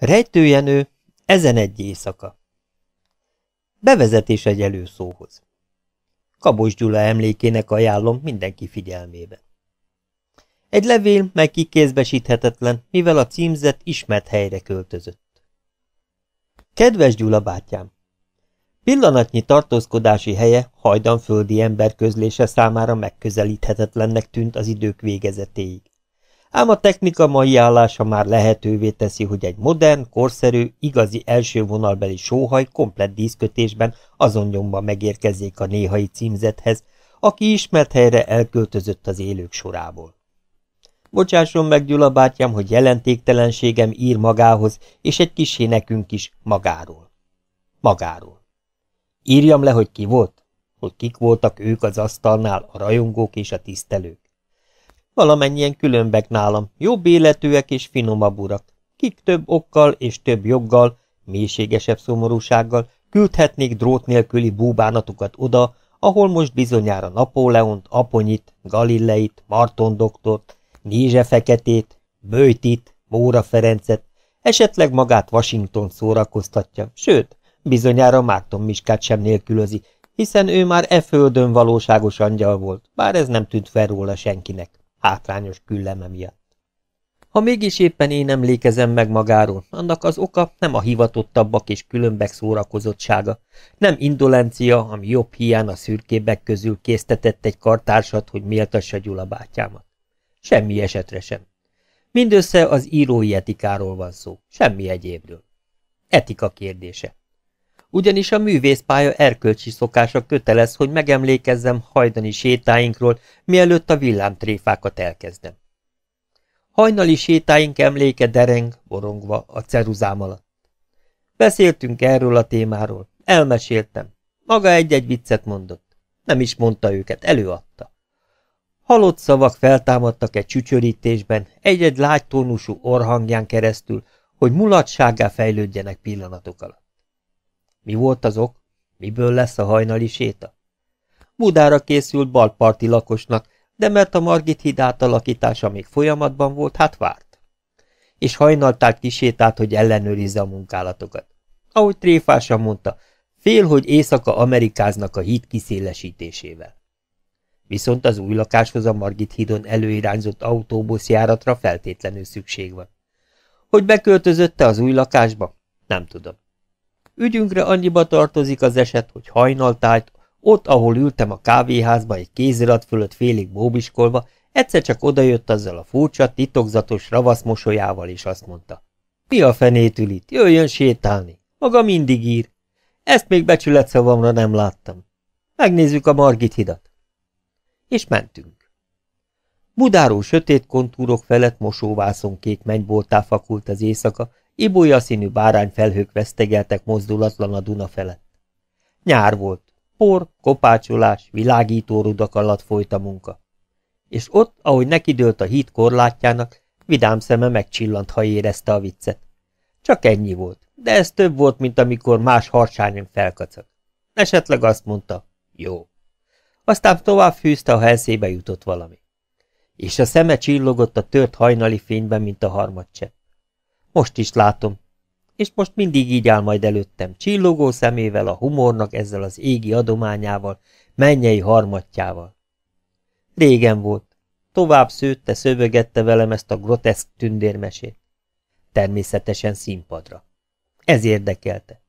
Rejtőjenő, ezen egy éjszaka. Bevezetés egy előszóhoz. Kabos Gyula emlékének ajánlom mindenki figyelmébe. Egy levél, mely kikézbesíthetetlen, mivel a címzet ismert helyre költözött. Kedves Gyula bátyám! Pillanatnyi tartózkodási helye hajdanföldi ember közlése számára megközelíthetetlennek tűnt az idők végezetéig ám a technika mai állása már lehetővé teszi, hogy egy modern, korszerű, igazi első vonalbeli sóhaj komplett díszkötésben azon nyomban megérkezzék a néhai címzethez, aki ismert helyre elköltözött az élők sorából. Bocsásson meg, Gyula bátyám, hogy jelentéktelenségem ír magához, és egy kisé nekünk is magáról. Magáról. Írjam le, hogy ki volt? Hogy kik voltak ők az asztalnál, a rajongók és a tisztelők valamennyien különbek nálam, jobb életűek és finomabb urak, kik több okkal és több joggal, mélységesebb szomorúsággal küldhetnék drót nélküli búbánatukat oda, ahol most bizonyára Napóleont, Aponyit, Galileit, Marton doktort, Nézse Feketét, Böjtit, Móra Ferencet, esetleg magát Washington szórakoztatja, sőt, bizonyára Márton Miskát sem nélkülözi, hiszen ő már e földön valóságos angyal volt, bár ez nem tűnt fel róla senkinek átrányos külleme miatt. Ha mégis éppen én emlékezem meg magáról, annak az oka nem a hivatottabbak és különbek szórakozottsága, nem indolencia, ami jobb hián a szürkébek közül késztetett egy kartársat, hogy méltassa Gyula bátyámat. Semmi esetre sem. Mindössze az írói etikáról van szó, semmi egyébről. Etika kérdése ugyanis a művészpálya erkölcsi szokása kötelez, hogy megemlékezzem hajdani sétáinkról, mielőtt a villámtréfákat elkezdem. Hajnali sétáink emléke dereng, borongva a ceruzám alatt. Beszéltünk erről a témáról, elmeséltem. Maga egy-egy viccet mondott. Nem is mondta őket, előadta. Halott szavak feltámadtak egy csücsörítésben, egy-egy lágytónusú orhangján keresztül, hogy mulatságá fejlődjenek pillanatok alatt. Mi volt az ok? Miből lesz a hajnali séta? Budára készült balparti lakosnak, de mert a Margit híd átalakítása még folyamatban volt, hát várt. És hajnalták kisétát, hogy ellenőrizze a munkálatokat. Ahogy tréfásan mondta, fél, hogy éjszaka amerikáznak a híd kiszélesítésével. Viszont az új lakáshoz a Margit hídon előirányzott autóbuszjáratra feltétlenül szükség van. Hogy beköltözötte az új lakásba? Nem tudom. Ügyünkre annyiba tartozik az eset, hogy hajnaltájt, ott, ahol ültem a kávéházba egy kézirat fölött félig bóbiskolva, egyszer csak odajött azzal a furcsa, titokzatos, ravasz mosolyával, és azt mondta. Mi a fenét ül itt? Jöjjön sétálni. Maga mindig ír. Ezt még becsület szavamra nem láttam. Megnézzük a Margit hidat. És mentünk. Budáró sötét kontúrok felett mosóvászon kék mennyboltá fakult az éjszaka, Ibolya színű bárányfelhők vesztegeltek mozdulatlan a Duna felett. Nyár volt, por, kopácsolás, világító rudak alatt folyt a munka. És ott, ahogy nekidőlt a híd korlátjának, vidám szeme megcsillant, ha érezte a viccet. Csak ennyi volt, de ez több volt, mint amikor más harsányon felkacag. Esetleg azt mondta, jó. Aztán tovább fűzte, ha eszébe jutott valami. És a szeme csillogott a tört hajnali fényben, mint a harmadcsepp. Most is látom. És most mindig így áll majd előttem, csillogó szemével, a humornak ezzel az égi adományával, mennyei harmatjával. Régen volt. Tovább szőtte, szövögette velem ezt a groteszk tündérmesét. Természetesen színpadra. Ez érdekelte.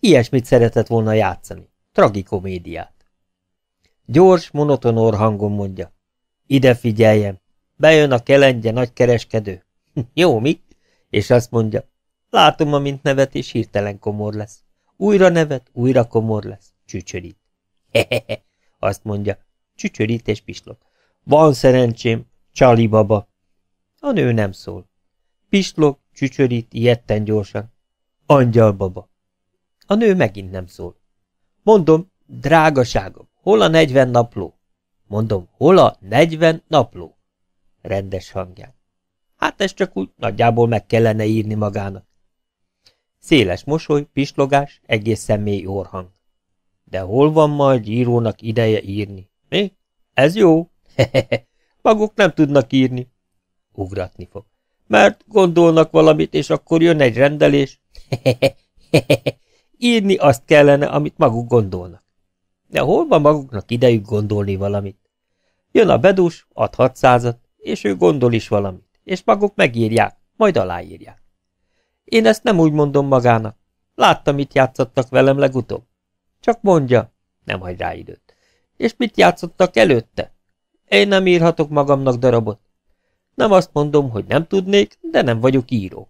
Ilyesmit szeretett volna játszani. Tragikomédiát. Gyors, monoton orhangon mondja. Ide figyeljem. Bejön a kelengye nagykereskedő. Jó, mi? És azt mondja, látom, amint nevet, és hirtelen komor lesz. Újra nevet, újra komor lesz. Csücsörít. Hehehe, azt mondja, csücsörít és pislog. Van szerencsém, csali baba. A nő nem szól. Pislog, csücsörít, ilyetten gyorsan. Angyal baba. A nő megint nem szól. Mondom, drágaságom, hol a negyven napló? Mondom, hol a negyven napló? Rendes hangján. Hát ezt csak úgy nagyjából meg kellene írni magának. Széles mosoly, pislogás, egészen mély orhang. De hol van majd írónak ideje írni? Mi? Ez jó? Maguk nem tudnak írni. Ugratni fog. Mert gondolnak valamit, és akkor jön egy rendelés. írni azt kellene, amit maguk gondolnak. De hol van maguknak idejük gondolni valamit? Jön a bedús, ad hatszázat, és ő gondol is valamit és maguk megírják, majd aláírják. Én ezt nem úgy mondom magának. Láttam, mit játszottak velem legutóbb. Csak mondja, nem hagy rá időt. És mit játszottak előtte? Én nem írhatok magamnak darabot. Nem azt mondom, hogy nem tudnék, de nem vagyok író.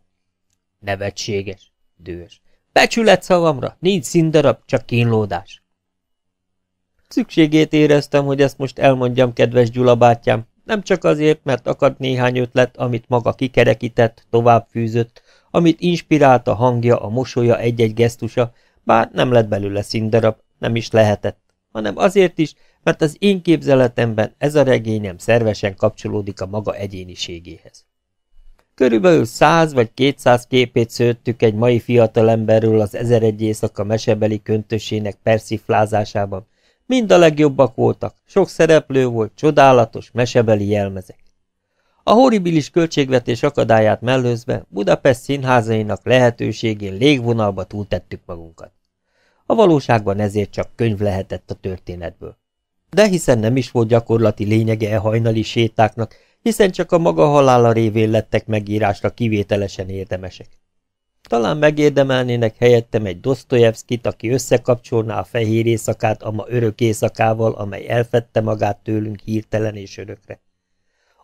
Nevetséges, dős. Becsület szavamra, nincs színdarab, csak kínlódás. Szükségét éreztem, hogy ezt most elmondjam, kedves Gyula bátyám, nem csak azért, mert akadt néhány ötlet, amit maga kikerekített, továbbfűzött, amit inspirált a hangja, a mosolya, egy-egy gesztusa, bár nem lett belőle színdarab, nem is lehetett, hanem azért is, mert az én képzeletemben ez a regényem szervesen kapcsolódik a maga egyéniségéhez. Körülbelül száz vagy kétszáz képét szőttük egy mai fiatalemberről az ezeregy éjszaka mesebeli köntösének persziflázásában, Mind a legjobbak voltak, sok szereplő volt, csodálatos, mesebeli jelmezek. A horribilis költségvetés akadályát mellőzve Budapest színházainak lehetőségén légvonalba túltettük magunkat. A valóságban ezért csak könyv lehetett a történetből. De hiszen nem is volt gyakorlati lényege e hajnali sétáknak, hiszen csak a maga halála révén lettek megírásra kivételesen érdemesek talán megérdemelnének helyettem egy Dosztojevszkit, aki összekapcsolná a fehér éjszakát a ma örök éjszakával, amely elfette magát tőlünk hirtelen és örökre.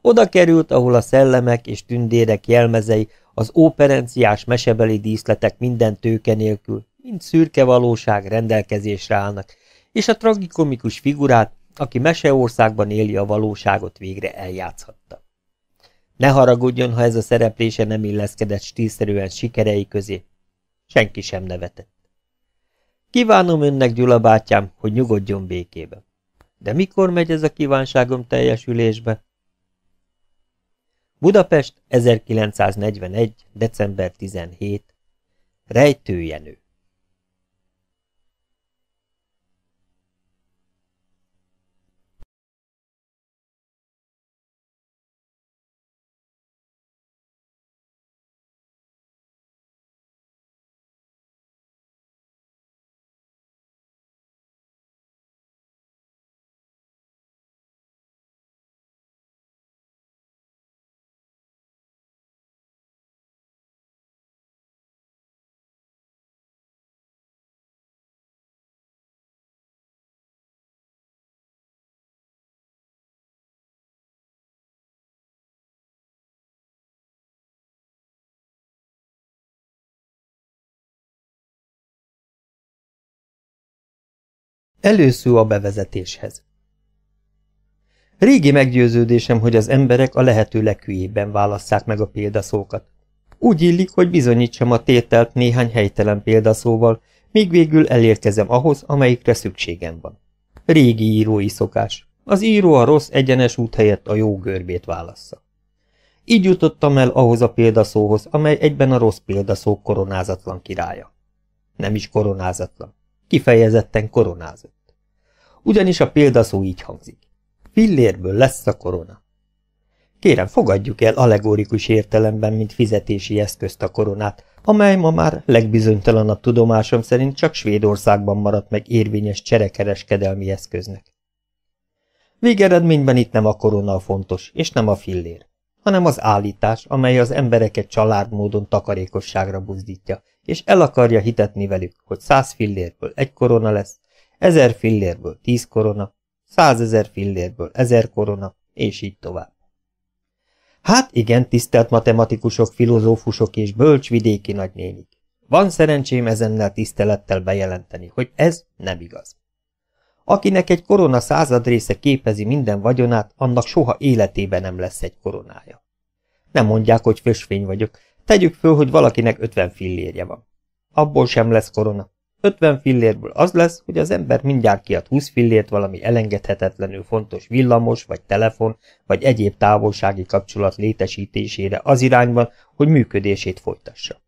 Oda került, ahol a szellemek és tündérek jelmezei, az óperenciás mesebeli díszletek minden tőke nélkül, mint szürke valóság rendelkezésre állnak, és a tragikomikus figurát, aki meseországban éli a valóságot végre eljátszhatta. Ne haragudjon, ha ez a szereplése nem illeszkedett stílszerűen sikerei közé. Senki sem nevetett. Kívánom önnek, Gyula bátyám, hogy nyugodjon békében. De mikor megy ez a kívánságom teljesülésbe? Budapest, 1941. december 17. Rejtőjenő Előszó a bevezetéshez. Régi meggyőződésem, hogy az emberek a lehető leghülyébben válasszák meg a példaszókat. Úgy illik, hogy bizonyítsam a tételt néhány helytelen példaszóval, míg végül elérkezem ahhoz, amelyikre szükségem van. Régi írói szokás. Az író a rossz egyenes út helyett a jó görbét válassza. Így jutottam el ahhoz a példaszóhoz, amely egyben a rossz példaszó koronázatlan királya. Nem is koronázatlan kifejezetten koronázott ugyanis a példaszó így hangzik. Fillérből lesz a korona. Kérem, fogadjuk el allegórikus értelemben, mint fizetési eszközt a koronát, amely ma már legbizonytalanabb tudomásom szerint csak Svédországban maradt meg érvényes cserekereskedelmi eszköznek. Végeredményben itt nem a korona a fontos, és nem a fillér, hanem az állítás, amely az embereket családmódon takarékosságra buzdítja, és el akarja hitetni velük, hogy száz fillérből egy korona lesz, ezer fillérből tíz korona, százezer fillérből ezer korona, és így tovább. Hát igen, tisztelt matematikusok, filozófusok és bölcsvidéki nagynénik. Van szerencsém ezennel tisztelettel bejelenteni, hogy ez nem igaz. Akinek egy korona század része képezi minden vagyonát, annak soha életében nem lesz egy koronája. Nem mondják, hogy fösvény vagyok. Tegyük föl, hogy valakinek ötven fillérje van. Abból sem lesz korona. Ötven fillérből az lesz, hogy az ember mindjárt kiad 20 fillért valami elengedhetetlenül fontos villamos, vagy telefon, vagy egyéb távolsági kapcsolat létesítésére az irányban, hogy működését folytassa.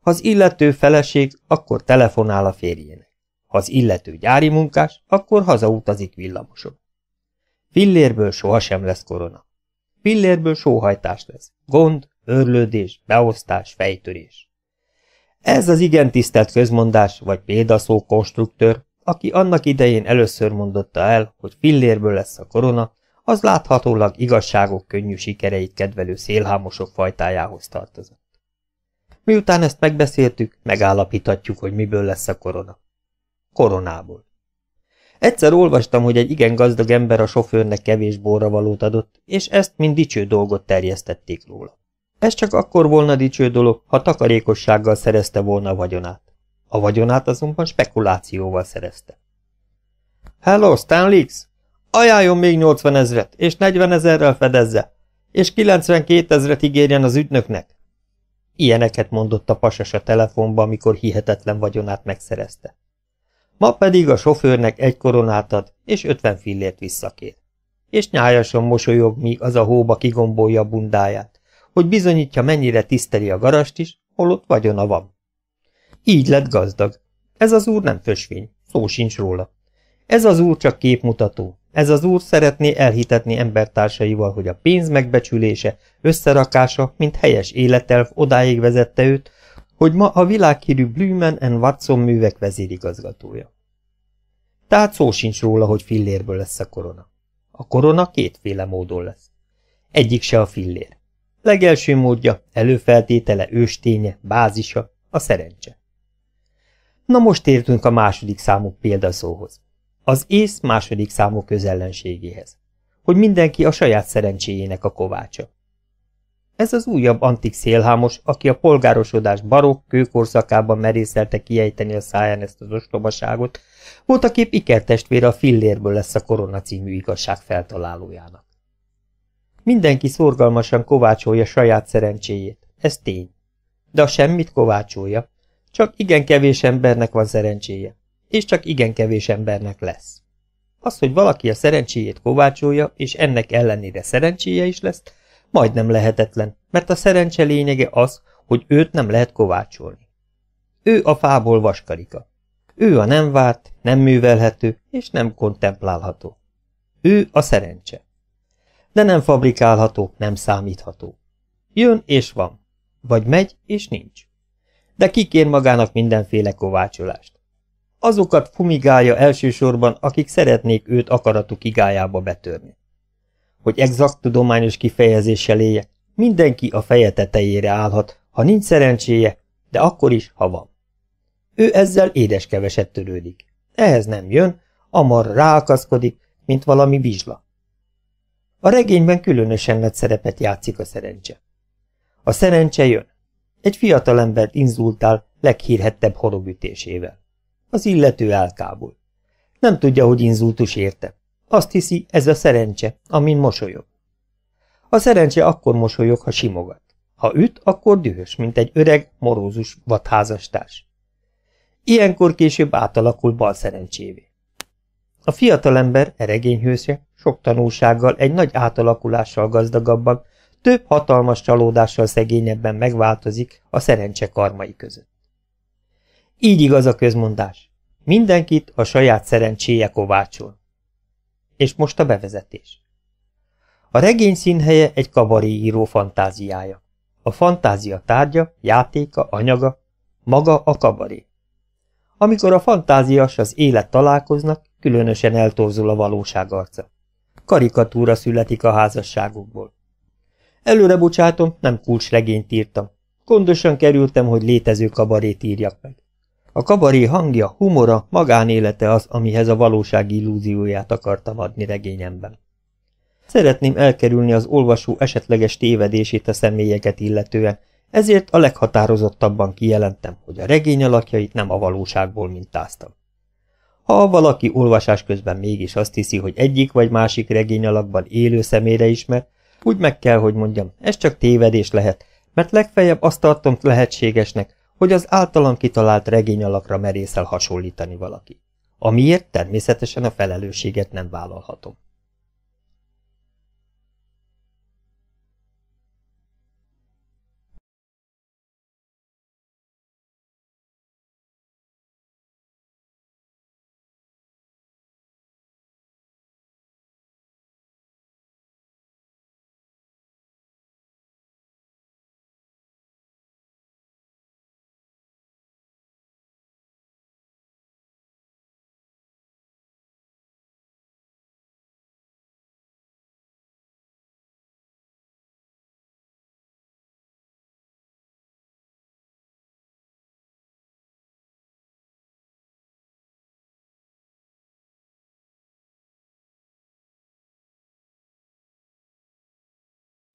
Ha az illető feleség, akkor telefonál a férjének. Ha az illető gyári munkás, akkor hazautazik villamoson. Fillérből sohasem lesz korona. Fillérből sóhajtás lesz. Gond, örlődés, beosztás, fejtörés. Ez az igen tisztelt közmondás, vagy példaszó konstruktőr, aki annak idején először mondotta el, hogy fillérből lesz a korona, az láthatólag igazságok könnyű sikereit kedvelő szélhámosok fajtájához tartozott. Miután ezt megbeszéltük, megállapíthatjuk, hogy miből lesz a korona. Koronából. Egyszer olvastam, hogy egy igen gazdag ember a sofőrnek kevés borra adott, és ezt mind dicső dolgot terjesztették róla. Ez csak akkor volna dicső dolog, ha takarékossággal szerezte volna a vagyonát. A vagyonát azonban spekulációval szerezte. Hello, Stanlix! Ajánljon még 80 ezret, és 40 ezerrel fedezze, és 92 ezret ígérjen az ügynöknek. Ilyeneket mondott a pasas a telefonba, amikor hihetetlen vagyonát megszerezte. Ma pedig a sofőrnek egy koronát ad, és 50 fillért visszakér. És nyájasan mosolyog, míg az a hóba kigombolja a bundáját hogy bizonyítja, mennyire tiszteli a garast is, holott vagyona van. Így lett gazdag. Ez az úr nem fösvény, szó sincs róla. Ez az úr csak képmutató. Ez az úr szeretné elhitetni embertársaival, hogy a pénz megbecsülése, összerakása, mint helyes életelv odáig vezette őt, hogy ma a világhírű Blümen en Watson művek vezérigazgatója. Tehát szó sincs róla, hogy fillérből lesz a korona. A korona kétféle módon lesz. Egyik se a fillér. Legelső módja, előfeltétele, ősténye, bázisa, a szerencse. Na most értünk a második számú példaszóhoz. Az ész második számú közellenségéhez. Hogy mindenki a saját szerencséjének a kovácsa. Ez az újabb antik szélhámos, aki a polgárosodás barokk kőkorszakában merészelte kiejteni a száján ezt az ostobaságot, voltaképp ikertestvére a fillérből lesz a korona című igazság feltalálójának. Mindenki szorgalmasan kovácsolja saját szerencséjét, ez tény. De a semmit kovácsolja, csak igen kevés embernek van szerencséje, és csak igen kevés embernek lesz. Az, hogy valaki a szerencséjét kovácsolja, és ennek ellenére szerencséje is lesz, majdnem lehetetlen, mert a szerencse lényege az, hogy őt nem lehet kovácsolni. Ő a fából vaskarika. Ő a nem várt, nem művelhető és nem kontemplálható. Ő a szerencse de nem fabrikálható, nem számítható. Jön és van, vagy megy és nincs. De kikér magának mindenféle kovácsolást. Azokat fumigálja elsősorban, akik szeretnék őt akaratuk igájába betörni. Hogy exakt tudományos kifejezéssel élje, mindenki a feje tetejére állhat, ha nincs szerencséje, de akkor is, ha van. Ő ezzel édeskeveset törődik. Ehhez nem jön, amar ráakaszkodik, mint valami vizsla. A regényben különösen nagy szerepet játszik a szerencse. A szerencse jön. Egy fiatalembert inzultál leghírhettebb horogütésével. Az illető elkábul. Nem tudja, hogy inzultus érte. Azt hiszi, ez a szerencse, amin mosolyog. A szerencse akkor mosolyog, ha simogat. Ha üt, akkor dühös, mint egy öreg, morózus vadházastárs. Ilyenkor később átalakul bal szerencsévé. A fiatalember eregényhőse sok tanulsággal, egy nagy átalakulással gazdagabban, több hatalmas csalódással szegényebben megváltozik a szerencse karmai között. Így igaz a közmondás. Mindenkit a saját szerencséje kovácsol. És most a bevezetés. A regény színhelye egy kabaré író fantáziája. A fantázia tárgya, játéka, anyaga, maga a kabaré. Amikor a fantáziás az élet találkoznak, különösen eltorzul a valóság arca karikatúra születik a házasságokból. Előre bocsátom, nem kulcsregényt írtam. Gondosan kerültem, hogy létező kabarét írjak meg. A kabaré hangja, humora, magánélete az, amihez a valóság illúzióját akartam adni regényemben. Szeretném elkerülni az olvasó esetleges tévedését a személyeket illetően, ezért a leghatározottabban kijelentem, hogy a regény alakjait nem a valóságból mintáztam. Ha valaki olvasás közben mégis azt hiszi, hogy egyik vagy másik regény alakban élő személyre ismer, úgy meg kell, hogy mondjam, ez csak tévedés lehet, mert legfeljebb azt tartom lehetségesnek, hogy az általam kitalált regény alakra merészel hasonlítani valaki. Amiért természetesen a felelősséget nem vállalhatom.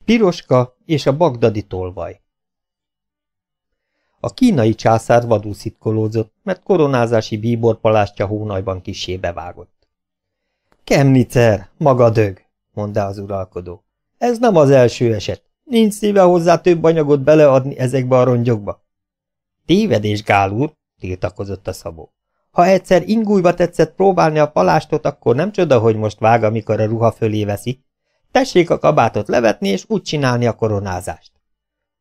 Piroska és a bagdadi tolvaj A kínai császár vadul szitkolózott, mert koronázási bíborpalástja hónajban kisé bevágott. Kemnicer, maga dög, mondta az uralkodó. Ez nem az első eset. Nincs szíve hozzá több anyagot beleadni ezekbe a rongyokba. Tévedés, Gál úr, tiltakozott a szabó. Ha egyszer ingújba tetszett próbálni a palástot, akkor nem csoda, hogy most vág, amikor a ruha fölé veszi. Tessék a kabátot levetni, és úgy csinálni a koronázást.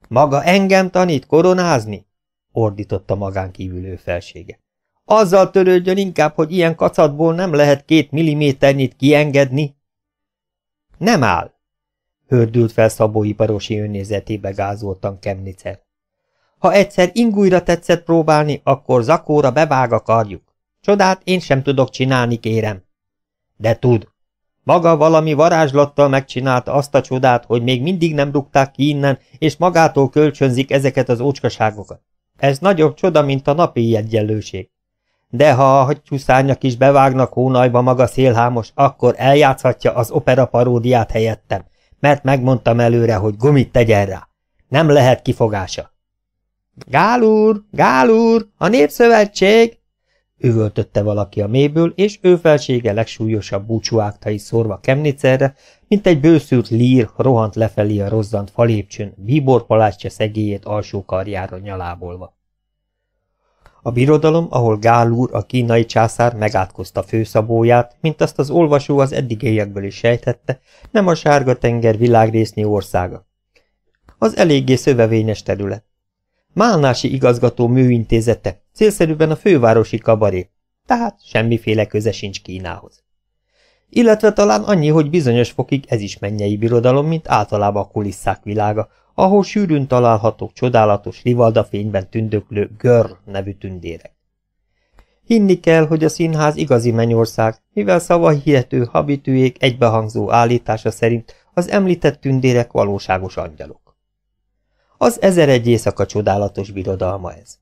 Maga engem tanít koronázni? ordította magán kívülő felsége. Azzal törődjön inkább, hogy ilyen kacatból nem lehet két milliméternyit kiengedni. Nem áll, hördült fel szabóiparosi önnézetébe gázoltan Kemnicer. Ha egyszer ingújra tetszett próbálni, akkor zakóra bevág a karjuk. Csodát én sem tudok csinálni, kérem. De tud, maga valami varázslattal megcsinálta azt a csodát, hogy még mindig nem rúgták ki innen, és magától kölcsönzik ezeket az ócskaságokat. Ez nagyobb csoda, mint a napi egyenlőség. De ha a hagycsúszárnyak is bevágnak hónajba maga szélhámos, akkor eljátszhatja az opera paródiát helyettem, mert megmondtam előre, hogy gumit tegyen rá. Nem lehet kifogása. Gál úr, Gál úr, a Népszövetség! üvöltötte valaki a méből és ő felsége legsúlyosabb búcsúágtai szorva kemnicerre, mint egy bőszült lír rohant lefelé a rozzant falépcsőn, bíborpalástja szegélyét alsó karjára nyalábolva. A birodalom, ahol Gál úr, a kínai császár megátkozta főszabóját, mint azt az olvasó az eddigiekből is sejtette, nem a sárga tenger világrésznyi országa. Az eléggé szövevényes terület. Málnási igazgató műintézete, célszerűen a fővárosi kabaré, tehát semmiféle köze sincs Kínához. Illetve talán annyi, hogy bizonyos fokig ez is mennyei birodalom, mint általában a kulisszák világa, ahol sűrűn találhatók csodálatos rivalda fényben tündöklő Görr nevű tündérek. Hinni kell, hogy a színház igazi mennyország, mivel szava hihető habitűjék egybehangzó állítása szerint az említett tündérek valóságos angyalok. Az ezer egy éjszaka csodálatos birodalma ez.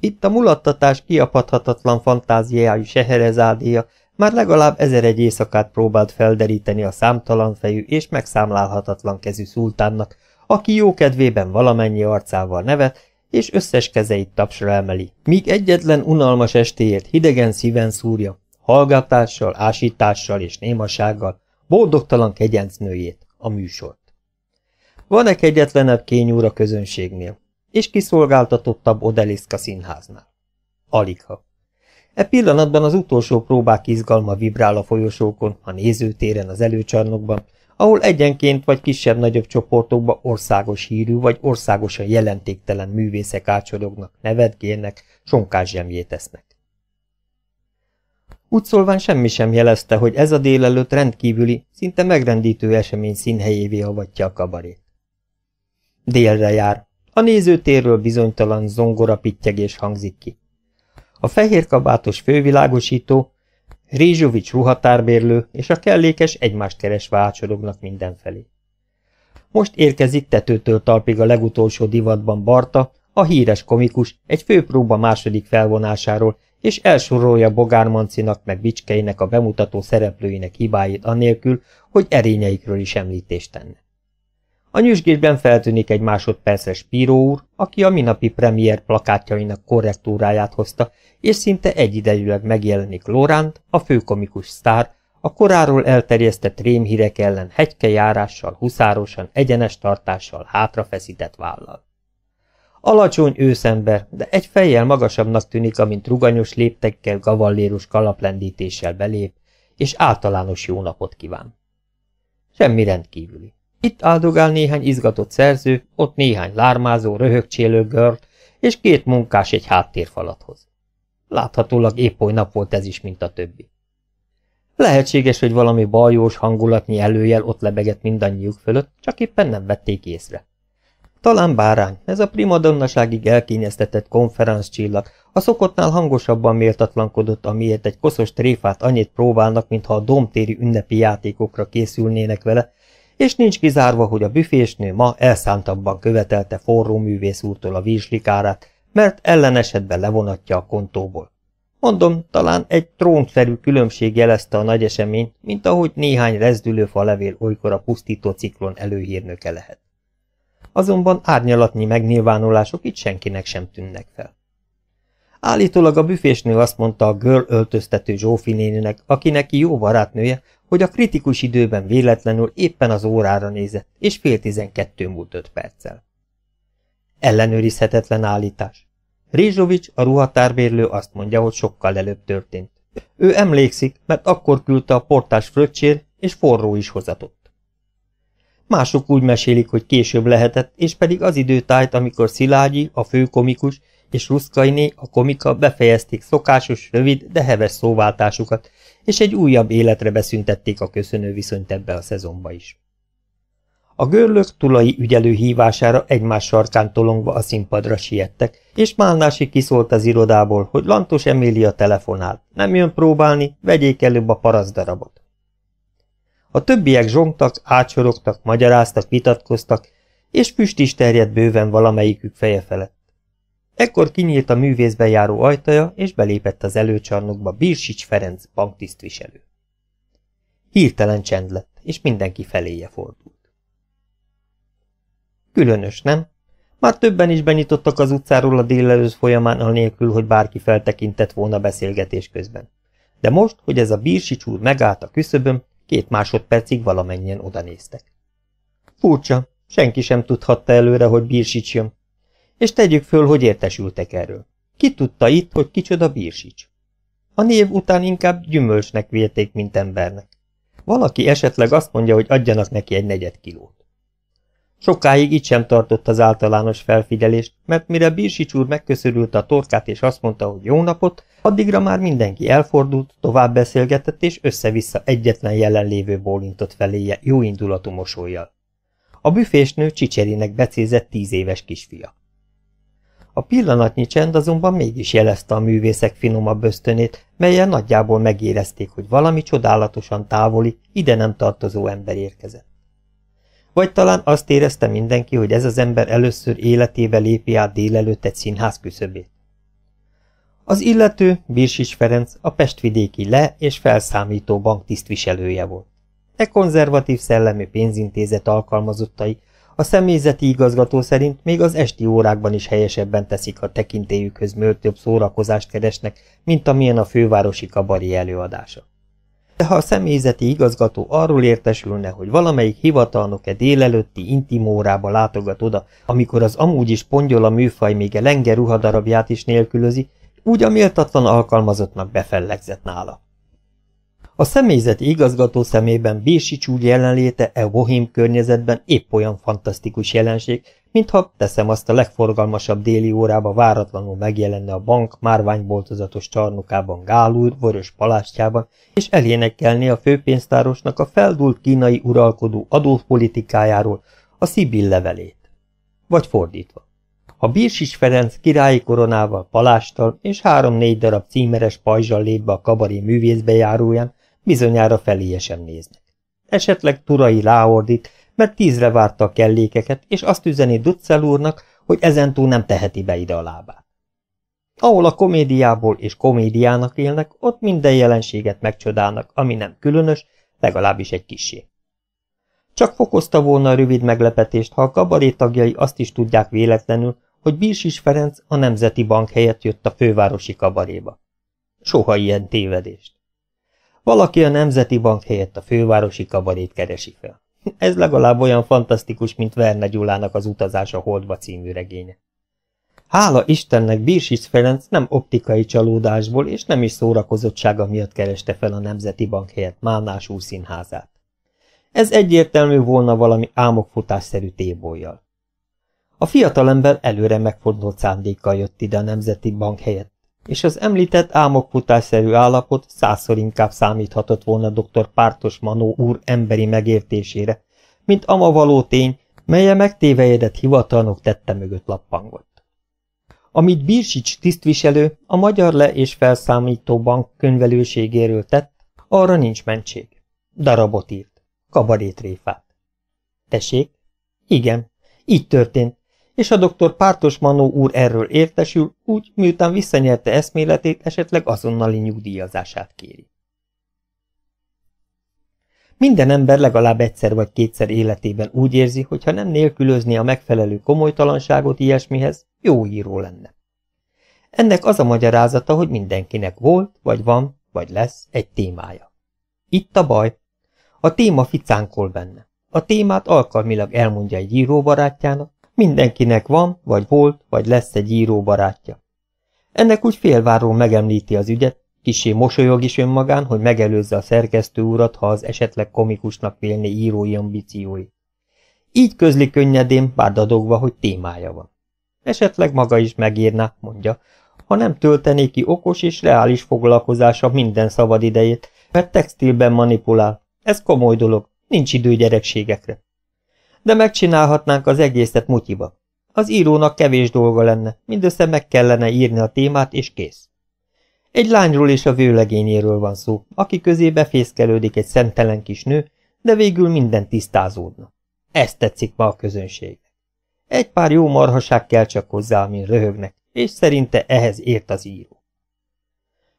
Itt a mulattatás kiapadhatatlan fantáziájú seherezádéja már legalább ezer egy éjszakát próbált felderíteni a számtalan fejű és megszámlálhatatlan kezű szultánnak, aki jó kedvében valamennyi arcával nevet, és összes kezeit tapsra emeli, míg egyetlen unalmas estéért hidegen szíven szúrja, hallgatással, ásítással és némasággal boldogtalan kegyenc nőjét, a műsort. Van-e kegyetlenebb kényúr a közönségnél? és kiszolgáltatottabb Odeliszka színháznál. Aligha. E pillanatban az utolsó próbák izgalma vibrál a folyosókon, a nézőtéren, az előcsarnokban, ahol egyenként vagy kisebb-nagyobb csoportokba országos hírű vagy országosan jelentéktelen művészek ácsorognak, nevetgélnek, sonkás zsemjét esznek. Úgy szólván semmi sem jelezte, hogy ez a délelőtt rendkívüli, szinte megrendítő esemény színhelyévé avatja a kabarét. Délre jár, a nézőtérről bizonytalan zongora pittyegés hangzik ki. A fehér kabátos fővilágosító, Rézsovics ruhatárbérlő és a kellékes egymást keres ácsorognak mindenfelé. Most érkezik tetőtől talpig a legutolsó divatban Barta, a híres komikus egy főpróba második felvonásáról, és elsorolja Bogármancinak meg Bicskeinek a bemutató szereplőinek hibáit anélkül, hogy erényeikről is említést tenne. A nyüzsgésben feltűnik egy másodperces Spiro úr, aki a minapi premier plakátjainak korrektúráját hozta, és szinte egyidejűleg megjelenik Loránt, a főkomikus sztár, a koráról elterjesztett rémhírek ellen járással, huszárosan, egyenes tartással, hátrafeszített vállal. Alacsony őszember, de egy fejjel magasabbnak tűnik, amint ruganyos léptekkel gavallérus kalaplendítéssel belép, és általános jó napot kíván. Semmi rendkívüli. Itt áldogál néhány izgatott szerző, ott néhány lármázó, röhögcsélő gört, és két munkás egy háttérfalathoz. Láthatólag épp oly nap volt ez is, mint a többi. Lehetséges, hogy valami bajós hangulatnyi előjel ott lebegett mindannyiuk fölött, csak éppen nem vették észre. Talán bárány, ez a primadonnaságig elkényeztetett konferenccsillag a szokottnál hangosabban méltatlankodott, amiért egy koszos tréfát annyit próbálnak, mintha a domtéri ünnepi játékokra készülnének vele, és nincs kizárva, hogy a büfésnél ma elszántabban követelte forró művész úrtól a vízslikárát, mert ellen esetben levonatja a kontóból. Mondom, talán egy trónszerű különbség jelezte a nagy eseményt, mint ahogy néhány rezdülő levél olykor a pusztító ciklon előhírnöke lehet. Azonban árnyalatnyi megnyilvánulások itt senkinek sem tűnnek fel. Állítólag a büfésnő azt mondta a göl öltöztető Zsófi néninek, aki neki jó barátnője, hogy a kritikus időben véletlenül éppen az órára nézett, és fél tizenkettő múlt öt perccel. Ellenőrizhetetlen állítás. Rizsovics, a ruhatárbérlő azt mondja, hogy sokkal előbb történt. Ő emlékszik, mert akkor küldte a portás fröccsér, és forró is hozatott. Mások úgy mesélik, hogy később lehetett, és pedig az időtájt, amikor Szilágyi, a főkomikus, és Ruszkainé, a komika befejezték szokásos, rövid, de heves szóváltásukat, és egy újabb életre beszüntették a köszönő viszonyt ebbe a szezonba is. A görlök tulai ügyelő hívására egymás sarkán tolongva a színpadra siettek, és Málnási kiszólt az irodából, hogy Lantos Emília telefonál. Nem jön próbálni, vegyék előbb a paraszdarabot. A többiek zsongtak, ácsorogtak, magyaráztak, vitatkoztak, és füst is terjedt bőven valamelyikük feje felett. Ekkor kinyílt a művészbejáró ajtaja, és belépett az előcsarnokba Birsics Ferenc banktisztviselő. Hirtelen csend lett, és mindenki feléje fordult. Különös, nem? Már többen is benyitottak az utcáról a délelőz folyamán, anélkül, hogy bárki feltekintett volna beszélgetés közben. De most, hogy ez a Birsics úr megállt a küszöbön, két másodpercig valamennyien odanéztek. Furcsa, senki sem tudhatta előre, hogy Birsics jön, és tegyük föl, hogy értesültek erről. Ki tudta itt, hogy kicsoda bírsics? A név után inkább gyümölcsnek vélték, mint embernek. Valaki esetleg azt mondja, hogy adjanak neki egy negyed kilót. Sokáig itt sem tartott az általános felfigyelést, mert mire Birsics úr megköszörült a torkát és azt mondta, hogy jó napot, addigra már mindenki elfordult, tovább beszélgetett és össze-vissza egyetlen jelenlévő bólintott feléje jóindulatú mosolyjal. A büfésnő Csicserinek becézett tíz éves kisfia. A pillanatnyi csend azonban mégis jelezte a művészek finomabb ösztönét, melyen nagyjából megérezték, hogy valami csodálatosan távoli, ide nem tartozó ember érkezett. Vagy talán azt érezte mindenki, hogy ez az ember először életébe lépi át délelőtt egy színház küszöbét. Az illető, Birsis Ferenc, a pestvidéki le- és felszámító bank tisztviselője volt. E konzervatív szellemű pénzintézet alkalmazottai a személyzeti igazgató szerint még az esti órákban is helyesebben teszik, ha tekintélyükhöz möltőbb szórakozást keresnek, mint amilyen a fővárosi kabari előadása. De ha a személyzeti igazgató arról értesülne, hogy valamelyik hivatalnok-e délelőtti órába látogat oda, amikor az amúgy is pongyol a műfaj még a lenge ruhadarabját is nélkülözi, úgy a méltatlan alkalmazottnak befellegzett nála. A személyzeti igazgató szemében Bési csúgy jelenléte e bohém környezetben épp olyan fantasztikus jelenség, mintha teszem azt a legforgalmasabb déli órába váratlanul megjelenne a bank márványboltozatos csarnokában Gálúr vörös palástjában, és elénekelné a főpénztárosnak a feldult kínai uralkodó adópolitikájáról a Szibill levelét. Vagy fordítva. Ha Bírsis Ferenc királyi koronával, palástal és három-négy darab címeres pajzsal lép be a kabaré művészbejáróján, bizonyára feléje sem néznek. Esetleg Turai Láordit, mert tízre várta a kellékeket, és azt üzeni Duccel úrnak, hogy ezentúl nem teheti be ide a lábát. Ahol a komédiából és komédiának élnek, ott minden jelenséget megcsodálnak, ami nem különös, legalábbis egy kisé. Csak fokozta volna a rövid meglepetést, ha a kabaré tagjai azt is tudják véletlenül, hogy Birsis Ferenc a Nemzeti Bank helyett jött a fővárosi kabaréba. Soha ilyen tévedést. Valaki a Nemzeti Bank helyett a fővárosi kabarét keresi fel. Ez legalább olyan fantasztikus, mint Verne Gyulának az utazás a Holdba című regénye. Hála Istennek Birsis Ferenc nem optikai csalódásból és nem is szórakozottsága miatt kereste fel a Nemzeti Bank helyett Málnás úr színházát. Ez egyértelmű volna valami álmokfutásszerű tébolyjal. A fiatalember előre megfordult szándékkal jött ide a Nemzeti Bank helyett, és az említett álmokfutásszerű állapot százszor inkább számíthatott volna dr. Pártos Manó úr emberi megértésére, mint ama való tény, melye megtévejedett hivatalnok tette mögött lappangott. Amit Birsics tisztviselő a Magyar Le- és Felszámító Bank könyvelőségéről tett, arra nincs mentség. Darabot írt. Kabarétréfát. Tessék? Igen, így történt, és a doktor Pártos Manó úr erről értesül, úgy, miután visszanyerte eszméletét, esetleg azonnali nyugdíjazását kéri. Minden ember legalább egyszer vagy kétszer életében úgy érzi, hogy ha nem nélkülözni a megfelelő komolytalanságot ilyesmihez, jó író lenne. Ennek az a magyarázata, hogy mindenkinek volt, vagy van, vagy lesz egy témája. Itt a baj. A téma ficánkol benne. A témát alkalmilag elmondja egy író barátjának, Mindenkinek van, vagy volt, vagy lesz egy író barátja. Ennek úgy félváról megemlíti az ügyet, kisé mosolyog is önmagán, hogy megelőzze a szerkesztő urat, ha az esetleg komikusnak vélni írói ambíciói. Így közli könnyedén, bár dadogva, hogy témája van. Esetleg maga is megírná, mondja, ha nem töltené ki okos és reális foglalkozása minden szabad idejét, mert textilben manipulál. Ez komoly dolog, nincs idő gyerekségekre de megcsinálhatnánk az egészet mutyiba. Az írónak kevés dolga lenne, mindössze meg kellene írni a témát, és kész. Egy lányról és a vőlegényéről van szó, aki közé befészkelődik egy szentelen kis nő, de végül minden tisztázódna. Ezt tetszik ma a közönségnek. Egy pár jó marhaság kell csak hozzá, amin röhögnek, és szerinte ehhez ért az író.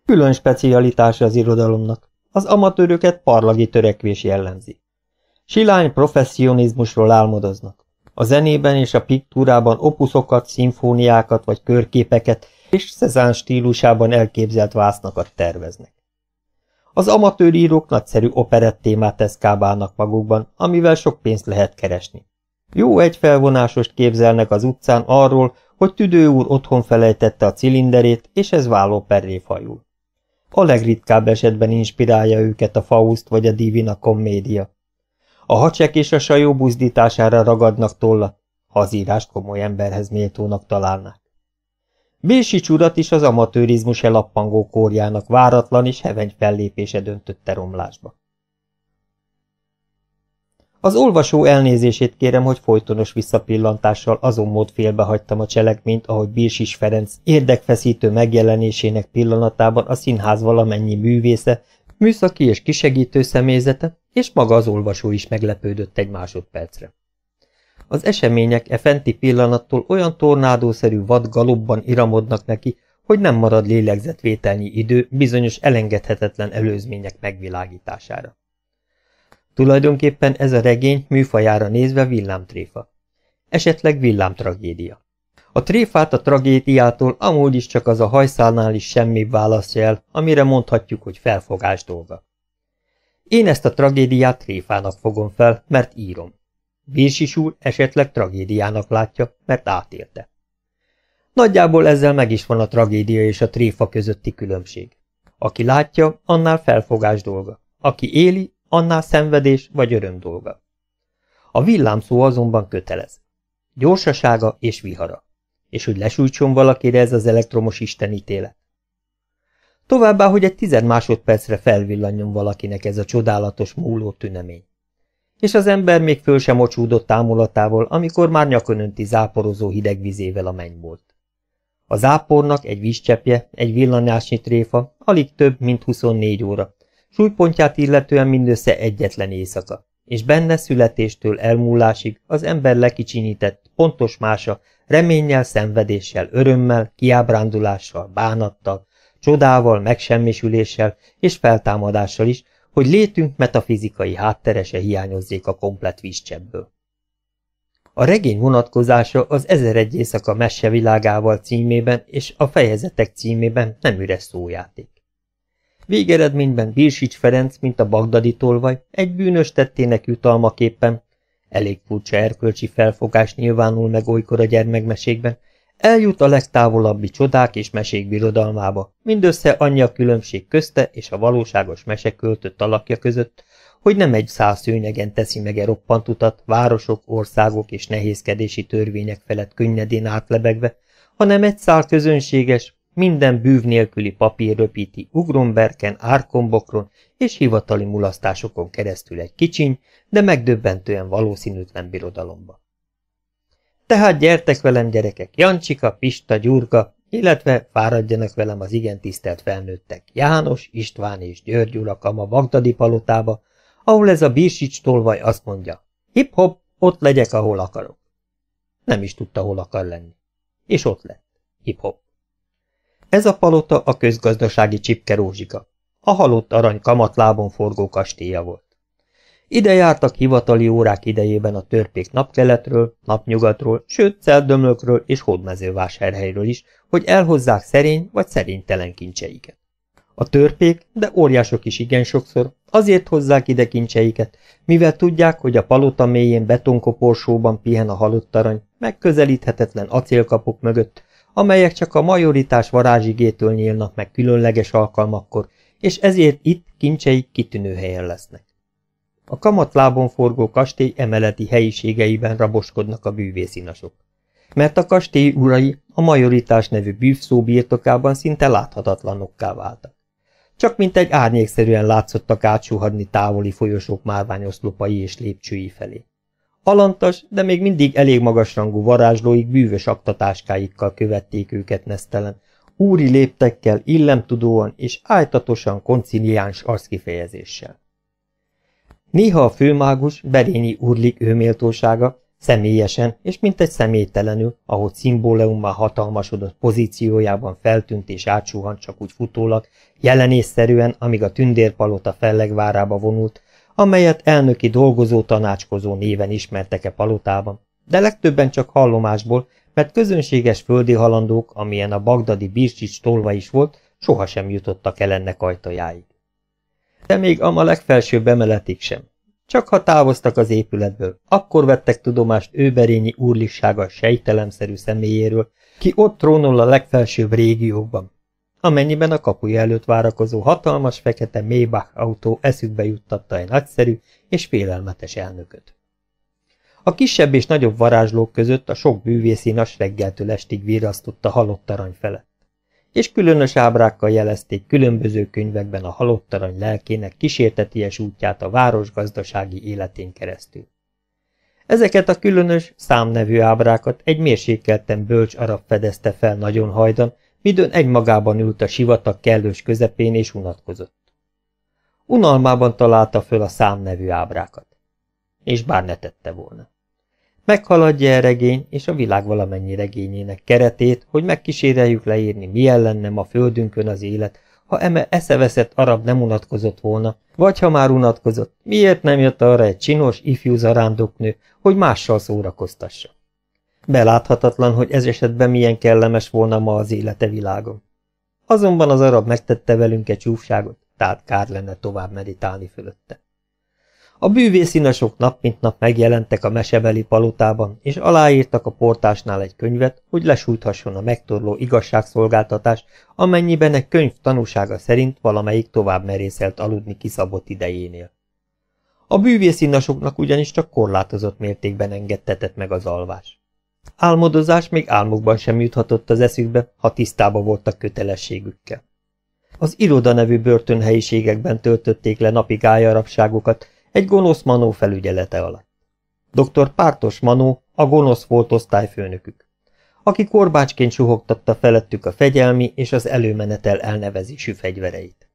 Külön specialitása az irodalomnak, az amatőröket parlagi törekvés jellemzi. Silány professzionizmusról álmodoznak. A zenében és a piktúrában opuszokat, szimfóniákat vagy körképeket és Cezán stílusában elképzelt vásznakat terveznek. Az amatőr írók nagyszerű operett témát eszkábálnak magukban, amivel sok pénzt lehet keresni. Jó egy felvonásost képzelnek az utcán arról, hogy tüdő úr otthon felejtette a cilinderét, és ez perré fajul. A legritkább esetben inspirálja őket a Faust vagy a Divina kommédia. A hacsek és a sajó buzdítására ragadnak tollat, ha az írást komoly emberhez méltónak találnák. Bési csurat is az amatőrizmus elappangó kórjának váratlan és heveny fellépése döntötte romlásba. Az olvasó elnézését kérem, hogy folytonos visszapillantással azon mód félbehagytam a cselekményt, ahogy Bírsis Ferenc érdekfeszítő megjelenésének pillanatában a színház valamennyi művésze, műszaki és kisegítő személyzete, és maga az olvasó is meglepődött egy másodpercre. Az események e fenti pillanattól olyan tornádószerű vad galopban iramodnak neki, hogy nem marad lélegzetvételnyi idő bizonyos elengedhetetlen előzmények megvilágítására. Tulajdonképpen ez a regény műfajára nézve villámtréfa. Esetleg villámtragédia. A tréfát a tragédiától amúgy is csak az a hajszálnál is semmi választja el, amire mondhatjuk, hogy felfogás dolga. Én ezt a tragédiát tréfának fogom fel, mert írom. Bírsis úr esetleg tragédiának látja, mert átélte. Nagyjából ezzel meg is van a tragédia és a tréfa közötti különbség. Aki látja, annál felfogás dolga. Aki éli, annál szenvedés vagy öröm dolga. A villámszó azonban kötelez. Gyorsasága és vihara. És hogy lesújtson valakire ez az elektromos istenítélet. Továbbá, hogy egy tized másodpercre felvillanjon valakinek ez a csodálatos múló tünemény. És az ember még föl sem ocsúdott támulatával, amikor már nyakönönti záporozó hideg vizével a menny volt. A zápornak egy vízcsepje, egy villanásnyi tréfa, alig több, mint 24 óra, súlypontját illetően mindössze egyetlen éjszaka, és benne születéstől elmúlásig az ember lekicsinyített, pontos mása, reménnyel, szenvedéssel, örömmel, kiábrándulással, bánattal, csodával, megsemmisüléssel és feltámadással is, hogy létünk metafizikai hátterese hiányozzék a komplet vízcsebből. A regény vonatkozása az Ezer egy éjszaka mesevilágával világával címében és a fejezetek címében nem üres szójáték. Végeredményben Birsics Ferenc, mint a bagdadi tolvaj, egy bűnös tettének jutalmaképpen, elég furcsa erkölcsi felfogás nyilvánul meg olykor a gyermekmesékben, Eljut a legtávolabbi csodák és mesék birodalmába, mindössze annyi a különbség közte és a valóságos mesek költött alakja között, hogy nem egy száz szőnyegen teszi meg e utat, városok, országok és nehézkedési törvények felett könnyedén átlebegve, hanem egy szár közönséges, minden bűv nélküli papír röpíti ugronberken, árkombokron és hivatali mulasztásokon keresztül egy kicsiny, de megdöbbentően valószínűtlen birodalomba. Tehát gyertek velem, gyerekek, Jancsika, Pista, Gyurka, illetve fáradjanak velem az igen tisztelt felnőttek, János, István és György urakam a Magdadi palotába, ahol ez a bírsics tolvaj azt mondja, hip-hop, ott legyek, ahol akarok. Nem is tudta, hol akar lenni. És ott lett. Hip-hop. Ez a palota a közgazdasági csipke rózsika. A halott arany kamatlábon forgó kastélya volt. Ide jártak hivatali órák idejében a törpék napkeletről, napnyugatról, sőt szeldömlökről és hódmezővásárhelyről is, hogy elhozzák szerény vagy szerénytelen kincseiket. A törpék, de óriások is igen sokszor, azért hozzák ide kincseiket, mivel tudják, hogy a palota mélyén betonkoporsóban pihen a halott arany, megközelíthetetlen acélkapok mögött, amelyek csak a majoritás varázsigétől nyílnak meg különleges alkalmakkor, és ezért itt kincseik kitűnő helyen lesznek. A kamatlábon forgó kastély emeleti helyiségeiben raboskodnak a bűvészinasok. Mert a kastély urai a majoritás nevű bűvszó birtokában szinte láthatatlanokká váltak. Csak mint egy árnyékszerűen látszottak átsuhadni távoli folyosók márványoszlopai és lépcsői felé. Alantas, de még mindig elég magasrangú varázslóik bűvös aktatáskáikkal követték őket nesztelen, úri léptekkel, illemtudóan és ájtatosan konciliáns arckifejezéssel. Néha a főmágus berényi urlik őméltósága személyesen és mint egy személytelenül, ahogy szimbóleummal hatalmasodott pozíciójában feltűnt és átsuhant csak úgy futólag, jelenésszerűen, amíg a tündérpalota fellegvárába vonult, amelyet elnöki dolgozó tanácskozó néven ismertek-e palotában, de legtöbben csak hallomásból, mert közönséges földi halandók, amilyen a bagdadi Bircsics tolva is volt, sohasem jutottak el ennek ajtajáig de még ma legfelsőbb emeletig sem. Csak ha távoztak az épületből, akkor vettek tudomást őberényi úrlissága sejtelemszerű személyéről, ki ott trónol a legfelsőbb régiókban. Amennyiben a kapuja előtt várakozó hatalmas fekete Maybach autó eszükbe juttatta egy nagyszerű és félelmetes elnököt. A kisebb és nagyobb varázslók között a sok nas reggeltől estig virasztotta halott arany fele és különös ábrákkal jelezték különböző könyvekben a arany lelkének kísérteties útját a város gazdasági életén keresztül. Ezeket a különös, számnevű ábrákat egy mérsékelten bölcs arab fedezte fel nagyon hajdan, midőn egymagában ült a sivatag kellős közepén és unatkozott. Unalmában találta föl a számnevű ábrákat. És bár ne tette volna. Meghaladja a regény és a világ valamennyi regényének keretét, hogy megkíséreljük leírni, milyen lenne ma földünkön az élet, ha eme eszeveszett arab nem unatkozott volna, vagy ha már unatkozott, miért nem jött arra egy csinos, ifjú zarándoknő, hogy mással szórakoztassa. Beláthatatlan, hogy ez esetben milyen kellemes volna ma az élete világon. Azonban az arab megtette velünk egy csúfságot, tehát kár lenne tovább meditálni fölötte. A bűvészínasok nap mint nap megjelentek a mesebeli palotában, és aláírtak a portásnál egy könyvet, hogy lesújthasson a megtorló igazságszolgáltatás, amennyiben egy könyv tanúsága szerint valamelyik tovább merészelt aludni kiszabott idejénél. A bűvészínasoknak ugyanis csak korlátozott mértékben engedtetett meg az alvás. Álmodozás még álmokban sem juthatott az eszükbe, ha tisztába voltak kötelességükkel. Az iroda nevű börtönhelyiségekben töltötték le napi gályarapságokat, egy gonosz Manó felügyelete alatt. Dr. Pártos Manó a gonosz volt osztályfőnökük, aki korbácsként suhogtatta felettük a fegyelmi és az előmenetel elnevezésű fegyvereit.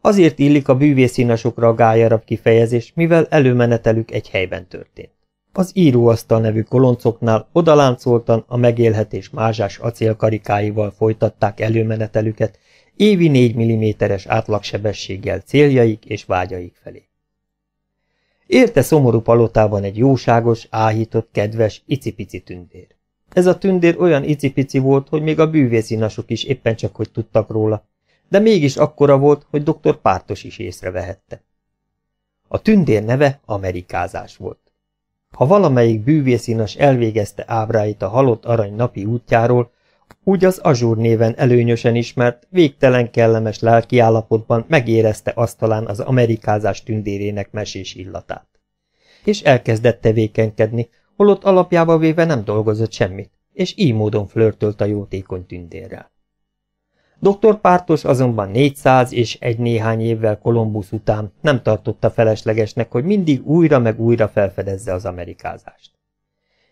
Azért illik a bűvészínasokra a gályarab kifejezés, mivel előmenetelük egy helyben történt. Az íróasztal nevű koloncoknál odaláncoltan a megélhetés mázsás acélkarikáival folytatták előmenetelüket évi 4 mm-es átlagsebességgel céljaik és vágyaik felé. Érte szomorú palotában egy jóságos, áhított, kedves, icipici tündér. Ez a tündér olyan icipici volt, hogy még a bűvészínasok is éppen csak hogy tudtak róla, de mégis akkora volt, hogy dr. Pártos is észrevehette. A tündér neve amerikázás volt. Ha valamelyik bűvészínas elvégezte ábráit a halott arany napi útjáról, úgy az Azsúr néven előnyösen ismert, végtelen kellemes állapotban megérezte asztalán az amerikázás tündérének mesés illatát. És elkezdett tevékenykedni, holott alapjába véve nem dolgozott semmit, és így módon flörtölt a jótékony tündérrel. Dr. Pártos azonban 400 és egy néhány évvel Kolumbusz után nem tartotta feleslegesnek, hogy mindig újra meg újra felfedezze az amerikázást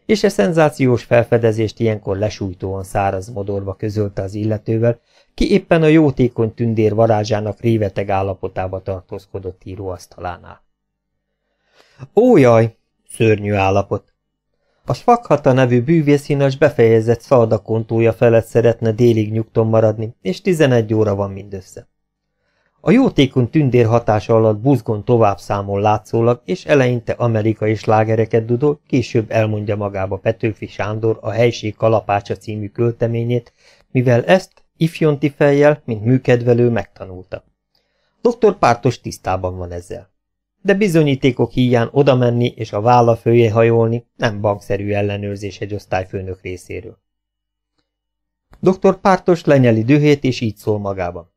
és e szenzációs felfedezést ilyenkor lesújtóan száraz modorba közölte az illetővel, ki éppen a jótékony tündér varázsának réveteg állapotába tartózkodott íróasztalánál. jaj, Szörnyű állapot! A Svakhata nevű bűvészhínas befejezett szaldakontója felett szeretne délig nyugton maradni, és 11 óra van mindössze. A jótékony tündér hatása alatt buzgon tovább számol látszólag, és eleinte amerikai slágereket dudol, később elmondja magába Petőfi Sándor a helység kalapácsa című költeményét, mivel ezt ifjonti fejjel, mint műkedvelő megtanulta. Dr. Pártos tisztában van ezzel. De bizonyítékok híján oda menni és a válla fölé hajolni nem bankszerű ellenőrzés egy osztályfőnök részéről. Dr. Pártos lenyeli dühét és így szól magában.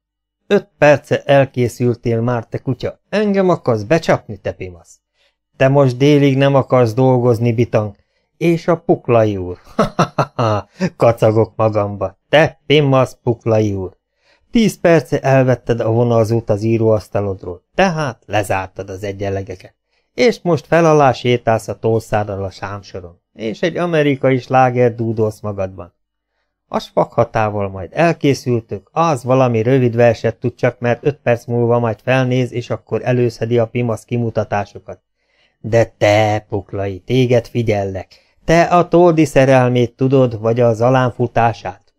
Öt perce elkészültél már, te kutya. Engem akarsz becsapni, te pimasz. Te most délig nem akarsz dolgozni, bitang. És a puklai úr. Ha, ha, ha, kacagok magamba. Te pimasz, puklai úr. Tíz perce elvetted a vonalzót az íróasztalodról, tehát lezártad az egyenlegeket. És most felalá sétálsz a tolszárral a sámsoron, és egy amerikai sláger dúdolsz magadban. A spakhatával majd elkészültök, az valami rövid verset tud csak, mert öt perc múlva majd felnéz, és akkor előszedi a pimasz kimutatásokat. De te, puklai, téged figyellek. Te a toldi szerelmét tudod, vagy az zalán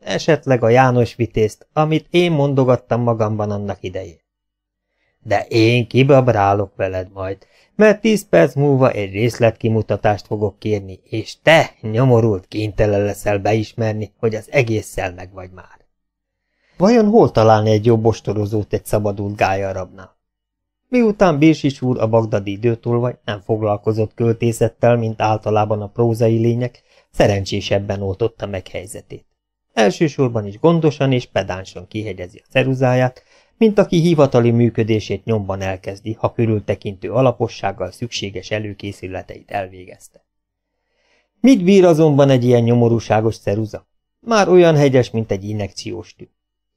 esetleg a János vitézt, amit én mondogattam magamban annak idején. De én kibabrálok veled majd, mert tíz perc múlva egy részletkimutatást fogok kérni, és te, nyomorult, kénytelen leszel beismerni, hogy az szel meg vagy már. Vajon hol találni egy jobb ostorozót egy szabadult gályarabnál? Miután Bésis úr a bagdadi vagy nem foglalkozott költészettel, mint általában a prózai lények, szerencsésebben oltotta meg helyzetét. Elsősorban is gondosan és pedánsan kihegyezi a ceruzáját, mint aki hivatali működését nyomban elkezdi, ha körültekintő alapossággal szükséges előkészületeit elvégezte. Mit bír azonban egy ilyen nyomorúságos szeruza? Már olyan hegyes, mint egy inekciós tű.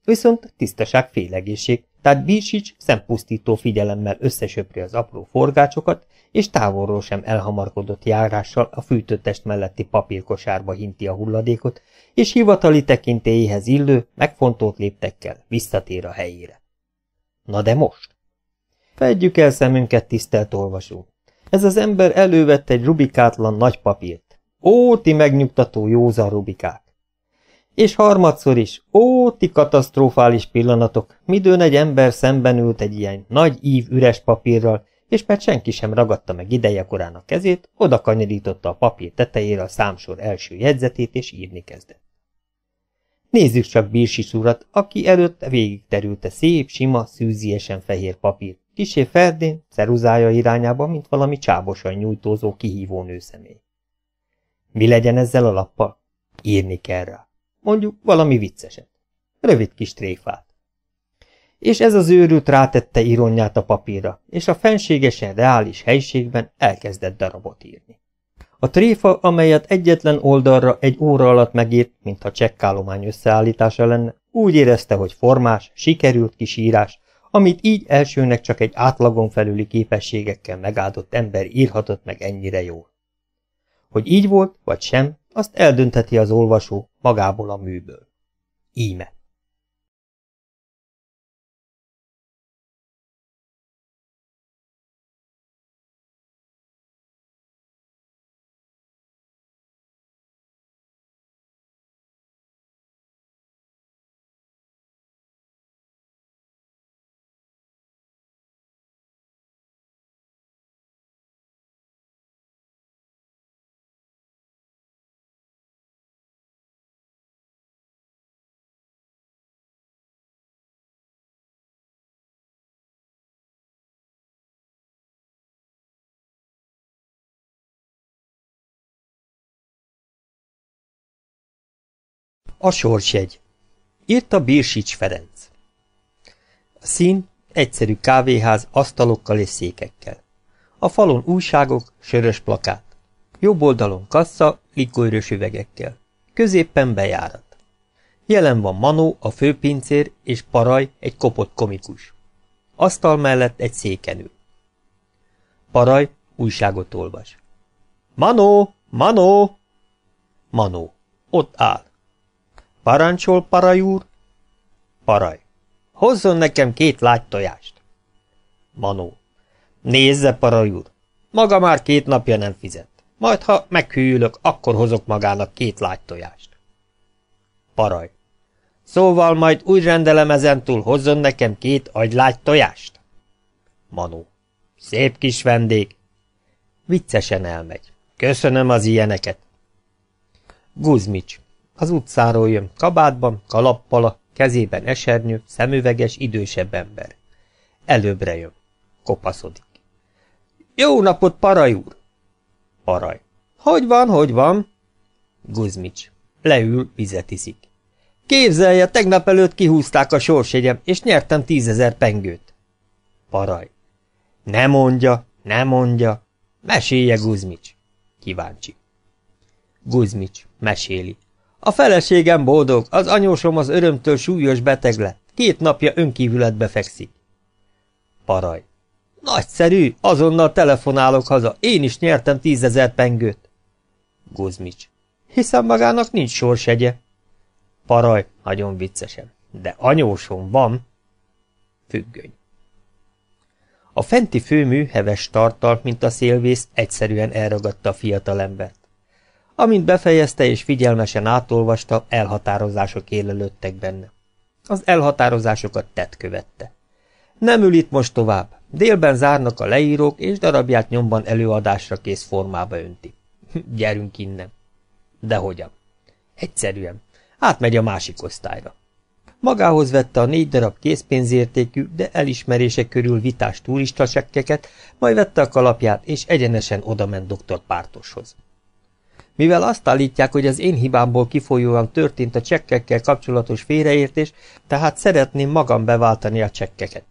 Viszont tisztaság félegészség, tehát Bírsics szempusztító figyelemmel összesöpri az apró forgácsokat, és távolról sem elhamarkodott járással a fűtőtest melletti papírkosárba hinti a hulladékot, és hivatali tekintélyéhez illő, megfontolt léptekkel visszatér a helyére. Na de most? Fedjük el szemünket, tisztelt olvasó. Ez az ember elővette egy rubikátlan nagy papírt. Ó, ti megnyugtató józan rubikák! És harmadszor is, ó, ti katasztrofális pillanatok, midőn egy ember szemben ült egy ilyen nagy ív üres papírral, és mert senki sem ragadta meg idejekorán a kezét, oda kanyarította a papír tetejére a számsor első jegyzetét, és írni kezdett. Nézzük csak Birsis surat, aki előtt végig terülte szép, sima, szűziesen fehér papír, kisé ferdén, ceruzája irányába, mint valami csábosan nyújtózó kihívó nőszemély. Mi legyen ezzel a lappal? Írni kell rá. Mondjuk valami vicceset. Rövid kis tréfát. És ez az őrült rátette ironját a papírra, és a fenségesen reális helységben elkezdett darabot írni. A tréfa, amelyet egyetlen oldalra egy óra alatt megírt, mintha csekkállomány összeállítása lenne, úgy érezte, hogy formás, sikerült kis írás, amit így elsőnek csak egy átlagon felüli képességekkel megáldott ember írhatott meg ennyire jól. Hogy így volt, vagy sem, azt eldöntheti az olvasó magából a műből. Íme. A sorsjegy. Írta Birsics Ferenc. A szín egyszerű kávéház asztalokkal és székekkel. A falon újságok, sörös plakát. Jobb oldalon kassa, likőrös üvegekkel. Középpen bejárat. Jelen van Manó, a főpincér, és Paraj, egy kopott komikus. Asztal mellett egy széken ül. Paraj újságot olvas. Manó! Manó! Manó. Ott áll. Parancsol, parajúr? Paraj. Hozzon nekem két lágy tojást. Manó. Nézze, parajúr. Maga már két napja nem fizet. Majd, ha meghűlök, akkor hozok magának két lágy tojást. Paraj. Szóval majd úgy rendelem ezentúl, hozzon nekem két agylágy tojást. Manó. Szép kis vendég. Viccesen elmegy. Köszönöm az ilyeneket. Guzmics. Az utcáról jön kabátban, kalappala, kezében esernyő, szemüveges, idősebb ember. Előbbre jön. Kopaszodik. Jó napot, paraj úr! Paraj. Hogy van, hogy van? Guzmics. Leül, vizet iszik. Képzelje, tegnap előtt kihúzták a sorségem, és nyertem tízezer pengőt. Paraj. Ne mondja, ne mondja. Mesélje, Guzmics. Kíváncsi. Guzmics. Meséli. A feleségem boldog, az anyósom az örömtől súlyos beteg lett. Két napja önkívületbe fekszik. Paraj. Nagyszerű, azonnal telefonálok haza, én is nyertem tízezer pengőt. Guzmics. Hiszen magának nincs sorsegye. Paraj, nagyon viccesen. De anyósom van. Függöny. A fenti főmű heves tartal, mint a szélvész, egyszerűen elragadta a fiatalembert. Amint befejezte és figyelmesen átolvasta, elhatározások élelődtek benne. Az elhatározásokat tett követte. Nem ül itt most tovább. Délben zárnak a leírók, és darabját nyomban előadásra kész formába önti. Gyerünk innen. De hogyan? Egyszerűen. Átmegy a másik osztályra. Magához vette a négy darab készpénzértékű, de elismerése körül vitás turista majd vette a kalapját, és egyenesen odament Doktor Pártoshoz. Mivel azt állítják, hogy az én hibámból kifolyóan történt a csekkekkel kapcsolatos félreértés, tehát szeretném magam beváltani a csekkeket.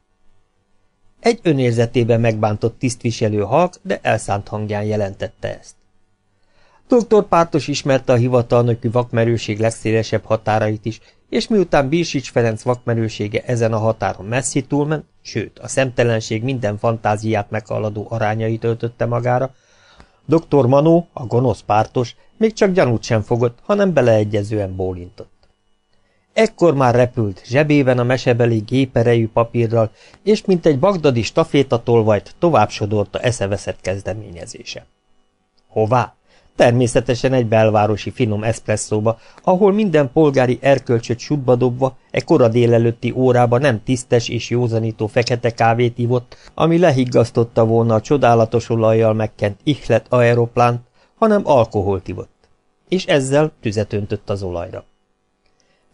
Egy önérzetében megbántott tisztviselő halk, de elszánt hangján jelentette ezt. Dr. Pártos ismerte a hivatalnoki vakmerőség legszélesebb határait is, és miután Birsics Ferenc vakmerősége ezen a határon messzi túlment, sőt, a szemtelenség minden fantáziát meghaladó arányait öltötte magára, Dr. Manó, a gonosz pártos, még csak gyanút sem fogott, hanem beleegyezően bólintott. Ekkor már repült, zsebében a mesebeli géperejű papírral, és mint egy bagdadi stafétatolvajt tovább sodorta eszeveszett kezdeményezése. Hová? Természetesen egy belvárosi finom eszpresszóba, ahol minden polgári erkölcsöt sútba dobva, e kora délelőtti órába nem tisztes és józanító fekete kávét ivott, ami lehiggasztotta volna a csodálatos olajjal megkent ihlet aeroplánt, hanem alkoholt ivott. És ezzel tüzet öntött az olajra.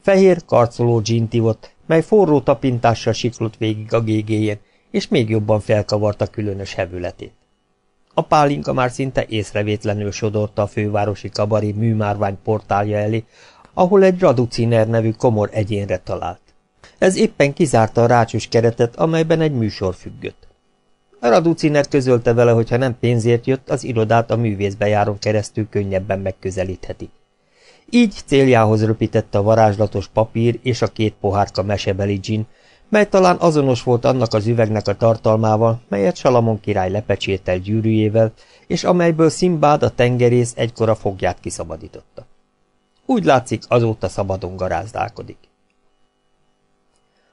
Fehér, karcoló dzsint ivott, mely forró tapintással siklott végig a gégéjén, és még jobban felkavarta különös hevületét. A pálinka már szinte észrevétlenül sodorta a fővárosi kabari műmárvány portálja elé, ahol egy Raduciner nevű komor egyénre talált. Ez éppen kizárta a rácsos keretet, amelyben egy műsor függött. A Raduciner közölte vele, hogy ha nem pénzért jött, az irodát a művészbejáron keresztül könnyebben megközelítheti. Így céljához röpítette a varázslatos papír és a két pohárka mesebeli dzsin, mely talán azonos volt annak az üvegnek a tartalmával, melyet Salamon király lepecsételt gyűrűjével, és amelyből Szimbád a tengerész egykora fogját kiszabadította. Úgy látszik, azóta szabadon garázdálkodik.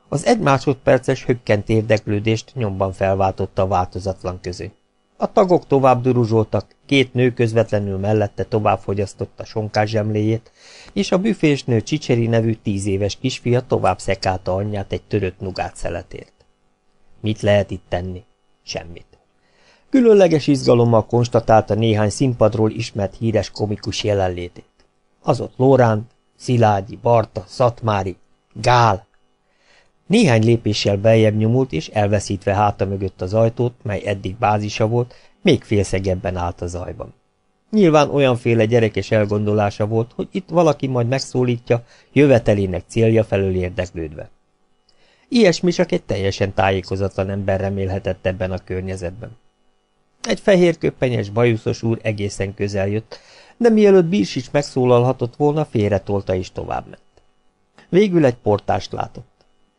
Az egy másodperces hökkent érdeklődést nyomban felváltotta a változatlan közé. A tagok tovább duruzsoltak, két nő közvetlenül mellette tovább fogyasztotta sonkás zsemléjét, és a büfésnő Csicseri nevű tíz éves kisfia tovább szekálta anyját egy törött nugát szeletért. Mit lehet itt tenni? Semmit. Különleges izgalommal konstatálta néhány színpadról ismert híres komikus jelenlétét. Az ott Lóránt, Szilágyi, Barta, Szatmári, Gál. Néhány lépéssel beljebb nyomult, és elveszítve háta mögött az ajtót, mely eddig bázisa volt, még félszegebben állt a zajban. Nyilván olyanféle gyerekes elgondolása volt, hogy itt valaki majd megszólítja, jövetelének célja felől érdeklődve. Ilyesmi csak egy teljesen tájékozatlan ember remélhetett ebben a környezetben. Egy fehér köppenyes bajuszos úr egészen közel jött, de mielőtt Bírs is megszólalhatott volna, félretolta és továbbment. Végül egy portást látott.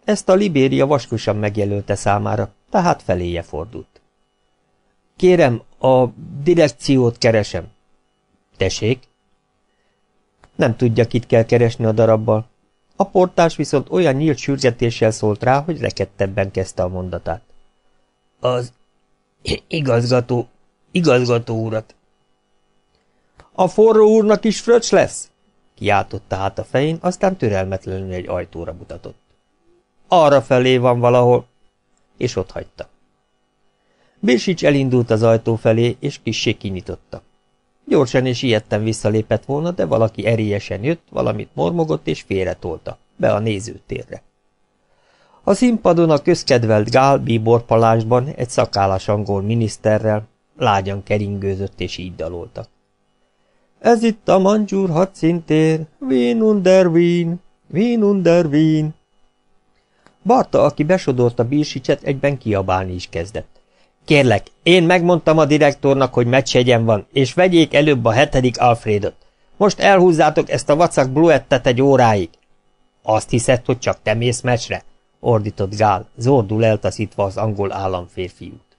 Ezt a Libéria vaskosan megjelölte számára, tehát feléje fordult. Kérem, a direkciót keresem. Tessék? Nem tudja, kit kell keresni a darabbal. A portás viszont olyan nyílt sürgetéssel szólt rá, hogy rekedtebben kezdte a mondatát. Az igazgató, igazgató urat. A forró úrnak is fröccs lesz? Kiáltotta hát a fején, aztán türelmetlenül egy ajtóra mutatott. Arra felé van valahol, és ott hagyta. Birsics elindult az ajtó felé, és kissé kinyitotta. Gyorsan és ilyetten visszalépett volna, de valaki erélyesen jött, valamit mormogott és félretolta, be a nézőtérre. A színpadon a közkedvelt Gál palásban egy szakállas angol miniszterrel lágyan keringőzött és így daloltak. Ez itt a mancsúr hadszintér, Wien under Wien, Wien under Wien. Barta, aki besodort a bírsicset, egyben kiabálni is kezdett. Kérlek, én megmondtam a direktornak, hogy meccsegyen van, és vegyék előbb a hetedik Alfredot. Most elhúzzátok ezt a vacak bluettet egy óráig. Azt hiszed, hogy csak te mész meccsre? ordított Gál, zordul eltaszítva az angol államférfiút.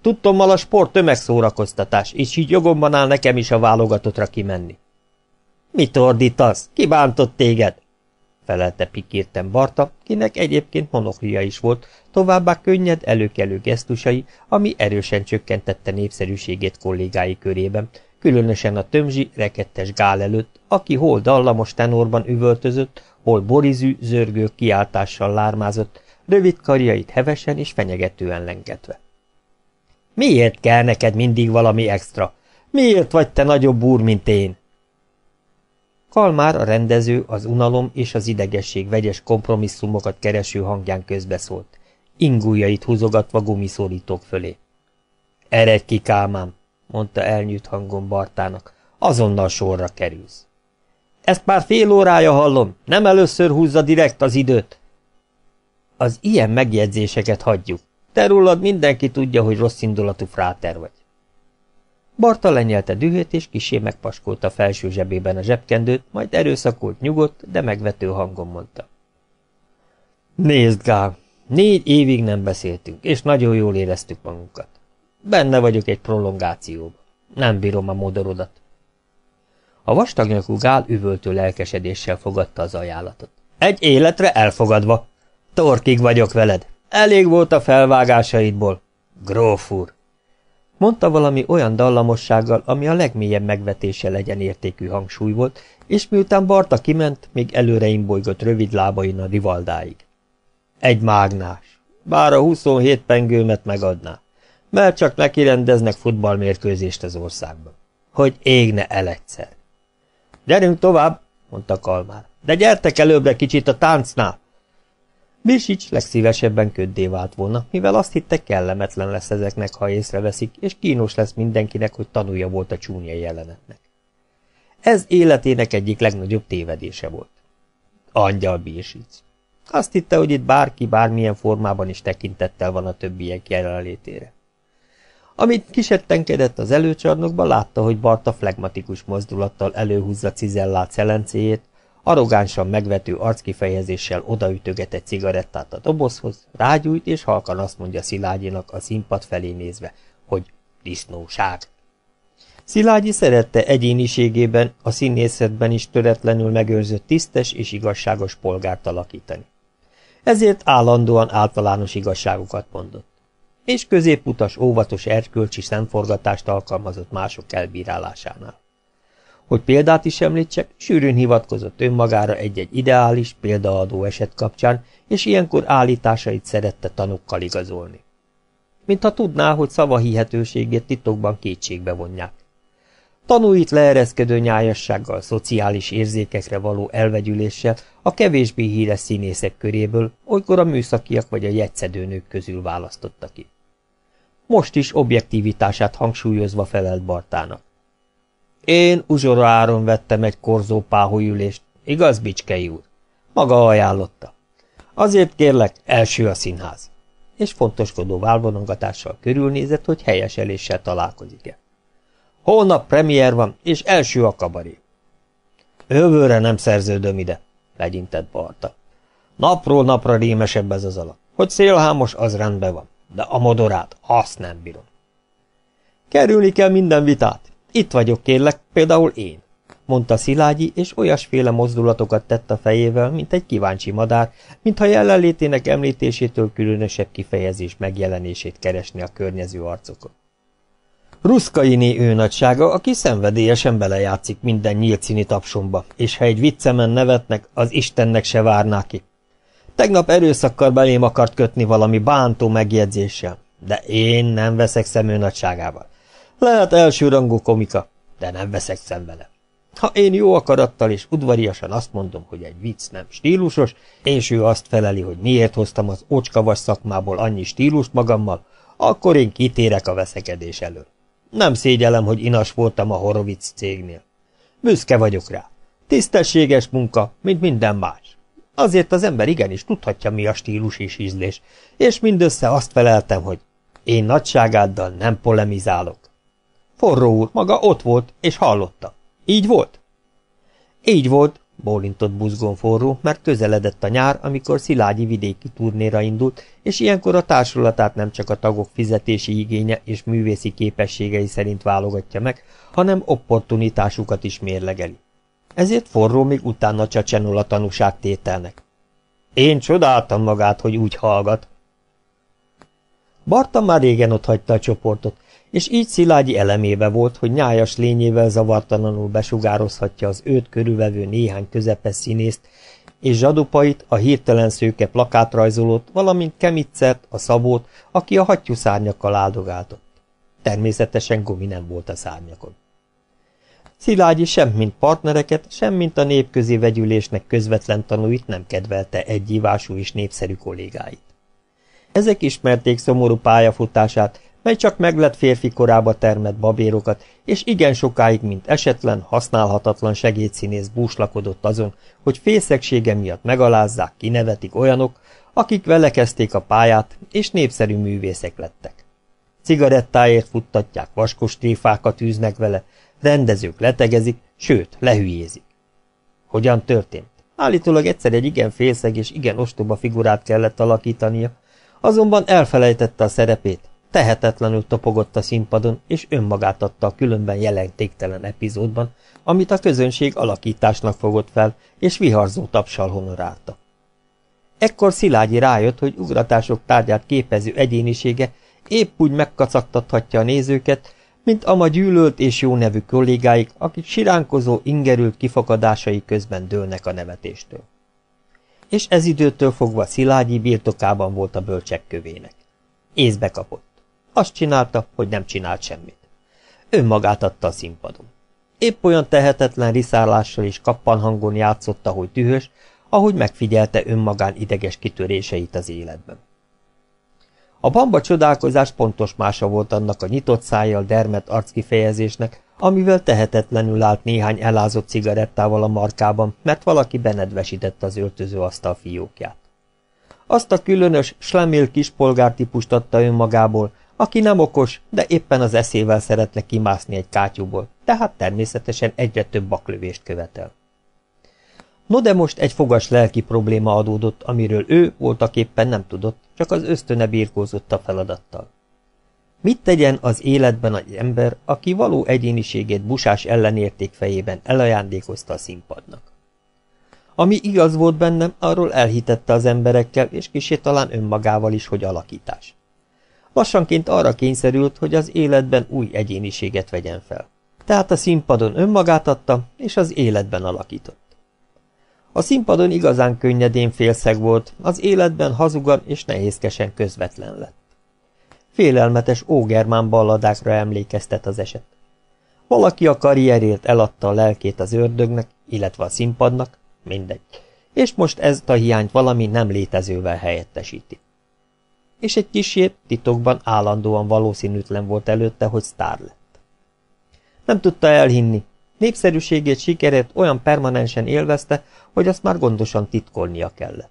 Tudtommal a sport tömegszórakoztatás, és így jogomban áll nekem is a válogatottra kimenni. Mit ordítasz? Kibántott téged? felelte pikérten Barta, kinek egyébként monoklia is volt, továbbá könnyed, előkelő gesztusai, ami erősen csökkentette népszerűségét kollégái körében, különösen a tömzsi, rekettes gál előtt, aki hol dallamos tenorban üvöltözött, hol borizű, zörgő kiáltással lármázott, rövid karjait hevesen és fenyegetően lengetve. Miért kell neked mindig valami extra? Miért vagy te nagyobb úr, mint én? Kalmár a rendező, az unalom és az idegesség vegyes kompromisszumokat kereső hangján közbeszólt, ingújait húzogatva gumiszólítók fölé. – Eredj ki, Kálmám! – mondta elnyűjt hangon Bartának. – Azonnal sorra kerülsz. – Ezt már fél órája hallom, nem először húzza direkt az időt. – Az ilyen megjegyzéseket hagyjuk. Te rólad mindenki tudja, hogy rossz indulatú fráter vagy. Barta lenyelte dühét, és kisé megpaskolta felső zsebében a zsebkendőt, majd erőszakolt, nyugodt, de megvető hangon mondta. Nézd, Gál, négy évig nem beszéltünk, és nagyon jól éreztük magunkat. Benne vagyok egy prolongációba. Nem bírom a modorodat. A vastagnyakú Gál üvöltő lelkesedéssel fogadta az ajánlatot. Egy életre elfogadva. Torkig vagyok veled. Elég volt a felvágásaidból. Gróf úr. Mondta valami olyan dallamossággal, ami a legmélyebb megvetése legyen értékű hangsúly volt, és miután Barta kiment, még előre imbolygott rövid lábain a rivaldáig. Egy mágnás, bár a 27 pengőmet megadná, mert csak neki rendeznek futballmérkőzést az országban. Hogy égne el egyszer. Gyerünk tovább, mondta Kalmár, de gyertek előbbre kicsit a táncnál. Birsics legszívesebben köddé vált volna, mivel azt hitte kellemetlen lesz ezeknek, ha észreveszik, és kínos lesz mindenkinek, hogy tanulja volt a csúnya jelenetnek. Ez életének egyik legnagyobb tévedése volt. Angyal Birsics. Azt hitte, hogy itt bárki bármilyen formában is tekintettel van a többiek jelenlétére. Amit kisettenkedett az előcsarnokba, látta, hogy Barta flegmatikus mozdulattal előhúzza cizellát szelencéjét, arrogánsan megvető arckifejezéssel odaütöget egy cigarettát a dobozhoz, rágyújt és halkan azt mondja Szilágyinak a színpad felé nézve, hogy disznóság. Szilágyi szerette egyéniségében, a színészetben is töretlenül megőrzött tisztes és igazságos polgárt alakítani. Ezért állandóan általános igazságokat mondott. És középutas óvatos erkölcsi szemforgatást alkalmazott mások elbírálásánál. Hogy példát is említsek, sűrűn hivatkozott önmagára egy-egy ideális, példaadó eset kapcsán, és ilyenkor állításait szerette tanukkal igazolni. Mintha tudná, hogy szava hihetőségét titokban kétségbe vonják. Tanúit leereszkedő nyájassággal, szociális érzékekre való elvegyüléssel a kevésbé híres színészek köréből, olykor a műszakiak vagy a jegyszedőnők közül választotta ki. Most is objektivitását hangsúlyozva felelt Bartának. Én uzsora áron vettem egy korzó páholyülést, igaz, Bicskei úr? Maga ajánlotta. Azért kérlek, első a színház. És fontoskodó válvonongatással körülnézett, hogy helyeseléssel találkozik-e. Holnap premier van, és első a kabaré. Jövőre nem szerződöm ide, legyintett Barta. Napról napra rémesebb ez az alak. Hogy szélhámos, az rendben van, de a modorát, azt nem bírom. Kerülni kell minden vitát, itt vagyok, kérlek, például én, mondta Szilágyi, és olyasféle mozdulatokat tett a fejével, mint egy kíváncsi madár, mintha jelenlétének említésétől különösebb kifejezés megjelenését keresni a környező arcokon. Ruszkainé ő nagysága, aki szenvedélyesen belejátszik minden nyílt tapsomba, és ha egy viccemen nevetnek, az Istennek se várná ki. Tegnap erőszakkal belém akart kötni valami bántó megjegyzéssel, de én nem veszek szemő nagyságával. Lehet elsőrangú komika, de nem szem vele. Ha én jó akarattal és udvariasan azt mondom, hogy egy vicc nem stílusos, és ő azt feleli, hogy miért hoztam az ocskavas szakmából annyi stílust magammal, akkor én kitérek a veszekedés elől. Nem szégyelem, hogy inas voltam a Horovic cégnél. Büszke vagyok rá. Tisztességes munka, mint minden más. Azért az ember igenis tudhatja, mi a stílus és ízlés, és mindössze azt feleltem, hogy én nagyságáddal nem polemizálok. Forró úr maga ott volt, és hallotta. Így volt? Így volt, bólintott buzgón forró, mert közeledett a nyár, amikor Szilágyi vidéki turnéra indult, és ilyenkor a társulatát nem csak a tagok fizetési igénye és művészi képességei szerint válogatja meg, hanem opportunitásukat is mérlegeli. Ezért forró még utána csacsenul a tanúságtételnek. Én csodáltam magát, hogy úgy hallgat. Barta már régen hagyta a csoportot, és így Szilágyi elemébe volt, hogy nyájas lényével zavartalanul besugározhatja az őt körülvevő néhány közepes színészt, és zsadupait, a hirtelen szőke plakátrajzolót, valamint Kemitzert, a szabót, aki a hattyú szárnyakkal áldogáltott. Természetesen gumi nem volt a szárnyakon. Szilágyi sem mint partnereket, sem mint a népközi vegyülésnek közvetlen tanúit nem kedvelte egyívású és népszerű kollégáit. Ezek ismerték szomorú pályafutását, mely csak meglett férfi korába termett babérokat, és igen sokáig, mint esetlen, használhatatlan segédszínész búslakodott azon, hogy fészegsége miatt megalázzák, kinevetik olyanok, akik vele kezdték a pályát, és népszerű művészek lettek. Cigarettáért futtatják, vaskos tréfákat űznek vele, rendezők letegezik, sőt, lehülyézik. Hogyan történt? Állítólag egyszer egy igen félszeg és igen ostoba figurát kellett alakítania, azonban elfelejtette a szerepét, tehetetlenül topogott a színpadon, és önmagát adta a különben jelentéktelen epizódban, amit a közönség alakításnak fogott fel, és viharzó tapsal honorálta. Ekkor Szilágyi rájött, hogy ugratások tárgyát képező egyénisége épp úgy megkacagtathatja a nézőket, mint ma gyűlölt és jó nevű kollégáik, akik siránkozó, ingerült kifakadásai közben dőlnek a nevetéstől. És ez időtől fogva Szilágyi birtokában volt a bölcsek kövének. Észbe kapott. Azt csinálta, hogy nem csinált semmit. Önmagát adta a színpadon. Épp olyan tehetetlen riszállással és hangon játszotta, hogy tühös, ahogy megfigyelte önmagán ideges kitöréseit az életben. A bamba csodálkozás pontos mása volt annak a nyitott szájjal dermet arckifejezésnek, amivel tehetetlenül állt néhány elázott cigarettával a markában, mert valaki benedvesített az öltöző asztal fiókját. Azt a különös, slemél kispolgártípust adta önmagából, aki nem okos, de éppen az eszével szeretne kimászni egy kátyúból, tehát természetesen egyre több baklövést követel. No de most egy fogas lelki probléma adódott, amiről ő voltaképpen nem tudott, csak az ösztöne birkózott a feladattal. Mit tegyen az életben egy ember, aki való egyéniségét busás ellenérték fejében elajándékozta a színpadnak? Ami igaz volt bennem, arról elhitette az emberekkel, és kisé talán önmagával is, hogy alakítás lassanként arra kényszerült, hogy az életben új egyéniséget vegyen fel. Tehát a színpadon önmagát adta, és az életben alakított. A színpadon igazán könnyedén félszeg volt, az életben hazugan és nehézkesen közvetlen lett. Félelmetes ógermán balladákra emlékeztet az eset. Valaki a karrierért eladta a lelkét az ördögnek, illetve a színpadnak, mindegy, és most ezt a hiányt valami nem létezővel helyettesíti és egy kisért titokban állandóan valószínűtlen volt előtte, hogy sztár lett. Nem tudta elhinni, népszerűségét, sikerét olyan permanensen élvezte, hogy azt már gondosan titkolnia kellett.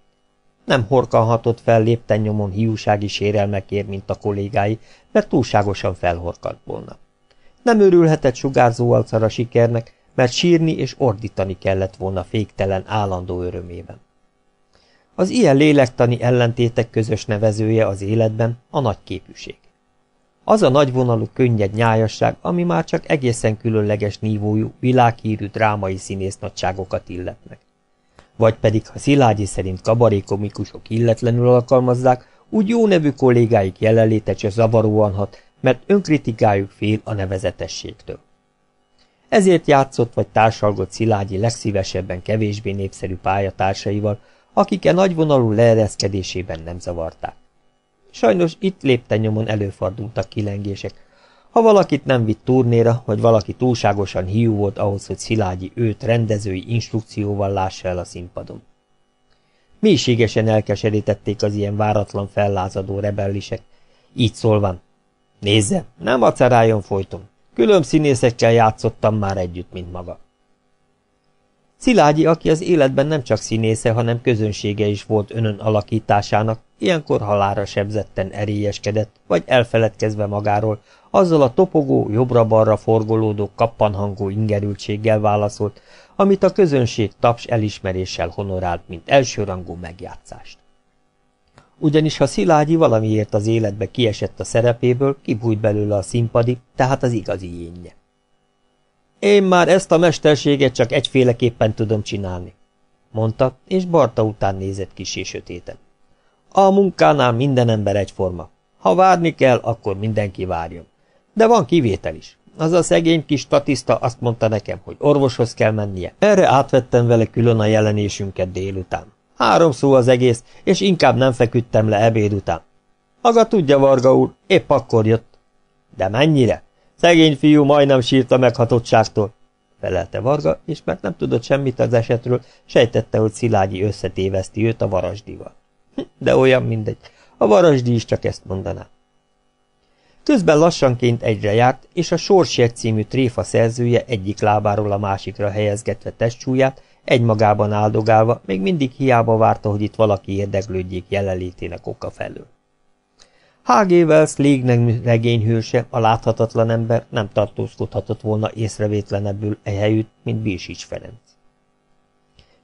Nem horkanhatott fel lépten nyomon hiúsági sérelmekért, mint a kollégái, mert túlságosan felhorkant volna. Nem örülhetett sugárzó alcara sikernek, mert sírni és ordítani kellett volna féktelen állandó örömében. Az ilyen lélektani ellentétek közös nevezője az életben a nagyképűség. Az a nagyvonalú könnyed nyájasság, ami már csak egészen különleges nívójú, világhírű drámai színésznagyságokat illetnek. Vagy pedig, ha Szilágyi szerint kabarékomikusok illetlenül alkalmazzák, úgy jó nevű kollégáik jelenléte se zavaróan hat, mert önkritikájuk fél a nevezetességtől. Ezért játszott vagy társalgott Szilágyi legszívesebben kevésbé népszerű pályatársaival, akik e nagyvonalú leereszkedésében nem zavarták. Sajnos itt nyomon előfordultak kilengések. Ha valakit nem vitt turnéra, vagy valaki túlságosan hiú volt ahhoz, hogy Szilágyi őt rendezői instrukcióval lássa el a színpadon. Mélységesen elkeserítették az ilyen váratlan fellázadó rebellisek. Így szólván, nézze, nem aceráljon folyton, külön színészekkel játszottam már együtt, mint maga. Szilágyi, aki az életben nem csak színésze, hanem közönsége is volt önön alakításának, ilyenkor halára sebzetten erélyeskedett, vagy elfeledkezve magáról, azzal a topogó, jobbra-balra forgolódó kappanhangú ingerültséggel válaszolt, amit a közönség taps elismeréssel honorált, mint elsőrangú megjátszást. Ugyanis ha Szilágyi valamiért az életbe kiesett a szerepéből, kibújt belőle a színpadi, tehát az igazi énje. Én már ezt a mesterséget csak egyféleképpen tudom csinálni, mondta, és Barta után nézett és sötéten. A munkánál minden ember egyforma. Ha várni kell, akkor mindenki várjon. De van kivétel is. Az a szegény kis statiszta azt mondta nekem, hogy orvoshoz kell mennie. Erre átvettem vele külön a jelenésünket délután. Három szó az egész, és inkább nem feküdtem le ebéd után. Maga tudja, Varga úr, épp akkor jött. De mennyire? Szegény fiú majdnem sírt a meghatottságtól, felelte Varga, és mert nem tudott semmit az esetről, sejtette, hogy Szilágyi összetéveszti őt a varasdival. De olyan mindegy, a varasdi is csak ezt mondaná. Közben lassanként egyre járt, és a Sorsiek című tréfa szerzője egyik lábáról a másikra helyezgetve testcsúját, egymagában áldogálva, még mindig hiába várta, hogy itt valaki érdeklődjék jelenlétének oka felől. H.G. Wells légregényhőse, a láthatatlan ember nem tartózkodhatott volna észrevétlenebbül e helyütt, mint Bírsics Ferenc.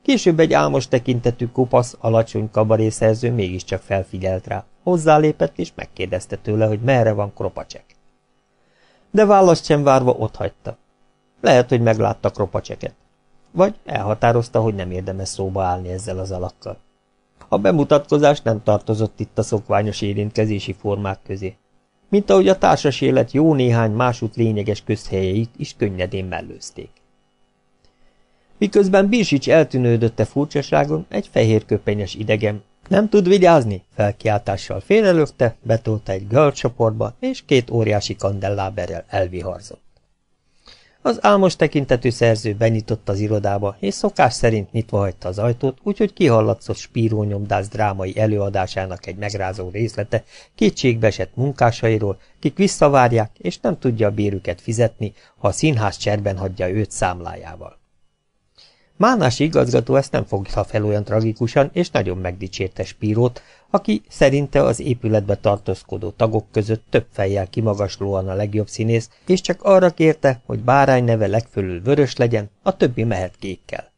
Később egy álmos tekintetű kupasz, alacsony kabarészerző mégiscsak felfigyelt rá, hozzálépett és megkérdezte tőle, hogy merre van Kropacsek. De választ sem várva ott hagyta. Lehet, hogy meglátta Kropacseket. Vagy elhatározta, hogy nem érdemes szóba állni ezzel az alakkal. A bemutatkozás nem tartozott itt a szokványos érintkezési formák közé, mint ahogy a társas élet jó néhány másút lényeges közhelyeit is könnyedén mellőzték. Miközben Birsics eltűnődötte furcsaságon, egy fehér köpenyes idegen nem tud vigyázni, felkiáltással félrelökte, betolta egy gölcsoportba, és két óriási kandelláberrel elviharzott. Az álmos tekintetű szerző benyitott az irodába, és szokás szerint nyitva hagyta az ajtót, úgyhogy kihallatszott Spíró nyomdász drámai előadásának egy megrázó részlete kétségbeesett munkásairól, kik visszavárják, és nem tudja a bérüket fizetni, ha a színház cserben hagyja őt számlájával. Mánás igazgató ezt nem fogta fel olyan tragikusan, és nagyon megdicsérte Spírót, aki szerinte az épületbe tartózkodó tagok között több fejjel kimagaslóan a legjobb színész, és csak arra kérte, hogy bárány neve legfölül vörös legyen, a többi mehet kékkel.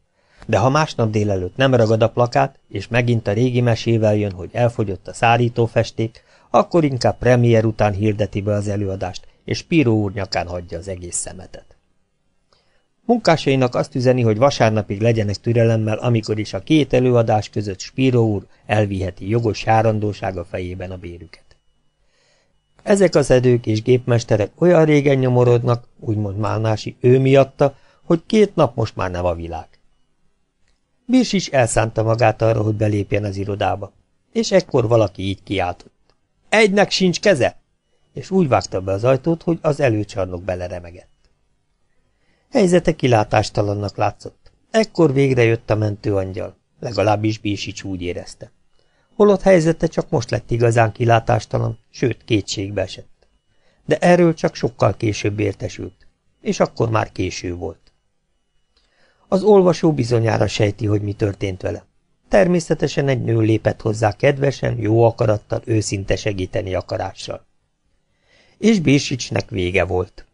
De ha másnap délelőtt nem ragad a plakát, és megint a régi mesével jön, hogy elfogyott a szárítófesték, akkor inkább premier után hirdeti be az előadást, és Spíró úr nyakán hagyja az egész szemetet. Munkásainak azt üzeni, hogy vasárnapig legyenek türelemmel, amikor is a két előadás között spiro úr elviheti jogos járandósága fejében a bérüket. Ezek az edők és gépmesterek olyan régen nyomorodnak, úgymond Málnási ő miatta, hogy két nap most már nem a világ. Birs is elszánta magát arra, hogy belépjen az irodába, és ekkor valaki így kiáltott. Egynek sincs keze! És úgy vágta be az ajtót, hogy az előcsarnok beleremegett. Helyzete kilátástalannak látszott. Ekkor végre jött a mentőangyal, legalábbis Bísics úgy érezte. Holott helyzete csak most lett igazán kilátástalan, sőt kétségbe esett. De erről csak sokkal később értesült, és akkor már késő volt. Az olvasó bizonyára sejti, hogy mi történt vele. Természetesen egy nő lépett hozzá kedvesen, jó akarattal, őszinte segíteni akarással. És Bésicsnek vége volt.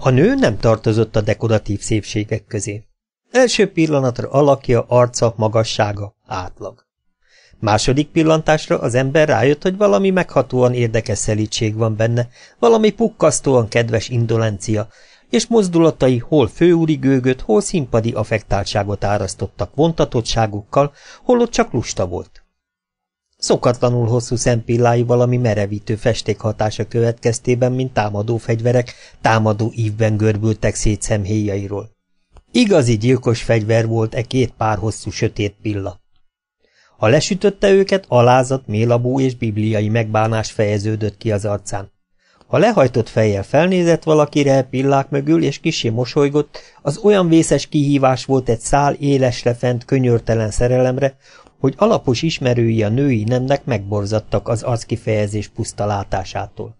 A nő nem tartozott a dekoratív szépségek közé. Első pillanatra alakja, arca, magassága átlag. Második pillantásra az ember rájött, hogy valami meghatóan érdekes szelítség van benne, valami pukkasztóan kedves indolencia, és mozdulatai hol főúri gőgöt, hol színpadi affektáltságot árasztottak vontatottságukkal, holott csak lusta volt. Szokatlanul hosszú szempilláival, ami merevítő festék hatása következtében, mint támadó fegyverek, támadó ívben görbültek szét szemhéjairól. Igazi gyilkos fegyver volt e két pár hosszú sötét pilla. Ha lesütötte őket, alázat, mélabú és bibliai megbánás fejeződött ki az arcán. Ha lehajtott fejjel felnézett valakire e pillák mögül, és kisé mosolygott, az olyan vészes kihívás volt egy szál élesre fent könyörtelen szerelemre, hogy alapos ismerői a női nemnek megborzadtak az arckifejezés puszta látásától.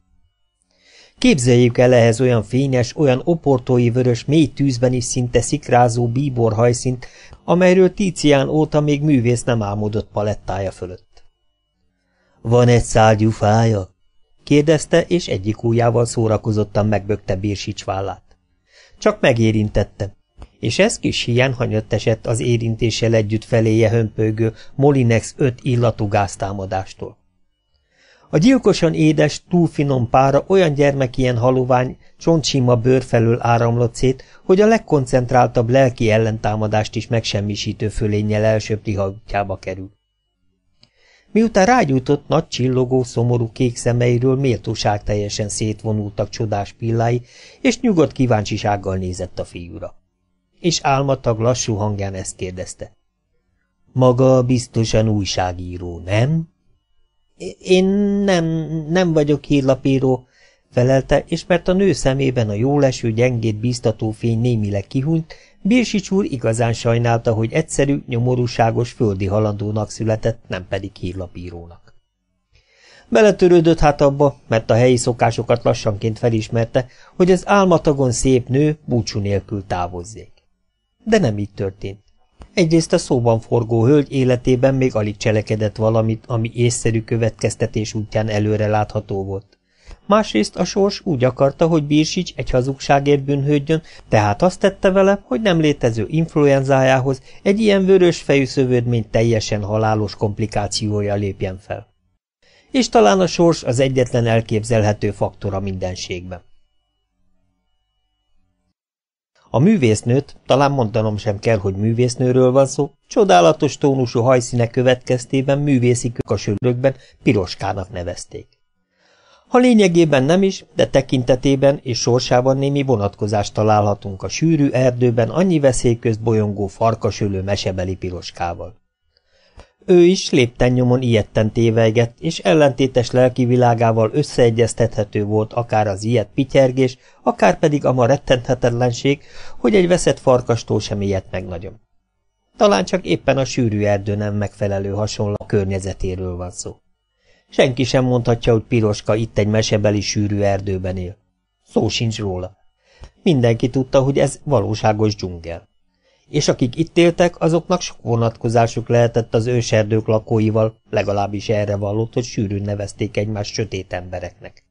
Képzeljük el ehhez olyan fényes, olyan oportói vörös, mély tűzben is szinte szikrázó bíborhajszint, amelyről Tícián óta még művész nem álmodott palettája fölött. Van egy szárgyú kérdezte, és egyik ujjával szórakozottan megbökte Bírsics vállát. Csak megérintettem és ez kis hiány hanyat esett az érintéssel együtt feléje hömpögő Molinex öt illatú gáztámadástól. A gyilkosan édes, túl finom pára olyan ilyen halovány, csontsima bőr felől áramlott szét, hogy a legkoncentráltabb lelki ellentámadást is megsemmisítő fölénnyel első hajtjába kerül. Miután rágyújtott nagy csillogó, szomorú kék szemeiről méltóság teljesen szétvonultak csodás pillái, és nyugodt kíváncsisággal nézett a fiúra és álmatag lassú hangján ezt kérdezte. Maga biztosan újságíró, nem? Én nem, nem vagyok hírlapíró, felelte, és mert a nő szemében a jóleső, gyengét bíztató fény némileg kihunyt, Birsics úr igazán sajnálta, hogy egyszerű, nyomorúságos földi halandónak született, nem pedig hírlapírónak. Beletörődött hát abba, mert a helyi szokásokat lassanként felismerte, hogy az álmatagon szép nő búcsú nélkül távozzék de nem így történt. Egyrészt a szóban forgó hölgy életében még alig cselekedett valamit, ami észszerű következtetés útján előre látható volt. Másrészt a sors úgy akarta, hogy Birsics egy hazugságért bűnhődjön, tehát azt tette vele, hogy nem létező influenzájához egy ilyen vörös fejű szövődmény teljesen halálos komplikációja lépjen fel. És talán a sors az egyetlen elképzelhető faktor a mindenségben. A művésznőt, talán mondanom sem kell, hogy művésznőről van szó, csodálatos tónusú hajszíne következtében művészi a sörökben piroskának nevezték. Ha lényegében nem is, de tekintetében és sorsában némi vonatkozást találhatunk a sűrű erdőben annyi veszély közt bolyongó farkasülő mesebeli piroskával. Ő is lépten nyomon ilyetten tévelgett, és ellentétes lelkivilágával összeegyeztethető volt akár az ilyet pityergés, akár pedig a ma rettenthetetlenség, hogy egy veszett farkastól sem ilyet meg nagyon. Talán csak éppen a sűrű erdő nem megfelelő hasonló környezetéről van szó. Senki sem mondhatja, hogy Piroska itt egy mesebeli sűrű erdőben él. Szó sincs róla. Mindenki tudta, hogy ez valóságos dzsungel és akik itt éltek, azoknak sok vonatkozásuk lehetett az őserdők lakóival, legalábbis erre vallott, hogy sűrűn nevezték egymást sötét embereknek.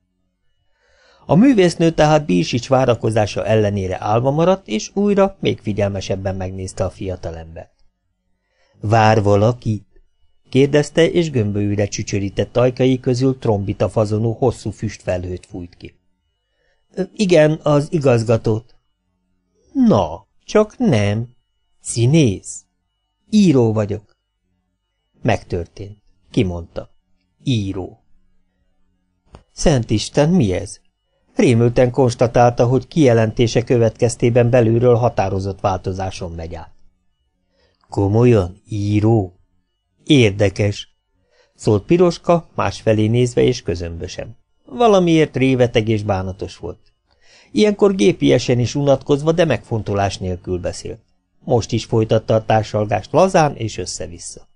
A művésznő tehát Bírsics várakozása ellenére álva maradt, és újra még figyelmesebben megnézte a fiatalembert. Vár valaki? kérdezte, és gömbölyűre csücsörített ajkai közül trombita fazonú hosszú füstfelhőt fújt ki. Igen, az igazgatót. Na, csak nem, Színész? Író vagyok. Megtörtént. Kimondta. Író. Szent Isten, mi ez? Rémülten konstatálta, hogy kijelentése következtében belülről határozott változáson megy át. Komolyan, író? Érdekes, szólt Piroska, másfelé nézve és közömbösen. Valamiért réveteg és bánatos volt. Ilyenkor gépiesen is unatkozva, de megfontolás nélkül beszélt. Most is folytatta a társalgást lazán és össze-vissza.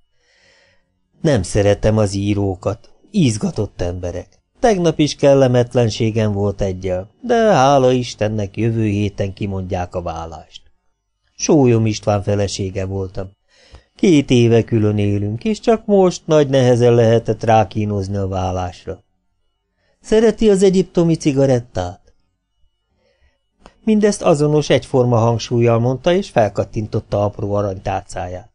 Nem szeretem az írókat, izgatott emberek. Tegnap is kellemetlenségem volt egyel, de hála Istennek jövő héten kimondják a vállást. Sólyom István felesége voltam. Két éve külön élünk, és csak most nagy nehezen lehetett rákínozni a vállásra. Szereti az egyiptomi cigarettát? Mindezt azonos egyforma hangsúlyjal mondta, és felkattintotta apró aranytárcáját.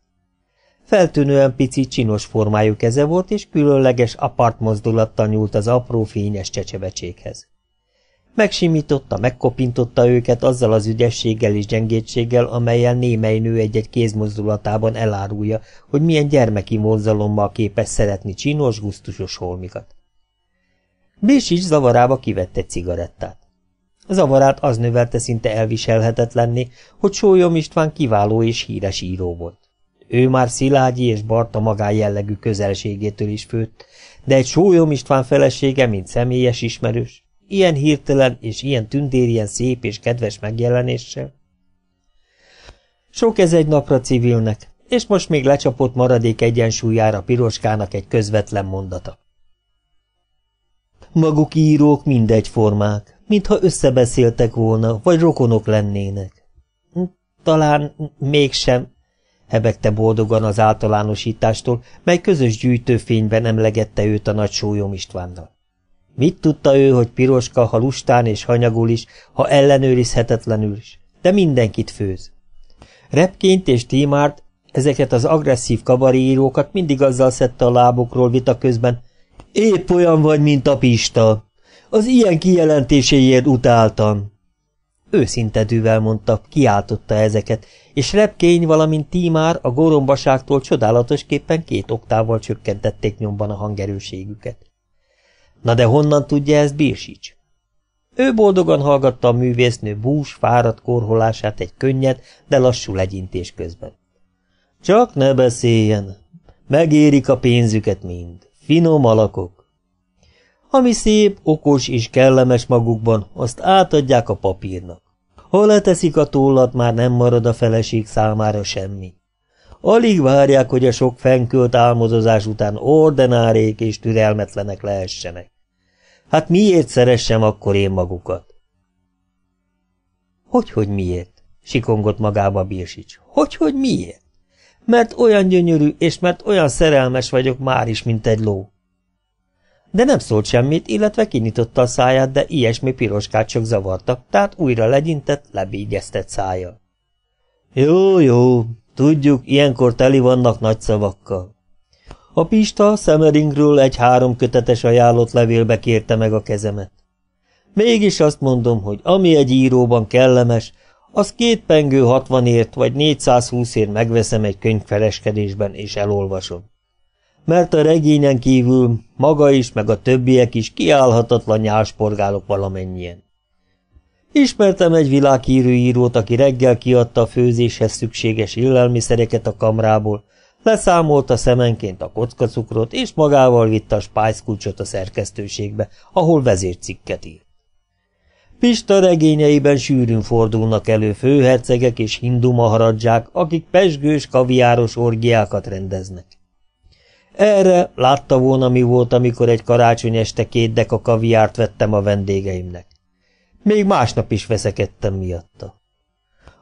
Feltűnően pici, csinos formájú keze volt, és különleges apart mozdulattal nyúlt az apró fényes csecsebecséghez. Megsimította, megkopintotta őket azzal az ügyességgel és gyengétséggel, amelyel némely nő egy-egy kézmozdulatában elárulja, hogy milyen gyermeki vonzalommal képes szeretni csinos, gusztusos holmikat. Bésics zavarába kivette egy cigarettát. Zavarát az növelte szinte elviselhetetlenni, hogy Sólyom István kiváló és híres író volt. Ő már Szilágyi és Barta magá jellegű közelségétől is főtt, de egy Sólyom István felesége, mint személyes ismerős, ilyen hirtelen és ilyen tündérien szép és kedves megjelenéssel. Sok ez egy napra civilnek, és most még lecsapott maradék egyensúlyára piroskának egy közvetlen mondata. Maguk írók formák mintha összebeszéltek volna, vagy rokonok lennének. Hm, talán mégsem, hebegte boldogan az általánosítástól, mely közös gyűjtőfényben emlegette őt a nagy sólyom Istvánnal. Mit tudta ő, hogy piroska, ha lustán és hanyagul is, ha ellenőrizhetetlenül is, de mindenkit főz. Repként és Tímárt, ezeket az agresszív kabaréírókat mindig azzal szedte a lábokról vita közben, épp olyan vagy, mint a Pista. Az ilyen kijelentéséért utáltam. dűvel mondta, kiáltotta ezeket, és repkény, valamint tímár a gorombaságtól csodálatosképpen két oktával csökkentették nyomban a hangerőségüket. Na de honnan tudja ezt Birsics? Ő boldogan hallgatta a művésznő bús, fáradt korholását egy könnyed, de lassú legyintés közben. Csak ne beszéljen! Megérik a pénzüket mind. Finom alakok. Ami szép, okos és kellemes magukban, azt átadják a papírnak. Ha leteszik a tollat, már nem marad a feleség számára semmi. Alig várják, hogy a sok fenkölt álmozozás után ordenárék és türelmetlenek lehessenek. Hát miért szeressem akkor én magukat? hogy hogy miért? Sikongott magába Birsics. Hogy, hogy miért? Mert olyan gyönyörű, és mert olyan szerelmes vagyok már is, mint egy ló de nem szólt semmit, illetve kinyitotta a száját, de ilyesmi piroskát csak zavartak, tehát újra legyintett, lebígyeztett szája. Jó, jó, tudjuk, ilyenkor teli vannak nagy szavakkal. A Pista Szemeringről egy három kötetes ajánlott levélbe kérte meg a kezemet. Mégis azt mondom, hogy ami egy íróban kellemes, az két pengő hatvanért vagy 420 négyszázhúszért megveszem egy könyvkereskedésben és elolvasom mert a regényen kívül maga is, meg a többiek is kiállhatatlan nyásporgálok valamennyien. Ismertem egy világhírű írót, aki reggel kiadta a főzéshez szükséges élelmiszereket a kamrából, leszámolta szemenként a kockacukrot, és magával vitte a kulcsot a szerkesztőségbe, ahol vezércikket írt. Pista regényeiben sűrűn fordulnak elő főhercegek és hindu maharadzsák, akik pesgős, kaviáros orgiákat rendeznek. Erre látta volna, mi volt, amikor egy karácsony este két deka kaviárt vettem a vendégeimnek. Még másnap is veszekedtem miatta.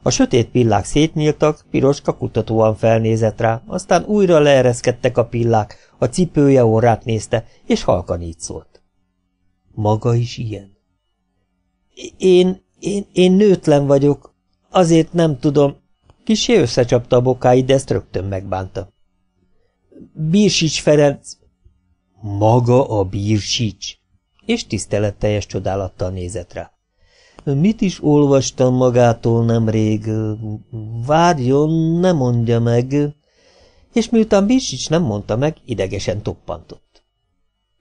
A sötét pillák szétnyíltak, piroska kutatóan felnézett rá, aztán újra leereszkedtek a pillák, a cipője orrát nézte, és halkan így szólt. Maga is ilyen? Én, én, én nőtlen vagyok, azért nem tudom. Kisé összecsapta a bokáit, de ezt rögtön megbánta. Bírsics Ferenc! Maga a Bírsics! És tiszteletteljes csodálattal nézett rá. Mit is olvastam magától nemrég? Várjon, ne mondja meg! És miután Bírsics nem mondta meg, idegesen toppantott.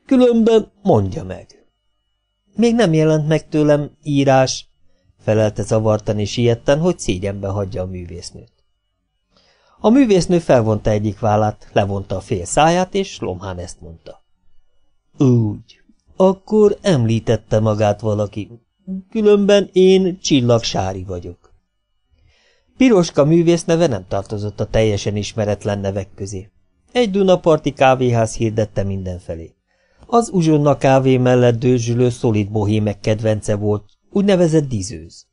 Különben mondja meg! Még nem jelent meg tőlem írás, felelte zavartan és ilyetten, hogy szégyenbe hagyja a művésznőt. A művésznő felvonta egyik vállát, levonta a fél száját, és lomhán ezt mondta. Úgy, akkor említette magát valaki, különben én csillagsári vagyok. Piroska művész neve nem tartozott a teljesen ismeretlen nevek közé. Egy Dunaparti kávéház hirdette mindenfelé. Az uzsonna kávé mellett dőzsülő szolid bohémek kedvence volt, úgynevezett dizőz.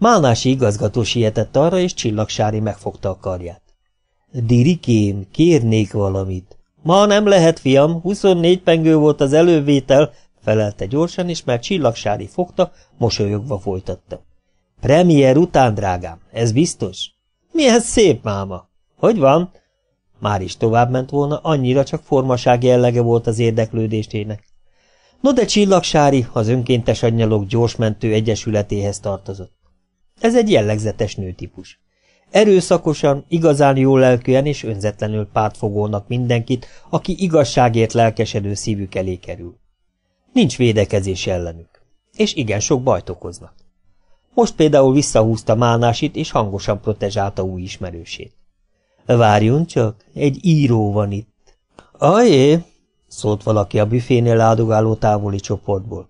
Málnási igazgató sietett arra, és Csillagsári megfogta a karját. Dirikém, kérnék valamit. Ma nem lehet, fiam, 24 pengő volt az elővétel, felelte gyorsan, és már Csillagsári fogta, mosolyogva folytatta. Premier után, drágám, ez biztos? Milyen szép máma! Hogy van? Már is tovább ment volna, annyira csak formaság jellege volt az érdeklődésének. No de Csillagsári az önkéntes anyalok gyorsmentő egyesületéhez tartozott. Ez egy jellegzetes nőtípus. Erőszakosan, igazán jó lelkűen és önzetlenül pártfogónak mindenkit, aki igazságért lelkesedő szívük elé kerül. Nincs védekezés ellenük, és igen sok bajt okoznak. Most például visszahúzta málnásit és hangosan protezsálta új ismerősét. Várjunk csak, egy író van itt. Ajé, szólt valaki a büfénél áldogáló távoli csoportból.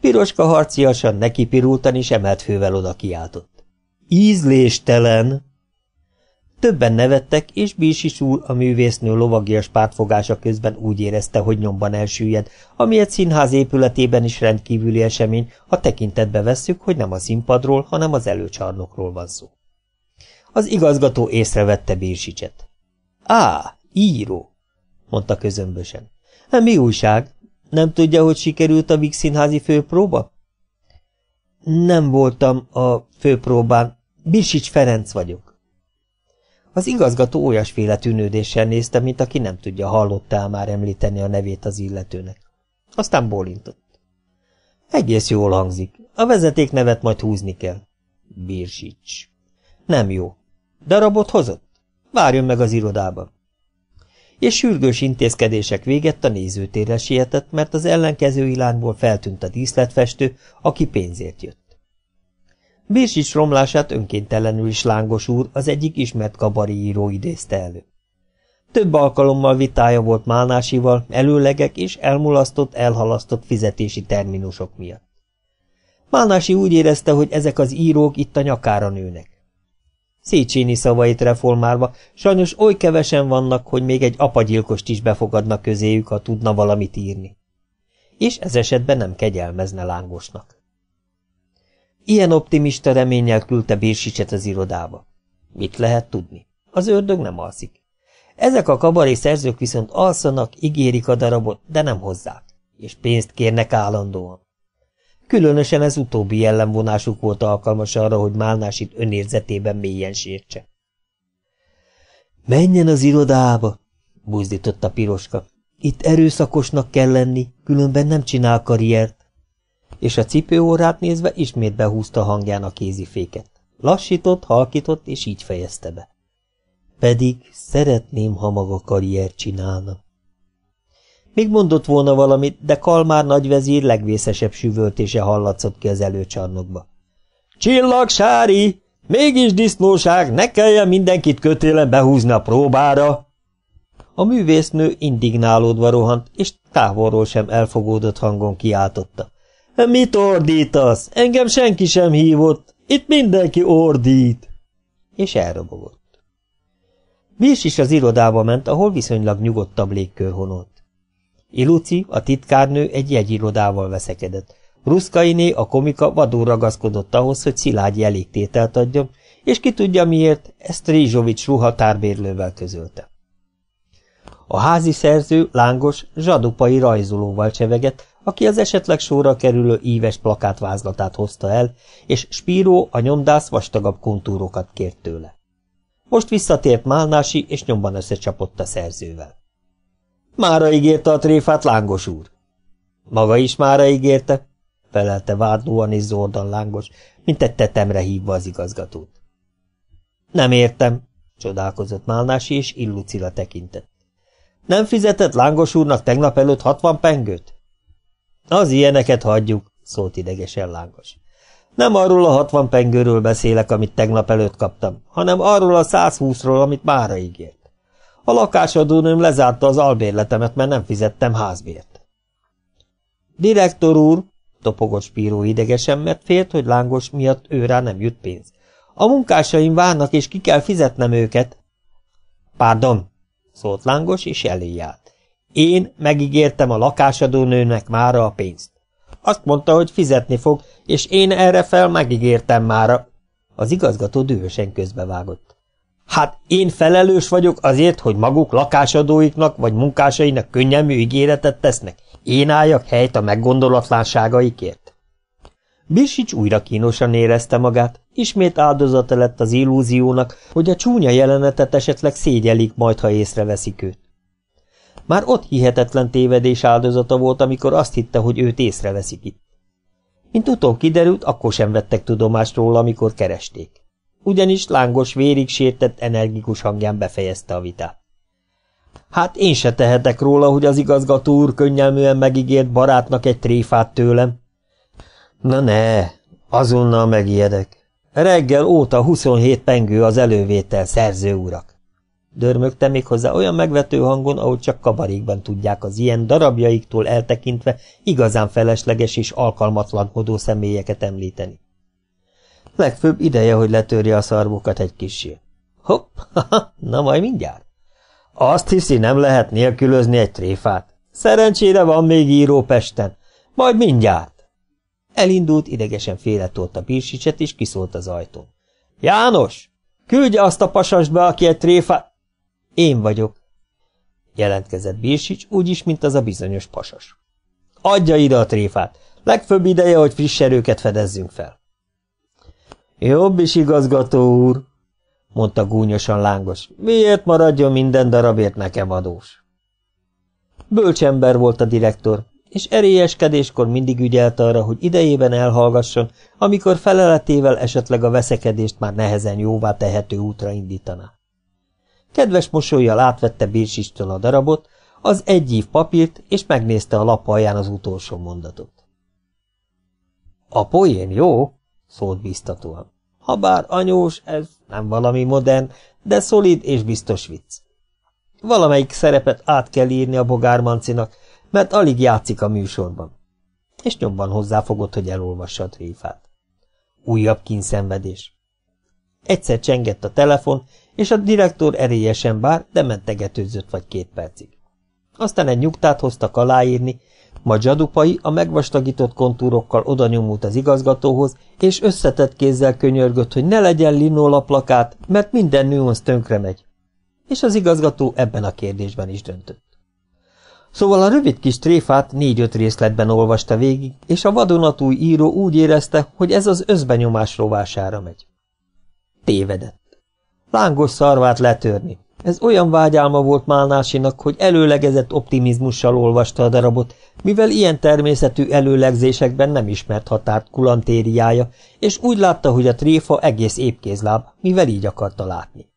Piroska harciasan nekipirultan is emelt fővel oda kiáltott. Ízléstelen! Többen nevettek, és Bísis úr, a művésznő lovagias pártfogása közben úgy érezte, hogy nyomban elsüllyed, ami egy színház épületében is rendkívüli esemény, ha tekintetbe vesszük, hogy nem a színpadról, hanem az előcsarnokról van szó. Az igazgató észrevette Bírsicset. – Á, író! – mondta közömbösen. – Mi újság? Nem tudja, hogy sikerült a Vix színházi főpróba? Nem voltam a főpróbán. Birsics Ferenc vagyok. Az igazgató olyasféle tűnődéssel nézte, mint aki nem tudja, hallottál már említeni a nevét az illetőnek. Aztán bólintott. Egész jól hangzik. A vezeték nevet majd húzni kell. Birsics. Nem jó. Darabot hozott? Várjon meg az irodában és sürgős intézkedések végett a nézőtérre sietett, mert az ellenkező irányból feltűnt a díszletfestő, aki pénzért jött. Bérsics romlását önkéntelenül is Lángos úr, az egyik ismert kabari író idézte elő. Több alkalommal vitája volt Málnásival, előlegek és elmulasztott, elhalasztott fizetési terminusok miatt. Málnási úgy érezte, hogy ezek az írók itt a nyakára nőnek. Széchenyi szavait reformálva, sajnos oly kevesen vannak, hogy még egy apagyilkost is befogadna közéjük, ha tudna valamit írni. És ez esetben nem kegyelmezne lángosnak. Ilyen optimista reménnyel küldte Bérsicset az irodába. Mit lehet tudni? Az ördög nem alszik. Ezek a kabaré szerzők viszont alszanak, ígérik a darabot, de nem hozzák, és pénzt kérnek állandóan. Különösen ez utóbbi jellemvonásuk volt alkalmas arra, hogy Málnásit önérzetében mélyen sértse. Menjen az irodába, buzdította Piroska. Itt erőszakosnak kell lenni, különben nem csinál karriert. És a cipőórát nézve ismét behúzta hangján a kéziféket. Lassított, halkított, és így fejezte be. Pedig szeretném, ha maga karriert csinálna. Még mondott volna valamit, de Kalmár nagyvezír legvészesebb süvöltése hallatszott ki az előcsarnokba. Csillagsári! Mégis disznóság, ne kelljen mindenkit kötélen behúzni a próbára! A művésznő indignálódva rohant, és távolról sem elfogódott hangon kiáltotta. Mit ordítasz? Engem senki sem hívott. Itt mindenki ordít. És elrobogott. Birs is az irodába ment, ahol viszonylag nyugodtabb légkör honolt. Iluci, a titkárnő egy jegyirodával veszekedett. Ruszkainé, a komika vadul ragaszkodott ahhoz, hogy Szilágyi elégtételt adjon, és ki tudja miért, ezt Rizsovics ruhatárbérlővel közölte. A házi szerző lángos, zsadupai rajzolóval csevegett, aki az esetleg sorra kerülő íves plakátvázlatát hozta el, és Spíró, a nyomdász vastagabb kontúrokat kért tőle. Most visszatért Málnási, és nyomban összecsapott a szerzővel. Mára ígérte a tréfát Lángos úr. Maga is mára ígérte, felelte vádlóan és zordan Lángos, mint egy tetemre hívva az igazgatót. Nem értem, csodálkozott Málnási, és illucila tekintett. Nem fizetett Lángos úrnak tegnap előtt hatvan pengőt? Az ilyeneket hagyjuk, szólt idegesen Lángos. Nem arról a hatvan pengőről beszélek, amit tegnap előtt kaptam, hanem arról a százhúszról, amit mára ígért. A lakásadónőm lezárta az albérletemet, mert nem fizettem házbért. Direktor úr, topogott Spíró idegesen, mert félt, hogy lángos miatt ő rá nem jut pénz. A munkásaim várnak, és ki kell fizetnem őket. Pardon, szólt lángos, és elé Én megígértem a lakásadónőnek mára a pénzt. Azt mondta, hogy fizetni fog, és én erre fel megígértem mára. Az igazgató dühösen közbevágott. Hát én felelős vagyok azért, hogy maguk lakásadóiknak vagy munkásainak könnyelmű ígéretet tesznek. Én álljak helyt a meggondolatlanságaikért. Birsics újra kínosan érezte magát, ismét áldozata lett az illúziónak, hogy a csúnya jelenetet esetleg szégyelik majd, ha észreveszik őt. Már ott hihetetlen tévedés áldozata volt, amikor azt hitte, hogy őt észreveszik itt. Mint utóbb kiderült, akkor sem vettek tudomást róla, amikor keresték ugyanis lángos vérig sértett energikus hangján befejezte a vitát. Hát én se tehetek róla, hogy az igazgató úr könnyelműen megígért barátnak egy tréfát tőlem. Na ne, azonnal megijedek. Reggel óta 27 pengő az elővétel, szerző urak. Dörmögte hozzá olyan megvető hangon, ahogy csak kabarékban tudják az ilyen darabjaiktól eltekintve igazán felesleges és alkalmatlankodó személyeket említeni. Legfőbb ideje, hogy letörje a szarvukat egy kisé. Hopp, na majd mindjárt. Azt hiszi, nem lehet nélkülözni egy tréfát. Szerencsére van még író Pesten. Majd mindjárt. Elindult, idegesen félretolt a bírsicset, és kiszólt az ajtó. János! Küldj azt a pasast be, aki egy tréfa... Én vagyok, jelentkezett Birsics, úgyis, mint az a bizonyos pasas. Adja ide a tréfát! Legfőbb ideje, hogy friss erőket fedezzünk fel. Jobb is, igazgató úr, mondta gúnyosan lángos. Miért maradjon minden darabért nekem adós? Bölcsember volt a direktor, és erélyeskedéskor mindig ügyelt arra, hogy idejében elhallgasson, amikor feleletével esetleg a veszekedést már nehezen jóvá tehető útra indítana. Kedves mosolyjal átvette Bírsistől a darabot, az egy ív papírt, és megnézte a lap alján az utolsó mondatot. A poén jó, szólt biztatóan. Habár anyós, ez nem valami modern, de szolid és biztos vicc. Valamelyik szerepet át kell írni a bogármancinak, mert alig játszik a műsorban. És nyomban hozzáfogott, hogy elolvassa a tréfát. Újabb kínszenvedés. Egyszer csengett a telefon, és a direktor erélyesen bár, de mentegetőzött vagy két percig. Aztán egy nyugtát hoztak aláírni, majd zsadupai a megvastagított kontúrokkal oda nyomult az igazgatóhoz, és összetett kézzel könyörgött, hogy ne legyen linólaplakát, mert minden nüansz tönkre megy. És az igazgató ebben a kérdésben is döntött. Szóval a rövid kis tréfát négy-öt részletben olvasta végig, és a vadonatúj író úgy érezte, hogy ez az özbenyomás rovására megy. Tévedett. Lángos szarvát letörni, ez olyan vágyálma volt Málnásinak, hogy előlegezett optimizmussal olvasta a darabot, mivel ilyen természetű előlegzésekben nem ismert határt kulantériája, és úgy látta, hogy a tréfa egész épkézláb, mivel így akarta látni.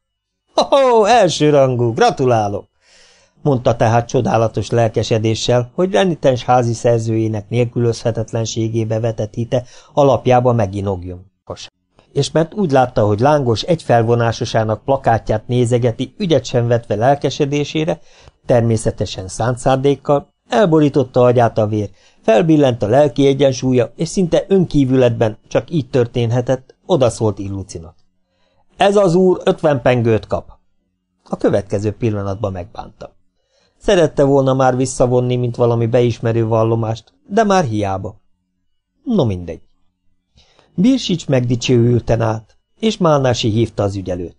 Ho, -ho első rangú, gratulálok! mondta tehát csodálatos lelkesedéssel, hogy renitens házi szerzőjének nélkülözhetetlenségébe vetett hite alapjába meginogjon és mert úgy látta, hogy lángos egyfelvonásosának plakátját nézegeti, ügyet sem vetve lelkesedésére, természetesen szánt szándékkal, elborította agyát a vér, felbillent a lelki egyensúlya, és szinte önkívületben, csak így történhetett, odaszólt Illucinak. Ez az úr ötven pengőt kap. A következő pillanatban megbánta. Szerette volna már visszavonni, mint valami beismerő vallomást, de már hiába. No mindegy. Birsics megdicsőülten át, és Málnási hívta az ügyelőt.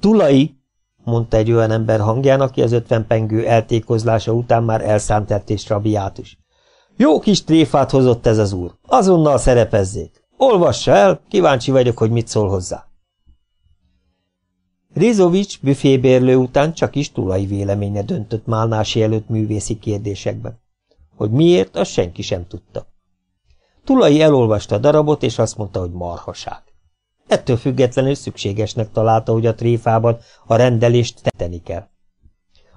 Tulai, mondta egy olyan ember hangján, aki az ötven pengő eltékozlása után már elszántett és rabiátus. Jó kis tréfát hozott ez az úr, azonnal szerepezzék. Olvassa el, kíváncsi vagyok, hogy mit szól hozzá. Rizovics büfébérlő után csak is tulai véleménye döntött Málnási előtt művészi kérdésekben. Hogy miért, azt senki sem tudta. Tulai elolvasta a darabot, és azt mondta, hogy marhaság. Ettől függetlenül szükségesnek találta, hogy a tréfában a rendelést tenni kell.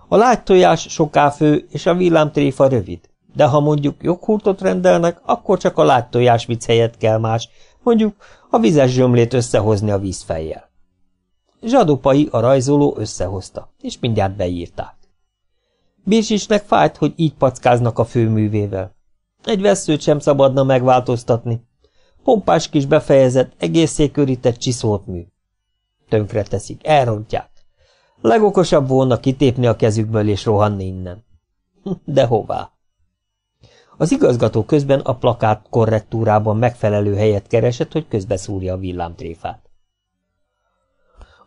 A lágytojás soká fő, és a villámtréfa rövid, de ha mondjuk joghurtot rendelnek, akkor csak a lágytojás vicc helyett kell más, mondjuk a vizes zsömlét összehozni a vízfejjel. Zsadopai a rajzoló összehozta, és mindjárt beírták. Bérsisnek fájt, hogy így packáznak a főművével. Egy veszőt sem szabadna megváltoztatni. Pompás kis befejezett, körített csiszolt mű. Tönkre teszik, elrontják. Legokosabb volna kitépni a kezükből és rohanni innen. De hová? Az igazgató közben a plakát korrektúrában megfelelő helyet keresett, hogy közbeszúrja a villámtréfát.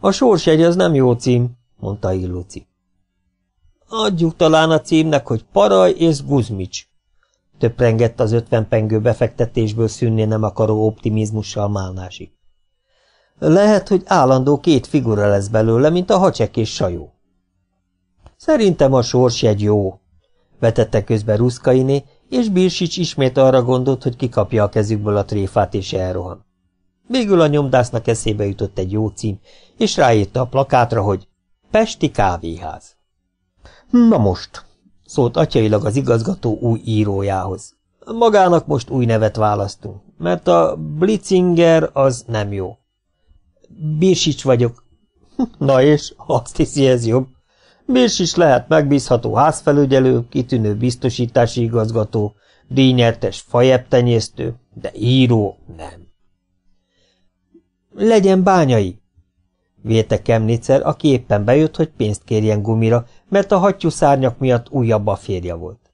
A sorsegy az nem jó cím, mondta Illuci. Adjuk talán a címnek, hogy Paraj és Guzmics, Töprengett az ötven pengő befektetésből szűnni nem akaró optimizmussal Málnási. Lehet, hogy állandó két figura lesz belőle, mint a hacsek és sajó. Szerintem a sors egy jó, vetette közbe Ruszkainé, és Birsics ismét arra gondolt, hogy kikapja a kezükből a tréfát és elrohan. Végül a nyomdásznak eszébe jutott egy jó cím, és ráírta a plakátra, hogy Pesti kávéház. Na most, szólt atyailag az igazgató új írójához. Magának most új nevet választunk, mert a Blitzinger az nem jó. Birsics vagyok. Na és, azt hiszi ez jobb. Birsics lehet megbízható házfelügyelő, kitűnő biztosítási igazgató, díjnyertes fajebtenyésztő, de író nem. Legyen bányai, vélte Kemnitzer, aki éppen bejött, hogy pénzt kérjen gumira, mert a hattyú szárnyak miatt újabb a férje volt.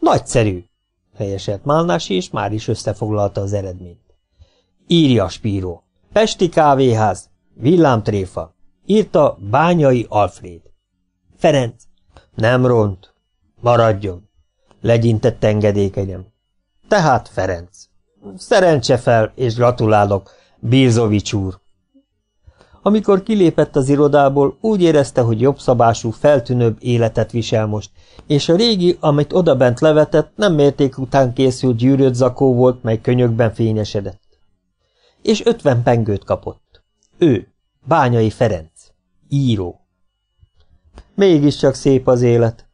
Nagyszerű! Helyesett Málnási, és már is összefoglalta az eredményt. Írja Spíró. Pesti kávéház, villámtréfa. Írta Bányai Alfred. Ferenc. Nem ront. Maradjon. Legyintett engedékenyem. Tehát Ferenc. Szerencse fel, és gratulálok, Bízovics úr. Amikor kilépett az irodából, úgy érezte, hogy jobb szabású, feltűnőbb életet visel most, és a régi, amit odabent levetett, nem mérték után készült gyűrött zakó volt, mely könyökben fényesedett. És ötven pengőt kapott. Ő, Bányai Ferenc, író. Mégiscsak szép az élet,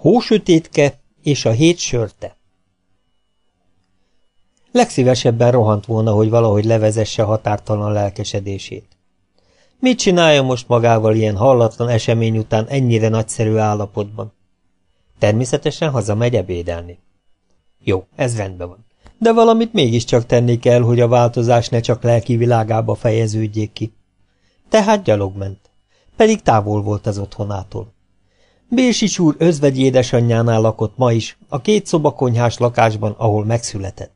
Hósütétke és a hét sörte Legszívesebben rohant volna, hogy valahogy levezesse határtalan lelkesedését. Mit csinálja most magával ilyen hallatlan esemény után ennyire nagyszerű állapotban? Természetesen hazamegy ebédelni. Jó, ez rendben van. De valamit mégiscsak tenni kell, hogy a változás ne csak lelki világába fejeződjék ki. Tehát gyalog ment. Pedig távol volt az otthonától. Bésics úr özvegy édesanyjánál lakott ma is, a két szobakonyhás lakásban, ahol megszületett.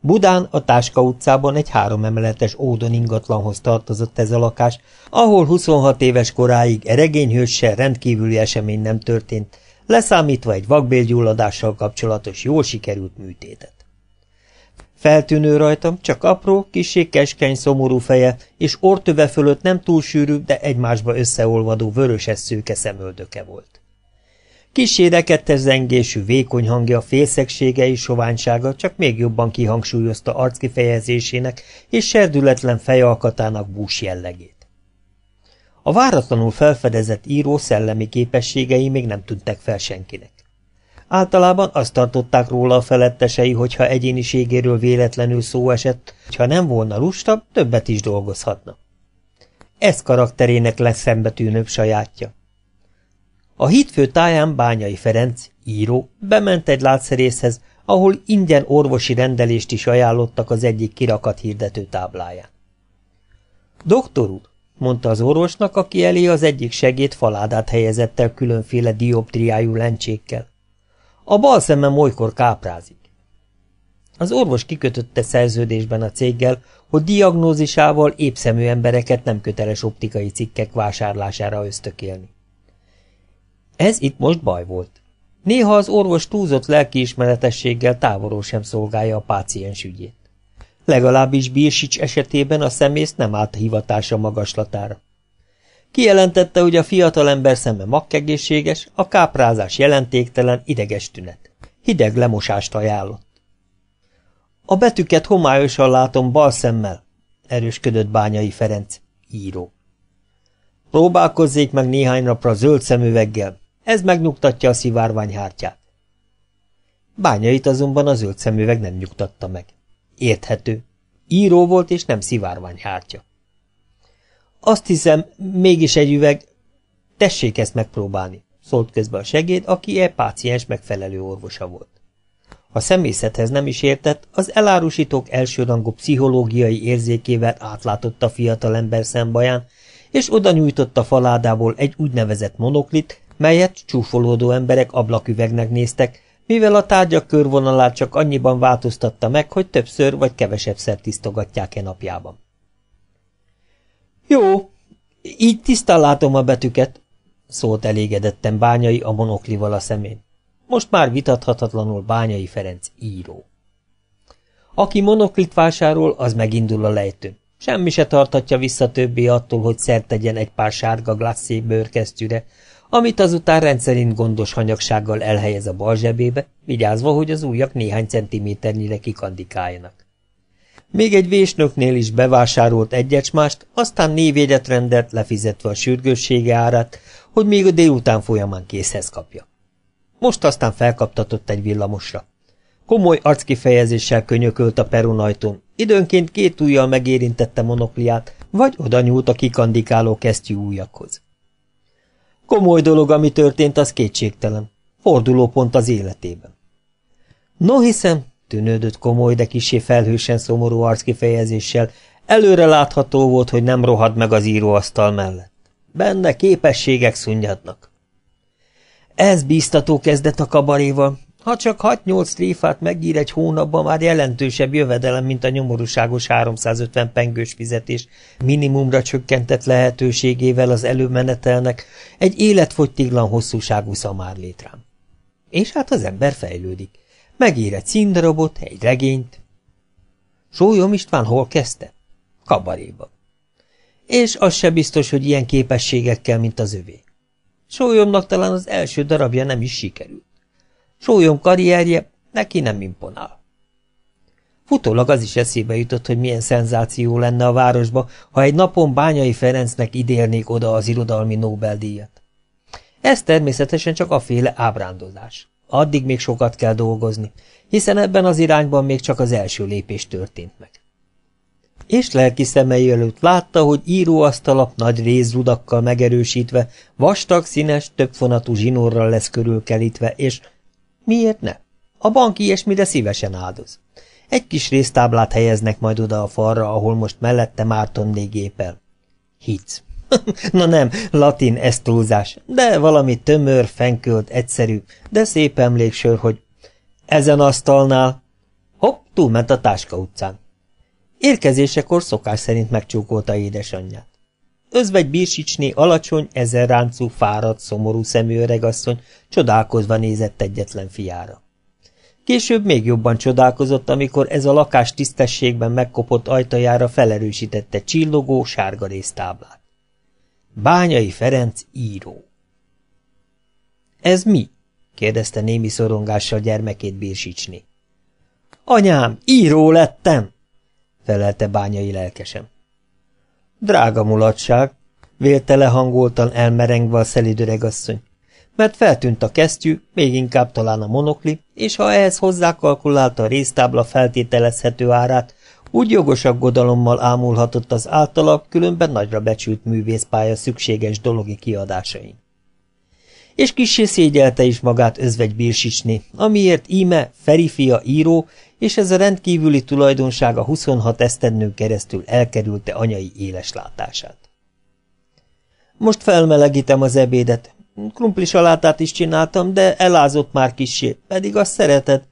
Budán, a Táska utcában egy három emeletes ódon ingatlanhoz tartozott ez a lakás, ahol 26 éves koráig eregényhőssel rendkívüli esemény nem történt, leszámítva egy vakbélgyulladással kapcsolatos jól sikerült műtétet. Feltűnő rajtam csak apró, kisé keskeny szomorú feje, és ortöve fölött nem túl sűrű, de egymásba összeolvadó vöröses szőke szemöldöke volt. Kissé rekettes zengésű, vékony hangja, félszegsége és soványsága csak még jobban kihangsúlyozta arckifejezésének és serdületlen fejalkatának bús jellegét. A váratlanul felfedezett író szellemi képességei még nem tűntek fel senkinek. Általában azt tartották róla a felettesei, hogyha egyéniségéről véletlenül szó esett, ha nem volna lusta, többet is dolgozhatna. Ez karakterének lesz szembetűnőbb sajátja. A hídfő táján Bányai Ferenc, író, bement egy látszerészhez, ahol ingyen orvosi rendelést is ajánlottak az egyik kirakat hirdető tábláján. Doktor úr, mondta az orvosnak, aki elé az egyik segéd faládát helyezett el különféle dioptriájú lencsékkel. A bal szemem olykor káprázik. Az orvos kikötötte szerződésben a céggel, hogy diagnózisával épszemű embereket nem köteles optikai cikkek vásárlására ösztökélni. Ez itt most baj volt. Néha az orvos túlzott lelkiismeretességgel távolról sem szolgálja a páciens ügyét. Legalábbis Birsics esetében a szemész nem állt hivatása magaslatára. Kijelentette, hogy a fiatalember szeme makkegészséges, a káprázás jelentéktelen, ideges tünet. Hideg lemosást ajánlott. A betűket homályosan látom bal szemmel, erősködött Bányai Ferenc, író. Próbálkozzék meg néhány napra zöld szemüveggel, ez megnyugtatja a szivárványhártyát. Bányait azonban a zöld szemüveg nem nyugtatta meg. Érthető. Író volt és nem szivárványhártya. Azt hiszem, mégis egy üveg... Tessék ezt megpróbálni, szólt közbe a segéd, aki e páciens megfelelő orvosa volt. A szemészethez nem is értett, az elárusítók elsőrangú pszichológiai érzékével átlátott a fiatalember szembaján, és oda nyújtotta faládából egy úgynevezett monoklit, melyet csúfolódó emberek ablaküvegnek néztek, mivel a tárgyak körvonalát csak annyiban változtatta meg, hogy többször vagy kevesebbszer tisztogatják-e napjában. Jó, így tisztán látom a betüket, szólt elégedetten Bányai a monoklival a szemén. Most már vitathatatlanul Bányai Ferenc író. Aki monoklit vásárol, az megindul a lejtőn. Semmi se tartatja vissza többé attól, hogy szert tegyen egy pár sárga glasszé bőrkesztyűre, amit azután rendszerint gondos hanyagsággal elhelyez a bal zsebébe, vigyázva, hogy az ujjak néhány centiméternyire kikandikáljanak. Még egy vésnöknél is bevásárolt egyecsmást, aztán névjegyet rendelt, lefizetve a sürgőssége árát, hogy még a délután folyamán készhez kapja. Most aztán felkaptatott egy villamosra. Komoly arckifejezéssel könyökölt a ajtón, időnként két ujjal megérintette monokliát, vagy oda nyúlt a kikandikáló kesztyű ujjakhoz. Komoly dolog, ami történt, az kétségtelen. Fordulópont az életében. No hiszem, tűnődött komoly, de kisé felhősen szomorú arckifejezéssel, előre látható volt, hogy nem rohad meg az íróasztal mellett. Benne képességek szunnyadnak. Ez bíztató kezdett a kabaréval. Ha csak 6-8 tréfát megír egy hónapban, már jelentősebb jövedelem, mint a nyomorúságos 350 pengős fizetés, minimumra csökkentett lehetőségével az előmenetelnek, egy életfogytiglan hosszúságú szamár létrán. És hát az ember fejlődik. Megír egy színdarabot, egy regényt. Sólyom István hol kezdte? kabaréba. És az se biztos, hogy ilyen képességekkel, mint az övé. Sólyomnak talán az első darabja nem is sikerült. Sólyom karrierje neki nem imponál. Futólag az is eszébe jutott, hogy milyen szenzáció lenne a városba, ha egy napon Bányai Ferencnek idélnék oda az irodalmi Nobel-díjat. Ez természetesen csak a féle ábrándozás. Addig még sokat kell dolgozni, hiszen ebben az irányban még csak az első lépés történt meg. És lelki szemei előtt látta, hogy íróasztala nagy rudakkal megerősítve, vastag színes, többfonatú zsinórral lesz körülkelítve, és miért ne? A bank ilyesmire szívesen áldoz. Egy kis résztáblát helyeznek majd oda a falra, ahol most mellette Márton négépel. Hitz. Na nem, latin ez túlzás, de valami tömör, fenkölt, egyszerű, de szép emléksör, hogy ezen asztalnál, hopp, túlment a Táska utcán. Érkezésekor szokás szerint megcsókolta édesanyját. Özvegy Birsicsné alacsony, ezerráncú, fáradt, szomorú szemű öregasszony csodálkozva nézett egyetlen fiára. Később még jobban csodálkozott, amikor ez a lakás tisztességben megkopott ajtajára felerősítette csillogó, sárga résztáblát. Bányai Ferenc író. Ez mi? kérdezte némi szorongással gyermekét bírsicsni. Anyám, író lettem! felelte bányai lelkesen. Drága mulatság, vélte lehangoltan elmerengve a szelid öregasszony, mert feltűnt a kesztyű, még inkább talán a monokli, és ha ehhez hozzákalkulálta a résztábla feltételezhető árát, úgy jogos aggodalommal ámulhatott az általa, különben nagyra becsült művészpálya szükséges dologi kiadásain. És kissé szégyelte is magát özvegy bírsicsné, amiért íme Feri fia író, és ez a rendkívüli tulajdonság a 26 esztendő keresztül elkerülte anyai éleslátását. Most felmelegítem az ebédet. Krumpli salátát is csináltam, de elázott már kissé, pedig azt szereted.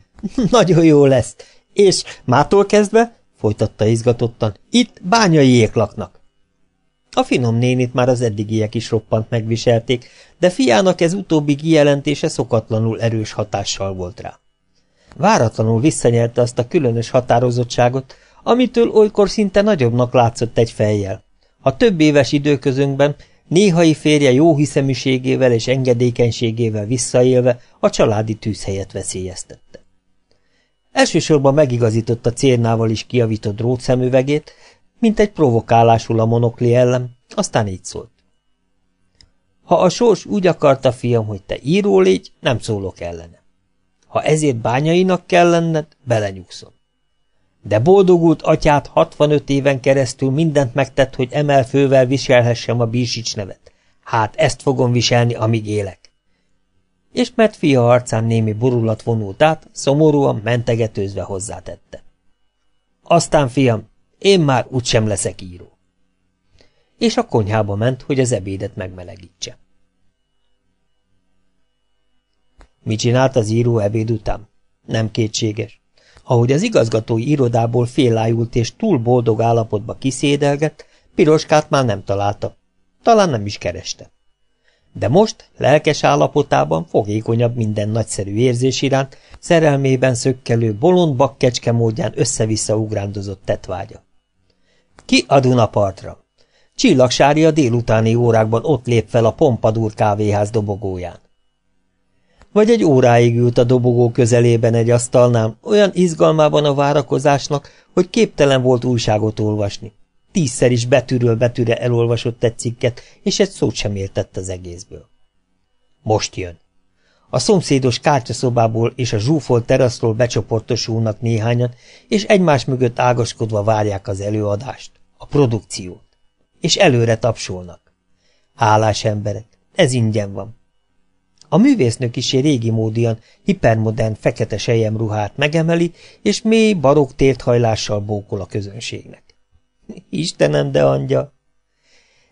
Nagyon jó lesz, és mától kezdve, folytatta izgatottan, itt bányaiék laknak. A finom nénit már az eddigiek is roppant megviselték, de fiának ez utóbbi kijelentése szokatlanul erős hatással volt rá. Váratlanul visszanyerte azt a különös határozottságot, amitől olykor szinte nagyobbnak látszott egy fejjel. A több éves időközönkben néhai férje jó hiszeműségével és engedékenységével visszaélve a családi tűzhelyet veszélyeztette. Elsősorban megigazította cérnával is kiavított drótszemüvegét, mint egy provokálásul a monokli ellen, aztán így szólt. Ha a sors úgy akarta, fiam, hogy te író légy, nem szólok ellene. Ha ezért bányainak kell lenned, belenyugszom. De boldogult atyát 65 éven keresztül mindent megtett, hogy emel fővel viselhessem a Bírsics nevet. Hát ezt fogom viselni, amíg élek és mert fia arcán némi burulat vonult át, szomorúan mentegetőzve hozzátette. Aztán, fiam, én már úgysem leszek író. És a konyhába ment, hogy az ebédet megmelegítse. Mi csinált az író ebéd után? Nem kétséges. Ahogy az igazgatói irodából félájult és túl boldog állapotba kiszédelgett, piroskát már nem találta. Talán nem is kereste de most lelkes állapotában fogékonyabb minden nagyszerű érzés iránt, szerelmében szökkelő bolond bakkecske módján össze-vissza ugrándozott tetvágya. Ki a Dunapartra? Csillagsári a délutáni órákban ott lép fel a Pompadour kávéház dobogóján. Vagy egy óráig ült a dobogó közelében egy asztalnál, olyan izgalmában a várakozásnak, hogy képtelen volt újságot olvasni. Tízszer is betűről betűre elolvasott egy cikket, és egy szót sem értett az egészből. Most jön. A szomszédos kártyaszobából és a zsúfolt teraszról becsoportosulnak néhányan, és egymás mögött ágaskodva várják az előadást, a produkciót. És előre tapsolnak. Hálás emberek, ez ingyen van. A művésznök is régi módian hipermodern fekete ruhát megemeli, és mély barokk térthajlással bókol a közönségnek. Istenem, de angyal!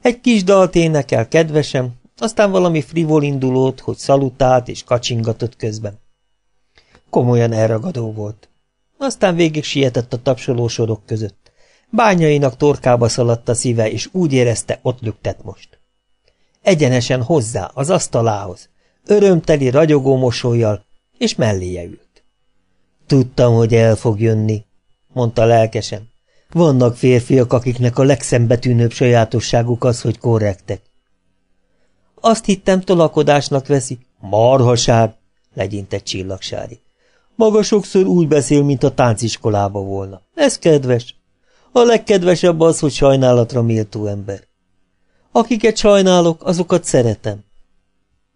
Egy kis dalt énekel, kedvesem, aztán valami frivol indulót, hogy szalutált és kacsingatott közben. Komolyan elragadó volt. Aztán végig sietett a tapsoló sorok között. Bányainak torkába szaladt a szíve, és úgy érezte, ott lüktet most. Egyenesen hozzá, az asztalához, örömteli ragyogó mosolyjal, és melléje ült. Tudtam, hogy el fog jönni, mondta lelkesen. Vannak férfiak, akiknek a legszembetűnőbb sajátosságuk az, hogy korrektek. Azt hittem tolakodásnak veszi. Marhaság, legyintett csillagsári. Maga sokszor úgy beszél, mint a tánciskolába volna. Ez kedves. A legkedvesebb az, hogy sajnálatra méltó ember. Akiket sajnálok, azokat szeretem.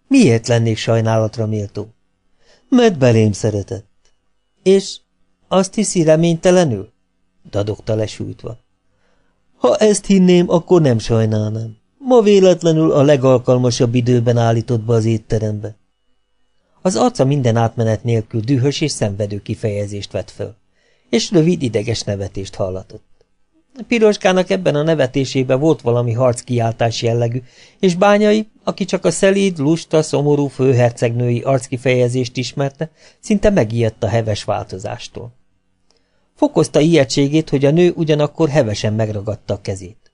Miért lennék sajnálatra méltó? Mert belém szeretett. És azt hiszi reménytelenül? dadogta lesújtva. Ha ezt hinném, akkor nem sajnálnám. Ma véletlenül a legalkalmasabb időben állított be az étterembe. Az arca minden átmenet nélkül dühös és szenvedő kifejezést vett föl, és rövid ideges nevetést hallatott. A piroskának ebben a nevetésében volt valami harckiáltás jellegű, és bányai, aki csak a szelíd, lusta, szomorú főhercegnői arckifejezést ismerte, szinte megijedt a heves változástól. Fokozta ijegységét, hogy a nő ugyanakkor hevesen megragadta a kezét.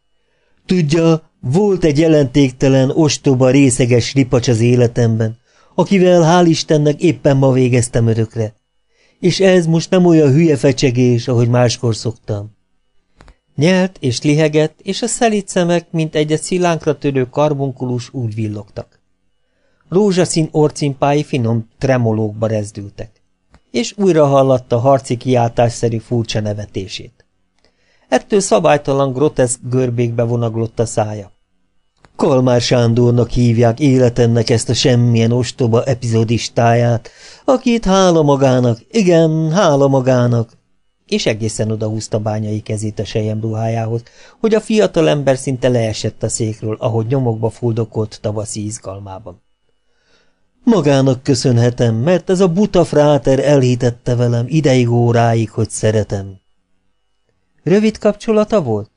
Tudja, volt egy jelentéktelen, ostoba, részeges ripacs az életemben, akivel hál' Istennek éppen ma végeztem örökre. És ez most nem olyan hülye fecsegés, ahogy máskor szoktam. Nyelt és lihegett, és a szelít szemek, mint egy-egy szilánkra törő karbunkulus úgy villogtak. Rózsaszín orcimpái finom tremolókba rezdültek és újra hallatta harci kiáltásszerű furcsa nevetését. Ettől szabálytalan groteszk görbékbe vonaglott a szája. Kalmár Sándornak hívják életennek ezt a semmilyen ostoba epizodistáját, akit hála magának, igen, hála magának, és egészen odahúzta bányai kezét a sejem ruhájához, hogy a fiatal ember szinte leesett a székről, ahogy nyomokba fuldokolt tavaszi izgalmában. Magának köszönhetem, mert ez a buta fráter elhitette velem ideig óráig, hogy szeretem. Rövid kapcsolata volt?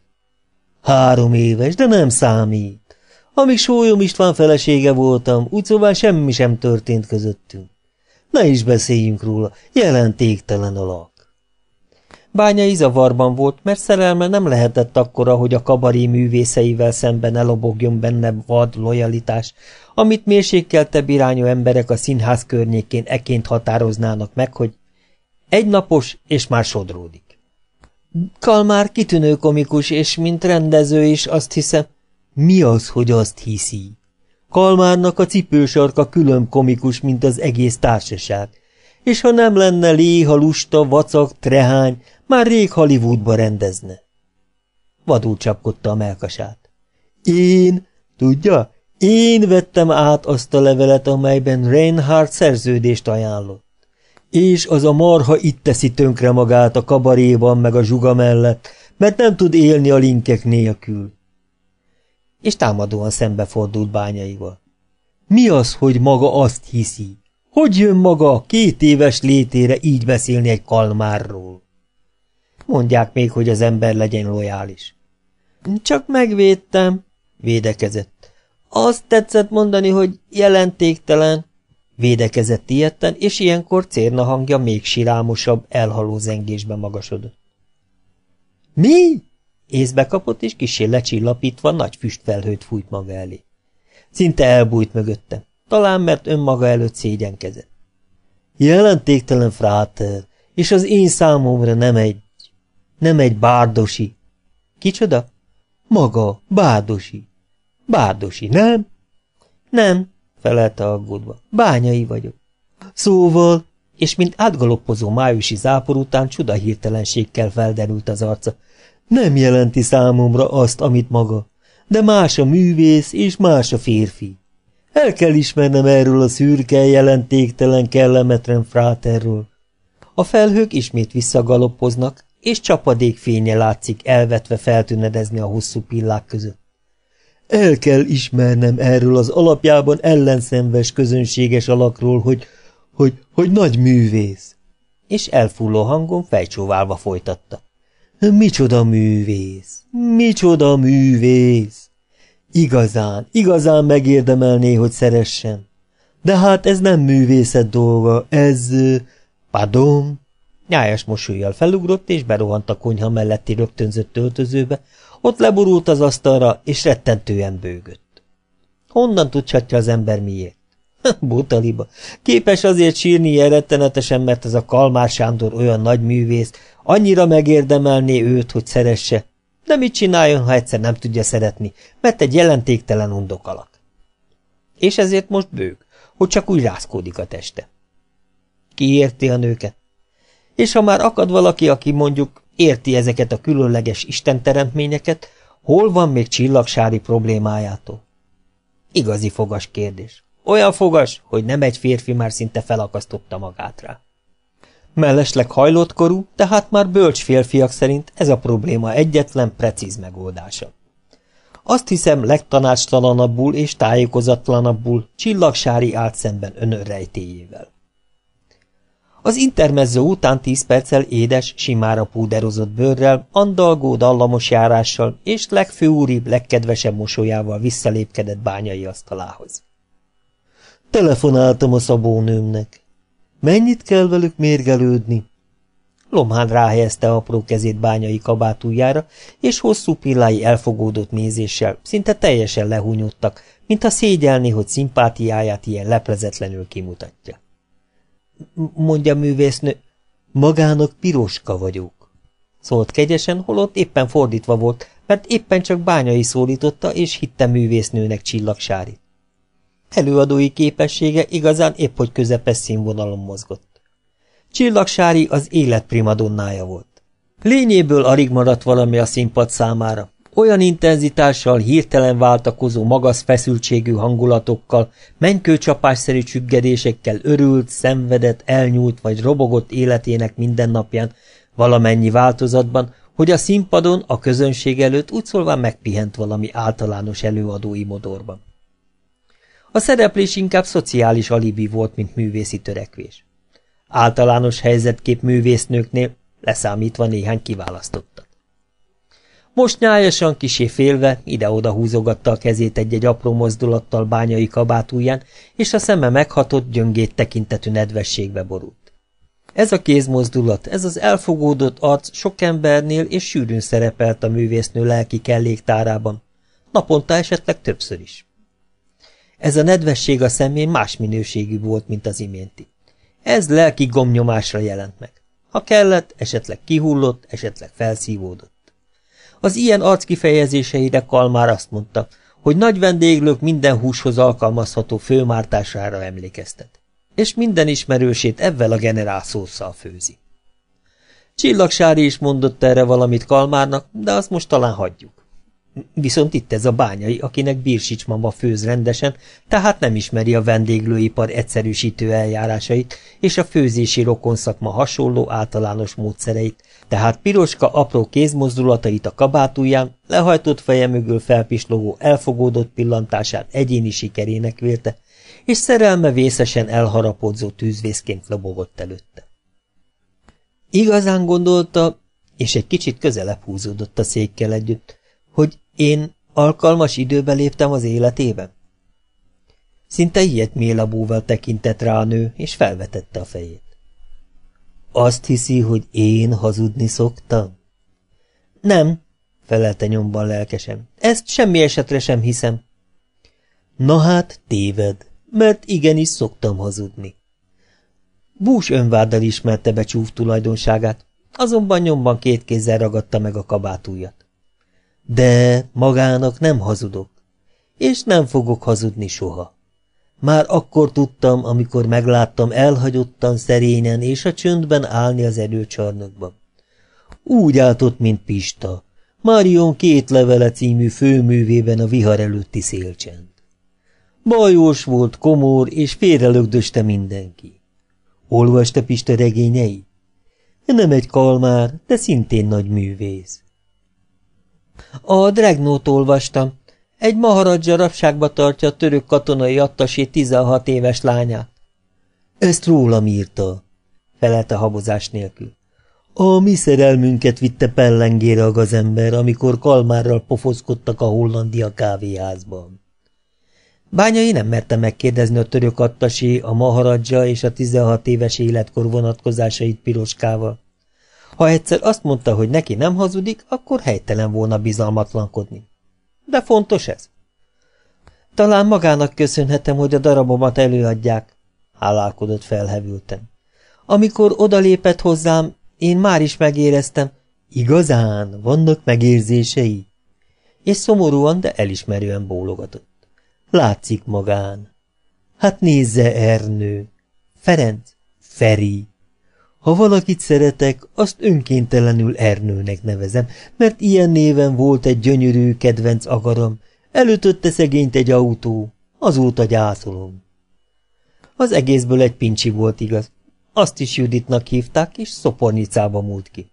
Három éves, de nem számít. Amíg Sólyom István felesége voltam, úgy szóval semmi sem történt közöttünk. Ne is beszéljünk róla, jelentéktelen alak. Bányai zavarban volt, mert szerelme nem lehetett akkora, hogy a kabari művészeivel szemben elobogjon benne vad lojalitás, amit mérsékeltebb irányú emberek a színház környékén eként határoznának meg, hogy egy napos, és már sodródik. Kalmár kitűnő komikus, és mint rendező is azt hiszem, mi az, hogy azt hiszi? Kalmárnak a cipősarka külön komikus, mint az egész társaság, és ha nem lenne léha lusta, vacak, trehány, már rég Hollywoodba rendezne. Vadul csapkodta a melkasát. Én? Tudja, én vettem át azt a levelet, amelyben Reinhardt szerződést ajánlott. És az a marha itt teszi tönkre magát a kabaréban meg a zsuga mellett, mert nem tud élni a linkek nélkül. És támadóan szembefordult bányaival. Mi az, hogy maga azt hiszi? Hogy jön maga a két éves létére így beszélni egy kalmárról? Mondják még, hogy az ember legyen lojális. Csak megvédtem, védekezett. Azt tetszett mondani, hogy jelentéktelen, védekezett ilyetten, és ilyenkor cérna hangja még silámosabb, elhaló zengésbe magasodott. Mi? Észbe kapott, és kisé lecsillapítva nagy füstfelhőt fújt maga elé. Szinte elbújt mögötte, talán mert önmaga előtt szégyenkezett. Jelentéktelen fráter, és az én számomra nem egy... nem egy bárdosi. Kicsoda? Maga, bárdosi. Bárdosi, nem? Nem, felelte aggódva. Bányai vagyok. Szóval, és mint átgaloppozó májusi zápor után csuda hirtelenségkel felderült az arca. Nem jelenti számomra azt, amit maga, de más a művész és más a férfi. El kell ismernem erről a szürke, jelentéktelen, kellemetlen fráterről. A felhők ismét visszagaloppoznak, és csapadékfénye látszik elvetve feltünedezni a hosszú pillák között. El kell ismernem erről az alapjában ellenszenves közönséges alakról, hogy, hogy, hogy nagy művész. És elfulló hangon fejcsóválva folytatta. Micsoda művész! Micsoda művész! Igazán, igazán megérdemelné, hogy szeressen. De hát ez nem művészet dolga, ez... Padom! Nyájas mosolyjal felugrott, és berohant a konyha melletti rögtönzött öltözőbe, ott leborult az asztalra, és rettentően bőgött. Honnan tudhatja az ember miért? Butaliba. Képes azért sírni rettenetesen, mert ez a Kalmár Sándor olyan nagy művész, annyira megérdemelné őt, hogy szeresse. De mit csináljon, ha egyszer nem tudja szeretni, mert egy jelentéktelen undok alak. És ezért most bőg, hogy csak úgy rászkódik a teste. Ki érti a nőket? És ha már akad valaki, aki mondjuk érti ezeket a különleges istenteremtményeket, hol van még csillagsári problémájától? Igazi fogas kérdés. Olyan fogas, hogy nem egy férfi már szinte felakasztotta magát rá. Mellesleg korú, tehát már bölcs férfiak szerint ez a probléma egyetlen precíz megoldása. Azt hiszem legtanácstalanabbul és tájékozatlanabbul csillagsári átszemben szemben az intermezzo után tíz perccel édes, simára púderozott bőrrel, andalgó dallamos járással és legfőúribb, legkedvesebb mosolyával visszalépkedett bányai asztalához. Telefonáltam a szabónőmnek. Mennyit kell velük mérgelődni? Lomhán ráhelyezte apró kezét bányai kabátújára, és hosszú pillái elfogódott nézéssel, szinte teljesen lehúnyódtak, mintha szégyelni, hogy szimpátiáját ilyen leplezetlenül kimutatja mondja művésznő, magának piroska vagyok. Szólt kegyesen, holott éppen fordítva volt, mert éppen csak bányai szólította, és hitte művésznőnek csillagsárit. Előadói képessége igazán épp hogy közepes színvonalon mozgott. Csillagsári az élet primadonnája volt. Lényéből alig maradt valami a színpad számára, olyan intenzitással hirtelen váltakozó magas feszültségű hangulatokkal, mennykőcsapásszerű csüggedésekkel örült, szenvedett, elnyúlt vagy robogott életének mindennapján, valamennyi változatban, hogy a színpadon, a közönség előtt úgy szólván megpihent valami általános előadói modorban. A szereplés inkább szociális alibi volt, mint művészi törekvés. Általános helyzetkép művésznőknél, leszámítva néhány kiválasztottat. Most nyájasan kisé félve ide-oda húzogatta a kezét egy-egy apró mozdulattal bányai kabátúján, és a szeme meghatott, gyöngét tekintetű nedvességbe borult. Ez a kézmozdulat, ez az elfogódott arc sok embernél és sűrűn szerepelt a művésznő lelki kelléktárában, naponta esetleg többször is. Ez a nedvesség a szemén más minőségű volt, mint az iménti. Ez lelki gomnyomásra jelent meg. Ha kellett, esetleg kihullott, esetleg felszívódott. Az ilyen arc kifejezéseire Kalmár azt mondta, hogy nagy vendéglők minden húshoz alkalmazható főmártására emlékeztet, és minden ismerősét ebben a generál szószal főzi. Csillagsári is mondott erre valamit Kalmárnak, de azt most talán hagyjuk. Viszont itt ez a bányai, akinek mama főz rendesen, tehát nem ismeri a vendéglőipar egyszerűsítő eljárásait és a főzési rokonszakma hasonló általános módszereit, tehát piroska apró kézmozdulatait a kabátúján, lehajtott feje mögül felpislogó elfogódott pillantását egyéni sikerének vélte, és szerelme vészesen elharapodzó tűzvészként lobogott előtte. Igazán gondolta, és egy kicsit közelebb húzódott a székkel együtt, hogy én alkalmas időbe léptem az életében? Szinte ilyet mélabúval tekintett rá a nő, és felvetette a fejét. Azt hiszi, hogy én hazudni szoktam? Nem, felelte nyomban lelkesen. Ezt semmi esetre sem hiszem. Na hát, téved, mert igenis szoktam hazudni. Bús önváddal ismerte be csúf tulajdonságát, azonban nyomban két kézzel ragadta meg a kabátújat. De magának nem hazudok, és nem fogok hazudni soha. Már akkor tudtam, amikor megláttam elhagyottan, szerényen és a csöndben állni az előcsarnokban. Úgy állt ott, mint Pista, Marion két levele című főművében a vihar előtti szélcsend. Bajós volt, komor, és félrelögdöste mindenki. Olvasta Pista regényei? Nem egy kalmár, de szintén nagy művész. A Dregnót olvastam. Egy maharadzsa rabságba tartja a török katonai attasé 16 éves lányát. Ezt rólam írta, felelte habozás nélkül. A mi szerelmünket vitte pellengére a gazember, amikor kalmárral pofoszkodtak a hollandia kávéházban. Bányai nem merte megkérdezni a török attasi, a maharadzsa és a 16 éves életkor vonatkozásait piroskával. Ha egyszer azt mondta, hogy neki nem hazudik, akkor helytelen volna bizalmatlankodni. De fontos ez. Talán magának köszönhetem, hogy a darabomat előadják, hálálkodott felhevülten. Amikor odalépett hozzám, én már is megéreztem, igazán vannak megérzései. És szomorúan, de elismerően bólogatott. Látszik magán. Hát nézze, Ernő! Ferenc! Feri! Ha valakit szeretek, azt önkéntelenül Ernőnek nevezem, mert ilyen néven volt egy gyönyörű kedvenc agaram. Előtötte szegényt egy autó, azóta gyászolom. Az egészből egy pincsi volt igaz. Azt is Juditnak hívták, és szopornicába múlt ki.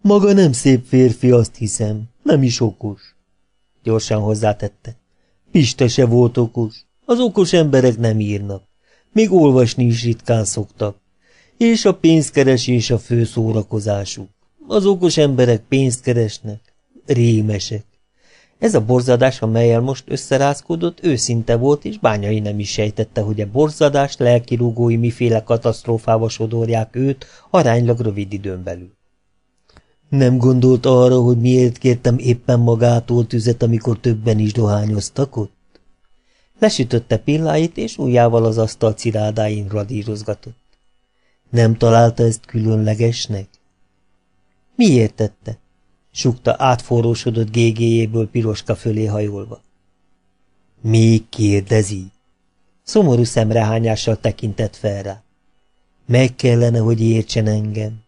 Maga nem szép férfi, azt hiszem, nem is okos. Gyorsan hozzátette. Pista se volt okos. Az okos emberek nem írnak. Még olvasni is ritkán szoktak és a pénzkeresés a fő szórakozásuk. Az okos emberek pénzt keresnek, rémesek. Ez a borzadás, amelyel most összerázkodott, őszinte volt, és bányai nem is sejtette, hogy a borzadás lelkirúgói miféle katasztrófába sodorják őt aránylag rövid időn belül. Nem gondolt arra, hogy miért kértem éppen magától tüzet, amikor többen is dohányoztak ott? Lesütötte pilláit, és újjával az asztal cirádáin radírozgatott. Nem találta ezt különlegesnek? Miért tette? Sukta átforrósodott gégéjéből piroska fölé hajolva. Mi kérdezi? Szomorú szemrehányással tekintett fel rá. Meg kellene, hogy értsen engem.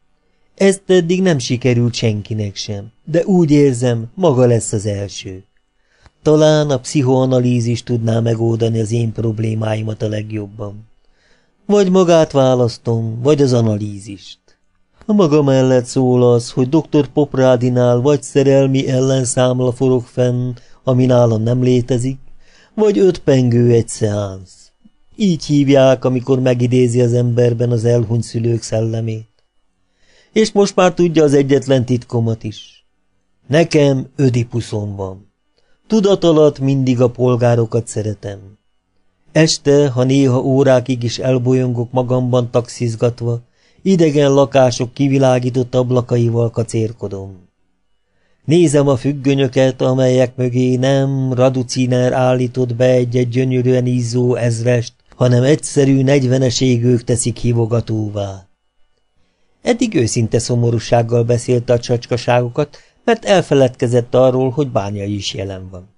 Ezt eddig nem sikerült senkinek sem, de úgy érzem, maga lesz az első. Talán a pszichoanalízis tudná megoldani az én problémáimat a legjobban. Vagy magát választom, vagy az analízist. A maga mellett szól az, hogy dr. Poprádinál vagy szerelmi ellenszámla forog fenn, ami nálam nem létezik, vagy öt pengő egy szeánsz. Így hívják, amikor megidézi az emberben az elhunyt szülők szellemét. És most már tudja az egyetlen titkomat is. Nekem ödipuszom van. Tudat alatt mindig a polgárokat szeretem. Este, ha néha órákig is elbolyongok magamban taxizgatva, idegen lakások kivilágított ablakaival kacérkodom. Nézem a függönyöket, amelyek mögé nem raduciner állított be egy-egy gyönyörűen ízó ezrest, hanem egyszerű negyveneségők teszik hivogatóvá. Eddig őszinte szomorúsággal beszélte a csacskaságokat, mert elfeledkezett arról, hogy bányai is jelen van.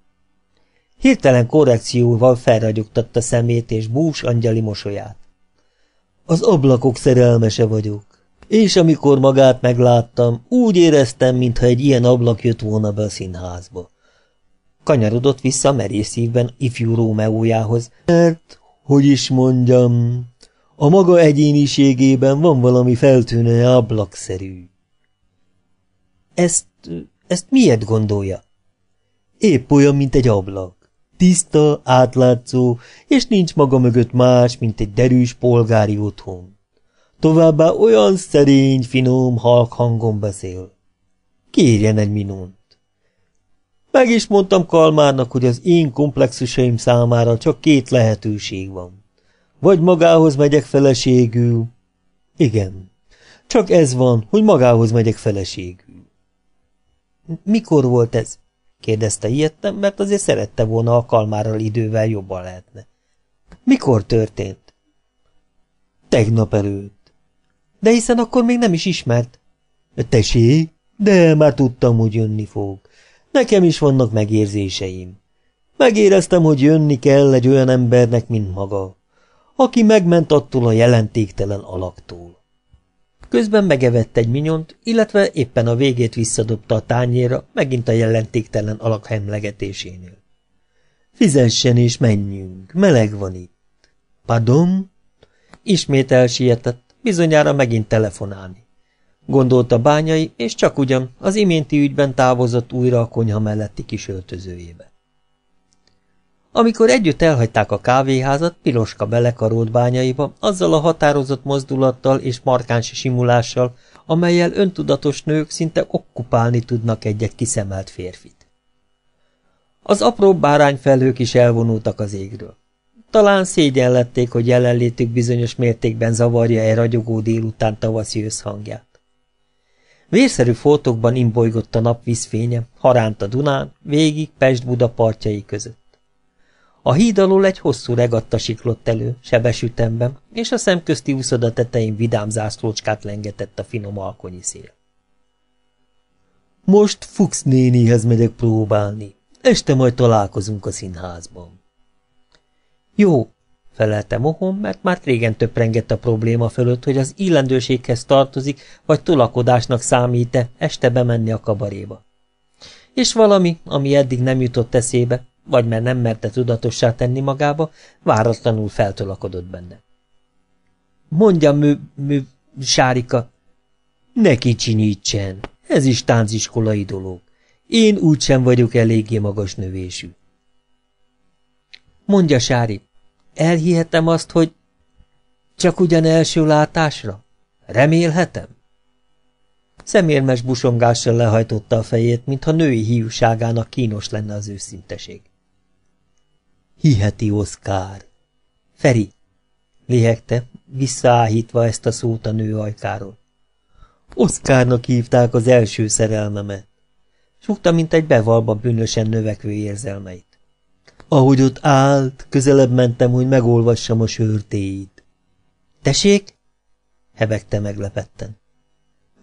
Hirtelen korrekcióval felragyogtatta szemét és bús angyali mosolyát. Az ablakok szerelmese vagyok, és amikor magát megláttam, úgy éreztem, mintha egy ilyen ablak jött volna be a színházba. Kanyarodott vissza merészívben ifjú Rómeójához, mert, hogy is mondjam, a maga egyéniségében van valami feltűnő ablakszerű. Ezt, ezt miért gondolja? Épp olyan, mint egy ablak. Tiszta, átlátszó, és nincs maga mögött más, mint egy derűs polgári otthon. Továbbá olyan szerény, finom, halk hangon beszél. Kérjen egy minont. Meg is mondtam Kalmárnak, hogy az én komplexusaim számára csak két lehetőség van. Vagy magához megyek feleségül. Igen. Csak ez van, hogy magához megyek feleségül. Mikor volt ez? kérdezte ilyetten, mert azért szerette volna, a kalmárral idővel jobban lehetne. Mikor történt? Tegnap előtt. De hiszen akkor még nem is ismert. Tesé, de már tudtam, hogy jönni fog. Nekem is vannak megérzéseim. Megéreztem, hogy jönni kell egy olyan embernek, mint maga, aki megment attól a jelentéktelen alaktól. Közben megevett egy minyont, illetve éppen a végét visszadobta a tányéra, megint a jelentéktelen alak hemlegetésénél. Fizessen és menjünk, meleg van itt. Padom? Ismét elsietett, bizonyára megint telefonálni. Gondolta bányai, és csak ugyan az iménti ügyben távozott újra a konyha melletti kis öltözőjébe. Amikor együtt elhagyták a kávéházat, Piroska belekarolt bányaiba, azzal a határozott mozdulattal és markáns simulással, amelyel öntudatos nők szinte okkupálni tudnak egy-egy kiszemelt férfit. Az apró bárányfelhők is elvonultak az égről. Talán szégyenlették, hogy jelenlétük bizonyos mértékben zavarja egy ragyogó délután tavaszi összhangját. Vérszerű foltokban imbolygott a napvízfénye, haránt a Dunán, végig Pest-Buda partjai között. A híd alól egy hosszú regatta siklott elő, sebes ütemben, és a szemközti úszoda tetején vidám zászlócskát lengetett a finom alkonyi szél. Most Fuchs nénihez megyek próbálni. Este majd találkozunk a színházban. Jó, felelte Mohon, mert már régen töprengett a probléma fölött, hogy az illendőséghez tartozik, vagy tolakodásnak számít-e este bemenni a kabaréba. És valami, ami eddig nem jutott eszébe, vagy mert nem merte tudatossá tenni magába, váratlanul feltolakodott benne. Mondja, mű, mű, Sárika, ne kicsinyítsen, ez is tánciskolai dolog. Én úgysem vagyok eléggé magas növésű. Mondja, Sári, elhihetem azt, hogy csak ugyan első látásra? Remélhetem? Szemérmes busongással lehajtotta a fejét, mintha női hiúságának kínos lenne az őszinteség. Hiheti Oszkár! Feri! lihegte, visszaáhítva ezt a szót a nő ajkáról. Oszkárnak hívták az első szerelmemet. Súgta, mint egy bevalba bűnösen növekvő érzelmeit. Ahogy ott állt, közelebb mentem, hogy megolvassam a sörtéit. Tessék? hebegte meglepetten.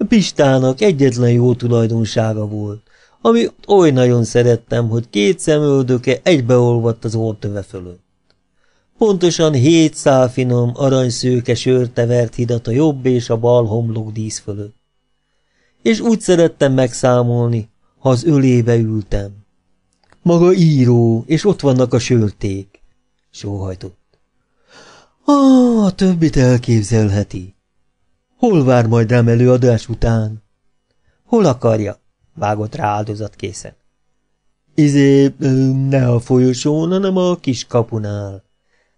Pistának egyetlen jó tulajdonsága volt, ami oly nagyon szerettem, hogy két szemöldöke egybeolvadt az ortöve fölött. Pontosan hét szál finom, aranyszőke sörte hidat a jobb és a bal homlok dísz fölött. És úgy szerettem megszámolni, ha az ölébe ültem. Maga író, és ott vannak a sörték, sóhajtott. Ah, a többit elképzelheti. Hol vár majd rám előadás után? Hol akarja? vágott rá áldozat készen. Izé, ne a folyosón, hanem a kis kapunál.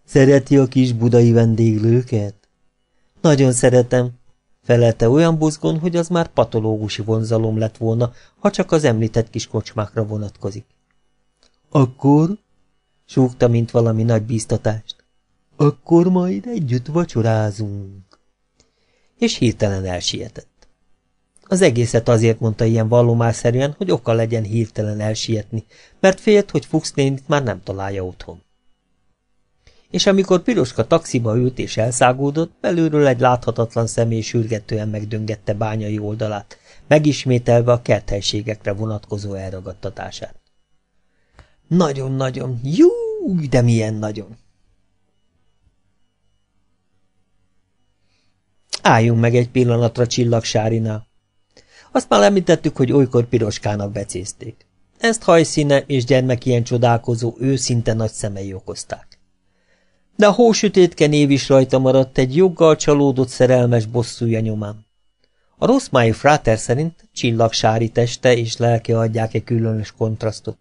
Szereti a kis budai vendéglőket? Nagyon szeretem, felelte olyan buzgon, hogy az már patológusi vonzalom lett volna, ha csak az említett kis kocsmákra vonatkozik. Akkor? súgta, mint valami nagy bíztatást. Akkor majd együtt vacsorázunk. És hirtelen elsietett. Az egészet azért mondta ilyen vallomásszerűen, hogy oka legyen hirtelen elsietni, mert félt, hogy Fuchs nénit már nem találja otthon. És amikor Piroska taxiba ült és elszágódott, belülről egy láthatatlan személy sürgetően megdöngette bányai oldalát, megismételve a kerthelységekre vonatkozó elragadtatását. Nagyon-nagyon, jó, de milyen nagyon! Álljunk meg egy pillanatra Csillagsárinál, azt már említettük, hogy olykor piroskának becézték. Ezt hajszíne és gyermek ilyen csodálkozó őszinte nagy szemei okozták. De a hósütétke név is rajta maradt egy joggal csalódott szerelmes bosszúja nyomán. A májú fráter szerint csillagsári teste és lelke adják egy különös kontrasztot.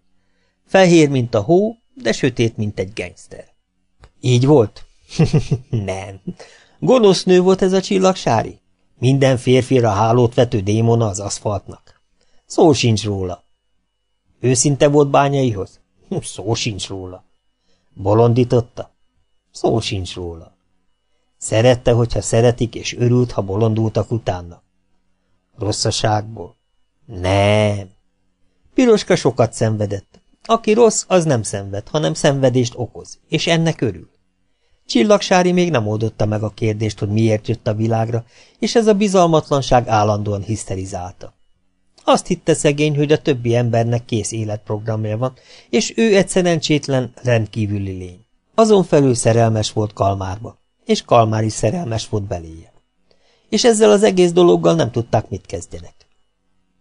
Fehér, mint a hó, de sötét, mint egy gengszter. Így volt? Nem. Gonosz nő volt ez a csillagsári? Minden férfira hálót vető démona az aszfaltnak. Szó sincs róla. Őszinte volt bányaihoz? Hm, szó sincs róla. Bolondította? Szó sincs róla. Szerette, hogyha szeretik, és örült, ha bolondultak utána. Rosszaságból? Nem. Piroska sokat szenvedett. Aki rossz, az nem szenved, hanem szenvedést okoz, és ennek örül. Csillagsári még nem oldotta meg a kérdést, hogy miért jött a világra, és ez a bizalmatlanság állandóan hiszterizálta. Azt hitte szegény, hogy a többi embernek kész életprogramja van, és ő egy szerencsétlen, rendkívüli lény. Azon felül szerelmes volt Kalmárba, és Kalmár is szerelmes volt beléje. És ezzel az egész dologgal nem tudták, mit kezdjenek.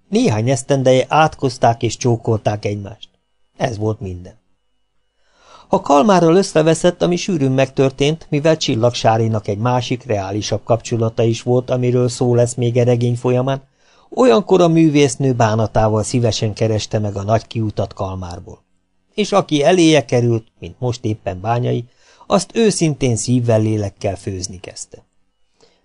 Néhány esztendeje átkozták és csókolták egymást. Ez volt minden. A kalmáról összeveszett, ami sűrűn megtörtént, mivel Csillagsárinak egy másik, reálisabb kapcsolata is volt, amiről szó lesz még a e regény folyamán, olyankor a művésznő bánatával szívesen kereste meg a nagy kiutat kalmárból. És aki eléje került, mint most éppen bányai, azt őszintén szívvel lélekkel főzni kezdte.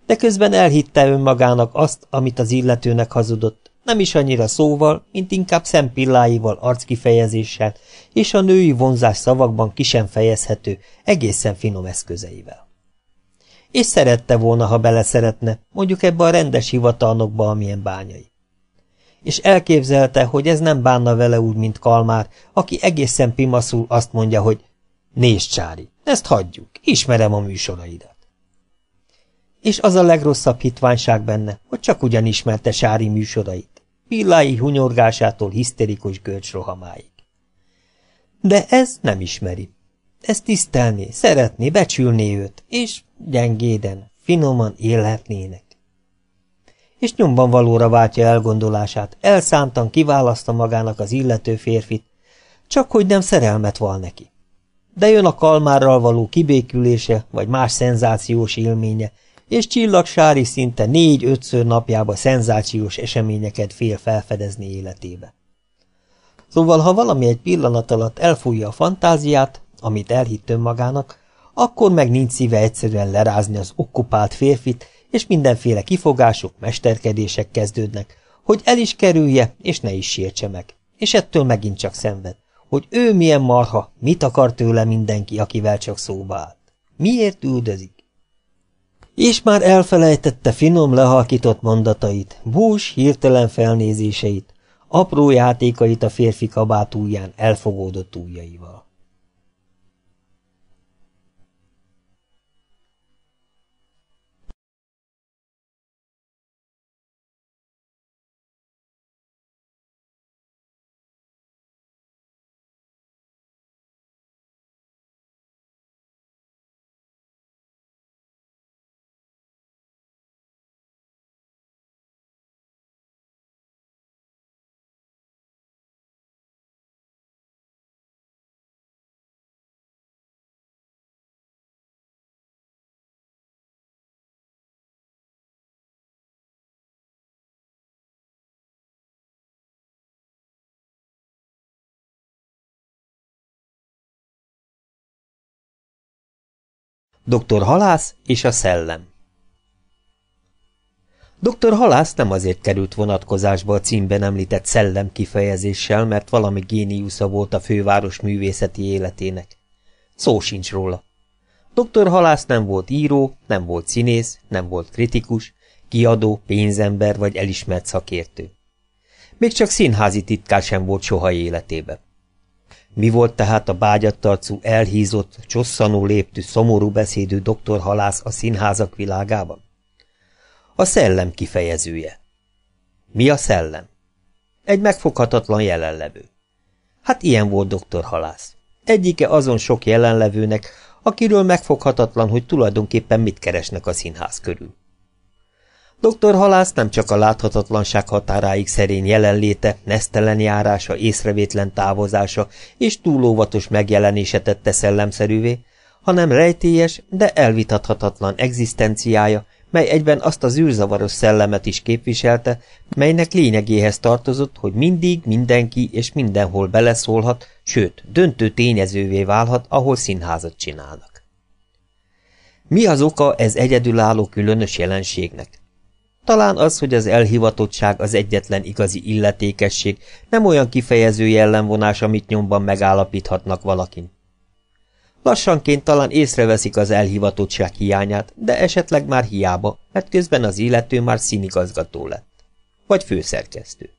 De közben elhitte önmagának azt, amit az illetőnek hazudott, nem is annyira szóval, mint inkább szempilláival, arckifejezéssel, és a női vonzás szavakban ki sem fejezhető, egészen finom eszközeivel. És szerette volna, ha beleszeretne, mondjuk ebbe a rendes hivatalnokba, amilyen bányai. És elképzelte, hogy ez nem bánna vele úgy, mint Kalmár, aki egészen pimaszul azt mondja, hogy Nézd, Csári, ezt hagyjuk, ismerem a műsoraidat. És az a legrosszabb hitványság benne, hogy csak ugyan ismerte Sári műsorait, pillái hunyorgásától hiszterikus görcsrohamáig. De ez nem ismeri. Ez tisztelni, szeretni, becsülni őt, és gyengéden, finoman élhetnének. És nyomban valóra váltja elgondolását, elszántan kiválasztja magának az illető férfit, csak hogy nem szerelmet val neki. De jön a kalmárral való kibékülése, vagy más szenzációs élménye, és Csillagsári szinte négy-ötször napjába szenzációs eseményeket fél felfedezni életébe. Szóval, ha valami egy pillanat alatt elfújja a fantáziát, amit elhitt önmagának, akkor meg nincs szíve egyszerűen lerázni az okkupált férfit, és mindenféle kifogások, mesterkedések kezdődnek, hogy el is kerülje, és ne is sértse meg. És ettől megint csak szenved, hogy ő milyen marha, mit akar tőle mindenki, akivel csak szóba állt. Miért üldözik? És már elfelejtette finom lehalkított mondatait, bús hirtelen felnézéseit, apró játékait a férfi kabátúján elfogódott ujjaival. Dr. Halász és a szellem Dr. Halász nem azért került vonatkozásba a címben említett szellem kifejezéssel, mert valami géniusza volt a főváros művészeti életének. Szó sincs róla. Dr. Halász nem volt író, nem volt színész, nem volt kritikus, kiadó, pénzember vagy elismert szakértő. Még csak színházi titkár sem volt soha életében. Mi volt tehát a bágyattarcú, elhízott, csosszanó léptű, szomorú beszédű doktor halász a színházak világában? A szellem kifejezője. Mi a szellem? Egy megfoghatatlan jelenlevő. Hát ilyen volt doktor halász. Egyike azon sok jelenlevőnek, akiről megfoghatatlan, hogy tulajdonképpen mit keresnek a színház körül. Doktor Halász nem csak a láthatatlanság határáig szerény jelenléte, nesztelen járása, észrevétlen távozása és túlóvatos megjelenése tette szellemszerűvé, hanem rejtélyes, de elvitathatatlan egzisztenciája, mely egyben azt az űrzavaros szellemet is képviselte, melynek lényegéhez tartozott, hogy mindig mindenki és mindenhol beleszólhat, sőt, döntő tényezővé válhat, ahol színházat csinálnak. Mi az oka ez egyedülálló különös jelenségnek? Talán az, hogy az elhivatottság az egyetlen igazi illetékesség, nem olyan kifejező jellemvonás, amit nyomban megállapíthatnak valakin. Lassanként talán észreveszik az elhivatottság hiányát, de esetleg már hiába, mert közben az illető már színigazgató lett. Vagy főszerkesztő.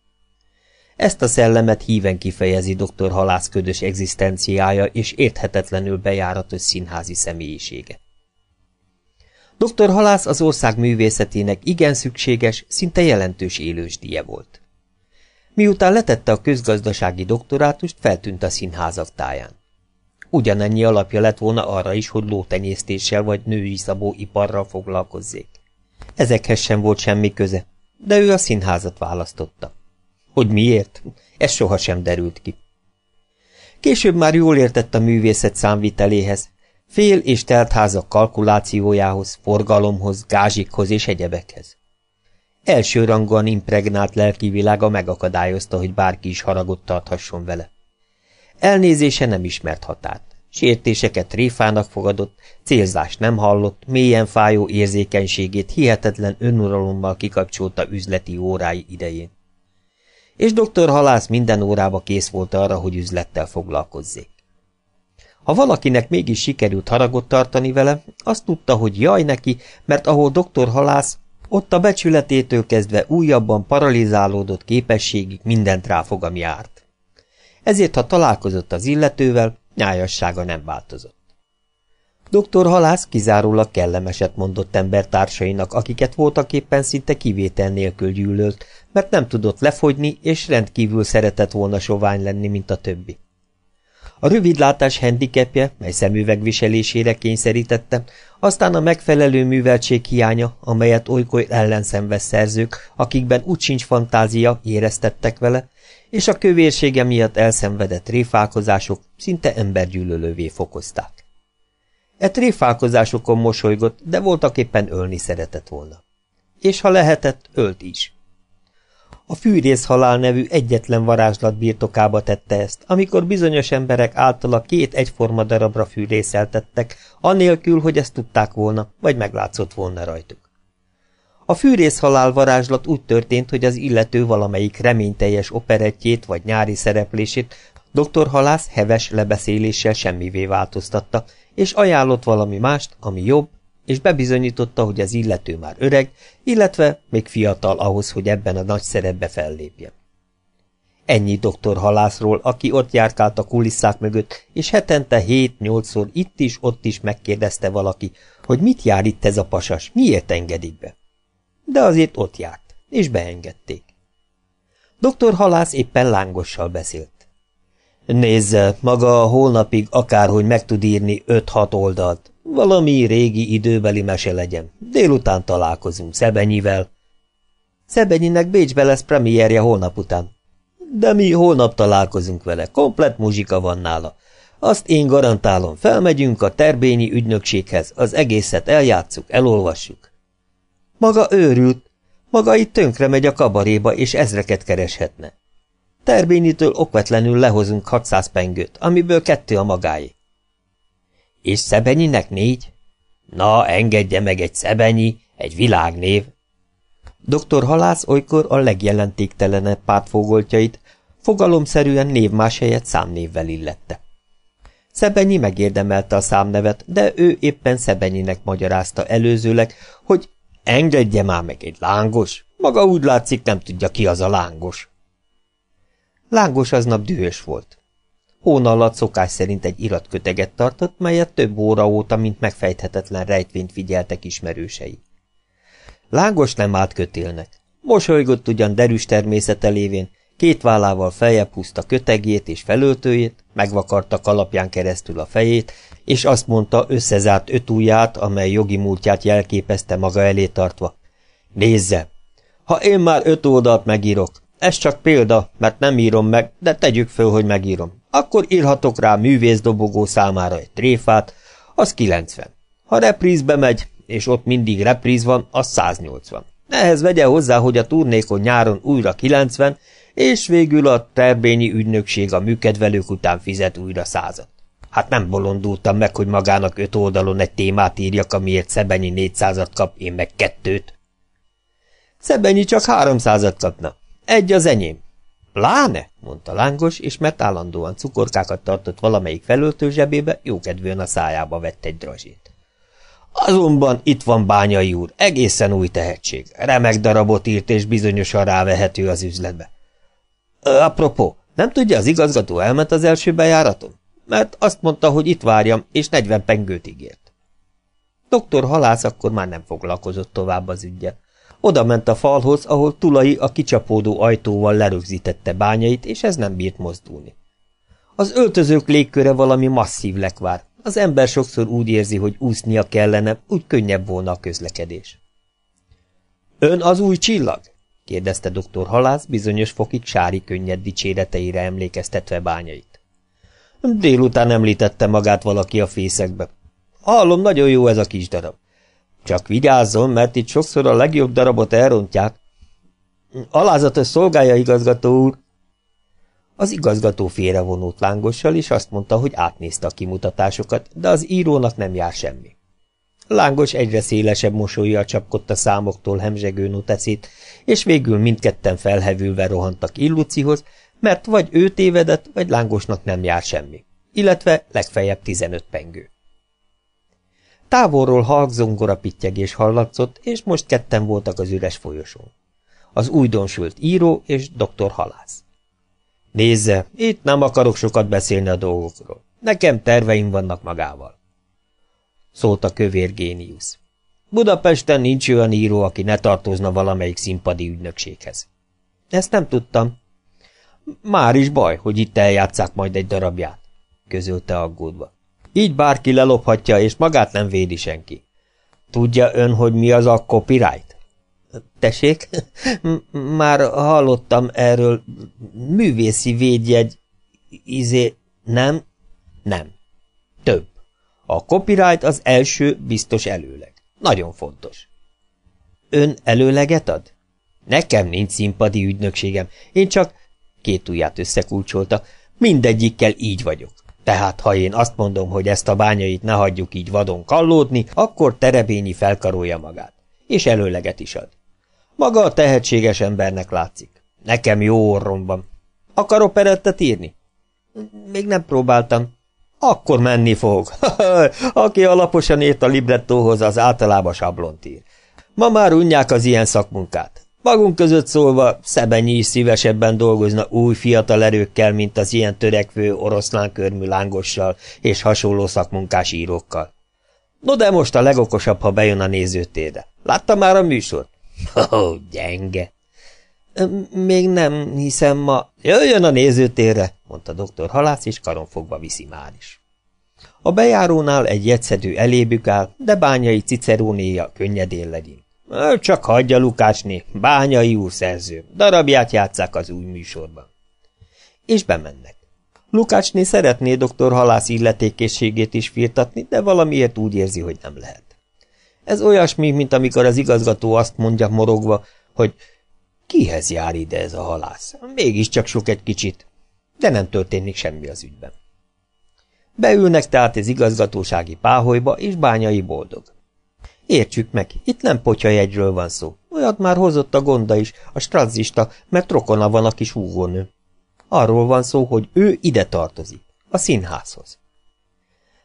Ezt a szellemet híven kifejezi dr. halászködös egzisztenciája és érthetetlenül bejáratos színházi személyisége. Dr. Halász az ország művészetének igen szükséges, szinte jelentős élősdíje volt. Miután letette a közgazdasági doktorátust, feltűnt a színházak táján. Ugyanennyi alapja lett volna arra is, hogy lótenyésztéssel vagy női iparral foglalkozzék. Ezekhez sem volt semmi köze, de ő a színházat választotta. Hogy miért? Ez sohasem derült ki. Később már jól értett a művészet számviteléhez, Fél és házak kalkulációjához, forgalomhoz, gázsikhoz és egyebekhez. Elsőrangúan impregnált lelkivilága megakadályozta, hogy bárki is haragot tarthasson vele. Elnézése nem ismert határt. Sértéseket réfának fogadott, célzást nem hallott, mélyen fájó érzékenységét hihetetlen önuralommal kikapcsolta üzleti órái idején. És doktor Halász minden órába kész volt arra, hogy üzlettel foglalkozzék. Ha valakinek mégis sikerült haragot tartani vele, azt tudta, hogy jaj neki, mert ahol doktor halász, ott a becsületétől kezdve újabban paralizálódott képességig mindent ráfog, ami árt. Ezért, ha találkozott az illetővel, nyájassága nem változott. Doktor Halász kizárólag kellemeset mondott embertársainak, akiket voltak éppen szinte kivétel nélkül gyűlölt, mert nem tudott lefogyni, és rendkívül szeretett volna sovány lenni, mint a többi. A rövidlátás handicapje, mely szemüveg viselésére kényszerítette, aztán a megfelelő műveltség hiánya, amelyet olykor ellenszenves szerzők, akikben úgy sincs fantázia, éreztettek vele, és a kövérsége miatt elszenvedett réfálkozások szinte embergyűlölővé fokozták. E tréfálkozásokon mosolygott, de voltak éppen ölni szeretett volna. És ha lehetett, ölt is. A fűrészhalál nevű egyetlen varázslat birtokába tette ezt, amikor bizonyos emberek általa két egyforma darabra fűrészeltettek, anélkül, hogy ezt tudták volna, vagy meglátszott volna rajtuk. A fűrészhalál varázslat úgy történt, hogy az illető valamelyik reményteljes operettjét vagy nyári szereplését dr. Halász heves lebeszéléssel semmivé változtatta, és ajánlott valami mást, ami jobb, és bebizonyította, hogy az illető már öreg, illetve még fiatal ahhoz, hogy ebben a nagy szerepbe fellépje. Ennyi doktor halászról, aki ott járkált a kulisszák mögött, és hetente hét-nyolcszor itt is, ott is megkérdezte valaki, hogy mit jár itt ez a pasas, miért engedik be. De azért ott járt, és beengedték. Doktor halász éppen lángossal beszélt. Nézze, maga holnapig akárhogy meg tud írni öt-hat oldalt, valami régi időbeli mese legyen. Délután találkozunk Szebenyivel. Szebenyinek Bécsbe lesz premierje holnap után. De mi holnap találkozunk vele, komplet muzsika van nála. Azt én garantálom, felmegyünk a terbényi ügynökséghez, az egészet eljátszuk, elolvassuk. Maga őrült, maga itt tönkre megy a kabaréba, és ezreket kereshetne. Terbényitől okvetlenül lehozunk 600 pengőt, amiből kettő a magáé. És Szebenyinek négy? Na, engedje meg egy Szebenyi, egy világnév. Dr. Halász olykor a legjelentéktelenebb pártfogoltjait fogalomszerűen névmás helyett számnévvel illette. Szebenyi megérdemelte a számnevet, de ő éppen Szebenyinek magyarázta előzőleg, hogy engedje már meg egy lángos, maga úgy látszik nem tudja ki az a lángos. Lángos aznap dühös volt. Hónallat szokás szerint egy iratköteget tartott, melyet több óra óta, mint megfejthetetlen rejtvényt figyeltek ismerősei. Lángos nem állt kötélnek. Mosolygott ugyan derűs természete lévén, két vállával feljebb húzta kötegét és felöltőjét, megvakarta kalapján keresztül a fejét, és azt mondta összezárt öt ujját, amely jogi múltját jelképezte maga elé tartva. Nézze! Ha én már öt oldalt megírok, ez csak példa, mert nem írom meg, de tegyük föl, hogy megírom. Akkor írhatok rá művészdobogó számára egy tréfát, az 90. Ha reprízbe megy, és ott mindig repríz van, az 180. Ehhez vegye hozzá, hogy a turnékon nyáron újra 90, és végül a terbényi ügynökség a műkedvelők után fizet újra százat. Hát nem bolondultam meg, hogy magának öt oldalon egy témát írjak, amiért Szebenyi 400 kap, én meg kettőt. Szebenyi csak 300 kapna. Egy az enyém, Pláne, mondta lángos, és mert állandóan cukorkákat tartott valamelyik felöltő zsebébe, jókedvűen a szájába vett egy drazsét. Azonban itt van bányai úr, egészen új tehetség. Remek darabot írt, és bizonyosan rávehető az üzletbe. Apropó, nem tudja, az igazgató elment az első bejáraton? Mert azt mondta, hogy itt várjam, és 40 pengőt ígért. Doktor Halász akkor már nem foglalkozott tovább az ügyet. Oda ment a falhoz, ahol Tulai a kicsapódó ajtóval lerögzítette bányait, és ez nem bírt mozdulni. Az öltözők légköre valami masszív lekvár. Az ember sokszor úgy érzi, hogy úsznia kellene, úgy könnyebb volna a közlekedés. – Ön az új csillag? – kérdezte dr. Halász bizonyos fokig Sári könnyed dicséreteire emlékeztetve bányait. Délután említette magát valaki a fészekbe. Hallom, nagyon jó ez a kis darab. Csak vigyázzon, mert itt sokszor a legjobb darabot elrontják. Alázatos szolgálja, igazgató úr! Az igazgató félrevonult lángossal, és azt mondta, hogy átnézte a kimutatásokat, de az írónak nem jár semmi. Lángos egyre szélesebb mosolya csapkodta a számoktól hemzsegő noteszét, és végül mindketten felhevülve rohantak Illucihoz, mert vagy ő tévedett, vagy lángosnak nem jár semmi, illetve legfeljebb 15 pengő. Távolról halk zongora pittyegés hallatszott, és most ketten voltak az üres folyosón. Az újdonsült író és doktor halász. Nézze, itt nem akarok sokat beszélni a dolgokról. Nekem terveim vannak magával. Szólt a kövér géniusz. Budapesten nincs olyan író, aki ne tartozna valamelyik színpadi ügynökséghez. Ezt nem tudtam. Már is baj, hogy itt eljátszák majd egy darabját, közölte aggódva. Így bárki lelophatja, és magát nem védi senki. Tudja ön, hogy mi az a copyright? Tessék? Már hallottam erről. Művészi védjegy... Izé... Nem? Nem. Több. A copyright az első biztos előleg. Nagyon fontos. Ön előleget ad? Nekem nincs színpadi ügynökségem. Én csak... Két ujját összekulcsolta. Mindegyikkel így vagyok. Tehát, ha én azt mondom, hogy ezt a bányait ne hagyjuk így vadon kallódni, akkor terebényi felkarolja magát, és előleget is ad. Maga a tehetséges embernek látszik. Nekem jó orrom van. Akar operettet írni? Még nem próbáltam. Akkor menni fog. Aki alaposan ért a librettóhoz, az általában sablont ír. Ma már unják az ilyen szakmunkát. Magunk között szólva, Szebenyi is szívesebben dolgozna új fiatal erőkkel, mint az ilyen törekvő oroszlán körmű lángossal és hasonló szakmunkás írókkal. No de most a legokosabb, ha bejön a nézőtérre. Látta már a műsort? Ó, oh, gyenge. Még nem, hiszem ma... Jöjjön a nézőtérre, mondta doktor halász, és karonfogva viszi már is. A bejárónál egy jegyszedő elébük áll, de bányai ciceronéja könnyedén legyen. Csak hagyja Lukácsni, bányai úr szerző, darabját játszák az új műsorban. És bemennek. Lukácsné szeretné doktor halász illetékességét is firtatni, de valamiért úgy érzi, hogy nem lehet. Ez olyasmi, mint amikor az igazgató azt mondja morogva, hogy kihez jár ide ez a halász? Mégiscsak sok egy kicsit, de nem történik semmi az ügyben. Beülnek tehát az igazgatósági páholyba, és bányai boldog. Értsük meg, itt nem potyajegyről van szó. Olyat már hozott a gonda is, a strazzista, mert rokona van a kis húgónő. Arról van szó, hogy ő ide tartozik, a színházhoz.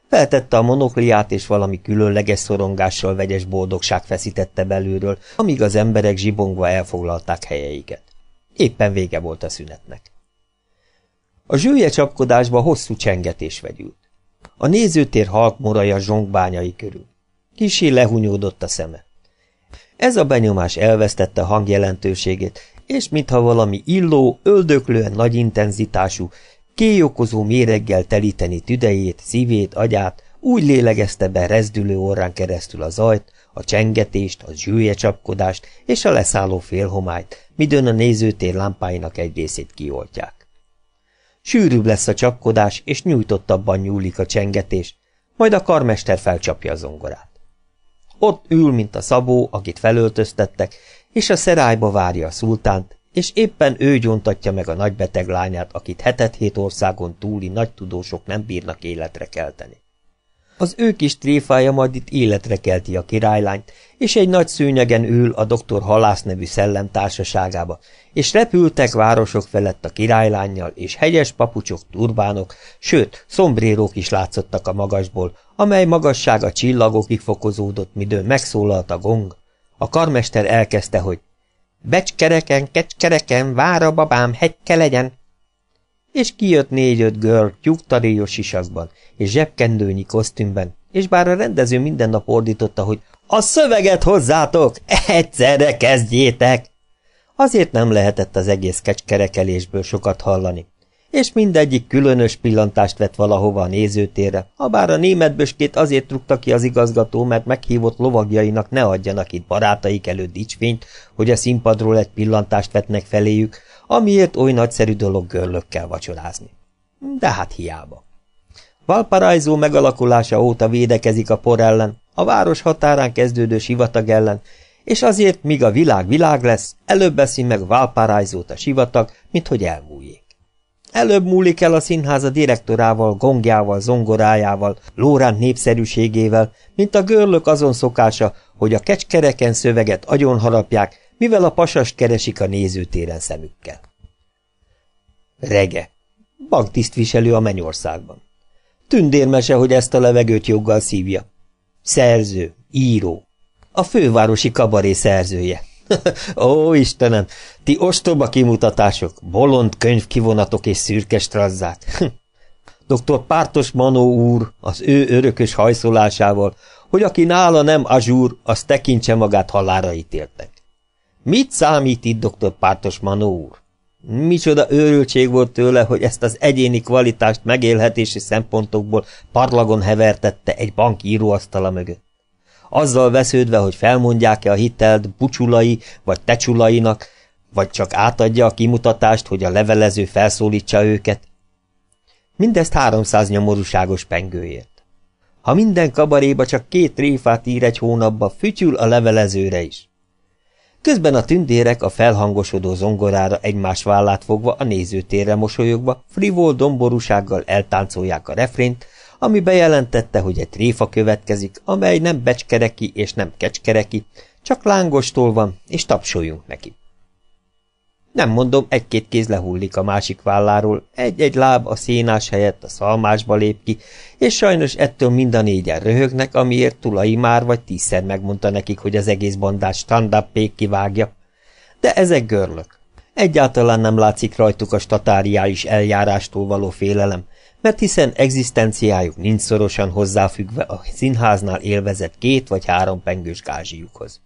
Feltette a monokliát, és valami különleges szorongással vegyes boldogság feszítette belülről, amíg az emberek zsibongva elfoglalták helyeiket. Éppen vége volt a szünetnek. A zsője csapkodásba hosszú csengetés vegyült. A nézőtér halkmoraja zsongbányai körül. Kisé lehunyódott a szeme. Ez a benyomás elvesztette hang jelentőségét, és mintha valami illó, öldöklően nagy intenzitású, kéjokozó méreggel telíteni tüdejét, szívét, agyát, úgy lélegezte be rezdülő orrán keresztül a zajt, a csengetést, a csapkodást és a leszálló félhomályt, midőn a nézőtér lámpáinak egy részét kioltják. Sűrűbb lesz a csapkodás, és nyújtottabban nyúlik a csengetés, majd a karmester felcsapja a zongorát. Ott ül, mint a szabó, akit felöltöztettek, és a szerályba várja a szultánt, és éppen ő gyontatja meg a nagybeteg lányát, akit hetet-hét országon túli nagy tudósok nem bírnak életre kelteni. Az ő kis tréfája majd itt életre kelti a királylányt, és egy nagy szőnyegen ül a doktor halász nevű szellem társaságába, és repültek városok felett a királylányjal, és hegyes papucsok, turbánok, sőt, szombrérók is látszottak a magasból, amely magassága csillagokig fokozódott, midőn megszólalt a gong. A karmester elkezdte, hogy Becskereken, kecskereken, vár a babám, hegyke legyen, és kijött négy-öt gör tyúktaréjos sisakban, és zsebkendőnyi kosztümben, és bár a rendező minden nap ordította, hogy a szöveget hozzátok, egyszerre kezdjétek! Azért nem lehetett az egész kecskerekelésből sokat hallani, és mindegyik különös pillantást vett valahova a nézőtérre, habár a német böskét azért rúgta ki az igazgató, mert meghívott lovagjainak ne adjanak itt barátaik előtt dicsfényt, hogy a színpadról egy pillantást vetnek feléjük, amiért oly nagyszerű dolog görlökkel vacsorázni. De hát hiába. Valparajzó megalakulása óta védekezik a por ellen, a város határán kezdődő sivatag ellen, és azért, míg a világ világ lesz, előbb veszi meg Valparaisót a sivatag, mint hogy elmúljék. Előbb múlik el a színház a direktorával, gongjával, zongorájával, Lórán népszerűségével, mint a görlök azon szokása, hogy a kecskereken szöveget agyonharapják, mivel a pasast keresik a nézőtéren szemükkel. Rege. Banktisztviselő a Mennyországban. Tündérmese, hogy ezt a levegőt joggal szívja. Szerző, író. A fővárosi kabaré szerzője. Ó, Istenem, ti ostoba kimutatások, bolond könyvkivonatok és szürke strazzák. Dr. Pártos Manó úr az ő örökös hajszolásával, hogy aki nála nem azsúr, az tekintse magát halára ítéltek. Mit számít itt dr. Pártos Manó úr? Micsoda őrültség volt tőle, hogy ezt az egyéni kvalitást megélhetési szempontokból parlagon hevertette egy bank íróasztala mögött. Azzal vesződve, hogy felmondják-e a hitelt bucsulai vagy tecsulainak, vagy csak átadja a kimutatást, hogy a levelező felszólítsa őket. Mindezt 300 nyomorúságos pengőért. Ha minden kabaréba csak két réfát ír egy hónapba, fütyül a levelezőre is. Közben a tündérek a felhangosodó zongorára egymás vállát fogva a nézőtérre mosolyogva frivol domborúsággal eltáncolják a refrént, ami bejelentette, hogy egy tréfa következik, amely nem becskereki és nem kecskereki, csak lángostól van, és tapsoljunk neki. Nem mondom, egy-két kéz lehullik a másik válláról, egy-egy láb a szénás helyett a szalmásba lép ki, és sajnos ettől mind a négyen röhögnek, amiért Tulai már vagy tízszer megmondta nekik, hogy az egész bandás stand kivágja. De ezek görlök. Egyáltalán nem látszik rajtuk a statáriális eljárástól való félelem, mert hiszen egzisztenciájuk nincs szorosan hozzáfüggve a színháznál élvezett két vagy három pengős gázsiukhoz.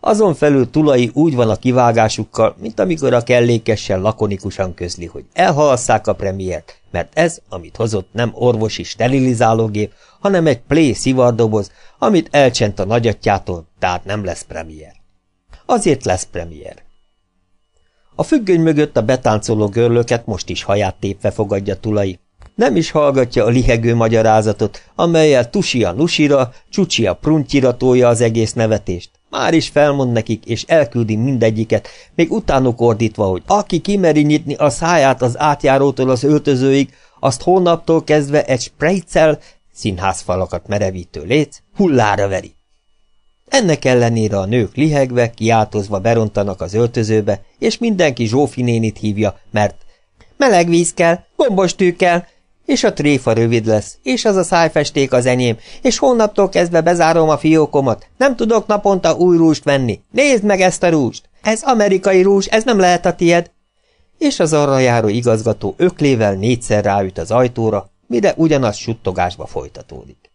Azon felül tulai úgy van a kivágásukkal, mint amikor a kellékessel lakonikusan közli, hogy elhalasszák a premiért, mert ez, amit hozott, nem orvosi sterilizálógép, hanem egy plé szivardoboz, amit elcsent a nagyatjától, tehát nem lesz premier. Azért lesz premier. A függöny mögött a betáncoló görlöket most is haját tépve fogadja tulai. Nem is hallgatja a lihegő magyarázatot, amelyel Tusia Nusira, a Pruntyira tolja az egész nevetést. Már is felmond nekik, és elküldi mindegyiket, még utánuk ordítva, hogy aki kimeri nyitni a száját az átjárótól az öltözőig, azt hónaptól kezdve egy sprejccel, színházfalakat merevítő léc, hullára veri. Ennek ellenére a nők lihegve, kiáltozva berontanak az öltözőbe, és mindenki Zsófi nénit hívja, mert meleg víz kell, gombos tű kell, és a tréfa rövid lesz, és az a szájfesték az enyém, és holnaptól kezdve bezárom a fiókomat. Nem tudok naponta új rúst venni. Nézd meg ezt a rúst! Ez amerikai rúst. ez nem lehet a tied! És az arra járó igazgató öklével négyszer ráüt az ajtóra, mire ugyanaz suttogásba folytatódik.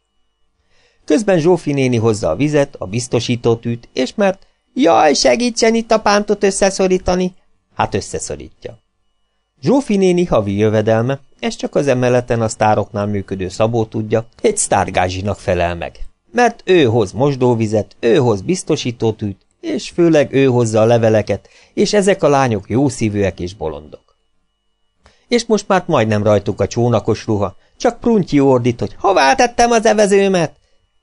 Közben Zsófi néni hozza a vizet, a biztosítót és mert jaj, segítsen itt a pántot összeszorítani, hát összeszorítja. Zsófi néni havi jövedelme, ez csak az emeleten a sztároknál működő szabó tudja, egy sztárgázsinak felel meg. Mert ő hoz mosdóvizet, ő hoz biztosítótűt, és főleg ő hozza a leveleket, és ezek a lányok jó szívűek és bolondok. És most már majdnem rajtuk a csónakos ruha, csak Prunty ordít, hogy hová tettem az evezőmet?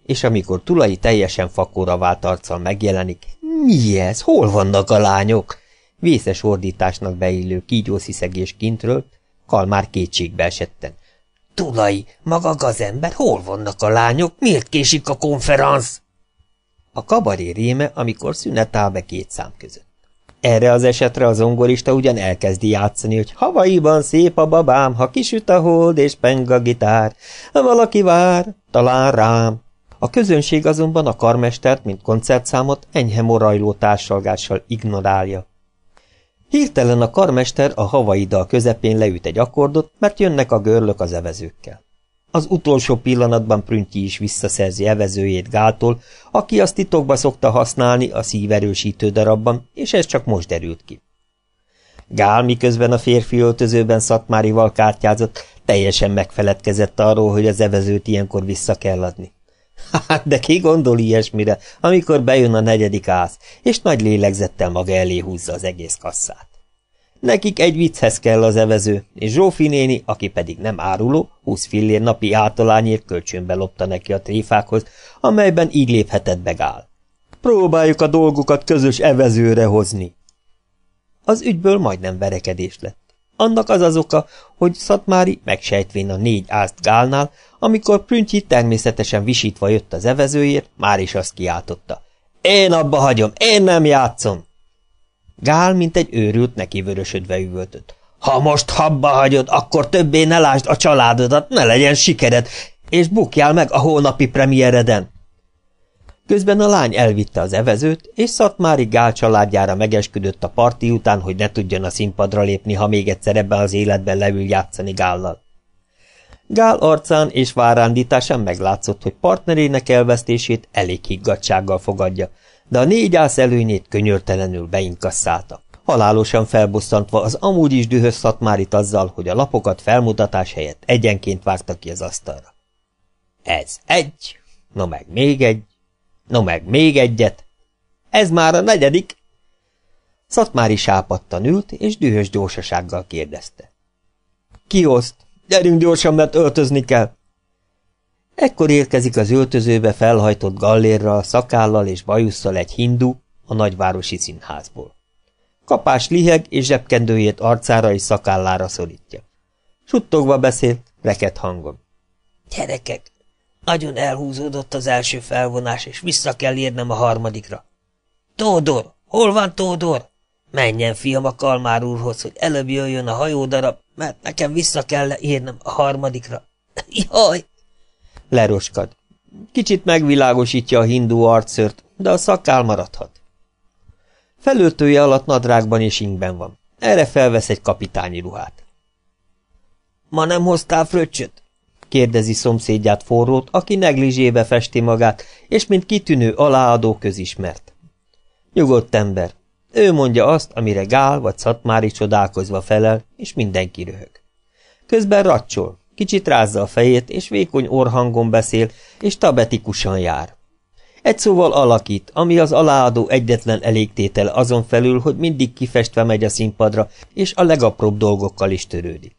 És amikor Tulai teljesen fakóra vált arccal megjelenik, mi ez, hol vannak a lányok? vészes ordításnak beillő kígyósziszegés kintről, Kalmár kétségbe esetten. Tulai, maga gazember, hol vannak a lányok, miért késik a konferansz? A kabaré réme, amikor áll be két szám között. Erre az esetre az ongorista ugyan elkezdi játszani, hogy havaiban szép a babám, ha kisüt a hold és peng a gitár, valaki vár, talán rám. A közönség azonban a karmestert, mint koncertszámot enyhe morajló társalgással ignorálja. Hirtelen a karmester a havaidal közepén leüt egy akkordot, mert jönnek a görlök az evezőkkel. Az utolsó pillanatban Prüntyi is visszaszerzi evezőjét Gáltól, aki azt titokba szokta használni a szíverősítő darabban, és ez csak most derült ki. Gál miközben a férfi öltözőben Szatmárival kártyázott, teljesen megfeledkezett arról, hogy az evezőt ilyenkor vissza kell adni. Hát, de ki gondol ilyesmire, amikor bejön a negyedik ász, és nagy lélegzettel maga elé húzza az egész kasszát. Nekik egy vicchez kell az evező, és Zsófi néni, aki pedig nem áruló, 20 fillér napi általányért kölcsönbe lopta neki a tréfákhoz, amelyben így léphetett begál. Próbáljuk a dolgokat közös evezőre hozni. Az ügyből majdnem verekedés lett. Annak az az oka, hogy Szatmári megsejtvén a négy ázt gálnál, amikor Prüntyi természetesen visítva jött az evezőért, már is azt kiáltotta. Én abba hagyom, én nem játszom! Gál, mint egy őrült, neki vörösödve üvöltött. Ha most habba hagyod, akkor többé ne lásd a családodat, ne legyen sikered, és bukjál meg a holnapi premiereden! Közben a lány elvitte az evezőt, és Szatmári Gál családjára megesküdött a parti után, hogy ne tudjon a színpadra lépni, ha még egyszer ebben az életben leül játszani Gállal. Gál arcán és várándításán meglátszott, hogy partnerének elvesztését elég higgadsággal fogadja, de a négy ász előnyét könyörtelenül beinkasszálta, halálosan felbosszantva az amúgy is dühös Szatmárit azzal, hogy a lapokat felmutatás helyett egyenként vágta ki az asztalra. Ez egy, na meg még egy, No meg még egyet. Ez már a negyedik. Szatmári sápadtan ült, és dühös gyorsasággal kérdezte. Kioszt, gyerünk gyorsan, mert öltözni kell. Ekkor érkezik az öltözőbe felhajtott gallérral, szakállal és bajusszal egy hindu a nagyvárosi színházból. Kapás liheg és zsebkendőjét arcára és szakállára szorítja. Suttogva beszél, reket hangon. Gyerekek, nagyon elhúzódott az első felvonás, és vissza kell érnem a harmadikra. Tódor! Hol van Tódor? Menjen, fiam, a Kalmár úrhoz, hogy előbb jöjjön a hajódarab, mert nekem vissza kell érnem a harmadikra. Jaj! Leroskad. Kicsit megvilágosítja a hindú arcört, de a szakál maradhat. Felöltője alatt nadrágban és ingben van. Erre felvesz egy kapitányi ruhát. Ma nem hoztál fröccsöt? kérdezi szomszédját forrót, aki neglizsébe festi magát, és mint kitűnő aláadó közismert. Nyugodt ember. Ő mondja azt, amire Gál vagy Szatmári csodálkozva felel, és mindenki röhög. Közben racsol, kicsit rázza a fejét, és vékony orhangon beszél, és tabetikusan jár. Egy szóval alakít, ami az aláadó egyetlen elégtétel azon felül, hogy mindig kifestve megy a színpadra, és a legapróbb dolgokkal is törődik.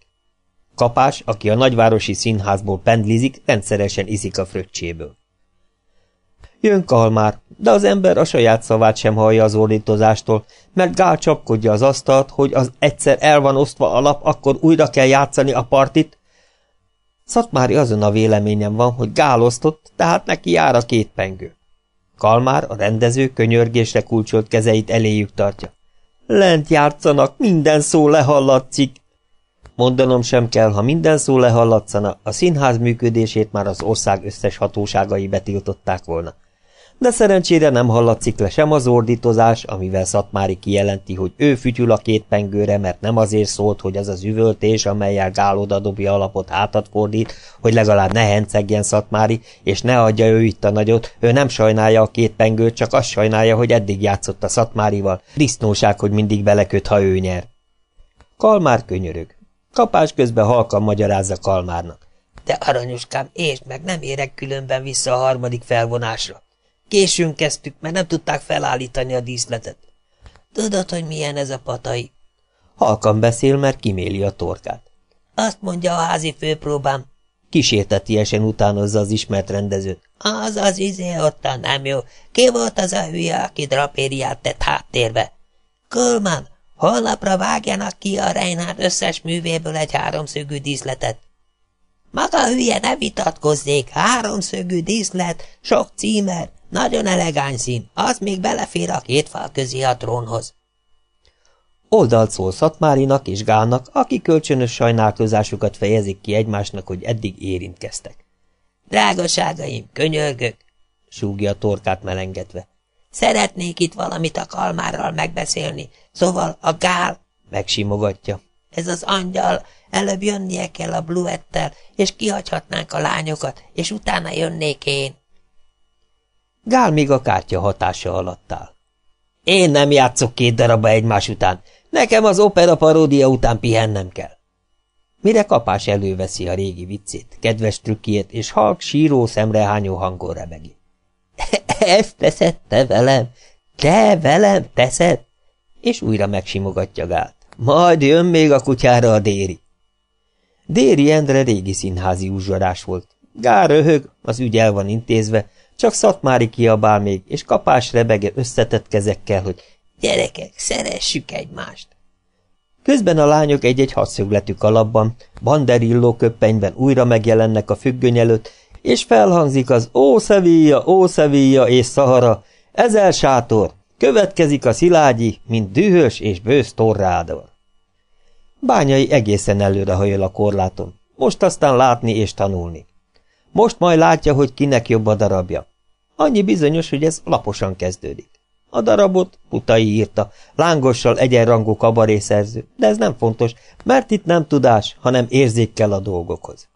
Kapás, aki a nagyvárosi színházból pendlizik, rendszeresen iszik a fröccséből. Jön kalmár, de az ember a saját szavát sem hallja az ordítozástól, mert Gál csapkodja az asztalt, hogy az egyszer el van osztva a lap, akkor újra kell játszani a partit. Szatmári azon a véleményem van, hogy Gál osztott, tehát neki jár a két pengő. Kalmár, a rendező könyörgésre kulcsolt kezeit eléjük tartja. Lent játszanak, minden szó lehallatszik, Mondanom sem kell, ha minden szó lehallatszana, a színház működését már az ország összes hatóságai betiltották volna. De szerencsére nem hallatszik le sem az ordítozás, amivel Szatmári kijelenti, hogy ő fütyül a két pengőre, mert nem azért szólt, hogy az az üvöltés, amelyel Gál odadobja alapot hátat fordít, hogy legalább ne hencegjen Szatmári, és ne adja ő itt a nagyot, ő nem sajnálja a két pengőt, csak azt sajnálja, hogy eddig játszott a Szatmárival. Disznóság, hogy mindig beleköt, ha ő nyer. Kalmár könyörög. Kapás közben halkan magyarázza Kalmárnak. De aranyoskám, és meg nem érek különben vissza a harmadik felvonásra. Későn kezdtük, mert nem tudták felállítani a díszletet. Tudod, hogy milyen ez a patai? Halkan beszél, mert kiméli a torkát. Azt mondja a házi főpróbám. Kísértetiesen utánozza az ismert rendezőt. Az az izé ottan nem jó. Ki volt az a hülye, aki drapériát tett háttérbe? Kölmán, Holnapra vágjanak ki a Reinhard összes művéből egy háromszögű díszletet. Maga hülye, ne vitatkozzék, háromszögű díszlet, sok címer, nagyon elegáns szín, az még belefér a két fal közé a trónhoz. Oldalt szól Szatmárinak és Gálnak, aki kölcsönös sajnálkozásukat fejezik ki egymásnak, hogy eddig érintkeztek. Drágaságaim, könyörgök! súgja a torkát melengetve. Szeretnék itt valamit a kalmárral megbeszélni, szóval a gál... Megsimogatja. Ez az angyal, előbb jönnie kell a bluettel, és kihagyhatnánk a lányokat, és utána jönnék én. Gál még a kártya hatása alatt áll. Én nem játszok két darabba egymás után. Nekem az opera paródia után pihennem kell. Mire kapás előveszi a régi viccét, kedves trükkjét, és halk, síró, szemrehányó hangon remegi. Ezt teszed te velem? Te velem teszed? És újra megsimogatja Gált. Majd jön még a kutyára a Déri. Déri Endre régi színházi uzsorás volt. Gál röhög, az ügy el van intézve, csak Szatmári kiabál még, és kapás rebege összetett kezekkel, hogy gyerekek, szeressük egymást. Közben a lányok egy-egy hadszögletük alapban, banderilló köppenyben újra megjelennek a függöny előtt, és felhangzik az Ó Szevilla, Ó Szevilla és Szahara, ezel sátor, következik a szilágyi, mint dühös és bősz torrádor. Bányai egészen előre hajol a korláton, most aztán látni és tanulni. Most majd látja, hogy kinek jobb a darabja. Annyi bizonyos, hogy ez laposan kezdődik. A darabot Putai írta, lángossal egyenrangú kabarészerző, de ez nem fontos, mert itt nem tudás, hanem érzékkel a dolgokhoz.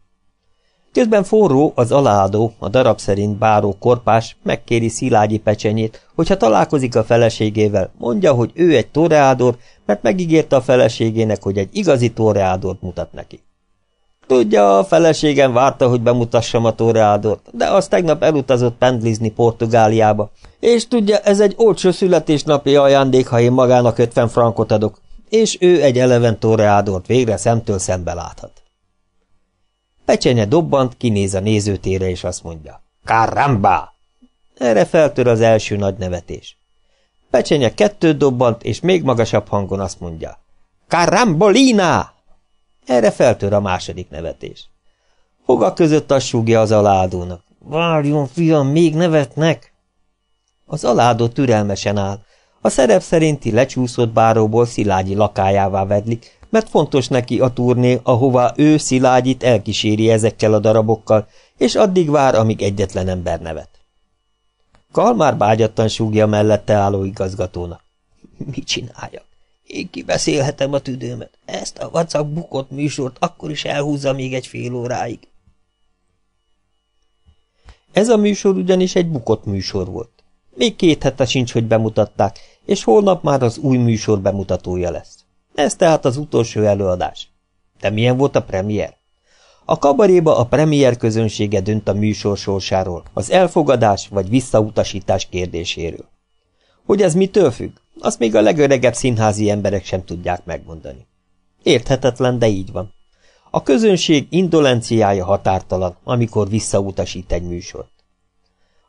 Közben forró, az aláadó, a darab szerint báró korpás megkéri Szilágyi pecsenyét, hogyha találkozik a feleségével, mondja, hogy ő egy toreádor, mert megígérte a feleségének, hogy egy igazi toreádort mutat neki. Tudja, a feleségem várta, hogy bemutassam a toreádort, de az tegnap elutazott pendlizni Portugáliába, és tudja, ez egy olcsó születésnapi ajándék, ha én magának 50 frankot adok, és ő egy eleven toreádort végre szemtől szembe láthat. Pecsenye dobbant, kinéz a nézőtére és azt mondja, karamba! Erre feltör az első nagy nevetés. Pecsenye kettőt dobbant, és még magasabb hangon azt mondja, karambolina! Erre feltör a második nevetés. Foga között azt súgja az aládónak. Várjon, fiam, még nevetnek! Az aládó türelmesen áll. A szerep szerinti lecsúszott báróból szilágyi lakájává vedlik, mert fontos neki a turné, ahová ő Szilágyit elkíséri ezekkel a darabokkal, és addig vár, amíg egyetlen ember nevet. Kalmár bágyattan súgja mellette álló igazgatónak. Mit csináljak? Én kibeszélhetem a tüdőmet. Ezt a vacak bukott műsort akkor is elhúzza még egy fél óráig. Ez a műsor ugyanis egy bukott műsor volt. Még két hete sincs, hogy bemutatták, és holnap már az új műsor bemutatója lesz. Ez tehát az utolsó előadás. De milyen volt a premier? A kabaréba a premier közönsége dönt a műsor sorsáról, az elfogadás vagy visszautasítás kérdéséről. Hogy ez mitől függ, azt még a legöregebb színházi emberek sem tudják megmondani. Érthetetlen, de így van. A közönség indolenciája határtalan, amikor visszautasít egy műsort.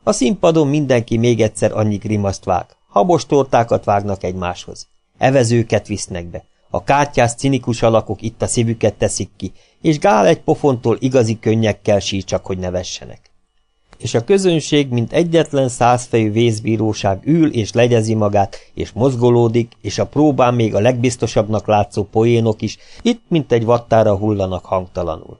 A színpadon mindenki még egyszer annyi grimaszt vág, habos tortákat vágnak egymáshoz, evezőket visznek be, a kártyás cinikus alakok itt a szívüket teszik ki, és Gál egy pofontól igazi könnyekkel sír, csak hogy nevessenek. És a közönség, mint egyetlen százfejű vészbíróság ül és legyezi magát, és mozgolódik, és a próbán még a legbiztosabbnak látszó poénok is itt, mint egy vattára hullanak hangtalanul.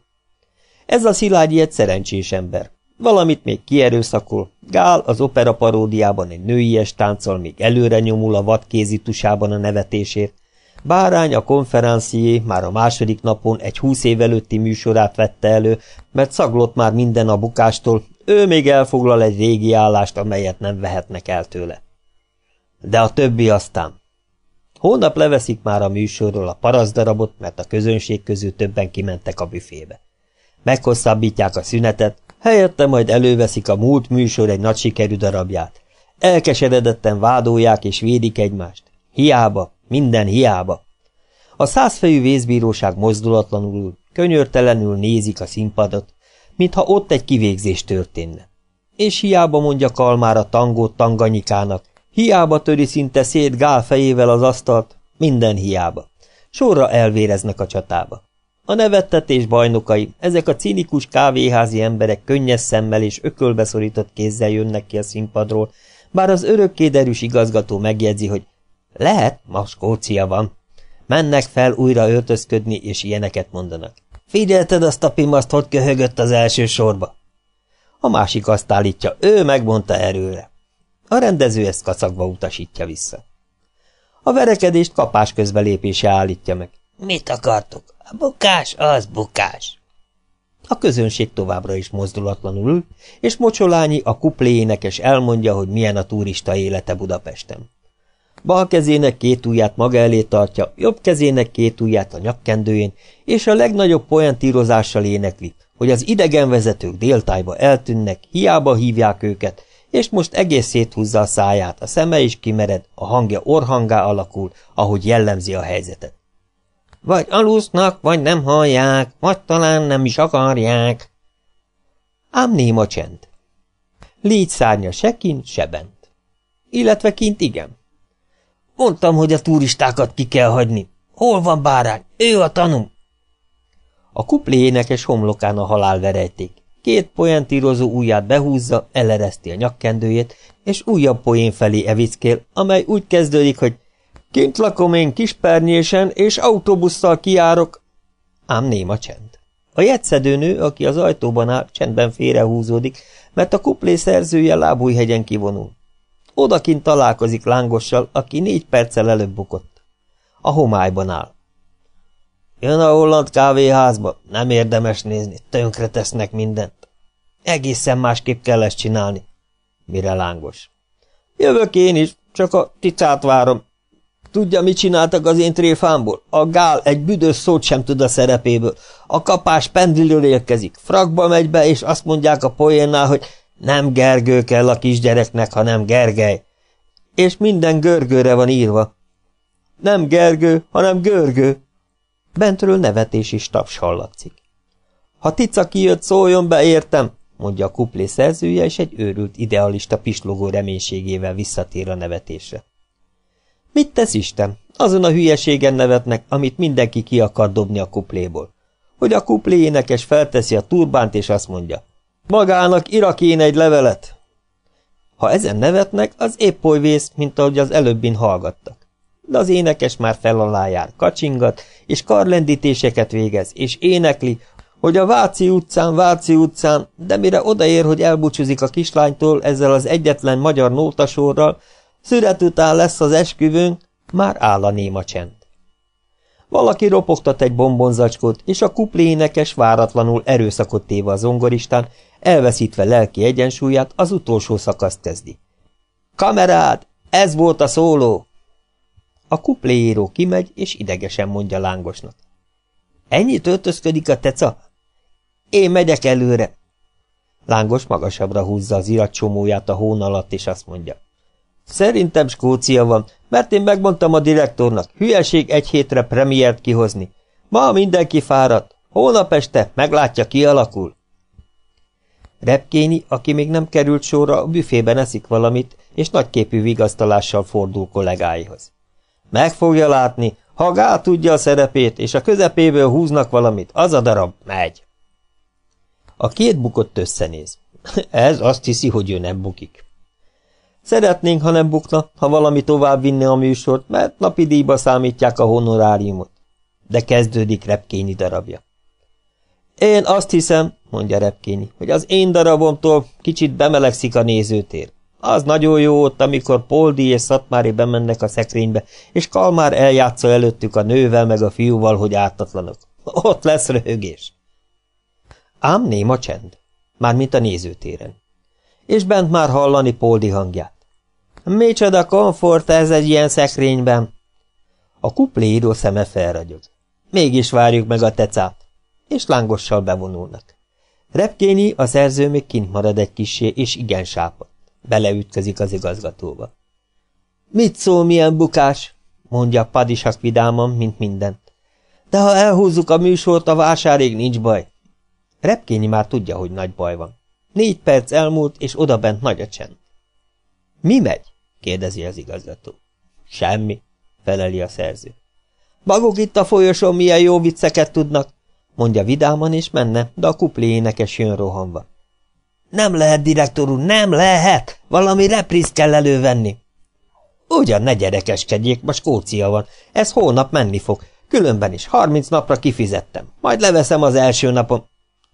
Ez a Szilágyi egy szerencsés ember. Valamit még kierőszakol, Gál az opera paródiában egy női tánccal még előre nyomul a vadkézitusában a nevetésért, Bárány a konferencié már a második napon egy húsz év előtti műsorát vette elő, mert szaglott már minden a bukástól, ő még elfoglal egy régi állást, amelyet nem vehetnek el tőle. De a többi aztán. Hónap leveszik már a műsorról a paraszdarabot, mert a közönség közül többen kimentek a büfébe. Meghosszabbítják a szünetet, helyette majd előveszik a múlt műsor egy nagy sikerű darabját. Elkeseredetten vádolják és védik egymást. Hiába, minden hiába. A százfejű vészbíróság mozdulatlanul, könyörtelenül nézik a színpadot, mintha ott egy kivégzés történne. És hiába mondja kalmára tangót tanganyikának, hiába töri szinte szét gál fejével az asztalt, minden hiába. Sorra elvéreznek a csatába. A nevettetés bajnokai, ezek a cinikus kávéházi emberek könnyes szemmel és ökölbeszorított kézzel jönnek ki a színpadról, bár az örökké derűs igazgató megjegyzi, hogy lehet, ma Skócia van. Mennek fel újra öltözködni, és ilyeneket mondanak. Figyelted azt a pimaszt, hogy köhögött az első sorba? A másik azt állítja, ő megmondta erőre. A rendező ezt kacagva utasítja vissza. A verekedést kapás közbelépése lépése állítja meg. Mit akartok? A bukás az bukás. A közönség továbbra is mozdulatlanul ül, és Mocsolányi a kuplé elmondja, hogy milyen a turista élete Budapesten. Bal kezének két ujját maga elé tartja, jobb kezének két ujját a nyakkendőjén, és a legnagyobb poentírozással énekli, hogy az idegenvezetők déltájba eltűnnek, hiába hívják őket, és most egész széthúzza a száját, a szeme is kimered, a hangja orhangá alakul, ahogy jellemzi a helyzetet. Vagy alusznak, vagy nem hallják, vagy talán nem is akarják. Ám néma csend. Légy szárnya se kint, se bent. Illetve kint igen. Mondtam, hogy a turistákat ki kell hagyni. Hol van bárány? Ő a tanú. A kupli énekes homlokán a halál verejték. Két poentírozó ujját behúzza, elereszti a nyakkendőjét, és újabb poén felé evickél, amely úgy kezdődik, hogy Kint lakom én kispernyésen, és autóbusszal kiárok. Ám néma csend. A jegyszedőnő, aki az ajtóban áll, csendben félrehúzódik, mert a kuplé szerzője lábújhegyen kivonul. Odakint találkozik lángossal, aki négy perccel előbb bukott. A homályban áll. Jön a holland kávéházba, nem érdemes nézni, tönkre tesznek mindent. Egészen másképp kell ezt csinálni. Mire lángos? Jövök én is, csak a ticát várom. Tudja, mit csináltak az én tréfámból? A gál egy büdös szót sem tud a szerepéből. A kapás pendülről érkezik, frakba megy be, és azt mondják a poénnál, hogy nem Gergő kell a kisgyereknek, hanem Gergely. És minden görgőre van írva. Nem Gergő, hanem Görgő. Bentről nevetés is taps hallatszik. Ha Tica kijött, szóljon be, értem, mondja a kuplé szerzője, és egy őrült idealista pislogó reménységével visszatér a nevetésre. Mit tesz Isten? Azon a hülyeségen nevetnek, amit mindenki ki akar dobni a kupléból. Hogy a kuplé énekes felteszi a turbánt, és azt mondja – Magának irak én egy levelet! Ha ezen nevetnek, az épp oly vész, mint ahogy az előbbin hallgattak. De az énekes már fel alá jár, kacsingat, és karlendítéseket végez, és énekli, hogy a Váci utcán, Váci utcán, de mire odaér, hogy elbúcsúzik a kislánytól ezzel az egyetlen magyar nótasorral, szüret után lesz az esküvőnk, már áll a néma csend. Valaki ropogtat egy bombonzacskót, és a énekes váratlanul erőszakot téve a zongoristán, elveszítve lelki egyensúlyát az utolsó szakaszt kezdi. Kamerád! Ez volt a szóló! A kupléíró kimegy, és idegesen mondja lángosnak. Ennyit öltözködik a teca? Én megyek előre! Lángos magasabbra húzza az iratcsomóját a hón alatt, és azt mondja. Szerintem Skócia van, mert én megmondtam a direktornak, hülyeség egy hétre premiért kihozni. Ma mindenki fáradt, hónap este meglátja ki alakul. Repkéni, aki még nem került sorra, a büfében eszik valamit, és nagyképű vigasztalással fordul kollégáihoz. Meg fogja látni, ha Gál tudja a szerepét, és a közepéből húznak valamit, az a darab megy. A két bukott összenéz. Ez azt hiszi, hogy ő nem bukik. Szeretnénk, ha nem bukna, ha valami tovább vinne a műsort, mert napi díjba számítják a honoráriumot. De kezdődik repkényi darabja. Én azt hiszem, mondja Repkényi, hogy az én darabomtól kicsit bemelegszik a nézőtér. Az nagyon jó ott, amikor Poldi és Szatmári bemennek a szekrénybe, és Kalmár eljátsza előttük a nővel meg a fiúval, hogy ártatlanok. Ott lesz röhögés. Ám néma csend, mármint a nézőtéren. És bent már hallani Poldi hangját. Micsoda komfort ez egy ilyen szekrényben! A kuplé szeme felragyog. Mégis várjuk meg a tecát és lángossal bevonulnak. Repkényi a szerző még kint marad egy kisé, és igen sápa Beleütközik az igazgatóba. Mit szól, milyen bukás? mondja Padisak vidáman, mint mindent. De ha elhúzzuk a műsort a vásárig, nincs baj. Repkényi már tudja, hogy nagy baj van. Négy perc elmúlt, és odabent nagy a csend. Mi megy? kérdezi az igazgató. Semmi, feleli a szerző. Maguk itt a folyosón milyen jó vicceket tudnak mondja vidáman, és menne, de a kuplé énekes jön rohanva. Nem lehet, direktor úr, nem lehet! Valami repriszt kell elővenni! Ugyan ne gyerekeskedjék, ma Skócia van, ez holnap menni fog, különben is harminc napra kifizettem, majd leveszem az első napon.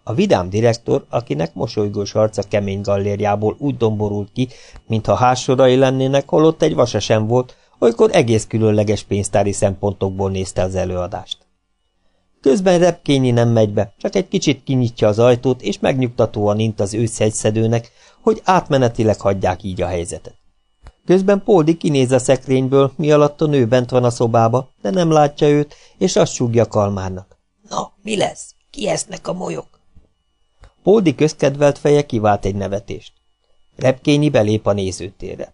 A vidám direktor, akinek mosolygós arca kemény gallérjából úgy domborult ki, mintha hássorai lennének, holott egy vasa sem volt, olykor egész különleges pénztári szempontokból nézte az előadást. Közben repkényi nem megy be, csak egy kicsit kinyitja az ajtót, és megnyugtatóan int az őszhegyszedőnek, hogy átmenetileg hagyják így a helyzetet. Közben Póldi kinéz a szekrényből, mi alatt a nő bent van a szobába, de nem látja őt, és azt súgja Kalmárnak. Na, mi lesz? Ki esznek a molyok? Póldi közkedvelt feje kivált egy nevetést. Repkényi belép a nézőtérre.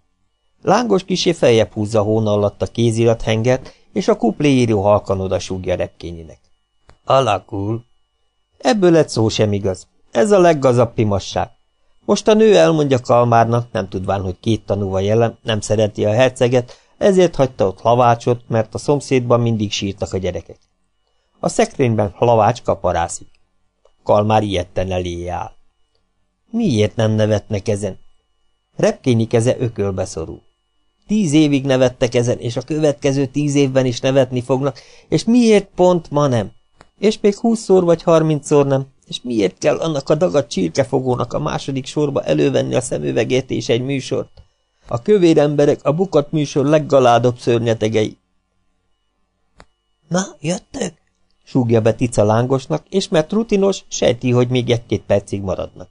Lángos kisé feljebb húzza hóna alatt a kézirat hengert, és a kupléíró halkan oda súgja repkényinek. Alakul. Ebből egy szó sem igaz. Ez a leggazabb pimasság. Most a nő elmondja Kalmárnak, nem tudván, hogy két tanúva jelen, nem szereti a herceget, ezért hagyta ott lavácsot, mert a szomszédban mindig sírtak a gyerekek. A szekrényben lavács kaparászik. Kalmár ilyetten elé áll. Miért nem nevetnek ezen? Repkényi keze ökölbe szorul. Tíz évig nevettek ezen, és a következő tíz évben is nevetni fognak, és miért pont ma nem? És még húszszor vagy harmincszor nem. És miért kell annak a dagadt csirkefogónak a második sorba elővenni a szemüvegét és egy műsort? A kövér emberek a bukat műsor leggaládobb szörnyetegei. Na, jöttök? Súgja be Tica lángosnak, és mert rutinos, sejti, hogy még egy-két percig maradnak.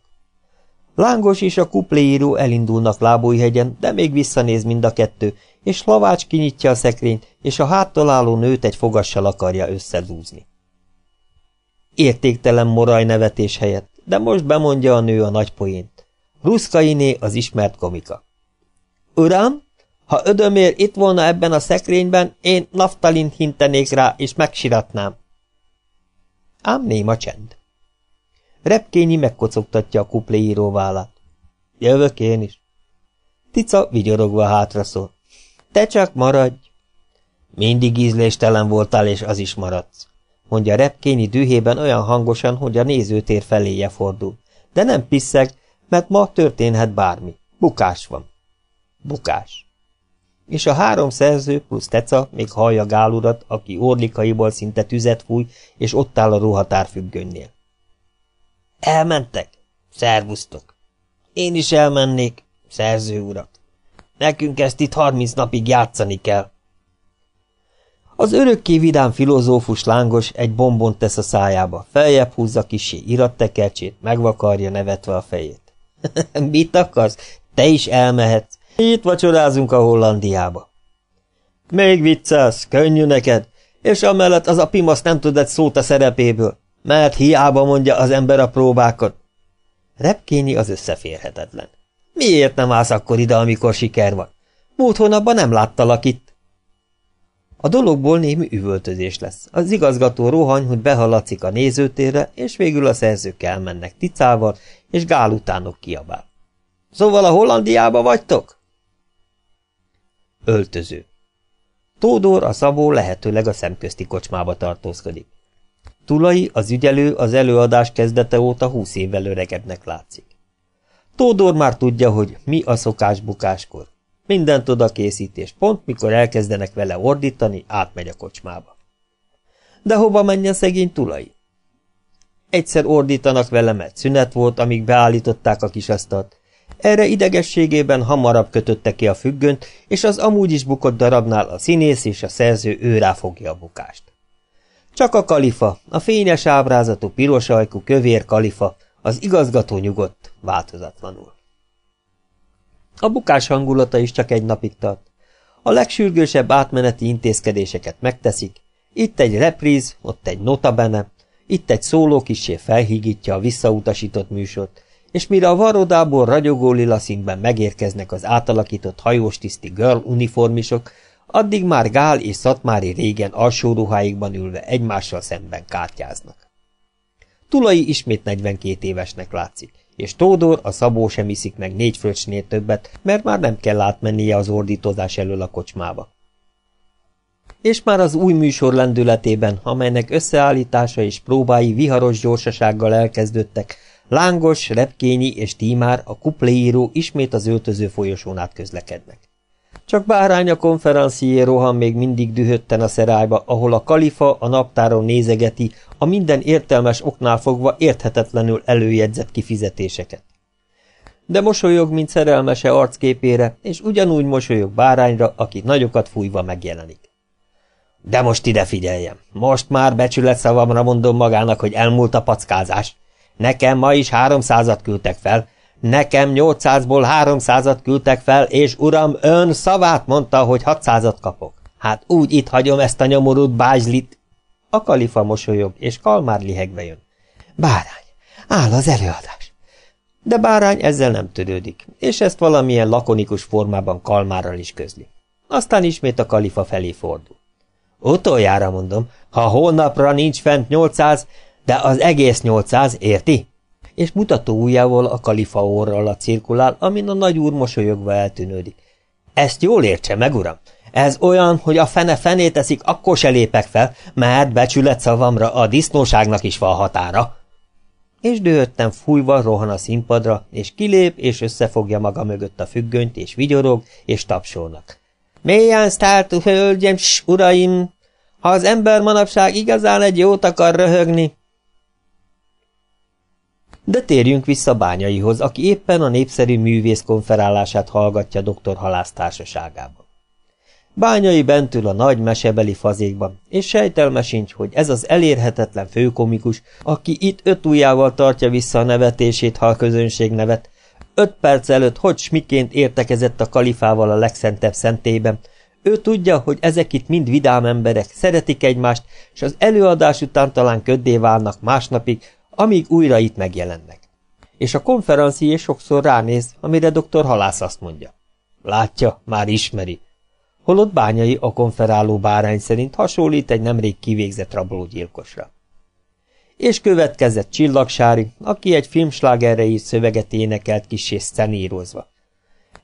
Lángos és a kupléíró elindulnak lábújhegyen, de még visszanéz mind a kettő, és Lavács kinyitja a szekrényt, és a háttal álló nőt egy fogassal akarja összezúzni. Értéktelen moraj nevetés helyett, de most bemondja a nő a nagy poént. Ruszkainé az ismert komika. Uram, ha ödömér itt volna ebben a szekrényben, én naftalint hintenék rá, és megsiratnám. Ám néma csend. Repkényi megkocogtatja a kupléíró vállát. Jövök én is. Tica vigyorogva hátra szól. Te csak maradj! Mindig ízléstelen voltál, és az is maradsz mondja repkényi dühében olyan hangosan, hogy a nézőtér feléje fordul. De nem piszeg, mert ma történhet bármi. Bukás van. Bukás. És a három szerző plusz Teca még hallja Gálurat, aki orlikaiból szinte tüzet fúj, és ott áll a ruhatár függönnél. Elmentek? Szervusztok. Én is elmennék, szerző urak. Nekünk ezt itt harminc napig játszani kell. Az örökké vidám filozófus lángos egy bombont tesz a szájába, feljebb húzza kisé irattekercsét, megvakarja nevetve a fejét. Mit akarsz? Te is elmehetsz. Itt vacsorázunk a Hollandiába. Még viccelsz, könnyű neked, és amellett az a pimasz nem tud egy szót a szerepéből, mert hiába mondja az ember a próbákat. Repkényi az összeférhetetlen. Miért nem állsz akkor ide, amikor siker van? Múlt hónapban nem láttalak itt. A dologból némi üvöltözés lesz. Az igazgató rohany, hogy behaladszik a nézőtérre, és végül a szerzők elmennek ticával, és gál utánok kiabál. Szóval a Hollandiába vagytok? Öltöző. Tódor a szabó lehetőleg a szemközti kocsmába tartózkodik. Tulai, az ügyelő az előadás kezdete óta húsz évvel öregebbnek látszik. Tódor már tudja, hogy mi a szokás bukáskor. Mindent odakészítés, pont mikor elkezdenek vele ordítani, átmegy a kocsmába. De hova menjen szegény tulai? Egyszer ordítanak vele, mert szünet volt, amíg beállították a kisasztalt. Erre idegességében hamarabb kötötte ki a függönt, és az amúgy is bukott darabnál a színész és a szerző ő ráfogja a bukást. Csak a kalifa, a fényes ábrázatú piros ajkú kövér kalifa, az igazgató nyugodt, változatlanul. A bukás hangulata is csak egy napig tart. A legsürgősebb átmeneti intézkedéseket megteszik, itt egy repríz, ott egy notabene, itt egy szóló kisé felhígítja a visszautasított műsort, és mire a varodából ragyogó lila színben megérkeznek az átalakított hajós tiszti girl uniformisok, addig már Gál és Szatmári régen alsó ruháikban ülve egymással szemben kártyáznak. Tulai ismét 42 évesnek látszik, és Tódor a szabó sem iszik meg négy fröccsnél többet, mert már nem kell átmennie az ordítozás elől a kocsmába. És már az új műsor lendületében, amelynek összeállítása és próbái viharos gyorsasággal elkezdődtek, Lángos, Repkényi és Tímár, a kupléíró ismét az öltöző folyosón át közlekednek. Csak bárány a konferenciér rohan még mindig dühötten a szerályba, ahol a kalifa a naptáron nézegeti a minden értelmes oknál fogva érthetetlenül előjegyzett kifizetéseket. De mosolyog, mint szerelmese arcképére, és ugyanúgy mosolyog bárányra, aki nagyokat fújva megjelenik. De most ide figyeljem! Most már becsület szavamra mondom magának, hogy elmúlt a packázás. Nekem ma is háromszázat küldtek fel, Nekem 800-ból 300-at küldtek fel, és uram, ön szavát mondta, hogy 600-at kapok. Hát úgy itt hagyom ezt a nyomorút bázslit. A kalifa mosolyog, és kalmár lihegve jön. Bárány, áll az előadás. De bárány ezzel nem törődik, és ezt valamilyen lakonikus formában kalmárral is közli. Aztán ismét a kalifa felé fordul. Utoljára mondom, ha holnapra nincs fent 800, de az egész 800, érti? és mutató ujjával a kalifa a cirkulál, amin a úr mosolyogva eltűnődik. Ezt jól értse meg, uram! Ez olyan, hogy a fene fené teszik, akkor se lépek fel, mert becsület szavamra a disznóságnak is van határa. És dőhöttem fújva rohan a színpadra, és kilép, és összefogja maga mögött a függönyt, és vigyorog, és tapsolnak. Mélyen sztáltú hölgyem, s uraim! Ha az ember manapság igazán egy jót akar röhögni, de térjünk vissza Bányaihoz, aki éppen a népszerű művész konferálását hallgatja dr. Halász társaságában. Bányai bentül a nagy mesebeli fazékban, és sejtelme sincs, hogy ez az elérhetetlen főkomikus, aki itt öt ujjával tartja vissza a nevetését, ha a közönség nevet, öt perc előtt hogy smiként értekezett a kalifával a legszentebb szentében, ő tudja, hogy ezek itt mind vidám emberek, szeretik egymást, és az előadás után talán köddé válnak másnapig, amíg újra itt megjelennek. És a konferencié sokszor ránéz, amire dr. Halász azt mondja. Látja, már ismeri. Holott bányai a konferáló bárány szerint hasonlít egy nemrég kivégzett rablógyilkosra. És következett Csillagsári, aki egy filmslágerre írt szöveget énekelt kis és szenírozva.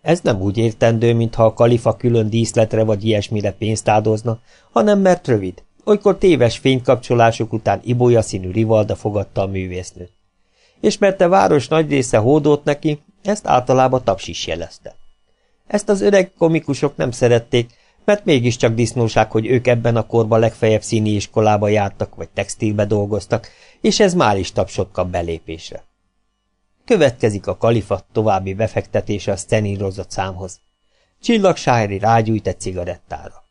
Ez nem úgy értendő, mintha a kalifa külön díszletre vagy ilyesmire pénzt áldozna, hanem mert rövid, Olykor téves fénykapcsolások után ibolya színű rivalda fogadta a művésznőt. És mert a város nagy része hódolt neki, ezt általában taps is jelezte. Ezt az öreg komikusok nem szerették, mert mégiscsak disznóság, hogy ők ebben a korban legfeljebb színi iskolába jártak, vagy textilbe dolgoztak, és ez már is tapsot kap belépésre. Következik a kalifat további befektetése a szcenírozott számhoz. Csillag Sájri rágyújt egy cigarettára.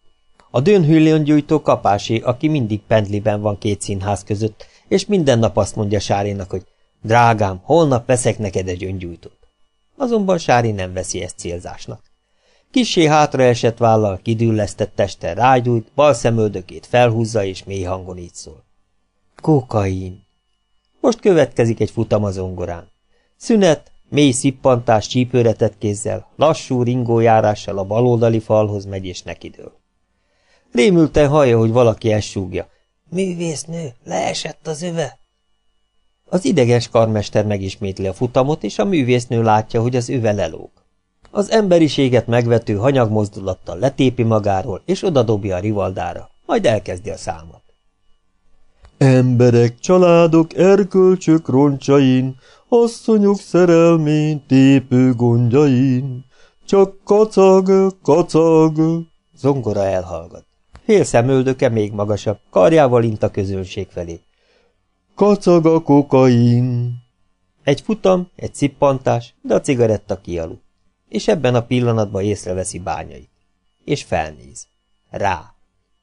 A gyújtó kapásé, aki mindig pendliben van két színház között, és minden nap azt mondja Sárinak, hogy drágám, holnap veszek neked egy öngyújtót. Azonban Sári nem veszi ezt célzásnak. Kissé esett vállal, kidüllesztett teste rágyújt, bal szemöldökét felhúzza, és mély hangon így szól. Kokain. Most következik egy futam az ongorán. Szünet, mély szippantás csípőretett kézzel, lassú ringójárással a baloldali falhoz megy és nekidől. Rémülten hallja, hogy valaki elsúgja. Művésznő, leesett az öve. Az ideges karmester megismétli a futamot, és a művésznő látja, hogy az öve lelóg. Az emberiséget megvető hanyagmozdulattal letépi magáról, és odadobja a rivaldára, majd elkezdi a számot. Emberek, családok, erkölcsök roncsain, asszonyok szerelmén, tépő gondjain, csak kacag, kacag, zongora elhallgat. Félszemöldöke még magasabb, karjával int a közönség felé. Kacag a kokain! Egy futam, egy cippantás, de a cigaretta kialú. És ebben a pillanatban észreveszi bányait. És felnéz. Rá.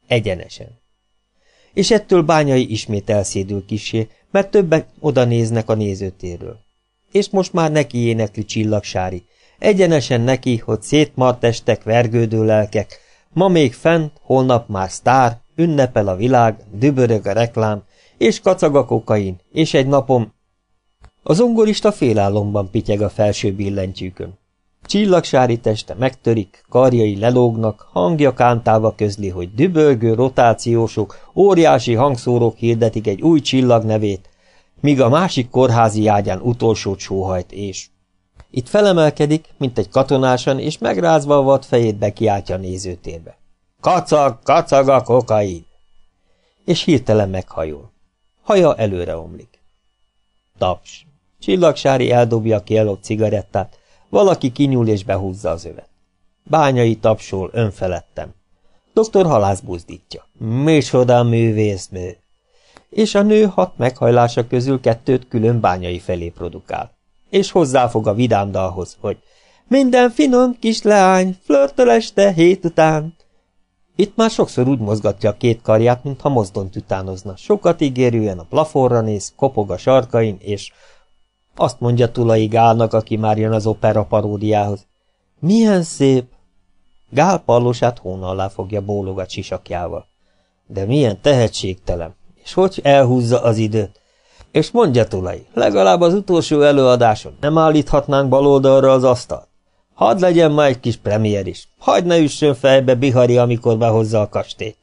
Egyenesen. És ettől bányai ismét elszédül kisé, mert többek oda néznek a nézőtérről. És most már neki énekli csillagsári, egyenesen neki, hogy szétmart testek, vergődő lelkek, Ma még fent, holnap már sztár, ünnepel a világ, dübörög a reklám, és kacag a kokain, és egy napom... az ungorista félállomban pityeg a felső billentyűkön. Csillagsári teste megtörik, karjai lelógnak, hangja kántálva közli, hogy dübölgő rotációsok, óriási hangszórók hirdetik egy új csillag nevét, míg a másik kórházi ágyán utolsót sóhajt és... Itt felemelkedik, mint egy katonásan, és megrázva a vad fejét bekiáltja a nézőtérbe. Kacag, kacag a kokain! És hirtelen meghajol. Haja előre omlik. Taps! Csillagsári eldobja a kielott cigarettát, valaki kinyúl és behúzza az övet. Bányai tapsol, önfelettem. Doktor halász buzdítja. Micsoda művésznő! És a nő hat meghajlása közül kettőt külön bányai felé produkál és hozzáfog a vidám dalhoz, hogy minden finom kis leány, flörtöl este hét után. Itt már sokszor úgy mozgatja a két karját, mintha mozdont utánozna. Sokat ígérően a plafonra néz, kopog a sarkain, és azt mondja Tulai Gálnak, aki már jön az opera paródiához. Milyen szép! Gál pallósát hóna alá fogja bólogat sisakjával. De milyen tehetségtelen, és hogy elhúzza az időt? És mondja, Tulai, legalább az utolsó előadáson nem állíthatnánk baloldalra az asztalt? Hadd legyen ma egy kis premier is. Hagy ne üssön fejbe Bihari, amikor behozza a kastét.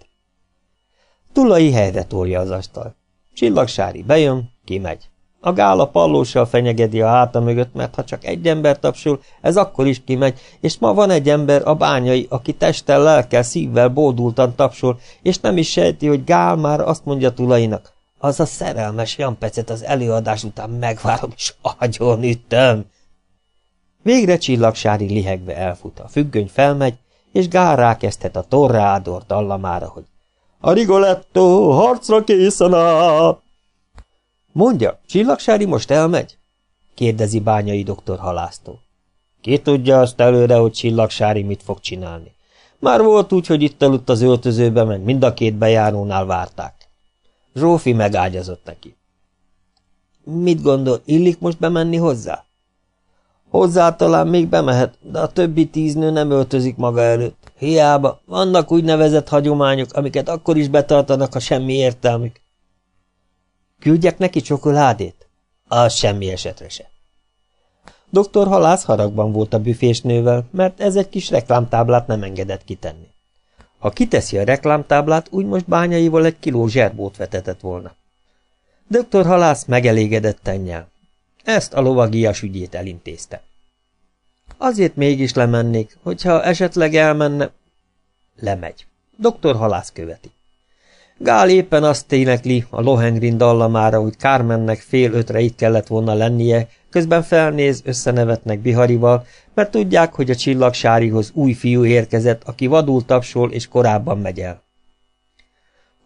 Tulai helyre tolja az asztal. Csillagsári bejön, kimegy. A gála pallóssal fenyegedi a háta mögött, mert ha csak egy ember tapsul, ez akkor is kimegy, és ma van egy ember, a bányai, aki testtel, lelkel, szívvel bódultan tapsol, és nem is sejti, hogy Gál már azt mondja tulainak, az a szerelmes jampecet az előadás után megvárom, és agyon ütöm. Végre csillagsári lihegve elfut, a függöny felmegy, és Gál rákezdhet a torrádor dallamára, hogy a Rigoletto harcra készen áll! Mondja, Csillagsári most elmegy? kérdezi bányai doktor halásztó. Ki tudja azt előre, hogy Csillagsári mit fog csinálni? Már volt úgy, hogy itt aludt az öltözőbe, meg mind a két bejárónál várták. Zsófi megágyazott neki. Mit gondol, illik most bemenni hozzá? Hozzá talán még bemehet, de a többi nő nem öltözik maga előtt. Hiába, vannak úgynevezett hagyományok, amiket akkor is betartanak, ha semmi értelmük. Küldjek neki csokoládét? Az semmi esetre se. Doktor Halász haragban volt a büfésnővel, mert ez egy kis reklámtáblát nem engedett kitenni. Ha kiteszi a reklámtáblát, úgy most bányaival egy kiló zserbót vetetett volna. Dr. Halász megelégedett tennyel. Ezt a lovagias ügyét elintézte. Azért mégis lemennék, hogyha esetleg elmenne... Lemegy. Dr. Halász követi. Gál éppen azt énekli a Lohengrin dallamára, hogy Carmennek fél ötre itt kellett volna lennie, közben felnéz, összenevetnek Biharival, mert tudják, hogy a csillagsárihoz új fiú érkezett, aki vadul tapsol és korábban megy el.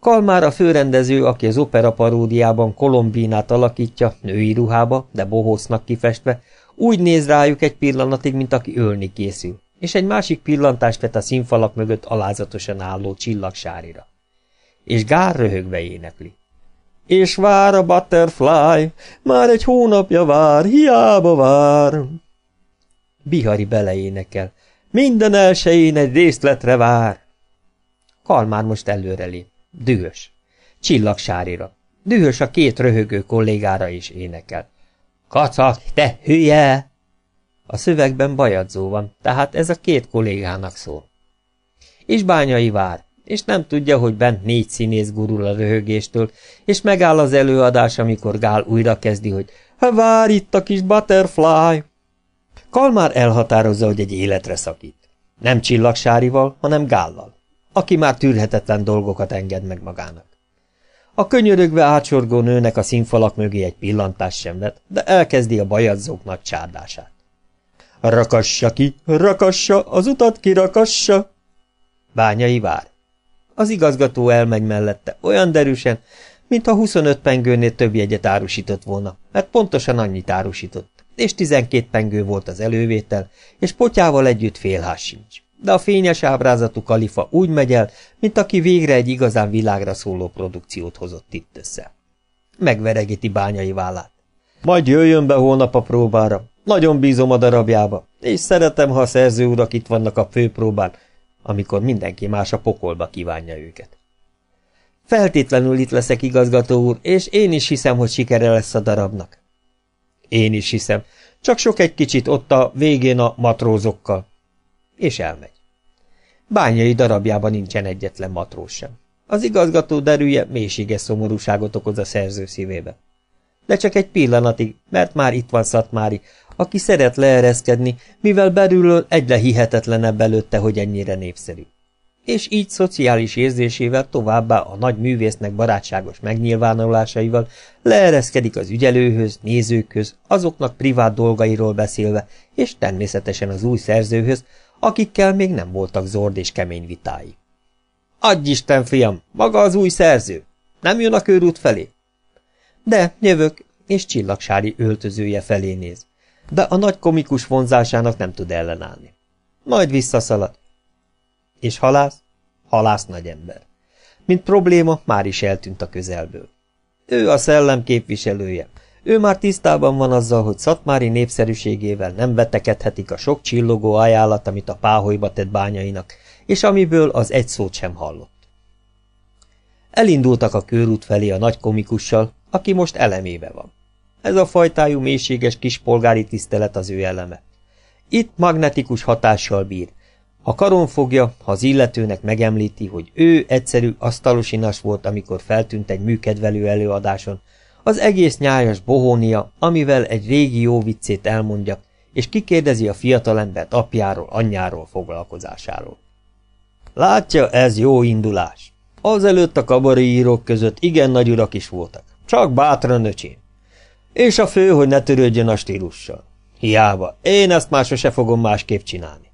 Kalmár a főrendező, aki az opera paródiában Kolombínát alakítja, női ruhába, de bohócnak kifestve, úgy néz rájuk egy pillanatig, mint aki ölni készül, és egy másik pillantást vet a színfalak mögött alázatosan álló csillagsárira és Gár röhögve énekli. És vár a butterfly, már egy hónapja vár, hiába vár. Bihari beleénekel. Minden elsején egy részletre vár. Kalmár most előreli. Dühös. Csillag sárira. Dühös a két röhögő kollégára is énekel. Kacak, te hülye! A szövegben bajadzó van, tehát ez a két kollégának szól. És bányai vár és nem tudja, hogy bent négy színész gurul a röhögéstől, és megáll az előadás, amikor Gál újra kezdi, hogy vár itt a kis butterfly. Kalmár elhatározza, hogy egy életre szakít. Nem csillagsárival, hanem Gállal, aki már tűrhetetlen dolgokat enged meg magának. A könyörögve átsorgó nőnek a színfalak mögé egy pillantás sem vett, de elkezdi a bajadzók nagy csárdását. Rakassa ki, rakassa, az utat kirakassa! Bányai vár. Az igazgató elmegy mellette, olyan derűsen, mint ha 25 pengőnél több jegyet árusított volna, mert pontosan annyit árusított, és 12 pengő volt az elővétel, és potyával együtt félház sincs. De a fényes ábrázatú kalifa úgy megy el, mint aki végre egy igazán világra szóló produkciót hozott itt össze. Megveregeti bányai vállát. Majd jöjjön be holnap a próbára. Nagyon bízom a darabjába, és szeretem, ha a szerző urak itt vannak a főpróbán, amikor mindenki más a pokolba kívánja őket. Feltétlenül itt leszek, igazgató úr, és én is hiszem, hogy sikere lesz a darabnak. Én is hiszem, csak sok egy kicsit ott a végén a matrózokkal. És elmegy. Bányai darabjában nincsen egyetlen matróz sem. Az igazgató derülje mélységes szomorúságot okoz a szerző szívébe. De csak egy pillanatig, mert már itt van Szatmári, aki szeret leereszkedni, mivel belülről egyre hihetetlenebb előtte, hogy ennyire népszerű. És így szociális érzésével továbbá a nagy művésznek barátságos megnyilvánulásaival leereszkedik az ügyelőhöz, nézőkhöz, azoknak privát dolgairól beszélve, és természetesen az új szerzőhöz, akikkel még nem voltak zord és kemény vitái. Adj Isten, fiam, maga az új szerző! Nem jön a körút felé? De, jövök, és csillagsári öltözője felé néz de a nagy komikus vonzásának nem tud ellenállni. Majd visszaszalad. És halász? Halász nagy ember. Mint probléma, már is eltűnt a közelből. Ő a szellem képviselője. Ő már tisztában van azzal, hogy szatmári népszerűségével nem vetekedhetik a sok csillogó ajánlat, amit a páholyba tett bányainak, és amiből az egy szót sem hallott. Elindultak a körút felé a nagy komikussal, aki most elemébe van. Ez a fajtájú mélységes kispolgári tisztelet az ő eleme. Itt magnetikus hatással bír. A karon fogja, ha az illetőnek megemlíti, hogy ő egyszerű asztalosinas volt, amikor feltűnt egy műkedvelő előadáson, az egész nyájas bohónia, amivel egy régi jó viccét elmondja, és kikérdezi a fiatalembert apjáról, anyjáról, foglalkozásáról. Látja, ez jó indulás. Azelőtt a kabari írók között igen nagy urak is voltak. Csak bátran öcsém. És a fő, hogy ne törődjön a stílussal. Hiába, én ezt már sose fogom másképp csinálni.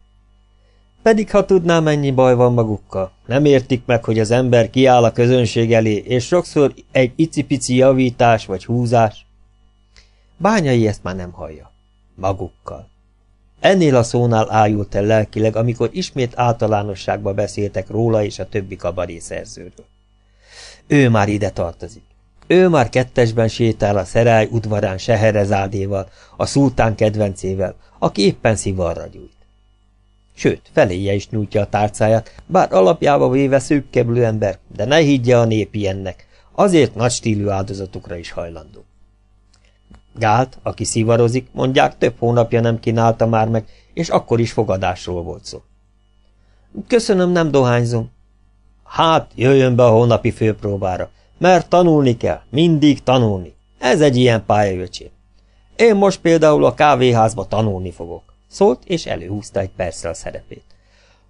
Pedig ha tudnám, mennyi baj van magukkal. Nem értik meg, hogy az ember kiáll a közönség elé, és sokszor egy icipici javítás vagy húzás. Bányai ezt már nem hallja. Magukkal. Ennél a szónál ájult el lelkileg, amikor ismét általánosságba beszéltek róla és a többi kabaré szerzőről. Ő már ide tartozik. Ő már kettesben sétál a szerály udvarán Seherezádéval, a szultán kedvencével, aki éppen szivarra gyújt. Sőt, feléje is nyújtja a tárcáját, bár alapjába véve szőkkeblő ember, de ne higgye a nép ilyennek, azért nagy stílű áldozatokra is hajlandó. Gált, aki szivarozik, mondják több hónapja nem kínálta már meg, és akkor is fogadásról volt szó. Köszönöm, nem dohányzom. Hát, jöjjön be a hónapi főpróbára, mert tanulni kell, mindig tanulni. Ez egy ilyen pályajöcsém. Én most például a kávéházba tanulni fogok. Szólt, és előhúzta egy perccel szerepét.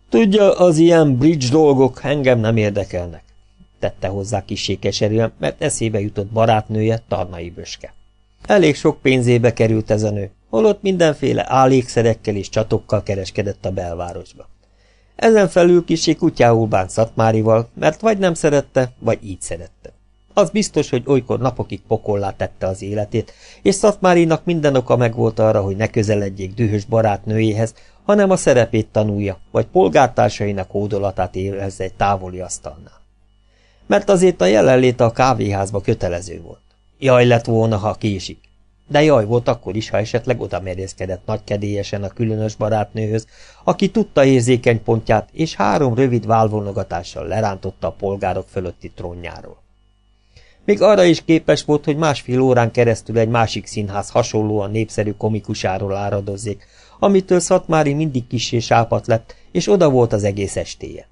Tudja, az ilyen bridge dolgok engem nem érdekelnek. Tette hozzá kissé mert eszébe jutott barátnője, Tarnai Böske. Elég sok pénzébe került ez a nő, holott mindenféle állékszerekkel és csatokkal kereskedett a belvárosba. Ezen felül kisé kutyául bánt Szatmárival, mert vagy nem szerette, vagy így szerette. Az biztos, hogy olykor napokig pokollá tette az életét, és Szatmárinak minden oka megvolt arra, hogy ne közeledjék dühös barátnőjéhez, hanem a szerepét tanulja, vagy polgártársainak hódolatát élvezze egy távoli asztalnál. Mert azért a jelenléte a kávéházba kötelező volt. Jaj lett volna, ha késik. De jaj volt akkor is, ha esetleg oda merészkedett nagykedélyesen a különös barátnőhöz, aki tudta érzékeny pontját, és három rövid válvonogatással lerántotta a polgárok fölötti trónjáról. Még arra is képes volt, hogy másfél órán keresztül egy másik színház hasonlóan népszerű komikusáról áradozzék, amitől Szatmári mindig és sápat lett, és oda volt az egész estéje.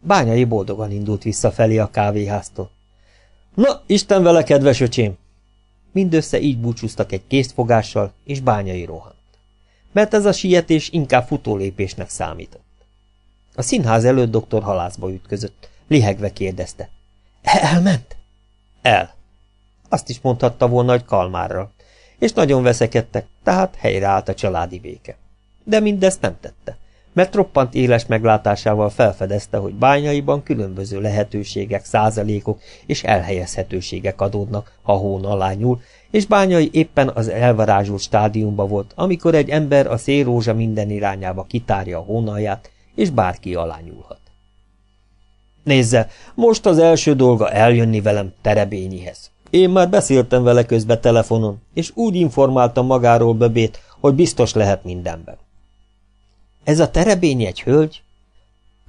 Bányai boldogan indult visszafelé a kávéháztól. Na, Isten vele, kedves öcsém! Mindössze így búcsúztak egy készfogással, és bányai rohant. Mert ez a sietés inkább futólépésnek számított. A színház előtt doktor halászba ütközött. Lihegve kérdezte. E-, – Elment? El. Azt is mondhatta volna, hogy kalmárra, És nagyon veszekedtek, tehát helyreállt a családi béke. De mindezt nem tette, mert roppant éles meglátásával felfedezte, hogy bányaiban különböző lehetőségek, százalékok és elhelyezhetőségek adódnak, ha hón alá nyúl, és bányai éppen az elvarázsolt stádiumba volt, amikor egy ember a szélrózsa minden irányába kitárja a hónalját, és bárki alá nyúlhat. Nézze, most az első dolga eljönni velem Terebényihez. Én már beszéltem vele közbe telefonon, és úgy informáltam magáról Böbét, hogy biztos lehet mindenben. Ez a Terebényi egy hölgy?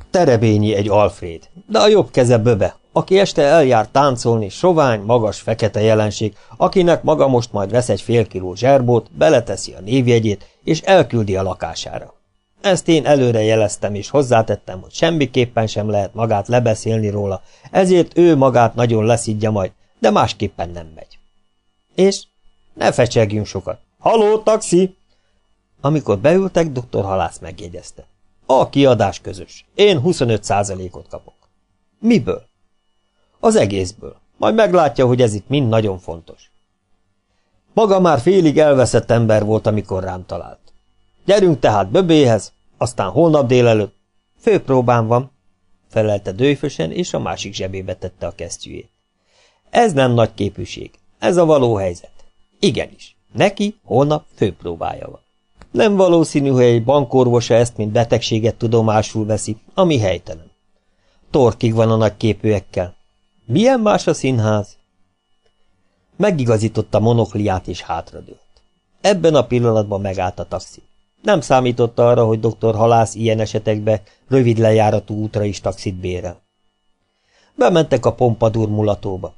Terebényi egy Alfred, de a jobb keze Böbe, aki este eljár táncolni, sovány, magas, fekete jelenség, akinek maga most majd vesz egy fél kiló zserbót, beleteszi a névjegyét, és elküldi a lakására. Ezt én előre jeleztem, és hozzátettem, hogy semmiképpen sem lehet magát lebeszélni róla, ezért ő magát nagyon leszidja majd, de másképpen nem megy. És ne fecsegjünk sokat. Haló, taxi! Amikor beültek, dr. Halász megjegyezte. A kiadás közös. Én 25%-ot kapok. Miből? Az egészből. Majd meglátja, hogy ez itt mind nagyon fontos. Maga már félig elveszett ember volt, amikor rám talált. Gyerünk tehát Böbéhez, aztán holnap délelőtt. Főpróbám van, felelte dőfösen, és a másik zsebébe tette a kesztyűjét. Ez nem nagy képűség, ez a való helyzet. Igenis, neki holnap főpróbája van. Nem valószínű, hogy egy bankorvosa ezt, mint betegséget tudomásul veszi, ami helytelen. Torkig van a nagy képőekkel. Milyen más a színház? Megigazította monokliát és hátradőlt. Ebben a pillanatban megállt a taxi. Nem számította arra, hogy dr. Halász ilyen esetekbe rövid lejáratú útra is taxit bérel. Bementek a pompadur mulatóba.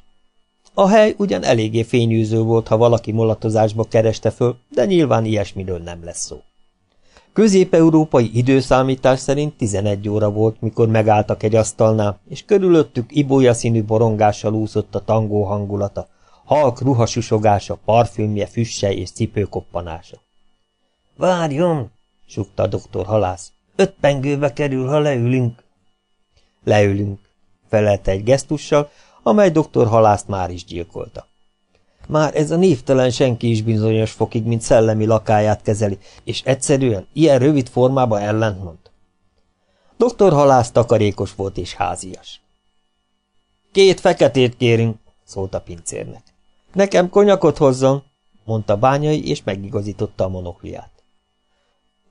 A hely ugyan eléggé fényűző volt, ha valaki mulatozásba kereste föl, de nyilván ilyesmiről nem lesz szó. Közép-európai időszámítás szerint 11 óra volt, mikor megálltak egy asztalnál, és körülöttük ibolya színű borongással úszott a tangó hangulata, halk ruhasusogása, parfümje, füsse és cipőkoppanása. Várjon! sukta a doktor halász. Öt pengőbe kerül, ha leülünk. Leülünk, felelte egy gesztussal, amely doktor halászt már is gyilkolta. Már ez a névtelen senki is bizonyos fokig, mint szellemi lakáját kezeli, és egyszerűen ilyen rövid formába ellentmond. Doktor halász takarékos volt és házias. Két feketét kérünk, szólt a pincérnek. Nekem konyakot hozzon, mondta bányai, és megigazította a monokliát.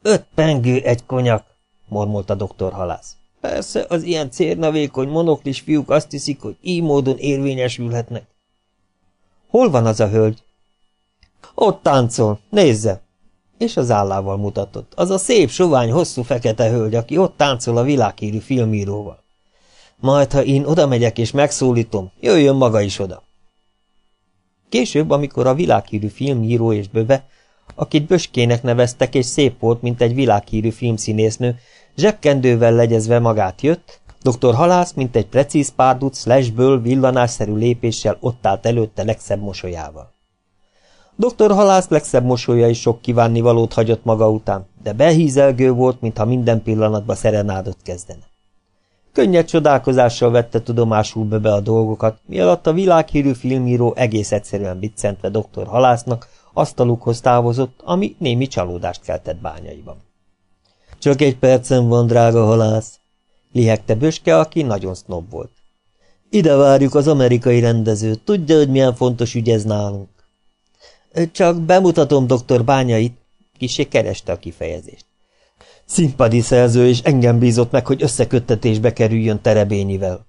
Öt pengő egy konyak, mormolta doktor halász. Persze az ilyen cérnavékony monoklis fiúk azt hiszik, hogy így módon érvényesülhetnek. Hol van az a hölgy? Ott táncol, nézze! És az állával mutatott. Az a szép, sovány, hosszú fekete hölgy, aki ott táncol a világhírű filmíróval. Majd, ha én oda megyek és megszólítom, jöjjön maga is oda. Később, amikor a világhírű filmíró és böve akit Böskének neveztek, és szép volt, mint egy világhírű filmszínésznő, zsebkendővel legyezve magát jött, dr. Halász, mint egy precíz párduc, lesből villanásszerű lépéssel ott állt előtte legszebb mosolyával. Dr. Halász legszebb mosolya is sok kívánnivalót hagyott maga után, de behízelgő volt, mintha minden pillanatban szerenádot kezdene. Könnyed csodálkozással vette tudomásul be a dolgokat, mi a világhírű filmíró egész egyszerűen biccentve dr. Halásznak, asztalukhoz távozott, ami némi csalódást keltett bányaiban. Csak egy percen van, drága halász, lihegte Böske, aki nagyon sznob volt. Ide várjuk az amerikai rendezőt, tudja, hogy milyen fontos ügy ez nálunk. Csak bemutatom doktor bányait, kisé kereste a kifejezést. Színpadi szerző, és engem bízott meg, hogy összeköttetésbe kerüljön terebényivel.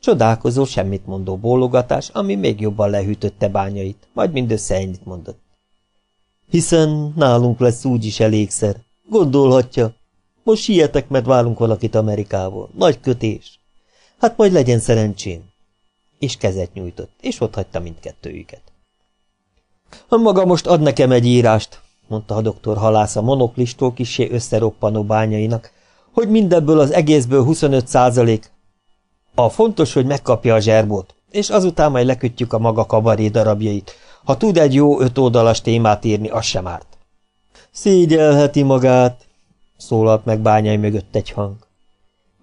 Csodálkozó, semmit bólogatás, ami még jobban lehűtötte bányait, majd mindössze ennyit mondott. Hiszen nálunk lesz úgyis elégszer. Gondolhatja. Most sietek, mert válunk valakit Amerikából. Nagy kötés. Hát majd legyen szerencsém. És kezet nyújtott, és ott hagyta mindkettőjüket. Maga most ad nekem egy írást, mondta a doktor halász a monoklistól kisé összeroppanó bányainak, hogy mindebből az egészből 25 százalék, a fontos, hogy megkapja a zserbót, és azután majd lekötjük a maga kabaré darabjait. Ha tud egy jó ötoldalas témát írni, az sem árt. Szígyelheti magát, szólalt meg bányai mögött egy hang.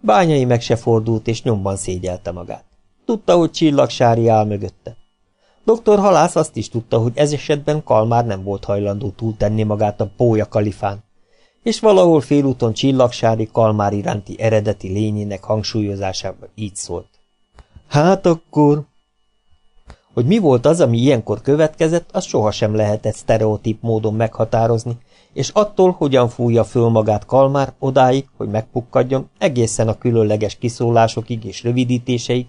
Bányai meg se fordult, és nyomban szégyelte magát. Tudta, hogy csillagsári áll mögötte. Doktor Halász azt is tudta, hogy ez esetben Kalmár nem volt hajlandó túltenni magát a pólya kalifán és valahol félúton csillagsári kalmár iránti eredeti lényének hangsúlyozásában így szólt. Hát akkor... Hogy mi volt az, ami ilyenkor következett, azt sohasem lehetett sztereotíp módon meghatározni, és attól, hogyan fújja föl magát kalmár odáig, hogy megpukkadjon, egészen a különleges kiszólásokig és rövidítéseig,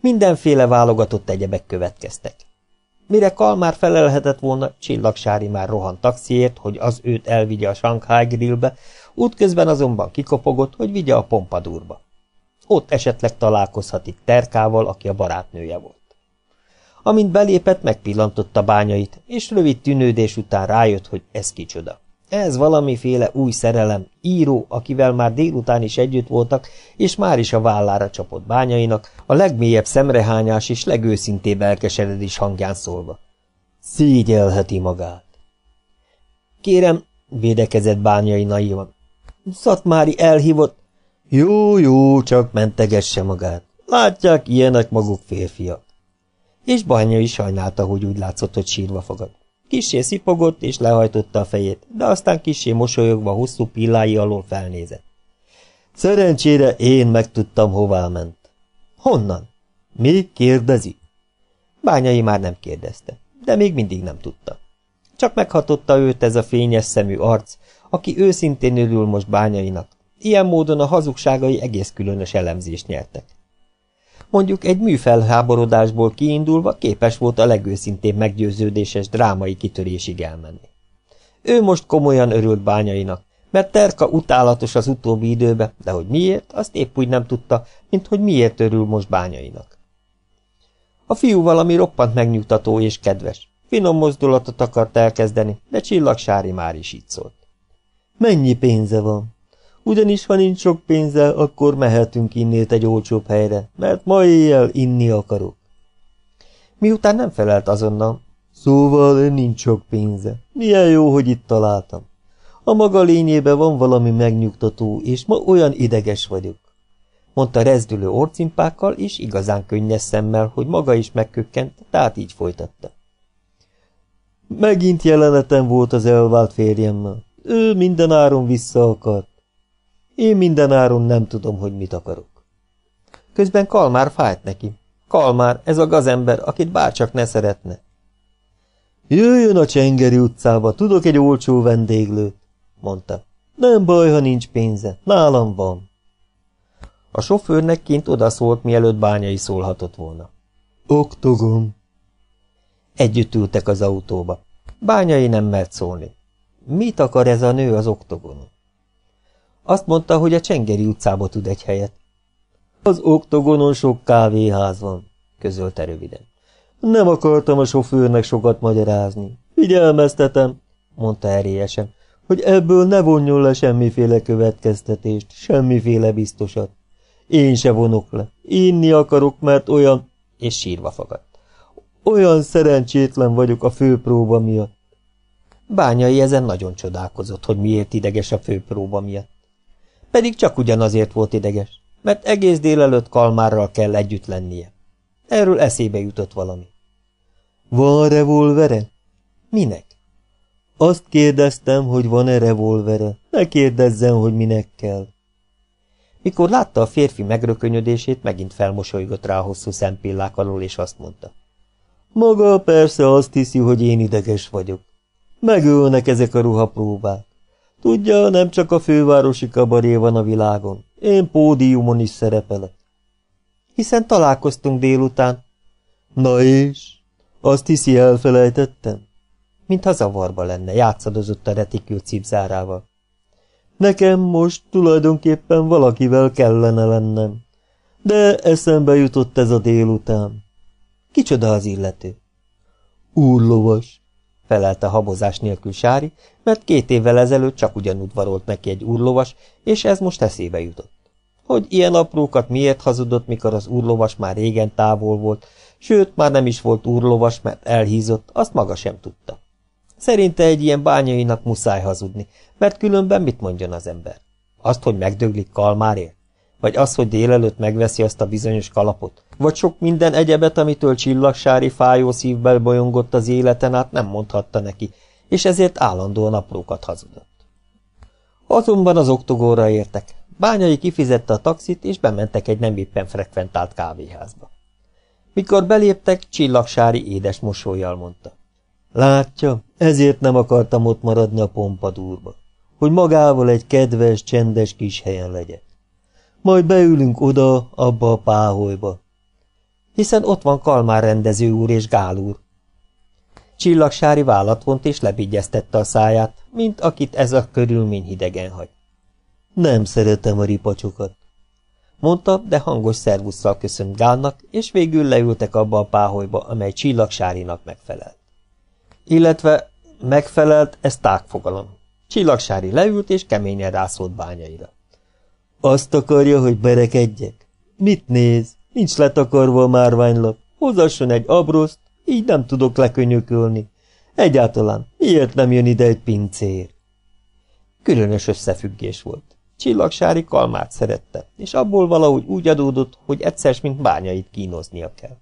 mindenféle válogatott egyebek következtek. Mire Kalmár felelhetett volna, Csillagsári már rohan taxiért, hogy az őt elvigye a Shanghai grillbe, útközben azonban kikopogott, hogy vigye a pompadúrba. Ott esetleg találkozhat itt Terkával, aki a barátnője volt. Amint belépett, megpillantotta bányait, és rövid tűnődés után rájött, hogy ez kicsoda. Ez valamiféle új szerelem, író, akivel már délután is együtt voltak, és már is a vállára csapott bányainak, a legmélyebb szemrehányás és legőszintébb elkeseredés hangján szólva. Szígyelheti magát. Kérem, védekezett bányai naivan. Szatmári elhívott. Jó, jó, csak mentegesse magát. Látják, ilyenek maguk férfiak. És bányai sajnálta, hogy úgy látszott, hogy sírva fogad. Kissé szipogott és lehajtotta a fejét, de aztán kissé mosolyogva hosszú pillái alól felnézett. Szerencsére én megtudtam, hová ment. Honnan? Mi kérdezi? Bányai már nem kérdezte, de még mindig nem tudta. Csak meghatotta őt ez a fényes szemű arc, aki őszintén örül most bányainak. Ilyen módon a hazugságai egész különös elemzést nyertek mondjuk egy műfelháborodásból kiindulva képes volt a legőszintén meggyőződéses drámai kitörésig elmenni. Ő most komolyan örült bányainak, mert Terka utálatos az utóbbi időbe, de hogy miért, azt épp úgy nem tudta, mint hogy miért örül most bányainak. A fiú valami roppant megnyugtató és kedves. Finom mozdulatot akart elkezdeni, de Csillag Sári már is így szólt. Mennyi pénze van? ugyanis ha nincs sok pénzzel, akkor mehetünk innét egy olcsóbb helyre, mert ma éjjel inni akarok. Miután nem felelt azonnal, szóval nincs sok pénze, milyen jó, hogy itt találtam. A maga lényében van valami megnyugtató, és ma olyan ideges vagyok mondta rezdülő orcimpákkal és igazán könnyes szemmel, hogy maga is megkökkent, tehát így folytatta. Megint jelenetem volt az elvált férjemmel. Ő minden áron vissza akar. Én mindenáron nem tudom, hogy mit akarok. Közben Kalmár fájt neki. Kalmár, ez a gazember, akit bárcsak ne szeretne. Jöjjön a Csengeri utcába, tudok egy olcsó vendéglőt, mondta. Nem baj, ha nincs pénze, nálam van. A sofőrnek kint odaszólt, mielőtt bányai szólhatott volna. Oktogom. Együtt ültek az autóba. Bányai nem mert szólni. Mit akar ez a nő az oktogonon? Azt mondta, hogy a Csengeri utcába tud egy helyet. Az oktogonon sok kávéház van, közölte röviden. Nem akartam a sofőrnek sokat magyarázni. Figyelmeztetem, mondta erélyesen, hogy ebből ne vonjon le semmiféle következtetést, semmiféle biztosat. Én se vonok le. Inni akarok, mert olyan... És sírva fakadt. Olyan szerencsétlen vagyok a főpróba miatt. Bányai ezen nagyon csodálkozott, hogy miért ideges a főpróba miatt. Pedig csak ugyanazért volt ideges, mert egész délelőtt kalmárral kell együtt lennie. Erről eszébe jutott valami. Van revolvere? Minek? Azt kérdeztem, hogy van-e revolvere. Ne kérdezzen, hogy minek kell. Mikor látta a férfi megrökönyödését, megint felmosolygott rá a hosszú szempillák alól, és azt mondta. Maga persze azt hiszi, hogy én ideges vagyok. Megölnek ezek a ruhapróbák. Tudja, nem csak a fővárosi kabaré van a világon. Én pódiumon is szerepelek. Hiszen találkoztunk délután. Na és? Azt hiszi, elfelejtettem? Mintha zavarba lenne, játszadozott a retikül cipzárával. Nekem most tulajdonképpen valakivel kellene lennem. De eszembe jutott ez a délután. Kicsoda az illető? Úrlovas, felelte habozás nélkül Sári, mert két évvel ezelőtt csak ugyanúgy varolt neki egy úrlovas, és ez most eszébe jutott. Hogy ilyen aprókat miért hazudott, mikor az úrlovas már régen távol volt, sőt, már nem is volt úrlovas, mert elhízott, azt maga sem tudta. Szerinte egy ilyen bányainak muszáj hazudni, mert különben mit mondjon az ember? Azt, hogy megdöglik kalmárért? vagy az, hogy délelőtt megveszi azt a bizonyos kalapot, vagy sok minden egyebet, amitől csillagsári fájó szívbel bolyongott az életen át, nem mondhatta neki, és ezért állandó naplókat hazudott. Azonban az oktogóra értek. Bányai kifizette a taxit, és bementek egy nem éppen frekventált kávéházba. Mikor beléptek, csillagsári édes mosolyjal mondta. Látja, ezért nem akartam ott maradni a pompadúrba, hogy magával egy kedves, csendes kis helyen legyek majd beülünk oda, abba a páholyba. Hiszen ott van Kalmár rendező úr és Gál úr. Csillagsári vállat vont és lebigyeztette a száját, mint akit ez a körülmény hidegen hagy. Nem szeretem a ripacsokat, mondta, de hangos szervusszal köszönt Gálnak, és végül leültek abba a páholyba, amely Csillagsárinak megfelelt. Illetve megfelelt, ez tágfogalom. Csillagsári leült és keményen rászólt bányaira. Azt akarja, hogy berekedjek? Mit néz? Nincs letakarva a márványlap. Hozasson egy abroszt, így nem tudok lekönyökölni. Egyáltalán miért nem jön ide egy pincér? Különös összefüggés volt. Csillagsári kalmát szerette, és abból valahogy úgy adódott, hogy egyszer, mint bányait kínoznia kell.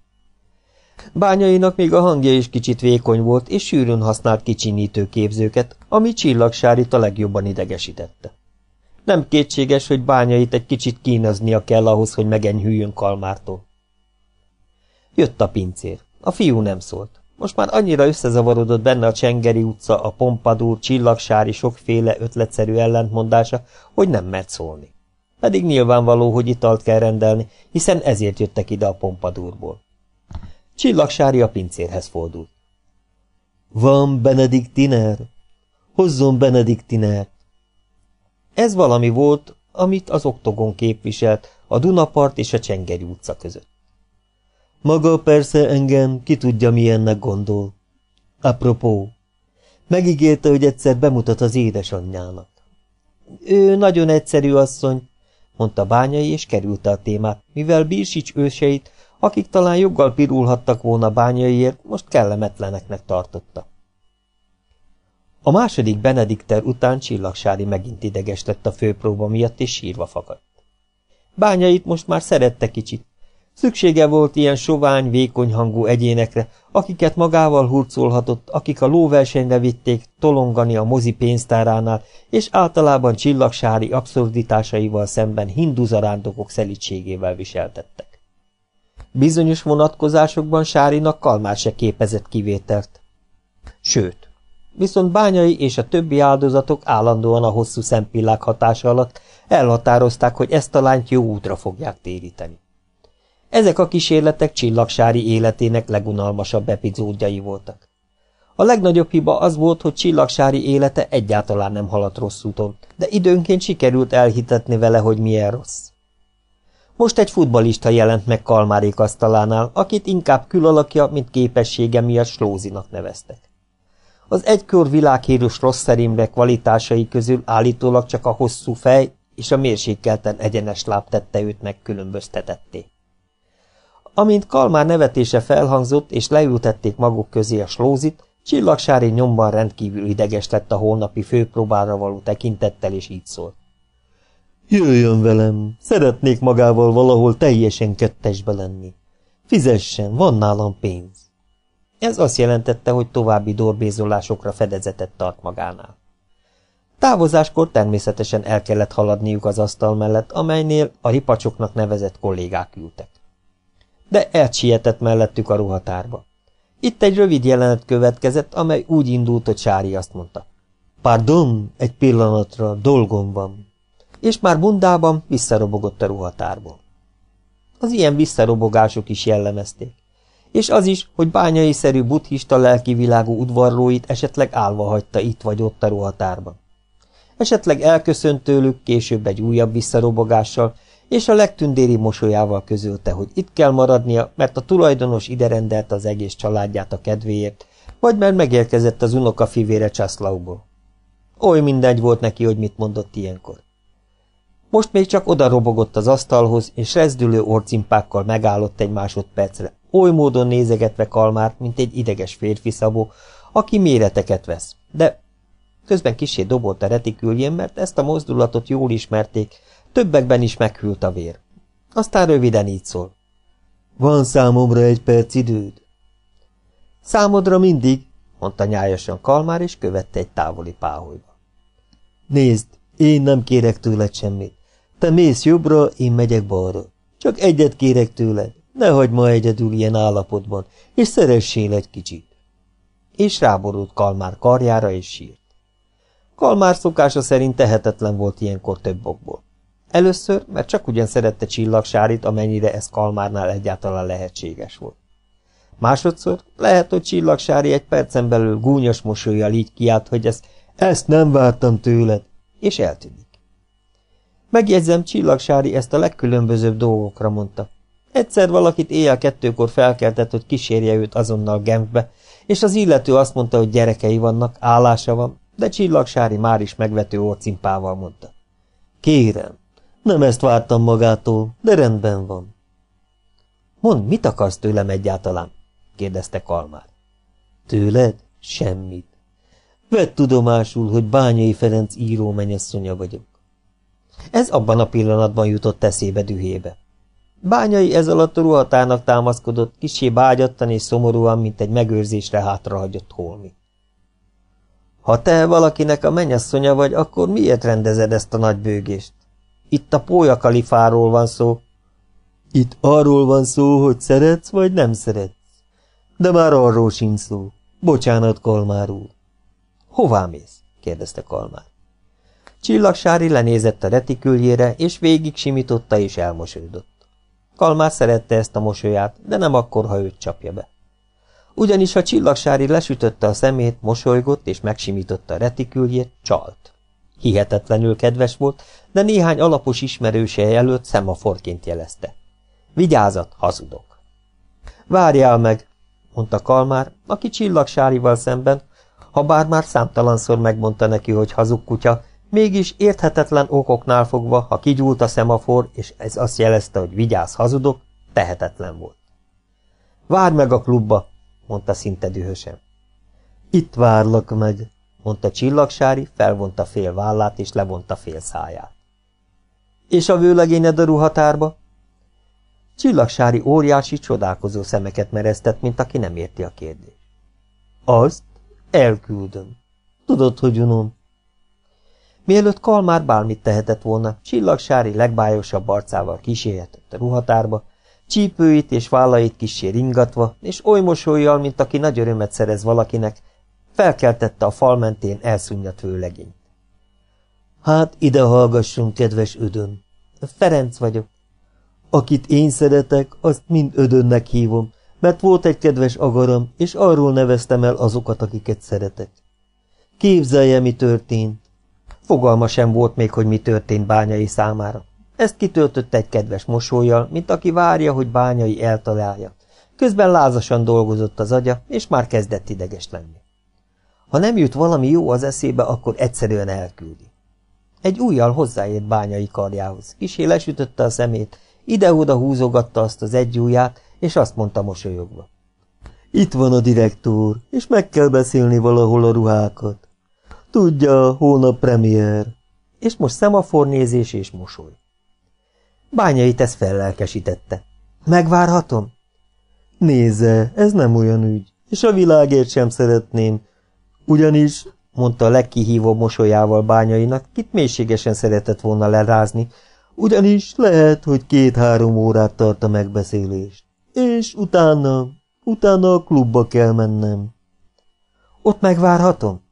Bányainak még a hangja is kicsit vékony volt, és sűrűn használt kicsinyítő képzőket, ami csillagsárit a legjobban idegesítette. Nem kétséges, hogy bányait egy kicsit kínoznia kell ahhoz, hogy megenyhüljön kalmártól. Jött a pincér. A fiú nem szólt. Most már annyira összezavarodott benne a Csengeri utca, a Pompadúr, Csillagsári sokféle ötletszerű ellentmondása, hogy nem mert szólni. Pedig nyilvánvaló, hogy italt kell rendelni, hiszen ezért jöttek ide a Pompadúrból. Csillagsári a pincérhez fordult. Van Benediktiner? Hozzon Benediktinert! Ez valami volt, amit az oktogon képviselt, a Dunapart és a Csengeri utca között. Maga persze engem, ki tudja milyennek gondol. Apropó, megígérte, hogy egyszer bemutat az édesanyjának. Ő nagyon egyszerű asszony, mondta bányai, és kerülte a témát, mivel Birsics őseit, akik talán joggal pirulhattak volna bányaiért, most kellemetleneknek tartotta. A második Benedikter után Csillagsári megint ideges lett a főpróba miatt, és sírva fakadt. Bányait most már szerette kicsit. Szüksége volt ilyen sovány, vékony hangú egyénekre, akiket magával hurcolhatott, akik a lóversenyre vitték tolongani a mozi pénztáránál, és általában csillagsári abszurditásaival szemben hindu szelítségével viseltettek. Bizonyos vonatkozásokban Sárinak Kalmár se képezett kivételt. Sőt, viszont bányai és a többi áldozatok állandóan a hosszú szempillák hatása alatt elhatározták, hogy ezt a lányt jó útra fogják téríteni. Ezek a kísérletek csillagsári életének legunalmasabb epizódjai voltak. A legnagyobb hiba az volt, hogy csillagsári élete egyáltalán nem haladt rossz úton, de időnként sikerült elhitetni vele, hogy milyen rossz. Most egy futbalista jelent meg Kalmárék asztalánál, akit inkább külalakja, mint képessége miatt Slózinak neveztek. Az egykör világhírus rosszerimre kvalitásai közül állítólag csak a hosszú fej és a mérsékelten egyenes láb tette őt megkülönböztetetté. Amint Kalmár nevetése felhangzott, és leültették maguk közé a slózit, Csillagsári nyomban rendkívül ideges lett a holnapi főpróbára való tekintettel, és így szólt. Jöjjön velem, szeretnék magával valahol teljesen kettesbe lenni. Fizessen, van nálam pénz. Ez azt jelentette, hogy további dorbézolásokra fedezetet tart magánál. Távozáskor természetesen el kellett haladniuk az asztal mellett, amelynél a ripacsoknak nevezett kollégák ültek. De elcsietett mellettük a ruhatárba. Itt egy rövid jelenet következett, amely úgy indult, hogy Sári azt mondta. Pardon, egy pillanatra, dolgom van. És már bundában visszarobogott a ruhatárból. Az ilyen visszarobogások is jellemezték és az is, hogy bányai-szerű buddhista lelkivilágú udvarlóit esetleg állva hagyta itt vagy ott a ruhatárban. Esetleg elköszönt tőlük később egy újabb visszarobogással, és a legtündéri mosolyával közölte, hogy itt kell maradnia, mert a tulajdonos ide rendelt az egész családját a kedvéért, vagy mert megérkezett az unoka fivére Császlauból. Oly mindegy volt neki, hogy mit mondott ilyenkor. Most még csak odarobogott az asztalhoz, és rezdülő orcimpákkal megállott egy másodpercre, oly módon nézegetve Kalmárt, mint egy ideges férfi szabó, aki méreteket vesz, de közben kisé dobolt a retiküljén, mert ezt a mozdulatot jól ismerték, többekben is meghűlt a vér. Aztán röviden így szól. Van számomra egy perc időd? Számodra mindig, mondta nyájasan Kalmár, és követte egy távoli páholyba. Nézd, én nem kérek tőled semmit. Te mész jobbra, én megyek balra. Csak egyet kérek tőled, ne hagyd ma egyedül ilyen állapotban, és szeressél egy kicsit. És ráborult Kalmár karjára, és sírt. Kalmár szokása szerint tehetetlen volt ilyenkor több okból. Először, mert csak ugyan szerette csillagsárit, amennyire ez Kalmárnál egyáltalán lehetséges volt. Másodszor lehet, hogy csillagsári egy percen belül gúnyos mosolyjal így kiált, hogy ezt, ezt nem vártam tőled, és eltűnik. Megjegyzem, Csillagsári ezt a legkülönbözőbb dolgokra mondta. Egyszer valakit éjjel-kettőkor felkeltett, hogy kísérje őt azonnal Genfbe, és az illető azt mondta, hogy gyerekei vannak, állása van, de Csillagsári már is megvető orcimpával mondta. Kérem, nem ezt vártam magától, de rendben van. Mondd, mit akarsz tőlem egyáltalán? kérdezte Kalmár. Tőled? Semmit. Vedd tudomásul, hogy Bányai Ferenc író mennyasszonya vagyok. Ez abban a pillanatban jutott eszébe dühébe. Bányai ez alatt a ruhatának támaszkodott, kisé bágyattan és szomorúan, mint egy megőrzésre hátrahagyott holmi. Ha te valakinek a menyasszonya vagy, akkor miért rendezed ezt a nagy bőgést? Itt a pólya kalifáról van szó. Itt arról van szó, hogy szeretsz vagy nem szeretsz. De már arról sincs szó. Bocsánat, Kalmár úr. Hová mész? kérdezte Kalmár. Csillagsári lenézett a retiküljére, és végig simította és elmosődött. Kalmár szerette ezt a mosolyát, de nem akkor, ha őt csapja be. Ugyanis, ha Csillagsári lesütötte a szemét, mosolygott és megsimította a retiküljét, csalt. Hihetetlenül kedves volt, de néhány alapos ismerőse előtt szemaforként jelezte. Vigyázat, hazudok! Várjál meg, mondta Kalmár, aki Csillagsárival szemben, ha bár már számtalanszor megmondta neki, hogy hazug kutya, Mégis érthetetlen okoknál fogva, ha kigyúlt a szemafor, és ez azt jelezte, hogy vigyázz hazudok, tehetetlen volt. Várj meg a klubba, mondta szinte dühösen. Itt várlak meg, mondta csillagsári, felvonta fél vállát és levonta fél száját. És a vőlegényed a ruhatárba? Csillagsári óriási, csodálkozó szemeket mereztet, mint aki nem érti a kérdést. Azt elküldöm. Tudod, hogy unom. Mielőtt Kalmár bármit tehetett volna, Csillagsári legbájosabb arcával kísérhetett a ruhatárba, csípőit és vállait kissé ringatva, és oly mosolyjal, mint aki nagy örömet szerez valakinek, felkeltette a fal mentén elszúnyat vőlegényt. Hát ide hallgassunk, kedves ödön! Ferenc vagyok. Akit én szeretek, azt mind ödönnek hívom, mert volt egy kedves agaram, és arról neveztem el azokat, akiket szeretek. Képzelje, mi történt. Fogalma sem volt még, hogy mi történt bányai számára. Ezt kitöltött egy kedves mosolyjal, mint aki várja, hogy bányai eltalálja. Közben lázasan dolgozott az agya, és már kezdett ideges lenni. Ha nem jut valami jó az eszébe, akkor egyszerűen elküldi. Egy újjal hozzáért bányai karjához, kisé lesütötte a szemét, ide-oda húzogatta azt az egy ujját, és azt mondta mosolyogva. Itt van a direktor, és meg kell beszélni valahol a ruhákat. Tudja, hónap premier. És most szemafornézés és mosoly. Bányait ez fellelkesítette. Megvárhatom? Nézze, ez nem olyan ügy, és a világért sem szeretném. Ugyanis, mondta a legkihívóbb mosolyával bányainak, kit mélységesen szeretett volna lerázni, ugyanis lehet, hogy két-három órát tart a megbeszélést. És utána, utána a klubba kell mennem. Ott megvárhatom?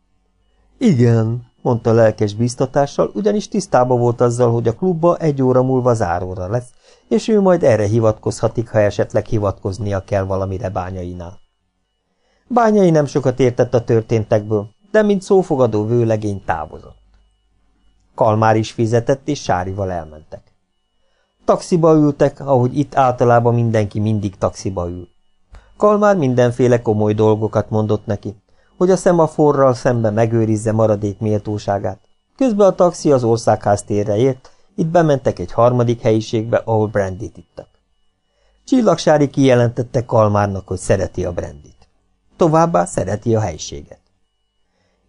Igen, mondta lelkes biztatással, ugyanis tisztába volt azzal, hogy a klubba egy óra múlva záróra lesz, és ő majd erre hivatkozhatik, ha esetleg hivatkoznia kell valamire bányainál. Bányai nem sokat értett a történtekből, de mint szófogadó vőlegény távozott. Kalmár is fizetett, és Sárival elmentek. Taxiba ültek, ahogy itt általában mindenki mindig taxiba ül. Kalmár mindenféle komoly dolgokat mondott neki, hogy a szemaforral szembe megőrizze maradék méltóságát. Közben a taxi az országház térre ért, itt bementek egy harmadik helyiségbe, ahol brandit ittak. Csillagsári kijelentette Kalmárnak, hogy szereti a brandit. Továbbá szereti a helyiséget.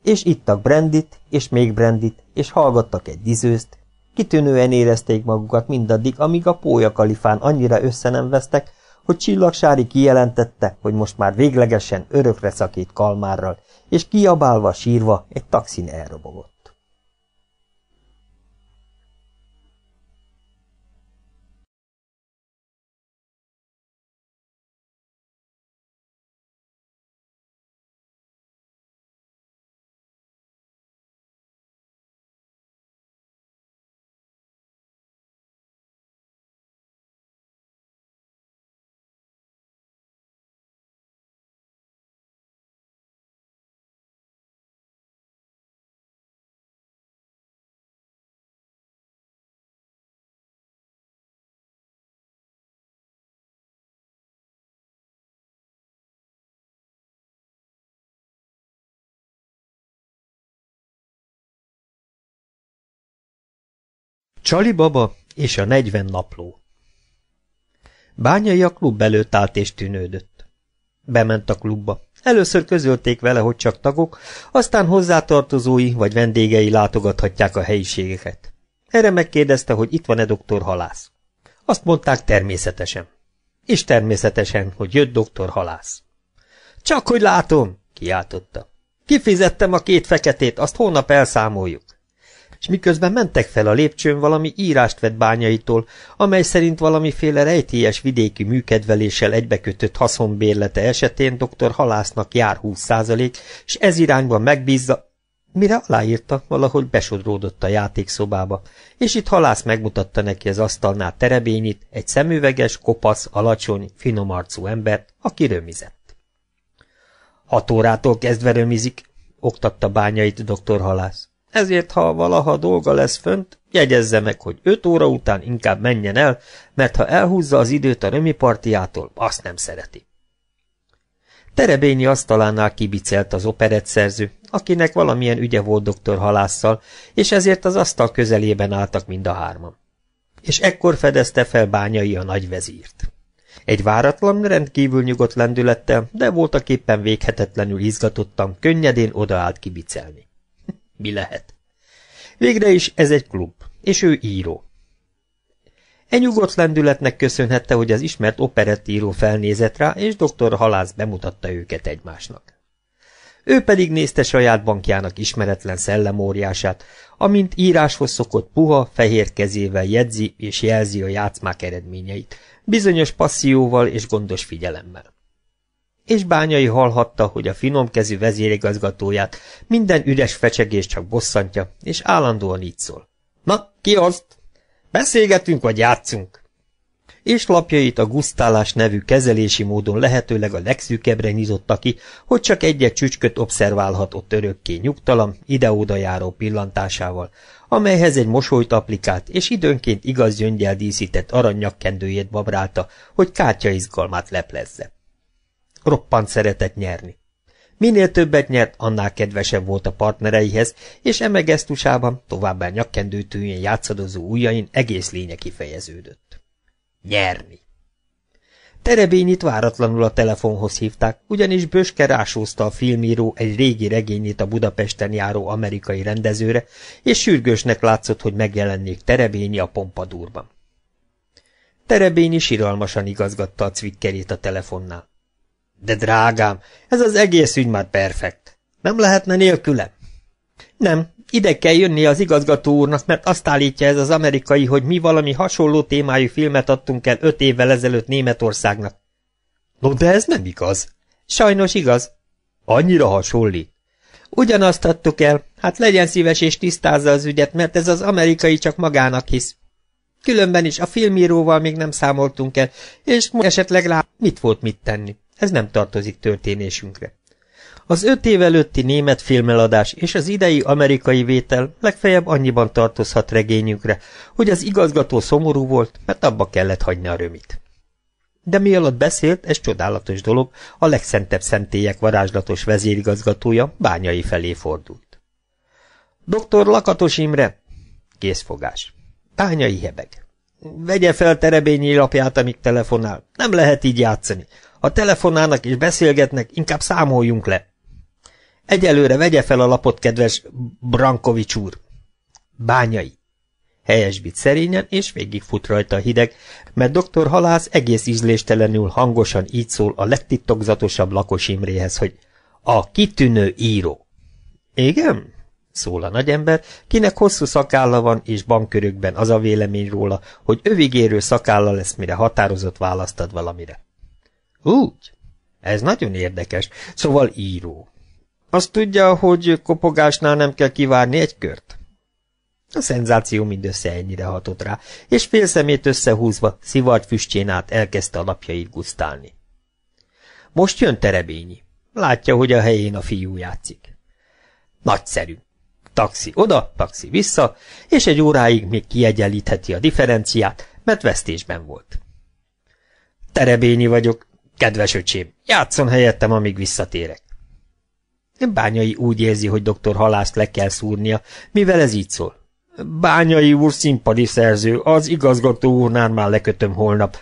És ittak brandit, és még brandit, és hallgattak egy dizőzt, kitűnően érezték magukat mindaddig, amíg a pólya kalifán annyira össze nem vesztek, hogy Csillagsári kijelentette, hogy most már véglegesen örökre szakít Kalmárral, és kiabálva, sírva egy taxin elrobogott. Csali baba és a negyven napló Bányai a klub előtt állt és tűnődött. Bement a klubba. Először közölték vele, hogy csak tagok, aztán hozzátartozói vagy vendégei látogathatják a helyiségeket. Erre megkérdezte, hogy itt van-e doktor halász. Azt mondták természetesen. És természetesen, hogy jött doktor halász. Csak hogy látom, kiáltotta. Kifizettem a két feketét, azt holnap elszámoljuk és miközben mentek fel a lépcsőn, valami írást vett bányaitól, amely szerint valamiféle rejtélyes vidéki műkedveléssel egybekötött haszonbérlete esetén dr. Halásznak jár 20% és ez irányban megbízza, Mire aláírta, valahogy besodródott a játékszobába, és itt halász megmutatta neki az asztalnál terebényit, egy szemüveges, kopasz, alacsony, finomarcú embert, aki römizett. Hat órától kezdve römizik, oktatta bányait dr. halász ezért ha valaha dolga lesz fönt, jegyezze meg, hogy öt óra után inkább menjen el, mert ha elhúzza az időt a römi partiától, azt nem szereti. Terebényi asztalánál kibicelt az operett szerző, akinek valamilyen ügye volt doktor halásszal, és ezért az asztal közelében álltak mind a hárman. És ekkor fedezte fel bányai a nagyvezírt. Egy váratlan, rendkívül nyugodt lendülettel, de voltaképpen véghetetlenül izgatottan, könnyedén odaállt kibicelni. Mi lehet? Végre is ez egy klub, és ő író. E nyugodt lendületnek köszönhette, hogy az ismert operettíró felnézett rá, és dr. Halász bemutatta őket egymásnak. Ő pedig nézte saját bankjának ismeretlen szellemóriását, amint íráshoz szokott puha, fehér kezével jegyzi és jelzi a játszmák eredményeit, bizonyos passzióval és gondos figyelemmel és bányai hallhatta, hogy a finomkezű vezérigazgatóját minden üres fecsegés csak bosszantja, és állandóan így szól. Na, ki azt? Beszélgetünk vagy játszunk? És lapjait a gusztálás nevű kezelési módon lehetőleg a legszűkebbre nyitotta ki, hogy csak egyet csücsköt obszerválhatott örökké nyugtalan, ide-oda járó pillantásával, amelyhez egy mosolyt applikált, és időnként igaz gyöngyel díszített aranyakkendőjét babrálta, hogy kártya izgalmát leplezze. Roppant szeretett nyerni. Minél többet nyert, annál kedvesebb volt a partnereihez, és eme továbbá nyakkendőtűjén játszadozó ujjain egész lénye kifejeződött. Nyerni! Terebényit váratlanul a telefonhoz hívták, ugyanis Böske rásózta a filmíró egy régi regényét a Budapesten járó amerikai rendezőre, és sürgősnek látszott, hogy megjelennék Terebényi a Pompadúrban. Terebényi síralmasan igazgatta a cvikkerét a telefonnál. De drágám, ez az egész ügy már perfekt. Nem lehetne nélkülem? Nem, ide kell jönni az igazgató úrnak, mert azt állítja ez az amerikai, hogy mi valami hasonló témájú filmet adtunk el öt évvel ezelőtt Németországnak. No, de ez nem igaz. Sajnos igaz. Annyira hasonlít. Ugyanazt adtuk el, hát legyen szíves és tisztázza az ügyet, mert ez az amerikai csak magának hisz. Különben is a filmíróval még nem számoltunk el, és esetleg rá mit volt mit tenni. Ez nem tartozik történésünkre. Az öt év előtti német filmeladás és az idei amerikai vétel legfeljebb annyiban tartozhat regényünkre, hogy az igazgató szomorú volt, mert abba kellett hagyni a römit. De mi alatt beszélt, ez csodálatos dolog, a legszentebb szentélyek varázslatos vezérigazgatója bányai felé fordult. Doktor Lakatos Imre! Készfogás. Bányai hebeg. Vegye fel terebényi lapját, amíg telefonál. Nem lehet így játszani. Ha telefonálnak és beszélgetnek, inkább számoljunk le. Egyelőre vegye fel a lapot, kedves Brankovics úr. Bányai. Helyesbit szerényen, és végig fut rajta a hideg, mert Doktor Halász egész ízléstelenül hangosan így szól a legtitokzatosabb lakos Imréhez, hogy a kitűnő író. Igen? szól a nagyember, kinek hosszú szakálla van, és bankörökben az a vélemény róla, hogy övigérő szakálla lesz, mire határozott választad valamire. Úgy? Ez nagyon érdekes. Szóval író. Azt tudja, hogy kopogásnál nem kell kivárni egy kört? A szenzáció mindössze ennyire hatott rá, és félszemét összehúzva, szivart füstjén át elkezdte a napjait gusztálni. Most jön Terebényi. Látja, hogy a helyén a fiú játszik. Nagyszerű. Taxi oda, taxi vissza, és egy óráig még kiegyenlítheti a differenciát, mert vesztésben volt. Terebényi vagyok, Kedves öcsém, játszon helyettem, amíg visszatérek. Bányai úgy érzi, hogy doktor halászt le kell szúrnia, mivel ez így szól. Bányai úr színpadi szerző, az igazgató úrnál már lekötöm holnap.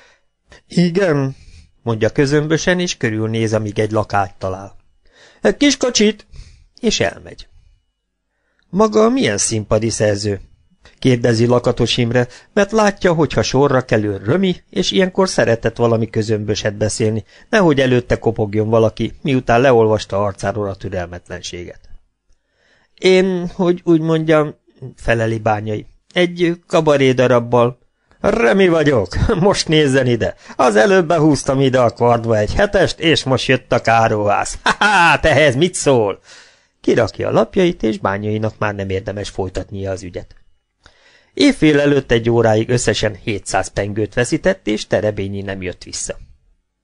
Igen, mondja közömbösen, és körülnéz, amíg egy lakát talál. Egy kis kocsit, és elmegy. Maga milyen színpadi szerző? kérdezi Lakatos Imre, mert látja, hogy ha sorra kelő Römi, és ilyenkor szeretett valami közömböset beszélni, nehogy előtte kopogjon valaki, miután leolvasta arcáról a türelmetlenséget. Én, hogy úgy mondjam, feleli bányai, egy kabaré darabbal. Remi vagyok, most nézzen ide. Az előbb behúztam ide a kardba egy hetest, és most jött a káróház. Ha-ha, tehez mit szól? Kirakja a lapjait, és bányainak már nem érdemes folytatnia az ügyet. Évfél előtt egy óráig összesen 700 pengőt veszített, és Terebényi nem jött vissza.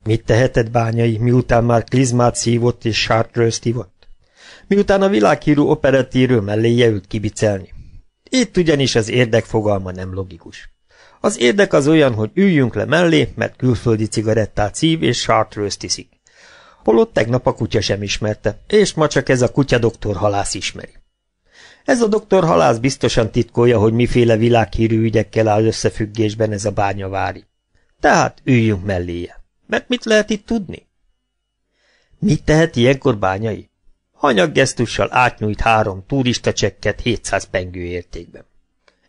Mit tehetett bányai, miután már klizmát szívott és sártrőzt hívott? Miután a világhírű operatívő melléje ült kibicelni. Itt ugyanis az érdek fogalma nem logikus. Az érdek az olyan, hogy üljünk le mellé, mert külföldi cigarettát szív és sártrőzt iszik. Holott tegnap a kutya sem ismerte, és ma csak ez a kutya doktor halász ismeri. Ez a doktor halász biztosan titkolja, hogy miféle világhírű ügyekkel áll összefüggésben ez a bányavári. Tehát üljünk melléje. Mert mit lehet itt tudni? Mit tehet ilyenkor bányai? Hanyag gesztussal átnyújt három turista csekket 700 pengő értékben.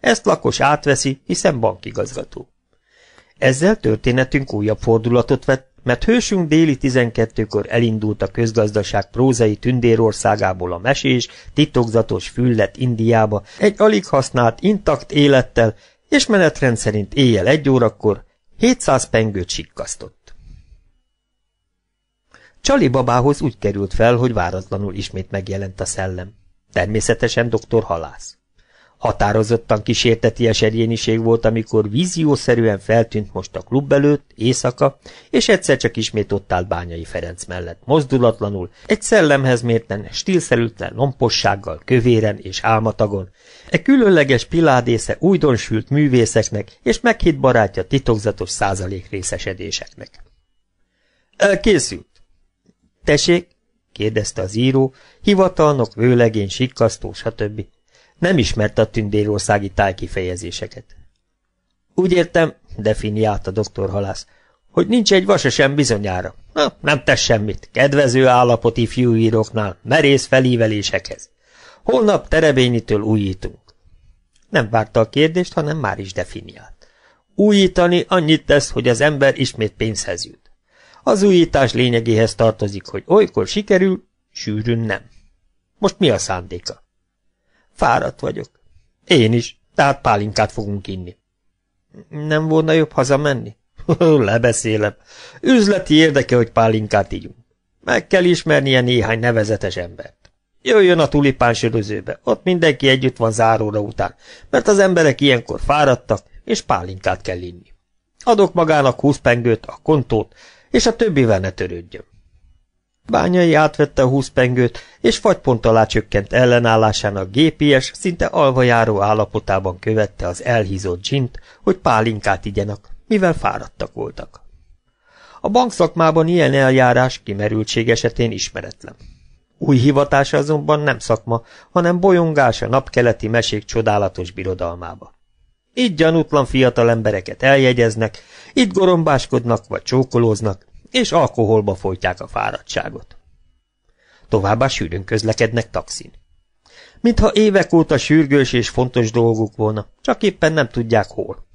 Ezt lakos átveszi, hiszen bankigazgató. Ezzel történetünk újabb fordulatot vett, mert hősünk déli tizenkettőkor elindult a közgazdaság prózai tündérországából a mesés, titokzatos füllet Indiába, egy alig használt, intakt élettel, és menetrend szerint éjjel egy órakor 700 pengőt sikkasztott. Csali babához úgy került fel, hogy váratlanul ismét megjelent a szellem. Természetesen doktor halász. Határozottan kísérteties egyéniség volt, amikor víziószerűen feltűnt most a klub előtt, éjszaka, és egyszer csak ismét ott állt Bányai Ferenc mellett, mozdulatlanul, egy szellemhez mérten, stílszerűtlen lompossággal, kövéren és álmatagon, e különleges piládésze újdonsült művészeknek és meghitt barátja titokzatos százalék részesedéseknek. Elkészült. Tessék? kérdezte az író, hivatalnok, vőlegény, sikkasztó, stb. Nem ismerte a tündérországi tájkifejezéseket. Úgy értem, definiált a doktor halász, hogy nincs egy vasa sem bizonyára. Na, nem tesz semmit. Kedvező állapot ifjú merész felívelésekhez. Holnap terebényitől újítunk. Nem várta a kérdést, hanem már is definiált. Újítani annyit tesz, hogy az ember ismét pénzhez jut. Az újítás lényegéhez tartozik, hogy olykor sikerül, sűrűn nem. Most mi a szándéka? Fáradt vagyok. Én is, tehát pálinkát fogunk inni. Nem volna jobb hazamenni? Lebeszélem. Üzleti érdeke, hogy pálinkát ígyunk. Meg kell ismernie néhány nevezetes embert. Jöjjön a tulipán sörözőbe, ott mindenki együtt van záróra után, mert az emberek ilyenkor fáradtak, és pálinkát kell inni. Adok magának húsz pengőt, a kontót, és a többivel ne törődjön. Bányai átvette a húszpengőt, és fagypont alá csökkent ellenállásának gépies, szinte alvajáró állapotában követte az elhízott dzsint, hogy pálinkát igyanak, mivel fáradtak voltak. A bankszakmában ilyen eljárás kimerültség esetén ismeretlen. Új hivatása azonban nem szakma, hanem bolyongás a napkeleti mesék csodálatos birodalmába. Itt gyanútlan fiatal embereket eljegyeznek, itt gorombáskodnak vagy csókolóznak, és alkoholba folytják a fáradtságot. Továbbá sűrűn közlekednek taxin. Mintha évek óta sürgős és fontos dolguk volna, csak éppen nem tudják hol.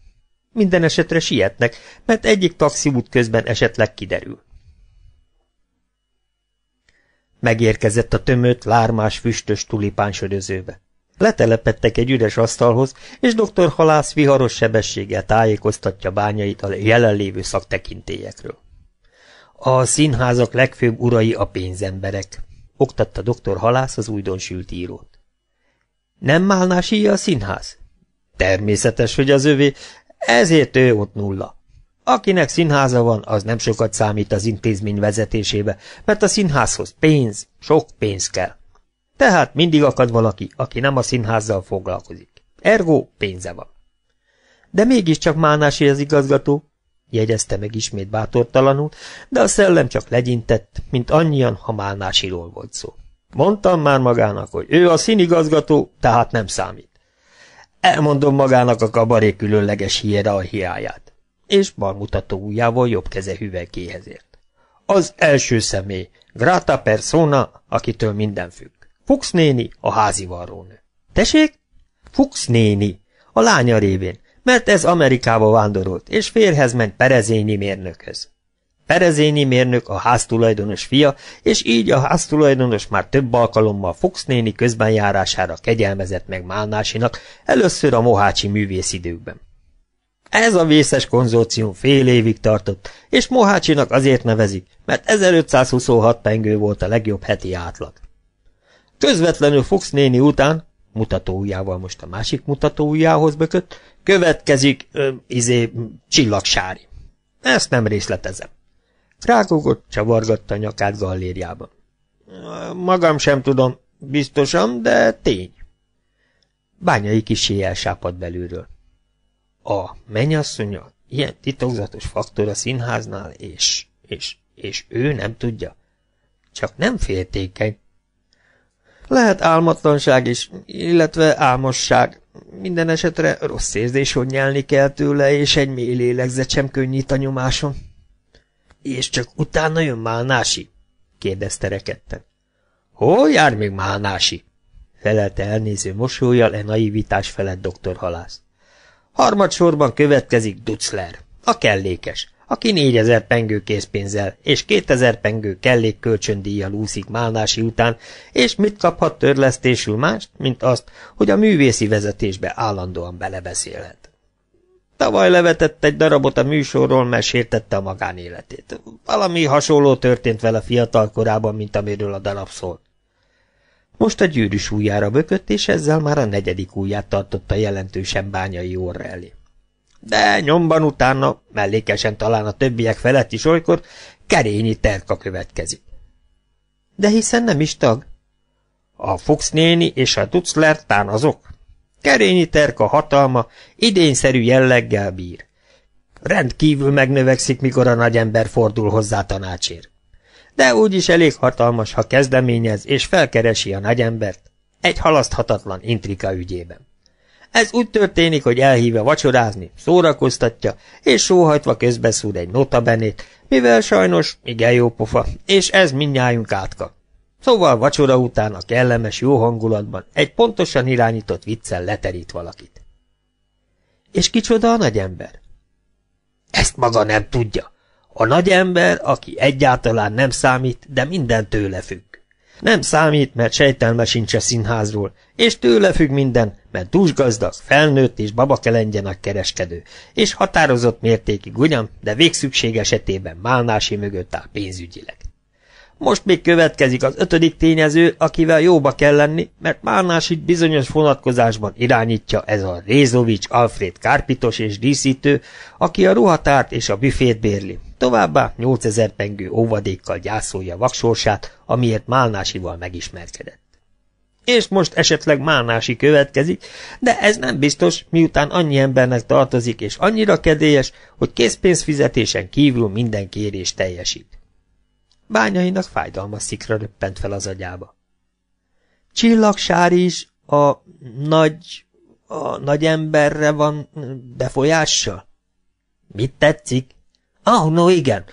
Minden esetre sietnek, mert egyik taxi út közben esetleg kiderül. Megérkezett a tömött, lármás, füstös tulipán sörözőbe. Letelepettek egy üres asztalhoz, és dr. Halász viharos sebességgel tájékoztatja bányait a jelenlévő szaktekintélyekről. A színházak legfőbb urai a pénzemberek, oktatta doktor Halász az újdonsült írót. Nem síja a színház? Természetes, hogy az övé, ezért ő ott nulla. Akinek színháza van, az nem sokat számít az intézmény vezetésébe, mert a színházhoz pénz, sok pénz kell. Tehát mindig akad valaki, aki nem a színházzal foglalkozik. Ergo pénze van. De mégiscsak Málnási az igazgató, jegyezte meg ismét bátortalanul, de a szellem csak legyintett, mint annyian, ha málnásiról volt szó. Mondtam már magának, hogy ő a színigazgató, tehát nem számít. Elmondom magának a kabaré különleges híjére a hiáját. És balmutató ujjával jobb keze hüvelykéhez ért. Az első személy, grata persona, akitől minden függ. Fuchs néni, a varrónő. Tessék? Fuchs néni, a lánya révén, mert ez Amerikába vándorolt, és férhez ment Perezényi mérnökhöz. Perezényi mérnök a háztulajdonos fia, és így a háztulajdonos már több alkalommal Fox néni közbenjárására kegyelmezett meg Málnásinak, először a mohácsi művész időkben. Ez a vészes konzorcium fél évig tartott, és Mohácsinak azért nevezik, mert 1526 pengő volt a legjobb heti átlag. Közvetlenül Fox néni után, mutatóujjával most a másik mutatóujjához bökött, Következik, ö, izé, csillagsári. Ezt nem részletezem. Rágogott, csavargatta a nyakát gallériában. Magam sem tudom, biztosan, de tény. Bányai kisé elsápad belülről. A mennyasszonya ilyen titokzatos faktor a színháznál, és, és, és ő nem tudja. Csak nem féltékeny. Lehet álmatlanság is, illetve álmosság, minden esetre rossz érzés, hogy nyelni kell tőle, és egy mély lélegzet sem könnyít a nyomáson. És csak utána jön Málnási? kérdezte rekedten. Hol jár még Málnási? felelte elnéző mosolyjal e naivitás felett doktor halász. Harmadsorban következik Ducler, a kellékes, aki négyezer pengő készpénzzel és kétezer pengő kellék kölcsöndíjjal úszik Málnási után, és mit kaphat törlesztésül más, mint azt, hogy a művészi vezetésbe állandóan belebeszélhet. Tavaly levetett egy darabot a műsorról, mert sértette a magánéletét. Valami hasonló történt vele fiatal korában, mint amiről a darab szólt. Most a gyűrűs ujjára bökött, és ezzel már a negyedik ujját tartotta jelentősen bányai orra elé de nyomban utána, mellékesen talán a többiek felett is olykor, kerényi terka következik. De hiszen nem is tag. A Fuchs néni és a Dutzler tán azok. Kerényi terka hatalma idényszerű jelleggel bír. Rendkívül megnövekszik, mikor a nagyember fordul hozzá tanácsért. De úgyis elég hatalmas, ha kezdeményez és felkeresi a nagyembert egy halaszthatatlan intrika ügyében. Ez úgy történik, hogy elhívja vacsorázni, szórakoztatja, és sóhajtva közbeszúr egy notabenét, mivel sajnos igen jó pofa, és ez mindnyájunk átka. Szóval vacsora után a kellemes jó hangulatban egy pontosan irányított viccel leterít valakit. És kicsoda a nagyember? Ezt maga nem tudja. A nagyember, aki egyáltalán nem számít, de minden tőle függ. Nem számít, mert sejtelme sincs a színházról, és tőle függ minden, mert dúsgazdag, felnőtt és babakelenkyenek kereskedő, és határozott mértékig ugyan, de végszükség esetében Málnási mögött áll pénzügyileg. Most még következik az ötödik tényező, akivel jóba kell lenni, mert Márnásit bizonyos vonatkozásban irányítja ez a Rézovics Alfred kárpitos és díszítő, aki a ruhatárt és a büfét bérli. Továbbá 8000 pengő óvadékkal gyászolja vaksorsát, amiért Málnásival megismerkedett. És most esetleg Málnási következik, de ez nem biztos, miután annyi embernek tartozik és annyira kedélyes, hogy készpénzfizetésen kívül minden kérés teljesít. Bányainak fájdalmas szikra röppent fel az agyába. Csillagsár is a nagy, a nagy emberre van befolyással? Mit tetszik? Ah, no igen,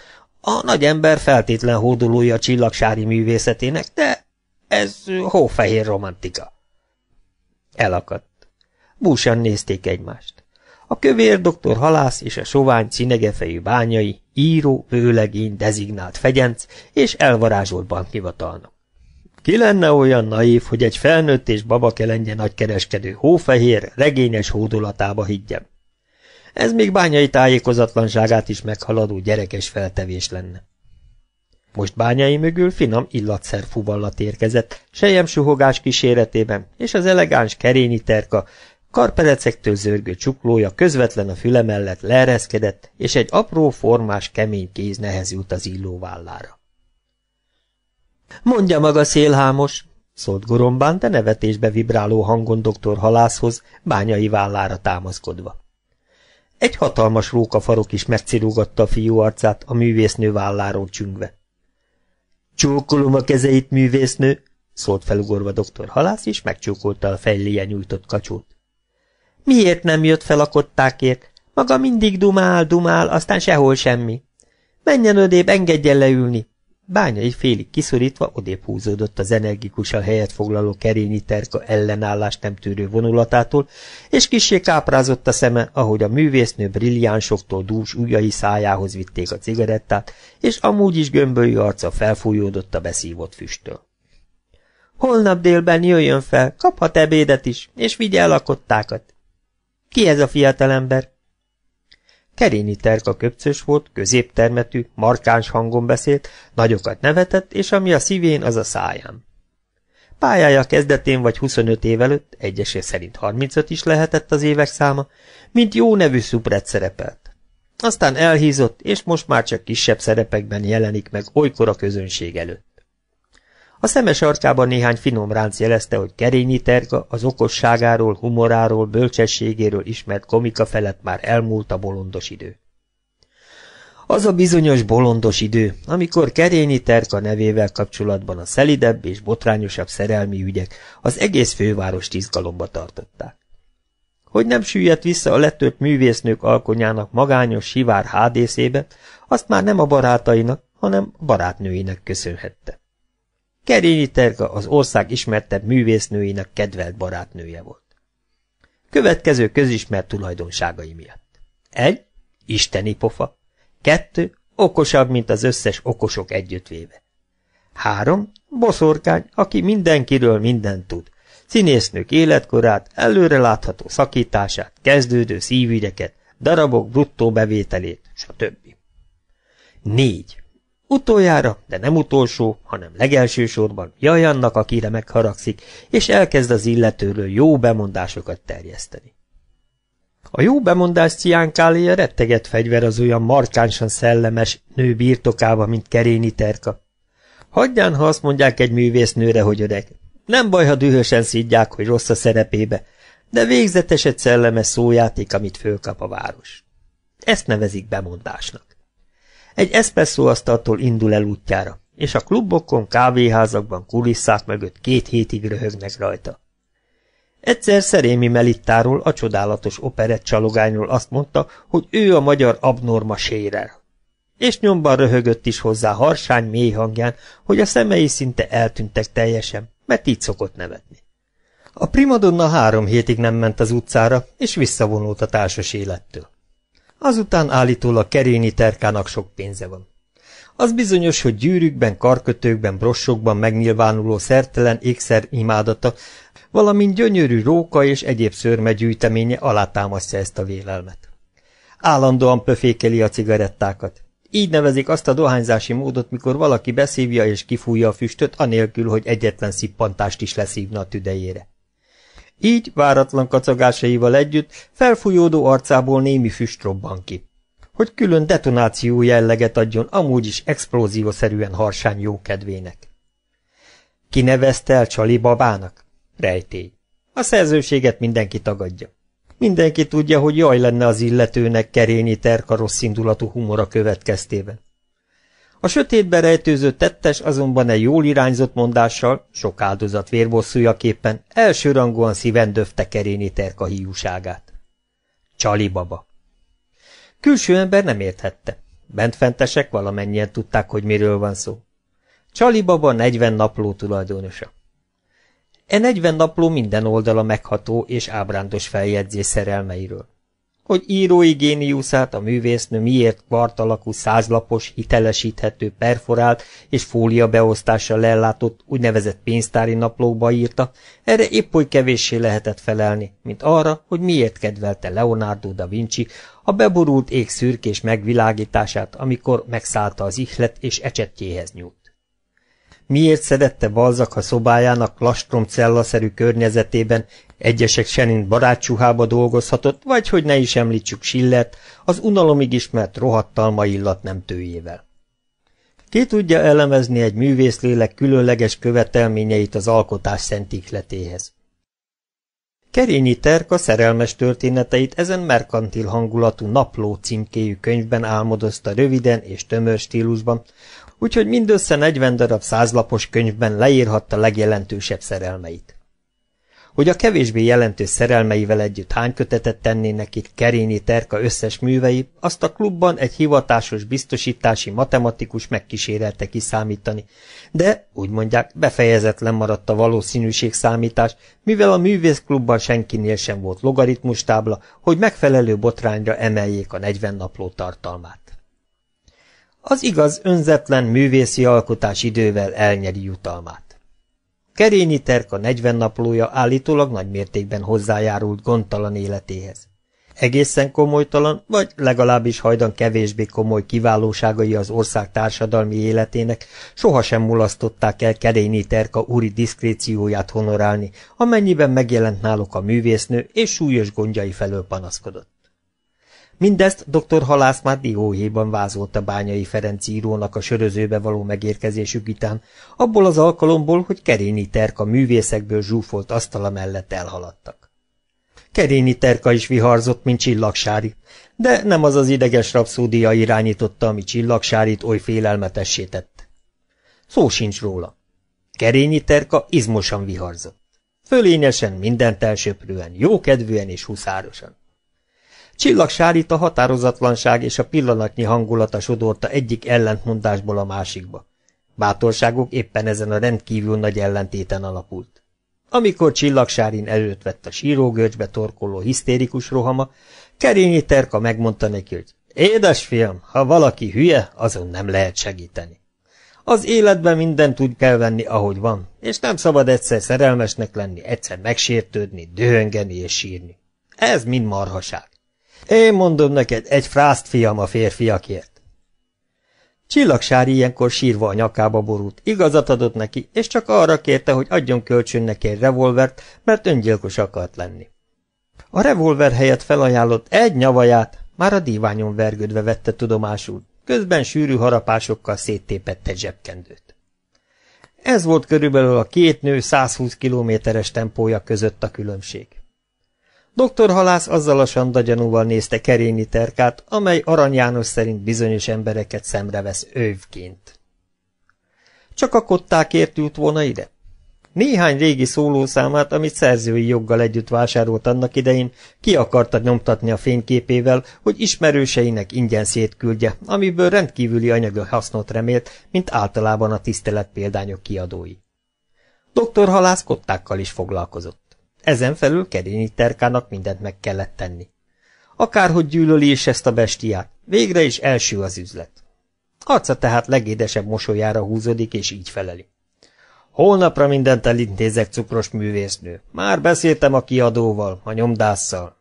a nagy ember feltétlen hódolója a csillagsári művészetének, de ez hófehér romantika. Elakadt. Búsan nézték egymást. A kövér doktor halász és a sovány cinegefejű bányai, író, vőlegény, dezignált fegyenc és elvarázsolt bankhivatalnok. Ki lenne olyan naív, hogy egy felnőtt és babakelengye nagykereskedő hófehér, regényes hódolatába higgyem? Ez még bányai tájékozatlanságát is meghaladó gyerekes feltevés lenne. Most bányai mögül finom illatszer fuvallat érkezett, sejem suhogás kíséretében, és az elegáns kerényi terka, karperecektől zörgő csuklója közvetlen a füle mellett leereszkedett, és egy apró, formás, kemény kéz nehezült az illó vállára. Mondja maga szélhámos, szólt gorombán, de nevetésbe vibráló hangon doktor halászhoz, bányai vállára támaszkodva. Egy hatalmas rókafarok is meccirúgatta a fiú arcát, a művésznő válláról csüngve. Csókolom a kezeit, művésznő, szólt felugorva doktor halász, és megcsókolta a fejléje nyújtott kacsót. Miért nem jött fel a kottákért? Maga mindig dumál, dumál, aztán sehol semmi. Menjen ödébb, engedjen leülni bányai félig kiszorítva odébb húzódott az energikusan helyet foglaló kerényi terka ellenállást nem tűrő vonulatától, és kissé káprázott a szeme, ahogy a művésznő brilliánsoktól dús ujjai szájához vitték a cigarettát, és amúgy is gömbölyű arca felfújódott a beszívott füsttől. Holnap délben jöjjön fel, kaphat ebédet is, és vigye el a kottákat. Ki ez a fiatalember? Kerényi Terka köpcös volt, középtermetű, markáns hangon beszélt, nagyokat nevetett, és ami a szívén, az a száján. Pályája kezdetén vagy 25 év előtt, egyesek szerint 35 is lehetett az évek száma, mint jó nevű szupret szerepelt. Aztán elhízott, és most már csak kisebb szerepekben jelenik meg olykor a közönség előtt. A szemes arcában néhány finom ránc jelezte, hogy Kerényi Terka az okosságáról, humoráról, bölcsességéről ismert komika felett már elmúlt a bolondos idő. Az a bizonyos bolondos idő, amikor Kerényi Terka nevével kapcsolatban a szelidebb és botrányosabb szerelmi ügyek az egész fővárost izgalomba tartották. Hogy nem süllyedt vissza a letört művésznők alkonyának magányos, sivár hádészébe, azt már nem a barátainak, hanem a barátnőinek köszönhette. Kerényi Terka az ország ismertebb művésznőinek kedvelt barátnője volt. Következő közismert tulajdonságai miatt. 1. Isteni pofa. 2. Okosabb, mint az összes okosok együttvéve. 3. Boszorkány, aki mindenkiről mindent tud. Színésznők életkorát, előrelátható szakítását, kezdődő szívügyeket, darabok bruttó bevételét, stb. 4. Utoljára, de nem utolsó, hanem legelső sorban jaj annak, akire megharagszik, és elkezd az illetőről jó bemondásokat terjeszteni. A jó bemondás ciánkáléja retteget fegyver az olyan markánsan szellemes nő birtokába, mint Kerényi Terka. Hagyján, ha azt mondják egy művésznőre, hogy öreg. Nem baj, ha dühösen szidják, hogy rossz a szerepébe, de végzetes egy szellemes szójáték, amit fölkap a város. Ezt nevezik bemondásnak. Egy eszpresszó asztaltól indul el útjára, és a klubokon, kávéházakban, kulisszák mögött két hétig röhögnek rajta. Egyszer Szerémi Melittáról, a csodálatos operett csalogányról azt mondta, hogy ő a magyar abnorma sérer. És nyomban röhögött is hozzá harsány mély hangján, hogy a szemei szinte eltűntek teljesen, mert így szokott nevetni. A primadonna három hétig nem ment az utcára, és visszavonult a társas élettől. Azután állítólag Kerényi Terkának sok pénze van. Az bizonyos, hogy gyűrűkben, karkötőkben, brossokban megnyilvánuló szertelen ékszer imádata, valamint gyönyörű róka és egyéb szörme gyűjteménye alátámasztja ezt a vélelmet. Állandóan pöfékeli a cigarettákat. Így nevezik azt a dohányzási módot, mikor valaki beszívja és kifújja a füstöt, anélkül, hogy egyetlen szippantást is leszívna a tüdejére. Így váratlan kacagásaival együtt felfújódó arcából némi füst robban ki, hogy külön detonáció jelleget adjon amúgy is explóziószerűen harsány kedvének. Ki nevezte el Csali babának? Rejtély. A szerzőséget mindenki tagadja. Mindenki tudja, hogy jaj lenne az illetőnek kerényi terka rossz indulatú humora következtében. A sötétbe rejtőző tettes azonban egy jól irányzott mondással, sok áldozat vérbosszújaképpen, elsőrangúan szíven döfte keréni Terka hiúságát. Csali baba. Külső ember nem érthette. Bentfentesek valamennyien tudták, hogy miről van szó. Csali baba 40 napló tulajdonosa. E 40 napló minden oldala megható és ábrándos feljegyzés szerelmeiről hogy írói géniuszát a művésznő miért kvartalakú, százlapos, hitelesíthető, perforált és fólia beosztással ellátott úgynevezett pénztári naplóba írta, erre épp oly kevéssé lehetett felelni, mint arra, hogy miért kedvelte Leonardo da Vinci a beborult ég szürkés megvilágítását, amikor megszállta az ihlet és ecsetjéhez nyúlt. Miért szerette Balzak a szobájának lastromcellaszerű környezetében Egyesek senint barátsuhába dolgozhatott, vagy hogy ne is említsük Schillert, az unalomig ismert rohadtalma illat nem tőjével. Ki tudja elemezni egy művészlélek különleges követelményeit az alkotás szentikletéhez? Kerényi Terka szerelmes történeteit ezen merkantil hangulatú napló címkéjű könyvben álmodozta röviden és tömör stílusban, úgyhogy mindössze 40 darab százlapos könyvben leírhatta legjelentősebb szerelmeit hogy a kevésbé jelentős szerelmeivel együtt hány kötetet tennének itt Kerényi Terka összes művei, azt a klubban egy hivatásos biztosítási matematikus megkísérelte kiszámítani, de, úgy mondják, befejezetlen maradt a valószínűség számítás, mivel a művészklubban senkinél sem volt logaritmus tábla, hogy megfelelő botrányra emeljék a 40 napló tartalmát. Az igaz, önzetlen művészi alkotás idővel elnyeri jutalmát. Kerényi Terka 40 naplója állítólag nagymértékben hozzájárult gondtalan életéhez. Egészen komolytalan, vagy legalábbis hajdan kevésbé komoly kiválóságai az ország társadalmi életének sohasem mulasztották el Kerényi Terka úri diszkrécióját honorálni, amennyiben megjelent náluk a művésznő és súlyos gondjai felől panaszkodott. Mindezt dr. Halász már dióhéjban vázolta Bányai Ferenc írónak a sörözőbe való megérkezésük után, abból az alkalomból, hogy Kerényi Terka művészekből zsúfolt asztala mellett elhaladtak. Kerényi Terka is viharzott, mint csillagsári, de nem az az ideges rapszódia irányította, ami csillagsárit oly félelmetessé tett. Szó sincs róla. Kerényi Terka izmosan viharzott. Fölényesen, mindent elsöprően, jókedvűen és huszárosan. Csillagsárít a határozatlanság és a pillanatnyi hangulata sodorta egyik ellentmondásból a másikba. Bátorságuk éppen ezen a rendkívül nagy ellentéten alapult. Amikor Csillagsárin előtt vett a sírógörcsbe torkoló hisztérikus rohama, Kerényi Terka megmondta neki, hogy fiam, ha valaki hülye, azon nem lehet segíteni. Az életben mindent úgy kell venni, ahogy van, és nem szabad egyszer szerelmesnek lenni, egyszer megsértődni, dühöngeni és sírni. Ez mind marhaság. Én mondom neked, egy frászt fiam a férfiakért. Csillagsár ilyenkor sírva a nyakába borult, igazat adott neki, és csak arra kérte, hogy adjon kölcsön neki egy revolvert, mert öngyilkos akart lenni. A revolver helyett felajánlott egy nyavaját, már a díványon vergődve vette tudomásul, közben sűrű harapásokkal széttépett egy zsebkendőt. Ez volt körülbelül a két nő 120 kilométeres tempója között a különbség. Doktor Halász azzal a sandagyanúval nézte Kerényi Terkát, amely Arany János szerint bizonyos embereket vesz ővként. Csak a kottákért ült volna ide? Néhány régi szólószámát, amit szerzői joggal együtt vásárolt annak idején, ki akarta nyomtatni a fényképével, hogy ismerőseinek ingyen szétküldje, amiből rendkívüli anyagi hasznot remélt, mint általában a tisztelet példányok kiadói. Doktor Halász kottákkal is foglalkozott. Ezen felül Kerényi Terkának mindent meg kellett tenni. Akárhogy gyűlöli is ezt a bestiát, végre is első az üzlet. Arca tehát legédesebb mosolyára húzódik, és így feleli. Holnapra mindent elintézek, cukros művésznő. Már beszéltem a kiadóval, a nyomdásszal.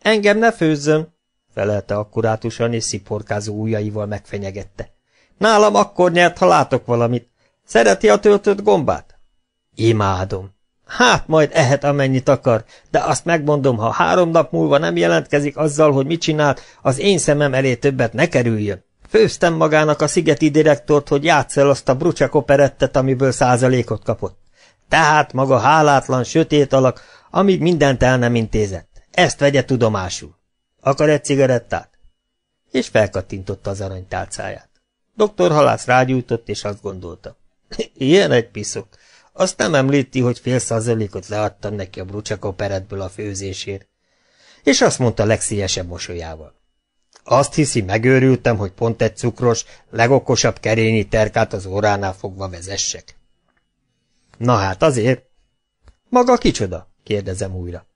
Engem ne főzzön, felelte akkurátusan, és sziporkázó ujjaival megfenyegette. Nálam akkor nyert, ha látok valamit. Szereti a töltött gombát? Imádom, Hát majd ehet amennyit akar, de azt megmondom, ha három nap múlva nem jelentkezik azzal, hogy mit csinált, az én szemem elé többet ne kerüljön. Főztem magának a szigeti direktort, hogy játsz el azt a brucsak operettet, amiből százalékot kapott. Tehát maga hálátlan, sötét alak, amíg mindent el nem intézett. Ezt vegye tudomásul. Akar egy cigarettát? És felkattintotta az aranytálcáját. Doktor halász rágyújtott, és azt gondolta. Ilyen egy piszok. Azt nem említi, hogy fél százalékot leadtam neki a brucsak operetből a főzésért. És azt mondta legszíjesebb mosolyával. Azt hiszi, megőrültem, hogy pont egy cukros, legokosabb kerényi terkát az óránál fogva vezessek. Na hát azért. Maga kicsoda? kérdezem újra.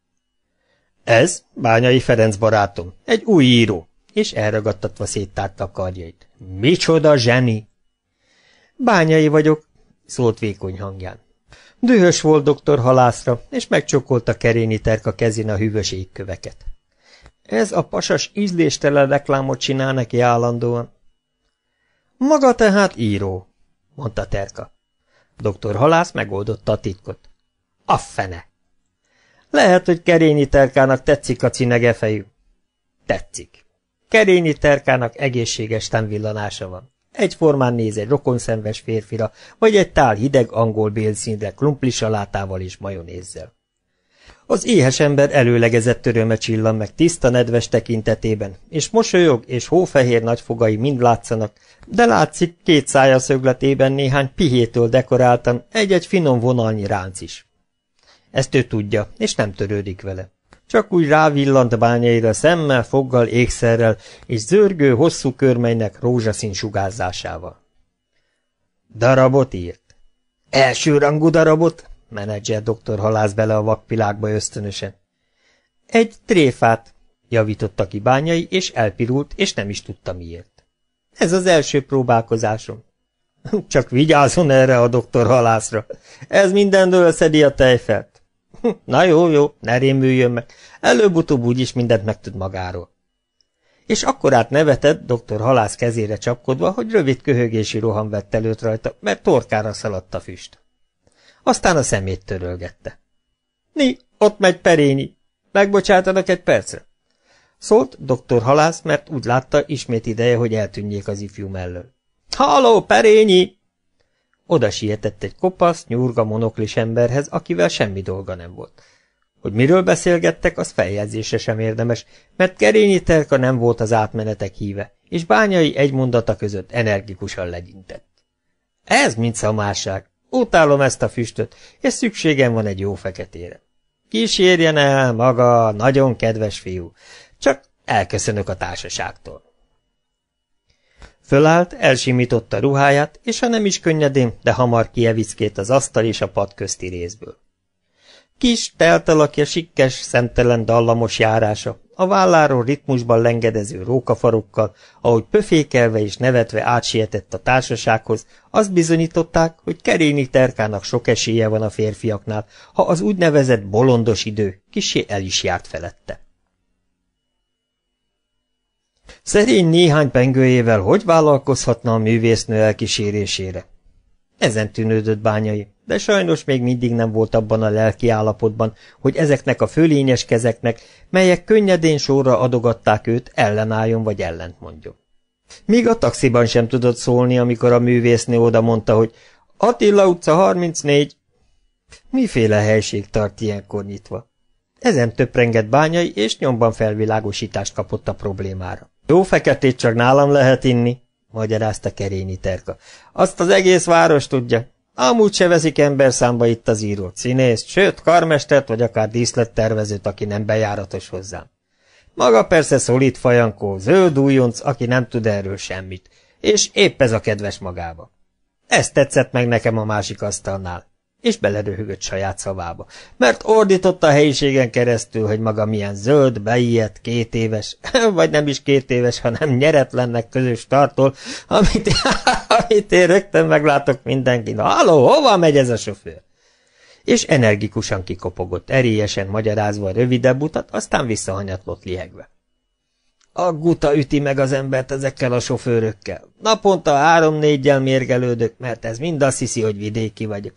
Ez Bányai Ferenc barátom, egy új író, és elragadtatva széttárta a karjait. Micsoda zseni! Bányai vagyok, szólt vékony hangján. Dühös volt doktor halászra, és megcsokolta Keréni Terka kezén a hűvös égköveket. Ez a pasas ízléstelen reklámot csinál neki állandóan. Maga tehát író, mondta Terka. Doktor halász megoldotta a titkot. A fene! Lehet, hogy Kerényi Terkának tetszik a cinegefejű. Tetszik. Kerényi Terkának egészséges temvillanása van. Egyformán néz egy rokonszenves férfira, vagy egy tál hideg angol bélszínre krumplisalátával és majonézzel. Az éhes ember előlegezett töröme csillan meg tiszta nedves tekintetében, és mosolyog és hófehér nagyfogai mind látszanak, de látszik két szája szögletében néhány pihétől dekoráltan egy-egy finom vonalnyi ránc is. Ezt ő tudja, és nem törődik vele. Csak úgy rávillant bányaira szemmel, foggal, ékszerrel és zörgő, hosszú körmeinek rózsaszín sugárzásával. Darabot írt. Elsőrangú darabot? Menedzser doktor halász bele a vakvilágba ösztönösen. Egy tréfát, javította ki bányai, és elpirult, és nem is tudta miért. Ez az első próbálkozásom. Csak vigyázzon erre a doktor halászra. Ez mindendől szedi a tejfelt. Na jó, jó, ne rémüljön meg. Előbb-utóbb úgyis mindent megtud magáról. És akkorát nevetett, dr. Halász kezére csapkodva, hogy rövid köhögési roham vett előtt rajta, mert torkára szaladt a füst. Aztán a szemét törölgette. Ni, ott megy Perényi. Megbocsátanak egy percre? Szólt dr. Halász, mert úgy látta, ismét ideje, hogy eltűnjék az ifjú mellől. Halló, Perényi! Oda sietett egy kopasz, nyurga monoklis emberhez, akivel semmi dolga nem volt. Hogy miről beszélgettek, az feljegyzése sem érdemes, mert Kerényi Terka nem volt az átmenetek híve, és bányai egy mondata között energikusan legyintett. Ez mint szamárság. Utálom ezt a füstöt, és szükségem van egy jó feketére. Kísérjen el maga, nagyon kedves fiú, csak elköszönök a társaságtól. Fölállt, elsimította ruháját, és ha nem is könnyedén, de hamar kievickét az asztal és a pad közti részből. Kis, telt alakja, sikkes, szemtelen dallamos járása, a válláról ritmusban lengedező rókafarokkal, ahogy pöfékelve és nevetve átsietett a társasághoz, azt bizonyították, hogy keréni terkának sok esélye van a férfiaknál, ha az úgynevezett bolondos idő kisé el is járt felette. Szerény néhány pengőjével hogy vállalkozhatna a művésznő elkísérésére? Ezen tűnődött bányai, de sajnos még mindig nem volt abban a lelki állapotban, hogy ezeknek a fölényes kezeknek, melyek könnyedén sorra adogatták őt, ellenálljon vagy ellent mondjon. Még a taxiban sem tudott szólni, amikor a művésznő oda mondta, hogy Attila utca 34. Miféle helység tart ilyenkor nyitva? Ezen töprengett bányai, és nyomban felvilágosítást kapott a problémára. Jó feketét csak nálam lehet inni, magyarázta Kerényi Terka. Azt az egész város tudja. Amúgy se veszik ember számba itt az író, színész, sőt, karmestert vagy akár díszlettervezőt, aki nem bejáratos hozzám. Maga persze szolid fajankó, zöld újonc, aki nem tud erről semmit, és épp ez a kedves magába. Ez tetszett meg nekem a másik asztalnál és beleröhögött saját szavába, mert ordított a helyiségen keresztül, hogy maga milyen zöld, beijedt, két éves, vagy nem is két éves, hanem nyeretlennek közös tartól, amit, amit én rögtön meglátok mindenkin. Halló, hova megy ez a sofőr? És energikusan kikopogott, erélyesen magyarázva a rövidebb utat, aztán visszahanyatlott lihegve. A guta üti meg az embert ezekkel a sofőrökkel. Naponta három-négyel mérgelődök, mert ez mind azt hiszi, hogy vidéki vagyok.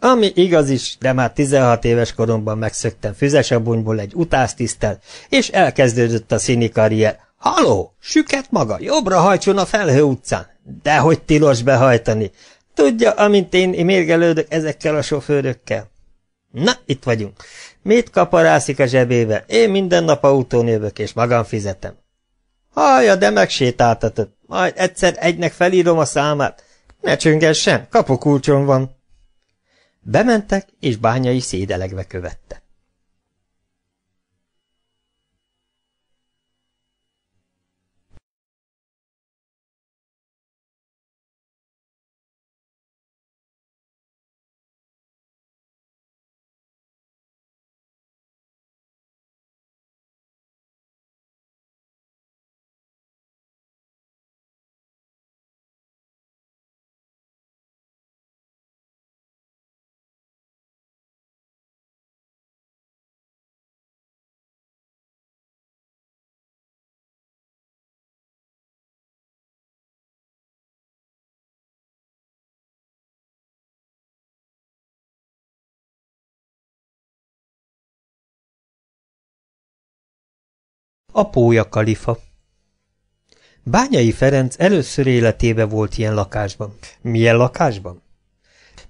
Ami igaz is, de már 16 éves koromban megszöktem füzesabonyból egy utásztisztel, és elkezdődött a színi karrier. Haló, süket maga, jobbra hajtson a felhő utcán. Dehogy tilos behajtani. Tudja, amint én mérgelődök ezekkel a sofőrökkel. Na, itt vagyunk. Mit kaparászik a zsebébe? Én minden nap autón jövök, és magam fizetem. Hallja, de megsétáltatott. Majd egyszer egynek felírom a számát. Ne csöngessen, kapokulcsom van. Bementek, és bányai szédelegve követte. A pólya kalifa Bányai Ferenc először életébe volt ilyen lakásban. Milyen lakásban?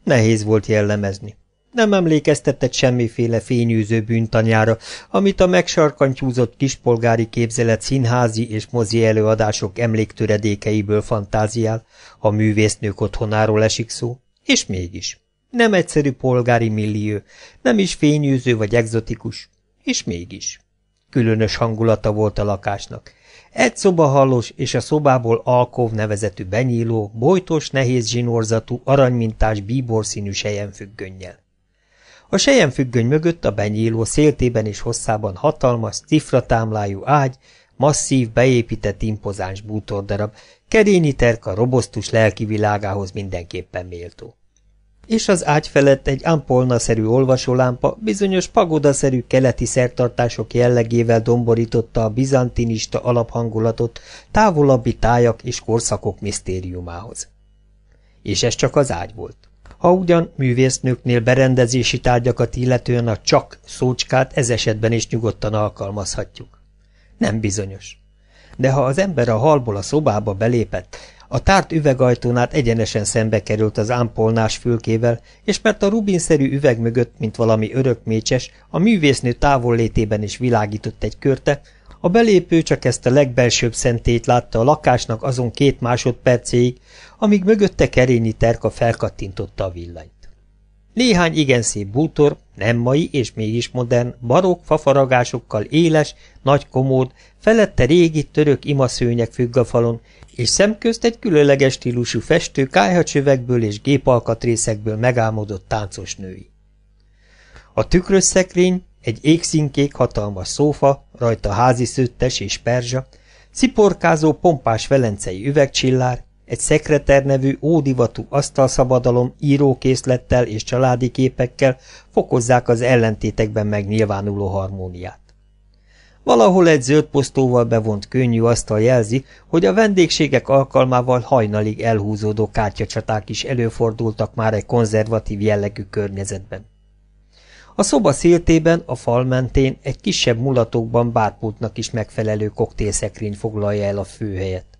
Nehéz volt jellemezni. Nem emlékeztetett semmiféle fényűző bűntanyára, amit a megsarkantyúzott kispolgári képzelet színházi és mozi előadások emléktöredékeiből fantáziál, ha művésznők otthonáról esik szó, és mégis. Nem egyszerű polgári millió, nem is fényűző vagy egzotikus, és mégis. Különös hangulata volt a lakásnak. Egy szobahallos és a szobából alkov nevezetű benyíló, bojtos, nehéz zsinórzatú, aranymintás bíborszínű sejenfüggönnyel. A sejenfüggöny mögött a benyíló széltében és hosszában hatalmas, cifratámlájú ágy, masszív, beépített impozáns bútordarab, kerényi terka robosztus világához mindenképpen méltó és az ágy felett egy szerű olvasólámpa bizonyos pagodaszerű keleti szertartások jellegével domborította a bizantinista alaphangulatot távolabbi tájak és korszakok misztériumához. És ez csak az ágy volt. Ha ugyan művésznőknél berendezési tárgyakat illetően a csak szócskát ez esetben is nyugodtan alkalmazhatjuk. Nem bizonyos. De ha az ember a halból a szobába belépett, a tárt üvegajtónát egyenesen szembe került az ámpolnás fülkével, és mert a rubinszerű üveg mögött, mint valami örökmécses, a művésznő távollétében is világított egy körte, a belépő csak ezt a legbelsőbb szentét látta a lakásnak azon két másodpercéig, amíg mögötte kerényi terka felkattintotta a villany. Néhány igen szép bútor, nem mai és mégis modern, barokk fafaragásokkal éles, nagy komód, felette régi török imaszőnyek függ a falon, és szemközt egy különleges stílusú festő kájhacsövekből és gépalkatrészekből megálmodott táncos női. A szekrény, egy égszínkék hatalmas szófa, rajta házi szőttes és perzsa, sziporkázó pompás velencei üvegcsillár, egy szekreter nevű ódivatú asztalszabadalom írókészlettel és családi képekkel fokozzák az ellentétekben megnyilvánuló harmóniát. Valahol egy zöld posztóval bevont könnyű asztal jelzi, hogy a vendégségek alkalmával hajnalig elhúzódó kártyacsaták is előfordultak már egy konzervatív jellegű környezetben. A szoba széltében, a fal mentén egy kisebb mulatokban bárpultnak is megfelelő koktélszekrény foglalja el a főhelyet.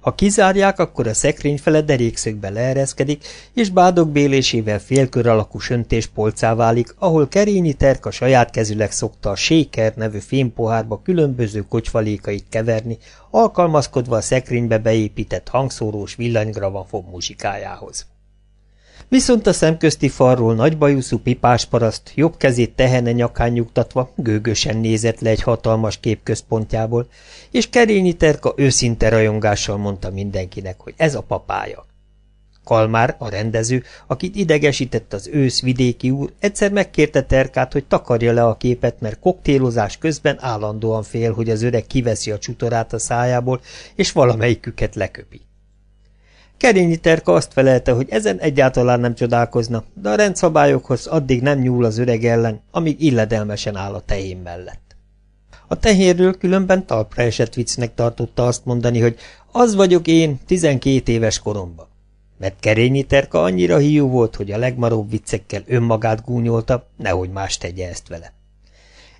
Ha kizárják, akkor a szekrény fele derékszögbe leereszkedik, és bádok bélésével félkör alakú söntés polcá válik, ahol Kerényi a saját kezüleg szokta a séker nevű fémpohárba különböző kocsvalékait keverni, alkalmazkodva a szekrénybe beépített hangszórós fog muzsikájához. Viszont a szemközti falról nagybajuszú pipás paraszt, jobb kezét tehene nyakán nyugtatva, gőgösen nézett le egy hatalmas képközpontjából, és Kerényi Terka őszinte rajongással mondta mindenkinek, hogy ez a papája. Kalmár, a rendező, akit idegesített az ősz vidéki úr, egyszer megkérte Terkát, hogy takarja le a képet, mert koktélozás közben állandóan fél, hogy az öreg kiveszi a csutorát a szájából, és valamelyiküket leköpi. Kerényi Terka azt felelte, hogy ezen egyáltalán nem csodálkozna, de a rendszabályokhoz addig nem nyúl az öreg ellen, amíg illedelmesen áll a tehén mellett. A tehérről különben talpra esett viccnek tartotta azt mondani, hogy az vagyok én, 12 éves koromban. Mert Kerényi Terka annyira hiú volt, hogy a legmaróbb viccekkel önmagát gúnyolta, nehogy más tegye ezt vele.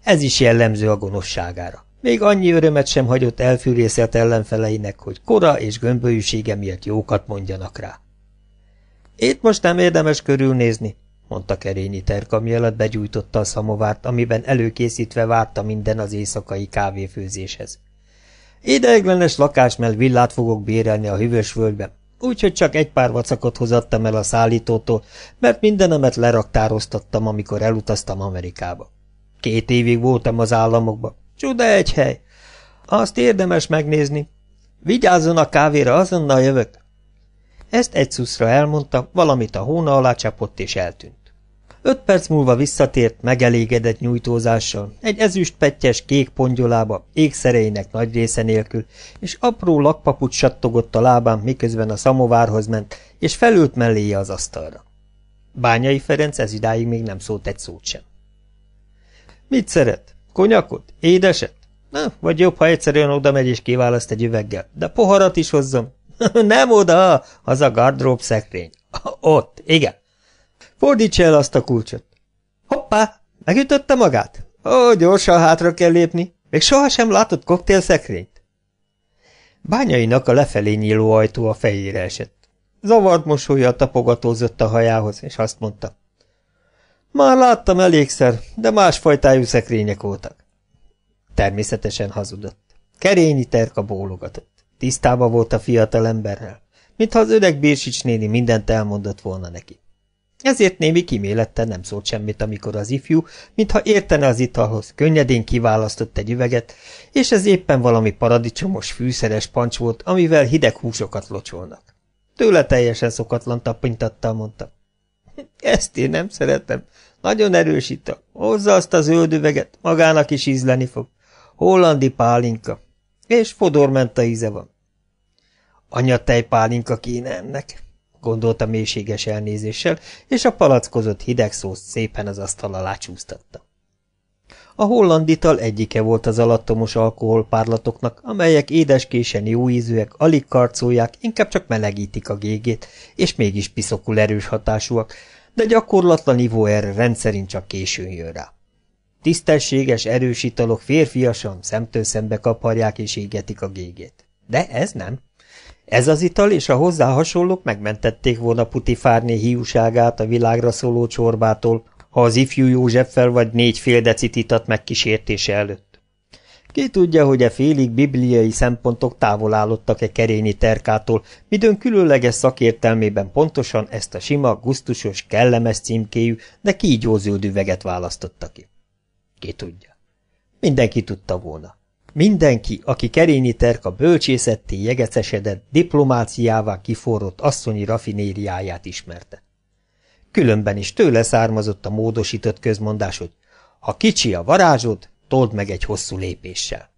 Ez is jellemző a gonoszságára. Még annyi örömet sem hagyott elfűrészelt ellenfeleinek, hogy kora és gömbölyűsége miatt jókat mondjanak rá. Itt most nem érdemes körülnézni, mondta Kerényi Terka, mielőtt begyújtotta a szamovárt, amiben előkészítve várta minden az éjszakai kávéfőzéshez. Ideiglenes lakásmel villát fogok bérelni a hűvös völgybe, úgyhogy csak egy pár vacakot hozattam el a szállítótól, mert mindenemet leraktároztattam, amikor elutaztam Amerikába. Két évig voltam az államokban. Csuda egy hely. Azt érdemes megnézni. Vigyázzon a kávéra, azonnal jövök. Ezt egy szuszra elmondta, valamit a hóna alá csapott és eltűnt. Öt perc múlva visszatért, megelégedett nyújtózással, egy ezüst pettyes kék pongyolába, ékszereinek nagy része nélkül, és apró lakpaput sattogott a lábán, miközben a szamovárhoz ment, és felült melléje az asztalra. Bányai Ferenc ez idáig még nem szólt egy szót sem. Mit szeret? Konyakot? Édeset? Na, vagy jobb, ha egyszerűen oda megy és kiválaszt egy üveggel. De poharat is hozzom. Nem oda, az a gardrób szekrény. Ott, igen. Fordítsa el azt a kulcsot. Hoppá, megütötte magát? Ó, gyorsan hátra kell lépni. Még sohasem látott koktélszekrényt. Bányainak a lefelé nyíló ajtó a fejére esett. Zavart mosolya tapogatózott a hajához, és azt mondta. Már láttam elégszer, de másfajtájú szekrények voltak. Természetesen hazudott. Kerényi terka bólogatott. Tisztába volt a fiatal emberrel, mintha az öreg Bírsics néni mindent elmondott volna neki. Ezért némi kimélettel nem szólt semmit, amikor az ifjú, mintha értene az italhoz, könnyedén kiválasztott egy üveget, és ez éppen valami paradicsomos, fűszeres pancs volt, amivel hideg húsokat locsolnak. Tőle teljesen szokatlan tapintattal mondta. Ezt én nem szeretem. Nagyon erős ital. Hozza azt a zöld üveget, magának is ízleni fog. Hollandi pálinka. És fodormenta íze van. Anya tejpálinka kéne ennek, gondolta mélységes elnézéssel, és a palackozott hideg szósz szépen az asztal alá csúsztatta. A holland ital egyike volt az alattomos alkoholpárlatoknak, amelyek édeskésen jó ízűek, alig karcolják, inkább csak melegítik a gégét, és mégis piszokul erős hatásúak, de gyakorlatlan ivó erre rendszerint csak későn jön rá. Tisztességes, erős italok férfiasan szemtől szembe kaparják és égetik a gégét. De ez nem. Ez az ital és a hozzá hasonlók megmentették volna Putifárné hiúságát a világra szóló csorbától, ha az ifjú Józseffel vagy négy fél decititat megkísértése előtt. Ki tudja, hogy a e félig bibliai szempontok távol állottak-e kerényi terkától, midőn különleges szakértelmében pontosan ezt a sima, gusztusos, kellemes címkéjű, de kígyó üveget választotta ki. Ki tudja. Mindenki tudta volna. Mindenki, aki kerényi terka bölcsészetté jegecesedett, diplomáciává kiforrott asszonyi rafinériáját ismerte. Különben is tőle származott a módosított közmondás, hogy ha kicsi a varázsod, told meg egy hosszú lépéssel.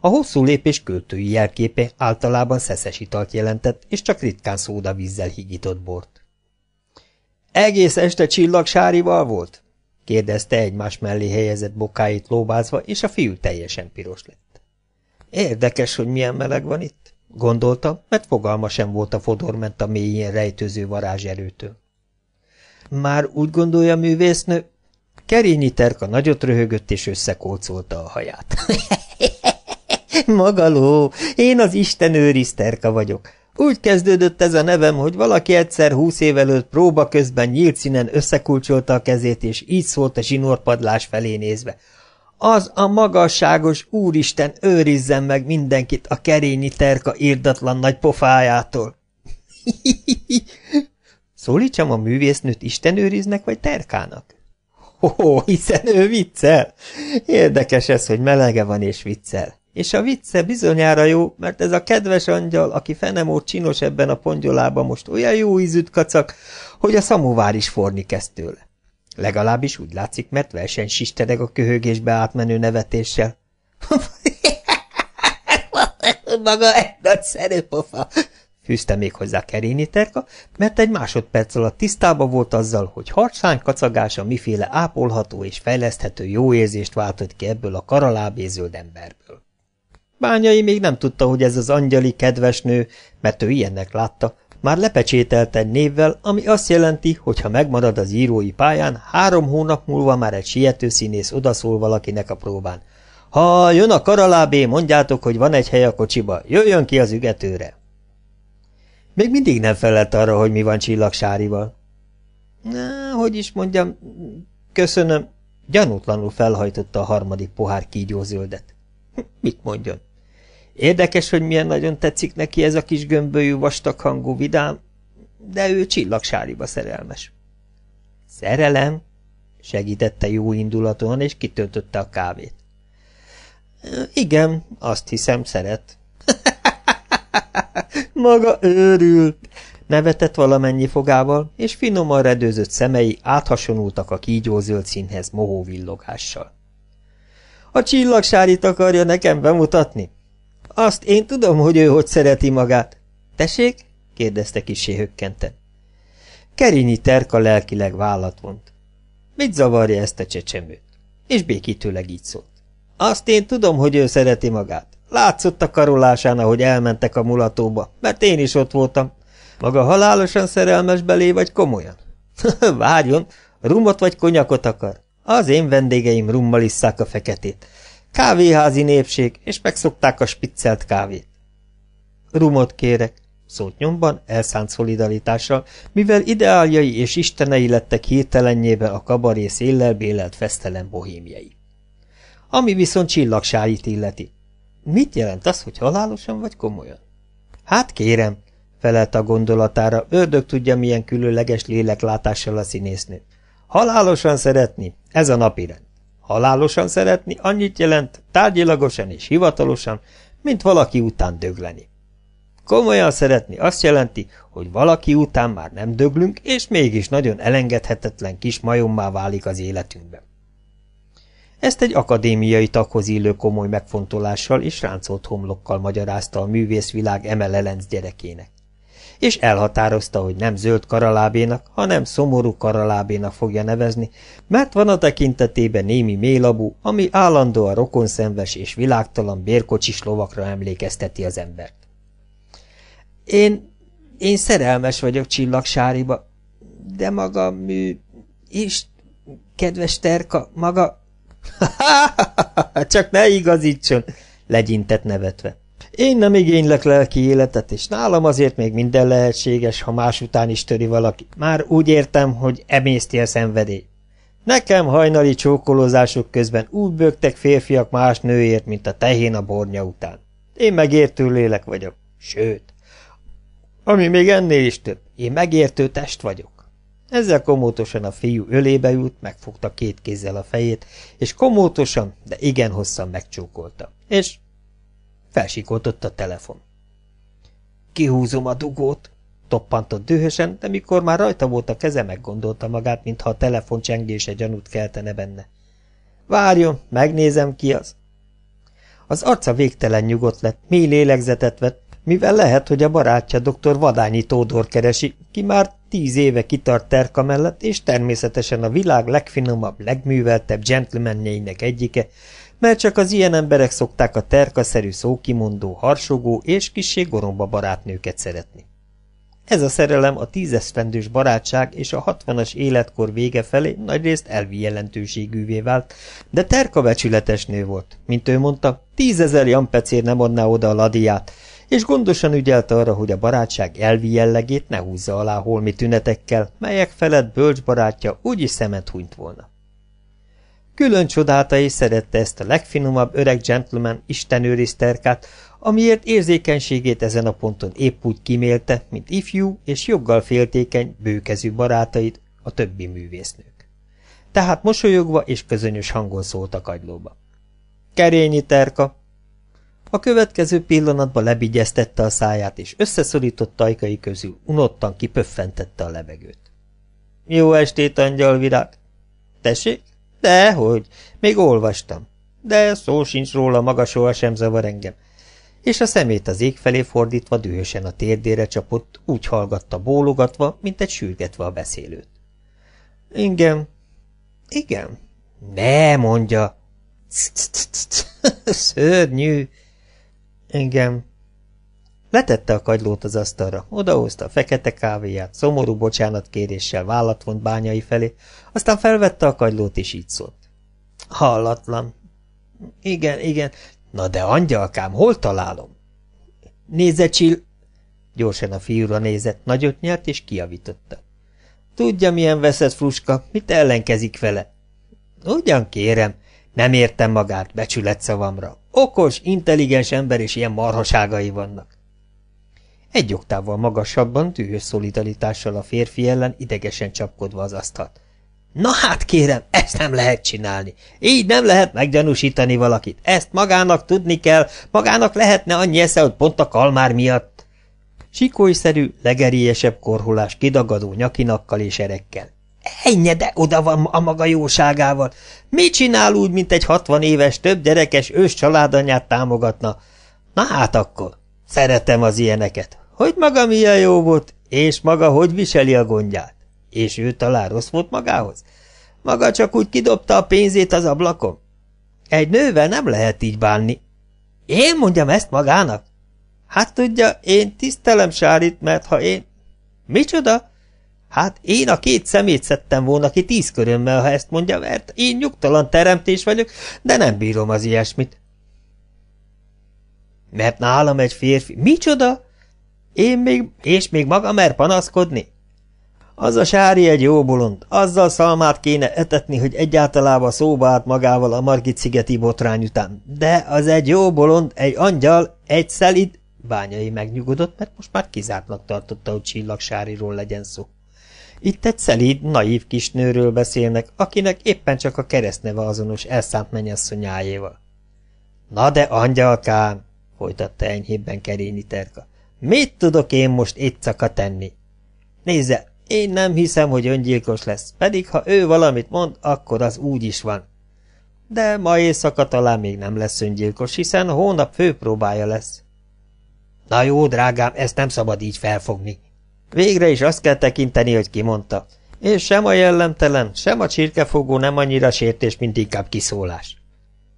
A hosszú lépés költői jelképe általában szeszes italt jelentett, és csak ritkán szódavízzel higított bort. Egész este csillagsárival volt? kérdezte egymás mellé helyezett bokáit lóbázva, és a fiú teljesen piros lett. Érdekes, hogy milyen meleg van itt, gondolta, mert fogalma sem volt a fodorment a mélyén rejtőző varázserőtől. Már úgy gondolja művésznő? Kerényi Terka nagyot röhögött, és összekolcolta a haját. Magaló, én az Isten őriz Terka vagyok. Úgy kezdődött ez a nevem, hogy valaki egyszer húsz év előtt próba közben nyílt színen összekulcsolta a kezét, és így szólt a zsinórpadlás felé nézve. Az a magasságos Úristen őrizzen meg mindenkit a kerényi terka írdatlan nagy pofájától. Szólítsam a művésznőt istenőriznek vagy terkának? Ó, oh, hiszen ő viccel. Érdekes ez, hogy melege van és viccel. És a vicce bizonyára jó, mert ez a kedves angyal, aki fenemót csinos ebben a pongyolában most olyan jó ízűt kacak, hogy a szamovár is forni kezd tőle. Legalábbis úgy látszik, mert versenysistereg a köhögésbe átmenő nevetéssel. Maga egy nagy szerőpofa! fűzte még hozzá Keréni Terka, mert egy másodperc alatt tisztába volt azzal, hogy harcsány kacagása miféle ápolható és fejleszthető jó érzést váltott ki ebből a karalábézöld emberből. Bányai még nem tudta, hogy ez az angyali kedves nő, mert ő ilyennek látta, már lepecsételt egy névvel, ami azt jelenti, hogy ha megmarad az írói pályán, három hónap múlva már egy siető színész odaszól valakinek a próbán. Ha jön a karalábé, mondjátok, hogy van egy hely a kocsiba, jöjjön ki az ügetőre! Még mindig nem felelt arra, hogy mi van Csillagsárival. Na, hogy is mondjam, köszönöm. Gyanútlanul felhajtotta a harmadik pohár kígyó zöldet. Mit mondjon? Érdekes, hogy milyen nagyon tetszik neki ez a kis gömbölyű, vastag hangú vidám, de ő csillagsáriba szerelmes. Szerelem? Segítette jó indulaton, és kitöltötte a kávét. Igen, azt hiszem, szeret. Maga őrült! Nevetett valamennyi fogával, és finoman redőzött szemei áthasonultak a kígyózöld színhez mohó villogással. A csillagsárit akarja nekem bemutatni? Azt én tudom, hogy ő hogy szereti magát. Tessék? kérdezte kisé hökkenten. Kerényi terka lelkileg vállat vont. Mit zavarja ezt a csecsemőt? És békítőleg így szólt. Azt én tudom, hogy ő szereti magát. Látszott a karolásán, ahogy elmentek a mulatóba, mert én is ott voltam. Maga halálosan szerelmes belé, vagy komolyan? Várjon, rumot vagy konyakot akar? Az én vendégeim rummal isszák a feketét. Kávéházi népség, és megszokták a spiccelt kávét. Rumot kérek, szólt nyomban, elszánt szolidaritással, mivel ideáljai és istenei lettek hirtelenjébe a kabaré széllel bélelt fesztelen bohémjei. Ami viszont csillagsáit illeti. Mit jelent az, hogy halálosan vagy komolyan? Hát kérem, felelt a gondolatára, ördög tudja, milyen különleges léleklátással a színésznő. Halálosan szeretni, ez a napirend. Halálosan szeretni annyit jelent, tárgyilagosan és hivatalosan, mint valaki után dögleni. Komolyan szeretni azt jelenti, hogy valaki után már nem döglünk, és mégis nagyon elengedhetetlen kis majommá válik az életünkben. Ezt egy akadémiai taghoz illő komoly megfontolással és ráncolt homlokkal magyarázta a művészvilág emelelenc gyerekének. És elhatározta, hogy nem zöld karalábénak, hanem szomorú karalábénak fogja nevezni, mert van a tekintetében némi mélabú, ami állandóan rokonszenves és világtalan bérkocsis lovakra emlékezteti az embert. Én, én szerelmes vagyok csillagsáriba, de maga mű, és kedves terka, maga – Csak ne igazítson! – legyintett nevetve. – Én nem igénylek lelki életet, és nálam azért még minden lehetséges, ha más után is töri valaki. Már úgy értem, hogy emészti a szenvedély. Nekem hajnali csókolózások közben úgy bögtek férfiak más nőért, mint a tehén a bornya után. Én megértő lélek vagyok. Sőt, ami még ennél is több, én megértő test vagyok. Ezzel komótosan a fiú ölébe ült, megfogta két kézzel a fejét, és komótosan, de igen hosszan megcsókolta. És felsikoltott a telefon. Kihúzom a dugót, toppantott dühösen, de mikor már rajta volt a keze, meggondolta magát, mintha a telefon csengése gyanút keltene benne. Várjon, megnézem ki az. Az arca végtelen nyugodt lett, mély lélegzetet vett, mivel lehet, hogy a barátja dr. Vadányi Tódor keresi, ki már tíz éve kitart terka mellett, és természetesen a világ legfinomabb, legműveltebb gentlemanjeinek egyike, mert csak az ilyen emberek szokták a terkaszerű szókimondó, harsogó és kissé goromba barátnőket szeretni. Ez a szerelem a tízesztendős barátság és a hatvanas életkor vége felé nagyrészt elvi jelentőségűvé vált, de terka becsületes nő volt, mint ő mondta, tízezer jampecér nem adná oda a ladiát, és gondosan ügyelt arra, hogy a barátság elvi jellegét ne húzza alá holmi tünetekkel, melyek felett bölcs barátja úgyis szemet hunyt volna. Külön csodálta és szerette ezt a legfinomabb öreg gentleman istenőriszterkát, amiért érzékenységét ezen a ponton épp úgy kimélte, mint ifjú és joggal féltékeny, bőkezű barátait, a többi művésznők. Tehát mosolyogva és közönyös hangon szóltak kagylóba. Kerényi terka, a következő pillanatban lebigyeztette a száját, és összeszorított ajkai közül unottan kipöffentette a levegőt. Jó estét, angyalvirág! Tessék? Dehogy, még olvastam. De szó sincs róla, maga soha sem zavar engem. És a szemét az ég felé fordítva dühösen a térdére csapott, úgy hallgatta bólogatva, mint egy sürgetve a beszélőt. Igen. Igen. Ne, mondja. Szörnyű. Igen. Letette a kagylót az asztalra, odahozta a fekete kávéját, szomorú bocsánat kéréssel vállat vont bányai felé, aztán felvette a kagylót és így szólt. Hallatlan. Igen, igen. Na de angyalkám, hol találom? Nézze, Csill... Gyorsan a fiúra nézett, nagyot nyert és kiavította. Tudja, milyen veszett fruska, mit ellenkezik vele? Ugyan kérem, nem értem magát becsület szavamra. Okos, intelligens ember és ilyen marhaságai vannak. Egy oktávval magasabban, tűhös szolidaritással a férfi ellen idegesen csapkodva az asztalt. Na hát kérem, ezt nem lehet csinálni. Így nem lehet meggyanúsítani valakit. Ezt magának tudni kell, magának lehetne annyi esze, hogy pont a kalmár miatt. Sikolyszerű, legerélyesebb korholás kidagadó nyakinakkal és erekkel. Ennyi, de oda van a maga jóságával. Mi csinál úgy, mint egy hatvan éves több gyerekes ős családanyát támogatna? Na hát akkor, szeretem az ilyeneket. Hogy maga milyen jó volt, és maga hogy viseli a gondját? És ő talán rossz volt magához? Maga csak úgy kidobta a pénzét az ablakon? Egy nővel nem lehet így bánni. Én mondjam ezt magának? Hát tudja, én tisztelem Sárit, mert ha én... Micsoda? Hát én a két szemét szedtem volna ki tíz körömmel, ha ezt mondja, mert én nyugtalan teremtés vagyok, de nem bírom az ilyesmit. Mert nálam egy férfi... Micsoda? Én még... és még maga mer panaszkodni? Az a sári egy jó bolond, azzal szalmát kéne etetni, hogy egyáltalában szóba állt magával a Margit-szigeti botrány után. De az egy jó bolond, egy angyal, egy szelid... Bányai megnyugodott, mert most már kizártnak tartotta, hogy csillagsáriról legyen szó. Itt egy szelíd, naív kis nőről beszélnek, akinek éppen csak a keresztneve azonos elszánt mennyasszonyájéval. – Na de angyalkám, folytatta enyhébben Kerényi Terka, mit tudok én most szaka tenni? Nézze, én nem hiszem, hogy öngyilkos lesz, pedig ha ő valamit mond, akkor az úgy is van. De ma éjszaka talán még nem lesz öngyilkos, hiszen a hónap főpróbája lesz. Na jó, drágám, ezt nem szabad így felfogni, Végre is azt kell tekinteni, hogy kimondta. És sem a jellemtelen, sem a csirkefogó nem annyira sértés, mint inkább kiszólás.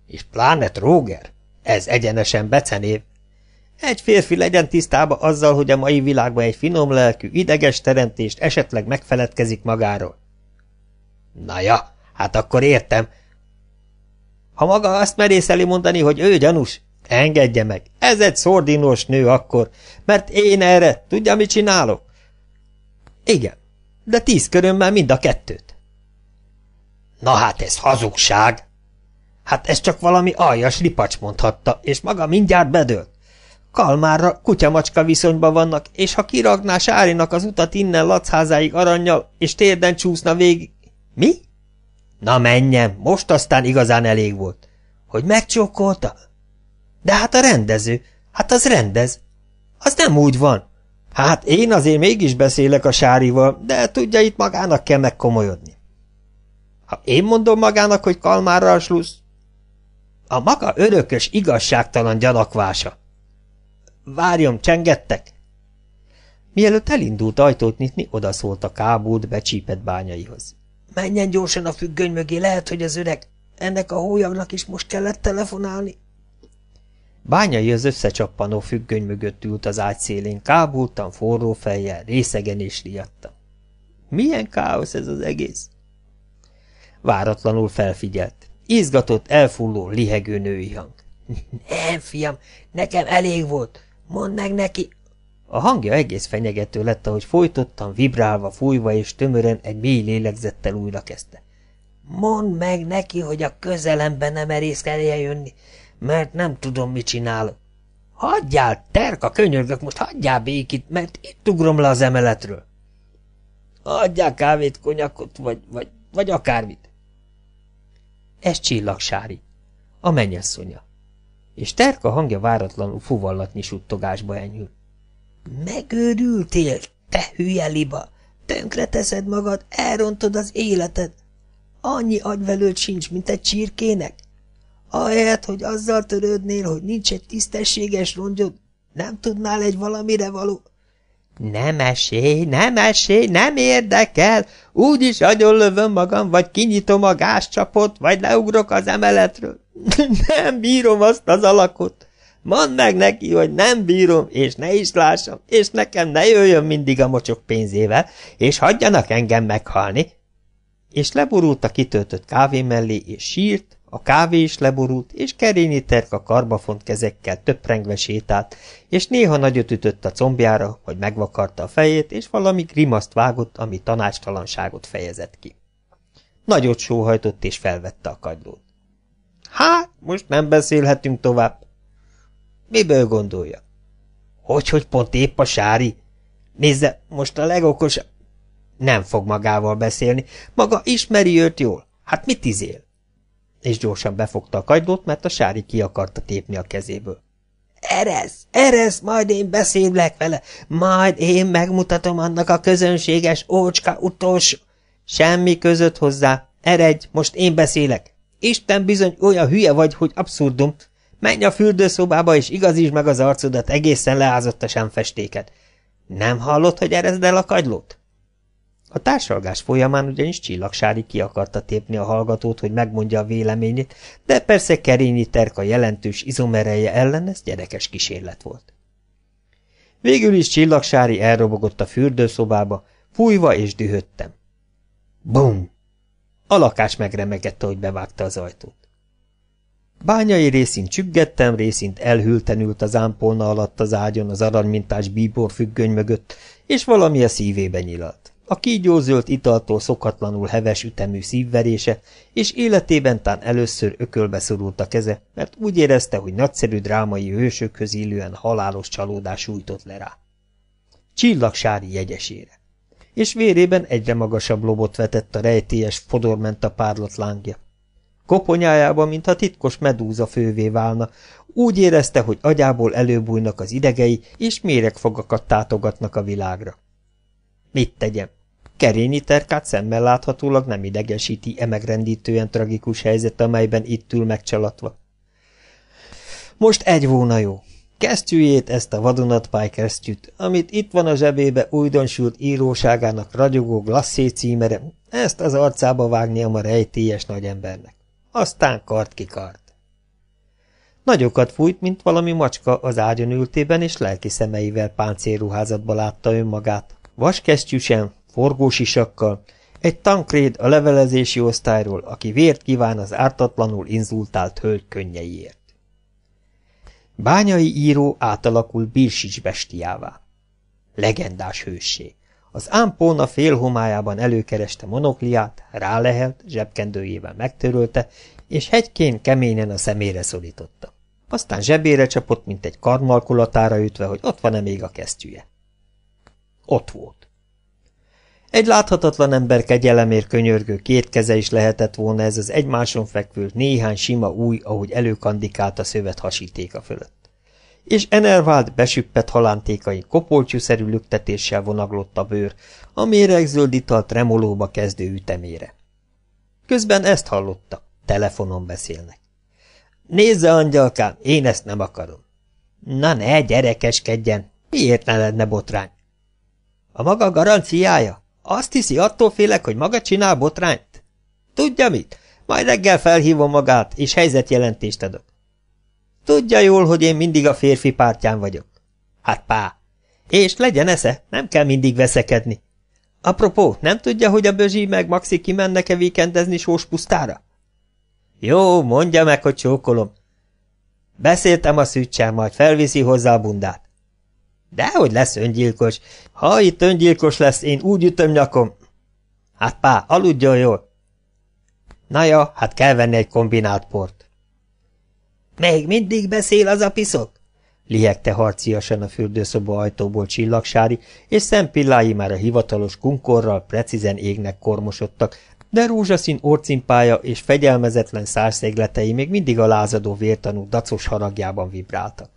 És pláne Róger? Ez egyenesen becenév. Egy férfi legyen tisztába azzal, hogy a mai világban egy finom lelkű, ideges teremtést esetleg megfeledkezik magáról. Na ja, hát akkor értem. Ha maga azt merészeli mondani, hogy ő gyanús, engedje meg. Ez egy szordinós nő akkor, mert én erre, tudja, mit csinálok? Igen, de tíz körömmel mind a kettőt. Na hát ez hazugság! Hát ez csak valami aljas lipacs mondhatta, és maga mindjárt bedőlt. Kalmárra kutyamacska viszonyban vannak, és ha kiragná Sárinak az utat innen Lacházáig aranyjal, és térden csúszna végig... Mi? Na menjen, most aztán igazán elég volt. Hogy megcsókolta? De hát a rendező, hát az rendez. Az nem úgy van. Hát én azért mégis beszélek a sárival, de tudja, itt magának kell megkomolyodni. Ha én mondom magának, hogy kalmára a slusz, a maga örökös, igazságtalan gyanakvása. Várjon, csengettek! Mielőtt elindult ajtót nyitni, odaszólt a kábult becsípett bányaihoz. Menjen gyorsan a függöny mögé, lehet, hogy az öreg. Ennek a hólyagnak is most kellett telefonálni. Bányai az összecsappanó függöny mögött ült az ágy szélén, kábultan, forró fejjel, részegen és riadta. Milyen káosz ez az egész? Váratlanul felfigyelt. Izgatott, elfulló, lihegő női hang. Nem, fiam, nekem elég volt. Mondd meg neki, a hangja egész fenyegető lett, ahogy folytottan, vibrálva, fújva és tömören egy mély lélegzettel újra kezdte. Mondd meg neki, hogy a közelemben nem merészkelje jönni mert nem tudom, mit csinál. Hagyjál, terka, könyörgök, most hagyjál békit, mert itt ugrom le az emeletről. Hagyjál kávét, konyakot, vagy, vagy, vagy akármit. Ez csillagsári, a mennyasszonya. És terka hangja váratlanul fuvallatnyi suttogásba enyhül. Megőrültél, te hülye liba! Tönkreteszed magad, elrontod az életed! Annyi agyvelőd sincs, mint egy csirkének! Ahelyett, hogy azzal törődnél, hogy nincs egy tisztességes rongyod, nem tudnál egy valamire való... Nem esély, nem esély, nem érdekel, úgyis agyonlövöm magam, vagy kinyitom a gázcsapot, vagy leugrok az emeletről. nem bírom azt az alakot. Mondd meg neki, hogy nem bírom, és ne is lássam, és nekem ne jöjjön mindig a mocsok pénzével, és hagyjanak engem meghalni. És leborult a kitöltött kávé mellé, és sírt, a kávé is leborult, és Kerényi terka karbafont kezekkel töprengve sétált, és néha nagyot ütött a combjára, hogy megvakarta a fejét, és valami grimaszt vágott, ami tanácstalanságot fejezett ki. Nagyot sóhajtott, és felvette a kagylót. Hát, most nem beszélhetünk tovább. Miből gondolja? Hogy, hogy pont épp a sári? Nézze, most a legokosabb... Nem fog magával beszélni. Maga ismeri őt jól. Hát mit izél? és gyorsan befogta a kagylót, mert a sári ki akarta tépni a kezéből. Erez, erez, majd én beszélek vele, majd én megmutatom annak a közönséges ócska utolsó. Semmi között hozzá, eredj, most én beszélek. Isten bizony olyan hülye vagy, hogy abszurdum. Menj a fürdőszobába, és igazítsd meg az arcodat, egészen leázott a sem festéket. Nem hallott, hogy erezd el a kagylót? A társalgás folyamán ugyanis Csillagsári ki akarta tépni a hallgatót, hogy megmondja a véleményét, de persze Kerényi Terka jelentős izomereje ellen ez gyerekes kísérlet volt. Végül is Csillagsári elrobogott a fürdőszobába, fújva és dühöttem. Bum! A lakás megremegette, hogy bevágta az ajtót. Bányai részint csüggettem, részint elhülten ült az ámpolna alatt az ágyon az aranymintás bíbor függöny mögött, és valami a szívébe nyilalt. A kígyózölt italtól szokatlanul heves ütemű szívverése, és életében tán először ökölbe szorult a keze, mert úgy érezte, hogy nagyszerű drámai hősökhöz illően halálos csalódás sújtott le rá. Csillagsári jegyesére. És vérében egyre magasabb lobot vetett a rejtélyes fodormenta párlat lángja. Koponyájában, mintha titkos medúza fővé válna, úgy érezte, hogy agyából előbújnak az idegei, és méregfogakat tátogatnak a világra. Mit tegyem? Kerényi terkát szemmel láthatólag nem idegesíti e megrendítően tragikus helyzet, amelyben itt ül megcsalatva. Most egy volna jó. Kesztyűjét ezt a vadonatpály kesztyűt, amit itt van a zsebébe újdonsült íróságának ragyogó glasszé címere, ezt az arcába vágni a rejtélyes nagyembernek. Aztán kart kart. Nagyokat fújt, mint valami macska az ágyon ültében, és lelki szemeivel páncélruházatba látta önmagát. Vaskesztyű sem, forgósisakkal, egy tankréd a levelezési osztályról, aki vért kíván az ártatlanul inzultált hölgy könnyeiért. Bányai író átalakul Birsics bestiává. Legendás hőssé. Az ámpóna homályában előkereste monokliát, rálehelt, zsebkendőjével megtörölte, és hegykén keményen a szemére szorította. Aztán zsebére csapott, mint egy karmalkulatára ütve, hogy ott van-e még a kesztyűje. Ott volt. Egy láthatatlan ember kegyelemért könyörgő két keze is lehetett volna ez az egymáson fekvő néhány sima új, ahogy előkandikált a szövet hasítéka fölött. És enervált, besüppett halántékai kopoltyúszerű lüktetéssel vonaglott a bőr, a méregzöld italt remolóba kezdő ütemére. Közben ezt hallotta. Telefonon beszélnek. Nézze, angyalkám, én ezt nem akarom. Na ne, gyerekeskedjen, miért ne lenne botrány? A maga garanciája? Azt hiszi, attól félek, hogy maga csinál botrányt? Tudja mit? Majd reggel felhívom magát, és helyzetjelentést adok. Tudja jól, hogy én mindig a férfi pártján vagyok. Hát pá! És legyen esze, nem kell mindig veszekedni. Apropó, nem tudja, hogy a Bözsi meg Maxi kimennek-e víkendezni sóspusztára? Jó, mondja meg, hogy csókolom. Beszéltem a szűccsel, majd felviszi hozzá a bundát. Dehogy lesz öngyilkos. Ha itt öngyilkos lesz, én úgy ütöm nyakom. Hát pá, aludjon jól. Na ja, hát kell venni egy kombinált port. Még mindig beszél az a piszok? Lihegte harciasan a fürdőszoba ajtóból csillagsári, és szempillái már a hivatalos kunkorral precízen égnek kormosodtak, de rózsaszín orcimpája és fegyelmezetlen szárszégletei még mindig a lázadó vértanú dacos haragjában vibráltak.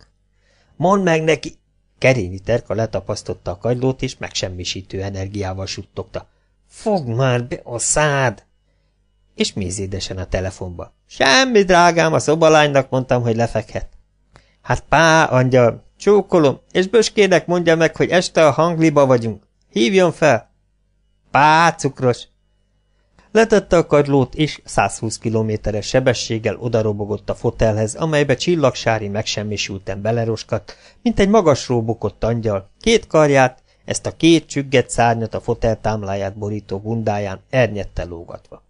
– Mondd meg neki, Keréni terka letapasztotta a kagylót, és megsemmisítő energiával suttogta. Fogd már be a szád! És mézédesen a telefonba. Semmi, drágám, a szobalánynak mondtam, hogy lefekhet. Hát pá, angyal, csókolom, és böskének mondja meg, hogy este a hangliba vagyunk. Hívjon fel! Pá, cukros! Letette a kagylót, és 120 kilométeres sebességgel odarobogott a fotelhez, amelybe csillagsári megsemmisülten beleroskadt, mint egy magasról bukott angyal, két karját, ezt a két csügget szárnyat a fotel támláját borító bundáján ernyette lógatva.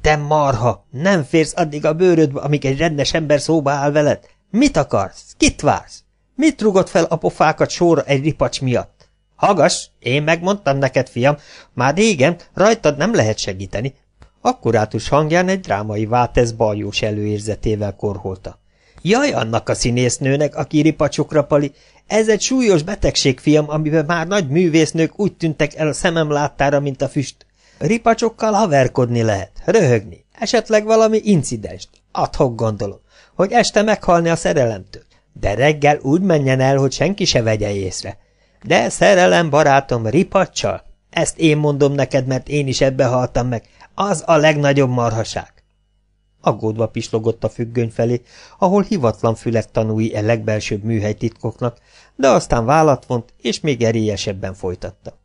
Te marha! Nem férsz addig a bőrödbe, amíg egy rendes ember szóba áll veled! Mit akarsz? Kit vársz? Mit rugott fel a pofákat sorra egy ripacs miatt? Hagas, én megmondtam neked, fiam, már régen rajtad nem lehet segíteni. Akkurátus hangján egy drámai vátesz baljós előérzetével korholta. Jaj, annak a színésznőnek, aki ripacsokra pali, ez egy súlyos betegség, fiam, amiben már nagy művésznők úgy tűntek el a szemem láttára, mint a füst. Ripacsokkal haverkodni lehet, röhögni, esetleg valami incidenst, adhok gondolom, hogy este meghalni a szerelemtől, de reggel úgy menjen el, hogy senki se vegye észre. De szerelem, barátom, ripacsal? Ezt én mondom neked, mert én is ebbe haltam meg. Az a legnagyobb marhaság. Aggódva pislogott a függöny felé, ahol hivatlan fülek tanúi a e legbelsőbb műhely titkoknak, de aztán vállat vont, és még erélyesebben folytatta.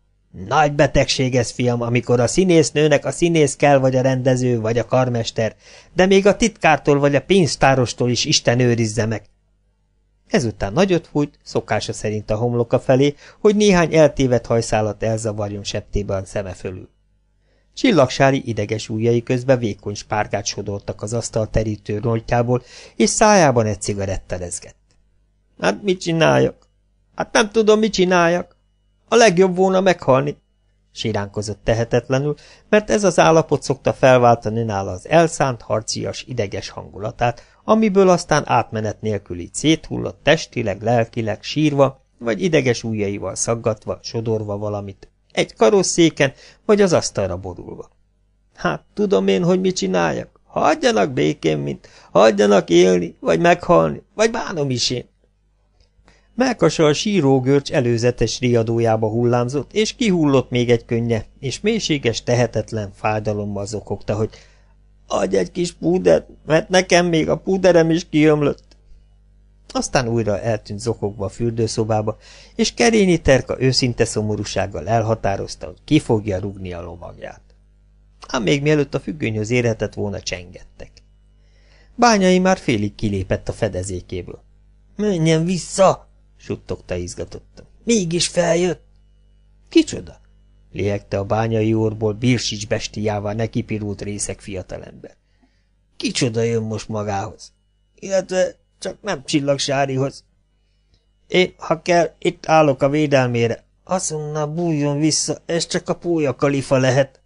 Nagy betegség ez, fiam, amikor a színésznőnek a színész kell, vagy a rendező, vagy a karmester, de még a titkártól, vagy a pénztárostól is Isten őrizze meg. Ezután nagyot fújt, szokása szerint a homloka felé, hogy néhány eltévedt hajszálat elzavarjon septében szeme fölül. Csillagsári ideges ujjai közben vékony spárgát sodortak az asztal terítő rontjából, és szájában egy cigarettelezgett. Hát mit csináljak? Hát nem tudom, mit csináljak. A legjobb volna meghalni, siránkozott tehetetlenül, mert ez az állapot szokta felváltani nála az elszánt harcias ideges hangulatát, amiből aztán átmenet nélküli széthullott testileg, lelkileg, sírva, vagy ideges ujjaival szaggatva, sodorva valamit, egy karosszéken, vagy az asztalra borulva. Hát tudom én, hogy mit csináljak. Hagyjanak békén, mint hagyjanak élni, vagy meghalni, vagy bánom is én. Melkasa a sírógörcs előzetes riadójába hullámzott, és kihullott még egy könnye, és mélységes, tehetetlen fájdalommal zokogta, hogy Adj egy kis púder, mert nekem még a púderem is kiömlött. Aztán újra eltűnt zokogva a fürdőszobába, és Kerényi Terka őszinte szomorúsággal elhatározta, hogy ki fogja rugni a lovagját. Ám még mielőtt a függönyhöz érhetett volna, csengettek. Bányai már félig kilépett a fedezékéből. – Menjen vissza! – suttogta izgatottan. – Mégis feljött! – Kicsoda? léhegte a bányai orból bírsics bestiává nekipirult részek fiatalember. Kicsoda jön most magához? Illetve csak nem csillagsárihoz. Én, ha kell, itt állok a védelmére. Azonnal bújjon vissza, ez csak a pólya kalifa lehet.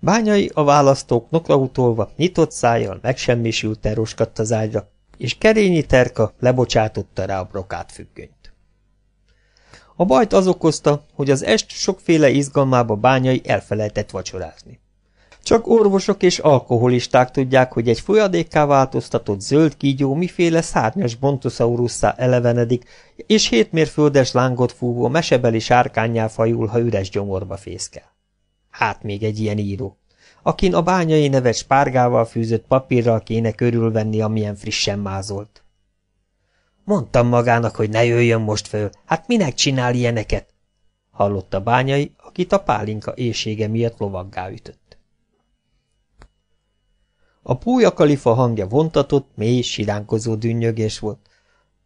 Bányai a választók utolva, nyitott szájjal megsemmisülten roskadt az ágyra, és kerényi terka lebocsátotta rá a brokát függönyt. A bajt az okozta, hogy az est sokféle izgalmába bányai elfelejtett vacsorázni. Csak orvosok és alkoholisták tudják, hogy egy folyadékká változtatott zöld kígyó miféle szárnyas bontoszaurusszá elevenedik, és hétmérföldes lángot fúvó mesebeli sárkányjá fajul, ha üres gyomorba fészkel. Hát még egy ilyen író, akin a bányai nevet spárgával fűzött papírral kéne körülvenni, amilyen frissen mázolt. Mondtam magának, hogy ne jöjjön most föl, hát minek csinál ilyeneket? Hallotta bányai, akit a pálinka éjsége miatt lovaggá ütött. A pújakalifa hangja vontatott, mély, siránkozó dünnyögés volt.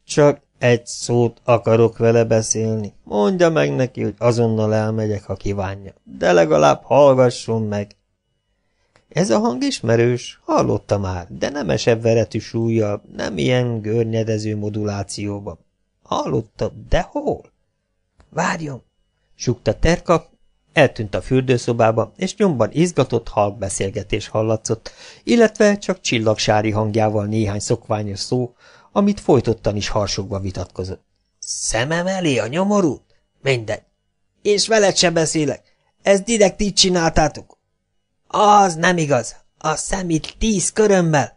Csak egy szót akarok vele beszélni. Mondja meg neki, hogy azonnal elmegyek, ha kívánja. De legalább hallgasson meg. Ez a hang ismerős, hallotta már, de nem esebb veretű súlya, nem ilyen görnyedező modulációban. Hallotta, de hol? Várjon! Sukta Terka, eltűnt a fürdőszobába, és nyomban izgatott halk beszélgetés hallatszott, illetve csak csillagsári hangjával néhány szokványos szó, amit folytottan is harsogva vitatkozott. Szemem elé a nyomorút? Minden. És veled se beszélek. Ezt direkt így csináltátok. Az nem igaz! A szemét tíz körömmel!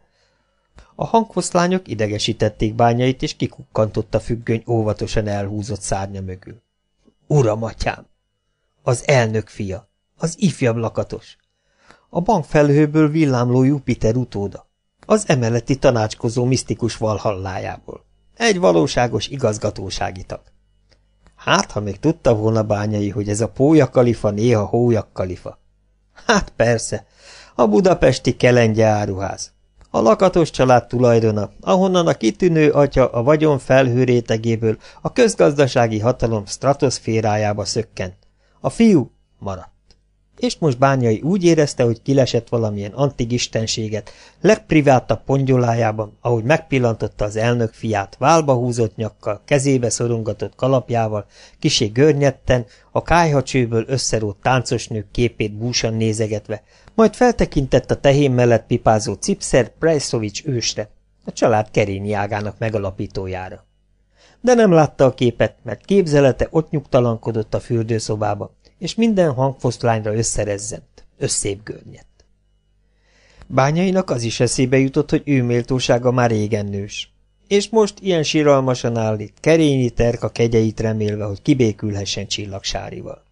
A hangfoszlányok idegesítették bányait, és kikukkantott a függöny óvatosan elhúzott szárnya mögül. Uram, atyám! Az elnök fia! Az ifjabb lakatos! A bankfelhőből villámló Jupiter utóda! Az emeleti tanácskozó misztikus valhallájából. Egy valóságos igazgatósági tag. Hát, ha még tudta volna bányai, hogy ez a pólya kalifa néha hólyak kalifa. Hát persze, a budapesti kelengye áruház. A lakatos család tulajdona, ahonnan a kitűnő atya a vagyon felhő rétegéből a közgazdasági hatalom stratoszférájába szökkent. A fiú maradt és most bányai úgy érezte, hogy kilesett valamilyen antigistenséget, istenséget, legprivátabb pongyolájában, ahogy megpillantotta az elnök fiát, válba húzott nyakkal, kezébe szorongatott kalapjával, kisé görnyetten, a kájhacsőből összerótt nők képét búsan nézegetve, majd feltekintett a tehén mellett pipázó cipszer Prejszovics ősre, a család kerényi ágának megalapítójára de nem látta a képet, mert képzelete ott nyugtalankodott a fürdőszobában, és minden hangfosztlányra összerezzent, összép görnyett. Bányainak az is eszébe jutott, hogy ő méltósága már régen nős. És most ilyen síralmasan állít, kerényi terk a kegyeit remélve, hogy kibékülhessen csillagsárival.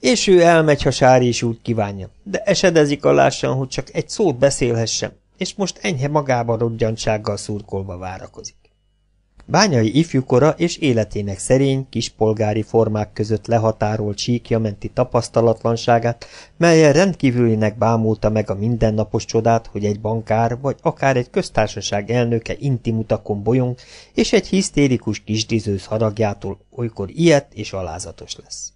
És ő elmegy, ha Sári is úgy kívánja, de esedezik a lássan, hogy csak egy szót beszélhessen, és most enyhe magába rodgyantsággal szurkolva várakozik. Bányai ifjúkora és életének szerény, kispolgári formák között lehatárolt síkja menti tapasztalatlanságát, melyen rendkívülinek bámulta meg a mindennapos csodát, hogy egy bankár vagy akár egy köztársaság elnöke intimutakon bolyong, és egy hisztérikus kisdizőz haragjától olykor ilyet és alázatos lesz.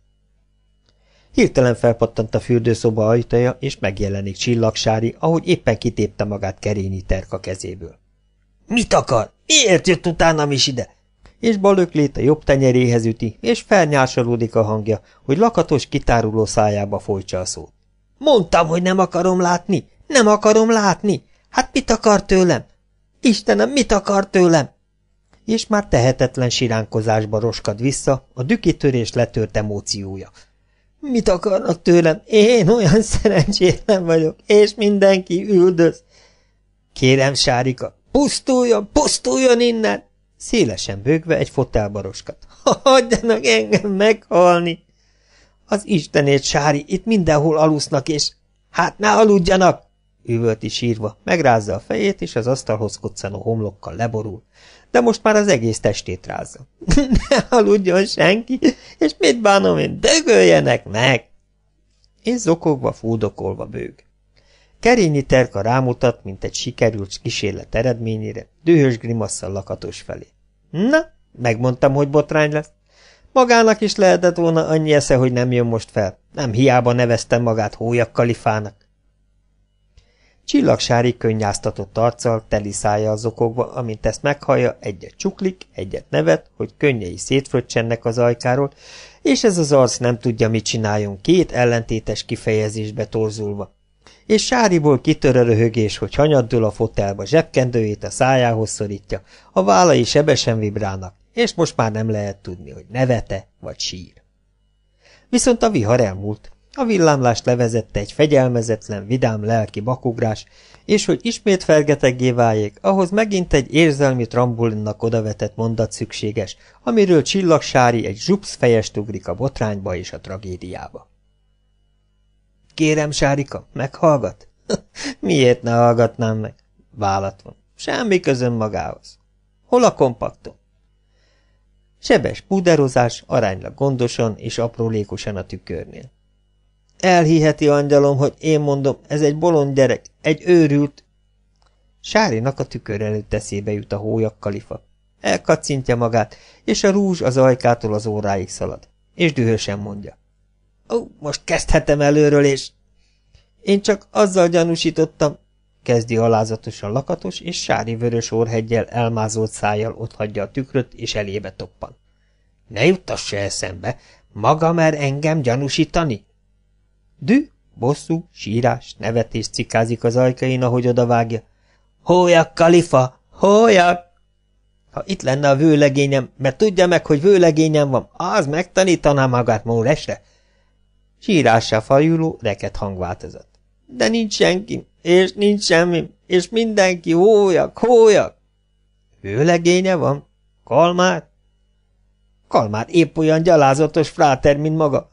Hirtelen felpattant a fürdőszoba ajtaja, és megjelenik csillagsári, ahogy éppen kitépte magát Kerényi terka kezéből. Mit akar? Miért jött utánam is ide? És balöklét a jobb tenyeréhez üti, és felnyásolódik a hangja, hogy lakatos kitáruló szájába folytsa a szót. Mondtam, hogy nem akarom látni! Nem akarom látni! Hát mit akar tőlem? Istenem, mit akar tőlem? És már tehetetlen siránkozásba roskad vissza, a dükitörés letört emóciója. Mit akarnak tőlem? Én olyan szerencsétlen vagyok, és mindenki üldöz. Kérem, Sárika, Pusztuljon, pusztuljon innen! Szélesen bőgve egy fotelbaroskat. Hagyjanak engem meghalni! Az Istenét, Sári, itt mindenhol alusznak, és... Hát ne aludjanak! üvölti sírva, megrázza a fejét, és az asztalhoz koccanó homlokkal leborul, de most már az egész testét rázza. ne aludjon senki, és mit bánom én, dögöljenek meg! És zokogva, fúdokolva bőg. Kerényi terka rámutat, mint egy sikerült kísérlet eredményére, dühös grimasszal lakatos felé. Na, megmondtam, hogy botrány lesz. Magának is lehetett volna annyi esze, hogy nem jön most fel. Nem hiába neveztem magát hólyak kalifának. Csillagsári könnyáztatott arccal, teli szája az okokba, amint ezt meghallja, egyet csuklik, egyet nevet, hogy könnyei szétfröccsennek az ajkáról, és ez az arc nem tudja, mit csináljon, két ellentétes kifejezésbe torzulva és Sáriból kitör a röhögés, hogy hanyaddől a fotelba, zsebkendőjét a szájához szorítja, a vállai sebesen vibrálnak, és most már nem lehet tudni, hogy nevete vagy sír. Viszont a vihar elmúlt, a villámlást levezette egy fegyelmezetlen, vidám lelki bakugrás, és hogy ismét fergeteggé váljék, ahhoz megint egy érzelmi trambulinnak odavetett mondat szükséges, amiről Csillagsári egy zsupsz fejest ugrik a botrányba és a tragédiába. Kérem, Sárika, meghallgat? Miért ne hallgatnám meg? Vállat van. Semmi közön magához. Hol a kompaktom? Sebes puderozás aránylag gondosan és aprólékosan a tükörnél. Elhiheti angyalom, hogy én mondom, ez egy bolond gyerek, egy őrült. Sárinak a tükör előtt eszébe jut a hólyak kalifa. Elkacintja magát, és a rúzs az ajkától az óráig szalad, és dühösen mondja. Ó, most kezdhetem előről, és... Én csak azzal gyanúsítottam, kezdi alázatosan lakatos, és sári vörös orhegyel elmázolt szájjal otthagyja a tükröt, és elébe toppan. Ne juttass se eszembe, maga mer engem gyanúsítani? Dű, bosszú, sírás, nevetés cikázik az ajkain, ahogy odavágja. Hólyak, kalifa, hólyak! Ha itt lenne a vőlegényem, mert tudja meg, hogy vőlegényem van, az megtanítaná magát Móresre. Sírássá fajuló, reket hang változott. De nincs senki, és nincs semmi, és mindenki hólyak, hólyak. Vőlegénye van? Kalmár? Kalmár épp olyan gyalázatos fráter, mint maga.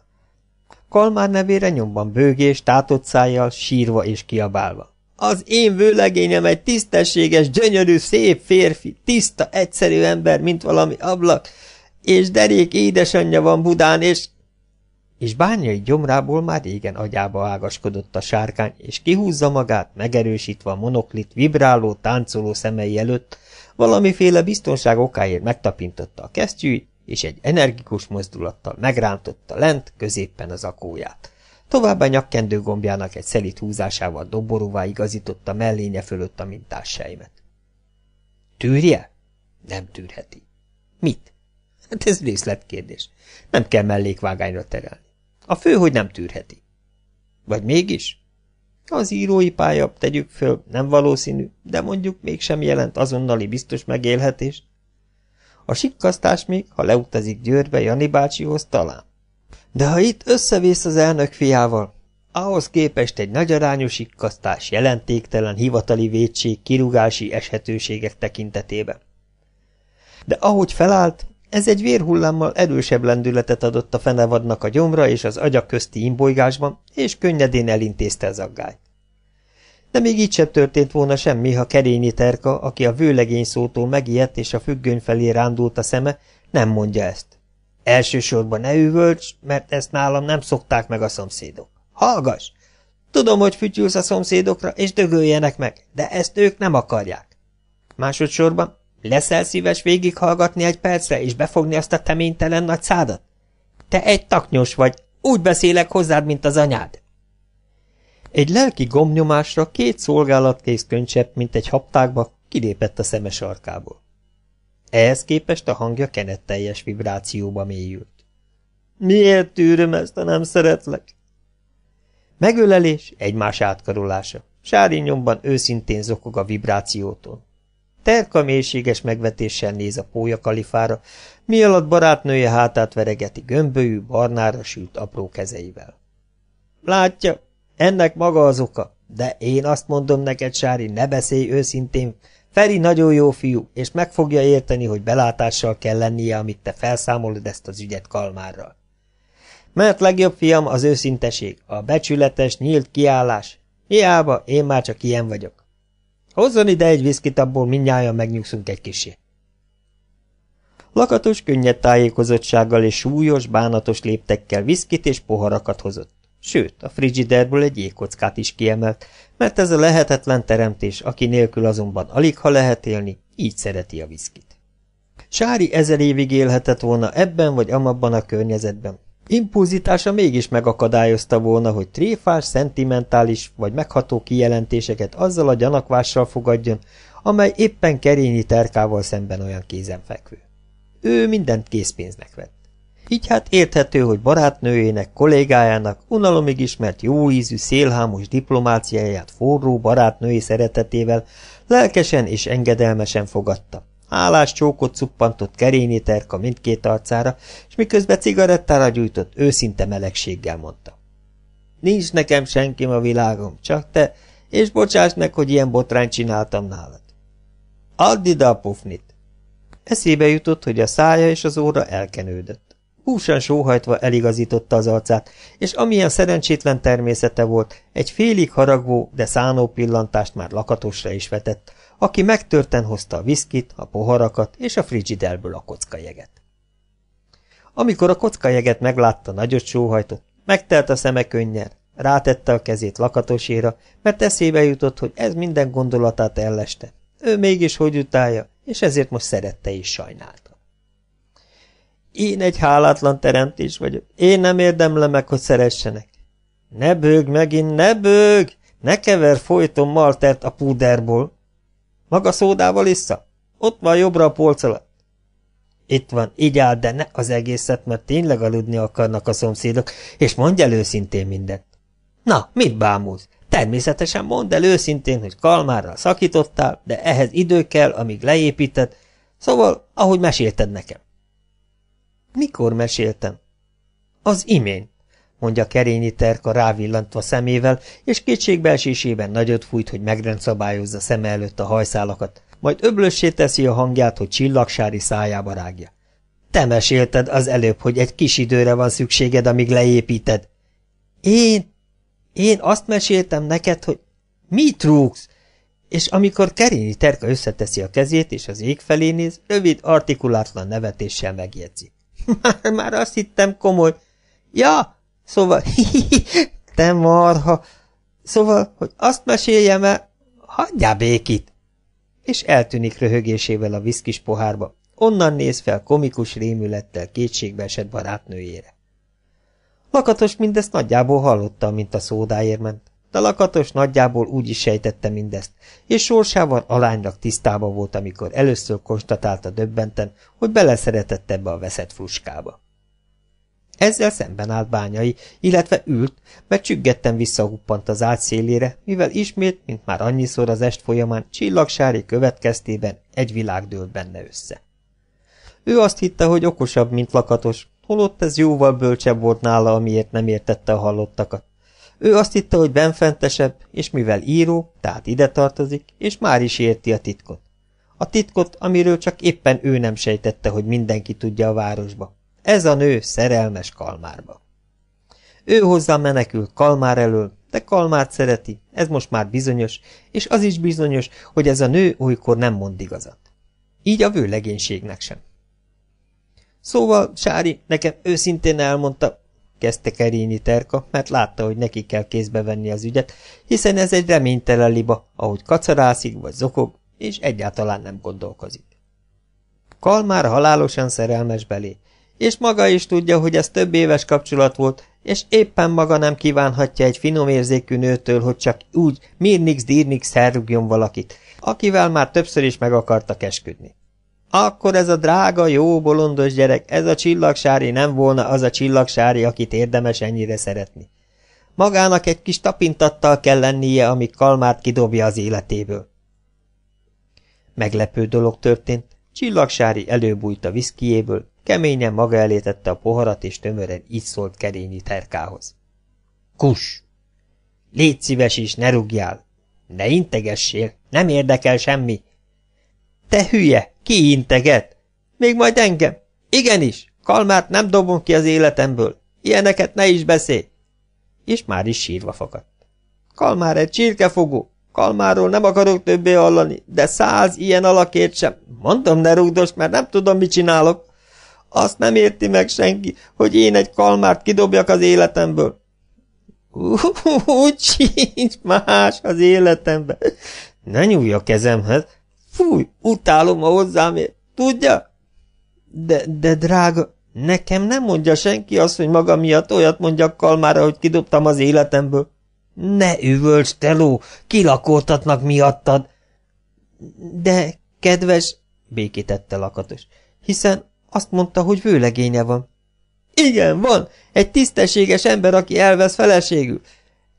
Kalmár nevére nyomban bőgés, tátott szájjal, sírva és kiabálva. Az én vőlegényem egy tisztességes, gyönyörű, szép férfi, tiszta, egyszerű ember, mint valami ablak, és derék édesanyja van Budán, és és bányai gyomrából már régen agyába ágaskodott a sárkány, és kihúzza magát, megerősítve a monoklit vibráló, táncoló szemei előtt, valamiféle biztonság okáért megtapintotta a kesztyűt, és egy energikus mozdulattal megrántotta lent, középpen az akóját. Továbbá nyakkendő gombjának egy szelit húzásával doboróvá igazította mellénye fölött a mintás sejmet. Tűrje? Nem tűrheti. Mit? Hát ez részletkérdés. Nem kell mellékvágányra terelni. A fő, hogy nem tűrheti. Vagy mégis? Az írói pálya, tegyük föl, nem valószínű, de mondjuk mégsem jelent azonnali biztos megélhetést. A sikkasztás még, ha leutazik Győrbe Jani bácsihoz talán. De ha itt összevész az elnök fiával, ahhoz képest egy nagyarányos sikkasztás jelentéktelen hivatali védség kirúgási eshetőségek tekintetében. De ahogy felállt, ez egy vérhullámmal erősebb lendületet adott a fenevadnak a gyomra és az agyak közti imbolygásban, és könnyedén elintézte az aggályt. De még így sem történt volna semmi, ha kerényi terka, aki a vőlegény szótól megijedt és a függöny felé rándult a szeme, nem mondja ezt. Elsősorban ne üvölts, mert ezt nálam nem szokták meg a szomszédok. Hallgass! Tudom, hogy fütyülsz a szomszédokra, és dögöljenek meg, de ezt ők nem akarják. Másodszorban Leszel szíves végighallgatni egy percre, és befogni azt a teménytelen nagy szádat? Te egy taknyos vagy, úgy beszélek hozzád, mint az anyád. Egy lelki gomnyomásra két szolgálatkész könycsepp, mint egy haptákba, kilépett a szeme sarkából. Ehhez képest a hangja kenetteljes vibrációba mélyült. Miért tűröm ezt, ha nem szeretlek? Megölelés, egymás átkarolása. Sári nyomban őszintén zokog a vibrációtól. Terka mélységes megvetéssel néz a pólya kalifára, mi alatt barátnője hátát veregeti gömbölyű, barnára sült apró kezeivel. Látja, ennek maga az oka, de én azt mondom neked, Sári, ne beszélj őszintén, Feri nagyon jó fiú, és meg fogja érteni, hogy belátással kell lennie, amit te felszámolod ezt az ügyet kalmárral. Mert legjobb fiam az őszinteség, a becsületes, nyílt kiállás. Hiába, én már csak ilyen vagyok. Hozzon ide egy viszkit, abból mindnyájan megnyugszunk egy kisé. Lakatos könnyed tájékozottsággal és súlyos, bánatos léptekkel viszkit és poharakat hozott. Sőt, a frigiderből egy jégkockát is kiemelt, mert ez a lehetetlen teremtés, aki nélkül azonban alig ha lehet élni, így szereti a viszkit. Sári ezer évig élhetett volna ebben vagy amabban a környezetben, Impulzitása mégis megakadályozta volna, hogy tréfás, szentimentális vagy megható kijelentéseket azzal a gyanakvással fogadjon, amely éppen kerényi terkával szemben olyan kézenfekvő. Ő mindent készpénznek vett. Így hát érthető, hogy barátnőjének, kollégájának, unalomig ismert jóízű, szélhámos diplomáciáját forró barátnői szeretetével lelkesen és engedelmesen fogadta. Hálás csókot szuppantott kerényi terka mindkét arcára, és miközben cigarettára gyújtott, őszinte melegséggel mondta. Nincs nekem senkim a világom, csak te, és bocsáss meg, hogy ilyen botrányt csináltam nálad. Add ide a pufnit! Eszébe jutott, hogy a szája és az óra elkenődött. Húsan sóhajtva eligazította az arcát, és amilyen szerencsétlen természete volt, egy félig haragvó, de szánó pillantást már lakatosra is vetett, aki megtörten hozta a viszkit, a poharakat és a frigiderből a kockajeget. Amikor a kockajeget meglátta, nagyot sóhajtott, megtelt a szeme könnyel, rátette a kezét lakatoséra, mert eszébe jutott, hogy ez minden gondolatát elleste. Ő mégis hogy utálja, és ezért most szerette és sajnálta. Én egy hálátlan teremtés vagyok, én nem érdemlem meg, hogy szeressenek. Ne bőg megint, ne bőg! Ne kever folyton maltert a púderból! Maga szódával vissza? Ott van jobbra a polc alatt. Itt van, így áll, de ne az egészet, mert tényleg aludni akarnak a szomszédok, és mondj el őszintén mindent. Na, mit bámulsz? Természetesen mondd el őszintén, hogy kalmárral szakítottál, de ehhez idő kell, amíg leépíted, szóval, ahogy mesélted nekem. Mikor meséltem? Az imént mondja Kerényi Terka rávillantva szemével, és kétségbeesésében nagyot fújt, hogy megrendszabályozza szeme előtt a hajszálakat, majd öblössé teszi a hangját, hogy csillagsári szájába rágja. Te mesélted az előbb, hogy egy kis időre van szükséged, amíg leépíted. Én? Én azt meséltem neked, hogy mi trúgsz? És amikor Kerényi Terka összeteszi a kezét és az ég felé néz, rövid, artikulátlan nevetéssel megjegyzi. Már, már azt hittem komoly. Ja, Szóval, te marha! Szóval, hogy azt meséljem el, hagyjál békit! És eltűnik röhögésével a viszkis pohárba. Onnan néz fel komikus rémülettel kétségbe esett barátnőjére. Lakatos mindezt nagyjából hallotta, mint a szódáért ment, de Lakatos nagyjából úgy is sejtette mindezt, és sorsával alánynak tisztába volt, amikor először konstatálta döbbenten, hogy beleszeretett ebbe a veszett fruskába. Ezzel szemben állt bányai, illetve ült, mert csüggetten visszahuppant az ágy szélére, mivel ismét, mint már annyiszor az est folyamán, csillagsári következtében egy világ dőlt benne össze. Ő azt hitte, hogy okosabb, mint lakatos, holott ez jóval bölcsebb volt nála, amiért nem értette a hallottakat. Ő azt hitte, hogy benfentesebb, és mivel író, tehát ide tartozik, és már is érti a titkot. A titkot, amiről csak éppen ő nem sejtette, hogy mindenki tudja a városba ez a nő szerelmes Kalmárba. Ő hozzá menekül Kalmár elől, de Kalmárt szereti, ez most már bizonyos, és az is bizonyos, hogy ez a nő olykor nem mond igazat. Így a vőlegénységnek sem. Szóval, Sári, nekem őszintén elmondta, kezdte Kerényi Terka, mert látta, hogy neki kell kézbe venni az ügyet, hiszen ez egy reménytelen liba, ahogy kacarászik vagy zokog, és egyáltalán nem gondolkozik. Kalmár halálosan szerelmes belé, és maga is tudja, hogy ez több éves kapcsolat volt, és éppen maga nem kívánhatja egy finom érzékű nőtől, hogy csak úgy mirnix dírnix szerrugjon valakit, akivel már többször is meg akartak esküdni. Akkor ez a drága, jó, bolondos gyerek, ez a csillagsári nem volna az a csillagsári, akit érdemes ennyire szeretni. Magának egy kis tapintattal kell lennie, ami kalmát kidobja az életéből. Meglepő dolog történt. Csillagsári előbújt a viszkijéből, Keményen maga elétette a poharat, és tömören így szólt kerényi terkához. Kus! Légy szíves is, ne rúgjál! Ne integessél, nem érdekel semmi! Te hülye, ki integet? Még majd engem? Igenis, kalmát nem dobom ki az életemből. Ilyeneket ne is beszélj! És már is sírva fakadt. Kalmár egy csirkefogó. Kalmáról nem akarok többé hallani, de száz ilyen alakért sem. Mondom, ne rugdos, mert nem tudom, mit csinálok. Azt nem érti meg senki, hogy én egy kalmárt kidobjak az életemből. Úgy sincs más az életemben. Ne nyúlj a kezemhez. Fúj, utálom a hozzámért. Tudja? De, de drága, nekem nem mondja senki azt, hogy maga miatt olyat mondjak kalmára, hogy kidobtam az életemből. Ne üvölts, teló, kilakoltatnak miattad. De, kedves, békítette lakatos, hiszen azt mondta, hogy vőlegénye van. Igen, van! Egy tisztességes ember, aki elvesz feleségül.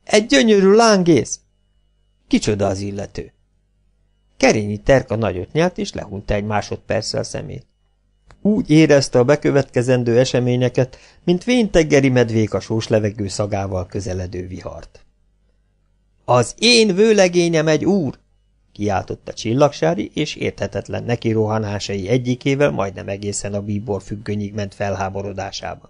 Egy gyönyörű lángész. Kicsoda az illető? Kerényi Terka nagyot nyelt, és lehunta egy másodperccel szemét. Úgy érezte a bekövetkezendő eseményeket, mint vényteggeri medvék a sós levegő szagával közeledő vihart. Az én vőlegényem egy úr, kiáltotta csillagsári, és érthetetlen neki rohanásai egyikével majdnem egészen a bíbor függönyig ment felháborodásában.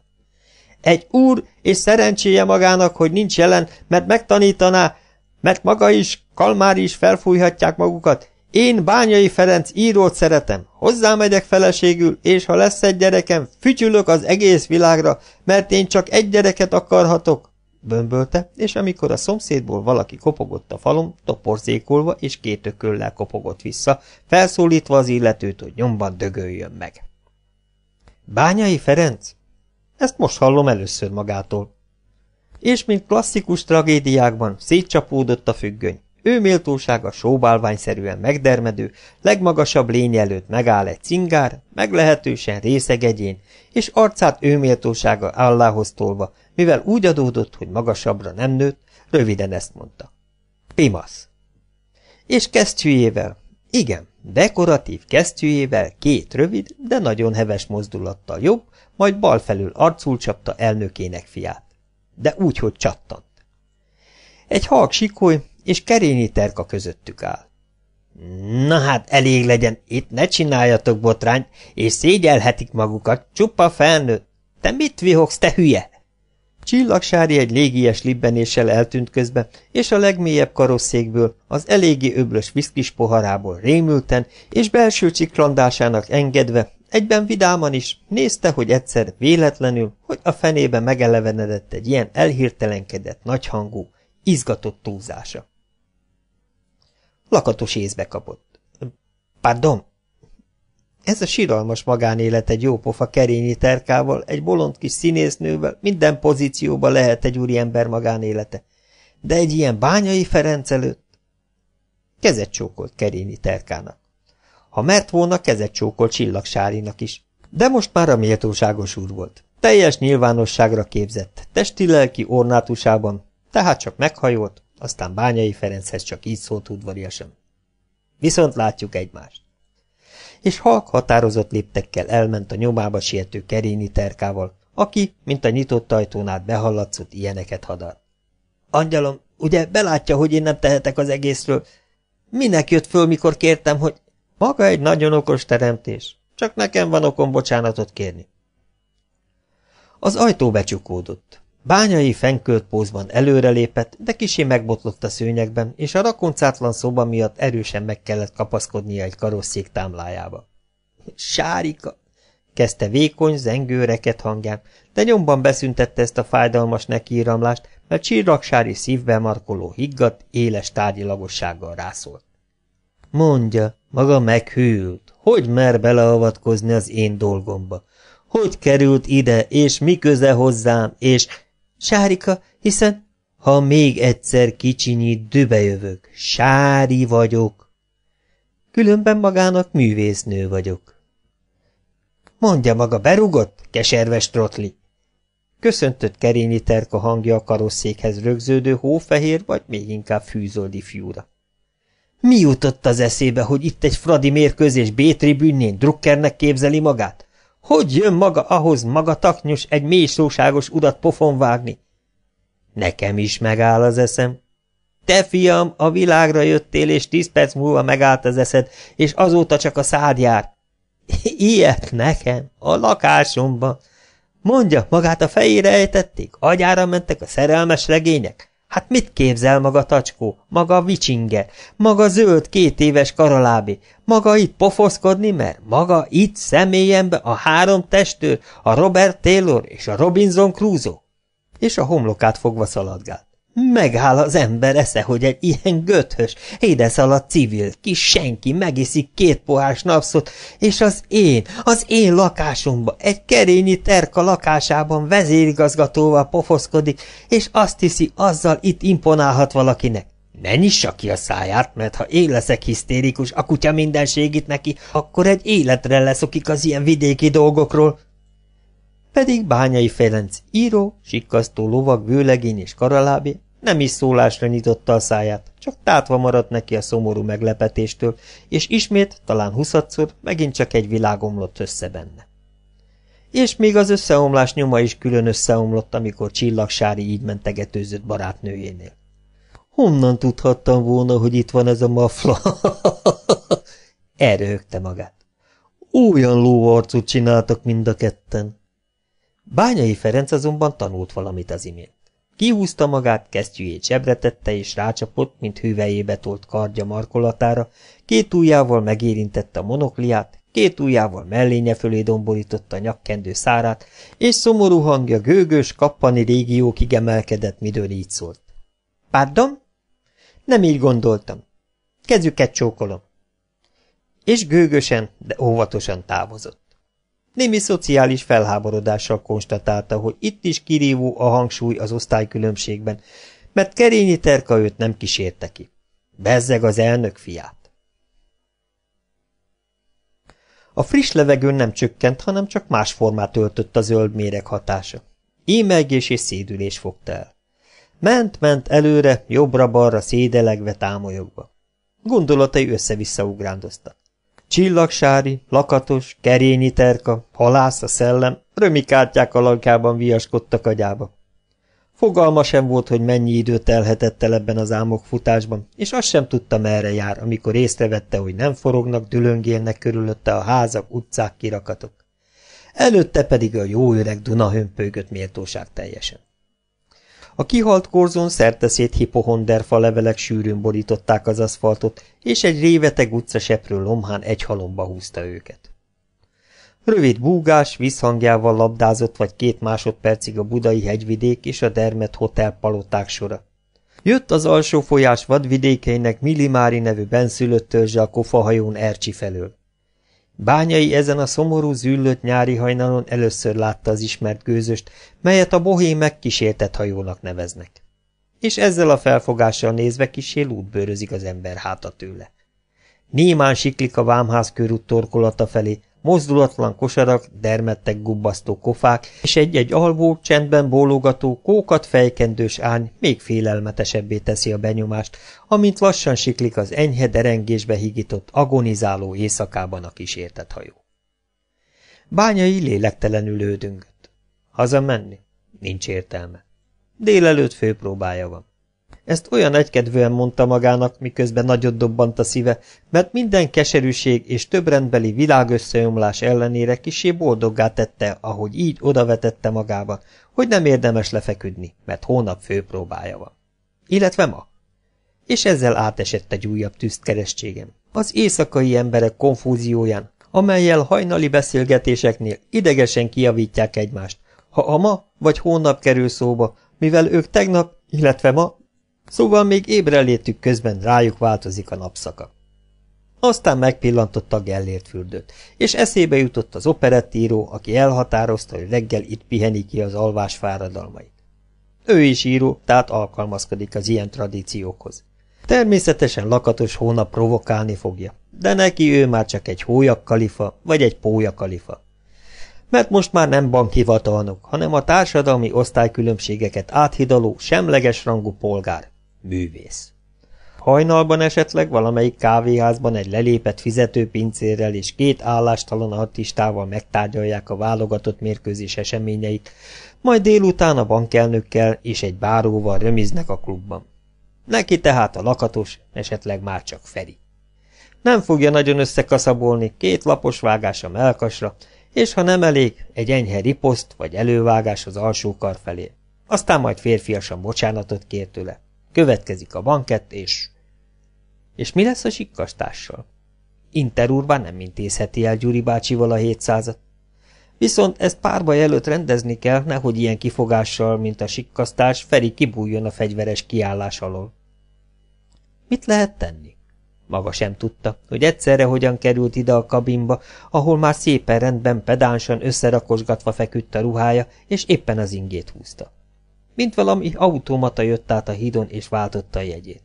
Egy úr, és szerencséje magának, hogy nincs jelen, mert megtanítaná, mert maga is, kalmári is felfújhatják magukat. Én Bányai Ferenc írót szeretem, hozzámegyek feleségül, és ha lesz egy gyerekem, fütyülök az egész világra, mert én csak egy gyereket akarhatok bömbölte, és amikor a szomszédból valaki kopogott a falon, toporzékolva és két ököllel kopogott vissza, felszólítva az illetőt, hogy nyomban dögöljön meg. Bányai Ferenc? Ezt most hallom először magától. És mint klasszikus tragédiákban szétcsapódott a függöny. Ő méltósága sóbálványszerűen megdermedő, legmagasabb lény előtt megáll egy cingár, meglehetősen részeg egyén, és arcát ő méltósága állához tolva, mivel úgy adódott, hogy magasabbra nem nőtt, röviden ezt mondta. Pimasz. És kesztyűjével, igen, dekoratív kesztyűjével két rövid, de nagyon heves mozdulattal jobb, majd bal felül arcul csapta elnökének fiát. De úgy, hogy csattant. Egy halk sikoly, és Kerényi Terka közöttük áll. Na hát elég legyen, itt ne csináljatok botrányt, és szégyelhetik magukat, csupa felnőtt. Te mit vihogsz, te hülye? Csillagsári egy légies libbenéssel eltűnt közben, és a legmélyebb karosszékből, az eléggé öblös viszkis poharából rémülten, és belső csiklandásának engedve, egyben vidáman is, nézte, hogy egyszer véletlenül, hogy a fenébe megelevenedett egy ilyen elhirtelenkedett nagyhangú, izgatott túlzása lakatos észbe kapott. Pardon? Ez a síralmas magánélet egy jópofa kerényi terkával, egy bolond kis színésznővel, minden pozícióba lehet egy úriember magánélete. De egy ilyen bányai Ferenc előtt? Kezet csókolt kerényi terkának. Ha mert volna, kezet csókolt csillagsárinak is. De most már a méltóságos úr volt. Teljes nyilvánosságra képzett, testi-lelki ornátusában, tehát csak meghajolt, aztán Bányai Ferenchez csak így szólt udvariasan. Viszont látjuk egymást. És halk határozott léptekkel elment a nyomába siető keréni terkával, aki, mint a nyitott ajtónát behallatszott, ilyeneket hadar. Angyalom, ugye belátja, hogy én nem tehetek az egészről. Minek jött föl, mikor kértem, hogy... Maga egy nagyon okos teremtés. Csak nekem van okom bocsánatot kérni. Az ajtó becsukódott. Bányai fenkölt pózban előrelépett, de kisé megbotlott a szőnyegben, és a rakoncátlan szoba miatt erősen meg kellett kapaszkodnia egy karosszék támlájába. Sárika! kezdte vékony, zengő, reket hangján, de nyomban beszüntette ezt a fájdalmas nekiíramlást, mert csirraksári szívbe markoló higgat, éles tárgyilagossággal rászólt. Mondja, maga meghűlt, hogy mer beleavatkozni az én dolgomba? Hogy került ide, és mi köze hozzám, és Sárika, hiszen... Ha még egyszer kicsinyit, dübejövök. Sári vagyok. Különben magának művésznő vagyok. Mondja maga, berugott, keserves trotli. Köszöntött Kerényi Terka hangja a karosszékhez rögződő hófehér, vagy még inkább fűzoldi fiúra. Mi jutott az eszébe, hogy itt egy Fradi mérkőzés B-tribűnén drukkernek képzeli magát? Hogy jön maga ahhoz maga taknyos egy mélysóságos udat pofon vágni? Nekem is megáll az eszem. Te, fiam, a világra jöttél, és tíz perc múlva megállt az eszed, és azóta csak a szád jár. Ilyet nekem, a lakásomban. Mondja, magát a fejére ejtették, agyára mentek a szerelmes regények. Hát mit képzel maga tacskó, maga vicsinge, maga zöld két éves karalábi, maga itt pofoszkodni mer, maga itt személyembe a három testőr, a Robert Taylor és a Robinson Crusoe? És a homlokát fogva szaladgált. Megáll az ember esze, hogy egy ilyen göthös, édeszalat civil, kis senki megiszik két pohás napszot, és az én, az én lakásomba, egy kerényi terka lakásában vezérigazgatóval pofoszkodik, és azt hiszi, azzal itt imponálhat valakinek. Ne nyissa ki a száját, mert ha én leszek hisztérikus, a kutya mindenségit neki, akkor egy életre leszokik az ilyen vidéki dolgokról pedig Bányai Ferenc író, sikkasztó lovag, vőlegény és karalábé nem is szólásra nyitotta a száját, csak tátva maradt neki a szomorú meglepetéstől, és ismét, talán huszadszor, megint csak egy világ omlott össze benne. És még az összeomlás nyoma is külön összeomlott, amikor Csillagsári így mentegetőzött barátnőjénél. Honnan tudhattam volna, hogy itt van ez a mafla? Erre magát. Olyan lóarcot csináltak mind a ketten. Bányai Ferenc azonban tanult valamit az imént. Kihúzta magát, kesztyűjét zsebre tette és rácsapott, mint hüvelyébe tolt kardja markolatára, két ujjával megérintette a monokliát, két ujjával mellénye fölé domborította a nyakkendő szárát, és szomorú hangja gőgös, kappani régiókig emelkedett, midőn így szólt. Pardon? Nem így gondoltam. Kezüket csókolom. És gőgösen, de óvatosan távozott. Némi szociális felháborodással konstatálta, hogy itt is kirívó a hangsúly az osztálykülönbségben, mert Kerényi Terka őt nem kísérte ki. Bezzeg az elnök fiát. A friss levegőn nem csökkent, hanem csak más formát öltött a zöld méreg hatása. Émelgés és szédülés fogta el. Ment-ment előre, jobbra-balra szédelegve támolyogva. Gondolatai össze-vissza ugrándoztak. Csillagsári, lakatos, kerényi terka, halász a szellem, römikártyák alakjában viaskodtak agyába. Fogalma sem volt, hogy mennyi idő telhetett el ebben az álmok futásban, és azt sem tudta, merre jár, amikor észrevette, hogy nem forognak, dülöngélnek körülötte a házak, utcák, kirakatok. Előtte pedig a jó öreg Duna hömpögött méltóság teljesen. A kihalt korzon szerteszét hipohonderfa levelek sűrűn borították az aszfaltot, és egy réveteg utca seprő lomhán egy halomba húzta őket. Rövid búgás visszhangjával labdázott vagy két másodpercig a budai hegyvidék és a dermet hotel paloták sora. Jött az alsó folyás vadvidékeinek Millimári nevű benszülött törzse a kofahajón Ercsi felől. Bányai ezen a szomorú züllött nyári hajnalon először látta az ismert gőzöst, melyet a bohémek kísértett hajónak neveznek. És ezzel a felfogással nézve kisé útbőrözik az ember háta tőle. Némán siklik a vámház körút torkolata felé, mozdulatlan kosarak, dermedtek gubbasztó kofák, és egy-egy alvó, csendben bólogató, kókat fejkendős ány még félelmetesebbé teszi a benyomást, amint lassan siklik az enyhe derengésbe higított, agonizáló éjszakában a kísértett hajó. Bányai lélektelenül ődöngött. Hazamenni? Nincs értelme. Délelőtt főpróbája van. Ezt olyan egykedvűen mondta magának, miközben nagyot dobbant a szíve, mert minden keserűség és többrendbeli világösszeomlás ellenére kisé boldoggá tette, ahogy így odavetette magába, hogy nem érdemes lefeküdni, mert hónap főpróbája van. Illetve ma. És ezzel átesett egy újabb tűztkerestségem. Az éjszakai emberek konfúzióján, amelyel hajnali beszélgetéseknél idegesen kiavítják egymást, ha a ma vagy hónap kerül szóba, mivel ők tegnap, illetve ma Szóval még ébrelétük közben rájuk változik a napszaka. Aztán megpillantotta Gellért fürdőt, és eszébe jutott az operettíró, aki elhatározta, hogy reggel itt piheni ki az alvás fáradalmait. Ő is író, tehát alkalmazkodik az ilyen tradíciókhoz. Természetesen lakatos hónap provokálni fogja, de neki ő már csak egy hólyak kalifa, vagy egy pólya kalifa. Mert most már nem bankhivatalnok, hanem a társadalmi osztálykülönbségeket áthidaló, semleges rangú polgár, Művész. Hajnalban esetleg valamelyik kávéházban egy lelépett fizetőpincérrel és két állástalan artistával megtárgyalják a válogatott mérkőzés eseményeit, majd délután a bankelnökkel és egy báróval römiznek a klubban. Neki tehát a lakatos, esetleg már csak Feri. Nem fogja nagyon összekaszabolni, két lapos vágás a melkasra, és ha nem elég, egy enyhe riposzt vagy elővágás az alsó kar felé. Aztán majd férfiasan bocsánatot kér tőle. Következik a bankett, és... És mi lesz a sikkastással? Interurbán nem intézheti el Gyuri bácsival a hétszázat. Viszont ezt párbaj előtt rendezni kell, nehogy ilyen kifogással, mint a sikkasztás, Feri kibújjon a fegyveres kiállás alól. Mit lehet tenni? Maga sem tudta, hogy egyszerre hogyan került ide a kabinba, ahol már szépen rendben pedánsan összerakosgatva feküdt a ruhája, és éppen az ingét húzta. Mint valami automata jött át a hídon, és váltotta a jegyét.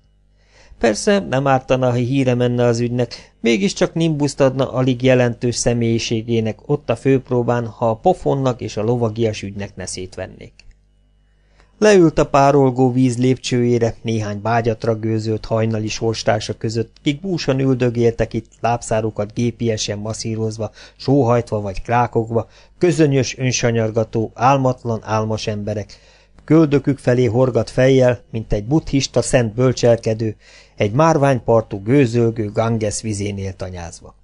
Persze nem ártana, ha híre menne az ügynek, mégiscsak nimbuszt adna alig jelentős személyiségének ott a főpróbán, ha a pofonnak és a lovagias ügynek ne szétvennék. Leült a párolgó víz lépcsőjére néhány bágyatra gőzölt hajnali sorstársa között, kik búsan üldögéltek itt, lábszárukat gépiesen masszírozva, sóhajtva vagy krákogva, közönyös önsanyargató, álmatlan álmos emberek, köldökük felé horgat fejjel, mint egy buddhista szent bölcselkedő, egy márványpartú gőzölgő Ganges vizénél tanyázva.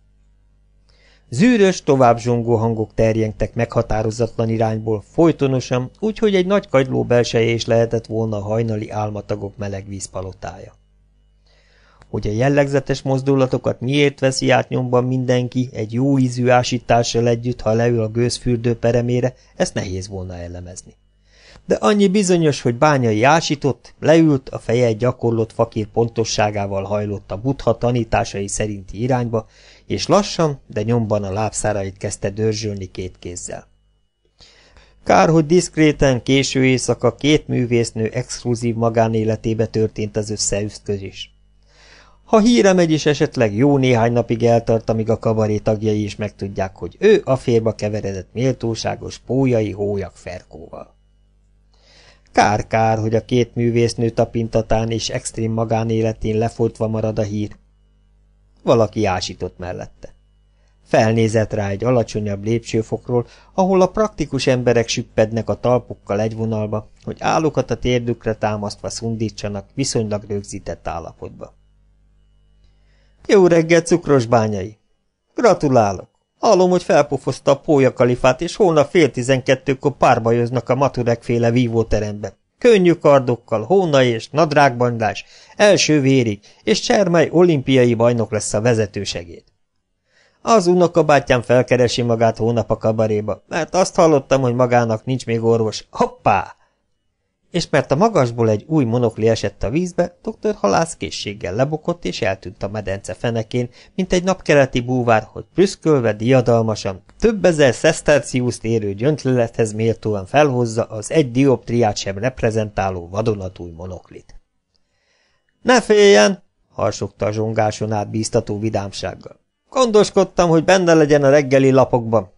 Zűrös, tovább zsongó hangok terjengtek meghatározatlan irányból, folytonosan, úgyhogy egy nagy kagyló belseje is lehetett volna a hajnali álmatagok meleg vízpalotája. Hogy a jellegzetes mozdulatokat miért veszi át nyomban mindenki egy jó ízű ásítással együtt, ha leül a gőzfürdő peremére, ezt nehéz volna elemezni de annyi bizonyos, hogy bányai ásított, leült, a feje egy gyakorlott fakír pontosságával hajlott a butha tanításai szerinti irányba, és lassan, de nyomban a lábszárait kezdte dörzsölni két kézzel. Kár, hogy diszkréten késő éjszaka két művésznő exkluzív magánéletébe történt az összeütközés. Ha híre megy is esetleg jó néhány napig eltart, amíg a kabaré tagjai is megtudják, hogy ő a férba keveredett méltóságos pójai hólyak ferkóval. Kár-kár, hogy a két művésznő tapintatán és extrém magánéletén lefoltva marad a hír. Valaki ásított mellette. Felnézett rá egy alacsonyabb lépcsőfokról, ahol a praktikus emberek süppednek a talpukkal egy vonalba, hogy állukat a térdükre támasztva szundítsanak viszonylag rögzített állapotba. Jó reggel, cukros bányai! Gratulálok! Hallom, hogy felpofozta a pólya kalifát, és holnap fél tizenkettőkor párbajoznak a maturekféle vívóterembe. Könnyű kardokkal, hónai és nadrágbandás, első vérig, és Csermely olimpiai bajnok lesz a vezetősegéd. Az unokabátyám felkeresi magát hónap a kabaréba, mert azt hallottam, hogy magának nincs még orvos. Hoppá! és mert a magasból egy új monokli esett a vízbe, doktor Halász készséggel lebukott és eltűnt a medence fenekén, mint egy napkeleti búvár, hogy prüszkölve diadalmasan, több ezer szeszterciuszt érő gyöntlelethez méltóan felhozza az egy dioptriát sem reprezentáló vadonatúj monoklit. – Ne féljen! – harsogta a zsongáson át bíztató vidámsággal. – Gondoskodtam, hogy benne legyen a reggeli lapokban.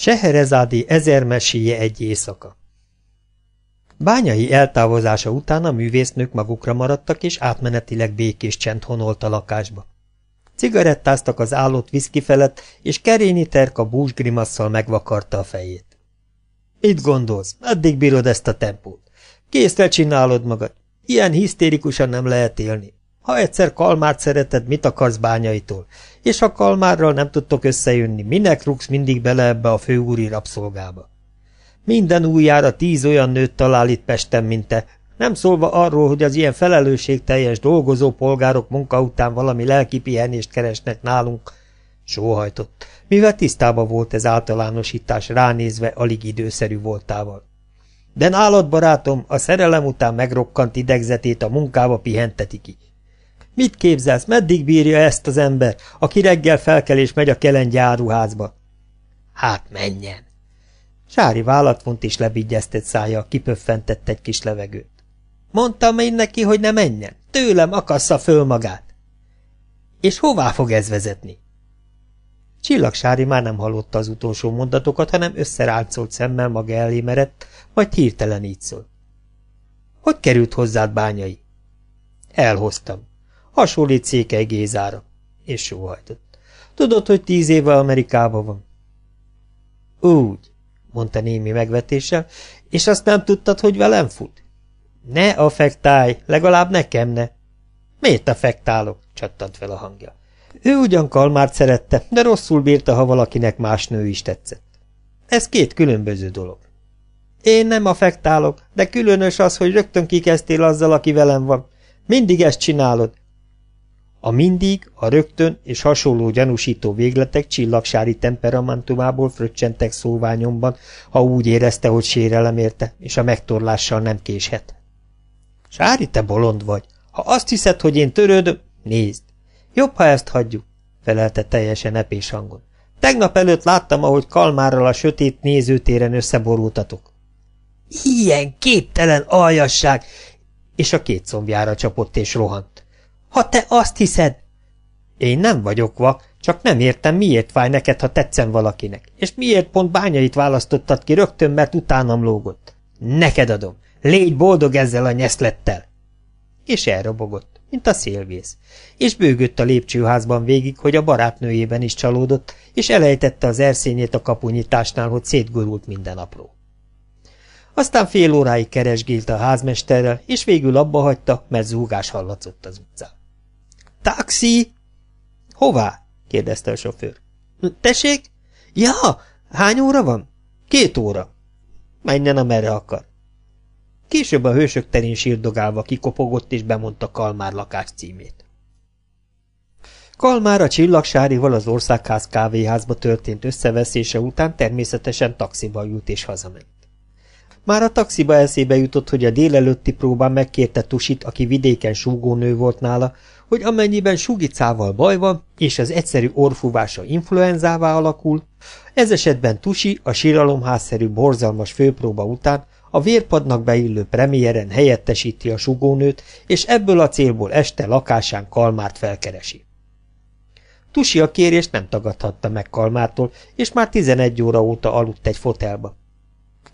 Seherezádi ezer meséje egy éjszaka. Bányai eltávozása után a művésznők magukra maradtak, és átmenetileg békés csend honolt a lakásba. Cigarettáztak az állott viszki felett, és Kerényi Terka bús grimasszal megvakarta a fejét. Mit gondolsz? Addig bírod ezt a tempót. Készre csinálod magad. Ilyen hisztérikusan nem lehet élni. Ha egyszer kalmát szereted, mit akarsz bányaitól? És ha kalmárral nem tudtok összejönni, minek rúgsz mindig bele ebbe a főúri rabszolgába? Minden újjára tíz olyan nőt talál itt Pesten, mint te, nem szólva arról, hogy az ilyen felelősségteljes dolgozó polgárok munka után valami lelki pihenést keresnek nálunk, sóhajtott, mivel tisztában volt ez általánosítás ránézve alig időszerű voltával. De nálad, barátom, a szerelem után megrokkant idegzetét a munkába pihenteti ki. Mit képzelsz, meddig bírja ezt az ember, aki reggel felkel és megy a kelengy áruházba? Hát menjen! Sári vállat vont és lebigyeztett szája, kipöffentett egy kis levegőt. Mondtam én neki, hogy ne menjen, tőlem akassza föl magát. És hová fog ez vezetni? Csillagsári már nem hallotta az utolsó mondatokat, hanem összeráncolt szemmel maga elé merett, majd hirtelen így szólt. Hogy került hozzád bányai? Elhoztam. Hasonlít Székely Gézára. És sóhajtott. Tudod, hogy tíz éve Amerikában van? Úgy, mondta némi megvetéssel, és azt nem tudtad, hogy velem fut? Ne affektálj, legalább nekem ne. Miért affektálok? csattant fel a hangja. Ő ugyan Kalmárt szerette, de rosszul bírta, ha valakinek más nő is tetszett. Ez két különböző dolog. Én nem affektálok, de különös az, hogy rögtön kikezdtél azzal, aki velem van. Mindig ezt csinálod, a mindig, a rögtön és hasonló gyanúsító végletek csillagsári temperamentumából fröccsentek szóványomban, ha úgy érezte, hogy sérelem érte, és a megtorlással nem késhet. Sári, te bolond vagy! Ha azt hiszed, hogy én törődöm, nézd! Jobb, ha ezt hagyjuk, felelte teljesen epés hangon. Tegnap előtt láttam, ahogy kalmárral a sötét nézőtéren összeborultatok. Ilyen képtelen aljasság! És a két combjára csapott és rohant. Ha te azt hiszed! Én nem vagyok vak, csak nem értem, miért fáj neked, ha tetszem valakinek, és miért pont bányait választottad ki rögtön, mert utánam lógott. Neked adom, légy boldog ezzel a nyeszlettel! És elrobogott, mint a szélvész, és bőgött a lépcsőházban végig, hogy a barátnőjében is csalódott, és elejtette az erszényét a kapunyításnál, hogy szétgurult minden apró. Aztán fél óráig keresgélt a házmesterrel, és végül abba hagyta, mert zúgás hallatszott az utcán. Taxi! Hová? kérdezte a sofőr. Tessék? Ja, hány óra van? Két óra. Menjen, amerre akar. Később a hősök terén sírdogálva kikopogott és bemondta Kalmár lakás címét. Kalmár a Csillagsárival az országház kávéházba történt összeveszése után természetesen taxiba jut és hazament. Már a taxiba eszébe jutott, hogy a délelőtti próbán megkérte Tusit, aki vidéken súgónő volt nála, hogy amennyiben sugicával baj van, és az egyszerű orfúvása influenzává alakul, ez esetben Tusi a síralomházszerű borzalmas főpróba után a vérpadnak beillő premiéren helyettesíti a sugónőt, és ebből a célból este lakásán Kalmárt felkeresi. Tusi a kérést nem tagadhatta meg Kalmártól, és már 11 óra óta aludt egy fotelba.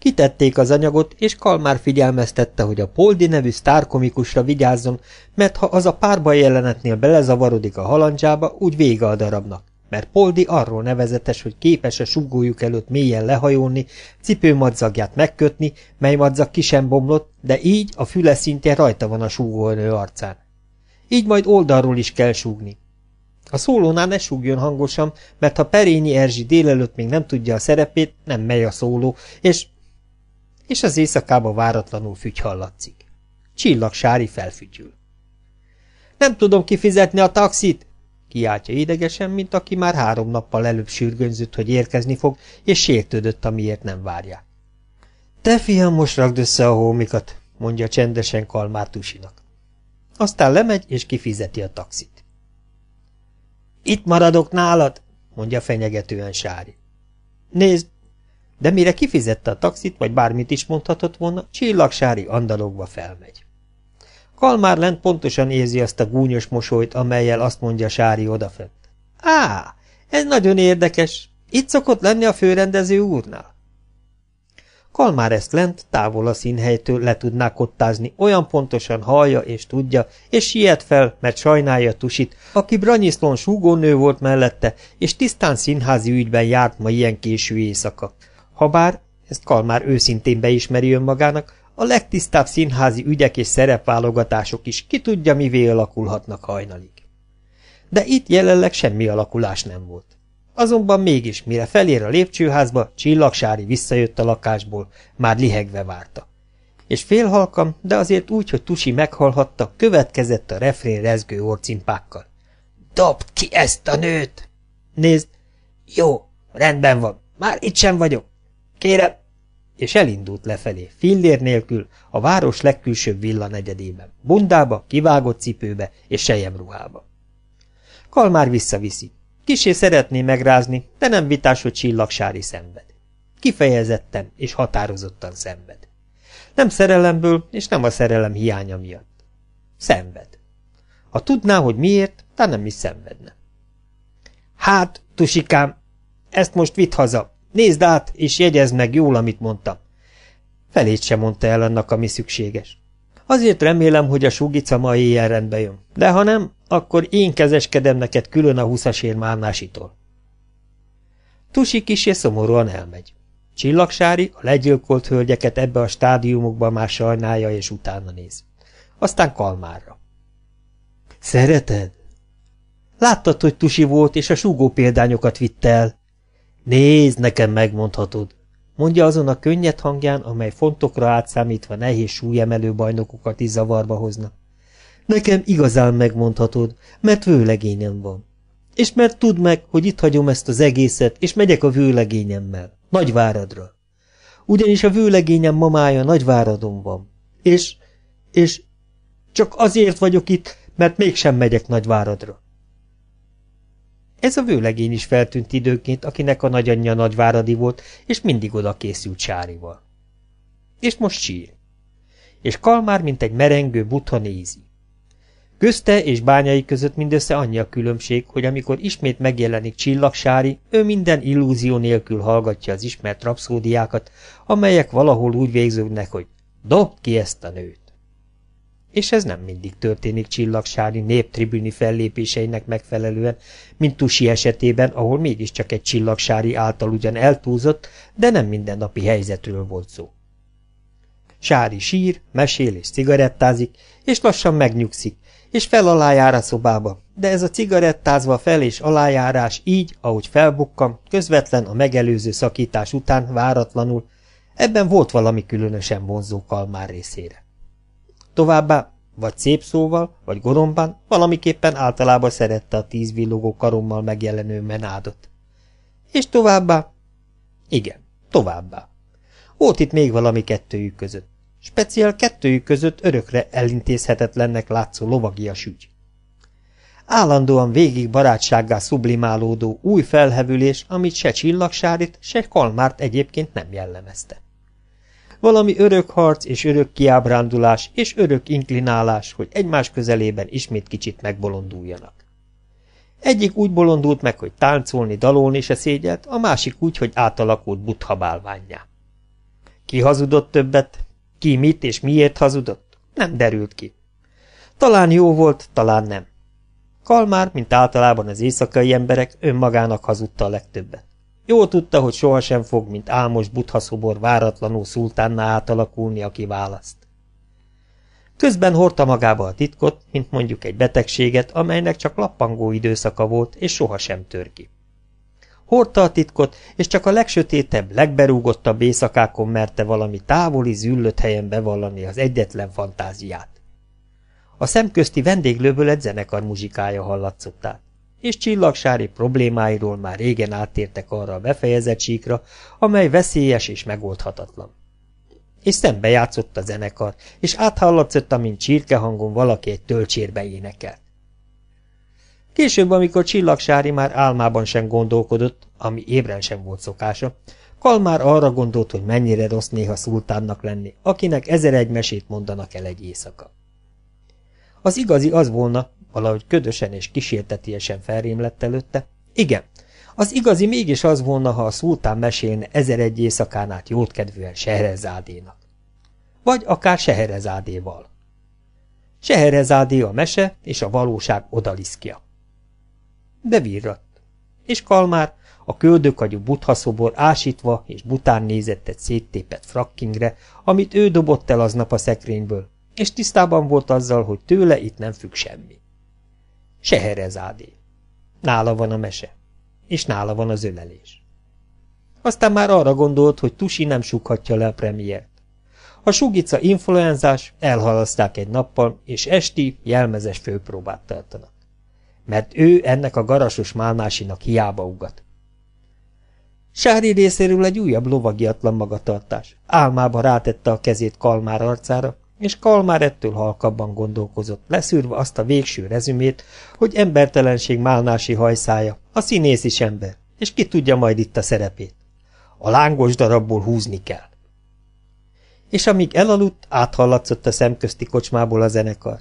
Kitették az anyagot, és Kalmár figyelmeztette, hogy a Poldi nevű sztárkomikusra vigyázzon, mert ha az a párba jelenetnél belezavarodik a halandzsába, úgy vége a darabnak, mert Poldi arról nevezetes, hogy képes a sugójuk előtt mélyen lehajolni, cipőmadzagját megkötni, mely madzag ki sem bomlott, de így a füle szintje rajta van a súgónő arcán. Így majd oldalról is kell súgni. A szólónál ne súgjon hangosan, mert ha Perényi Erzsi délelőtt még nem tudja a szerepét, nem megy a szóló, és és az éjszakába váratlanul fügy hallatszik. Csillag Sári felfütyül. Nem tudom kifizetni a taxit! Kiáltja idegesen, mint aki már három nappal előbb sürgönyzött, hogy érkezni fog, és sértődött, amiért nem várják. Te fiam, most rakd össze a hómikat, mondja csendesen Kalmártusinak. Aztán lemegy, és kifizeti a taxit. Itt maradok nálad, mondja fenyegetően Sári. Nézd, de mire kifizette a taxit, vagy bármit is mondhatott volna, csillagsári andalokba felmegy. Kalmár lent pontosan érzi azt a gúnyos mosolyt, amelyel azt mondja Sári odafent. Á, ez nagyon érdekes. Itt szokott lenni a főrendező úrnál. Kalmár ezt lent, távol a színhelytől le tudná kottázni, olyan pontosan hallja és tudja, és siet fel, mert sajnálja Tusit, aki Branyiszlón súgónő volt mellette, és tisztán színházi ügyben járt ma ilyen késő éjszaka. Habár, ezt Kalmár őszintén beismeri önmagának, a legtisztább színházi ügyek és szerepválogatások is ki tudja, mivé alakulhatnak hajnalig. De itt jelenleg semmi alakulás nem volt. Azonban mégis, mire felér a lépcsőházba, Csillagsári visszajött a lakásból, már lihegve várta. És félhalkam, de azért úgy, hogy Tusi meghalhatta, következett a refrén rezgő orcimpákkal. Dobd ki ezt a nőt! Nézd! Jó, rendben van, már itt sem vagyok. Kérem! És elindult lefelé, fillér nélkül, a város legkülsőbb negyedében, bundába, kivágott cipőbe és ruhába. Kalmár visszaviszi. Kisé szeretné megrázni, de nem vitás, hogy csillagsári szenved. Kifejezetten és határozottan szenved. Nem szerelemből, és nem a szerelem hiánya miatt. Szenved. Ha tudná, hogy miért, de nem is szenvedne. Hát, tusikám, ezt most vidd haza, Nézd át, és jegyezd meg jól, amit mondtam. Felét sem mondta el annak, ami szükséges. Azért remélem, hogy a sugica ma éjjel rendbe jön, de ha nem, akkor én kezeskedem neked külön a húszasért márnásitól. Tusi kisé szomorúan elmegy. Csillagsári a legyilkolt hölgyeket ebbe a stádiumokba már sajnálja és utána néz. Aztán kalmárra. Szereted? Láttad, hogy Tusi volt, és a súgó példányokat vitte el. Nézd, nekem megmondhatod, mondja azon a könnyed hangján, amely fontokra átszámítva nehéz súlyemelő bajnokokat is zavarba hozna. Nekem igazán megmondhatod, mert vőlegényem van. És mert tudd meg, hogy itt hagyom ezt az egészet, és megyek a vőlegényemmel, Nagyváradra. Ugyanis a vőlegényem mamája Nagyváradon van. És, és csak azért vagyok itt, mert mégsem megyek Nagyváradra. Ez a vőlegény is feltűnt időként, akinek a nagyanyja nagyváradi volt, és mindig oda készült Sárival. És most sír. És kalmár, mint egy merengő butha nézi. Közte és bányai között mindössze annyi a különbség, hogy amikor ismét megjelenik Csillagsári, ő minden illúzió nélkül hallgatja az ismert rapszódiákat, amelyek valahol úgy végződnek, hogy dobd ki ezt a nőt és ez nem mindig történik csillagsári néptribüni fellépéseinek megfelelően, mint Tusi esetében, ahol mégiscsak egy csillagsári által ugyan eltúzott, de nem mindennapi helyzetről volt szó. Sári sír, mesél és cigarettázik, és lassan megnyugszik, és fel alájára szobába, de ez a cigarettázva fel és alájárás így, ahogy felbukkam, közvetlen a megelőző szakítás után váratlanul, ebben volt valami különösen vonzó kalmár részére. Továbbá, vagy szép szóval, vagy goromban, valamiképpen általában szerette a tíz villogó karommal megjelenő menádot. És továbbá? Igen, továbbá. Volt itt még valami kettőjük között. Speciál kettőjük között örökre elintézhetetlennek látszó lovagias ügy. Állandóan végig barátsággá sublimálódó új felhevülés, amit se csillagsárit, se kalmárt egyébként nem jellemezte valami örök harc és örök kiábrándulás és örök inklinálás, hogy egymás közelében ismét kicsit megbolonduljanak. Egyik úgy bolondult meg, hogy táncolni, dalolni se szégyelt, a másik úgy, hogy átalakult butha bálványjá. Ki hazudott többet? Ki mit és miért hazudott? Nem derült ki. Talán jó volt, talán nem. Kalmár, mint általában az éjszakai emberek, önmagának hazudta a legtöbbet. Jó tudta, hogy sohasem fog, mint álmos buthaszobor váratlanul szultánná átalakulni, aki választ. Közben hordta magába a titkot, mint mondjuk egy betegséget, amelynek csak lappangó időszaka volt, és sohasem tör ki. Hordta a titkot, és csak a legsötétebb, legberúgottabb éjszakákon merte valami távoli, züllött helyen bevallani az egyetlen fantáziát. A szemközti vendéglőből egy zenekar muzsikája hallatszott át és csillagsári problémáiról már régen áttértek arra a befejezett síkra, amely veszélyes és megoldhatatlan. És szembe játszott a zenekar, és áthallatszott, amint csirkehangon valaki egy tölcsérbe énekelt. Később, amikor Csillagsári már álmában sem gondolkodott, ami ébren sem volt szokása, Kalmár arra gondolt, hogy mennyire rossz néha szultánnak lenni, akinek ezer egy mesét mondanak el egy éjszaka. Az igazi az volna, valahogy ködösen és kísértetiesen felrém lett előtte. Igen, az igazi mégis az volna, ha a szultán mesélne ezer egy éjszakán át jótkedvűen Seherezádénak. Vagy akár Seherezádéval. Seherezádé a mese és a valóság odaliszkja. De virrat. És Kalmár, a köldökagyú buthaszobor ásítva és bután nézett egy széttépet frakkingre, amit ő dobott el aznap a szekrényből, és tisztában volt azzal, hogy tőle itt nem függ semmi. Seherezádé. Nála van a mese, és nála van az ölelés. Aztán már arra gondolt, hogy Tusi nem sughatja le a premiért. A sugica influenzás, elhalaszták egy nappal, és esti, jelmezes főpróbát tartanak. Mert ő ennek a garasos málmásinak hiába ugat. Sári részéről egy újabb lovagiatlan magatartás. Álmába rátette a kezét Kalmár arcára, és Kalmár már ettől halkabban gondolkozott, leszűrve azt a végső rezümét, hogy embertelenség málnási hajszája, a színész is ember, és ki tudja majd itt a szerepét. A lángos darabból húzni kell. És amíg elaludt, áthallatszott a szemközti kocsmából a zenekar.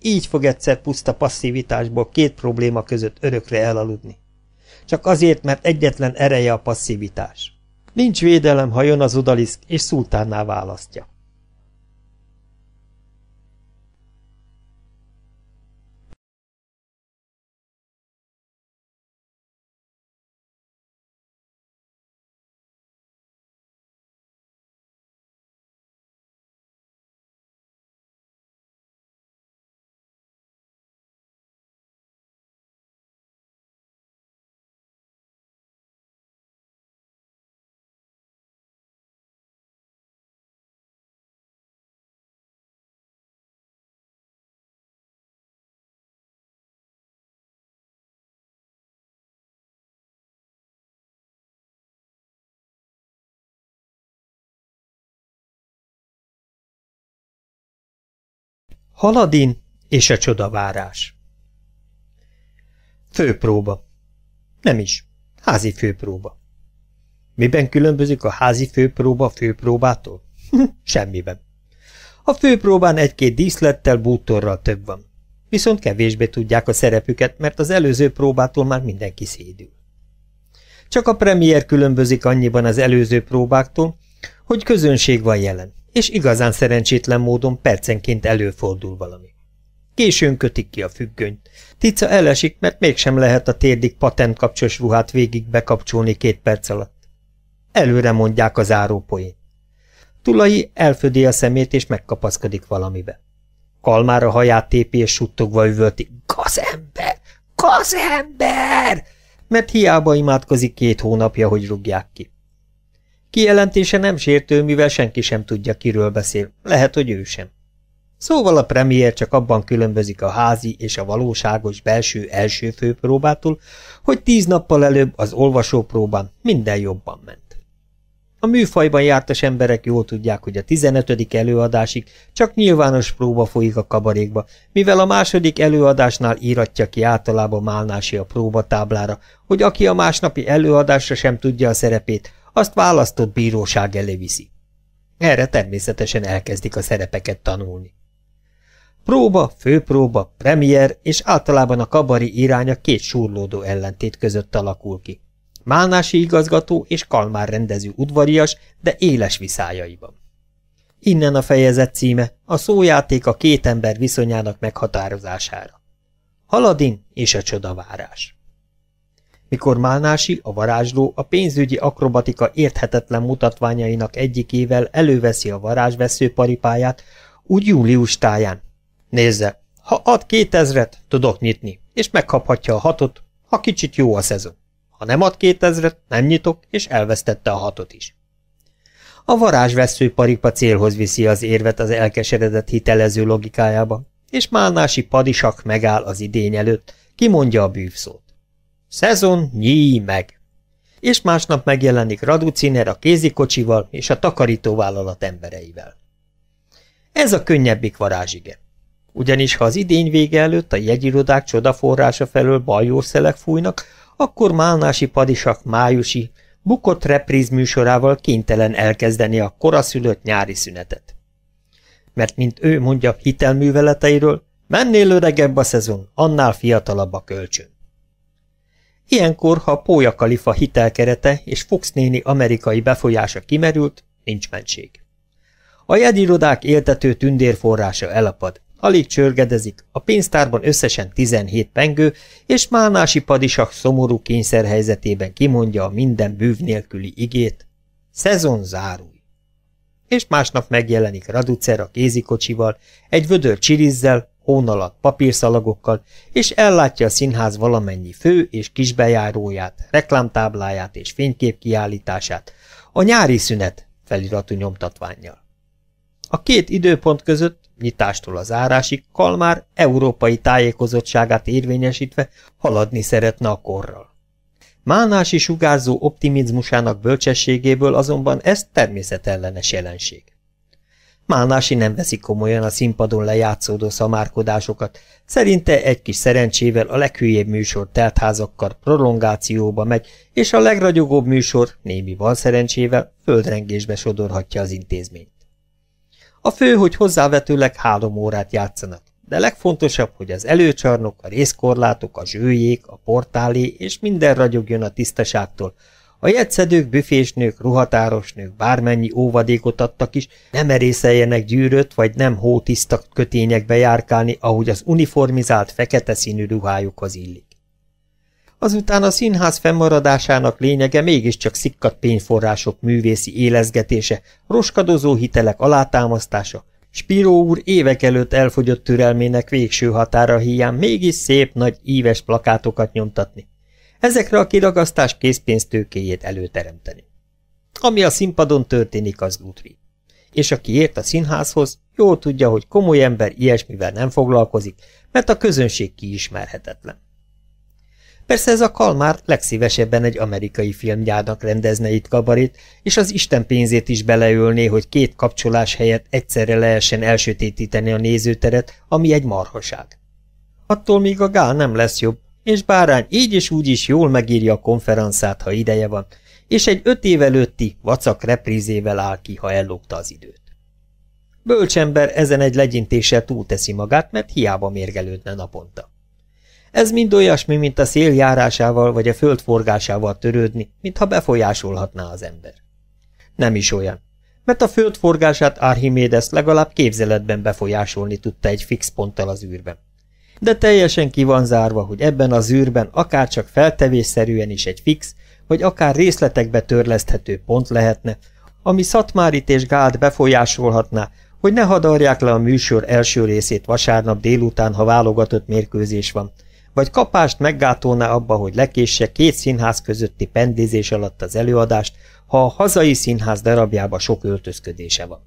Így fog egyszer puszta passzivitásból két probléma között örökre elaludni. Csak azért, mert egyetlen ereje a passzivitás. Nincs védelem, ha jön az odaliszk, és szultánná választja. Haladin és a csodavárás Főpróba Nem is, házi főpróba Miben különbözik a házi főpróba főpróbától? Hm, semmiben. A főpróbán egy-két díszlettel, bútorral több van. Viszont kevésbé tudják a szerepüket, mert az előző próbától már mindenki szédül. Csak a premier különbözik annyiban az előző próbáktól, hogy közönség van jelen, és igazán szerencsétlen módon percenként előfordul valami. Későn kötik ki a függönyt. Tica elesik, mert mégsem lehet a térdig patentkapcsos ruhát végig bekapcsolni két perc alatt. Előre mondják az árópoét. Tulai elfödi a szemét és megkapaszkodik valamibe. Kalmára haját tépi és suttogva üvölti. Gazember! Gazember! Mert hiába imádkozik két hónapja, hogy rúgják ki. Kijelentése nem sértő, mivel senki sem tudja, kiről beszél. Lehet, hogy ő sem. Szóval a premier csak abban különbözik a házi és a valóságos belső első főpróbától, hogy tíz nappal előbb az olvasópróbán minden jobban ment. A műfajban jártas emberek jól tudják, hogy a 15. előadásig csak nyilvános próba folyik a kabarékba, mivel a második előadásnál íratja ki általában Málnási a próbatáblára, hogy aki a másnapi előadásra sem tudja a szerepét, azt választott bíróság elé viszi. Erre természetesen elkezdik a szerepeket tanulni. Próba, főpróba, premier és általában a kabari iránya két surlódó ellentét között alakul ki. Málnási igazgató és Kalmár rendező udvarias, de éles viszályaiban. Innen a fejezet címe, a szójáték a két ember viszonyának meghatározására. Haladin és a csodavárás mikor Málnási, a varázsló, a pénzügyi akrobatika érthetetlen mutatványainak egyikével előveszi a varázsvesző paripáját, úgy július táján. Nézze, ha ad kétezret, tudok nyitni, és megkaphatja a hatot, ha kicsit jó a szezon. Ha nem ad kétezret, nem nyitok, és elvesztette a hatot is. A varázsvesző paripa célhoz viszi az érvet az elkeseredett hitelező logikájába, és Málnási padisak megáll az idény előtt, kimondja a bűvszót. Szezon nyíj meg! És másnap megjelenik Raduciner a kézikocsival és a takarítóvállalat embereivel. Ez a könnyebbik varázsige. Ugyanis ha az idény vége előtt a jegyirodák csodaforrása felől bajószelek fújnak, akkor Málnási Padisak májusi, bukott repríz műsorával kénytelen elkezdeni a koraszülött nyári szünetet. Mert, mint ő mondja hitelműveleteiről, mennél öregebb a szezon, annál fiatalabb a kölcsön. Ilyenkor, ha a Kalifa hitelkerete és Fox néni amerikai befolyása kimerült, nincs mentség. A jedirodák éltető tündérforrása elapad, alig csörgedezik, a pénztárban összesen 17 pengő, és Mánási Padisak szomorú kényszerhelyzetében kimondja a minden bűv nélküli igét. Szezon zárul. És másnap megjelenik Raducer a kézikocsival, egy vödör csirizzel, hónalat papírszalagokkal, és ellátja a színház valamennyi fő és kisbejáróját, reklámtábláját és fényképkiállítását, a nyári szünet feliratú nyomtatványjal. A két időpont között, nyitástól az árásig, Kalmár európai tájékozottságát érvényesítve haladni szeretne a korral. Mánási sugárzó optimizmusának bölcsességéből azonban ez természetellenes jelenség. Málnási nem veszik komolyan a színpadon lejátszódó szamárkodásokat, szerinte egy kis szerencsével a leghülyebb műsor teltházakkal prolongációba megy, és a legragyogóbb műsor, némi van szerencsével, földrengésbe sodorhatja az intézményt. A fő, hogy hozzávetőleg három órát játszanak, de legfontosabb, hogy az előcsarnok, a részkorlátok, a zsőjék, a portálé és minden ragyogjon a tisztaságtól, a jegyszedők, büfésnők, ruhatárosnők bármennyi óvadékot adtak is, nem erészeljenek gyűrött vagy nem hótiszta kötényekbe járkálni, ahogy az uniformizált fekete színű ruhájukhoz illik. Azután a színház fennmaradásának lényege mégiscsak szikkat pénzforrások művészi élezgetése, roskadozó hitelek alátámasztása, Spiró úr évek előtt elfogyott türelmének végső határa híján mégis szép nagy íves plakátokat nyomtatni ezekre a kiragasztás készpénztőkéjét előteremteni. Ami a színpadon történik, az útri. És aki ért a színházhoz, jól tudja, hogy komoly ember ilyesmivel nem foglalkozik, mert a közönség kiismerhetetlen. Persze ez a kalmár legszívesebben egy amerikai filmgyárnak rendezne itt kabarét, és az Isten pénzét is beleölné, hogy két kapcsolás helyett egyszerre lehessen elsötétíteni a nézőteret, ami egy marhaság. Attól még a gál nem lesz jobb, és bárány így is úgy is jól megírja a konferenciát, ha ideje van, és egy öt év előtti vacak reprízével áll ki, ha ellopta az időt. Bölcsember ezen egy legyintéssel túlteszi magát, mert hiába mérgelődne naponta. Ez mind olyasmi, mint a szél járásával vagy a föld forgásával törődni, mintha befolyásolhatná az ember. Nem is olyan, mert a föld forgását Archimedes legalább képzeletben befolyásolni tudta egy fix ponttal az űrben de teljesen ki van zárva, hogy ebben az űrben akár csak feltevésszerűen is egy fix, vagy akár részletekbe törleszthető pont lehetne, ami Szatmárit és Gált befolyásolhatná, hogy ne hadarják le a műsor első részét vasárnap délután, ha válogatott mérkőzés van, vagy kapást meggátolná abba, hogy lekésse két színház közötti pendézés alatt az előadást, ha a hazai színház darabjába sok öltözködése van.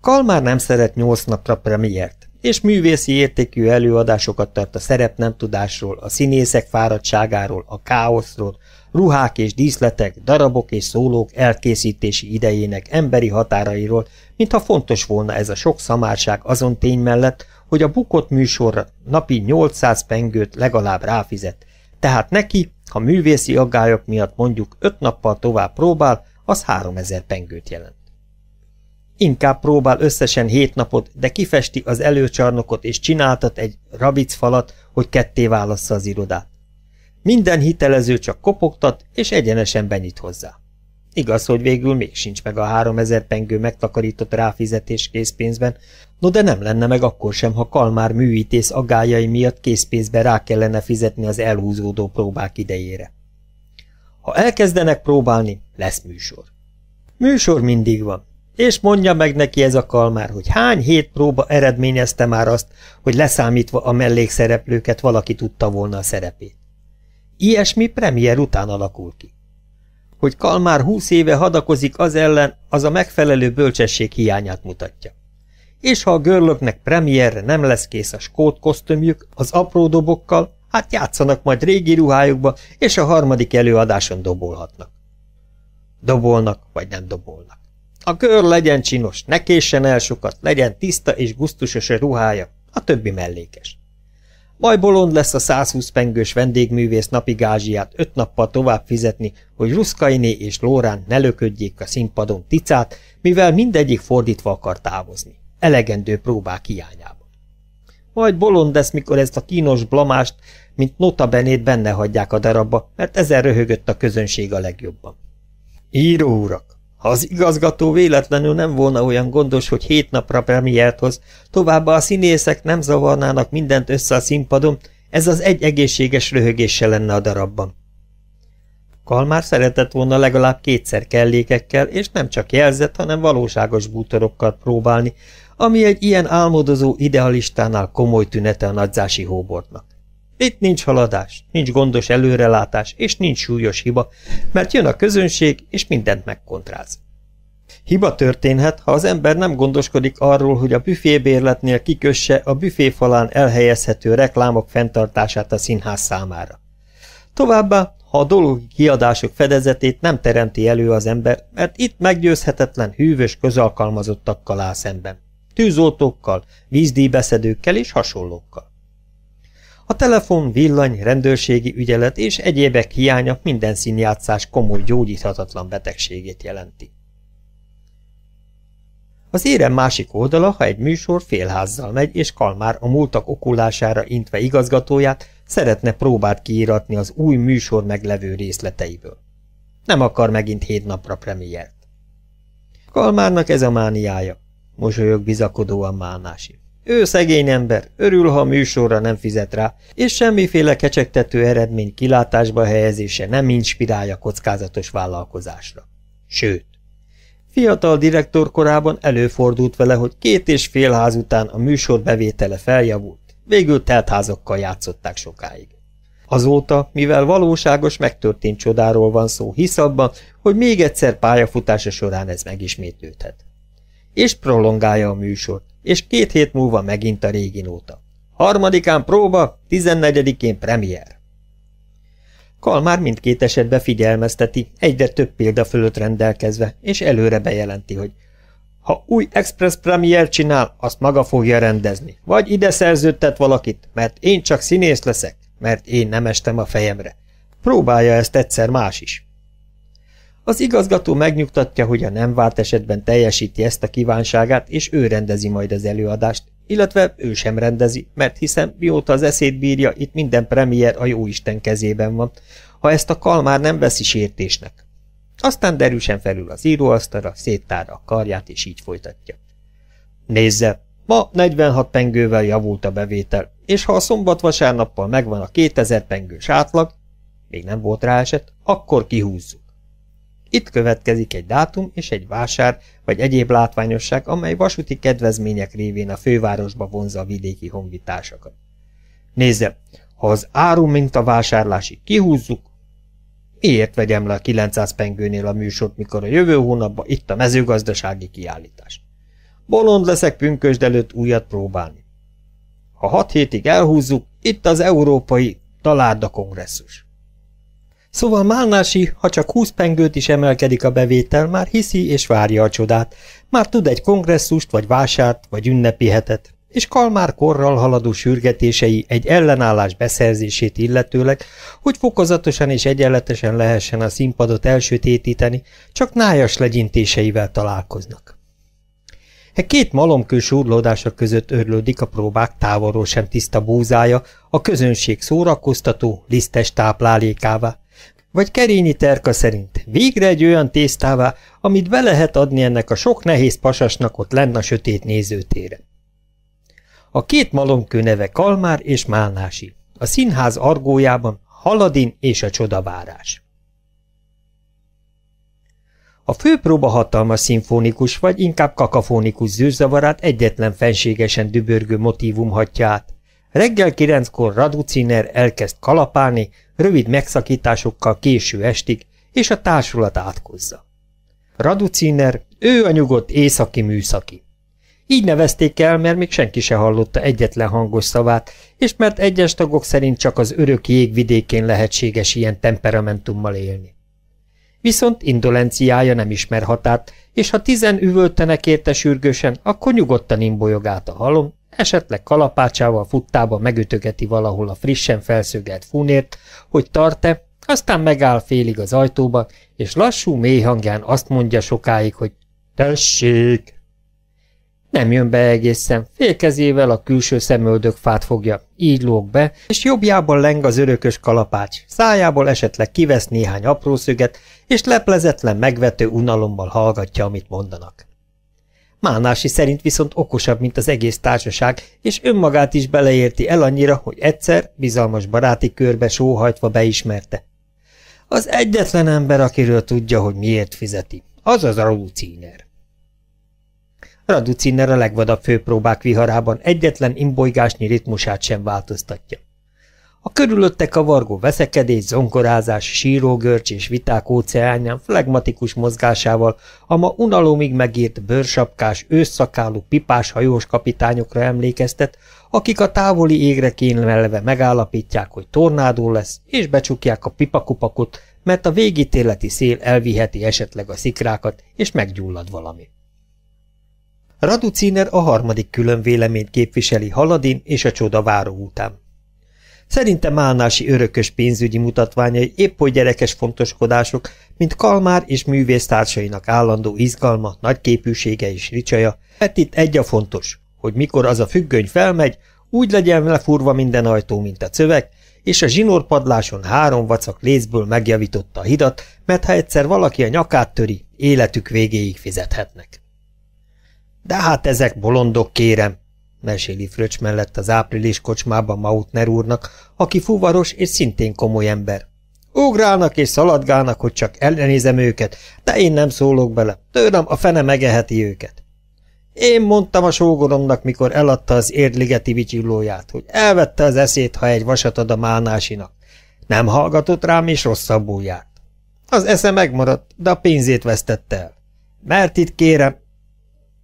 Kalmár nem szeret nyolc napra premiért, és művészi értékű előadásokat tart a szerep nem tudásról, a színészek fáradtságáról, a káoszról, ruhák és díszletek, darabok és szólók elkészítési idejének emberi határairól, mintha fontos volna ez a sok szamárság azon tény mellett, hogy a bukott műsorra napi 800 pengőt legalább ráfizet, tehát neki, ha művészi aggályok miatt mondjuk 5 nappal tovább próbál, az 3000 pengőt jelent. Inkább próbál összesen hét napot, de kifesti az előcsarnokot és csináltat egy falat, hogy ketté válassza az irodát. Minden hitelező csak kopogtat, és egyenesen benyit hozzá. Igaz, hogy végül még sincs meg a 3000 pengő megtakarított ráfizetés készpénzben, no de nem lenne meg akkor sem, ha Kalmár műítész agályai miatt készpénzbe rá kellene fizetni az elhúzódó próbák idejére. Ha elkezdenek próbálni, lesz műsor. Műsor mindig van, és mondja meg neki ez a kalmár, hogy hány hét próba eredményezte már azt, hogy leszámítva a mellékszereplőket valaki tudta volna a szerepét. Ilyesmi premier után alakul ki. Hogy Kalmár húsz éve hadakozik az ellen, az a megfelelő bölcsesség hiányát mutatja. És ha a görlöknek premierre nem lesz kész a skót kosztümjük, az apró dobokkal, hát játszanak majd régi ruhájukba, és a harmadik előadáson dobolhatnak. Dobolnak, vagy nem dobolnak. A kör legyen csinos, ne késsen el sokat, legyen tiszta és gusztusos a ruhája, a többi mellékes. Majd bolond lesz a 120 pengős vendégművész napi gázsiát öt nappal tovább fizetni, hogy Ruszkainé és Lórán ne löködjék a színpadon ticát, mivel mindegyik fordítva akar távozni. Elegendő próbák hiányában. Majd bolond lesz, mikor ezt a kínos blamást, mint nota benét benne hagyják a darabba, mert ezen röhögött a közönség a legjobban. Író urak! Ha az igazgató véletlenül nem volna olyan gondos, hogy hét napra premiért hoz, továbbá a színészek nem zavarnának mindent össze a színpadon, ez az egy egészséges röhögése lenne a darabban. Kalmár szeretett volna legalább kétszer kellékekkel, és nem csak jelzett, hanem valóságos bútorokkal próbálni, ami egy ilyen álmodozó idealistánál komoly tünete a nagyzási hóbortnak. Itt nincs haladás, nincs gondos előrelátás, és nincs súlyos hiba, mert jön a közönség, és mindent megkontráz. Hiba történhet, ha az ember nem gondoskodik arról, hogy a büfébérletnél kikösse a büféfalán elhelyezhető reklámok fenntartását a színház számára. Továbbá, ha a dolog kiadások fedezetét nem teremti elő az ember, mert itt meggyőzhetetlen hűvös közalkalmazottakkal áll szemben. Tűzoltókkal, vízdíjbeszedőkkel és hasonlókkal. A telefon, villany, rendőrségi ügyelet és egyébek hiánya minden színjátszás komoly gyógyíthatatlan betegségét jelenti. Az érem másik oldala, ha egy műsor félházzal megy, és Kalmár a múltak okulására intve igazgatóját szeretne próbát kiíratni az új műsor meglevő részleteiből. Nem akar megint hét napra premiért. Kalmárnak ez a mániája, mosolyog bizakodóan Málnási. Ő szegény ember, örül, ha a műsorra nem fizet rá, és semmiféle kecsegtető eredmény kilátásba helyezése nem inspirálja kockázatos vállalkozásra. Sőt, fiatal direktor korában előfordult vele, hogy két és fél ház után a műsor bevétele feljavult, végül teltházakkal játszották sokáig. Azóta, mivel valóságos megtörtént csodáról van szó, hisz abban, hogy még egyszer pályafutása során ez megismétlődhet. És prolongálja a műsort, és két hét múlva megint a régi nóta. Harmadikán próba, tizennegyedikén premier. Kalmár mindkét esetben figyelmezteti, egyre több példa fölött rendelkezve, és előre bejelenti, hogy ha új Express Premier csinál, azt maga fogja rendezni. Vagy ide szerződtet valakit, mert én csak színész leszek, mert én nem estem a fejemre. Próbálja ezt egyszer más is. Az igazgató megnyugtatja, hogy a nem várt esetben teljesíti ezt a kívánságát, és ő rendezi majd az előadást, illetve ő sem rendezi, mert hiszen mióta az eszét bírja, itt minden premier a jóisten kezében van, ha ezt a kalmár nem veszi sértésnek. Aztán derűsen felül az íróasztalra, széttárja a karját, és így folytatja. Nézze, ma 46 pengővel javult a bevétel, és ha a szombat-vasárnappal megvan a 2000 pengős átlag, még nem volt rá eset, akkor kihúzzuk. Itt következik egy dátum és egy vásár, vagy egyéb látványosság, amely vasúti kedvezmények révén a fővárosba vonza a vidéki honvitásokat. Nézze, ha az áru mintavásárlásig kihúzzuk, miért vegyem le a 900 pengőnél a műsort, mikor a jövő hónapban itt a mezőgazdasági kiállítás? Bolond leszek pünkösd előtt újat próbálni. Ha hat hétig elhúzzuk, itt az európai a kongresszus. Szóval Málnási, ha csak húsz pengőt is emelkedik a bevétel, már hiszi és várja a csodát. Már tud egy kongresszust, vagy vásárt, vagy ünnepi hetet. És Kalmár korral haladó sürgetései egy ellenállás beszerzését illetőleg, hogy fokozatosan és egyenletesen lehessen a színpadot elsötétíteni, csak nájas legyintéseivel találkoznak. E két malomkő súrlódása között örlődik a próbák távolról sem tiszta búzája, a közönség szórakoztató, lisztes táplálékává, vagy Kerényi Terka szerint végre egy olyan tésztává, amit be lehet adni ennek a sok nehéz pasasnak ott lenn a sötét nézőtére. A két malomkő neve Kalmár és Málnási, a színház argójában Haladin és a csodavárás. A főpróba hatalmas szimfonikus vagy inkább kakafonikus zűrzavarát egyetlen fenségesen dübörgő motívum hatja át. Reggel kilenckor Raduciner elkezd kalapálni, rövid megszakításokkal késő estig, és a társulat átkozza. Raduciner, ő a nyugodt északi műszaki. Így nevezték el, mert még senki se hallotta egyetlen hangos szavát, és mert egyes tagok szerint csak az örök jégvidékén lehetséges ilyen temperamentummal élni. Viszont indolenciája nem ismer határt, és ha tizen üvöltenek érte sürgősen, akkor nyugodtan imbolyog át a halom, Esetleg kalapácsával futtába megütögeti valahol a frissen felszögelt funért, hogy tart-e, aztán megáll félig az ajtóba, és lassú mély hangján azt mondja sokáig, hogy tessék! Nem jön be egészen, félkezével a külső szemöldök fát fogja, így lóg be, és jobbjából leng az örökös kalapács, szájából esetleg kivesz néhány apró szöget, és leplezetlen megvető unalommal hallgatja, amit mondanak. Málnási szerint viszont okosabb, mint az egész társaság, és önmagát is beleérti el annyira, hogy egyszer bizalmas baráti körbe sóhajtva beismerte. Az egyetlen ember, akiről tudja, hogy miért fizeti, az az Raduciner. Raduciner a legvadabb főpróbák viharában egyetlen imbolygásnyi ritmusát sem változtatja. A körülötte kavargó veszekedés, zongorázás, sírógörcs és viták óceánján flegmatikus mozgásával a ma unalomig megírt bőrsapkás, ősszakálú, pipás hajós kapitányokra emlékeztet, akik a távoli égre kénylelve megállapítják, hogy tornádó lesz, és becsukják a pipakupakot, mert a végítéleti szél elviheti esetleg a szikrákat, és meggyullad valami. Raduciner a harmadik külön véleményt képviseli Haladin és a váró után. Szerintem Málnási örökös pénzügyi mutatványai épp hogy gyerekes fontoskodások, mint Kalmár és művésztársainak állandó izgalma, nagyképűsége és ricsaja, mert hát itt egy a fontos, hogy mikor az a függöny felmegy, úgy legyen lefurva minden ajtó, mint a cövek, és a zsinórpadláson három vacak lézből megjavította a hidat, mert ha egyszer valaki a nyakát töri, életük végéig fizethetnek. De hát ezek bolondok, kérem, meséli Fröcs mellett az április kocsmában Mautner úrnak, aki fuvaros és szintén komoly ember. Ugrálnak és szaladgálnak, hogy csak ellenézem őket, de én nem szólok bele, tőlem a fene megeheti őket. Én mondtam a sógoromnak, mikor eladta az érdligeti vicsillóját, hogy elvette az eszét, ha egy vasat ad a málnásinak. Nem hallgatott rám, és rosszabbul járt. Az esze megmaradt, de a pénzét vesztette el. Mert itt kérem,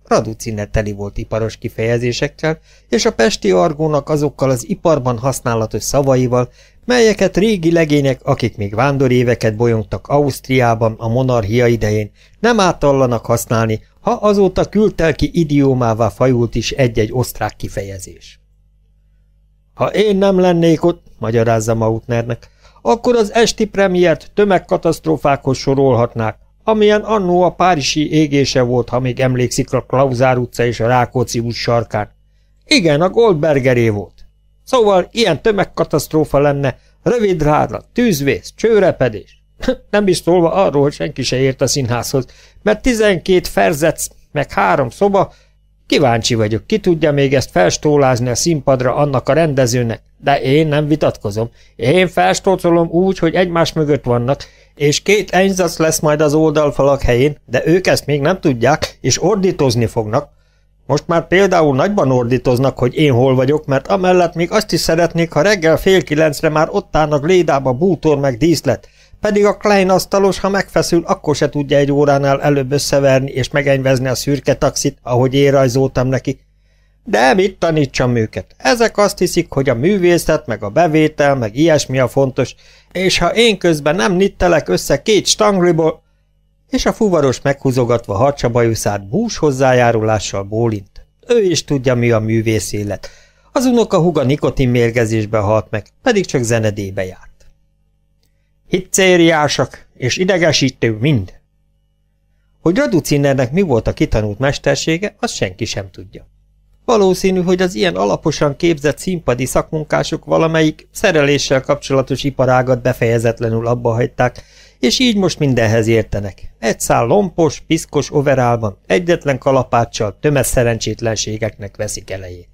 Raducine teli volt iparos kifejezésekkel, és a pesti argónak azokkal az iparban használatos szavaival, melyeket régi legények, akik még vándoréveket bolyongtak Ausztriában a monarchia idején, nem átallanak használni, ha azóta kültelki idiómává fajult is egy-egy osztrák kifejezés. Ha én nem lennék ott, magyarázza Mautnernek, akkor az esti premiért tömegkatasztrófákhoz sorolhatnák, amilyen annó a párizsi égése volt, ha még emlékszik a Klauzár utca és a Rákóczi út sarkán. Igen, a Goldbergeré volt. Szóval ilyen tömegkatasztrófa lenne, rövid rádra, tűzvész, csőrepedés. Nem is szólva arról, hogy senki se ért a színházhoz, mert 12 ferzec, meg három szoba, kíváncsi vagyok, ki tudja még ezt felstólázni a színpadra annak a rendezőnek, de én nem vitatkozom. Én felstócolom úgy, hogy egymás mögött vannak, és két enyzac lesz majd az oldalfalak helyén, de ők ezt még nem tudják, és ordítozni fognak. Most már például nagyban ordítoznak, hogy én hol vagyok, mert amellett még azt is szeretnék, ha reggel fél kilencre már ott állnak lédába bútor meg díszlet, pedig a Klein asztalos, ha megfeszül, akkor se tudja egy óránál előbb összeverni és megenyvezni a szürke taxit, ahogy én rajzoltam neki, de mit tanítsam őket? Ezek azt hiszik, hogy a művészet, meg a bevétel, meg ilyesmi a fontos, és ha én közben nem nittelek össze két stangliból... És a fuvaros meghúzogatva harcsabajuszát bús hozzájárulással bólint. Ő is tudja, mi a művész élet. Az unoka huga mérgezésbe halt meg, pedig csak zenedébe járt. Hiccériásak és idegesítő mind. Hogy Raducinernek mi volt a kitanult mestersége, azt senki sem tudja. Valószínű, hogy az ilyen alaposan képzett színpadi szakmunkások valamelyik szereléssel kapcsolatos iparágat befejezetlenül abba hagyták, és így most mindenhez értenek. Egy szál lompos, piszkos overálban, egyetlen kalapáccsal tömes szerencsétlenségeknek veszik elejét.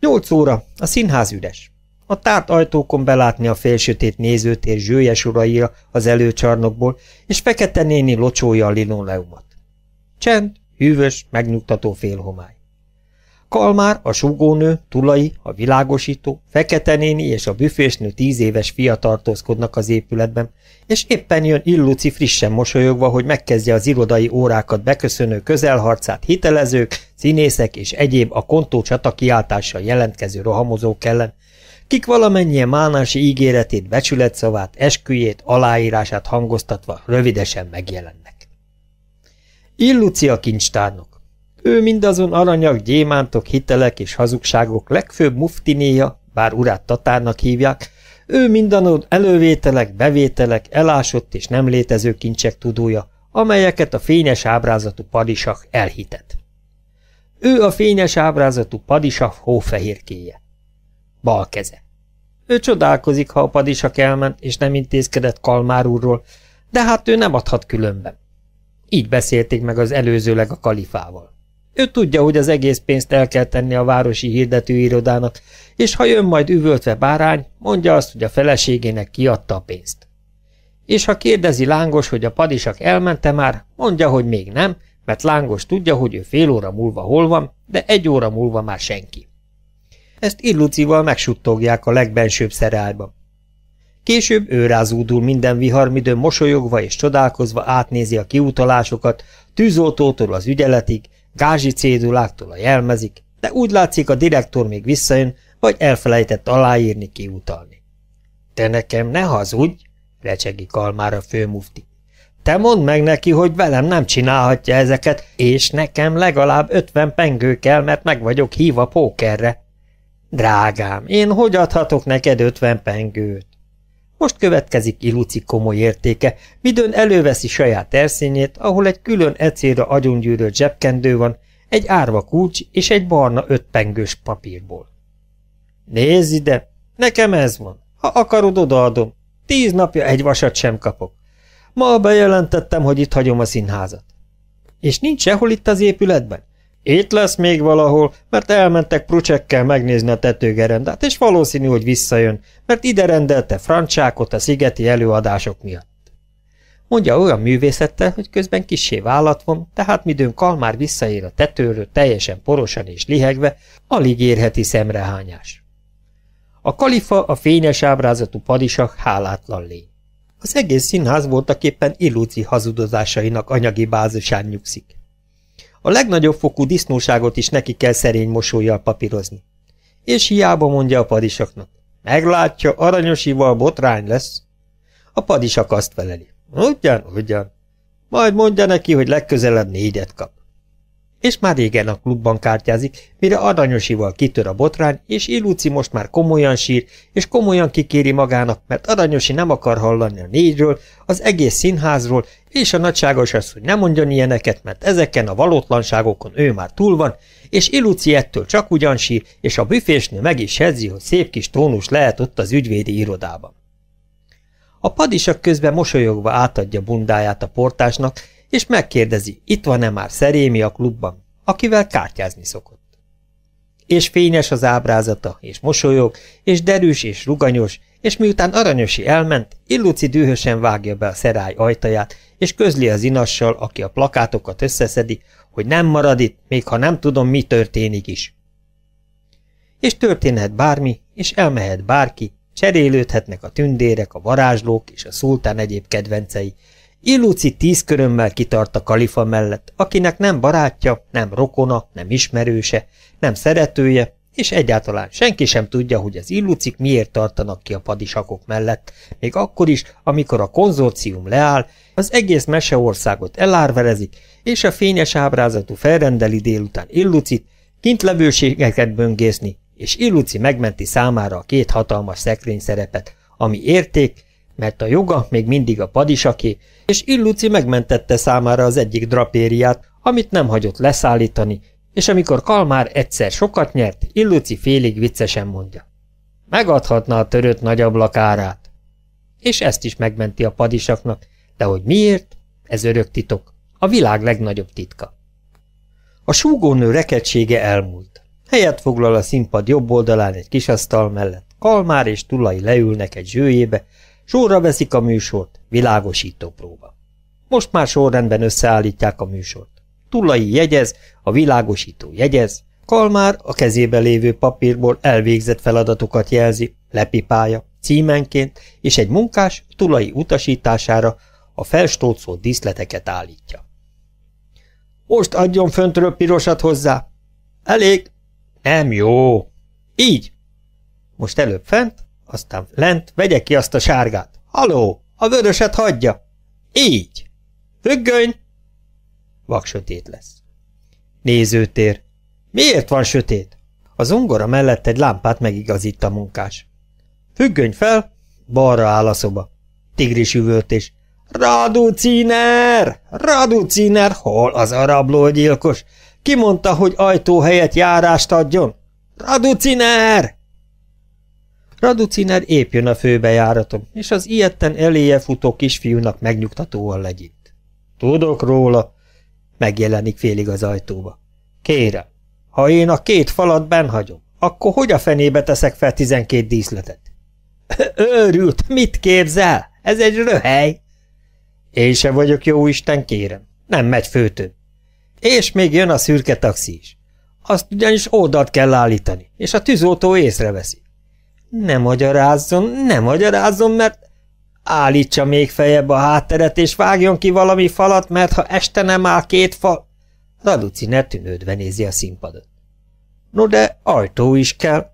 Nyolc óra, a színház üres. A tárt ajtókon belátni a félsötét nézőtér zsőjes uraira az előcsarnokból, és fekete néni locsolja a linoleumot. Csend, hűvös, megnyugtató félhomály. Kalmár, a sugónő, Tulai, a világosító, Fekete néni és a büfésnő tíz éves fia tartózkodnak az épületben, és éppen jön Illuci frissen mosolyogva, hogy megkezdje az irodai órákat beköszönő közelharcát hitelezők, színészek és egyéb a kontó csata kiáltással jelentkező rohamozók ellen, kik valamennyien mánási ígéretét, becsületszavát, esküjét, aláírását hangoztatva rövidesen megjelennek. Illucia kincstárnok. Ő mindazon aranyak, gyémántok, hitelek és hazugságok legfőbb muftinéja, bár urát tatárnak hívják, ő mindanod elővételek, bevételek, elásott és nem létező kincsek tudója, amelyeket a fényes ábrázatú padisak elhitet. Ő a fényes ábrázatú padisak hófehérkéje. Bal keze. Ő csodálkozik, ha a padisak elment, és nem intézkedett Kalmár úrról, de hát ő nem adhat különben. Így beszélték meg az előzőleg a kalifával. Ő tudja, hogy az egész pénzt el kell tenni a városi hirdetőirodának, és ha jön majd üvöltve bárány, mondja azt, hogy a feleségének kiadta a pénzt. És ha kérdezi Lángos, hogy a padisak elmente már, mondja, hogy még nem, mert Lángos tudja, hogy ő fél óra múlva hol van, de egy óra múlva már senki. Ezt illucival megsuttogják a legbensőbb szerelben. Később ő rázúdul minden viharmidőn mosolyogva és csodálkozva átnézi a kiutalásokat, tűzoltótól az ügyeletig, gázsi céduláktól a jelmezik, de úgy látszik a direktor még visszajön, vagy elfelejtett aláírni kiutalni. Te nekem ne hazudj, recsegi kalmára főmufti. Te mondd meg neki, hogy velem nem csinálhatja ezeket, és nekem legalább ötven pengő kell, mert meg vagyok híva pókerre. Drágám, én hogy adhatok neked ötven pengőt? Most következik Iluci komoly értéke, midőn előveszi saját erszényét, ahol egy külön ecélre agyongyűrölt zsebkendő van, egy árva kulcs és egy barna ötpengős papírból. Nézd ide, nekem ez van, ha akarod, odaadom. Tíz napja egy vasat sem kapok. Ma bejelentettem, hogy itt hagyom a színházat. És nincs sehol itt az épületben? Itt lesz még valahol, mert elmentek Prucsekkel megnézni a tetőgerendát, és valószínű, hogy visszajön, mert ide rendelte Francsákot a szigeti előadások miatt. Mondja olyan művészettel, hogy közben kisé vállat von, tehát midőn Kalmár visszaér a tetőről teljesen porosan és lihegve, alig érheti szemrehányás. A kalifa a fényes ábrázatú padisak hálátlan lény. Az egész színház voltaképpen illúci hazudozásainak anyagi bázisán nyugszik. A legnagyobb fokú disznóságot is neki kell szerény mosolyjal papírozni. És hiába mondja a padisaknak. Meglátja, aranyosival botrány lesz. A padisak azt feleli. Ugyan, ugyan. Majd mondja neki, hogy legközelebb négyet kap és már régen a klubban kártyázik, mire Aranyosival kitör a botrány, és Illúci most már komolyan sír, és komolyan kikéri magának, mert Aranyosi nem akar hallani a négyről, az egész színházról, és a nagyságos az, hogy ne mondjon ilyeneket, mert ezeken a valótlanságokon ő már túl van, és Illúci ettől csak ugyan sír, és a büfésnő meg is hezzi, hogy szép kis tónus lehet ott az ügyvédi irodában. A padisak közben mosolyogva átadja bundáját a portásnak, és megkérdezi, itt van-e már Szerémi a klubban, akivel kártyázni szokott. És fényes az ábrázata, és mosolyog, és derűs, és ruganyos, és miután aranyosi elment, Illuci dühösen vágja be a szerály ajtaját, és közli az inassal, aki a plakátokat összeszedi, hogy nem marad itt, még ha nem tudom, mi történik is. És történhet bármi, és elmehet bárki, cserélődhetnek a tündérek, a varázslók és a szultán egyéb kedvencei, Illúci tíz körömmel kitart a kalifa mellett, akinek nem barátja, nem rokona, nem ismerőse, nem szeretője, és egyáltalán senki sem tudja, hogy az illucik miért tartanak ki a padisakok mellett, még akkor is, amikor a konzorcium leáll, az egész meseországot elárverezik, és a fényes ábrázatú felrendeli délután illucit, kint levőségeket böngészni, és illuci megmenti számára a két hatalmas szekrény szerepet, ami érték, mert a joga még mindig a padisaké, és Illuci megmentette számára az egyik drapériát, amit nem hagyott leszállítani, és amikor Kalmár egyszer sokat nyert, Illuci félig viccesen mondja. Megadhatna a törött nagy ablakárát. És ezt is megmenti a padisaknak, de hogy miért, ez örök titok, a világ legnagyobb titka. A súgónő rekedsége elmúlt. Helyet foglal a színpad jobb oldalán egy kis asztal mellett, Kalmár és Tulai leülnek egy zsőjébe, Sorra veszik a műsort, világosító próba. Most már sorrendben összeállítják a műsort. Tullai jegyez, a világosító jegyez, Kalmár a kezébe lévő papírból elvégzett feladatokat jelzi, lepipálja, címenként, és egy munkás tulai utasítására a felstócolt díszleteket állítja. Most adjon föntről pirosat hozzá. Elég. Nem jó. Így. Most előbb fent, aztán lent, vegye ki azt a sárgát. Haló, a vöröset hagyja. Így. Függöny! Vak sötét lesz. Nézőtér. Miért van sötét? Az ungora mellett egy lámpát megigazít a munkás. Függöny fel, balra áll a szoba. Tigris üvöltés. Raduciner! Raduciner! Hol az a rablógyilkos? Ki mondta, hogy ajtó helyett járást adjon? Raduciner! Raduciner épp jön a főbejáratom, és az ilyetten eléje futó kisfiúnak megnyugtatóan legyint. Tudok róla, megjelenik félig az ajtóba. Kérem, ha én a két falat benhagyom, akkor hogy a fenébe teszek fel tizenkét díszletet? Őrült, mit képzel? Ez egy röhely! Én se vagyok jó Isten, kérem. Nem megy főtön. És még jön a szürke taxi is. Azt ugyanis oldalt kell állítani, és a tűzoltó észreveszi. Ne magyarázzon, ne magyarázzon, mert állítsa még fejebb a hátteret, és vágjon ki valami falat, mert ha este nem áll két fal... Raduci ne tűnődve nézi a színpadot. No de ajtó is kell.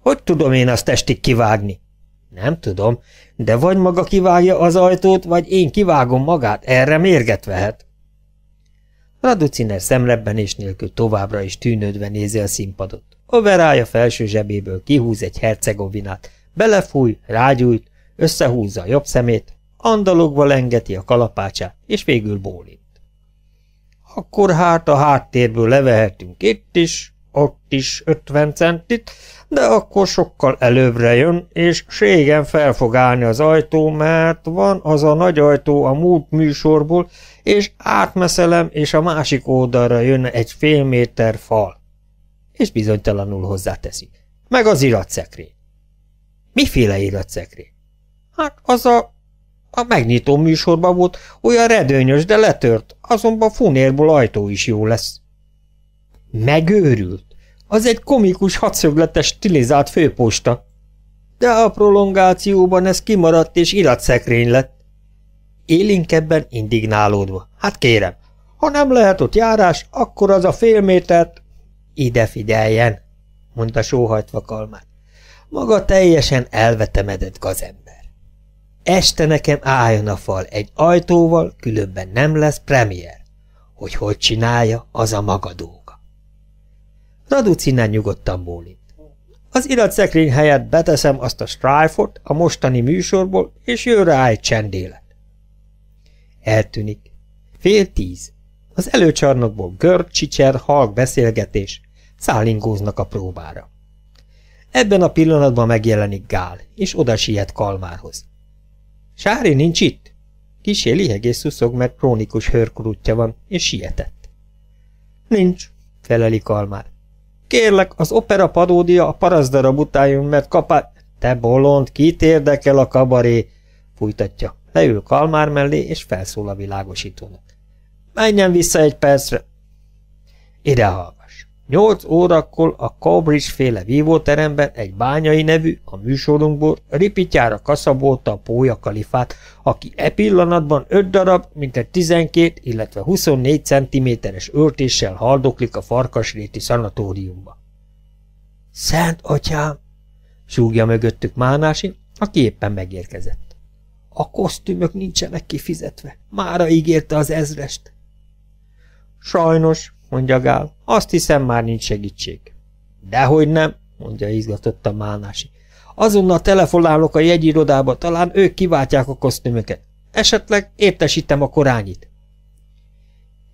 Hogy tudom én azt estig kivágni? Nem tudom, de vagy maga kivágja az ajtót, vagy én kivágom magát, erre mérget vehet. Raduciner szemrebben és nélkül továbbra is tűnődve nézi a színpadot. Overája felső zsebéből kihúz egy hercegovinát, belefúj, rágyújt, összehúzza a jobb szemét, andalogva lengeti a kalapácsát, és végül bólint. Akkor hát a háttérből levehetünk itt is, ott is ötven centit, de akkor sokkal előbbre jön, és ségen fel fog állni az ajtó, mert van az a nagy ajtó a múlt műsorból, és átmeszelem, és a másik oldalra jön egy fél méter fal és bizonytalanul hozzáteszi. Meg az iratszekré. Miféle iratszekré? Hát az a... A megnyitó műsorban volt, olyan redőnyös, de letört, azonban funérból ajtó is jó lesz. Megőrült? Az egy komikus hadszögletes, stilizált főposta. De a prolongációban ez kimaradt és iratszekrény lett. Élinkebben indignálódva. Hát kérem, ha nem lehet ott járás, akkor az a fél métert ide figyeljen, mondta sóhajtva kalmán. Maga teljesen elvetemedett gazember. Este nekem álljon a fal egy ajtóval, különben nem lesz premier. Hogy hogy csinálja, az a maga dolga. Raducinán nyugodtan bólint. Az iratszekrény helyett beteszem azt a Stryfot a mostani műsorból, és jön rá egy csendélet. Eltűnik. Fél tíz. Az előcsarnokból görcsicser, halk beszélgetés, szállingóznak a próbára. Ebben a pillanatban megjelenik Gál, és oda siet Kalmárhoz. Sári nincs itt? Kisé lihegés szuszog, mert krónikus hörkurutja van, és sietett. Nincs, feleli Kalmár. Kérlek, az opera padódia a paraszdarab után jön, mert kapá... Te bolond, kit érdekel a kabaré? Fújtatja. Leül Kalmár mellé, és felszól a világosítónak. Menjen vissza egy percre. Idehal. Nyolc órakor a Cowbridge féle vívóteremben egy bányai nevű, a műsorunkból ripityára kaszabolta a pólya kalifát, aki e pillanatban öt darab, mint egy 12, illetve 24 centiméteres öltéssel haldoklik a farkasréti szanatóriumba. – Szent atyám! – súgja mögöttük Mánási, aki éppen megérkezett. – A kosztümök nincsenek kifizetve. Mára ígérte az ezrest. – Sajnos, mondja Gál. Azt hiszem, már nincs segítség. Dehogy nem, mondja izgatott a Málnási. Azonnal telefonálok a jegyirodába, talán ők kiváltják a kosztümöket. Esetleg értesítem a korányit.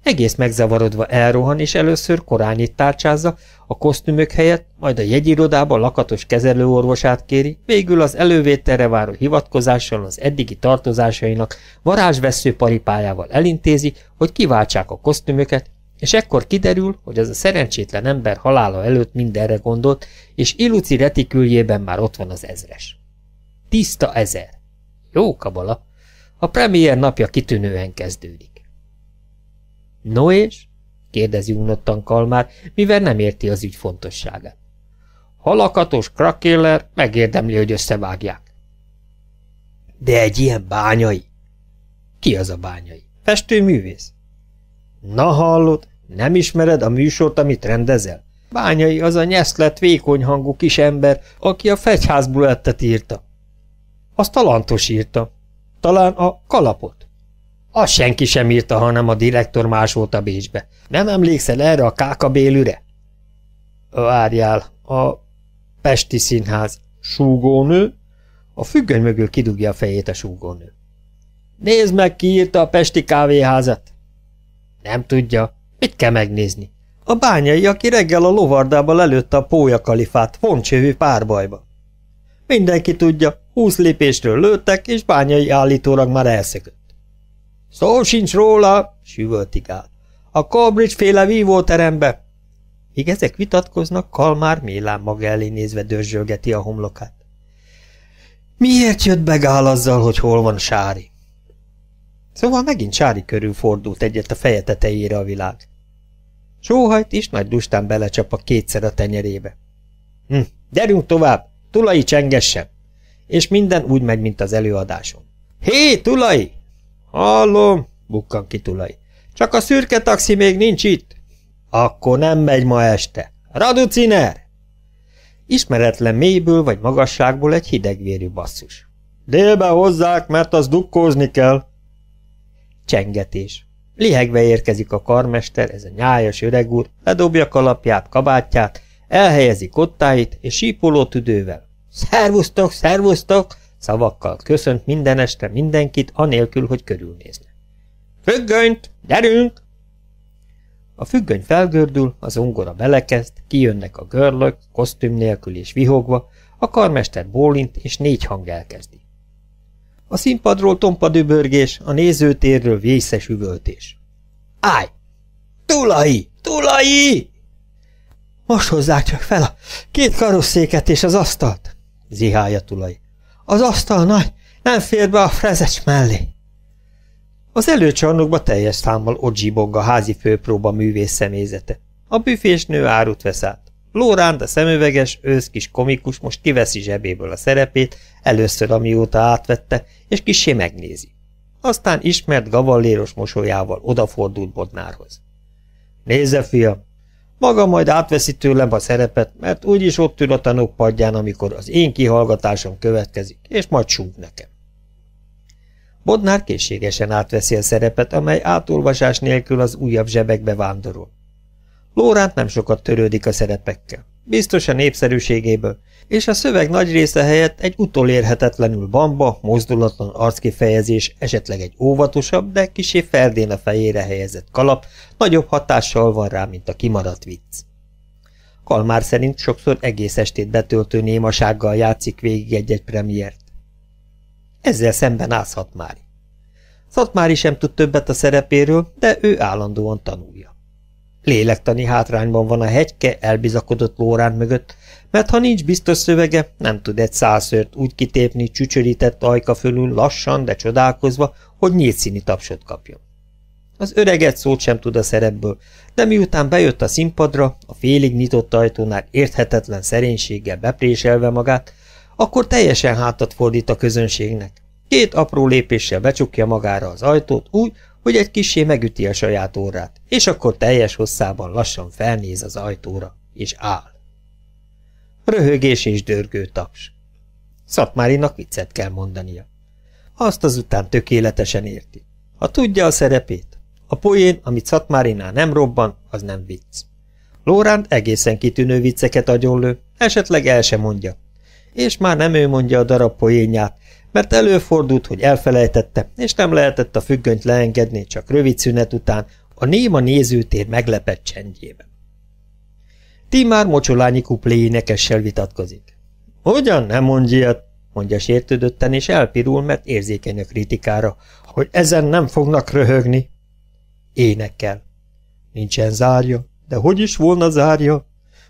Egész megzavarodva elrohan, és először korányit tárcsázza, a kosztümök helyett, majd a jegyirodába lakatos kezelőorvosát kéri, végül az elővételre váró hivatkozással az eddigi tartozásainak varázsvesző paripájával elintézi, hogy kiváltsák a kosztümöket, és ekkor kiderül, hogy az a szerencsétlen ember halála előtt mindenre gondolt, és Iluci retiküljében már ott van az ezres. Tiszta ezer. Jó kabala. A premier napja kitűnően kezdődik. No és? kérdezi unottan Kalmár, mivel nem érti az ügy fontosságát. Halakatos krakéller megérdemli, hogy összevágják. De egy ilyen bányai? Ki az a bányai? Festőművész? Na hallod, nem ismered a műsort, amit rendezel? Bányai az a nyeszlet, vékony hangú kis ember, aki a fegyházból ettet írta. Azt a lantos írta. Talán a kalapot. Azt senki sem írta, hanem a direktor más volt a Bécsbe. Nem emlékszel erre a kákabélüre? Várjál, a Pesti Színház súgónő? A függöny mögül kidugja a fejét a súgónő. Nézd meg, ki írta a Pesti kávéházat! Nem tudja, Mit kell megnézni? A bányai, aki reggel a lovardába lelőtte a kalifát, pontsövű párbajba. Mindenki tudja, húsz lépésről lőttek, és bányai állítólag már elszökött. Szó sincs róla, süvölt igál. A Cambridge féle vívóterembe. Míg ezek vitatkoznak, Kalmár Mélán maga elé nézve dörzsölgeti a homlokát. Miért jött be Gál azzal, hogy hol van Sári? Szóval megint Sári körül fordult egyet a feje tetejére a világ. Sóhajt, és nagy lustán belecsap a kétszer a tenyerébe. Hm, gyerünk tovább, tulai csengessen! És minden úgy megy, mint az előadáson. Hé, tulai! Hallom, bukkan ki tulai. Csak a szürke taxi még nincs itt. Akkor nem megy ma este. Raduciner! Ismeretlen mélyből vagy magasságból egy hidegvérű basszus. Délbe hozzák, mert az dukkózni kell. Csengetés. Lihegve érkezik a karmester, ez a nyájas öreg úr, ledobja kalapját, kabátját, elhelyezi kottáit, és sípoló tüdővel. Szervusztok, szervusztok! Szavakkal köszönt minden este mindenkit, anélkül, hogy körülnézne. Függönyt, gyerünk! A függöny felgördül, az ongora belekezd, kijönnek a görlök, kosztüm nélkül és vihogva, a karmester bólint, és négy hang elkezdi. A színpadról tompa dübörgés, a nézőtérről vészes üvöltés. Állj! Tulai! Tulai! Most hozzák csak fel a két karosszéket és az asztalt, zihálja Tulai. Az asztal nagy, nem fér be a frezecs mellé. Az előcsarnokba teljes számmal odzsibog a házi főpróba művész személyzete. A büfés nő árut vesz át. Lóránd, a szemüveges, ősz kis komikus most kiveszi zsebéből a szerepét, először amióta átvette, és kisé megnézi. Aztán ismert gavalléros mosolyával odafordult Bodnárhoz. Nézze, fiam, maga majd átveszi tőlem a szerepet, mert úgyis ott ül a tanok padján, amikor az én kihallgatásom következik, és majd súg nekem. Bodnár készségesen átveszi a szerepet, amely átolvasás nélkül az újabb zsebekbe vándorol. Lórát nem sokat törődik a szerepekkel biztos a népszerűségéből, és a szöveg nagy része helyett egy utolérhetetlenül bamba, mozdulatlan arckifejezés, esetleg egy óvatosabb, de kisé ferdén a fejére helyezett kalap, nagyobb hatással van rá, mint a kimaradt vicc. Kalmár szerint sokszor egész estét betöltő némasággal játszik végig egy-egy premiért. Ezzel szemben állsz Szatmári. Szatmári sem tud többet a szerepéről, de ő állandóan tanulja. Lélektani hátrányban van a hegyke elbizakodott lórán mögött, mert ha nincs biztos szövege, nem tud egy százszört úgy kitépni csücsörített ajka fölül lassan, de csodálkozva, hogy nyílt színi tapsot kapjon. Az öreg egy szót sem tud a szerepből, de miután bejött a színpadra, a félig nyitott ajtónál érthetetlen szerénységgel bepréselve magát, akkor teljesen hátat fordít a közönségnek. Két apró lépéssel becsukja magára az ajtót úgy, hogy egy kisé megüti a saját órát, és akkor teljes hosszában lassan felnéz az ajtóra, és áll. Röhögés és dörgő taps. Szatmárinak viccet kell mondania. Azt azután tökéletesen érti. Ha tudja a szerepét, a poén, amit Szatmárinál nem robban, az nem vicc. Lóránt egészen kitűnő vicceket agyonlő, esetleg el se mondja. És már nem ő mondja a darab poénját, mert előfordult, hogy elfelejtette, és nem lehetett a függönyt leengedni csak rövid szünet után a néma nézőtér meglepett csendjében. Tim már mocsolányi kuplé énekessel vitatkozik. Hogyan nem mondj ilyet? mondja sértődötten, és elpirul, mert érzékeny a kritikára, hogy ezen nem fognak röhögni. Énekel. Nincsen zárja, de hogy is volna zárja?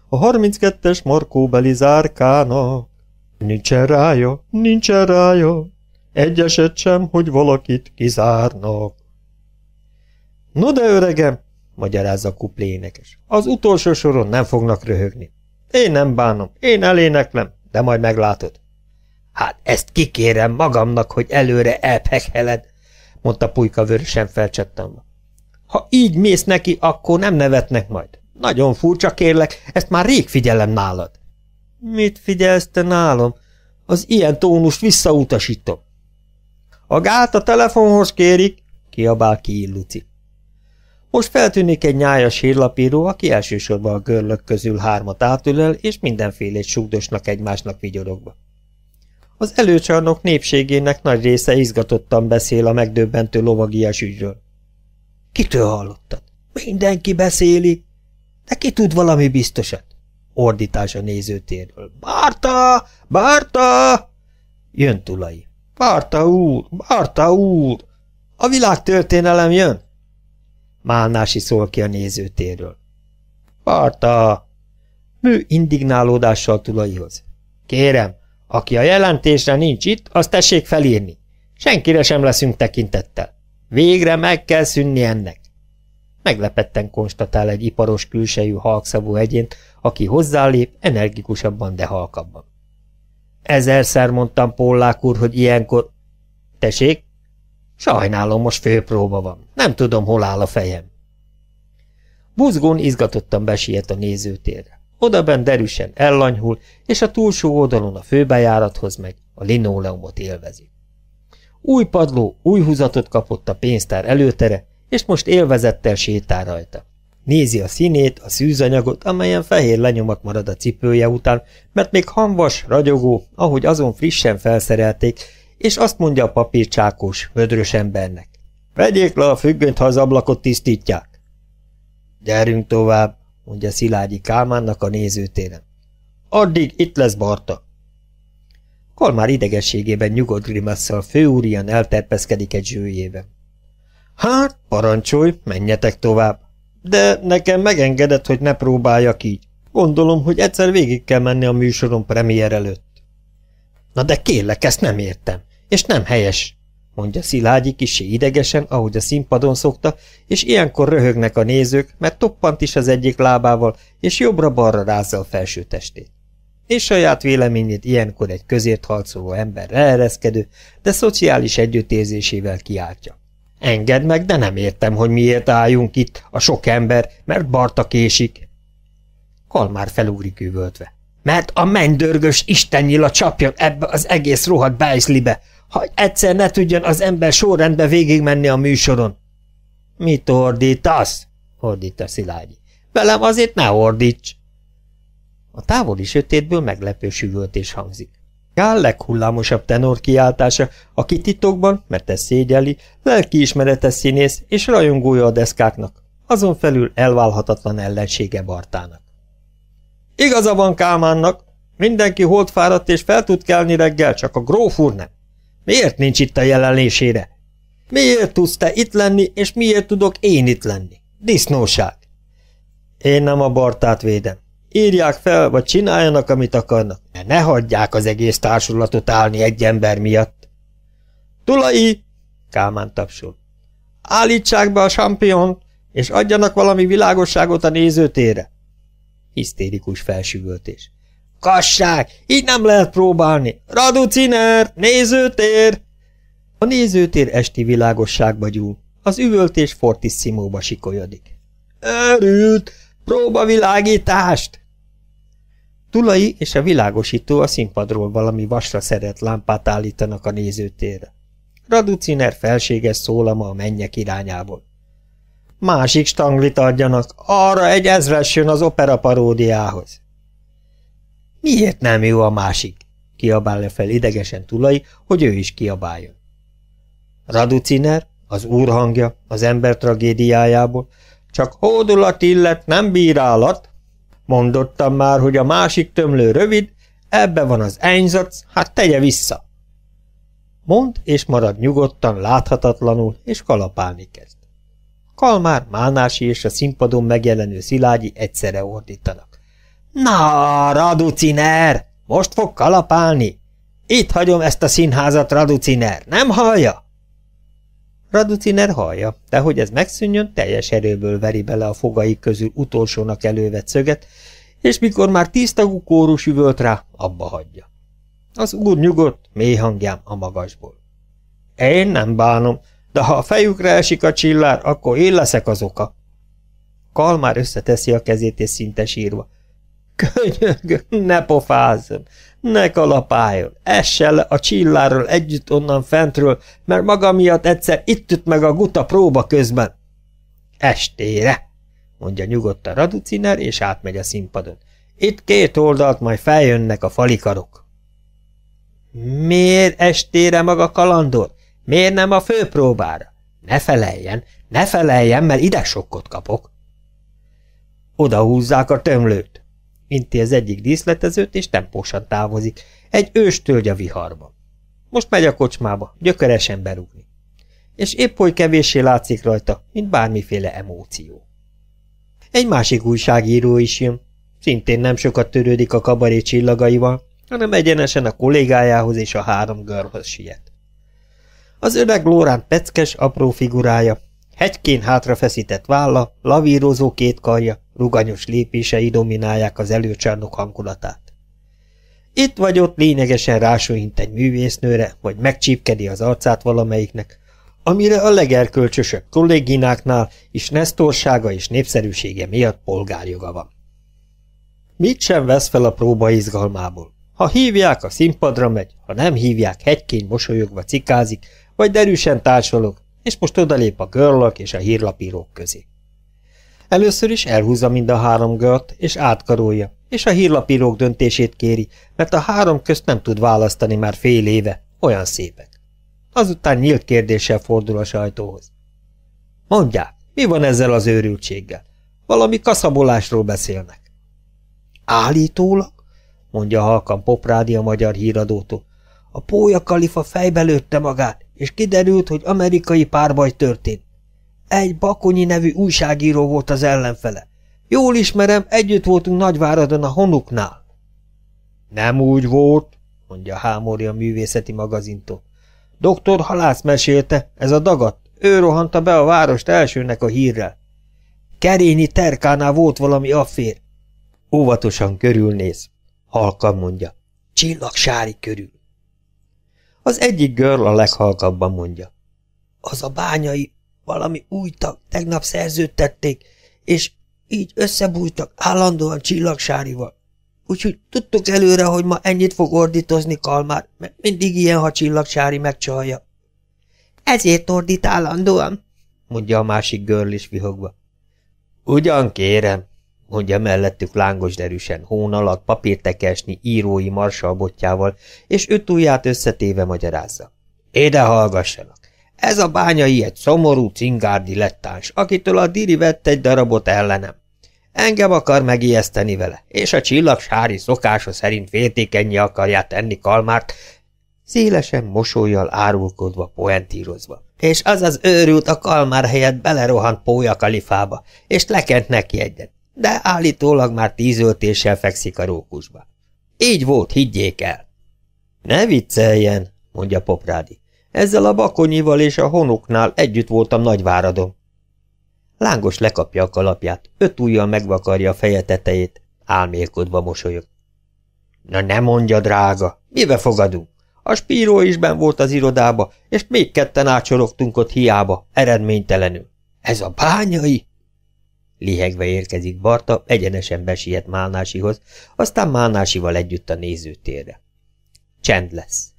A 32-es markóbeli zárkának. Nincsen rája, nincsen rája, egy eset sem, hogy valakit kizárnak. No de öregem, magyarázza kuplé énekes, az utolsó soron nem fognak röhögni. Én nem bánom, én eléneklem, de majd meglátod. Hát ezt kikérem magamnak, hogy előre elpekheled, mondta Pulyka vörösen felcsettanva. Ha így mész neki, akkor nem nevetnek majd. Nagyon furcsa, kérlek, ezt már rég figyelem nálad. Mit figyelsz te nálam? Az ilyen tónust visszautasítom. A gát a telefonhoz kérik, kiabál ki Illuci. Most feltűnik egy nyájas hírlapíró, aki elsősorban a görlök közül hármat átülel, és mindenfélét súgdosnak egymásnak vigyorogva. Az előcsarnok népségének nagy része izgatottan beszél a megdöbbentő lovagias ügyről. Kitől hallottad? Mindenki beszéli. De ki tud valami biztosat? Ordítás a nézőtérről. Bárta! Bárta! Jön tulai. Bárta úr! Bárta úr! A világ történelem jön? Málnási szól ki a nézőtérről. Bárta! Mű indignálódással tulaihoz. Kérem, aki a jelentésre nincs itt, azt tessék felírni. Senkire sem leszünk tekintettel. Végre meg kell szűnni ennek. Meglepetten konstatál egy iparos külsejű halkszavú egyént, aki hozzálép, energikusabban, de halkabban. Ezerszer mondtam Pollák úr, hogy ilyenkor... Tessék? Sajnálom, most főpróba van. Nem tudom, hol áll a fejem. Buzgón izgatottan besiet a nézőtérre. Odaben derűsen ellanyhul, és a túlsó oldalon a főbejárathoz megy, a linóleumot élvezi. Új padló, új húzatot kapott a pénztár előtere, és most élvezettel sétál rajta. Nézi a színét, a szűzanyagot, amelyen fehér lenyomat marad a cipője után, mert még hamvas, ragyogó, ahogy azon frissen felszerelték, és azt mondja a papírcsákos, vödrös embernek. Vegyék le a függönyt, ha az ablakot tisztítják. Gyerünk tovább, mondja Szilágyi Kálmánnak a nézőtéren. Addig itt lesz Barta. Kalmár idegességében nyugodt grimasszal főúrian elterpeszkedik egy zsőjében. Hát, parancsolj, menjetek tovább. De nekem megengedett, hogy ne próbáljak így. Gondolom, hogy egyszer végig kell menni a műsorom premier előtt. Na de kérlek, ezt nem értem, és nem helyes, mondja Szilágyi kisé idegesen, ahogy a színpadon szokta, és ilyenkor röhögnek a nézők, mert toppant is az egyik lábával, és jobbra-balra rázza a felső testét. És saját véleményét ilyenkor egy közért harcoló ember leereszkedő, de szociális együttérzésével kiáltja. Engedd meg, de nem értem, hogy miért álljunk itt, a sok ember, mert Barta késik. Kalmár felúrik üvöltve. Mert a mennydörgös istennyila csapjon ebbe az egész rohadt bájszlibe, ha egyszer ne tudjon az ember sorrendbe végigmenni a műsoron. Mit ordítasz? ordít a Szilágyi. Velem azért ne ordíts! A távoli sötétből meglepő süvöltés hangzik. Kál leghullámosabb tenor kiáltása, aki titokban, mert ez szégyeli, lelkiismeretes színész és rajongója a deszkáknak, azon felül elválhatatlan ellensége Bartának. Igaza van Kálmánnak, mindenki holdfáradt és fel tud kelni reggel, csak a gróf úr nem. Miért nincs itt a jelenlésére? Miért tudsz te itt lenni, és miért tudok én itt lenni? Disznóság! Én nem a Bartát védem, Írják fel, vagy csináljanak, amit akarnak, mert ne hagyják az egész társulatot állni egy ember miatt. Tulai! Kálmán tapsol. Állítsák be a sampiont, és adjanak valami világosságot a nézőtére. Hisztérikus felsüvöltés. Kassák! Így nem lehet próbálni! Radu Ciner! Nézőtér! A nézőtér esti világosságba gyúl, az üvöltés fortissimóba sikolyodik. Örült! Próbavilágítást! Tulai és a világosító a színpadról valami vasra szedett lámpát állítanak a nézőtérre. Raduciner felséges szólama a mennyek irányából. Másik stanglit adjanak, arra egy ezres jön az opera paródiához. Miért nem jó a másik? kiabálja fel idegesen Tulai, hogy ő is kiabáljon. Raduciner, az úrhangja az ember tragédiájából, csak hódulat illet, nem bírálat, Mondottam már, hogy a másik tömlő rövid, ebbe van az enyzac, hát tegye vissza. Mond és marad nyugodtan, láthatatlanul, és kalapálni kezd. Kalmár, Málnási és a színpadon megjelenő Szilágyi egyszerre ordítanak. Na, Raduciner! Most fog kalapálni! Itt hagyom ezt a színházat, Raduciner, nem hallja? Raduciner hallja, de hogy ez megszűnjön, teljes erőből veri bele a fogai közül utolsónak elővet szöget, és mikor már tisztagú kórus üvölt rá, abba hagyja. Az úr nyugodt, mély hangjám a magasból. Én nem bánom, de ha a fejükre esik a csillár, akkor én leszek az oka. Kal már összeteszi a kezét, és szinte sírva. Könyörgöm, ne pofázzon! Ne kalapáljon, essel le a csilláról együtt onnan fentről, mert maga miatt egyszer itt üt meg a guta próba közben. Estére, mondja nyugodtan Raduciner, és átmegy a színpadon. Itt két oldalt majd feljönnek a falikarok. Miért estére maga kalandor? Miért nem a főpróbára? Ne feleljen, ne feleljen, mert ide sokkot kapok. Oda húzzák a tömlőt inti az egyik díszletezőt, és tempósan távozik. Egy őstölgy a viharba. Most megy a kocsmába, gyökeresen berúgni. És épp oly kevéssé látszik rajta, mint bármiféle emóció. Egy másik újságíró is jön. Szintén nem sokat törődik a kabaré csillagaival, hanem egyenesen a kollégájához és a három görhöz siet. Az öreg Lórán peckes, apró figurája, hegykén hátrafeszített válla, lavírozó két karja, ruganyos lépései dominálják az előcsarnok hangulatát. Itt vagy ott lényegesen rásóint egy művésznőre, vagy megcsípkedi az arcát valamelyiknek, amire a legerkölcsösebb kollégináknál is nesztorsága és népszerűsége miatt polgárjoga van. Mit sem vesz fel a próba izgalmából. Ha hívják, a színpadra megy, ha nem hívják, hegykény mosolyogva cikázik, vagy derűsen társolok, és most odalép a görlak és a hírlapírók közé. Először is elhúzza mind a három gört, és átkarolja, és a hírlapírók döntését kéri, mert a három közt nem tud választani már fél éve, olyan szépek. Azután nyílt kérdéssel fordul a sajtóhoz. Mondják, mi van ezzel az őrültséggel? Valami kaszabolásról beszélnek. Állítólag, mondja halkan Poprádi a magyar híradótól. A pólya kalifa fejbe lőtte magát, és kiderült, hogy amerikai párbaj történt. Egy Bakonyi nevű újságíró volt az ellenfele. Jól ismerem, együtt voltunk Nagyváradon a honuknál. Nem úgy volt, mondja Hámori a művészeti magazintól. Doktor Halász mesélte, ez a dagat. Ő rohanta be a várost elsőnek a hírrel. Kerényi terkánál volt valami affér. Óvatosan körülnéz. Halkan mondja. Csillagsári körül. Az egyik görl a leghalkabban mondja. Az a bányai valami új tag, tegnap szerződtették, és így összebújtak állandóan csillagsárival. Úgyhogy tudtuk előre, hogy ma ennyit fog ordítozni Kalmár, mert mindig ilyen, ha csillagsári megcsalja. Ezért ordít állandóan, mondja a másik görl is vihogva. Ugyan kérem, mondja mellettük lángos derűsen, hón alatt papírtekesni írói marsalbotjával, és öt ujját összetéve magyarázza. Éde hallgassanak! Ez a bányai egy szomorú cingárdi lettáns, akitől a diri vett egy darabot ellenem. Engem akar megijeszteni vele, és a csillagsári szokása szerint féltékenyi akarját tenni kalmárt, szélesen mosolyjal árulkodva, poentírozva. És az az őrült a kalmár helyett belerohant pólya kalifába, és lekent neki egyet, de állítólag már tízöltéssel fekszik a rókusba. Így volt, higgyék el! Ne vicceljen, mondja Poprádi. Ezzel a bakonyival és a honoknál együtt voltam Nagyváradon. Lángos lekapja a kalapját, öt ujjal megvakarja a feje tetejét, álmélkodva mosolyog. Na ne mondja, drága, mibe fogadunk? A Spíró is ben volt az irodába, és még ketten átsorogtunk ott hiába, eredménytelenül. Ez a bányai? Lihegve érkezik Barta, egyenesen besiet Málnásihoz, aztán Málnásival együtt a nézőtérre. Csend lesz.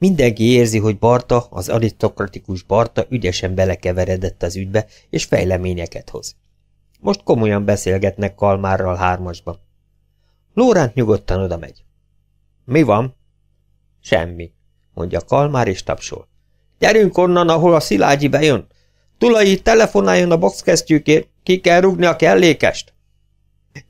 Mindenki érzi, hogy Barta, az aristokratikus Barta ügyesen belekeveredett az ügybe, és fejleményeket hoz. Most komolyan beszélgetnek Kalmárral hármasban. Lóránt nyugodtan oda megy. Mi van? Semmi, mondja Kalmár és tapsol. Gyerünk onnan, ahol a Szilágyi bejön! Tulai, telefonáljon a boxkesztyűkért, ki kell rúgni a kellékest!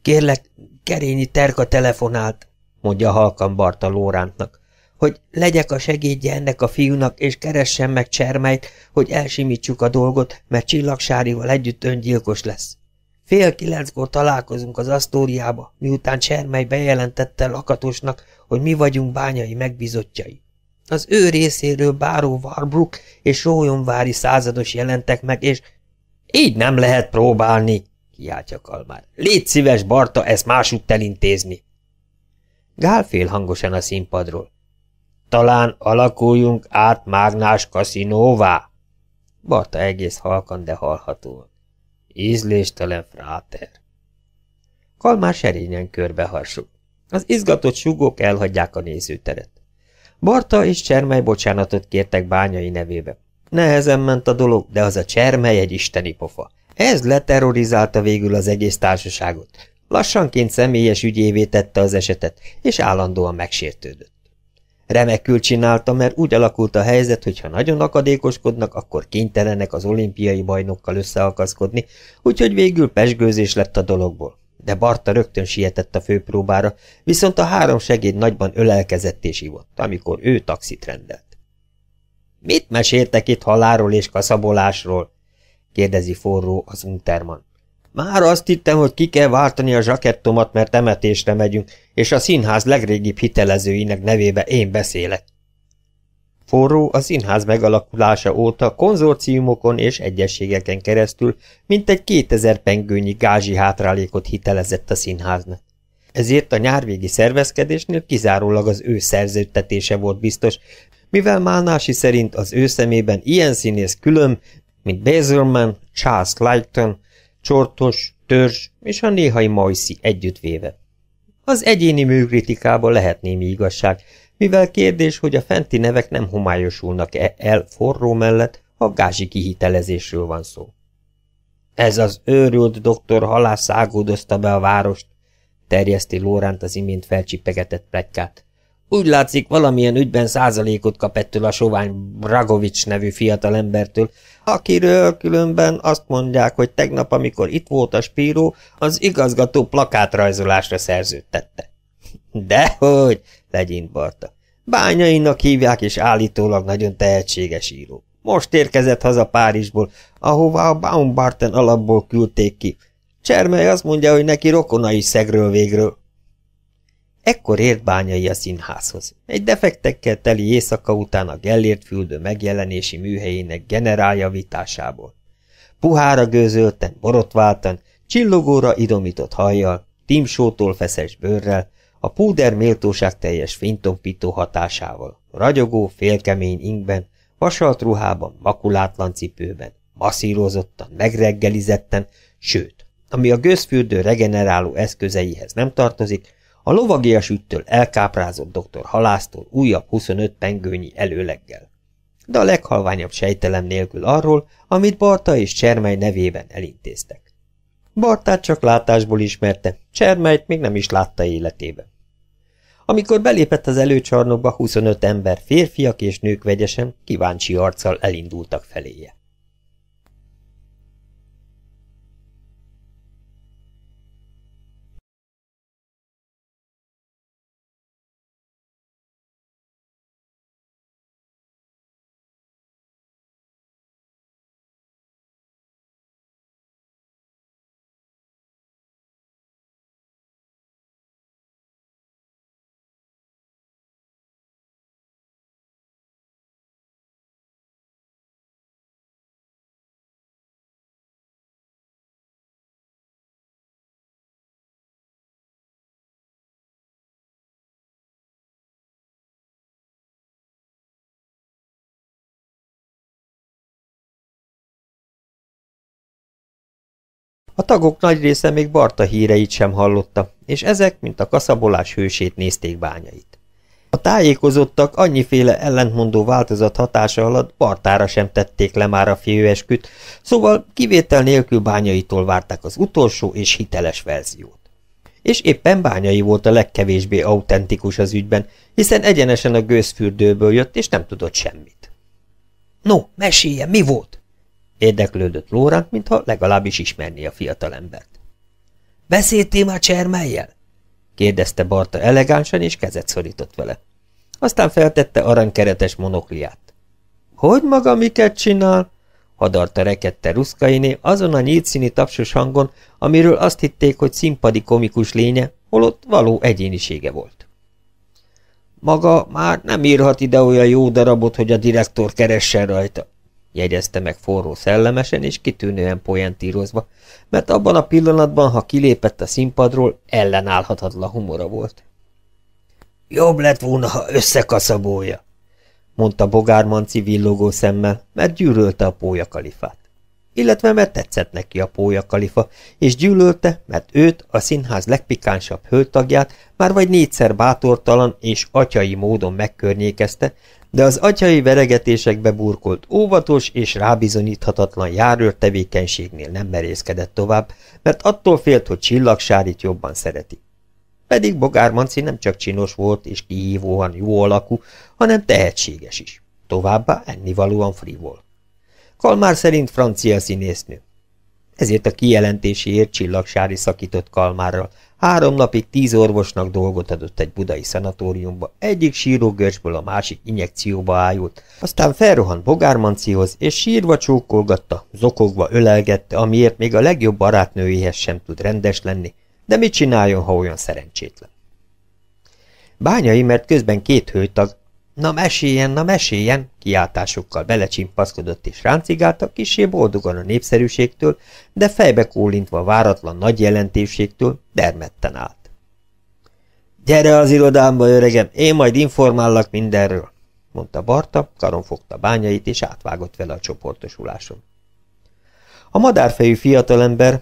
Kérlek, Kerényi Terka telefonált, mondja halkan Barta Lórántnak hogy legyek a segédje ennek a fiúnak, és keressen meg csermelyt, hogy elsimítsuk a dolgot, mert Csillagsárival együtt öngyilkos lesz. Fél kilenckor találkozunk az asztóriába, miután Csermely bejelentette Lakatosnak, hogy mi vagyunk bányai megbizotjai. Az ő részéről Báró Varbrook és Rójonvári százados jelentek meg, és így nem lehet próbálni, kiáltja Kalmár. Légy szíves, Barta, ezt másutt elintézni. Gál fél hangosan a színpadról talán alakuljunk át mágnás kaszinóvá? Barta egész halkan, de hallhatóan. Ízléstelen fráter. Kalmár serényen körbeharsuk. Az izgatott sugók elhagyják a nézőteret. Barta és Csermely bocsánatot kértek bányai nevébe. Nehezen ment a dolog, de az a Csermely egy isteni pofa. Ez leterrorizálta végül az egész társaságot. Lassanként személyes ügyévé tette az esetet, és állandóan megsértődött. Remekül csinálta, mert úgy alakult a helyzet, hogy ha nagyon akadékoskodnak, akkor kénytelenek az olimpiai bajnokkal összeakaszkodni, úgyhogy végül pesgőzés lett a dologból. De Barta rögtön sietett a főpróbára, viszont a három segéd nagyban ölelkezett és ivott, amikor ő taxit rendelt. – Mit meséltek itt haláról és kaszabolásról? – kérdezi forró az Unterman. Már azt hittem, hogy ki kell váltani a zsakettomat, mert temetésre megyünk, és a színház legrégibb hitelezőinek nevébe én beszélek. Forró a színház megalakulása óta konzorciumokon és egyességeken keresztül mintegy 2000 pengőnyi gázsi hátrálékot hitelezett a színháznak. Ezért a nyárvégi szervezkedésnél kizárólag az ő szerződtetése volt biztos, mivel Málnási szerint az ő szemében ilyen színész külön, mint Bazerman, Charles Lighton, csortos, törzs és a néhai majszi együttvéve. Az egyéni műkritikában lehet némi igazság, mivel kérdés, hogy a fenti nevek nem homályosulnak-e el forró mellett, ha gázsi kihitelezésről van szó. Ez az őrült doktor halász ágódozta be a várost, terjeszti Lóránt az imént felcsipegetett plegykát. Úgy látszik, valamilyen ügyben százalékot kap ettől a sovány Bragovics nevű fiatalembertől, akiről különben azt mondják, hogy tegnap, amikor itt volt a Spíró, az igazgató plakátrajzolásra szerződtette. Dehogy, legyint Barta. Bányainak hívják, és állítólag nagyon tehetséges író. Most érkezett haza Párizsból, ahová a Baumbarten alapból küldték ki. Csermely azt mondja, hogy neki rokonai szegről végről. Ekkor ért bányai a színházhoz. Egy defektekkel teli éjszaka után a Gellért füldő megjelenési műhelyének generáljavításából. Puhára gőzölten, borotváltan, csillogóra idomított hajjal, tímsótól feszes bőrrel, a púder méltóság teljes fénytompító hatásával, ragyogó, félkemény ingben, vasalt ruhában, makulátlan cipőben, masszírozottan, megreggelizetten, sőt, ami a gőzfürdő regeneráló eszközeihez nem tartozik, a lovagias üttől elkáprázott doktor Halásztól újabb 25 pengőnyi előleggel. De a leghalványabb sejtelem nélkül arról, amit Barta és Csermely nevében elintéztek. Bartát csak látásból ismerte, Csermelyt még nem is látta életében. Amikor belépett az előcsarnokba, 25 ember férfiak és nők vegyesen, kíváncsi arccal elindultak feléje. A tagok nagy része még Barta híreit sem hallotta, és ezek, mint a kaszabolás hősét nézték bányait. A tájékozottak annyiféle ellentmondó változat hatása alatt Bartára sem tették le már a félőesküt, szóval kivétel nélkül bányaitól várták az utolsó és hiteles verziót. És éppen bányai volt a legkevésbé autentikus az ügyben, hiszen egyenesen a gőzfürdőből jött, és nem tudott semmit. – No, mesélje, mi volt? Érdeklődött Lórant, mintha legalábbis ismerné a fiatalembert. – Beszéltél már Csermelyel? – kérdezte Barta elegánsan, és kezet szorított vele. Aztán feltette aranykeretes monokliát. – Hogy maga miket csinál? – hadarta rekedte Ruszkainé azon a nyílt tapsos hangon, amiről azt hitték, hogy színpadi komikus lénye, holott való egyénisége volt. – Maga már nem írhat ide olyan jó darabot, hogy a direktor keressen rajta – jegyezte meg forró szellemesen és kitűnően poentírozva, mert abban a pillanatban, ha kilépett a színpadról, ellenállhatatlan humora volt. Jobb lett volna, ha összekaszabolja, mondta Bogármanci villogó szemmel, mert gyűrölte a pólya kalifát illetve mert tetszett neki a pólya kalifa, és gyűlölte, mert őt, a színház legpikánsabb hölgytagját már vagy négyszer bátortalan és atyai módon megkörnyékezte, de az atyai veregetésekbe burkolt óvatos és rábizonyíthatatlan járőr tevékenységnél nem merészkedett tovább, mert attól félt, hogy csillagsárit jobban szereti. Pedig Bogár Manci nem csak csinos volt és kihívóan jó alakú, hanem tehetséges is. Továbbá ennivalóan frivol. Kalmár szerint francia színésznő. Ezért a kijelentéséért Csillagsári szakított Kalmárral. Három napig tíz orvosnak dolgot adott egy budai szanatóriumba, egyik sírógörcsből a másik injekcióba ájult, aztán felrohant Bogármancihoz, és sírva csókolgatta, zokogva ölelgette, amiért még a legjobb barátnőihez sem tud rendes lenni, de mit csináljon, ha olyan szerencsétlen? Bányai, mert közben két hőtag, Na meséljen, na meséljen! kiáltásokkal belecsimpaszkodott és a kisé boldogan a népszerűségtől, de fejbe kólintva váratlan nagy jelentőségtől dermedten állt. Gyere az irodámba, öregem, én majd informállak mindenről, mondta Barta, karon fogta bányait és átvágott vele a csoportosuláson. A madárfejű fiatalember,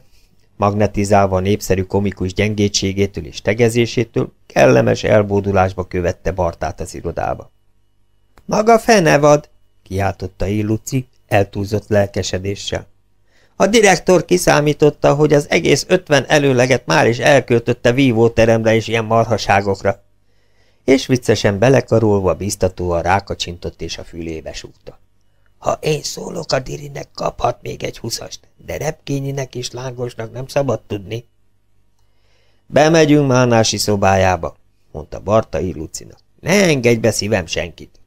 magnetizálva a népszerű komikus gyengétségétől és tegezésétől, kellemes elbódulásba követte Bartát az irodába. Maga fenevad! kiáltotta Illuci eltúlzott lelkesedéssel. A direktor kiszámította, hogy az egész ötven előleget már is elköltötte vívóteremre és ilyen marhaságokra. És viccesen belekarolva biztatóan rákacsintott és a fülébe súgta. Ha én szólok, a dirinek kaphat még egy huszast, de repkényinek és lángosnak nem szabad tudni. Bemegyünk Mánási szobájába, mondta Barta Illucinak. Ne engedj be szívem senkit.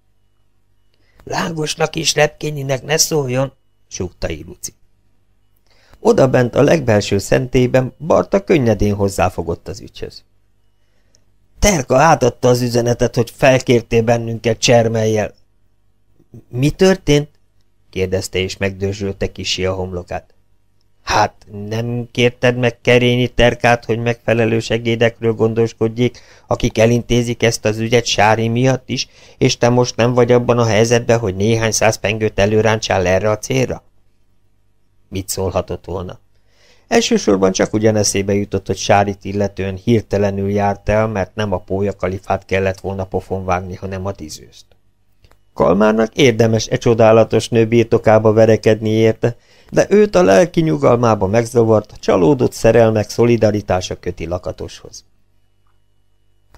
Lángosnak is lepkényinek ne szóljon, súgta Iluci. bent a legbelső szentélyben Barta könnyedén hozzáfogott az ügyhöz. Terka átadta az üzenetet, hogy felkértél bennünket csermeljel. Mi történt? kérdezte és megdörzsölte kisi a homlokát. Hát, nem kérted meg Kerényi Terkát, hogy megfelelő segédekről gondoskodjék, akik elintézik ezt az ügyet Sári miatt is, és te most nem vagy abban a helyzetben, hogy néhány száz pengőt előráncsál erre a célra? Mit szólhatott volna? Elsősorban csak ugyan eszébe jutott, hogy Sárit illetően hirtelenül járt el, mert nem a pólya kalifát kellett volna pofon vágni, hanem a tízőzt. Kalmárnak érdemes e csodálatos nő birtokába verekedni érte, de őt a lelki nyugalmába megzavart, csalódott szerelmek szolidaritása köti lakatoshoz.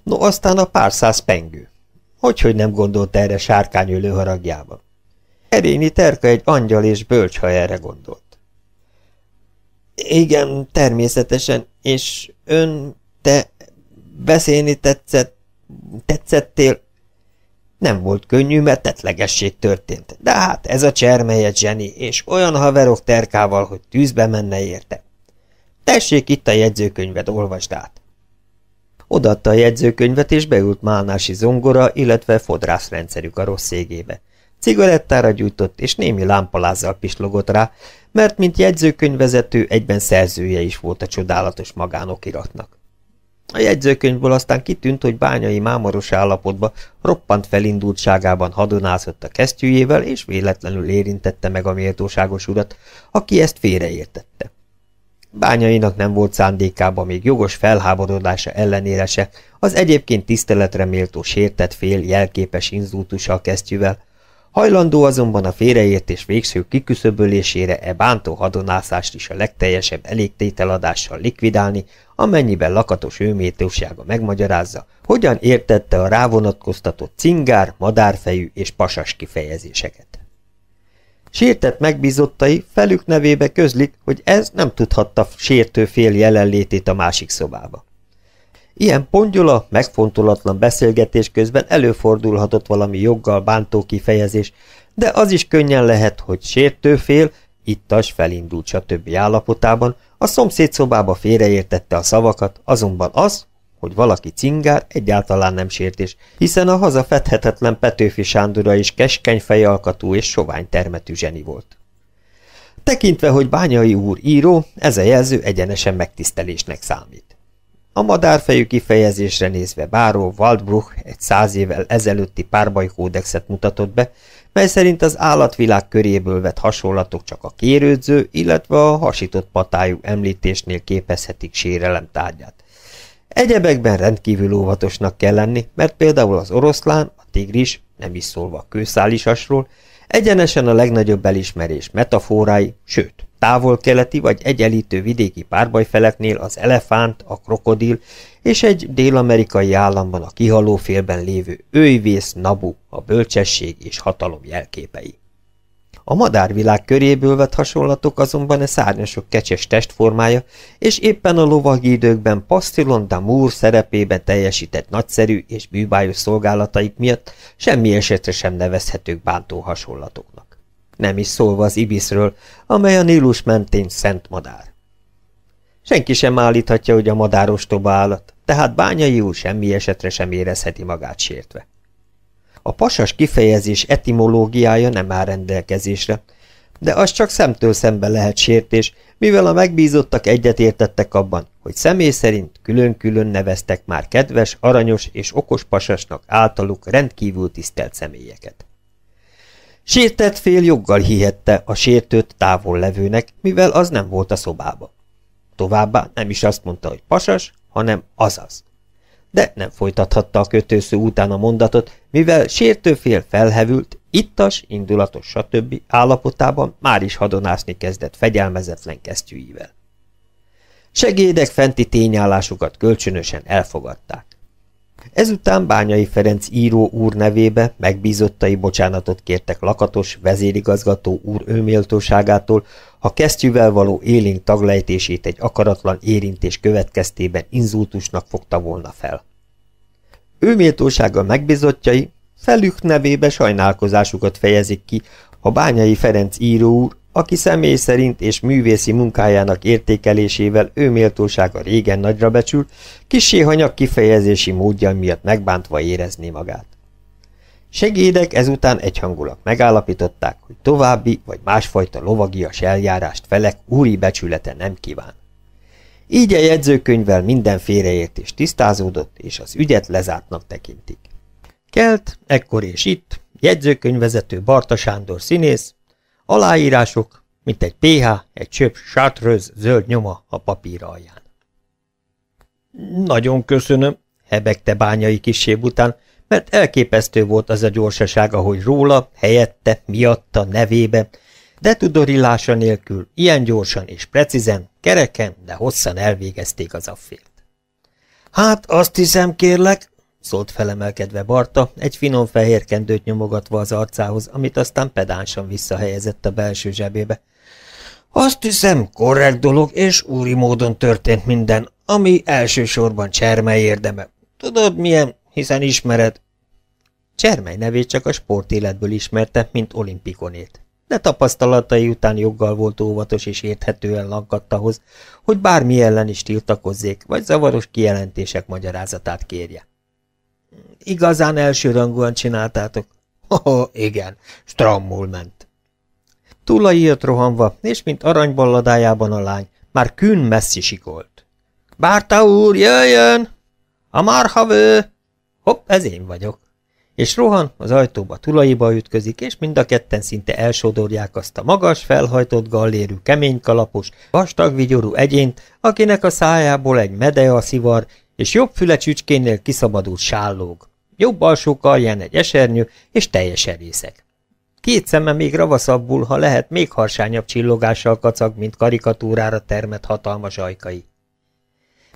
No aztán a pár száz pengő. Hogyhogy nem gondolt erre sárkányölő haragjában? Erényi Terka egy angyal és bölcs, ha erre gondolt. Igen, természetesen, és ön, te beszélni tetszett, tetszettél, nem volt könnyű, mert tetlegesség történt, de hát ez a csermelye Jenny, és olyan haverok terkával, hogy tűzbe menne érte. Tessék itt a jegyzőkönyved, olvasd át. Odaadta a jegyzőkönyvet, és beült Málnási zongora, illetve fodrászrendszerük a rossz szégébe. Cigarettára gyújtott, és némi lámpalázzal pislogott rá, mert mint jegyzőkönyvezető egyben szerzője is volt a csodálatos magánokiratnak. A jegyzőkönyvből aztán kitűnt, hogy bányai mámoros állapotba, roppant felindultságában hadonázott a kesztyűjével, és véletlenül érintette meg a méltóságos urat, aki ezt félreértette. Bányainak nem volt szándékában még jogos felháborodása ellenére se, az egyébként tiszteletre méltó sértett fél jelképes inzultusa a kesztyűvel, Hajlandó azonban a félreértés végső kiküszöbölésére e bántó hadonászást is a legteljesebb elégtételadással likvidálni, amennyiben lakatos őmétósága megmagyarázza, hogyan értette a rávonatkoztatott cingár, madárfejű és pasas kifejezéseket. Sértett megbízottai felük nevébe közlik, hogy ez nem tudhatta sértő fél jelenlétét a másik szobába. Ilyen pongyola, megfontolatlan beszélgetés közben előfordulhatott valami joggal bántó kifejezés, de az is könnyen lehet, hogy sértőfél, ittas felindult többi állapotában, a szomszéd szobába félreértette a szavakat, azonban az, hogy valaki cingár, egyáltalán nem sértés, hiszen a haza fethetetlen Petőfi Sándora is keskeny fejalkatú és sovány termetű zseni volt. Tekintve, hogy bányai úr író, ez a jelző egyenesen megtisztelésnek számít. A madárfejű kifejezésre nézve báró Waldbruch egy száz évvel ezelőtti párbajkódexet mutatott be, mely szerint az állatvilág köréből vett hasonlatok csak a kérődző, illetve a hasított patájú említésnél képezhetik sérelem tárgyát. Egyebekben rendkívül óvatosnak kell lenni, mert például az oroszlán, a tigris, nem is szólva a kőszálisasról, egyenesen a legnagyobb elismerés metaforái, sőt, távol-keleti vagy egyenlítő vidéki párbajfeleknél az elefánt, a krokodil és egy dél-amerikai államban a kihaló félben lévő őjvész, nabu, a bölcsesség és hatalom jelképei. A madárvilág köréből vett hasonlatok azonban a e szárnyasok kecses testformája, és éppen a lovagi időkben Pastillon d'Amour szerepében teljesített nagyszerű és bűbájos szolgálataik miatt semmi esetre sem nevezhetők bántó hasonlatoknak nem is szólva az ibiszről, amely a Nílus mentén szent madár. Senki sem állíthatja, hogy a madár ostoba állat, tehát bányai úr semmi esetre sem érezheti magát sértve. A pasas kifejezés etimológiája nem áll rendelkezésre, de az csak szemtől szembe lehet sértés, mivel a megbízottak egyetértettek abban, hogy személy szerint külön-külön neveztek már kedves, aranyos és okos pasasnak általuk rendkívül tisztelt személyeket. Sértett fél joggal hihette a sértőt távol levőnek, mivel az nem volt a szobába. Továbbá nem is azt mondta, hogy pasas, hanem azaz. De nem folytathatta a kötőszű után a mondatot, mivel sértőfél felhevült, ittas, indulatos, stb. állapotában már is hadonászni kezdett fegyelmezetlen kesztyűivel. Segédek fenti tényállásukat kölcsönösen elfogadták. Ezután Bányai Ferenc író úr nevébe megbízottai bocsánatot kértek lakatos, vezérigazgató úr őméltóságától, ha kesztyűvel való élénk taglejtését egy akaratlan érintés következtében inzultusnak fogta volna fel. Őméltósága megbízottjai megbizottjai felük nevébe sajnálkozásukat fejezik ki, ha Bányai Ferenc író úr aki személy szerint és művészi munkájának értékelésével ő méltósága régen nagyra becsül, kisé hanyag kifejezési módja miatt megbántva érezni magát. Segédek ezután egyhangulak megállapították, hogy további vagy másfajta lovagias eljárást felek úri becsülete nem kíván. Így a jegyzőkönyvvel minden félreértés tisztázódott, és az ügyet lezártnak tekintik. Kelt, ekkor és itt, jegyzőkönyvezető Barta Sándor színész, Aláírások, mint egy PH, egy csöp sátröz zöld nyoma a papír alján. Nagyon köszönöm, hebegte bányai kisébb után, mert elképesztő volt az a gyorsaság, ahogy róla, helyette, miatta, nevébe, de tudorillása nélkül ilyen gyorsan és precízen, kereken, de hosszan elvégezték az affért. Hát azt hiszem, kérlek, szólt felemelkedve Barta, egy finom fehér kendőt nyomogatva az arcához, amit aztán pedánsan visszahelyezett a belső zsebébe. Azt hiszem, korrekt dolog és úri módon történt minden, ami elsősorban Csermely érdeme. Tudod milyen, hiszen ismered. Csermely nevét csak a sportéletből ismerte, mint olimpikonét de tapasztalatai után joggal volt óvatos és érthetően lankadt ahhoz, hogy bármi ellen is tiltakozzék, vagy zavaros kijelentések magyarázatát kérje. Igazán elsőrangúan csináltátok? Oh, igen, strammul ment. Tulai jött rohanva, és mint aranyballadájában a lány, már kün messzi sikolt. Bárta úr, jöjjön! A marhavő! Hopp, ez én vagyok. És rohan, az ajtóba tulaiba ütközik, és mind a ketten szinte elsodorják azt a magas, felhajtott gallérű, kemény kalapos, vastag vigyorú egyént, akinek a szájából egy medea szivar, és jobb füle csücskénél kiszabadult sállóg. Jobb alsó karján egy esernyő, és teljes erészek. Két szeme még ravaszabbul, ha lehet, még harsányabb csillogással kacag, mint karikatúrára termett hatalmas ajkai.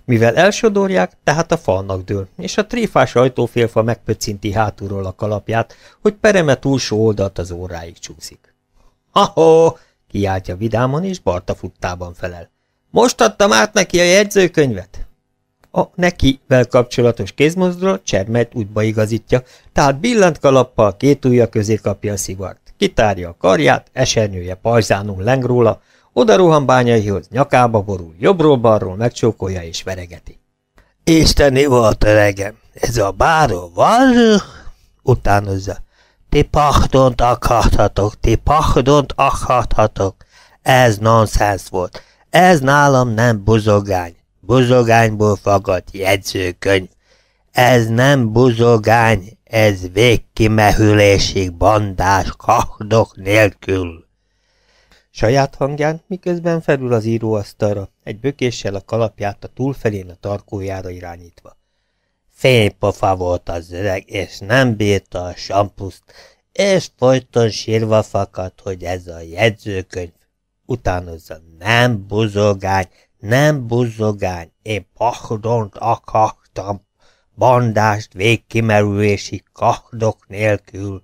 Mivel elsodorják, tehát a falnak dől, és a tréfás ajtófélfa megpöccinti hátulról a kalapját, hogy pereme túlsó oldalt az óráig csúszik. – -ho! kiáltja vidáman, és barta futtában felel. – Most adtam át neki a jegyzőkönyvet? A nekivel kapcsolatos kézmozdra csermelt útba igazítja, tehát billant kalappal két ujja közé kapja a szivart. Kitárja a karját, esernyője pajzánul leng róla, oda rohan bányaihoz, nyakába borul, jobbról-balról megcsókolja és veregeti. Isteni volt öregem, ez a báró van? Utánozza. Ti pachdont akarhatok, ti pachdont akarhatok. Ez nonsens volt. Ez nálam nem buzogány buzogányból fagadt jegyzőkönyv. Ez nem buzogány, ez végkimehülésig bandás kahdok nélkül. Saját hangján, miközben felül az íróasztalra, egy bökéssel a kalapját a túlfelén a tarkójára irányítva. Fénypofa volt az öreg, és nem bírta a sampuszt, és folyton sírva fakadt, hogy ez a jegyzőkönyv. Utánozza nem buzogány, nem buzzogány, én pahdont akadtam, bandást végkimerülési kahdok nélkül,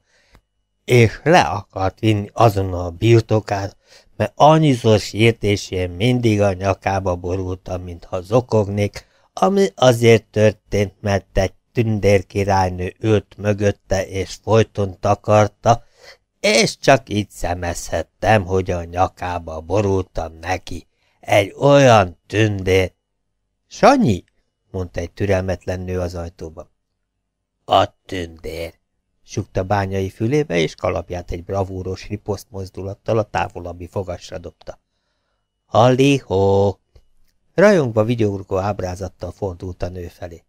és le akart vinni azon a birtokát, mert annyiszor sértésén mindig a nyakába borultam, mintha zokognék, ami azért történt, mert egy tündérkirálynő ült mögötte és folyton takarta, és csak így szemezhettem, hogy a nyakába borultam neki. Egy olyan tündé! Sanyi, mondta egy türelmetlen nő az ajtóban. A tündér! sukta bányai fülébe, és kalapját egy bravúros riposzt mozdulattal a távolabbi fogasra dobta. Hallihó! Rajongva vigyorgó ábrázattal fordult a nő felé.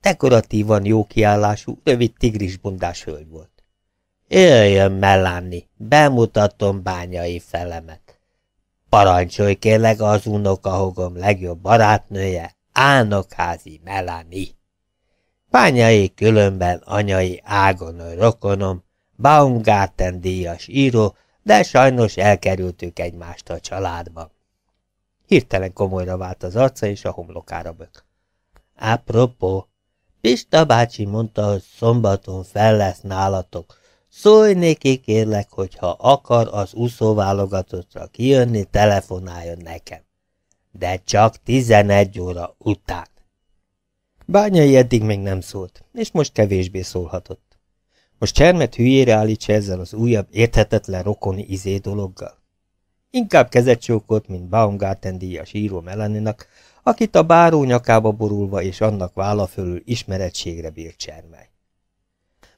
Dekoratívan jó kiállású, rövid tigrisbundás hölgy volt. Jöjjön, Melánni, bemutatom bányai felemet. Parancsolj kérlek az unokahogom legjobb barátnője, álnokházi Melani. Pányai különben anyai ágon rokonom, Baumgarten díjas író, de sajnos elkerültük egymást a családban. Hirtelen komolyra vált az arca, és a homlokára bök. Apropó, Pista bácsi mondta, hogy szombaton fel lesz nálatok, Szólj néki, kérlek, hogyha akar az úszóválogatottra kijönni, telefonáljon nekem. De csak 11 óra után. Bányai eddig még nem szólt, és most kevésbé szólhatott. Most csermet hülyére állítsa ezzel az újabb érthetetlen rokoni izé dologgal. Inkább kezet csókolt, mint Baumgarten díjas író Melaninak, akit a báró nyakába borulva és annak válla fölül ismerettségre bírt csermely.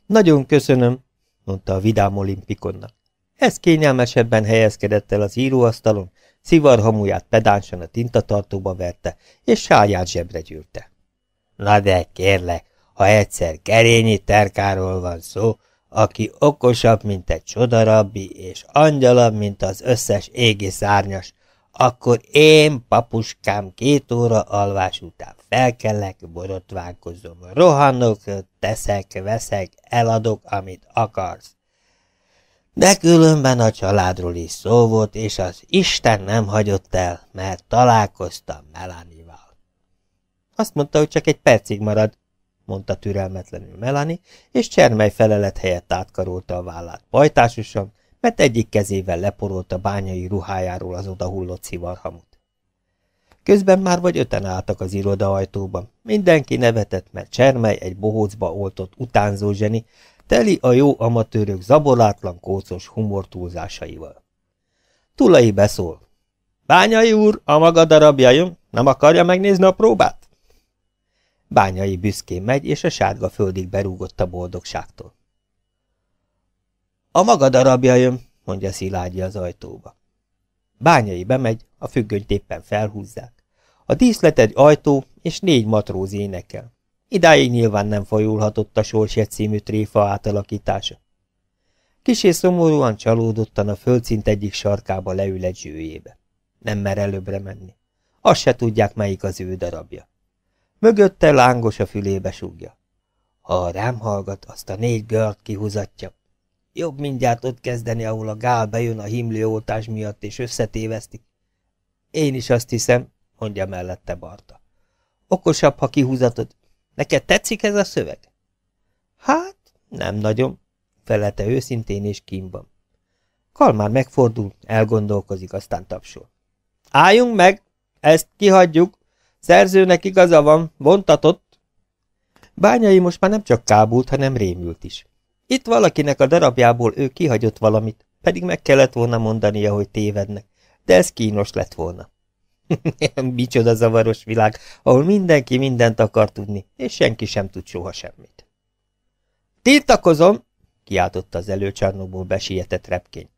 Nagyon köszönöm, mondta a vidám olimpikonnak. Ez kényelmesebben helyezkedett el az íróasztalon, szivarhamuját pedánsan a tintatartóba verte, és sáját zsebre gyűrte. Na de kérlek, ha egyszer kerényi terkáról van szó, aki okosabb, mint egy csodarabbi, és angyalabb, mint az összes égi szárnyas, akkor én, papuskám, két óra alvás után elkelek, borotválkozom, rohanok, teszek, veszek, eladok, amit akarsz. De különben a családról is szó volt, és az Isten nem hagyott el, mert találkoztam Melanival. Azt mondta, hogy csak egy percig marad, mondta türelmetlenül Melani, és csermely felelet helyett átkarolta a vállát pajtásosan, mert egyik kezével leporolta bányai ruhájáról az odahullott szivarhamut. Közben már vagy öten álltak az ajtóban. Mindenki nevetett, mert Csermely egy bohócba oltott utánzó zseni, teli a jó amatőrök zabolátlan kócos humortúlzásaival. Tulai beszól. Bányai úr, a maga darabja jön, nem akarja megnézni a próbát? Bányai büszkén megy, és a sárga földig berúgott a boldogságtól. A maga darabja jön, mondja Szilágyi az ajtóba. Bányai bemegy, a függönyt éppen felhúzzák. A díszlet egy ajtó, és négy matróz énekel. Idáig nyilván nem fajulhatott a sorsjegy című tréfa átalakítása. Kisé szomorúan csalódottan a földszint egyik sarkába leül egy zsőjébe. Nem mer előbbre menni. Azt se tudják, melyik az ő darabja. Mögötte lángos a fülébe súgja. Ha rám hallgat, azt a négy gört kihúzatja. Jobb mindjárt ott kezdeni, ahol a gál bejön a himlőoltás miatt, és összetévesztik. Én is azt hiszem, mondja mellette Barta. Okosabb, ha kihúzatod. Neked tetszik ez a szöveg? Hát, nem nagyon, felete őszintén és kínban. Kalmár megfordul, elgondolkozik, aztán tapsol. Álljunk meg! Ezt kihagyjuk! Szerzőnek igaza van, vontatott! Bányai most már nem csak kábult, hanem rémült is. Itt valakinek a darabjából ő kihagyott valamit, pedig meg kellett volna mondania, hogy tévednek, de ez kínos lett volna. Micsoda zavaros világ, ahol mindenki mindent akar tudni, és senki sem tud soha semmit. Tiltakozom! kiáltotta az előcsarnokból besietett repkény.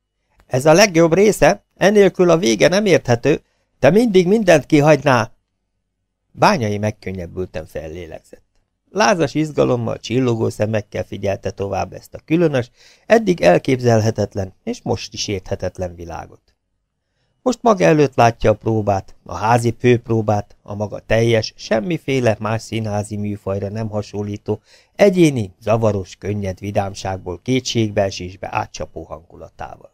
Ez a legjobb része, enélkül a vége nem érthető, te mindig mindent kihagynál. Bányai megkönnyebbülten fellélegzett. Lázas izgalommal, csillogó szemekkel figyelte tovább ezt a különös, eddig elképzelhetetlen és most is érthetetlen világot. Most maga előtt látja a próbát, a házi főpróbát, a maga teljes, semmiféle más színházi műfajra nem hasonlító, egyéni, zavaros, könnyed vidámságból kétségbeesésbe átcsapó hangulatával.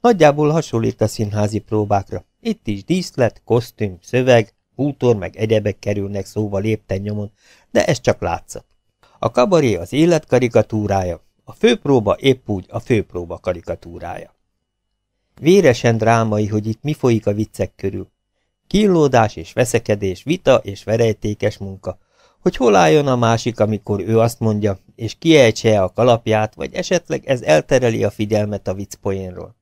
Nagyjából hasonlít a színházi próbákra. Itt is díszlet, kosztüm, szöveg, hútor meg egyebek kerülnek szóba lépten nyomon, de ez csak látszat. A kabaré az élet karikatúrája, a főpróba épp úgy a főpróba karikatúrája. Véresen drámai, hogy itt mi folyik a viccek körül. Kínlódás és veszekedés, vita és verejtékes munka, hogy hol álljon a másik, amikor ő azt mondja, és kiejtse a kalapját, vagy esetleg ez eltereli a figyelmet a vicc poénról.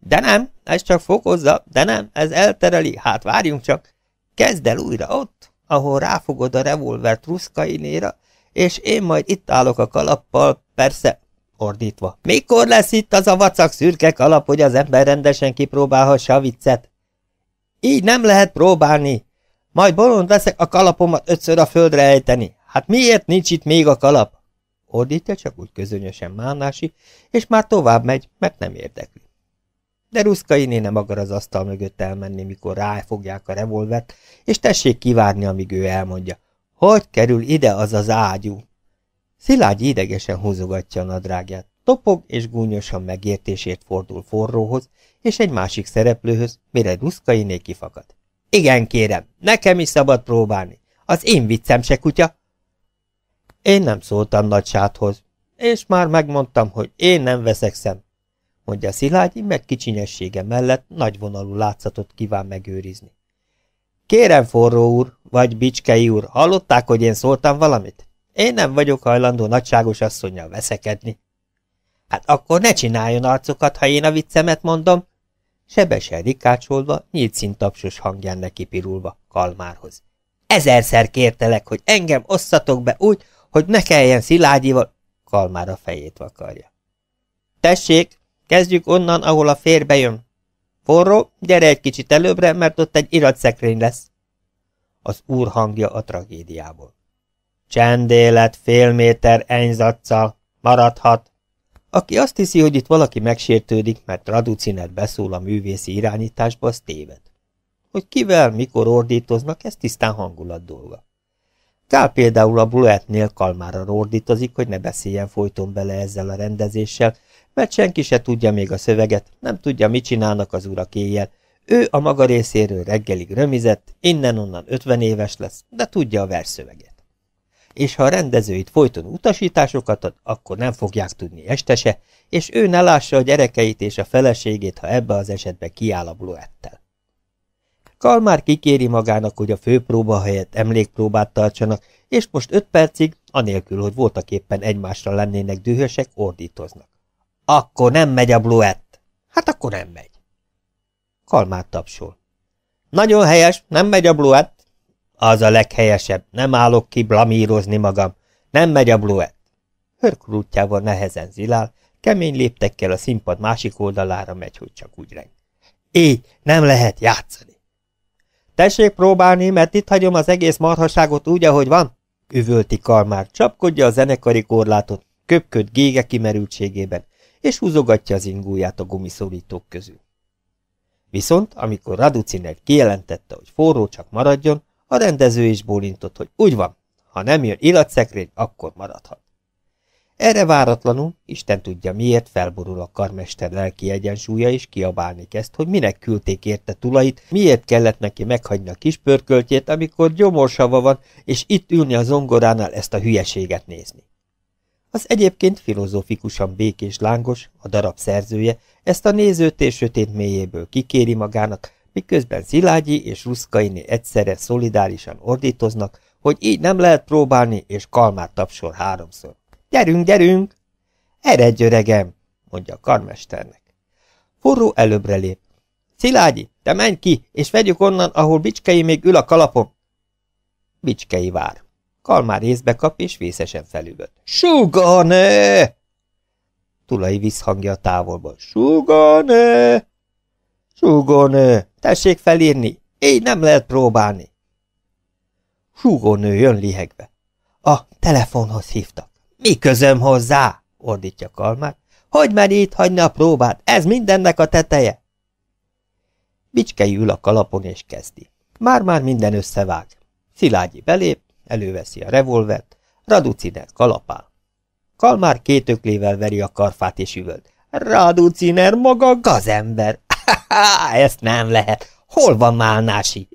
De nem, ez csak fokozza, de nem, ez eltereli, hát várjunk csak. Kezd el újra ott, ahol ráfogod a revolver ruszkainéra, és én majd itt állok a kalappal, persze, ordítva. Mikor lesz itt az a vacak szürke kalap, hogy az ember rendesen kipróbálhassa a viccet? Így nem lehet próbálni. Majd bolond leszek a kalapomat ötször a földre ejteni. Hát miért nincs itt még a kalap? Ordítja csak úgy közönösen Mánási, és már tovább megy, mert nem érdekli de Ruszkai nem akar az asztal mögött elmenni, mikor ráfogják a revolvert, és tessék kivárni, amíg ő elmondja. Hogy kerül ide az az ágyú? Szilágyi idegesen húzogatja a nadrágját. Topog és gúnyosan megértésért fordul forróhoz, és egy másik szereplőhöz, mire néki kifakad. Igen, kérem, nekem is szabad próbálni. Az én viccem se kutya. Én nem szóltam nagysáthoz, és már megmondtam, hogy én nem veszek szem mondja Szilágyi, meg kicsinyessége mellett nagy vonalú látszatot kíván megőrizni. Kérem, forró úr, vagy bicskei úr, hallották, hogy én szóltam valamit? Én nem vagyok hajlandó nagyságos asszonyjal veszekedni. Hát akkor ne csináljon arcokat, ha én a viccemet mondom. Sebesen rikácsolva, nyílt szintapsos hangján neki pirulva, Kalmárhoz. Ezerszer kértelek, hogy engem osszatok be úgy, hogy ne kelljen Szilágyival... Kalmár a fejét vakarja. Tessék, Kezdjük onnan, ahol a fér bejön. Forró, gyere egy kicsit előbbre, mert ott egy iratszekrény lesz. Az úr hangja a tragédiából. Csendélet, fél méter enyzatszal. maradhat. Aki azt hiszi, hogy itt valaki megsértődik, mert Raducinet beszól a művészi irányításba, az téved. Hogy kivel, mikor ordítoznak, ez tisztán hangulat dolga. Kál például a Bluettnél kalmára ordítozik, hogy ne beszéljen folyton bele ezzel a rendezéssel, mert senki se tudja még a szöveget, nem tudja, mit csinálnak az urak éjjel. Ő a maga részéről reggelig römizett, innen-onnan ötven éves lesz, de tudja a verszöveget. És ha a rendezőit folyton utasításokat ad, akkor nem fogják tudni este se, és ő ne lássa a gyerekeit és a feleségét, ha ebbe az esetben kiáll a bluettel. Kalmár kikéri magának, hogy a főpróba helyett emlékpróbát tartsanak, és most öt percig, anélkül, hogy voltak éppen egymásra lennének dühösek, ordítoznak. Akkor nem megy a bluett. Hát akkor nem megy. Kalmát tapsol. Nagyon helyes, nem megy a bluett. Az a leghelyesebb, nem állok ki blamírozni magam. Nem megy a bluett. Hörkrútjával nehezen zilál, kemény léptekkel a színpad másik oldalára megy, hogy csak úgy reng. Így nem lehet játszani. Tessék próbálni, mert itt hagyom az egész marhaságot úgy, ahogy van, üvölti Kalmár, csapkodja a zenekari korlátot, köpköd gége kimerültségében, és húzogatja az ingóját a gumiszorítók közül. Viszont, amikor Raducinek kijelentette, hogy forró csak maradjon, a rendező is bólintott, hogy úgy van, ha nem jön illatszekrény, akkor maradhat. Erre váratlanul, Isten tudja miért, felborul a karmester lelki egyensúlya, és kiabálni kezd, hogy minek küldték érte tulait, miért kellett neki meghagyni a kis pörköltjét, amikor gyomorsava van, és itt ülni a zongoránál ezt a hülyeséget nézni. Az egyébként filozófikusan békés lángos, a darab szerzője, ezt a nézőt és sötét mélyéből kikéri magának, miközben Szilágyi és Ruszkainé egyszerre szolidárisan ordítoznak, hogy így nem lehet próbálni, és kalmát tapsol háromszor. Gyerünk, gyerünk! Eredj, öregem! mondja a karmesternek. Forró előbbre lép. Szilágyi, te menj ki, és vegyük onnan, ahol Bicskei még ül a kalapom. Bicskei vár. Kalmár észbe kap és vészesen felüvölt. Sugane! Tulai visszhangja a távolból. Sugane! Sugane! Tessék felírni! Így nem lehet próbálni! Sugonő jön lihegve. A telefonhoz hívtak. Mi közöm hozzá? ordítja Kalmár. Hogy már itt hagyni a próbát? Ez mindennek a teteje! Bicskei ül a kalapon és kezdi. Már-már minden összevág. Szilágyi belép, előveszi a revolvert, Raduciner kalapál. Kalmár két öklével veri a karfát és üvölt. Raduciner maga gazember! Ha-ha, ezt nem lehet! Hol van Málnási?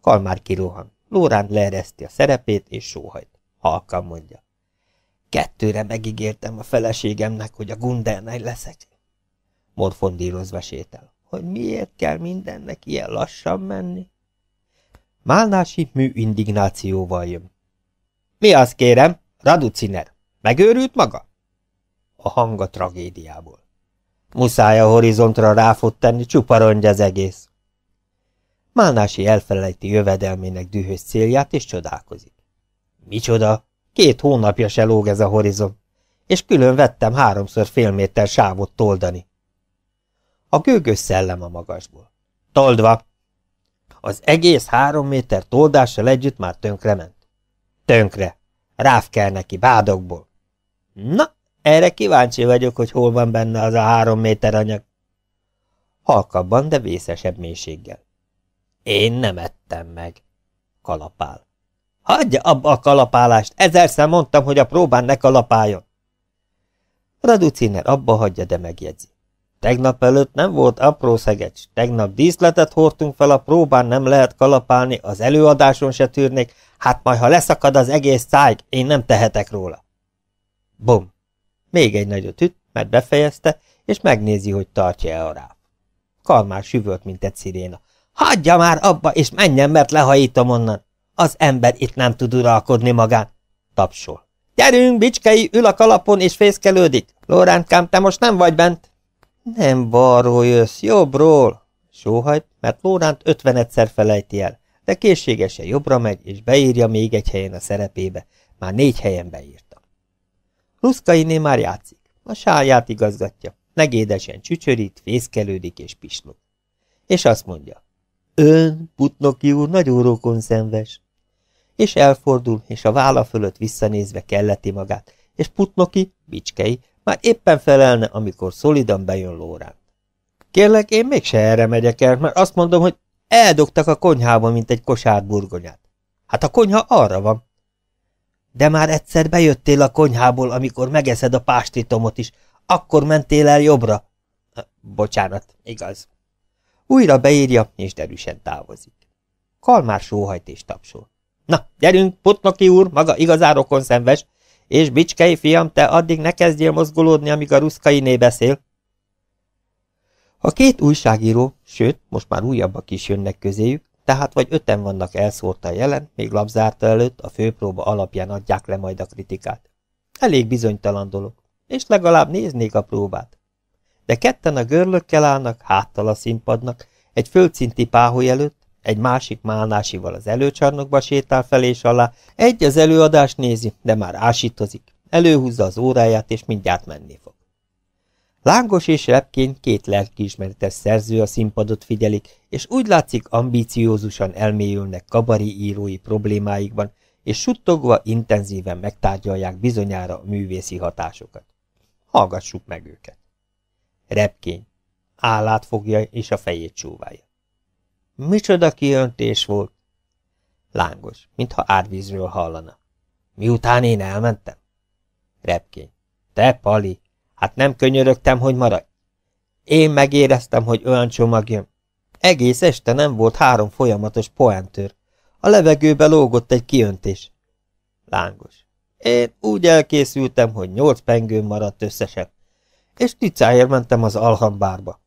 Kalmár kirohan. Lóránd leereszti a szerepét és sóhajt. Halkan mondja. Kettőre megígértem a feleségemnek, hogy a gundelnej leszek. Morfondírozva sétál. Hogy miért kell mindennek ilyen lassan menni? Málnási mű indignációval jön. Mi az kérem, Raduciner, megőrült maga? A hang a tragédiából. Muszáj a horizontra ráfot tenni, csupa rongy az egész. Málnási elfelejti jövedelmének dühös célját, és csodálkozik. Micsoda? Két hónapja se lóg ez a horizont, és külön vettem háromszor fél méter sávot toldani. A gőgös szellem a magasból. Toldva, az egész három méter toldással együtt már tönkre ment. Tönkre. Ráv kell neki, bádokból. Na, erre kíváncsi vagyok, hogy hol van benne az a három méter anyag. Halkabban, de vészesebb mélységgel. Én nem ettem meg. Kalapál. Hagyja abba a kalapálást, ezerszer mondtam, hogy a próbán ne kalapáljon. Raduciner abba hagyja, de megjegyzi. Tegnap előtt nem volt apró szegecs, tegnap díszletet hordtunk fel, a próbán nem lehet kalapálni, az előadáson se tűrnék, hát majd ha leszakad az egész szájk, én nem tehetek róla. Bum! Még egy nagyot üt, mert befejezte, és megnézi, hogy tartja-e a rá. Karmár süvölt, mint egy sziréna. Hagyja már abba, és menjen, mert lehajítom onnan. Az ember itt nem tud uralkodni magán. Tapsol. Gyerünk, bicskei, ül a kalapon és fészkelődik. Lóránkám, te most nem vagy bent. Nem balról jössz, jobbról! Sóhajt, mert Lóránt ötvenedszer felejti el, de készségesen jobbra megy, és beírja még egy helyen a szerepébe. Már négy helyen beírta. Ruszkainé már játszik. A sáját igazgatja. Negédesen csücsörít, fészkelődik és pislog. És azt mondja. Ön, Putnoki úr, nagyon rokon szenves. És elfordul, és a vála fölött visszanézve kelleti magát, és Putnoki, bicskei, már éppen felelne, amikor szolidan bejön Lórán. Kérlek, én mégse erre megyek el, mert azt mondom, hogy eldogtak a konyhába, mint egy kosár burgonyát. Hát a konyha arra van. De már egyszer bejöttél a konyhából, amikor megeszed a pástitomot is, akkor mentél el jobbra. Bocsánat, igaz. Újra beírja, és derűsen távozik. Kalmár sóhajt és tapsol. Na, gyerünk, Potnoki úr, maga igazárokon szenves, és bicskei fiam, te addig ne kezdjél mozgolódni, amíg a né beszél. A két újságíró, sőt, most már újabbak is jönnek közéjük, tehát vagy öten vannak elszórta jelen, még labzárta előtt a főpróba alapján adják le majd a kritikát. Elég bizonytalan dolog, és legalább néznék a próbát. De ketten a görlökkel állnak, háttal a színpadnak, egy földszinti páholy előtt, egy másik málnásival az előcsarnokba sétál fel és alá, egy az előadást nézi, de már ásítozik, előhúzza az óráját, és mindjárt menni fog. Lángos és repként két lelkiismeretes szerző a színpadot figyelik, és úgy látszik ambíciózusan elmélyülnek kabari írói problémáikban, és suttogva intenzíven megtárgyalják bizonyára a művészi hatásokat. Hallgassuk meg őket. Repkény. Állát fogja és a fejét csúválja. Micsoda kiöntés volt? Lángos, mintha árvízről hallana. Miután én elmentem? Repkény. Te, Pali, hát nem könyörögtem, hogy maradj. Én megéreztem, hogy olyan csomag jön. Egész este nem volt három folyamatos poentőr. A levegőbe lógott egy kiöntés. Lángos. Én úgy elkészültem, hogy nyolc pengőm maradt összesen. És ticáért mentem az alhambárba.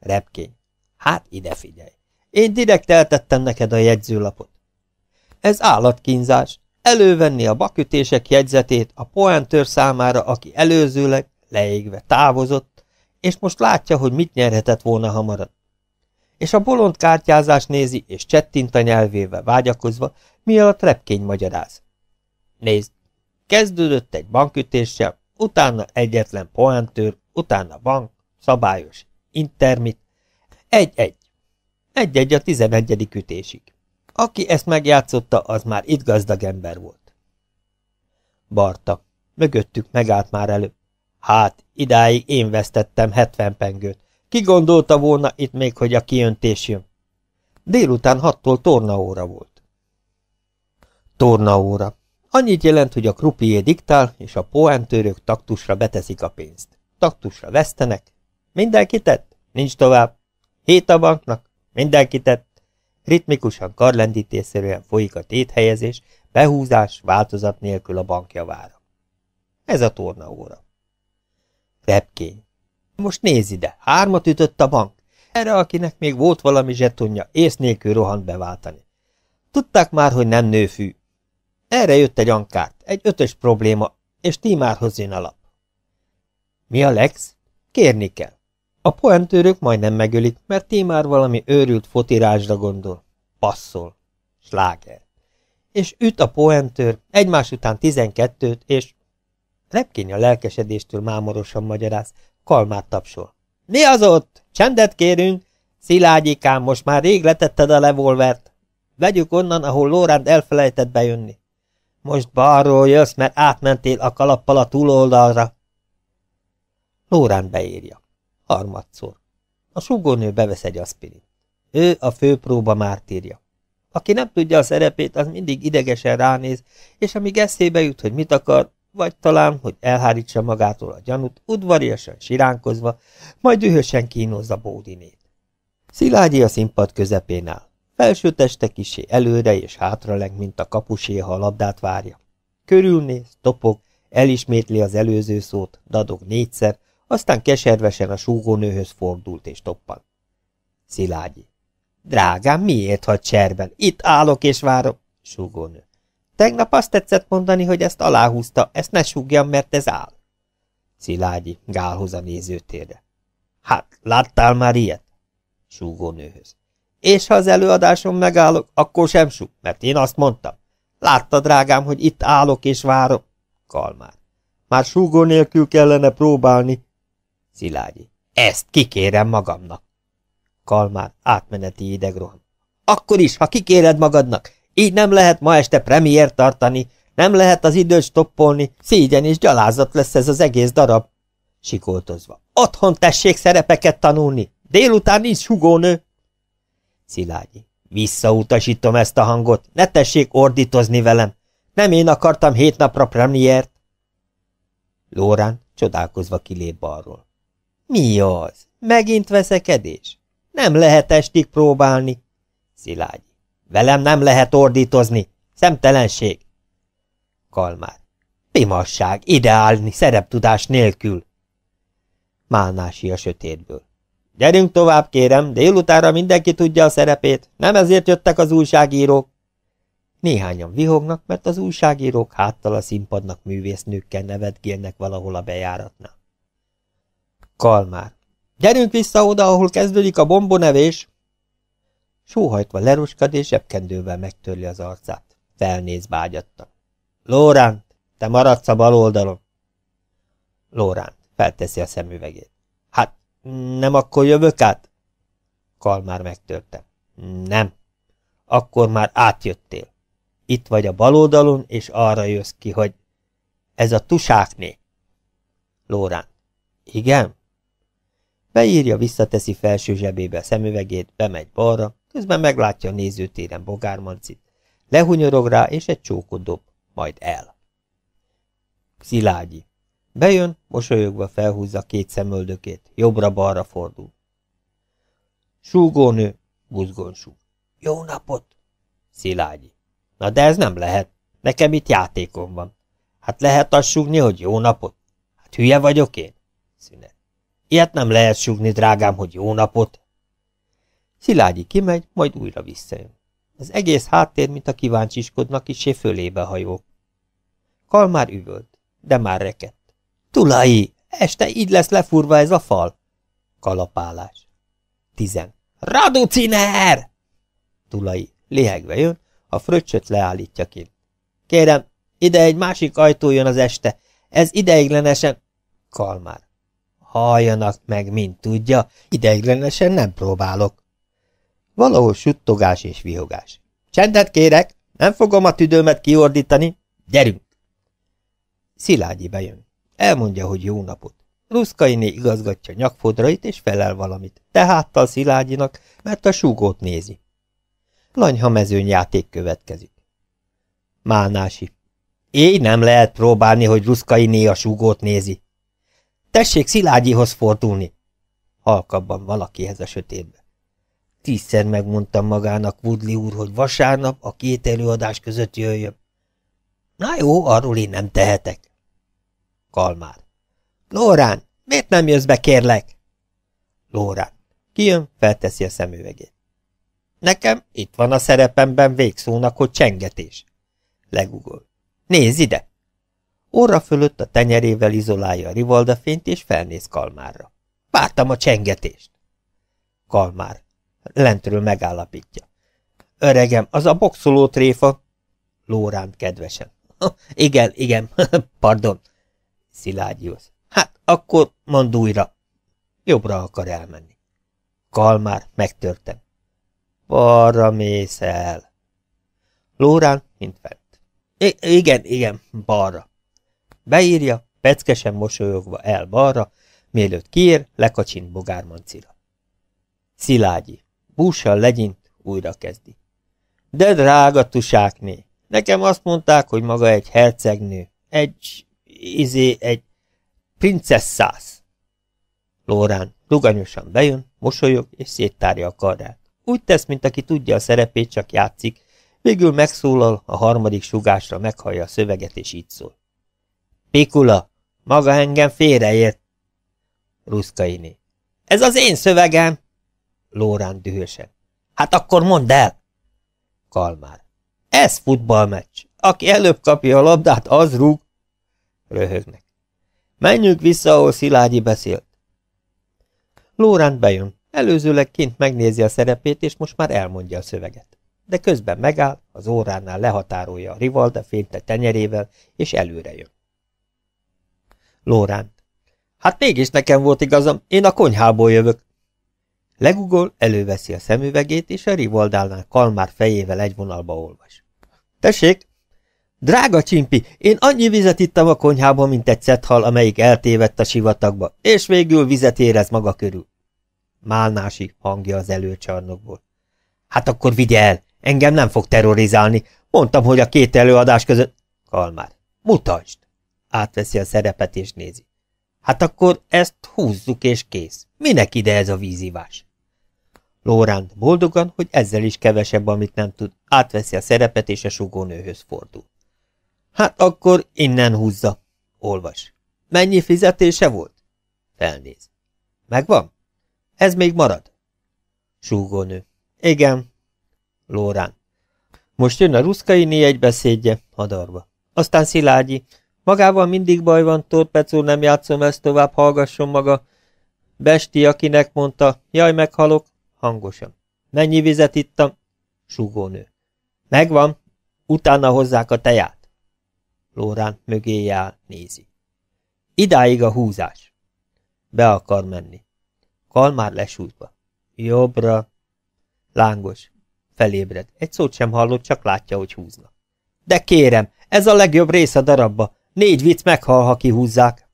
Repkény. Hát ide figyelj. Én direkt eltettem neked a jegyzőlapot. Ez állatkínzás. Elővenni a bakütések jegyzetét a poentőr számára, aki előzőleg leégve távozott, és most látja, hogy mit nyerhetett volna hamarad. És a bolond kártyázás nézi, és csettint a nyelvével vágyakozva, mi alatt repkény magyaráz. Nézd, kezdődött egy bankütéssel, utána egyetlen poentőr, utána bank, szabályos, intermit, egy-egy, egy-egy a tizenegyedik ütésig. Aki ezt megjátszotta, az már itt gazdag ember volt. Barta. Mögöttük megállt már elő. Hát, idáig én vesztettem hetven pengőt. Ki gondolta volna itt még, hogy a kiöntés jön? Délután hattól tornaóra volt. Tornaóra. Annyit jelent, hogy a krupié diktál, és a poentőrök taktusra beteszik a pénzt. Taktusra vesztenek. Mindenki tett? Nincs tovább. Hét a banknak. Mindenki tett. Ritmikusan karlendítésszerűen folyik a téthelyezés, behúzás, változat nélkül a bankjavára. Ez a tornaóra. Repkény. Most nézz ide, hármat ütött a bank. Erre, akinek még volt valami zsetonja, ész nélkül rohant beváltani. Tudták már, hogy nem nőfű. Erre jött egy ankárt, egy ötös probléma, és már jön alap. Mi a Lex? Kérni kell. A poentőrök majdnem megölik, mert ti már valami őrült fotirásra gondol. Passzol. Sláger. És üt a poentőr, egymás után tizenkettőt, és... Repkény a lelkesedéstől mámorosan magyaráz, kalmát tapsol. Mi az ott? Csendet kérünk! Szilágyikám, most már rég letetted a levolvert. Vegyük onnan, ahol Lóránd elfelejtett bejönni. Most balról jössz, mert átmentél a kalappal a túloldalra. Lóránd beírja. Harmadszor. A sugornő bevesz egy aspirint. Ő a főpróba mártírja. Aki nem tudja a szerepét, az mindig idegesen ránéz, és amíg eszébe jut, hogy mit akar, vagy talán, hogy elhárítsa magától a gyanút, udvariasan siránkozva, majd dühösen kínozza Bódinét. Szilágyi a színpad közepén áll. Felső teste kisé előre és hátra leg mint a kapusé, ha a labdát várja. Körülnéz, topog, elismétli az előző szót, dadog négyszer, aztán keservesen a súgónőhöz fordult és toppan. Szilágyi. Drágám, miért hagy cserben? Itt állok és várok. Súgónő. Tegnap azt tetszett mondani, hogy ezt aláhúzta, ezt ne súgjam, mert ez áll. Szilágyi, Gálhoz a nézőtérre. Hát, láttál már ilyet? Súgónőhöz. És ha az előadáson megállok, akkor sem súg, mert én azt mondtam. Látta, drágám, hogy itt állok és várok. Kalmár. Már súgó nélkül kellene próbálni, Szilágyi. Ezt kikérem magamnak. Kalmár átmeneti idegrohan. Akkor is, ha kikéred magadnak, így nem lehet ma este premier tartani, nem lehet az időt stoppolni, szégyen és gyalázat lesz ez az egész darab. Sikoltozva. Otthon tessék szerepeket tanulni, délután nincs hugónő. Szilágyi. Visszautasítom ezt a hangot, ne tessék ordítozni velem. Nem én akartam hét napra premiért. Lórán csodálkozva kilép balról. Mi az? Megint veszekedés? Nem lehet estig próbálni. Szilágyi. Velem nem lehet ordítozni. Szemtelenség. Kalmár. Pimasság, ideálni, szereptudás nélkül. Málnási a sötétből. Gyerünk tovább, kérem, délutára mindenki tudja a szerepét, nem ezért jöttek az újságírók. Néhányan vihognak, mert az újságírók háttal a színpadnak művésznőkkel nevetgélnek valahol a bejáratnál. Kalmár. Gyerünk vissza oda, ahol kezdődik a bombonevés! Sóhajtva leroskad és zsebkendővel megtörli az arcát. Felnéz bágyatta. Lóránt, te maradsz a bal oldalon. Lóránt felteszi a szemüvegét. Hát, nem akkor jövök át? Kalmár megtörte. Nem. Akkor már átjöttél. Itt vagy a bal oldalon, és arra jössz ki, hogy... Ez a tusákné. Lóránt. Igen? Beírja, visszateszi felső zsebébe a szemüvegét, bemegy balra, közben meglátja a nézőtéren bogármancit, lehunyorog rá, és egy csókot dob, majd el. Szilágyi. Bejön, mosolyogva felhúzza két szemöldökét, jobbra-balra fordul. Súgónő, buzgonsú. Jó napot! Szilágyi. Na de ez nem lehet, nekem itt játékom van. Hát lehet azt súgni, hogy jó napot? Hát hülye vagyok én? Szünet. Ilyet nem lehet sugni, drágám, hogy jó napot. Szilágyi kimegy, majd újra visszajön. Az egész háttér, mint a kíváncsiskodnak, kisé fölébe hajó. Kalmár üvölt, de már rekedt. Tulai, este így lesz lefurva ez a fal. Kalapálás. Tizen. Raduciner! Tulai léhegve jön, a fröccsöt leállítja ki. Kérem, ide egy másik ajtó jön az este, ez ideiglenesen... Kalmár. Halljanak meg, mint tudja, ideiglenesen nem próbálok. Valahol suttogás és vihogás. Csendet kérek, nem fogom a tüdőmet kiordítani, gyerünk! Szilágyi bejön. Elmondja, hogy jó napot. Ruszkainé igazgatja nyakfodrait és felel valamit, a Szilágyinak, mert a súgót nézi. Lanyha mezőn játék következik. Málnási. Éj nem lehet próbálni, hogy Ruszkainé a súgót nézi. Tessék Szilágyihoz fordulni! Halkabban valakihez a sötétbe. Tízszer megmondtam magának Woodley úr, hogy vasárnap a két előadás között jöjjön. Na jó, arról én nem tehetek. Kalmár. Lórán, miért nem jössz be, kérlek? Lórán. Kijön, felteszi a szemüvegét. Nekem itt van a szerepemben végszónak, hogy csengetés. Legugol. Nézz ide! orra fölött a tenyerével izolálja a rivalda fényt, és felnéz Kalmárra. Vártam a csengetést! Kalmár. Lentről megállapítja. Öregem, az a boxoló tréfa. Lóránt kedvesen. igen, igen, pardon. Szilágyiusz. Hát akkor mondd újra. Jobbra akar elmenni. Kalmár, megtörtem. Balra mész el. Lórán, mint fent. I igen, igen, balra. Beírja, peckesen mosolyogva el balra, mielőtt kiér, lekacsint bogármancira. Szilágyi. Bússal legyint, újra kezdi. De drága tusákné, nekem azt mondták, hogy maga egy hercegnő, egy, izé, egy princesszász. Lórán ruganyosan bejön, mosolyog és széttárja a karját. Úgy tesz, mint aki tudja a szerepét, csak játszik, végül megszólal, a harmadik sugásra meghallja a szöveget és így szól. Pikula, maga engem félreért. Ruszkainé. Ez az én szövegem. Lórán dühösen. Hát akkor mondd el. Kalmár. Ez futballmeccs. Aki előbb kapja a labdát, az rúg. Röhögnek. Menjünk vissza, ahol Szilágyi beszélt. Lórán bejön. Előzőleg kint megnézi a szerepét, és most már elmondja a szöveget. De közben megáll, az óránál lehatárolja a rivalda fénte tenyerével, és előre jön. Lóránt. Hát mégis nekem volt igazam, én a konyhából jövök. Legugol, előveszi a szemüvegét, és a Rivaldánál kalmár fejével egy vonalba olvas. Tessék! Drága csimpi, én annyi vizet ittam a konyhába, mint egy szethal, amelyik eltévedt a sivatagba, és végül vizet érez maga körül. Málnási hangja az előcsarnokból. Hát akkor vigye el, engem nem fog terrorizálni. Mondtam, hogy a két előadás között... Kalmár, mutasd! átveszi a szerepet és nézi. Hát akkor ezt húzzuk és kész. Minek ide ez a vízivás? Lóránt boldogan, hogy ezzel is kevesebb, amit nem tud, átveszi a szerepet és a sugónőhöz fordul. Hát akkor innen húzza. Olvas. Mennyi fizetése volt? Felnéz. Megvan? Ez még marad? Súgónő. Igen. Lórán. Most jön a ruszkai négy beszédje, hadarba. Aztán Szilágyi, Magával mindig baj van, Tóth Pecú, nem játszom ezt tovább, hallgasson maga. Besti, akinek mondta, jaj, meghalok, hangosan. Mennyi vizet ittam? Súgónő. Megvan, utána hozzák a teját. Lórán mögé áll, nézi. Idáig a húzás. Be akar menni. Kalmár lesújtva. Jobbra. Lángos. Felébred. Egy szót sem hallott, csak látja, hogy húznak. De kérem, ez a legjobb rész a darabba. Négy vicc meghal, ha kihúzzák.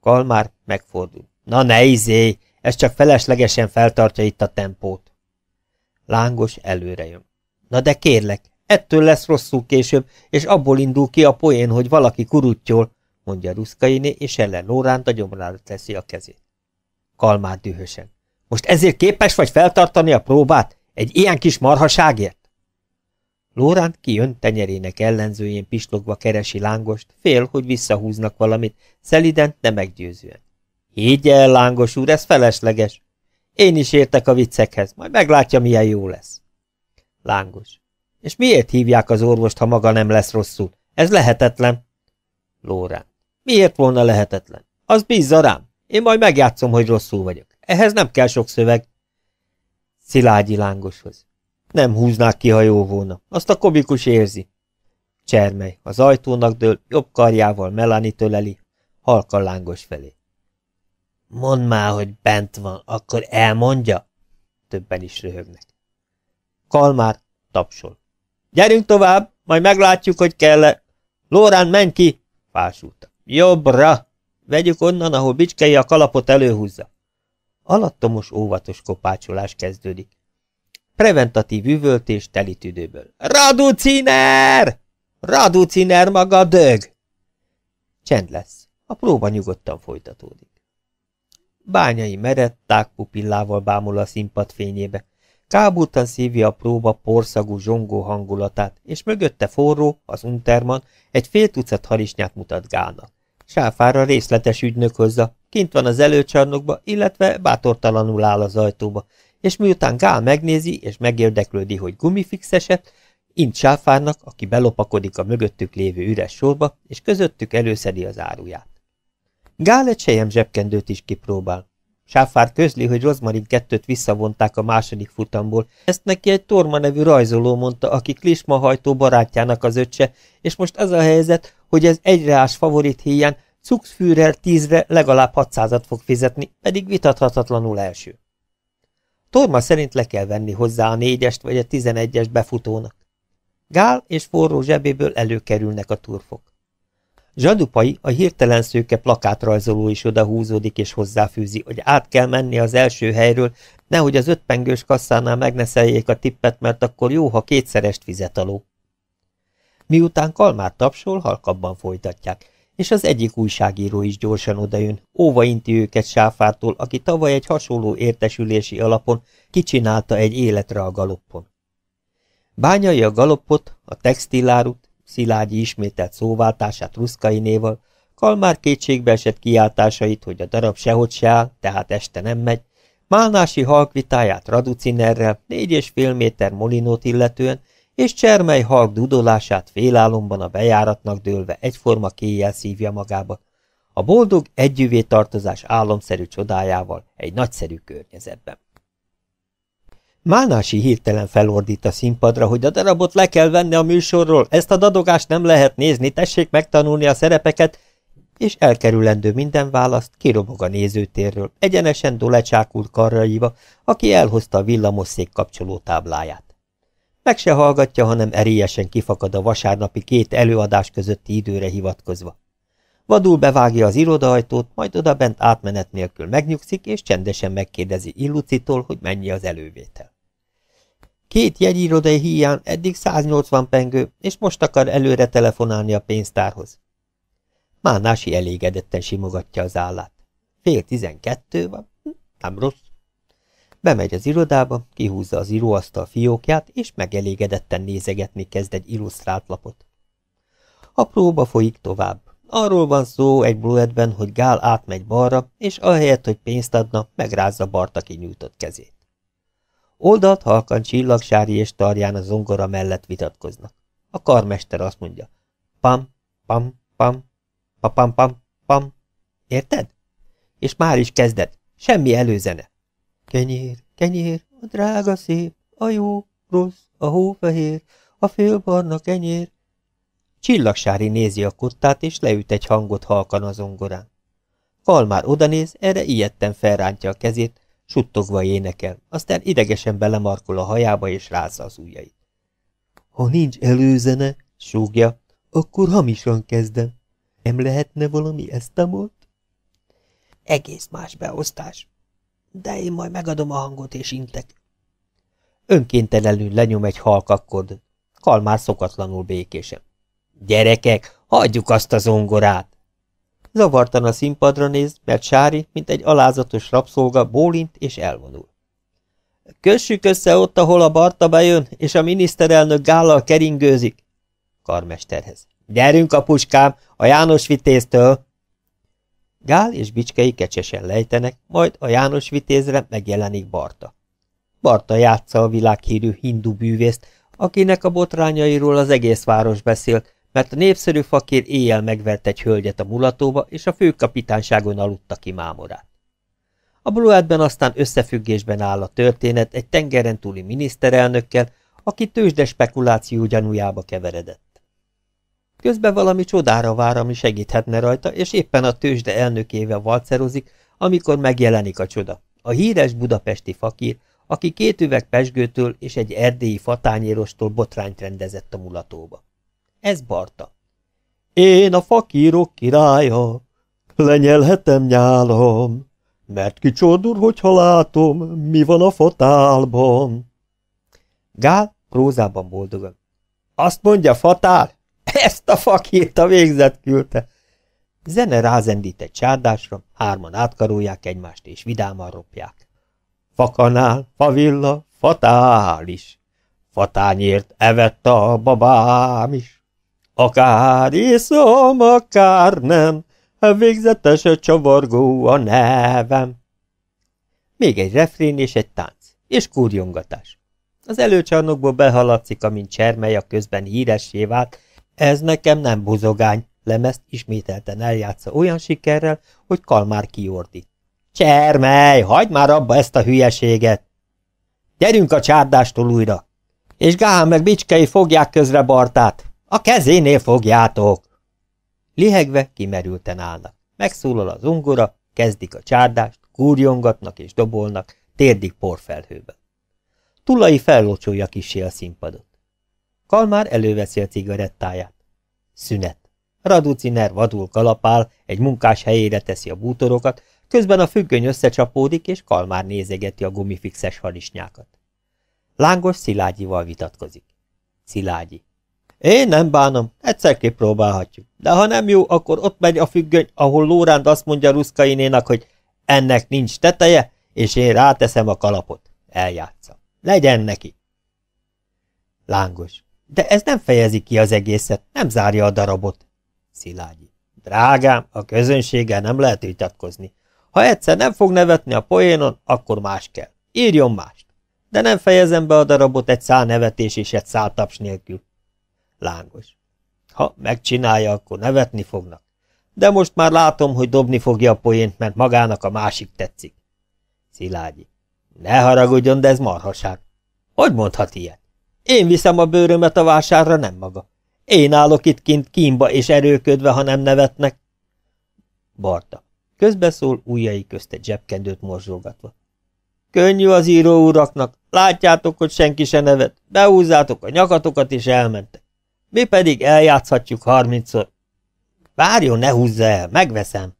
Kalmár megfordul. Na ne izé, ez csak feleslegesen feltartja itt a tempót. Lángos előre jön. Na de kérlek, ettől lesz rosszul később, és abból indul ki a poén, hogy valaki kuruttyol, mondja Ruszkainé, és ellen Lóránt a gyomrára teszi a kezét. Kalmár dühösen. Most ezért képes vagy feltartani a próbát? Egy ilyen kis marhaságért? Lóránt kijön tenyerének ellenzőjén pislogva keresi lángost, fél, hogy visszahúznak valamit, szeliden, de meggyőzően. Higgy el, lángos úr, ez felesleges. Én is értek a viccekhez, majd meglátja, milyen jó lesz. Lángos. És miért hívják az orvost, ha maga nem lesz rosszul? Ez lehetetlen. Lórán. Miért volna lehetetlen? Az bízza rám. Én majd megjátszom, hogy rosszul vagyok. Ehhez nem kell sok szöveg. Szilágyi lángoshoz. Nem húznák ki, ha jó volna. Azt a komikus érzi. Csermely az ajtónak dől, jobb karjával Melani töleli, halkan lángos felé. Mondd már, hogy bent van, akkor elmondja? Többen is röhögnek. Kalmár tapsol. Gyerünk tovább, majd meglátjuk, hogy kell-e. Lórán, menj ki! Fásulta. Jobbra! Vegyük onnan, ahol bicskei a kalapot előhúzza. Alattomos óvatos kopácsolás kezdődik. Preventatív üvöltés tüdőből. Raduciner! Raduciner maga dög! Csend lesz. A próba nyugodtan folytatódik. Bányai merett, tágpupillával bámul a színpad fényébe. Kábultan szívja a próba porszagú zsongó hangulatát, és mögötte forró, az Unterman, egy fél tucat harisnyát mutat Gálnak. Sáfára részletes ügynök hozza, kint van az előcsarnokba, illetve bátortalanul áll az ajtóba, és miután Gál megnézi és megérdeklődi, hogy gumifixeset, int sáfárnak, aki belopakodik a mögöttük lévő üres sorba, és közöttük előszedi az áruját. Gál egy sejem zsebkendőt is kipróbál. Sáfár közli, hogy Rozmarin kettőt visszavonták a második futamból. Ezt neki egy Torma nevű rajzoló mondta, aki klismahajtó barátjának az öccse, és most az a helyzet, hogy ez egyreás favorit híján Zuxführer tízre legalább 600 fog fizetni, pedig vitathatatlanul első. Torma szerint le kell venni hozzá a négyest vagy a tizenegyest befutónak. Gál és forró zsebéből előkerülnek a turfok. Zsadupai a hirtelen szőke plakátrajzoló is oda húzódik és hozzáfűzi, hogy át kell menni az első helyről, nehogy az ötpengős kasszánál megneszeljék a tippet, mert akkor jó, ha kétszerest fizet aló. Miután kalmát tapsol, halkabban folytatják és az egyik újságíró is gyorsan odajön, óva inti őket sáfától, aki tavaly egy hasonló értesülési alapon kicsinálta egy életre a galoppon. Bányai a galoppot, a textilárut, Szilágyi ismételt szóváltását ruszkainéval, Kalmár kétségbe esett kiáltásait, hogy a darab sehogy se áll, tehát este nem megy, Málnási halkvitáját raducinerrel, négy és fél méter molinót illetően, és csermely halk dudolását félálomban a bejáratnak dőlve egyforma kéjjel szívja magába, a boldog együvé tartozás álomszerű csodájával egy nagyszerű környezetben. Mánási hirtelen felordít a színpadra, hogy a darabot le kell venni a műsorról, ezt a dadogást nem lehet nézni, tessék megtanulni a szerepeket, és elkerülendő minden választ kirobog a nézőtérről, egyenesen Dolecsák úr karraiba, aki elhozta a villamosszék kapcsoló tábláját. Meg se hallgatja, hanem erélyesen kifakad a vasárnapi két előadás közötti időre hivatkozva. Vadul bevágja az irodaajtót, majd bent átmenet nélkül megnyugszik, és csendesen megkérdezi Illucitól, hogy mennyi az elővétel. Két jegyirodai híján eddig 180 pengő, és most akar előre telefonálni a pénztárhoz. Mánási elégedetten simogatja az állát. Fél tizenkettő van, hm, nem rossz. Bemegy az irodába, kihúzza az íróasztal fiókját, és megelégedetten nézegetni kezd egy illusztrált lapot. A próba folyik tovább. Arról van szó egy bluetben, hogy Gál átmegy balra, és ahelyett, hogy pénzt adna, megrázza Barta kinyújtott kezét. Oldalt halkan csillagsári és tarján a zongora mellett vitatkoznak. A karmester azt mondja, pam, pam, pam, pam, pam, pam. pam Érted? És már is kezded. Semmi előzene. Kenyér, kenyér, a drága szép, a jó, rossz, a hófehér, a félbarna kenyér. Csillagsári nézi a kottát, és leüt egy hangot halkan az ongorán. Kalmár odanéz, erre ilyetten felrántja a kezét, suttogva énekel, aztán idegesen belemarkol a hajába, és rázza az ujjait. Ha nincs előzene, súgja, akkor hamisan kezdem. Nem lehetne valami mód? Egész más beosztás, de én majd megadom a hangot, és intek. Önkéntelenül lenyom egy halkakkod. Kalmár szokatlanul békésen. Gyerekek, hagyjuk azt a zongorát! Zavartan a színpadra néz, mert Sári, mint egy alázatos rabszolga, bólint és elvonul. Kössük össze ott, ahol a Barta bejön, és a miniszterelnök gállal keringőzik. Karmesterhez. Gyerünk, a puskám, a János vitéztől! Gál és Bicskei kecsesen lejtenek, majd a János vitézre megjelenik Barta. Barta játsza a világhírű hindu bűvészt, akinek a botrányairól az egész város beszélt, mert a népszerű fakér éjjel megvert egy hölgyet a mulatóba, és a főkapitányságon aludta ki mámorát. A Bluetben aztán összefüggésben áll a történet egy tengeren túli miniszterelnökkel, aki tőzsde spekuláció gyanújába keveredett. Közben valami csodára vár, ami segíthetne rajta, és éppen a tőzsde elnökével valcerozik, amikor megjelenik a csoda. A híres budapesti fakír, aki két üveg pesgőtől és egy erdélyi fatányérostól botrányt rendezett a mulatóba. Ez Barta. Én a fakírok királya, lenyelhetem nyálom, mert kicsordur, hogyha látom, mi van a fatálban. Gál prózában boldogan. Azt mondja, fatál! Ezt a fakét a végzet küldte. Zene rázendít egy csárdásra, hárman átkarolják egymást és vidáman ropják. Fakanál, favilla, fatális. Fatányért evett a babám is. Akár iszom, akár nem, végzetes a csavargó a nevem. Még egy refrén és egy tánc, és kurjongatás. Az előcsarnokból behaladszik, amint csermely a közben híressé vált, ez nekem nem buzogány, lemezt ismételten eljátsza olyan sikerrel, hogy Kalmár kiordi. Csermely, hagyd már abba ezt a hülyeséget! Gyerünk a csárdástól újra! És Gáhán meg Bicskei fogják közre Bartát! A kezénél fogjátok! Lihegve kimerülten állnak. Megszólal az ungora, kezdik a csárdást, kúrjongatnak és dobolnak, térdik porfelhőbe. Tulai fellocsolja kisé a színpadot. Kalmár előveszi a cigarettáját. Szünet. Raduciner vadul kalapál, egy munkás helyére teszi a bútorokat, közben a függöny összecsapódik, és Kalmár nézegeti a gumifixes harisnyákat. Lángos Szilágyival vitatkozik. Szilágyi. Én nem bánom, egyszer kipróbálhatjuk. De ha nem jó, akkor ott megy a függöny, ahol Lóránd azt mondja Ruszkainénak, hogy ennek nincs teteje, és én ráteszem a kalapot. Eljátsza. Legyen neki. Lángos. De ez nem fejezi ki az egészet, nem zárja a darabot. Szilágyi. Drágám, a közönséggel nem lehet vitatkozni. Ha egyszer nem fog nevetni a poénon, akkor más kell. Írjon mást. De nem fejezem be a darabot egy szál nevetés és egy szál taps nélkül. Lángos. Ha megcsinálja, akkor nevetni fognak. De most már látom, hogy dobni fogja a poént, mert magának a másik tetszik. Szilágyi. Ne haragudjon, de ez marhaság. Hogy mondhat ilyet? Én viszem a bőrömet a vásárra, nem maga. Én állok itt kint kínba és erőködve, ha nem nevetnek. Barta. Közbeszól, ujjai közt egy zsebkendőt morzsolgatva. Könnyű az író uraknak, látjátok, hogy senki se nevet, behúzzátok a nyakatokat és elmentek. Mi pedig eljátszhatjuk harmincszor. Várjon, ne húzza el, megveszem.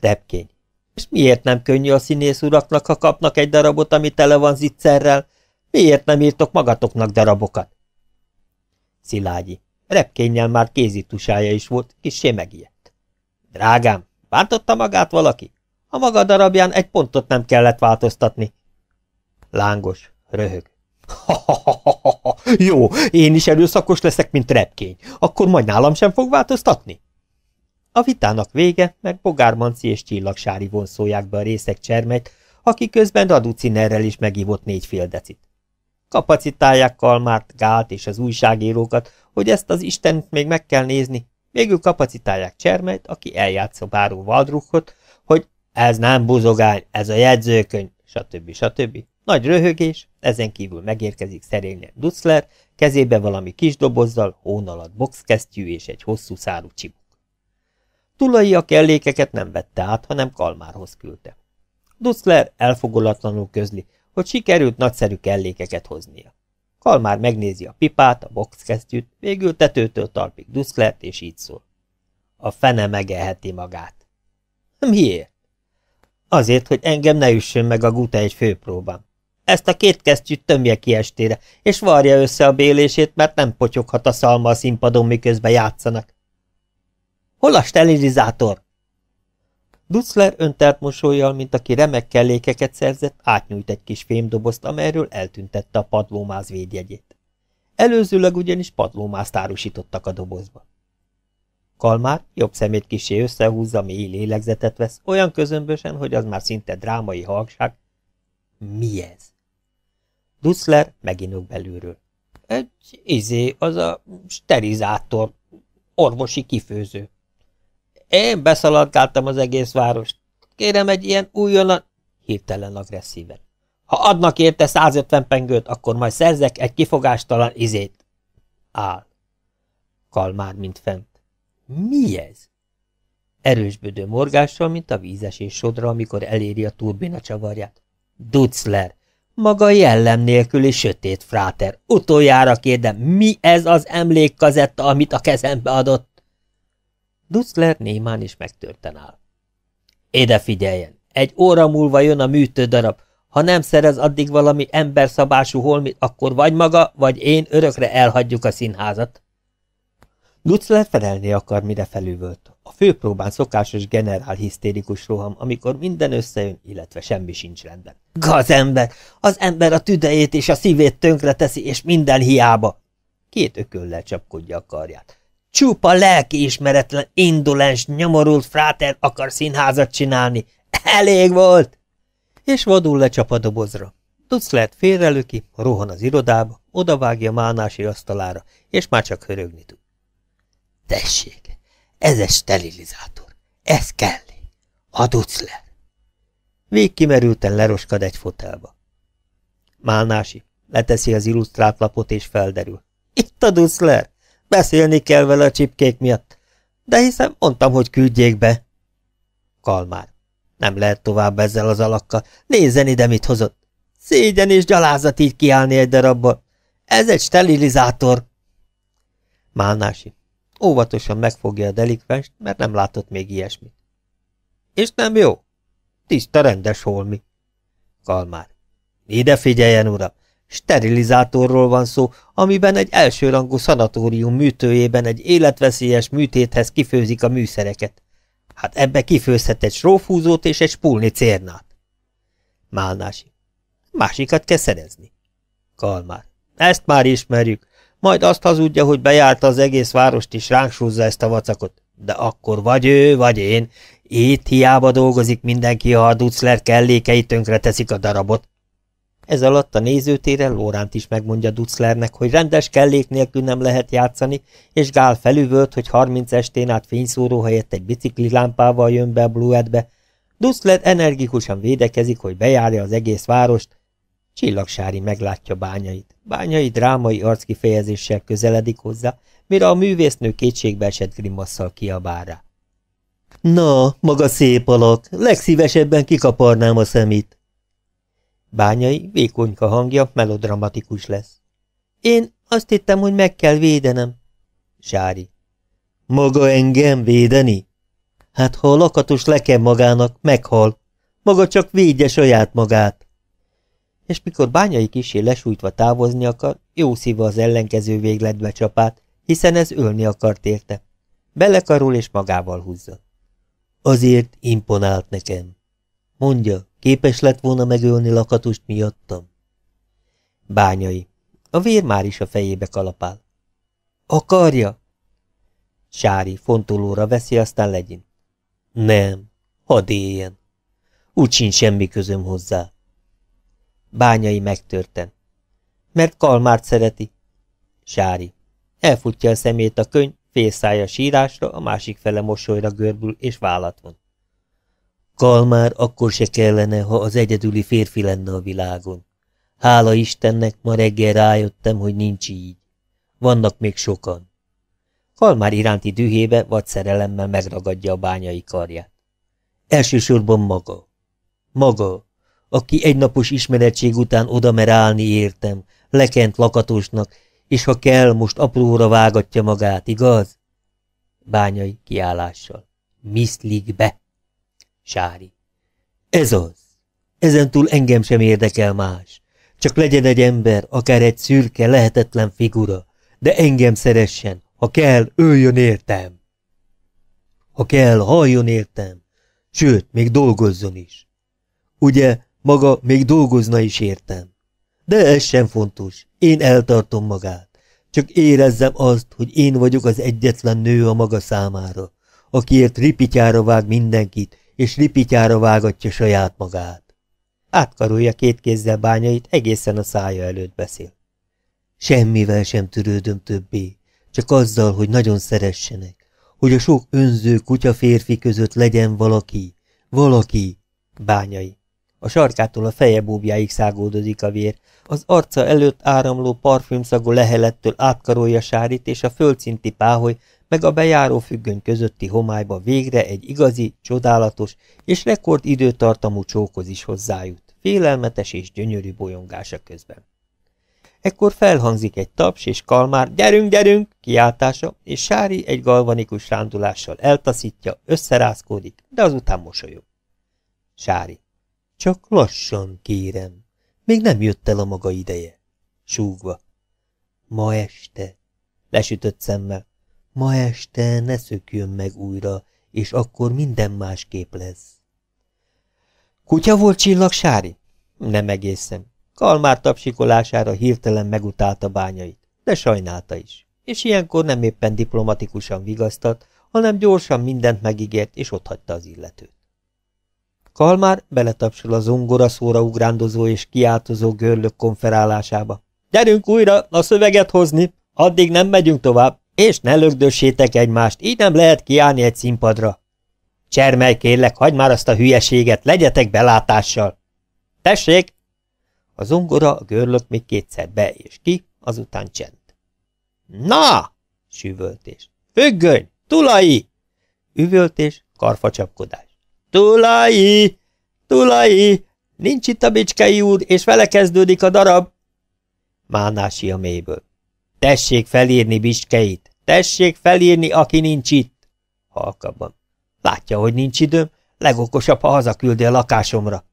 Repkény. És miért nem könnyű a színész uraknak, ha kapnak egy darabot, ami tele van zicserrel, Miért nem írtok magatoknak darabokat? Szilágyi. Repkénnyel már kézitusája is volt, kissé megijedt. Drágám, bántotta magát valaki? A maga darabján egy pontot nem kellett változtatni. Lángos, röhög. Jó, én is erőszakos leszek, mint repkény. Akkor majd nálam sem fog változtatni? A vitának vége, mert Bogármanci és Csillagsári vonszolják be a részek csermet, aki közben Raducinerrel is megívott négy fél decit. Kapacitálják Kalmát, Gált és az újságírókat, hogy ezt az Istent még meg kell nézni. Végül kapacitálják Csermelyt, aki eljátsza Báró Valdruchot, hogy ez nem buzogány, ez a jegyzőkönyv, stb. stb. Nagy röhögés, ezen kívül megérkezik szerényen Dutzler, kezébe valami kis dobozzal, alatt boxkesztyű és egy hosszú szárú csibuk. Tulai a kellékeket nem vette át, hanem Kalmárhoz küldte. Dutzler elfogolatlanul közli, hogy sikerült nagyszerű kellékeket hoznia. Kalmár megnézi a pipát, a boxkesztyűt, végül tetőtől talpig duszklet, és így szól. A fene megeheti magát. Miért? Azért, hogy engem ne üssön meg a guta egy főpróbám. Ezt a két kesztyűt tömje ki estére, és varja össze a bélését, mert nem potyoghat a szalma a színpadon, miközben játszanak. Hol a sterilizátor? Dutzler öntelt mosolyjal, mint aki remek kellékeket szerzett, átnyújt egy kis fémdobozt, amelyről eltüntette a padlómáz védjegyét. Előzőleg ugyanis padlómázt árusítottak a dobozba. Kalmár jobb szemét kisé összehúzza, mély lélegzetet vesz, olyan közömbösen, hogy az már szinte drámai halkság. Mi ez? Dutzler meginok belülről. Egy izé, az a sterilizátor, orvosi kifőző. Én beszaladgáltam az egész várost. Kérem egy ilyen újonnan... Hirtelen agresszíven. Ha adnak érte 150 pengőt, akkor majd szerzek egy kifogástalan izét. Áll. Kalmár, mint fent. Mi ez? Erősbödő morgással, mint a vízesés sodra, amikor eléri a turbina csavarját. Dutzler. maga jellem nélküli sötét fráter. Utoljára kérdem, mi ez az emlékkazetta, amit a kezembe adott? Dutzler némán is megtörten áll. Ide figyeljen! Egy óra múlva jön a műtő darab. Ha nem szerez addig valami emberszabású holmit, akkor vagy maga, vagy én örökre elhagyjuk a színházat. Dutzler felelni akar, mire felüvölt. A főpróbán szokásos generál hisztérikus roham, amikor minden összejön, illetve semmi sincs rendben. Gazember! Az ember a tüdejét és a szívét tönkreteszi, és minden hiába! Két ököllel csapkodja a karját. Csupa lelkiismeretlen, indolens, nyomorult fráter akar színházat csinálni. Elég volt! És vadul lecsap a dobozra. Tudsz lehet félrelőki, rohan az irodába, odavágja Mánási asztalára, és már csak hörögni tud. Tessék, ez egy sterilizátor. Ez kell. A Dutzler. Végkimerülten leroskad egy fotelba. Málnási leteszi az illusztrált lapot és felderül. Itt a Dutzler! Beszélni kell vele a csipkék miatt. De hiszen mondtam, hogy küldjék be. Kalmár. Nem lehet tovább ezzel az alakkal. Nézzen ide, mit hozott. Szégyen és gyalázat így kiállni egy darabból. Ez egy sterilizátor. Málnási. Óvatosan megfogja a delikvenst, mert nem látott még ilyesmit. És nem jó? Tiszta rendes holmi. Kalmár. Ide figyeljen, uram! Sterilizátorról van szó, amiben egy elsőrangú szanatórium műtőjében egy életveszélyes műtéthez kifőzik a műszereket. Hát ebbe kifőzhet egy srófúzót és egy spulni cérnát. Málnási. Másikat kell szerezni. Kalmár. Ezt már ismerjük. Majd azt hazudja, hogy bejárta az egész várost és ránk ezt a vacakot. De akkor vagy ő, vagy én. Itt hiába dolgozik mindenki, ha a ducler kellékei tönkre teszik a darabot. Ez alatt a nézőtére Lóránt is megmondja Duclernek, hogy rendes kellék nélkül nem lehet játszani, és Gál felüvölt, hogy 30 estén át fényszóró helyett egy bicikli lámpával jön be Bluetbe. Duclert energikusan védekezik, hogy bejárja az egész várost. Csillagsári meglátja bányait. Bányai drámai arckifejezéssel közeledik hozzá, mire a művésznő kétségbe esett grimasszal kiabál rá. Na, maga szép alak, legszívesebben kikaparnám a szemét. Bányai vékonyka hangja melodramatikus lesz. Én azt hittem, hogy meg kell védenem. Sári. Maga engem védeni? Hát ha a lakatos lekem magának, meghal. Maga csak védje saját magát. És mikor bányai kisé lesújtva távozni akar, jó szíva az ellenkező végletbe csapát, hiszen ez ölni akart érte. Belekarul és magával húzza. Azért imponált nekem. Mondja, Képes lett volna megölni lakatust miattam. Bányai. A vér már is a fejébe kalapál. Akarja? Sári fontolóra veszi, aztán legyint. Nem, hadd éljen. Úgy sincs semmi közöm hozzá. Bányai megtörten. Mert kalmárt szereti. Sári. Elfutja a szemét a könyv, félszája sírásra, a másik fele mosolyra görbül és vállat von. Kal már akkor se kellene, ha az egyedüli férfi lenne a világon. Hála Istennek, ma reggel rájöttem, hogy nincs így. Vannak még sokan. Kalmár iránti dühébe vagy szerelemmel megragadja a bányai karját. Elsősorban maga. Maga, aki egynapos ismeretség után oda mer állni értem, lekent lakatosnak, és ha kell, most apróra vágatja magát, igaz? Bányai kiállással. Miszlik be! Sári. Ez az. Ezentúl engem sem érdekel más. Csak legyen egy ember, akár egy szürke, lehetetlen figura, de engem szeressen, ha kell, öljön értem. Ha kell, halljon értem, sőt, még dolgozzon is. Ugye, maga még dolgozna is értem. De ez sem fontos, én eltartom magát. Csak érezzem azt, hogy én vagyok az egyetlen nő a maga számára, akiért ripityára vág mindenkit, és lipityára vágatja saját magát. Átkarolja két kézzel bányait, egészen a szája előtt beszél. Semmivel sem törődöm többé, csak azzal, hogy nagyon szeressenek, hogy a sok önző kutya férfi között legyen valaki, valaki, bányai. A sarkától a feje búbjáig szágódozik a vér, az arca előtt áramló parfümszagú lehelettől átkarolja Sárit, és a földszinti páholy meg a bejáró függöny közötti homályba végre egy igazi, csodálatos és rekord időtartamú csókoz is hozzájut, félelmetes és gyönyörű bolyongása közben. Ekkor felhangzik egy taps és kalmár gyerünk, gyerünk kiáltása, és Sári egy galvanikus rándulással eltaszítja, összerázkódik, de azután mosolyog. Sári. Csak lassan, kérem. Még nem jött el a maga ideje. Súgva. Ma este. Lesütött szemmel. Ma este ne szökjön meg újra, és akkor minden másképp lesz. Kutya volt csillagsári? Nem egészen. Kalmár tapsikolására hirtelen megutálta bányait, de sajnálta is. És ilyenkor nem éppen diplomatikusan vigasztat, hanem gyorsan mindent megígért, és otthagyta az illetőt. Kalmár beletapsol a zongora szóra ugrándozó és kiáltozó görlök konferálásába. Gyerünk újra a szöveget hozni, addig nem megyünk tovább. És ne lögdössétek egymást, így nem lehet kiállni egy színpadra. Csermelj, kérlek, hagyd már azt a hülyeséget, legyetek belátással. Tessék! A zongora a görlött még kétszer be és ki, azután csend. Na! sűvöltés. Függöny! Tulai! Üvöltés, karfacsapkodás. Tulai! Tulai! Nincs itt a bicskei úr, és vele kezdődik a darab. Mánási a mélyből. Tessék felírni bicskeit! Tessék felírni, aki nincs itt! Halkabban. Látja, hogy nincs időm, legokosabb, ha hazaküldi a lakásomra.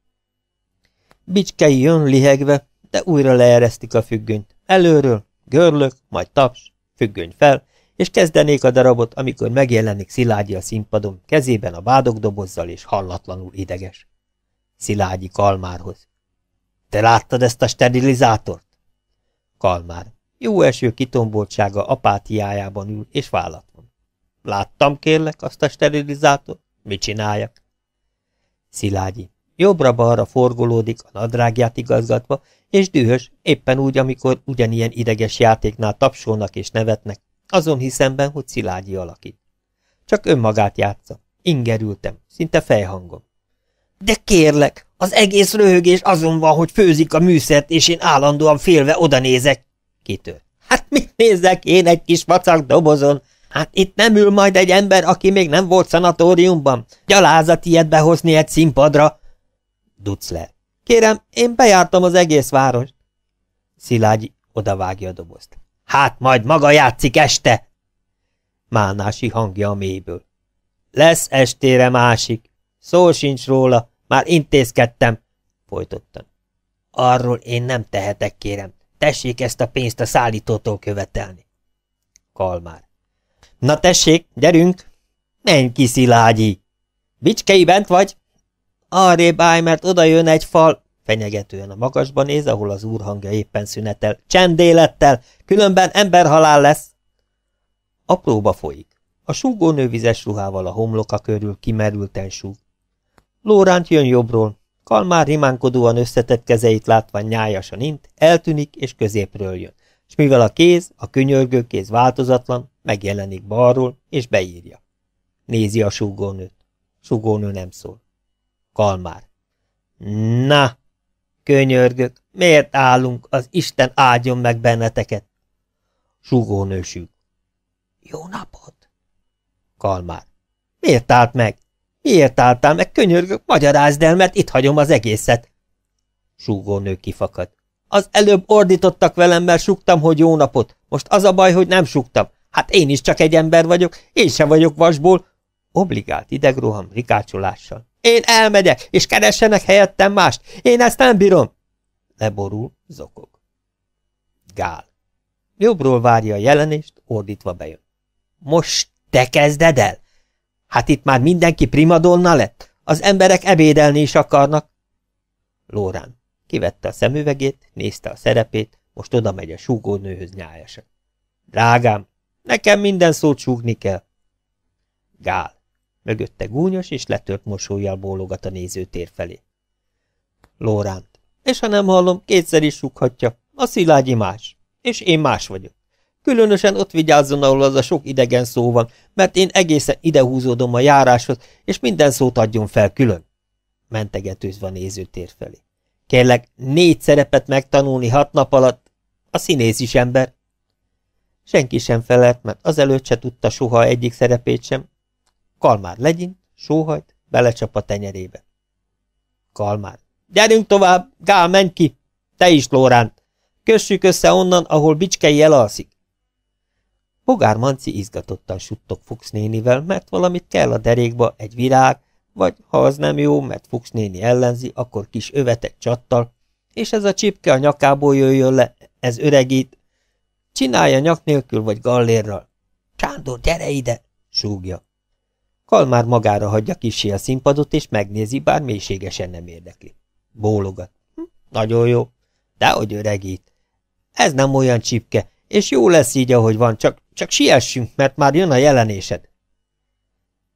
Bicskei jön lihegve, de újra leeresztik a függönyt. Előről, görlök, majd taps, függöny fel, és kezdenék a darabot, amikor megjelenik Szilágyi a színpadon, kezében a bádogdobozzal és hallatlanul ideges. Szilágyi Kalmárhoz. Te láttad ezt a sterilizátort? Kalmár. Jó eső kitomboltsága apátiájában ül, és vállat van. Láttam, kérlek, azt a sterilizátort? Mit csináljak? Szilágyi. Jobbra-balra forgolódik, a nadrágját igazgatva, és dühös, éppen úgy, amikor ugyanilyen ideges játéknál tapsolnak és nevetnek, azon hiszemben, hogy Szilágyi alakít. Csak önmagát játsza. Ingerültem, szinte fejhangom. De kérlek, az egész röhögés azon van, hogy főzik a műszert, és én állandóan félve odanézek. Kitől? Hát mit nézek én egy kis vacak dobozon? Hát itt nem ül majd egy ember, aki még nem volt szanatóriumban. Gyalázat ilyet behozni egy színpadra. Ducler. Kérem, én bejártam az egész várost. Szilágyi odavágja a dobozt. Hát majd maga játszik este! Málnási hangja a mélyből. Lesz estére másik. Szó sincs róla, már intézkedtem, folytottam. Arról én nem tehetek, kérem. Tessék ezt a pénzt a szállítótól követelni. Kalmár. Na tessék, gyerünk! Menj ki, Szilágyi! Bicskei bent vagy? Arrébb állj, mert oda jön egy fal, fenyegetően a magasba néz, ahol az hangja éppen szünetel, csendélettel, különben emberhalál lesz. Apróba folyik. A súgónő vizes ruhával a homloka körül kimerülten súg. Lóránt jön jobbról, Kalmár rimánkodóan összetett kezeit látva nyájasan int, eltűnik és középről jön, és mivel a kéz, a könyörgő kéz változatlan, megjelenik balról és beírja. Nézi a súgónőt. Súgónő nem szól. Kalmár. Na, könyörgök, miért állunk, az Isten áldjon meg benneteket? Súgónő Jó napot! Kalmár. Miért állt meg? Miért álltál meg, könyörgök, magyarázd el, mert itt hagyom az egészet. Súgónő kifakad. Az előbb ordítottak velem, mert suktam, hogy jó napot. Most az a baj, hogy nem suktam. Hát én is csak egy ember vagyok, én se vagyok vasból. Obligált idegroham rikácsolással. Én elmegyek, és keressenek helyettem mást. Én ezt nem bírom. Leborul, zokog. Gál. Jobbról várja a jelenést, ordítva bejön. Most te kezded el? Hát itt már mindenki primadonna lett? Az emberek ebédelni is akarnak. Lórán. Kivette a szemüvegét, nézte a szerepét, most oda megy a súgónőhöz nyájasan. Drágám, nekem minden szót súgni kell. Gál. Mögötte gúnyos és letört mosolyjal bólogat a nézőtér felé. Lóránt. És ha nem hallom, kétszer is súghatja. A szilágyi más. És én más vagyok. Különösen ott vigyázzon, ahol az a sok idegen szó van, mert én egészen idehúzódom a járáshoz, és minden szót adjon fel külön. Mentegetőzve a nézőtér felé. Kérlek, négy szerepet megtanulni hat nap alatt? A színész is ember. Senki sem felelt, mert azelőtt se tudta soha egyik szerepét sem. Kalmár legyint, sóhajt, belecsap a tenyerébe. Kalmár. Gyerünk tovább, Gál, menj ki! Te is, Lóránt! Kössük össze onnan, ahol Bicskei elalszik. Bogár Manci izgatottan suttog Fuchs nénivel, mert valamit kell a derékba, egy virág, vagy ha az nem jó, mert Fuchs néni ellenzi, akkor kis övetek csattal, és ez a csipke a nyakából jöjjön le, ez öregít. Csinálja nyak nélkül vagy gallérral. Csándor, gyere ide! súgja. Kalmár magára hagyja kisé a színpadot, és megnézi, bár mélységesen nem érdekli. Bólogat. Hm, nagyon jó. de hogy öregít. Ez nem olyan csipke, és jó lesz így, ahogy van, csak csak siessünk, mert már jön a jelenésed.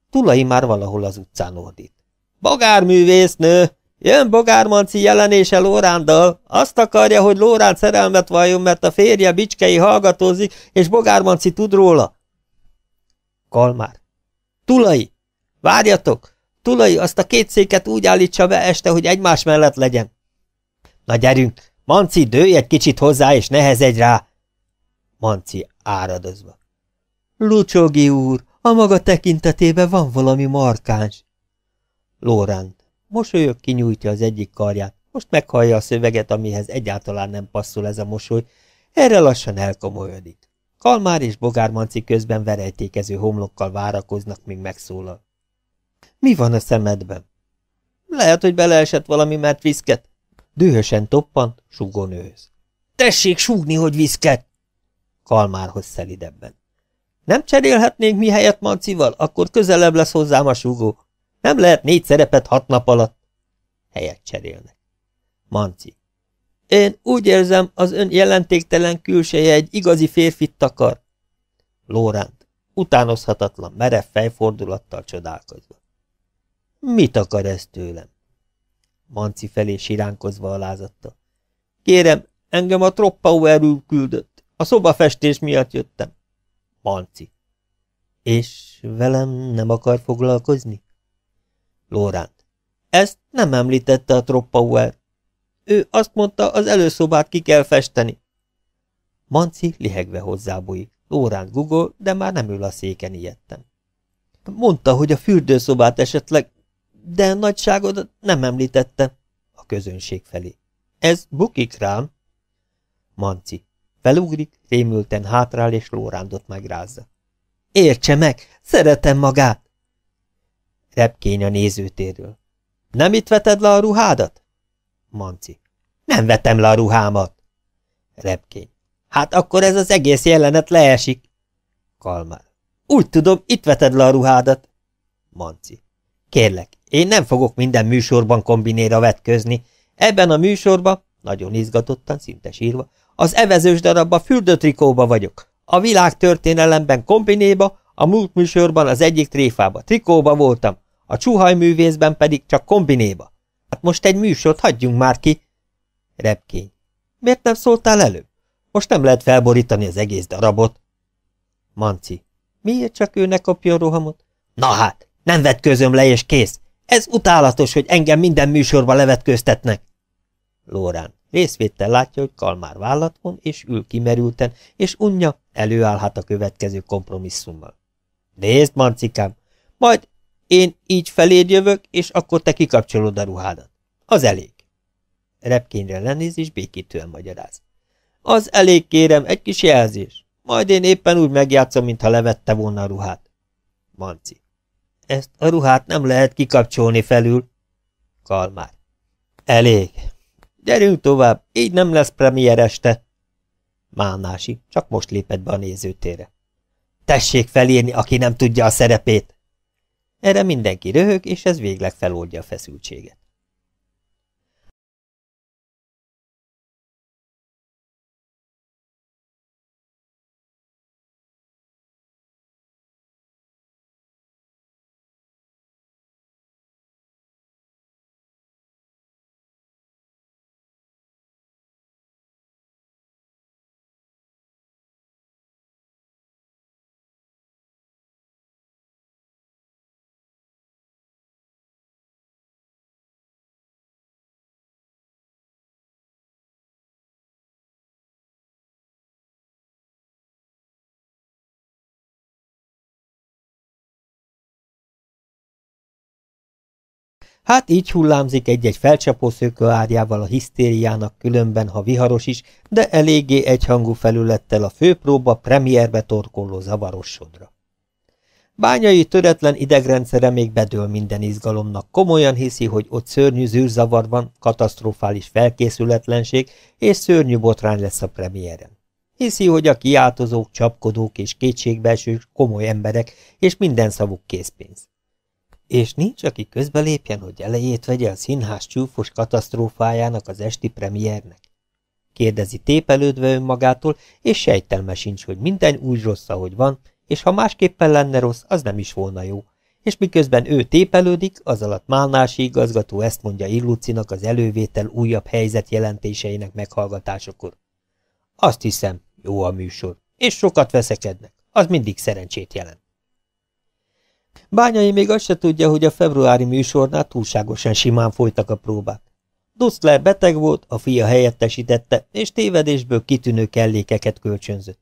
Tulai már valahol az utcán ordít. Bogárművésznő! Jön Bogármanci jelenése Lóránddal. Azt akarja, hogy Lórán szerelmet valljon, mert a férje bicskei hallgatózik, és Bogármanci tud róla. Kalmár. Tulai! Várjatok! Tulai azt a két széket úgy állítsa be este, hogy egymás mellett legyen. Na gyerünk! Manci, dőj egy kicsit hozzá, és nehezedj rá! Manci áradozva. Lucsogi úr, a maga tekintetében van valami markáns. Lóránt. Mosolyog kinyújtja az egyik karját, most meghallja a szöveget, amihez egyáltalán nem passzol ez a mosoly, erre lassan elkomolyodik. Kalmár és Bogármanci közben verejtékező homlokkal várakoznak, míg megszólal. Mi van a szemedben? Lehet, hogy beleesett valami, mert viszket. Dühösen toppan, sugonőhöz. Tessék súgni, hogy viszket! Kalmárhoz szelidebben. Nem cserélhetnénk mi helyet Mancival, akkor közelebb lesz hozzám a súgó. Nem lehet négy szerepet hat nap alatt. Helyet cserélnek. Manci. Én úgy érzem, az ön jelentéktelen külseje egy igazi férfit takar. Lóránt. Utánozhatatlan, merev fejfordulattal csodálkozva. Mit akar ez tőlem? Manci felé siránkozva alázattal. Kérem, engem a troppau úr küldött. A szobafestés miatt jöttem. Manci. És velem nem akar foglalkozni? Lóránt. Ezt nem említette a troppauer. Ő azt mondta, az előszobát ki kell festeni. Manci lihegve hozzábúj, Lóránt gugol, de már nem ül a széken ijedtem. Mondta, hogy a fürdőszobát esetleg, de nagyságodat nem említette a közönség felé. Ez bukik rám. Manci. Felugrik, rémülten hátrál, és Lórándot megrázza. Értse meg! Szeretem magát! Repkény a nézőtérről. Nem itt veted le a ruhádat? Manci. Nem vetem le a ruhámat. Repkény. Hát akkor ez az egész jelenet leesik. Kalmár. Úgy tudom, itt veted le a ruhádat. Manci. Kérlek, én nem fogok minden műsorban kombinéra vetközni. Ebben a műsorban, nagyon izgatottan, szinte sírva, az evezős darabba fürdőtrikóba vagyok. A világ történelemben kombinéba, a múlt műsorban az egyik tréfába, trikóba voltam, a csuhajművészben pedig csak kombinéba. Hát most egy műsort hagyjunk már ki. Repkény. Miért nem szóltál előbb? Most nem lehet felborítani az egész darabot. Manci. Miért csak ő ne kapja a rohamot? Na hát, nem vetközöm le és kész. Ez utálatos, hogy engem minden műsorba levetköztetnek. Lórán. Részvétel látja, hogy Kalmár vállat von, és ül kimerülten, és unja, előállhat a következő kompromisszummal. Nézd, mancikám, majd én így feléd jövök, és akkor te kikapcsolod a ruhádat. Az elég. Repkényre lenéz, és békítően magyaráz. Az elég, kérem, egy kis jelzés. Majd én éppen úgy megjátszom, mintha levette volna a ruhát. Manci. Ezt a ruhát nem lehet kikapcsolni felül. Kalmár. Elég. Gyerünk tovább, így nem lesz premier este. Málnási csak most lépett be a nézőtére. Tessék felírni, aki nem tudja a szerepét! Erre mindenki röhög, és ez végleg feloldja a feszültséget. Hát így hullámzik egy-egy felcsapó szökőárjával a hisztériának különben, ha viharos is, de eléggé egyhangú felülettel a főpróba premierbe torkolló zavaros sodra. Bányai töretlen idegrendszere még bedől minden izgalomnak, komolyan hiszi, hogy ott szörnyű zűrzavar van, katasztrofális felkészületlenség és szörnyű botrány lesz a premiéren. Hiszi, hogy a kiáltozók, csapkodók és kétségbeesők komoly emberek, és minden szavuk készpénz és nincs, aki közbelépjen, hogy elejét vegye a színház csúfos katasztrófájának az esti premiernek? Kérdezi tépelődve önmagától, és sejtelme sincs, hogy minden úgy rossz, ahogy van, és ha másképpen lenne rossz, az nem is volna jó. És miközben ő tépelődik, az alatt Málnási igazgató ezt mondja Illucinak az elővétel újabb helyzet jelentéseinek meghallgatásakor. Azt hiszem, jó a műsor, és sokat veszekednek, az mindig szerencsét jelent. Bányai még azt se tudja, hogy a februári műsornál túlságosan simán folytak a próbák. Dusztler beteg volt, a fia helyettesítette, és tévedésből kitűnő kellékeket kölcsönzött.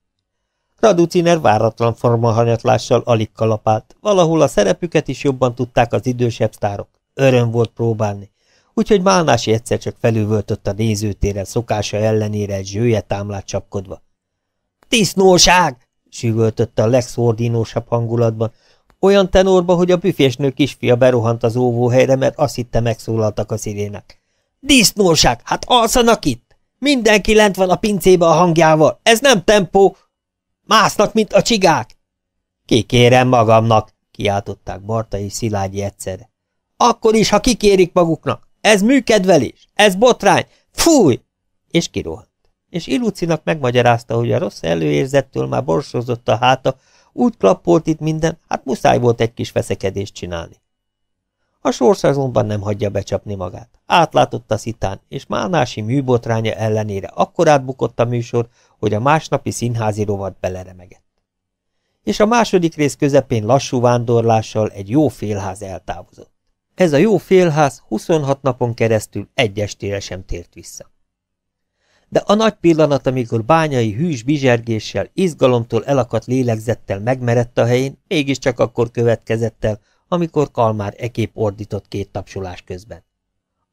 Raduciner váratlan formahanyatlással alig kalapált, valahol a szerepüket is jobban tudták az idősebb sztárok. Öröm volt próbálni, úgyhogy Málnási egyszer csak felülvöltött a nézőtéren szokása ellenére egy zsője támlát csapkodva. – Tisznóság! – sűvöltötte a legszordínósabb hangulatban, olyan tenorba, hogy a büfésnő kisfia berohant az óvóhelyre, mert azt hitte megszólaltak a szirének. Disznóság, hát alszanak itt! Mindenki lent van a pincébe a hangjával, ez nem tempó! Másznak, mint a csigák! Kikérem magamnak, kiáltották Barta és Szilágyi egyszerre. Akkor is, ha kikérik maguknak, ez műkedvelés, ez botrány, fúj! És kirohant. És Ilucinak megmagyarázta, hogy a rossz előérzettől már borsozott a háta, úgy klappolt itt minden, hát muszáj volt egy kis veszekedést csinálni. A sors azonban nem hagyja becsapni magát. Átlátott a szitán, és málnási műbotránya ellenére akkor bukott a műsor, hogy a másnapi színházi rovat beleremegett. És a második rész közepén lassú vándorlással egy jó félház eltávozott. Ez a jó félház 26 napon keresztül egy estére sem tért vissza de a nagy pillanat, amikor bányai hűs bizsergéssel, izgalomtól elakadt lélegzettel megmerett a helyén, mégiscsak akkor következett el, amikor Kalmár ekép ordított két tapsolás közben.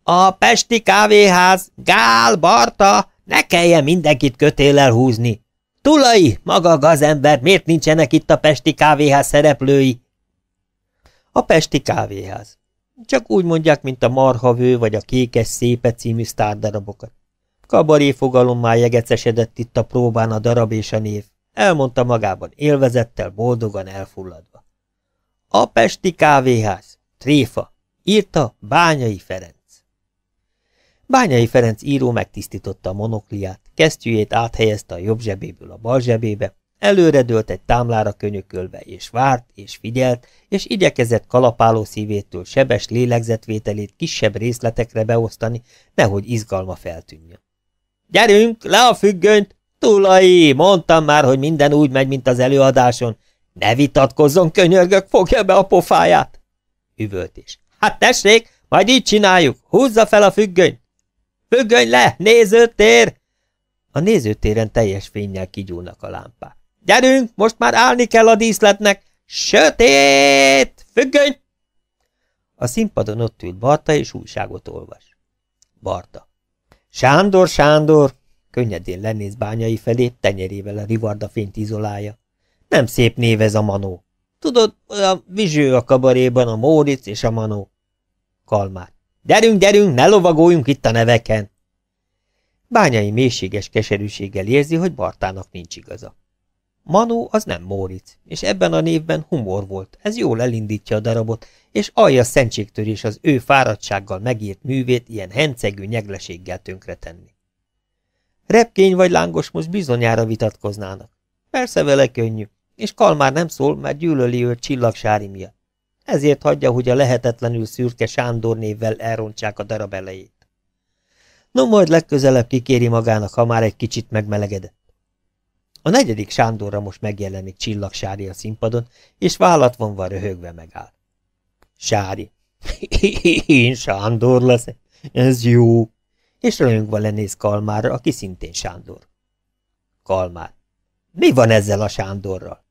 A Pesti kávéház! Gál, Barta! Ne kelljen mindenkit kötéllel húzni! Tulai, maga gazember, miért nincsenek itt a Pesti kávéház szereplői? A Pesti kávéház. Csak úgy mondják, mint a marhavő vagy a kékes szépe című sztárdarabokat. Kabaré már jegecesedett itt a próbán a darab és a név. Elmondta magában élvezettel, boldogan elfulladva. A Pesti kávéház, tréfa, írta Bányai Ferenc. Bányai Ferenc író megtisztította a monokliát, kesztyűjét áthelyezte a jobb zsebéből a bal zsebébe, dőlt egy támlára könyökölve, és várt, és figyelt, és igyekezett kalapáló szívétől sebes lélegzetvételét kisebb részletekre beosztani, nehogy izgalma feltűnjön. Gyerünk, le a függönyt! Tulai, mondtam már, hogy minden úgy megy, mint az előadáson. Ne vitatkozzon, könyörgök, fogja be a pofáját! Üvölt is. Hát tessék, majd így csináljuk, húzza fel a függönyt! Függöny le, nézőtér! A nézőtéren teljes fényjel kigyúlnak a lámpák. Gyerünk, most már állni kell a díszletnek! Sötét! Függöny! A színpadon ott ült Barta, és újságot olvas. Barta. Sándor, Sándor! Könnyedén lenéz bányai felé, tenyerével a rivarda fényt izolálja. Nem szép név ez a manó. Tudod, olyan vizső a kabaréban a Móric és a manó. Kalmár. Gyerünk, gyerünk, ne lovagoljunk itt a neveken! Bányai mélységes keserűséggel érzi, hogy Bartának nincs igaza. Manó az nem Móric, és ebben a névben humor volt, ez jól elindítja a darabot, és alja szentségtörés az ő fáradtsággal megírt művét ilyen hencegű nyegleséggel tönkretenni. Repkény vagy lángos most bizonyára vitatkoznának. Persze vele könnyű, és Kalmár nem szól, mert gyűlöli őt csillagsári miatt. Ezért hagyja, hogy a lehetetlenül szürke Sándor névvel elrontsák a darab elejét. No, majd legközelebb kikéri magának, ha már egy kicsit megmelegedett. A negyedik Sándorra most megjelenik csillagsári a színpadon, és vállat vonva röhögve megáll. Sári. Én Sándor leszek. Ez jó. És röhögve lenéz Kalmára, aki szintén Sándor. Kalmár. Mi van ezzel a Sándorral?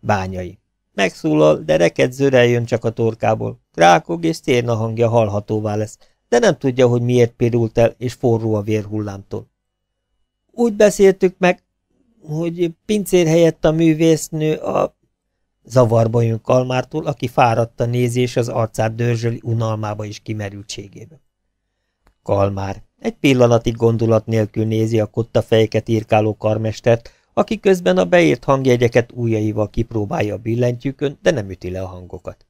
Bányai. Megszólal, de reked jön csak a torkából. Krákog és térna hangja hallhatóvá lesz, de nem tudja, hogy miért pirult el, és forró a vérhullámtól. Úgy beszéltük meg, hogy pincér helyett a művésznő a... Zavarba jön Kalmártól, aki fáradta nézés az arcát dörzsöli unalmába és kimerültségébe. Kalmár egy pillanatig gondolat nélkül nézi a kotta fejeket írkáló karmestert, aki közben a beírt hangjegyeket újjaival kipróbálja a billentyűkön, de nem üti le a hangokat.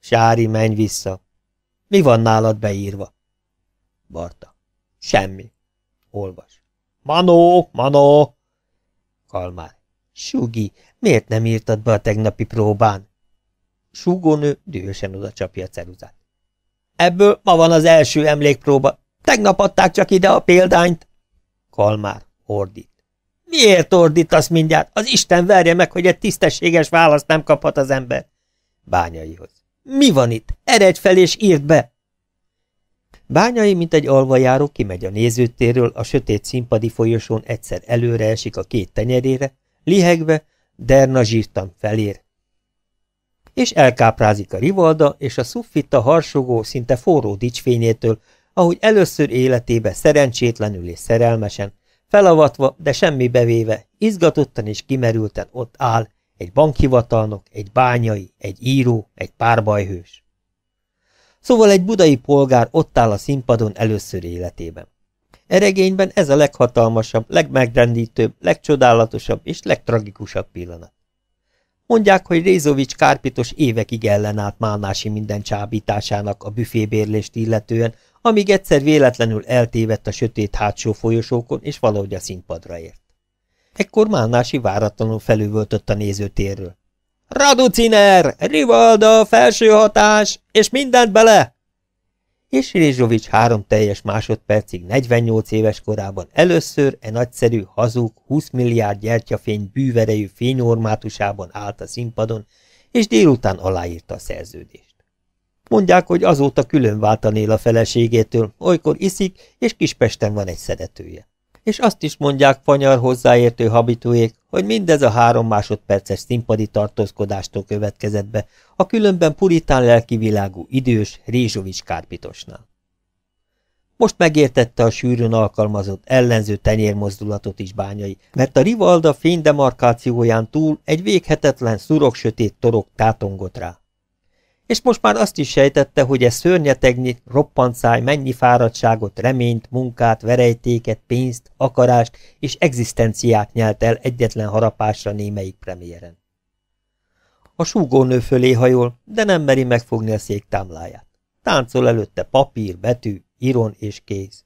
Sári, menj vissza! Mi van nálad beírva? Barta. Semmi. Olvas. Manó, manó! Kalmár. Sugi, miért nem írtad be a tegnapi próbán? Súgónő dühösen oda csapja a ceruzát. Ebből ma van az első emlékpróba. Tegnap adták csak ide a példányt. Kalmár ordít. Miért ordítasz mindjárt? Az Isten verje meg, hogy egy tisztességes választ nem kaphat az ember. Bányaihoz. Mi van itt? Eredj fel és írd be! Bányai, mint egy alvajáró, kimegy a nézőtéről, a sötét színpadi folyosón egyszer előre esik a két tenyerére, lihegve, derna zsírtan felér. És elkáprázik a rivalda, és a szuffitta harsogó, szinte forró dicsfényétől, ahogy először életébe szerencsétlenül és szerelmesen, felavatva, de semmi bevéve, izgatottan és kimerülten ott áll, egy bankhivatalnok, egy bányai, egy író, egy párbajhős. Szóval egy budai polgár ott áll a színpadon először életében. Eregényben ez a leghatalmasabb, legmegrendítőbb, legcsodálatosabb és legtragikusabb pillanat. Mondják, hogy Rézovics Kárpitos évekig ellenállt Málnási minden csábításának a büfébérlést illetően, amíg egyszer véletlenül eltévedt a sötét hátsó folyosókon, és valahogy a színpadra ért. Ekkor Málnási váratlanul felüvöltött a nézőtérről. Raduciner, Rivalda, felső hatás, és mindent bele! És Rizsovics három teljes másodpercig 48 éves korában először e nagyszerű hazug 20 milliárd gyertyafény bűverejű fényormátusában állt a színpadon, és délután aláírta a szerződést. Mondják, hogy azóta külön váltanél a feleségétől, olykor iszik, és Kispesten van egy szeretője. És azt is mondják fanyar hozzáértő habitúék, hogy mindez a három másodperces színpadi tartózkodástól következett be a különben puritán lelkivilágú idős Rézsovics kárpitosnál. Most megértette a sűrűn alkalmazott ellenző tenyérmozdulatot is bányai, mert a rivalda fénydemarkációján túl egy véghetetlen szurok sötét torok tátongott rá és most már azt is sejtette, hogy e szörnyetegnyi, száj mennyi fáradtságot, reményt, munkát, verejtéket, pénzt, akarást és egzisztenciát nyelt el egyetlen harapásra némelyik premiéren. A súgónő fölé hajol, de nem meri megfogni a szék támláját. Táncol előtte papír, betű, iron és kéz.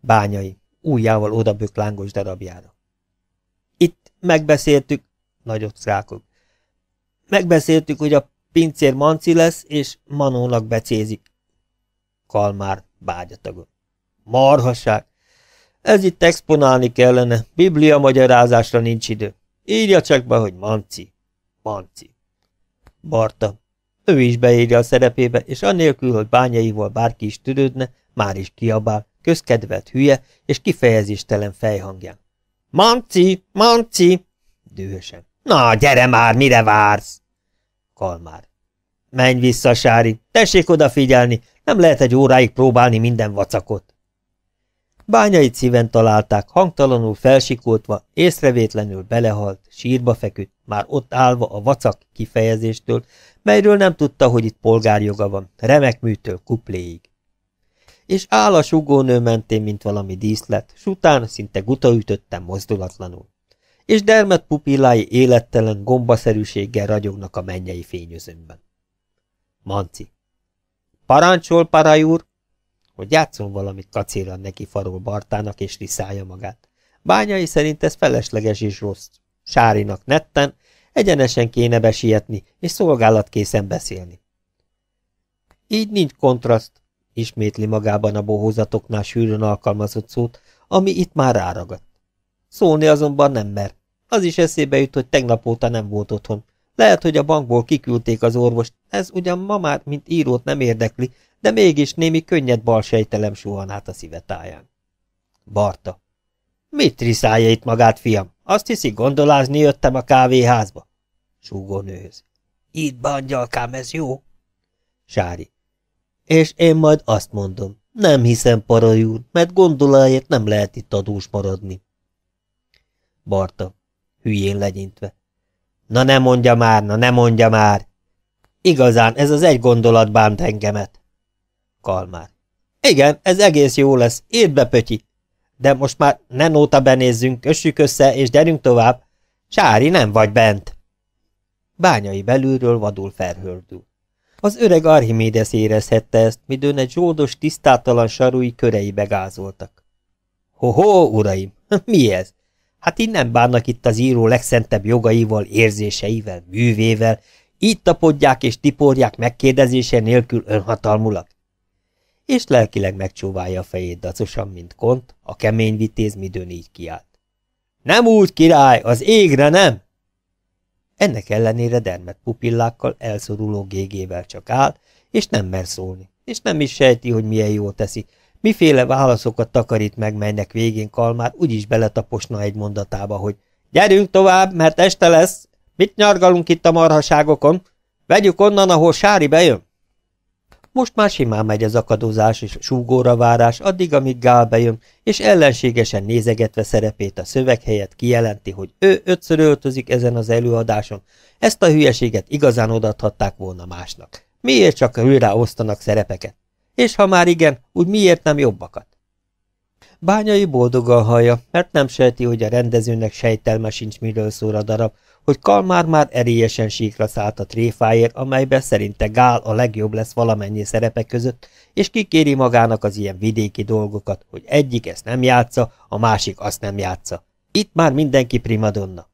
Bányai, újjával odabök lángos darabjára. Itt megbeszéltük, nagyot rákog. Megbeszéltük, hogy a Pincér manci lesz, és Manónak becézik. Kalmár bágyatagon. Marhaság! Ez itt exponálni kellene, biblia magyarázásra nincs idő. Írja csak be, hogy manci. Manci. Barta. Ő is beírja a szerepébe, és annélkül, hogy bányaival bárki is tüdődne, már is kiabál, közkedvelt hülye és kifejezéstelen fejhangján. Manci! Manci! Dühösen. Na, gyere már, mire vársz? Kalmár. Menj vissza, Sári, tessék odafigyelni, nem lehet egy óráig próbálni minden vacakot. Bányait szíven találták, hangtalanul felsikoltva, észrevétlenül belehalt, sírba feküdt, már ott állva a vacak kifejezéstől, melyről nem tudta, hogy itt polgárjoga van, remek műtől kupléig. És áll a sugónő mentén, mint valami díszlet, s után szinte guta ütöttem mozdulatlanul. És dermet pupillái élettelen gombaszerűséggel ragyognak a mennyei fényözömben. Manci. Parancsol, parajúr! Hogy játszunk valamit, kacéran neki farol Bartának, és riszálja magát. Bányai szerint ez felesleges és rossz. Sárinak netten, egyenesen kéne besietni, és szolgálatkészen beszélni. Így nincs kontraszt, ismétli magában a bohózatoknál sűrűn alkalmazott szót, ami itt már ráragadt. Szólni azonban nem mer. Az is eszébe jut, hogy tegnap óta nem volt otthon. Lehet, hogy a bankból kiküldték az orvost, ez ugyan ma már, mint írót nem érdekli, de mégis némi könnyed bal sejtelem suhan át a szívetáján. Barta. Mit triszálja itt magát, fiam? Azt hiszi, gondolázni jöttem a kávéházba? Súgó nőhöz. Itt bangyalkám, ez jó? Sári. És én majd azt mondom, nem hiszem, paraj úr, mert gondoláért nem lehet itt adós maradni. Barta. Hülyén legyintve. Na ne mondja már, na ne mondja már! Igazán ez az egy gondolat bánt engemet. Kalmár. Igen, ez egész jó lesz, írd be, Pötyi. De most már ne nóta benézzünk, kössük össze, és gyerünk tovább. Sári, nem vagy bent. Bányai belülről vadul felhördül. Az öreg Archimédes érezhette ezt, midőn egy zsódos, tisztátalan sarúi körei begázoltak. Hoho, -ho, uraim, mi ez? Hát innen bánnak itt az író legszentebb jogaival, érzéseivel, művével, így tapodják és tiporják megkérdezése nélkül önhatalmulag. És lelkileg megcsóválja a fejét dacosan, mint kont, a kemény vitéz midőn így kiált. Nem úgy, király, az égre nem! Ennek ellenére dermet pupillákkal, elszoruló gégével csak áll, és nem mer szólni, és nem is sejti, hogy milyen jó teszi, miféle válaszokat takarít meg, melynek végén Kalmár úgyis beletaposna egy mondatába, hogy gyerünk tovább, mert este lesz, Mit nyargalunk itt a marhaságokon? Vegyük onnan, ahol Sári bejön. Most már simán megy az akadozás és súgóra várás, addig, amíg Gál bejön, és ellenségesen nézegetve szerepét a szöveg helyett kijelenti, hogy ő ötször öltözik ezen az előadáson. Ezt a hülyeséget igazán odaadhatták volna másnak. Miért csak őre osztanak szerepeket? És ha már igen, úgy miért nem jobbakat? Bányai boldogan hallja, mert nem sejti, hogy a rendezőnek sejtelme sincs, miről szól a darab, hogy Kalmár már erélyesen síkra szállt a tréfáért, amelyben szerinte Gál a legjobb lesz valamennyi szerepek között, és kikéri magának az ilyen vidéki dolgokat, hogy egyik ezt nem játsza, a másik azt nem játsza. Itt már mindenki primadonna.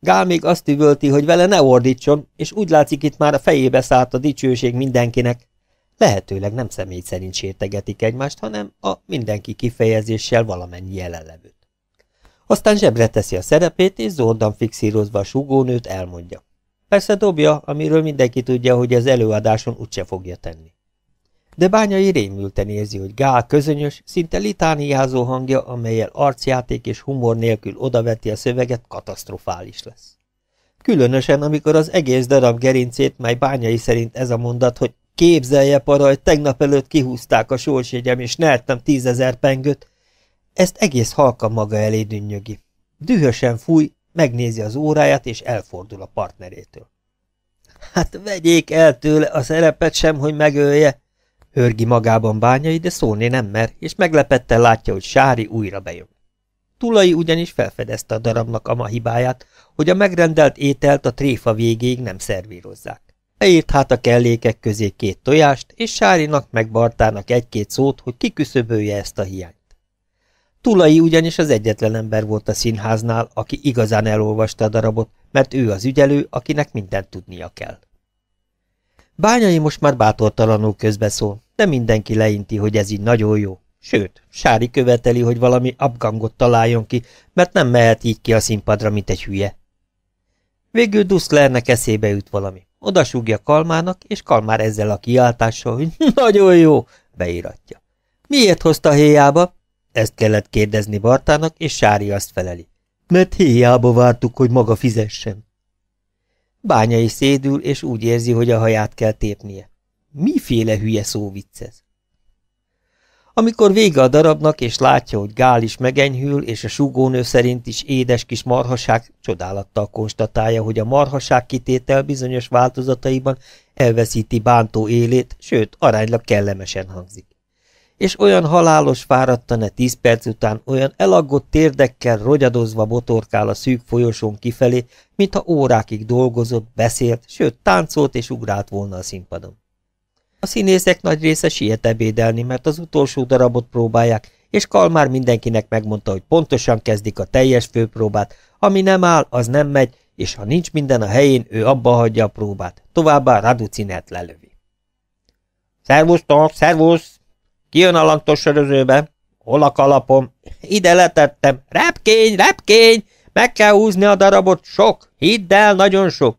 Gál még azt üvölti, hogy vele ne ordítson, és úgy látszik itt már a fejébe szállt a dicsőség mindenkinek, Lehetőleg nem személy szerint sértegetik egymást, hanem a mindenki kifejezéssel valamennyi jelenlevőt. Aztán zsebre teszi a szerepét, és zordan fixírozva a sugónőt elmondja. Persze dobja, amiről mindenki tudja, hogy az előadáson úgyse fogja tenni. De bányai rémülten érzi, hogy Gál közönyös, szinte litániázó hangja, amelyel arcjáték és humor nélkül odaveti a szöveget, katasztrofális lesz. Különösen, amikor az egész darab gerincét, mely bányai szerint ez a mondat, hogy Képzelje, para, hogy tegnap előtt kihúzták a sorsjegyem, és nehettem tízezer pengöt. Ezt egész halka maga elé dünnyögi. Dühösen fúj, megnézi az óráját, és elfordul a partnerétől. Hát vegyék el tőle a szerepet sem, hogy megölje. Hörgi magában bányai, de szólni nem mer, és meglepetten látja, hogy Sári újra bejön. Tulai ugyanis felfedezte a darabnak ama hibáját, hogy a megrendelt ételt a tréfa végéig nem szervírozzák. Leírt hát a kellékek közé két tojást, és Sárinak meg Bartának egy-két szót, hogy kiküszöbölje ezt a hiányt. Tulai ugyanis az egyetlen ember volt a színháznál, aki igazán elolvasta a darabot, mert ő az ügyelő, akinek mindent tudnia kell. Bányai most már bátortalanul közbeszól, de mindenki leinti, hogy ez így nagyon jó. Sőt, Sári követeli, hogy valami abgangot találjon ki, mert nem mehet így ki a színpadra, mint egy hülye. Végül Duszlernek eszébe jut valami oda súgja Kalmának, és Kalmár ezzel a kiáltással, hogy nagyon jó, beíratja. Miért hozta héjába? Ezt kellett kérdezni Bartának, és Sári azt feleli. Mert héjába vártuk, hogy maga fizessen. Bányai szédül, és úgy érzi, hogy a haját kell tépnie. Miféle hülye szó viccez? Amikor vége a darabnak, és látja, hogy Gál is megenyhül, és a sugónő szerint is édes kis marhaság, csodálattal konstatálja, hogy a marhaság kitétel bizonyos változataiban elveszíti bántó élét, sőt, aránylag kellemesen hangzik. És olyan halálos fáradtan tíz perc után, olyan elaggott térdekkel rogyadozva botorkál a szűk folyosón kifelé, mintha órákig dolgozott, beszélt, sőt, táncolt és ugrált volna a színpadon. A színészek nagy része siet ebédelni, mert az utolsó darabot próbálják, és Kalmár mindenkinek megmondta, hogy pontosan kezdik a teljes főpróbát, ami nem áll, az nem megy, és ha nincs minden a helyén, ő abba hagyja a próbát, továbbá Raducinet lelövi. Szervusztok, szervusz! Kijön a lantos sörözőbe. Hol a kalapom? Ide letettem. Repkény, repkény! Meg kell húzni a darabot, sok, hidd el, nagyon sok.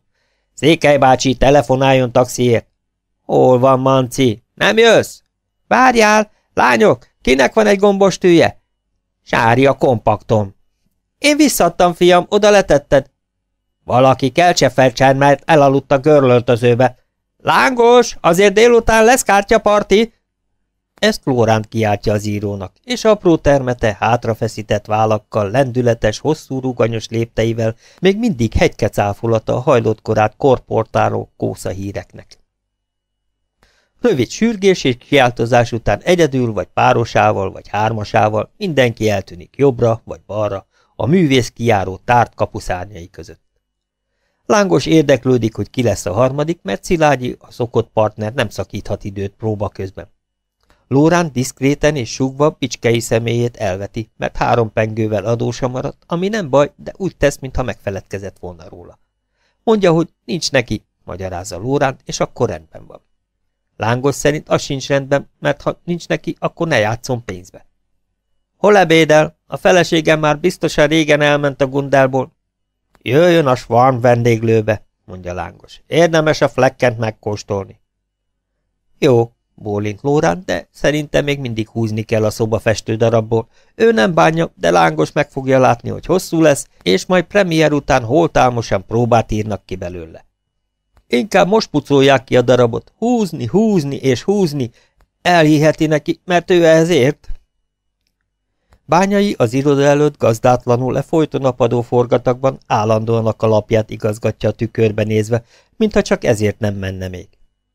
Székely bácsi, telefonáljon taxiért. Hol van, Manci? Nem jössz? Várjál! Lányok, kinek van egy gombos tűje? Sári a kompaktom. Én visszadtam, fiam, oda letetted. Valaki felcsár, mert elaludt a görlöltözőbe. Lángos, azért délután lesz kártyaparti. Ezt Lóránt kiáltja az írónak, és apró termete hátrafeszített vállakkal, lendületes, hosszú ruganyos lépteivel még mindig hegykecáfolata a hajlott korát korportáló kósza híreknek. Rövid sürgés és kiáltozás után egyedül, vagy párosával, vagy hármasával mindenki eltűnik jobbra vagy balra, a művész kiáró tárt kapuszárnyai között. Lángos érdeklődik, hogy ki lesz a harmadik, mert Szilágyi, a szokott partner nem szakíthat időt próba közben. Lórán diszkréten és sugva picskei személyét elveti, mert három pengővel adósa maradt, ami nem baj, de úgy tesz, mintha megfeledkezett volna róla. Mondja, hogy nincs neki, magyarázza Lóránt, és akkor rendben van. Lángos szerint az sincs rendben, mert ha nincs neki, akkor ne játszom pénzbe. Hol ebédel? A feleségem már biztosan régen elment a gundelból. Jöjjön a Schwarm vendéglőbe, mondja Lángos. Érdemes a flekkent megkóstolni. Jó, bólint Lórán, de szerintem még mindig húzni kell a szoba festő darabból. Ő nem bánja, de Lángos meg fogja látni, hogy hosszú lesz, és majd premier után holtámosan próbát írnak ki belőle. Inkább most pucolják ki a darabot. Húzni, húzni és húzni. Elhiheti neki, mert ő ehhez ért. Bányai az iroda előtt gazdátlanul e folyton apadó forgatakban állandóan a kalapját igazgatja a tükörbe nézve, mintha csak ezért nem menne még.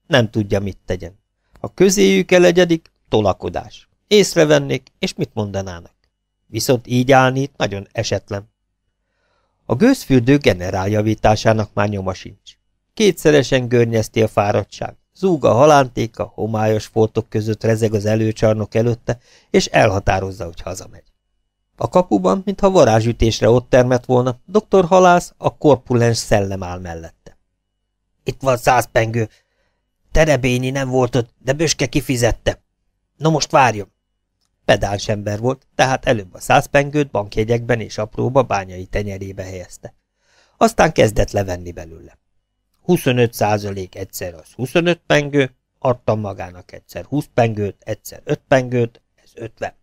Nem tudja, mit tegyen. Ha közéjük elegyedik, tolakodás. Észrevennék, és mit mondanának? Viszont így állni itt nagyon esetlen. A gőzfürdő generáljavításának már nyoma sincs. Kétszeresen görnyezti a fáradtság. Zúg a halántéka, homályos foltok között rezeg az előcsarnok előtte, és elhatározza, hogy hazamegy. A kapuban, mintha varázsütésre ott termett volna, Doktor Halász a korpulens szellem áll mellette. Itt van száz pengő. Terebényi nem volt ott, de Böske kifizette. Na most várjon. Pedáns ember volt, tehát előbb a száz pengőt bankjegyekben és apróba bányai tenyerébe helyezte. Aztán kezdett levenni belőle. 25 százalék egyszer az 25 pengő, adtam magának egyszer 20 pengőt, egyszer 5 pengőt, ez 50.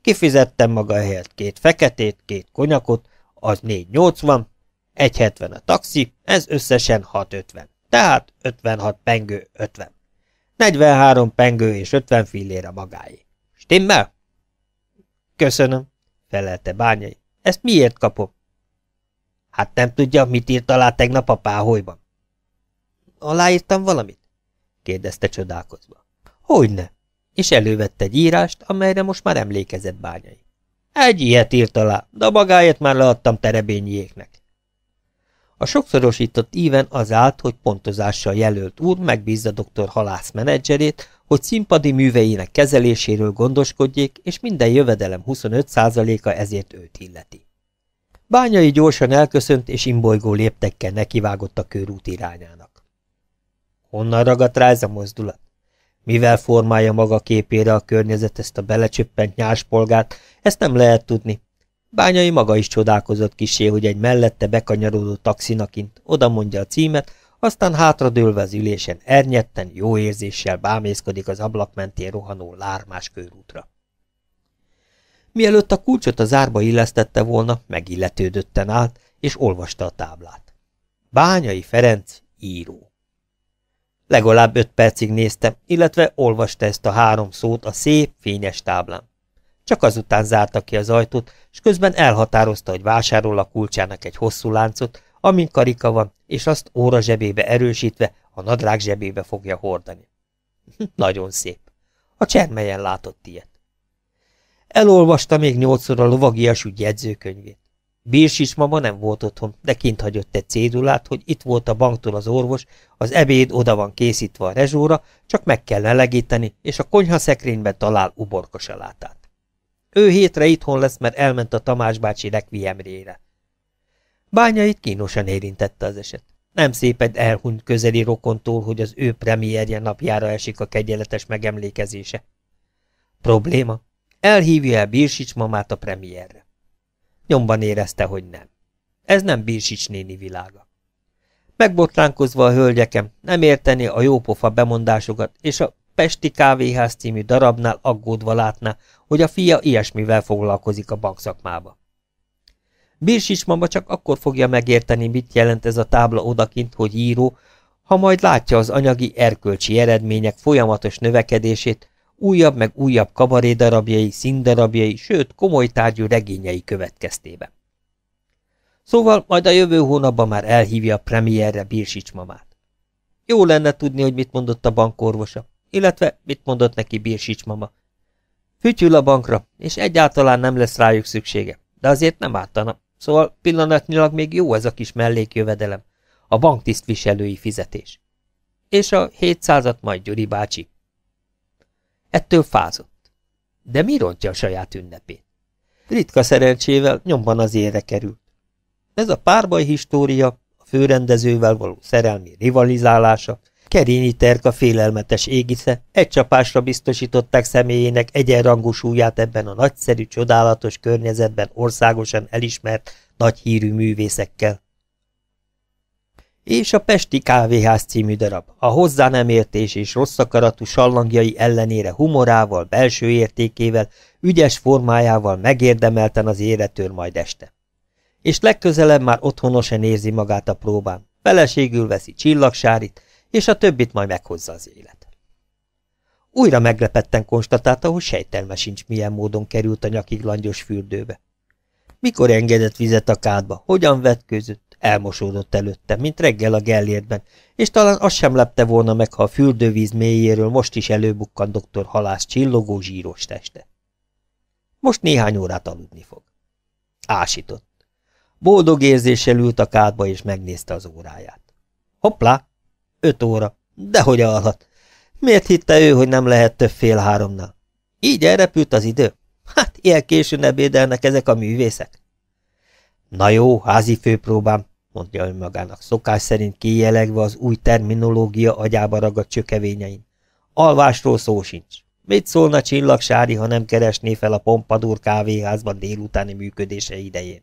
Kifizettem maga helyett két feketét, két konyakot, az 4,80, 1,70 a taxi, ez összesen 6,50, tehát 56 pengő 50. 43 pengő és 50 fillére magáé. Stimmel? Köszönöm, felelte bányai. Ezt miért kapom? Hát nem tudja, mit írt alá tegnap a páholyban. Aláírtam valamit? kérdezte csodálkozva. Hogyne? És elővette egy írást, amelyre most már emlékezett bányai. Egy ilyet írt alá, de a magáért már leadtam terebényiéknek. A sokszorosított íven az állt, hogy pontozással jelölt úr megbízza dr. halász menedzserét, hogy színpadi műveinek kezeléséről gondoskodjék, és minden jövedelem 25%-a ezért őt illeti. Bányai gyorsan elköszönt, és imbolygó léptekkel nekivágott a körút irányának. Honnan ragadt rá ez a mozdulat? Mivel formálja maga képére a környezet ezt a belecsöppent nyáspolgát, ezt nem lehet tudni. Bányai maga is csodálkozott kisé, hogy egy mellette bekanyarodó taxinakint oda mondja a címet, aztán hátradőlve az ülésen ernyetten, jó érzéssel bámészkodik az ablak mentén rohanó lármás körútra. Mielőtt a kulcsot a zárba illesztette volna, megilletődötten állt, és olvasta a táblát. Bányai Ferenc író. Legalább öt percig nézte, illetve olvasta ezt a három szót a szép, fényes táblán. Csak azután zárta ki az ajtót, és közben elhatározta, hogy vásárol a kulcsának egy hosszú láncot, amin karika van, és azt óra zsebébe erősítve a nadrág zsebébe fogja hordani. Nagyon szép. A csermelyen látott ilyet. Elolvasta még nyolcszor a ügy jegyzőkönyvét is mama nem volt otthon, de kint hagyott egy cédulát, hogy itt volt a banktól az orvos, az ebéd oda van készítve a rezsóra, csak meg kell melegíteni, és a konyha szekrényben talál uborkosalátát. Ő hétre itthon lesz, mert elment a Tamás bácsi rekviemrére. Bányait kínosan érintette az eset. Nem szépen elhunyt közeli rokontól, hogy az ő premierje napjára esik a kegyeletes megemlékezése. Probléma? Elhívja el Bírsics mamát a premierre. Nyomban érezte, hogy nem. Ez nem Birsics néni világa. Megbotránkozva a hölgyekem, nem érteni a jópofa bemondásokat, és a Pesti Kávéház című darabnál aggódva látná, hogy a fia ilyesmivel foglalkozik a bankszakmába. Birsics mama csak akkor fogja megérteni, mit jelent ez a tábla odakint, hogy író, ha majd látja az anyagi erkölcsi eredmények folyamatos növekedését, újabb meg újabb kabaré darabjai, színdarabjai, sőt komoly tárgyú regényei következtében. Szóval majd a jövő hónapban már elhívja a premierre Birsics mamát. Jó lenne tudni, hogy mit mondott a bankorvosa, illetve mit mondott neki Birsics mama. Fütyül a bankra, és egyáltalán nem lesz rájuk szüksége, de azért nem ártana, szóval pillanatnyilag még jó ez a kis mellékjövedelem, a banktisztviselői fizetés. És a 700-at majd Gyuri bácsi. Ettől fázott. De mi rontja a saját ünnepét? Ritka szerencsével nyomban az ére került. Ez a párbaj história, a főrendezővel való szerelmi rivalizálása, Kerényi Terka félelmetes égisze egy csapásra biztosították személyének egyenrangú súlyát ebben a nagyszerű, csodálatos környezetben országosan elismert, nagy hírű művészekkel és a Pesti Kávéház című darab, a hozzá nem értés és rossz akaratú sallangjai ellenére humorával, belső értékével, ügyes formájával megérdemelten az életőr majd este. És legközelebb már otthonosan érzi magát a próbán, feleségül veszi csillagsárit, és a többit majd meghozza az élet. Újra meglepetten konstatálta, hogy sejtelme sincs, milyen módon került a nyakig langyos fürdőbe. Mikor engedett vizet a kádba, hogyan vetkőzött, elmosódott előtte, mint reggel a gellértben, és talán azt sem lepte volna meg, ha a fürdővíz mélyéről most is előbukkan dr. Halász csillogó zsíros teste. Most néhány órát aludni fog. Ásított. Boldog érzéssel ült a kádba, és megnézte az óráját. Hoppla! Öt óra. Dehogy alhat. Miért hitte ő, hogy nem lehet több fél háromnál? Így elrepült az idő? Hát ilyen későn ebédelnek ezek a művészek. Na jó, házi főpróbám, mondja önmagának, szokás szerint kijelegve az új terminológia agyába ragadt csökevényein. Alvásról szó sincs. Mit szólna Csillagsári, ha nem keresné fel a pompadur kávéházban délutáni működése idején?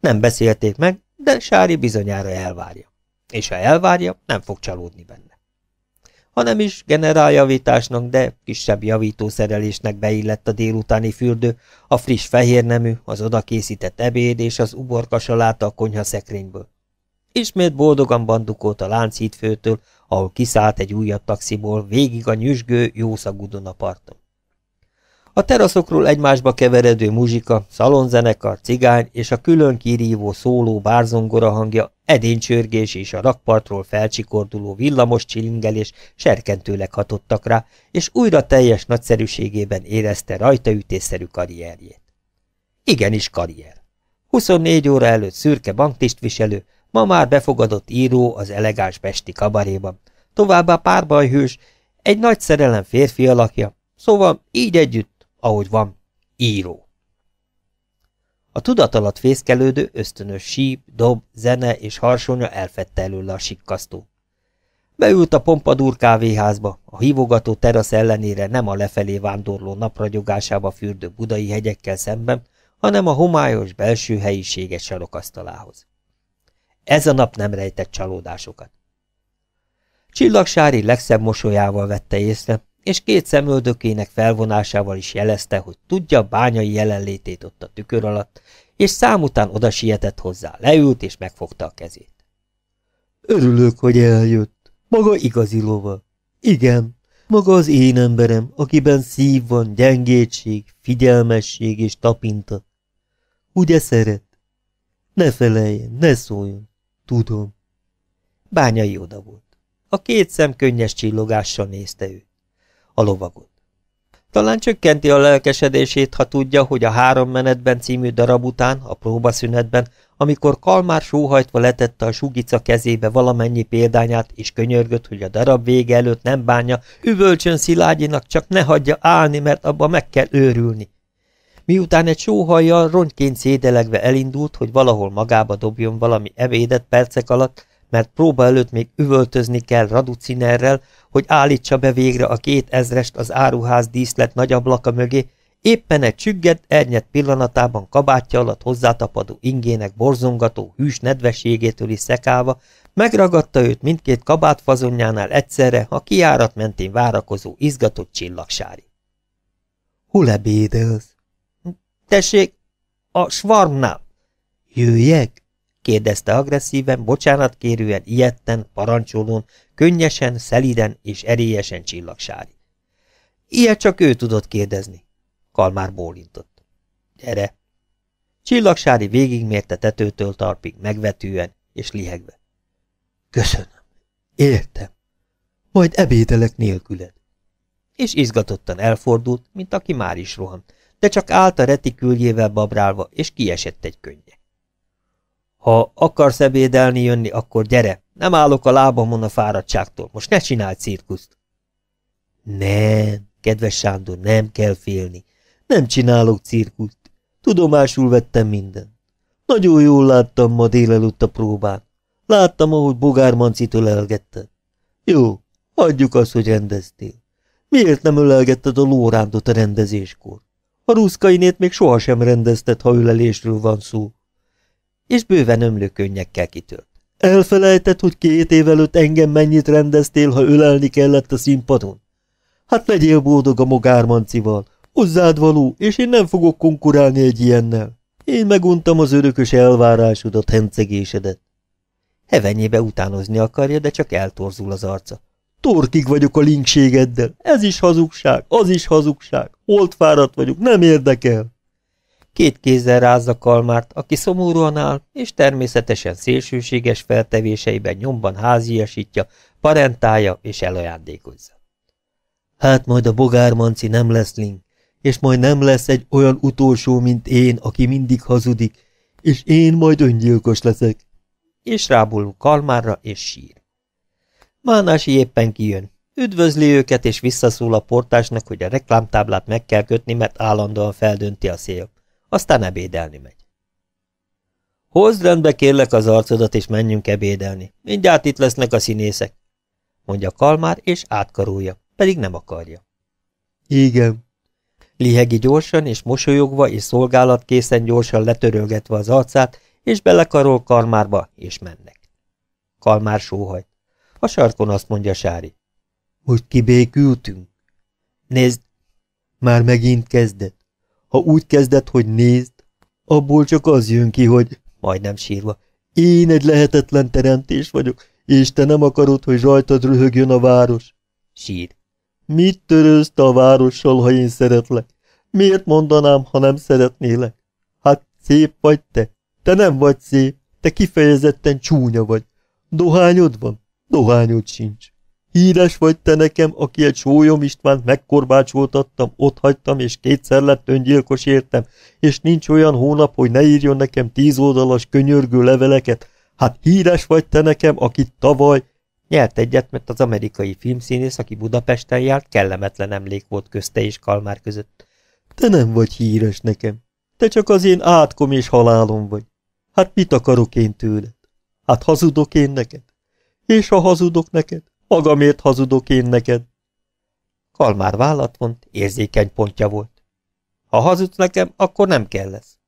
Nem beszélték meg, de Sári bizonyára elvárja. És ha elvárja, nem fog csalódni benne hanem is generáljavításnak, de kisebb javítószerelésnek beillett a délutáni fürdő, a friss fehérnemű, az odakészített ebéd és az uborka saláta a konyha szekrényből. Ismét boldogan bandukolt a láncít főtől, ahol kiszállt egy újabb taxiból végig a nyüzsgő, jószagú parton. A teraszokról egymásba keveredő muzsika, szalonzenekar, cigány és a külön kirívó szóló bárzongora hangja, edénycsörgés és a rakpartról felcsikorduló villamos csilingelés serkentőleg hatottak rá, és újra teljes nagyszerűségében érezte rajta ütésszerű karrierjét. Igenis karrier. 24 óra előtt szürke banktisztviselő, ma már befogadott író az elegáns pesti kabaréban, továbbá párbajhős, egy nagy szerelem férfi alakja, szóval így együtt ahogy van, író. A tudat alatt fészkelődő ösztönös síp, dob, zene és harsonya elfette előle a sikkasztó. Beült a pompadúr kávéházba, a hívogató terasz ellenére nem a lefelé vándorló napragyogásába fürdő budai hegyekkel szemben, hanem a homályos belső helyiséges sarokasztalához. Ez a nap nem rejtett csalódásokat. Csillagsári legszebb mosolyával vette észre, és két szemöldökének felvonásával is jelezte, hogy tudja bányai jelenlétét ott a tükör alatt, és szám után oda sietett hozzá, leült és megfogta a kezét. Örülök, hogy eljött. Maga igazi lova. Igen, maga az én emberem, akiben szív van, gyengétség, figyelmesség és tapintat. Ugye szeret? Ne feleljen, ne szóljon. Tudom. Bányai oda volt. A két szem könnyes csillogással nézte őt a lovagot. Talán csökkenti a lelkesedését, ha tudja, hogy a három menetben című darab után, a próbaszünetben, amikor Kalmár sóhajtva letette a sugica kezébe valamennyi példányát, és könyörgött, hogy a darab vége előtt nem bánja, üvölcsön Szilágyinak csak ne hagyja állni, mert abba meg kell őrülni. Miután egy sóhajjal rongyként szédelegve elindult, hogy valahol magába dobjon valami evédet percek alatt, mert próba előtt még üvöltözni kell raducinerrel, hogy állítsa be végre a két ezrest az áruház díszlet nagy ablaka mögé, éppen egy csügget, ernyett pillanatában kabátja alatt hozzátapadó ingének borzongató, hűs nedvességétől is szekálva, megragadta őt mindkét fazonjánál egyszerre a kiárat mentén várakozó, izgatott csillagsári. ebédelsz? – Tessék, a svarmnál. Jöjjek? kérdezte agresszíven, bocsánatkérően, ijetten, parancsolón, könnyesen, szeliden és erélyesen csillagsári. Ilyet csak ő tudott kérdezni. Kalmár bólintott. Gyere! Csillagsári végigmérte tetőtől tarpig megvetően és lihegve. Köszönöm. Értem. Majd ebédelek nélküled. És izgatottan elfordult, mint aki már is rohant, de csak állt a retiküljével babrálva, és kiesett egy könnye. Ha akarsz ebédelni jönni, akkor gyere. Nem állok a lábamon a fáradtságtól. Most ne csinálj cirkuszt. Nem, kedves Sándor, nem kell félni. Nem csinálok cirkuszt. Tudomásul vettem minden. Nagyon jól láttam ma délelőtt a próbán. Láttam, ahogy Mancit ölelgetted. Jó, Adjuk azt, hogy rendeztél. Miért nem ölelgetted a lórándot a rendezéskor? A ruszkainét még sohasem rendezted, ha ölelésről van szó és bőven ömlő könnyekkel kitört. Elfelejtett, hogy két év előtt engem mennyit rendeztél, ha ölelni kellett a színpadon? Hát legyél boldog a mogármancival, hozzád való, és én nem fogok konkurálni egy ilyennel. Én meguntam az örökös elvárásodat, hencegésedet. Hevenyébe utánozni akarja, de csak eltorzul az arca. Torkig vagyok a linkségeddel, ez is hazugság, az is hazugság, holt fáradt vagyok, nem érdekel. Két kézzel rázza Kalmárt, aki szomorúan áll, és természetesen szélsőséges feltevéseiben nyomban háziasítja, parentálja és elajándékozza. Hát majd a bogármanci nem lesz link, és majd nem lesz egy olyan utolsó, mint én, aki mindig hazudik, és én majd öngyilkos leszek. És rábólul Kalmárra, és sír. Mánási éppen kijön. Üdvözli őket, és visszaszól a portásnak, hogy a reklámtáblát meg kell kötni, mert állandóan feldönti a szél aztán ebédelni megy. Hozd rendbe kérlek az arcodat, és menjünk ebédelni. Mindjárt itt lesznek a színészek, mondja Kalmár, és átkarolja, pedig nem akarja. Igen. Lihegi gyorsan, és mosolyogva, és szolgálatkészen gyorsan letörölgetve az arcát, és belekarol Kalmárba, és mennek. Kalmár sóhajt. A sarkon azt mondja Sári. Most kibékültünk? Nézd, már megint kezdett. Ha úgy kezdett, hogy nézd, abból csak az jön ki, hogy, majdnem sírva, én egy lehetetlen teremtés vagyok, és te nem akarod, hogy rajtad röhögjön a város. Sír. Mit törőzte a várossal, ha én szeretlek? Miért mondanám, ha nem szeretnélek? Hát szép vagy te. Te nem vagy szép. Te kifejezetten csúnya vagy. Dohányod van? Dohányod sincs. Híres vagy te nekem, aki egy sólyom Istvánt megkorbácsoltattam, ott hagytam, és kétszer lett öngyilkos értem, és nincs olyan hónap, hogy ne írjon nekem tíz oldalas könyörgő leveleket. Hát híres vagy te nekem, akit tavaly... Nyert egyet, mert az amerikai filmszínész, aki Budapesten járt, kellemetlen emlék volt közte és Kalmár között. Te nem vagy híres nekem. Te csak az én átkom és halálom vagy. Hát mit akarok én tőled? Hát hazudok én neked? És ha hazudok neked, Magamért hazudok én neked. Kalmár vállat vont, érzékeny pontja volt. Ha hazudsz nekem, akkor nem kell lesz.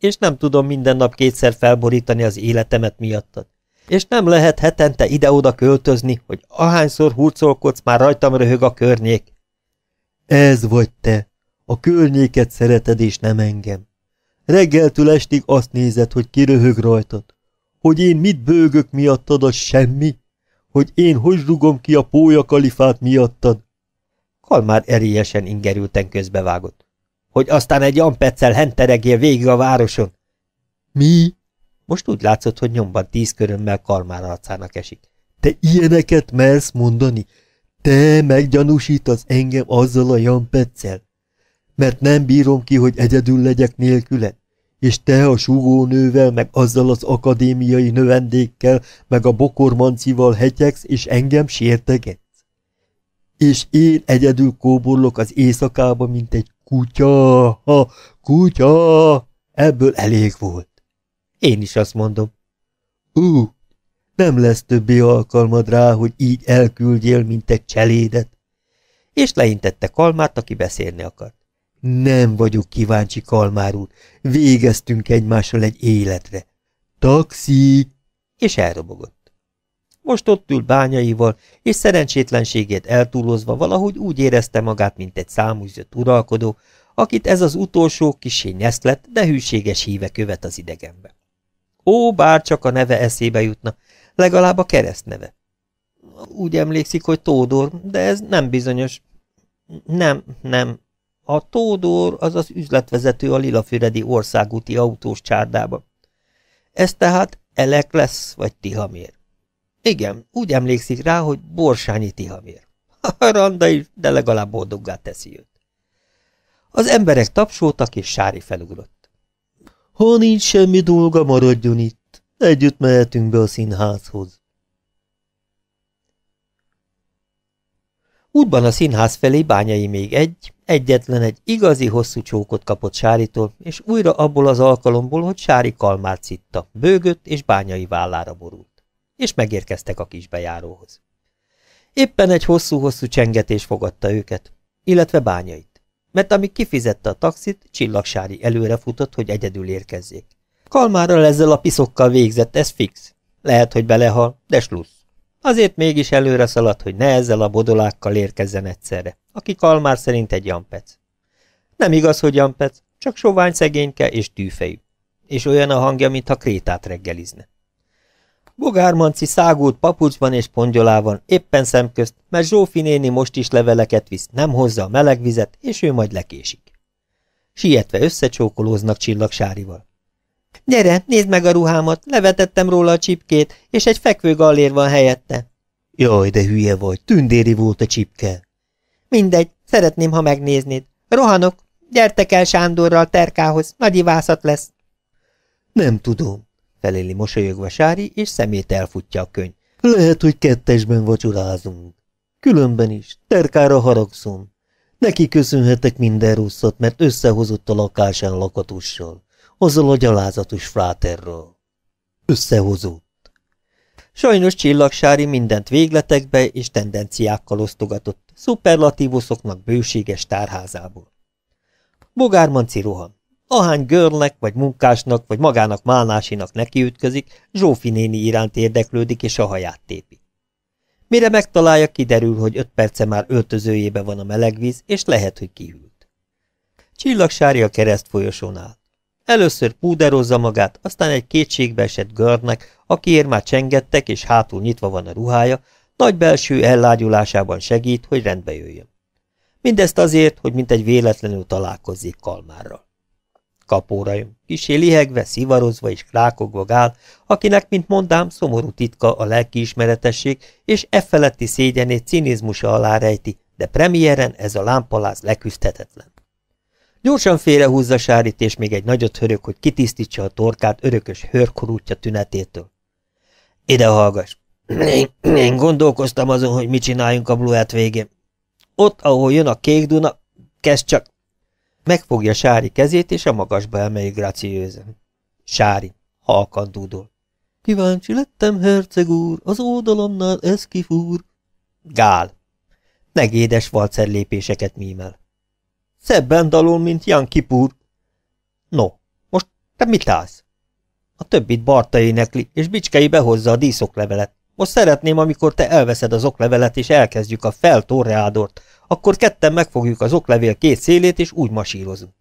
És nem tudom minden nap kétszer felborítani az életemet miattad. És nem lehet hetente ide-oda költözni, hogy ahányszor hurcolkodsz, már rajtam röhög a környék. Ez vagy te. A környéket szereted, és nem engem. Reggeltől estig azt nézed, hogy kiröhög rajtad. Hogy én mit bőgök miattad, az semmi hogy én hogy rugom ki a pólya kalifát miattad. Kalmár erélyesen ingerülten közbevágott. Hogy aztán egy ampeccel henteregél végig a városon. Mi? Most úgy látszott, hogy nyomban tíz körömmel Kalmár arcának esik. Te ilyeneket mersz mondani? Te meggyanúsítasz engem azzal a jampeccel? Mert nem bírom ki, hogy egyedül legyek nélküled és te a súgónővel, meg azzal az akadémiai növendékkel, meg a bokormancival hegyeksz, és engem sértegetsz. És én egyedül kóborlok az éjszakába, mint egy kutya, ha, kutya, ebből elég volt. Én is azt mondom. Ú, nem lesz többi alkalmad rá, hogy így elküldjél, mint egy cselédet. És leintette Kalmát, aki beszélni akart. Nem vagyok kíváncsi, Kalmár úr. Végeztünk egymással egy életre. Taxi! És elrobogott. Most ott ül bányaival, és szerencsétlenségét eltúlozva valahogy úgy érezte magát, mint egy számúzott uralkodó, akit ez az utolsó kisé nyeszlet, de hűséges híve követ az idegenbe. Ó, bár csak a neve eszébe jutna, legalább a keresztneve. Úgy emlékszik, hogy Tódor, de ez nem bizonyos. Nem, nem, a Tódor az az üzletvezető a Lilafüredi országúti autós csárdába. Ez tehát Elek lesz, vagy Tihamér. Igen, úgy emlékszik rá, hogy Borsányi Tihamér. A randa is, de legalább boldoggá teszi őt. Az emberek tapsoltak, és Sári felugrott. Ha nincs semmi dolga, maradjon itt. Együtt mehetünk be a színházhoz. Útban a színház felé bányai még egy, egyetlen egy igazi hosszú csókot kapott Sáritól, és újra abból az alkalomból, hogy Sári kalmát szitta, bőgött és bányai vállára borult. És megérkeztek a kisbejáróhoz. Éppen egy hosszú-hosszú csengetés fogadta őket, illetve bányait, mert amíg kifizette a taxit, Csillagsári előre futott, hogy egyedül érkezzék. Kalmára ezzel a piszokkal végzett, ez fix. Lehet, hogy belehal, de slussz. Azért mégis előre szaladt, hogy ne ezzel a bodolákkal érkezzen egyszerre, aki Kalmár szerint egy jampec. Nem igaz, hogy jampec, csak sovány szegényke és tűfejű. És olyan a hangja, mintha krétát reggelizne. Bogármanci szágult papucsban és pongyolában, éppen szemközt, mert Zsófi néni most is leveleket visz, nem hozza a meleg vizet, és ő majd lekésik. Sietve összecsókolóznak csillagsárival. Gyere, nézd meg a ruhámat, levetettem róla a csipkét, és egy fekvő gallér van helyette. Jaj, de hülye vagy, tündéri volt a csipke. Mindegy, szeretném, ha megnéznéd. Rohanok, gyertek el Sándorral terkához, nagy ivászat lesz. Nem tudom, feléli mosolyogva Sári, és szemét elfutja a könyv. Lehet, hogy kettesben vacsorázunk. Különben is, terkára haragszom. Neki köszönhetek minden rosszat, mert összehozott a lakásán lakatussal azzal a gyalázatos fráterről. Összehozott. Sajnos Csillagsári mindent végletekbe és tendenciákkal osztogatott, szuperlatívuszoknak bőséges tárházából. Bogármanci rohan. Ahány görnek, vagy munkásnak, vagy magának málnásinak nekiütközik, Zsófi néni iránt érdeklődik és a haját tépi. Mire megtalálja, kiderül, hogy öt perce már öltözőjébe van a melegvíz, és lehet, hogy kihűlt. a kereszt folyosón áll. Először púderozza magát, aztán egy kétségbe esett görnek, akiért már csengettek és hátul nyitva van a ruhája, nagy belső ellágyulásában segít, hogy rendbe jöjjön. Mindezt azért, hogy mint egy véletlenül találkozzék Kalmárral. Kapóra jön, kisé lihegve, szivarozva és krákogva gál, akinek, mint mondám, szomorú titka a lelkiismeretesség, és e feletti szégyenét cinizmusa alá rejti, de premiéren ez a lámpaláz leküzdhetetlen. Gyorsan félrehúzza Sárit, és még egy nagyot hörök, hogy kitisztítsa a torkát örökös hörkorútja tünetétől. Ide hallgass! Én, én gondolkoztam azon, hogy mit csináljunk a bluát végén. Ott, ahol jön a kék duna, kezd csak... Megfogja Sári kezét, és a magasba emeli graciőzen. Sári, halkan dúdol. Kíváncsi lettem, herceg úr, az ódalomnál ez kifúr. Gál. Negédes valcer lépéseket mímel. Szebben dalol, mint Jan Kipur. No, most te mit állsz? A többit Barta énekli, és Bicskei behozza a díszoklevelet. Most szeretném, amikor te elveszed az oklevelet, és elkezdjük a feltorreádort, akkor ketten megfogjuk az oklevél két szélét, és úgy masírozunk.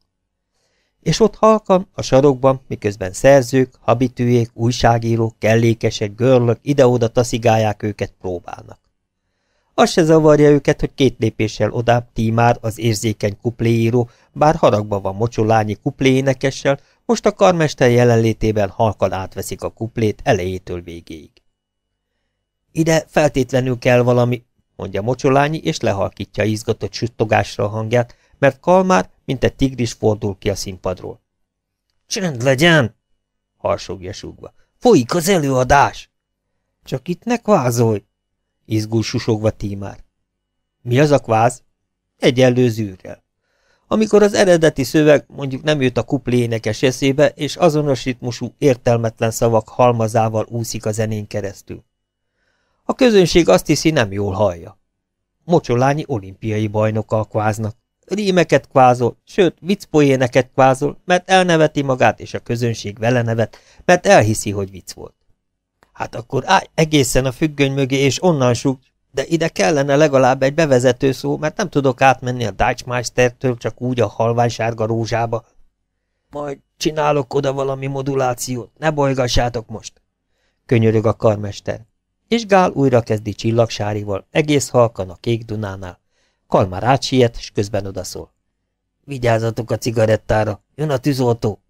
És ott halkan, a sarokban, miközben szerzők, habitűjék, újságírók, kellékesek, görlök ide-oda taszigálják őket, próbálnak. Az se zavarja őket, hogy két lépéssel odább Tímár, az érzékeny kupléíró, bár haragba van mocsolányi kupléénekessel, most a karmester jelenlétével halkan átveszik a kuplét elejétől végéig. Ide feltétlenül kell valami, mondja mocsolányi, és lehalkítja izgatott suttogásra a hangját, mert Kalmár, mint egy tigris fordul ki a színpadról. Csend legyen! harsogja súgva. Folyik az előadás! Csak itt ne kvázolj! izgul susogva tímár. Mi az a kváz? Egyenlő zűrrel. Amikor az eredeti szöveg mondjuk nem jött a kuplé énekes eszébe, és azonos ritmusú értelmetlen szavak halmazával úszik a zenén keresztül. A közönség azt hiszi, nem jól hallja. Mocsolányi olimpiai bajnoka a kváznak. Rímeket kvázol, sőt, viccpoéneket kvázol, mert elneveti magát, és a közönség vele nevet, mert elhiszi, hogy vicc volt. Hát akkor állj egészen a függöny mögé, és onnan súg. de ide kellene legalább egy bevezető szó, mert nem tudok átmenni a Deutschmeistertől csak úgy a halványsárga rózsába. Majd csinálok oda valami modulációt, ne bolygassátok most, könyörög a karmester. És Gál újra kezdi csillagsárival, egész halkan a kék Dunánál. Kalmár átsiet, s közben odaszól. Vigyázzatok a cigarettára, jön a tűzoltó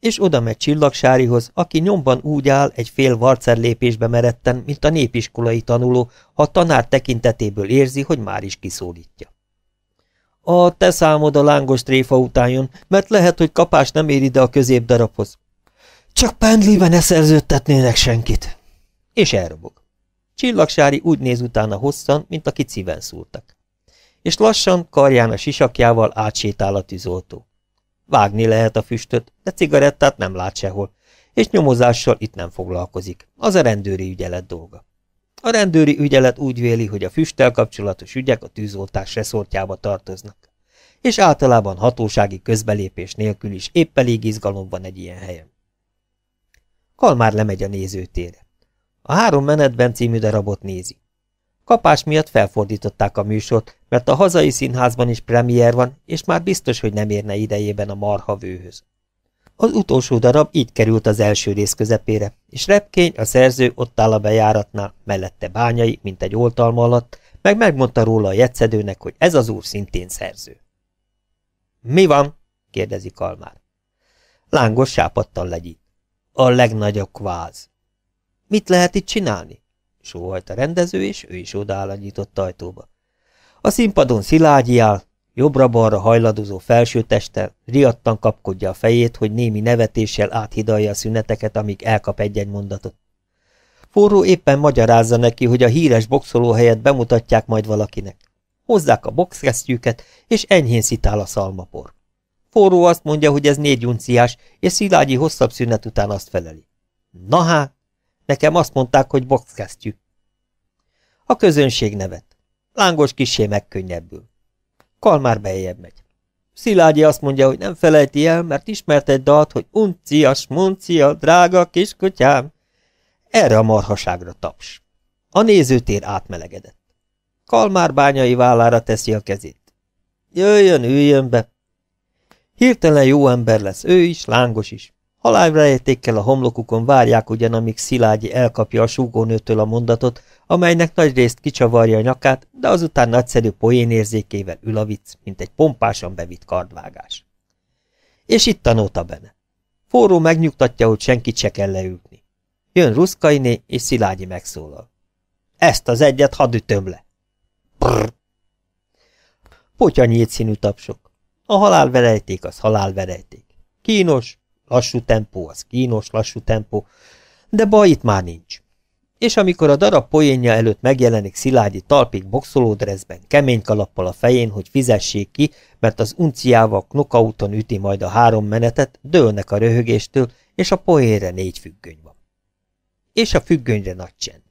és oda megy Csillagsárihoz, aki nyomban úgy áll, egy fél varcer lépésbe meretten, mint a népiskolai tanuló, ha a tanár tekintetéből érzi, hogy már is kiszólítja. A te számod a lángos tréfa után jön, mert lehet, hogy kapás nem ér ide a közép darabhoz. Csak pendlíve ne szerződtetnének senkit. És elrobog. Csillagsári úgy néz utána hosszan, mint aki civen szúrtak. És lassan karján a sisakjával átsétál a tűzoltó. Vágni lehet a füstöt, de cigarettát nem lát sehol, és nyomozással itt nem foglalkozik. Az a rendőri ügyelet dolga. A rendőri ügyelet úgy véli, hogy a füsttel kapcsolatos ügyek a tűzoltás reszortjába tartoznak. És általában hatósági közbelépés nélkül is épp elég izgalom van egy ilyen helyen. Kalmár lemegy a nézőtére. A három menetben című darabot nézi. Kapás miatt felfordították a műsort, mert a hazai színházban is premier van, és már biztos, hogy nem érne idejében a vőhöz. Az utolsó darab így került az első rész közepére, és Repkény, a szerző ott áll a bejáratnál, mellette bányai, mint egy oltalma alatt, meg megmondta róla a jegyszedőnek, hogy ez az úr szintén szerző. – Mi van? – kérdezi Kalmár. Lángos sápadtan legyi. A legnagyobb kváz. – Mit lehet itt csinálni? sóhajt a rendező, és ő is odaáll a nyitott ajtóba. A színpadon Szilágyi áll, jobbra-balra hajladozó felső testtel, riadtan kapkodja a fejét, hogy némi nevetéssel áthidalja a szüneteket, amíg elkap egy-egy mondatot. Forró éppen magyarázza neki, hogy a híres helyet bemutatják majd valakinek. Hozzák a boxkesztyűket, és enyhén szitál a szalmapor. Forró azt mondja, hogy ez négy unciás, és Szilágyi hosszabb szünet után azt feleli. Na hát, Nekem azt mondták, hogy boxkesztyű. A közönség nevet. Lángos kisé megkönnyebbül. Kalmár beljebb megy. Szilágyi azt mondja, hogy nem felejti el, mert ismert egy dalt, hogy uncias, muncia, drága kiskutyám. Erre a marhaságra taps. A nézőtér átmelegedett. Kalmár bányai vállára teszi a kezét. Jöjjön, üljön be. Hirtelen jó ember lesz ő is, lángos is. Halálrejtékkel a homlokukon várják ugyan, amíg Szilágyi elkapja a súgónőtől a mondatot, amelynek részt kicsavarja a nyakát, de azután nagyszerű érzékével ül a vicc, mint egy pompásan bevitt kardvágás. És itt tanulta benne. Forró megnyugtatja, hogy senkit se kell leülni. Jön Ruszkainé, és Szilágyi megszólal. Ezt az egyet hadd ütöm le! Brrr! Potya nyílt színű tapsok. A halálverejték az halálverejték. Kínos, Lassú tempó, az kínos lassú tempó, de baj itt már nincs. És amikor a darab poénja előtt megjelenik Szilágyi talpig boxolódrezben kemény kalappal a fején, hogy fizessék ki, mert az unciával Knokauton üti majd a három menetet, dőlnek a röhögéstől, és a poénre négy függöny van. És a függönyre nagy csend.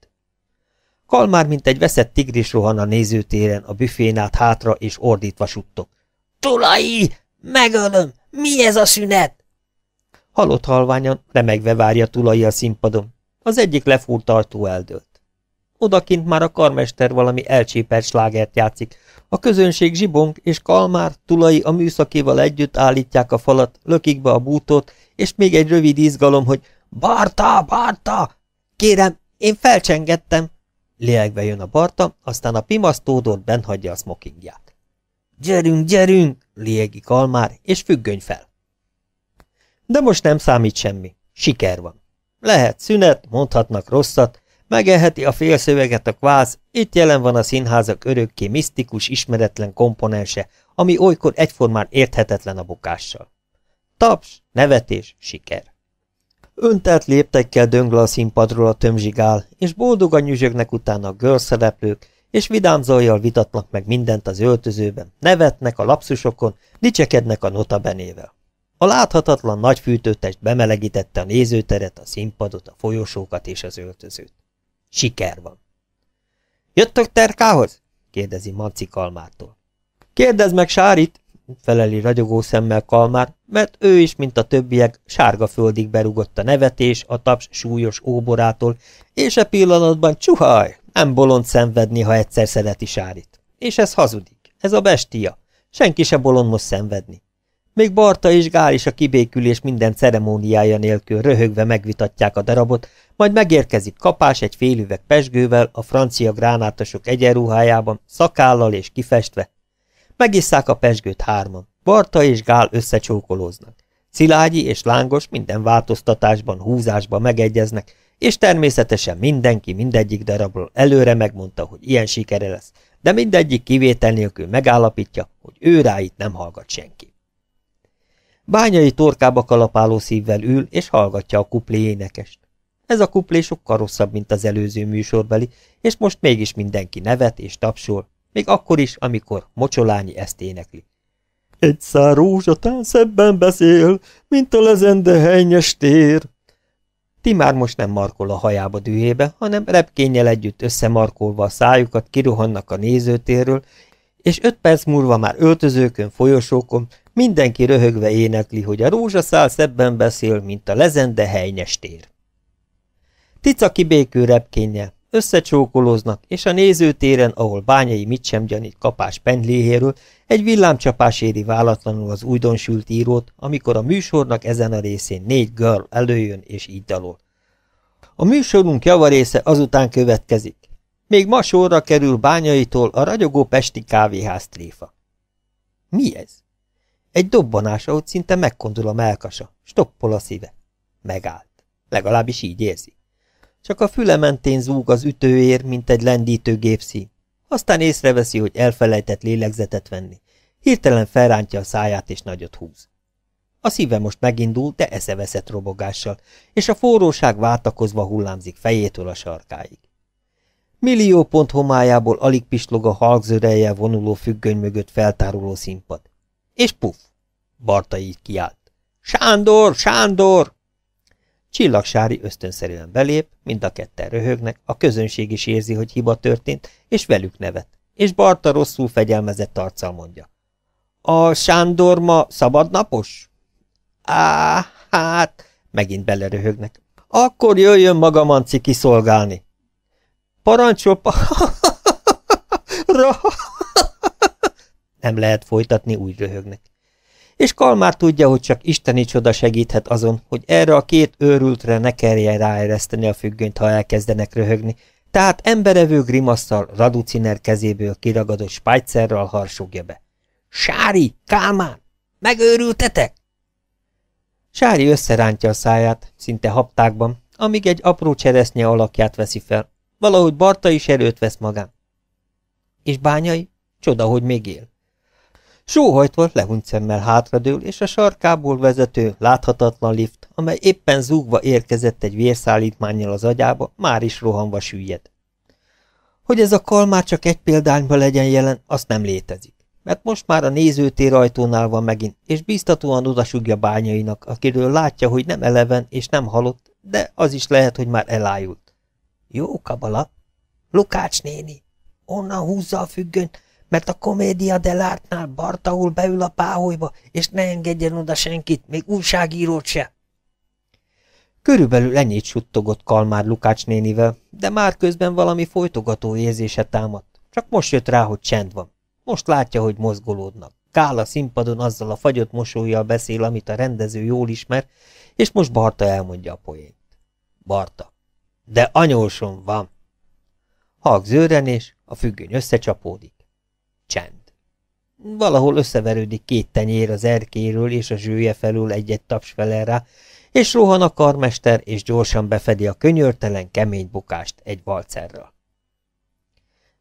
Kalmár, mint egy veszett tigris rohan a nézőtéren, a büfén át hátra, és ordítva suttog. Tulai! Megölöm! Mi ez a szünet? Halott halványan remegve várja tulai a színpadon. Az egyik lefúrt ajtó eldőlt. Odakint már a karmester valami elcsépert slágert játszik. A közönség zsibong és kalmár, tulai a műszakéval együtt állítják a falat, lökik be a bútot, és még egy rövid izgalom, hogy Barta, Barta! Kérem, én felcsengettem! Lélegve jön a Barta, aztán a pimasztódort bent hagyja a smokingját. Gyerünk, gyerünk! Liegi kalmár, és függöny fel! De most nem számít semmi. Siker van. Lehet szünet, mondhatnak rosszat, megelheti a félszöveget a kváz, itt jelen van a színházak örökké misztikus, ismeretlen komponense, ami olykor egyformán érthetetlen a bukással. Taps, nevetés, siker. Öntelt léptekkel döngle a színpadról a tömzsigál, és boldogan nyüzsögnek utána a görszereplők, és vidám zajjal vitatnak meg mindent az öltözőben, nevetnek a lapszusokon, dicsekednek a notabenével. A láthatatlan nagy fűtőtest bemelegítette a nézőteret, a színpadot, a folyosókat és az öltözőt. Siker van. Jöttök terkához? kérdezi Manci Kalmártól. Kérdezz meg Sárit, feleli ragyogó szemmel Kalmár, mert ő is, mint a többiek, sárga földig berugott a nevetés, a taps súlyos óborától, és e pillanatban csuhaj, nem bolond szenvedni, ha egyszer szereti Sárit. És ez hazudik, ez a bestia. Senki se bolond most szenvedni. Még Barta és Gál is a kibékülés minden ceremóniája nélkül röhögve megvitatják a darabot, majd megérkezik kapás egy félüveg pesgővel, a francia gránátosok egyenruhájában, szakállal és kifestve. Megisszák a pesgőt hárman. Barta és Gál összecsókolóznak. Szilágyi és Lángos minden változtatásban, húzásban megegyeznek, és természetesen mindenki mindegyik darabról előre megmondta, hogy ilyen sikere lesz, de mindegyik kivétel nélkül megállapítja, hogy ő rá itt nem hallgat senki. Bányai torkába kalapáló szívvel ül, és hallgatja a kuplé énekest. Ez a kuplé sokkal rosszabb, mint az előző műsorbeli, és most mégis mindenki nevet és tapsol, még akkor is, amikor Mocsolányi ezt énekli. Egy szár rózsatán szebben beszél, mint a lezende helyes tér. már most nem markol a hajába dühébe, hanem repkénnyel együtt összemarkolva a szájukat kiruhannak a nézőtérről, és öt perc múlva már öltözőkön, folyosókon, Mindenki röhögve énekli, hogy a rózsaszál szebben beszél, mint a lezende helynyes tér. Tica kibékő repkénnyel, összecsókolóznak, és a nézőtéren, ahol bányai mit sem gyanít kapás pendléhéről, egy villámcsapás éri válatlanul az újdonsült írót, amikor a műsornak ezen a részén négy girl előjön és így dalol. A műsorunk javarésze azután következik. Még ma sorra kerül bányaitól a ragyogó pesti kávéház tréfa. Mi ez? Egy dobbanás, ahogy szinte megkondul a melkasa, stoppol a szíve. Megállt. Legalábbis így érzi. Csak a füle mentén zúg az ütőér, mint egy lendítő gépszí. Aztán észreveszi, hogy elfelejtett lélegzetet venni. Hirtelen felrántja a száját és nagyot húz. A szíve most megindul, de eszeveszett robogással, és a forróság váltakozva hullámzik fejétől a sarkáig. Millió pont homályából alig pislog a halkzörejjel vonuló függöny mögött feltáruló színpad. És puf! Barta így kiált. Sándor! Sándor! Csillagsári ösztönszerűen belép, mind a ketten röhögnek, a közönség is érzi, hogy hiba történt, és velük nevet, és Barta rosszul fegyelmezett arccal mondja. A Sándor ma szabadnapos? Á, hát, megint beleröhögnek. Akkor jöjjön maga Manci kiszolgálni. Parancsol, pa... nem lehet folytatni, úgy röhögnek. És Kalmár tudja, hogy csak isteni csoda segíthet azon, hogy erre a két őrültre ne kerjen ráereszteni a függönyt, ha elkezdenek röhögni, tehát emberevő grimasszal Raduciner kezéből kiragadott spájcerral harsogja be. Sári, Kalmár, megőrültetek? Sári összerántja a száját, szinte haptákban, amíg egy apró cseresznye alakját veszi fel. Valahogy Barta is erőt vesz magán. És bányai? Csoda, hogy még él. Sóhajtva lehúnyt szemmel hátradől, és a sarkából vezető, láthatatlan lift, amely éppen zúgva érkezett egy vérszállítmányjal az agyába, már is rohanva süllyed. Hogy ez a kalmár csak egy példányban legyen jelen, azt nem létezik, mert most már a nézőtér ajtónál van megint, és biztatóan odasugja bányainak, akiről látja, hogy nem eleven és nem halott, de az is lehet, hogy már elájult. Jó kabala! Lukács néni! Onnan húzza a függönyt, mert a komédia delártnál Bartaul beül a páholyba, és ne engedjen oda senkit, még újságírót se. Körülbelül ennyit suttogott Kalmár Lukács nénivel, de már közben valami folytogató érzése támadt. Csak most jött rá, hogy csend van. Most látja, hogy mozgolódnak. Kála színpadon azzal a fagyott mosolyjal beszél, amit a rendező jól ismer, és most Barta elmondja a poént. Barta. De anyósom van. Halk zőrenés, a függöny összecsapódik. Csend. Valahol összeverődik két tenyér az erkéről és a zsője felül egy-egy taps fele rá, és rohan a karmester, és gyorsan befedi a könyörtelen kemény bukást egy balcerrel.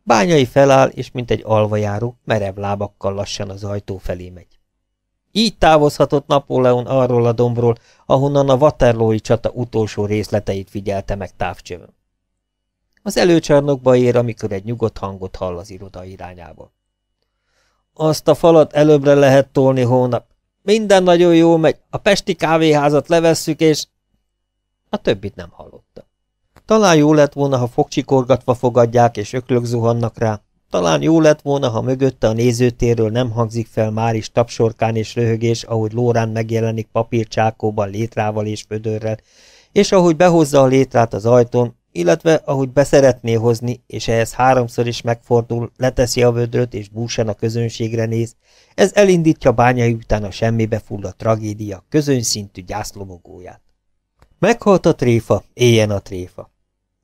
Bányai feláll, és mint egy alvajáró, merev lábakkal lassan az ajtó felé megy. Így távozhatott Napóleon arról a dombról, ahonnan a Waterlói csata utolsó részleteit figyelte meg távcsövön. Az előcsarnokba ér, amikor egy nyugodt hangot hall az iroda irányából. Azt a falat előbbre lehet tolni hónap. Minden nagyon jó megy, a pesti kávéházat levesszük, és... A többit nem hallotta. Talán jó lett volna, ha fogcsikorgatva fogadják, és öklök zuhannak rá. Talán jó lett volna, ha mögötte a nézőtérről nem hangzik fel már is tapsorkán és röhögés, ahogy Lórán megjelenik papírcsákóban létrával és födörrel, és ahogy behozza a létrát az ajtón, illetve ahogy beszeretné hozni, és ehhez háromszor is megfordul, leteszi a vödröt, és búsan a közönségre néz, ez elindítja bányai után a semmibe fulladt tragédia közönszintű gyászlomogóját. Meghalt a tréfa, éljen a tréfa.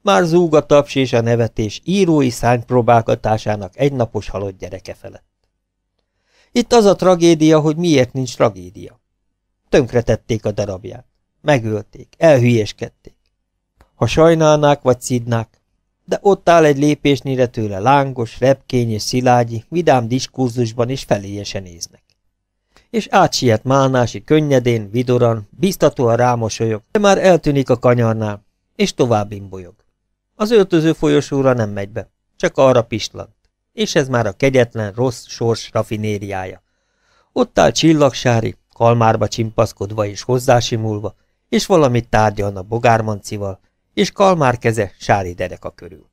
Már zúg a taps és a nevetés írói szány próbálkatásának egynapos halott gyereke felett. Itt az a tragédia, hogy miért nincs tragédia. Tönkretették a darabját. Megölték, elhülyeskedték ha sajnálnák vagy szidnák, de ott áll egy lépésnyire tőle lángos, repkény és szilágyi, vidám diskurzusban is feléjesen néznek. És átsiet Málnási könnyedén, vidoran, biztatóan rámosolyog, de már eltűnik a kanyarnál, és tovább imbolyog. Az öltöző folyosóra nem megy be, csak arra pislant. És ez már a kegyetlen, rossz sors rafinériája. Ott áll csillagsári, kalmárba csimpaszkodva és hozzásimulva, és valamit tárgyalna bogármancival, és Kalmár keze sári a körül.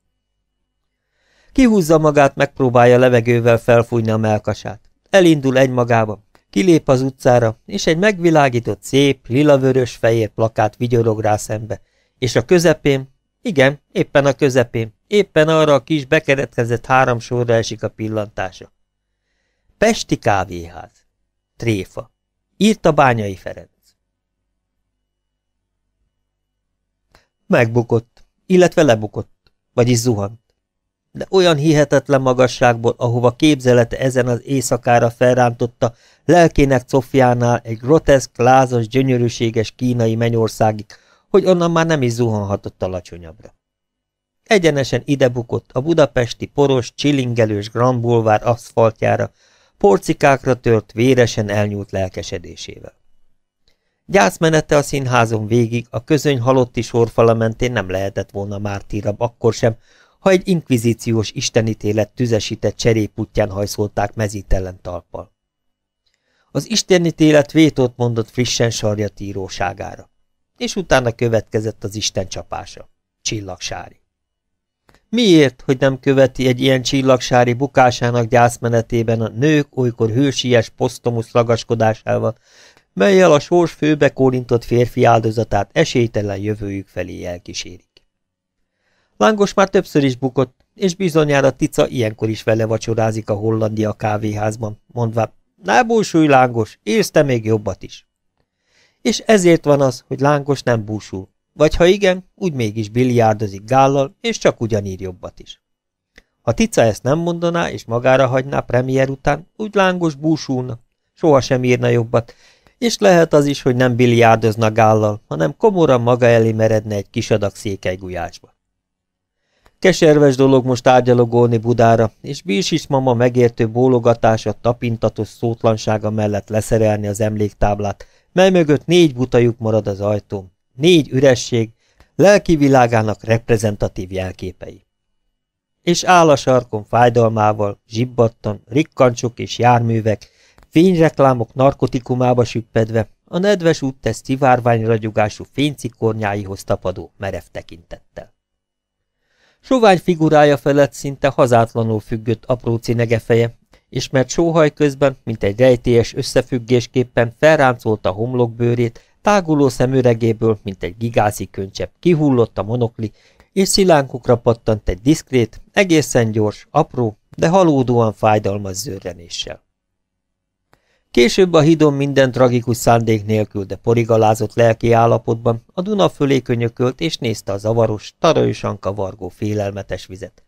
Kihúzza magát, megpróbálja levegővel felfújni a melkasát. Elindul egymagába, kilép az utcára, és egy megvilágított szép, lilavörös-fehér plakát vigyorog rá szembe, és a közepén, igen, éppen a közepén, éppen arra a kis bekeretkezett három sorra esik a pillantása. Pesti kávéház. Tréfa. Írt a bányai Ferenc. Megbukott, illetve lebukott, vagyis zuhant. De olyan hihetetlen magasságból, ahova képzelete ezen az éjszakára felrántotta, lelkének cofjánál egy groteszk, lázas, gyönyörűséges kínai mennyországig, hogy onnan már nem is zuhanhatott alacsonyabbra. Egyenesen idebukott a budapesti poros, csilingelős Grand Boulevard aszfaltjára, porcikákra tört, véresen elnyúlt lelkesedésével. Gyászmenete a színházon végig, a közöny halotti sorfala mentén nem lehetett volna mártírabb akkor sem, ha egy inkvizíciós istenítélet tüzesített cseréputján hajszolták mezítelen talppal. Az istenítélet vétót mondott frissen sarjat íróságára, és utána következett az isten csapása, csillagsári. Miért, hogy nem követi egy ilyen csillagsári bukásának gyászmenetében a nők olykor hősies posztomusz ragaskodásával, melyel a sors kórintott férfi áldozatát esélytelen jövőjük felé elkísérik. Lángos már többször is bukott, és bizonyára Tica ilyenkor is vele vacsorázik a Hollandia kávéházban, mondva. ne búsulj, Lángos, élsz te még jobbat is. És ezért van az, hogy Lángos nem búsul, vagy ha igen, úgy mégis biliárdozik gállal, és csak ugyanír jobbat is. Ha Tica ezt nem mondaná, és magára hagyná premier után, úgy Lángos búsulna, sohasem írna jobbat, és lehet az is, hogy nem biliárdozna gállal, hanem komoran maga elé meredne egy kis adag székelygulyásba. Keserves dolog most tárgyalogolni Budára, és Bírsis mama megértő bólogatása, tapintatos szótlansága mellett leszerelni az emléktáblát, mely mögött négy butajuk marad az ajtón, négy üresség, lelki világának reprezentatív jelképei. És áll a sarkon fájdalmával, zsibbattan, rikkancsok és járművek, Fényreklámok narkotikumába süppedve, a nedves út szivárvány ragyogású fénycikornyáihoz tapadó merev tekintettel. Sovány figurája felett szinte hazátlanul függött apró feje, és mert sóhaj közben, mint egy rejtélyes összefüggésképpen felráncolta homlokbőrét, táguló szemüregéből, mint egy gigászi köncsebb, kihullott a monokli, és szilánkukra pattant egy diszkrét, egészen gyors, apró, de halódóan fájdalmas zörrenéssel. Később a hidon minden tragikus szándék nélkül, de porigalázott lelki állapotban a Duna fölé könyökölt és nézte a zavaros, tarajosan kavargó félelmetes vizet.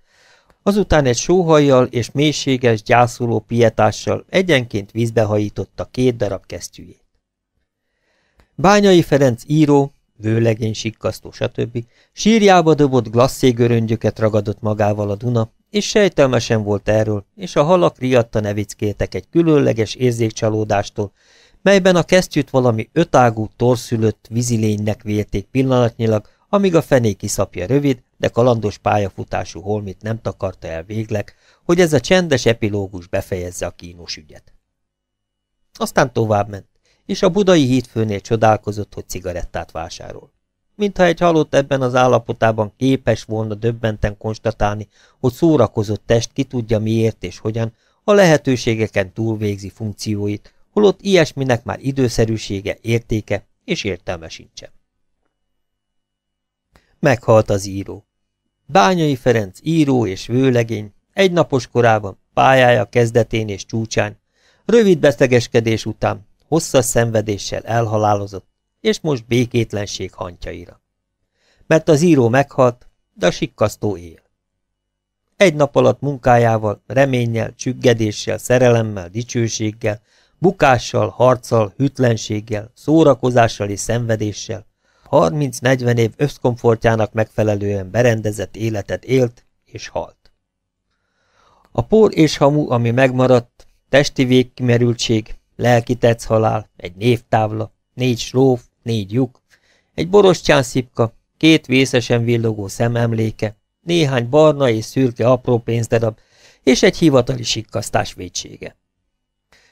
Azután egy sóhajjal és mélységes, gyászoló pietással egyenként vízbe hajította két darab kesztyűjét. Bányai Ferenc író, vőlegény, sikkasztó, stb. sírjába dobott glasszégöröngyöket ragadott magával a Duna, és sejtelmesen volt erről, és a halak riadta nevickéltek egy különleges érzékcsalódástól, melyben a kesztyűt valami ötágú, torszülött vízilénynek vélték pillanatnyilag, amíg a fené kiszapja rövid, de kalandos pályafutású holmit nem takarta el végleg, hogy ez a csendes epilógus befejezze a kínos ügyet. Aztán továbbment és a budai hídfőnél csodálkozott, hogy cigarettát vásárol mintha egy halott ebben az állapotában képes volna döbbenten konstatálni, hogy szórakozott test ki tudja miért és hogyan, a lehetőségeken végzi funkcióit, holott ilyesminek már időszerűsége, értéke és értelme sincsen. Meghalt az író. Bányai Ferenc író és vőlegény, egynapos korában, pályája kezdetén és csúcsán, rövid beszegeskedés után, hosszas szenvedéssel elhalálozott, és most békétlenség hantjaira. Mert az író meghalt, de a sikkasztó él. Egy nap alatt munkájával, reménnyel, csüggedéssel, szerelemmel, dicsőséggel, bukással, harccal, hűtlenséggel, szórakozással és szenvedéssel, 30-40 év összkomfortjának megfelelően berendezett életet élt és halt. A por és hamu, ami megmaradt, testi végkimerültség, lelki halál, egy névtávla, négy sróf, négy lyuk, egy borostyán szipka, két vészesen villogó szememléke, néhány barna és szürke apró pénzdarab, és egy hivatali sikkasztás védsége.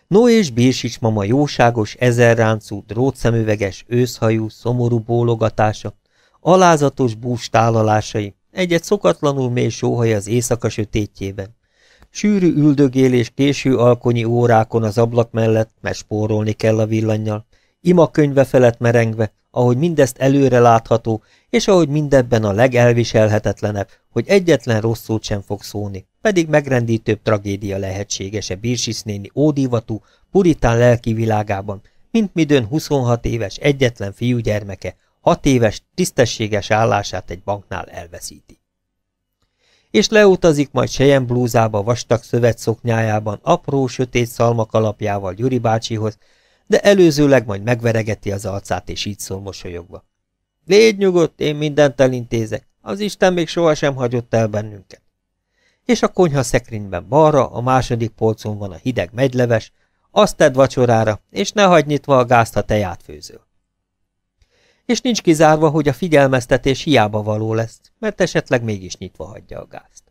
No és Bírsics mama jóságos, ezerráncú, drótszemüveges, őszhajú, szomorú bólogatása, alázatos tálalásai, egyet szokatlanul mély sóhaj az éjszaka sötétjében. Sűrű üldögélés késő alkonyi órákon az ablak mellett, mert spórolni kell a villannyal ima könyve felett merengve, ahogy mindezt előre látható, és ahogy mindebben a legelviselhetetlenebb, hogy egyetlen rossz szót sem fog szólni, pedig megrendítőbb tragédia lehetséges-e Birsis néni ódívatú, puritán lelki világában, mint midőn 26 éves egyetlen fiúgyermeke, 6 éves tisztességes állását egy banknál elveszíti. És leutazik majd sejem blúzába vastag szövet szoknyájában apró sötét szalmak alapjával Gyuri bácsihoz, de előzőleg majd megveregeti az arcát, és így szól mosolyogva. Légy nyugodt, én mindent elintézek, az Isten még sohasem hagyott el bennünket. És a konyha szekrényben balra, a második polcon van a hideg megyleves, azt tedd vacsorára, és ne hagyd nyitva a gázt, ha teját főzöl. És nincs kizárva, hogy a figyelmeztetés hiába való lesz, mert esetleg mégis nyitva hagyja a gázt.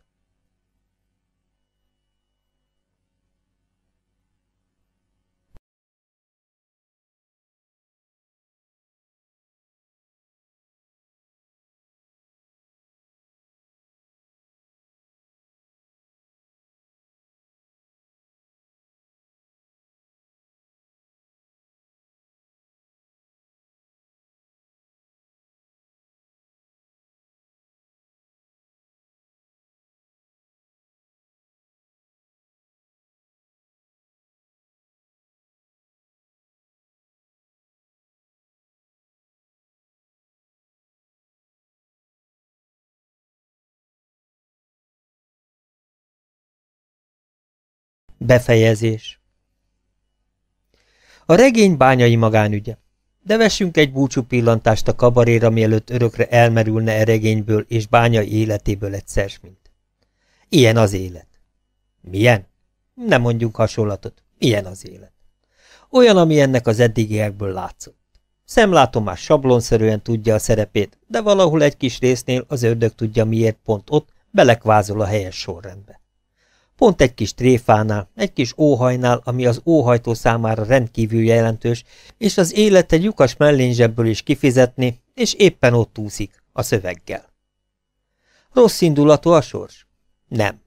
Befejezés A regény bányai magánügye. De vessünk egy búcsú pillantást a kabaréra, mielőtt örökre elmerülne e regényből és bányai életéből egyszer, mint. Ilyen az élet. Milyen? Nem mondjunk hasonlatot. Ilyen az élet. Olyan, ami ennek az eddigiekből látszott. Szemlátomás sablonszerűen tudja a szerepét, de valahol egy kis résznél az ördög tudja miért pont ott, belekvázol a helyes sorrendbe. Pont egy kis tréfánál, egy kis óhajnál, ami az óhajtó számára rendkívül jelentős, és az élet egy lyukas mellényzsebből is kifizetni, és éppen ott úszik, a szöveggel. Rossz indulatú a sors? Nem.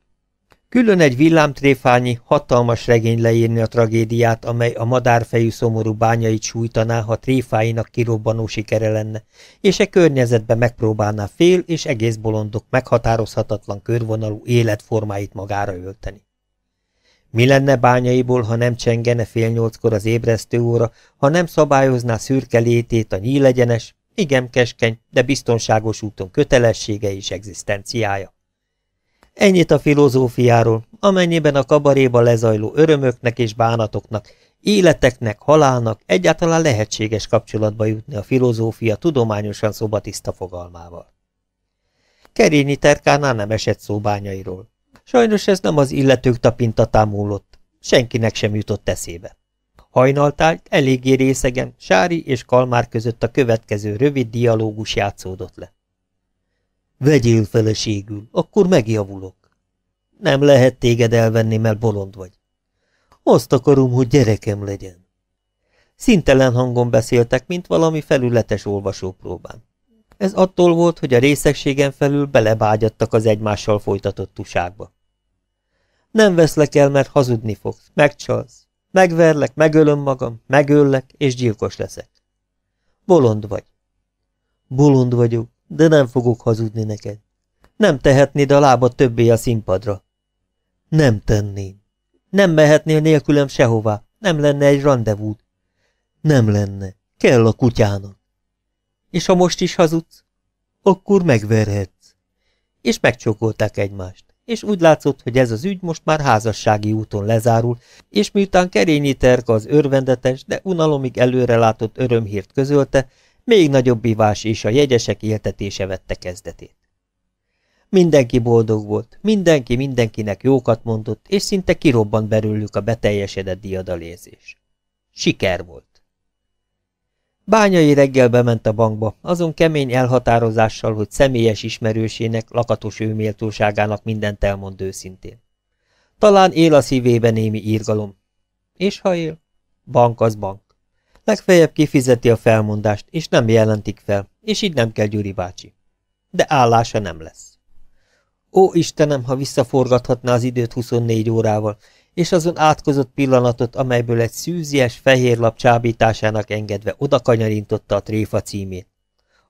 Külön egy villámtréfányi, hatalmas regény leírni a tragédiát, amely a madárfejű szomorú bányait sújtaná, ha tréfáinak kirobbanó sikere lenne, és e környezetben megpróbálná fél és egész bolondok meghatározhatatlan körvonalú életformáit magára ölteni. Mi lenne bányaiból, ha nem csengene fél nyolckor az ébresztő óra, ha nem szabályozná szürke létét a nyílegyenes, igen keskeny, de biztonságos úton kötelessége és egzisztenciája? Ennyit a filozófiáról, amennyiben a kabaréba lezajló örömöknek és bánatoknak, életeknek, halálnak egyáltalán lehetséges kapcsolatba jutni a filozófia tudományosan szobatiszta fogalmával. Kerényi terkánál nem esett szóbányairól. Sajnos ez nem az illetők tapintatán múlott, senkinek sem jutott eszébe. Hajnaltájt eléggé részegen Sári és Kalmár között a következő rövid dialógus játszódott le. Vegyél feleségül, akkor megjavulok. Nem lehet téged elvenni, mert bolond vagy. Azt akarom, hogy gyerekem legyen. Szintelen hangon beszéltek, mint valami felületes olvasópróbán. Ez attól volt, hogy a részegségen felül belebágyadtak az egymással folytatott tuságba. Nem veszlek el, mert hazudni fogsz, megcsalsz. Megverlek, megölöm magam, megöllek, és gyilkos leszek. Bolond vagy. Bolond vagyok, de nem fogok hazudni neked. Nem tehetnéd a lábad többé a színpadra. Nem tenném. Nem mehetnél nélkülem sehová, nem lenne egy rendezvút. Nem lenne, kell a kutyának. És ha most is hazudsz, akkor megverhetsz. És megcsókolták egymást, és úgy látszott, hogy ez az ügy most már házassági úton lezárul, és miután Kerényi Terka az örvendetes, de unalomig előrelátott örömhírt közölte, még nagyobb ivás és a jegyesek éltetése vette kezdetét. Mindenki boldog volt, mindenki mindenkinek jókat mondott, és szinte kirobbant belőlük a beteljesedett diadalézés. Siker volt. Bányai reggel bement a bankba, azon kemény elhatározással, hogy személyes ismerősének, lakatos őméltóságának mindent elmond őszintén. Talán él a szívében némi írgalom. És ha él? Bank az bank. Legfeljebb kifizeti a felmondást, és nem jelentik fel, és így nem kell Gyuri bácsi. De állása nem lesz. Ó Istenem, ha visszaforgathatná az időt 24 órával, és azon átkozott pillanatot, amelyből egy szűzies fehérlap csábításának engedve odakanyarintotta a tréfa címét.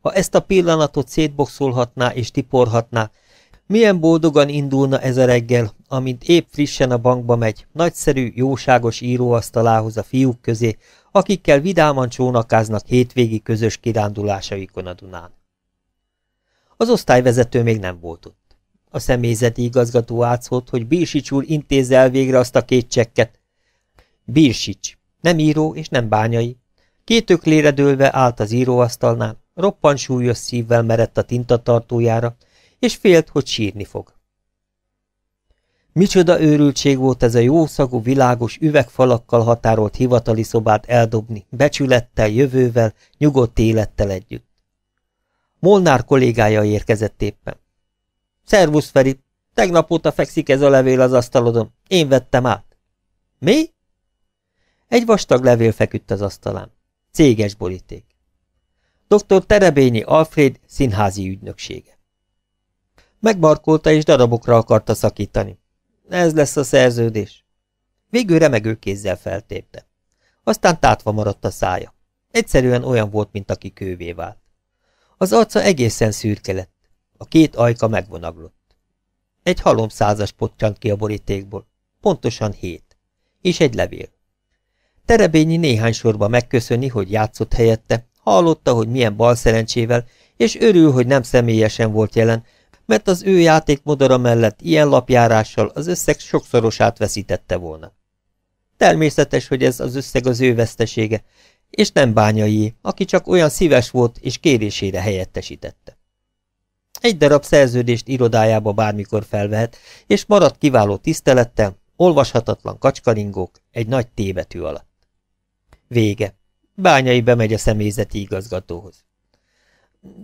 Ha ezt a pillanatot szétboxolhatná és tiporhatná, milyen boldogan indulna ez a reggel, amint épp frissen a bankba megy, nagyszerű, jóságos íróasztalához a fiúk közé, akikkel vidáman csónakáznak hétvégi közös kirándulásaikon a Dunán. Az osztályvezető még nem volt ott. A személyzeti igazgató átszott, hogy Birsics úr intézze el végre azt a két csekket. Birsics, nem író és nem bányai. Két öklére dőlve állt az íróasztalnál, roppan súlyos szívvel merett a tintatartójára, és félt, hogy sírni fog. Micsoda őrültség volt ez a jószagú, világos üvegfalakkal határolt hivatali szobát eldobni, becsülettel, jövővel, nyugodt élettel együtt. Molnár kollégája érkezett éppen. – Szervusz, Feri! Tegnap óta fekszik ez a levél az asztalodon. Én vettem át. – Mi? Egy vastag levél feküdt az asztalán. Céges boríték. Dr. Terebényi Alfred színházi ügynöksége. Megmarkolta és darabokra akarta szakítani. Ez lesz a szerződés. Végül remegő kézzel feltépte. Aztán tátva maradt a szája. Egyszerűen olyan volt, mint aki kővé vált. Az arca egészen szürke lett. A két ajka megvonaglott. Egy halom százas potcsant ki a borítékból. Pontosan hét. És egy levél. Terebényi néhány sorba megköszöni, hogy játszott helyette, hallotta, hogy milyen bal szerencsével, és örül, hogy nem személyesen volt jelen, mert az ő játékmodora mellett ilyen lapjárással az összeg sokszorosát veszítette volna. Természetes, hogy ez az összeg az ő vesztesége, és nem bányai, aki csak olyan szíves volt és kérésére helyettesítette. Egy darab szerződést irodájába bármikor felvehet, és marad kiváló tisztelettel, olvashatatlan kacskaringók egy nagy tébetű alatt. Vége. Bányai bemegy a személyzeti igazgatóhoz.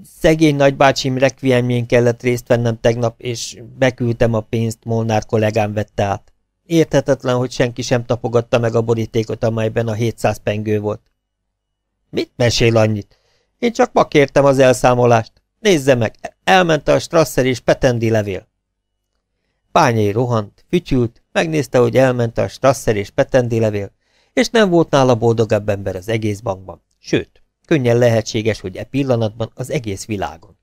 Szegény nagybácsim requiemjén kellett részt vennem tegnap, és beküldtem a pénzt, Molnár kollégám vette át. Érthetetlen, hogy senki sem tapogatta meg a borítékot, amelyben a 700 pengő volt. Mit mesél annyit? Én csak ma kértem az elszámolást. Nézze meg, elment a Strasser és Petendi levél. Pányai rohant, fütyült, megnézte, hogy elment a Strasser és Petendi levél, és nem volt nála boldogabb ember az egész bankban. Sőt, Könnyen lehetséges, hogy e pillanatban az egész világon.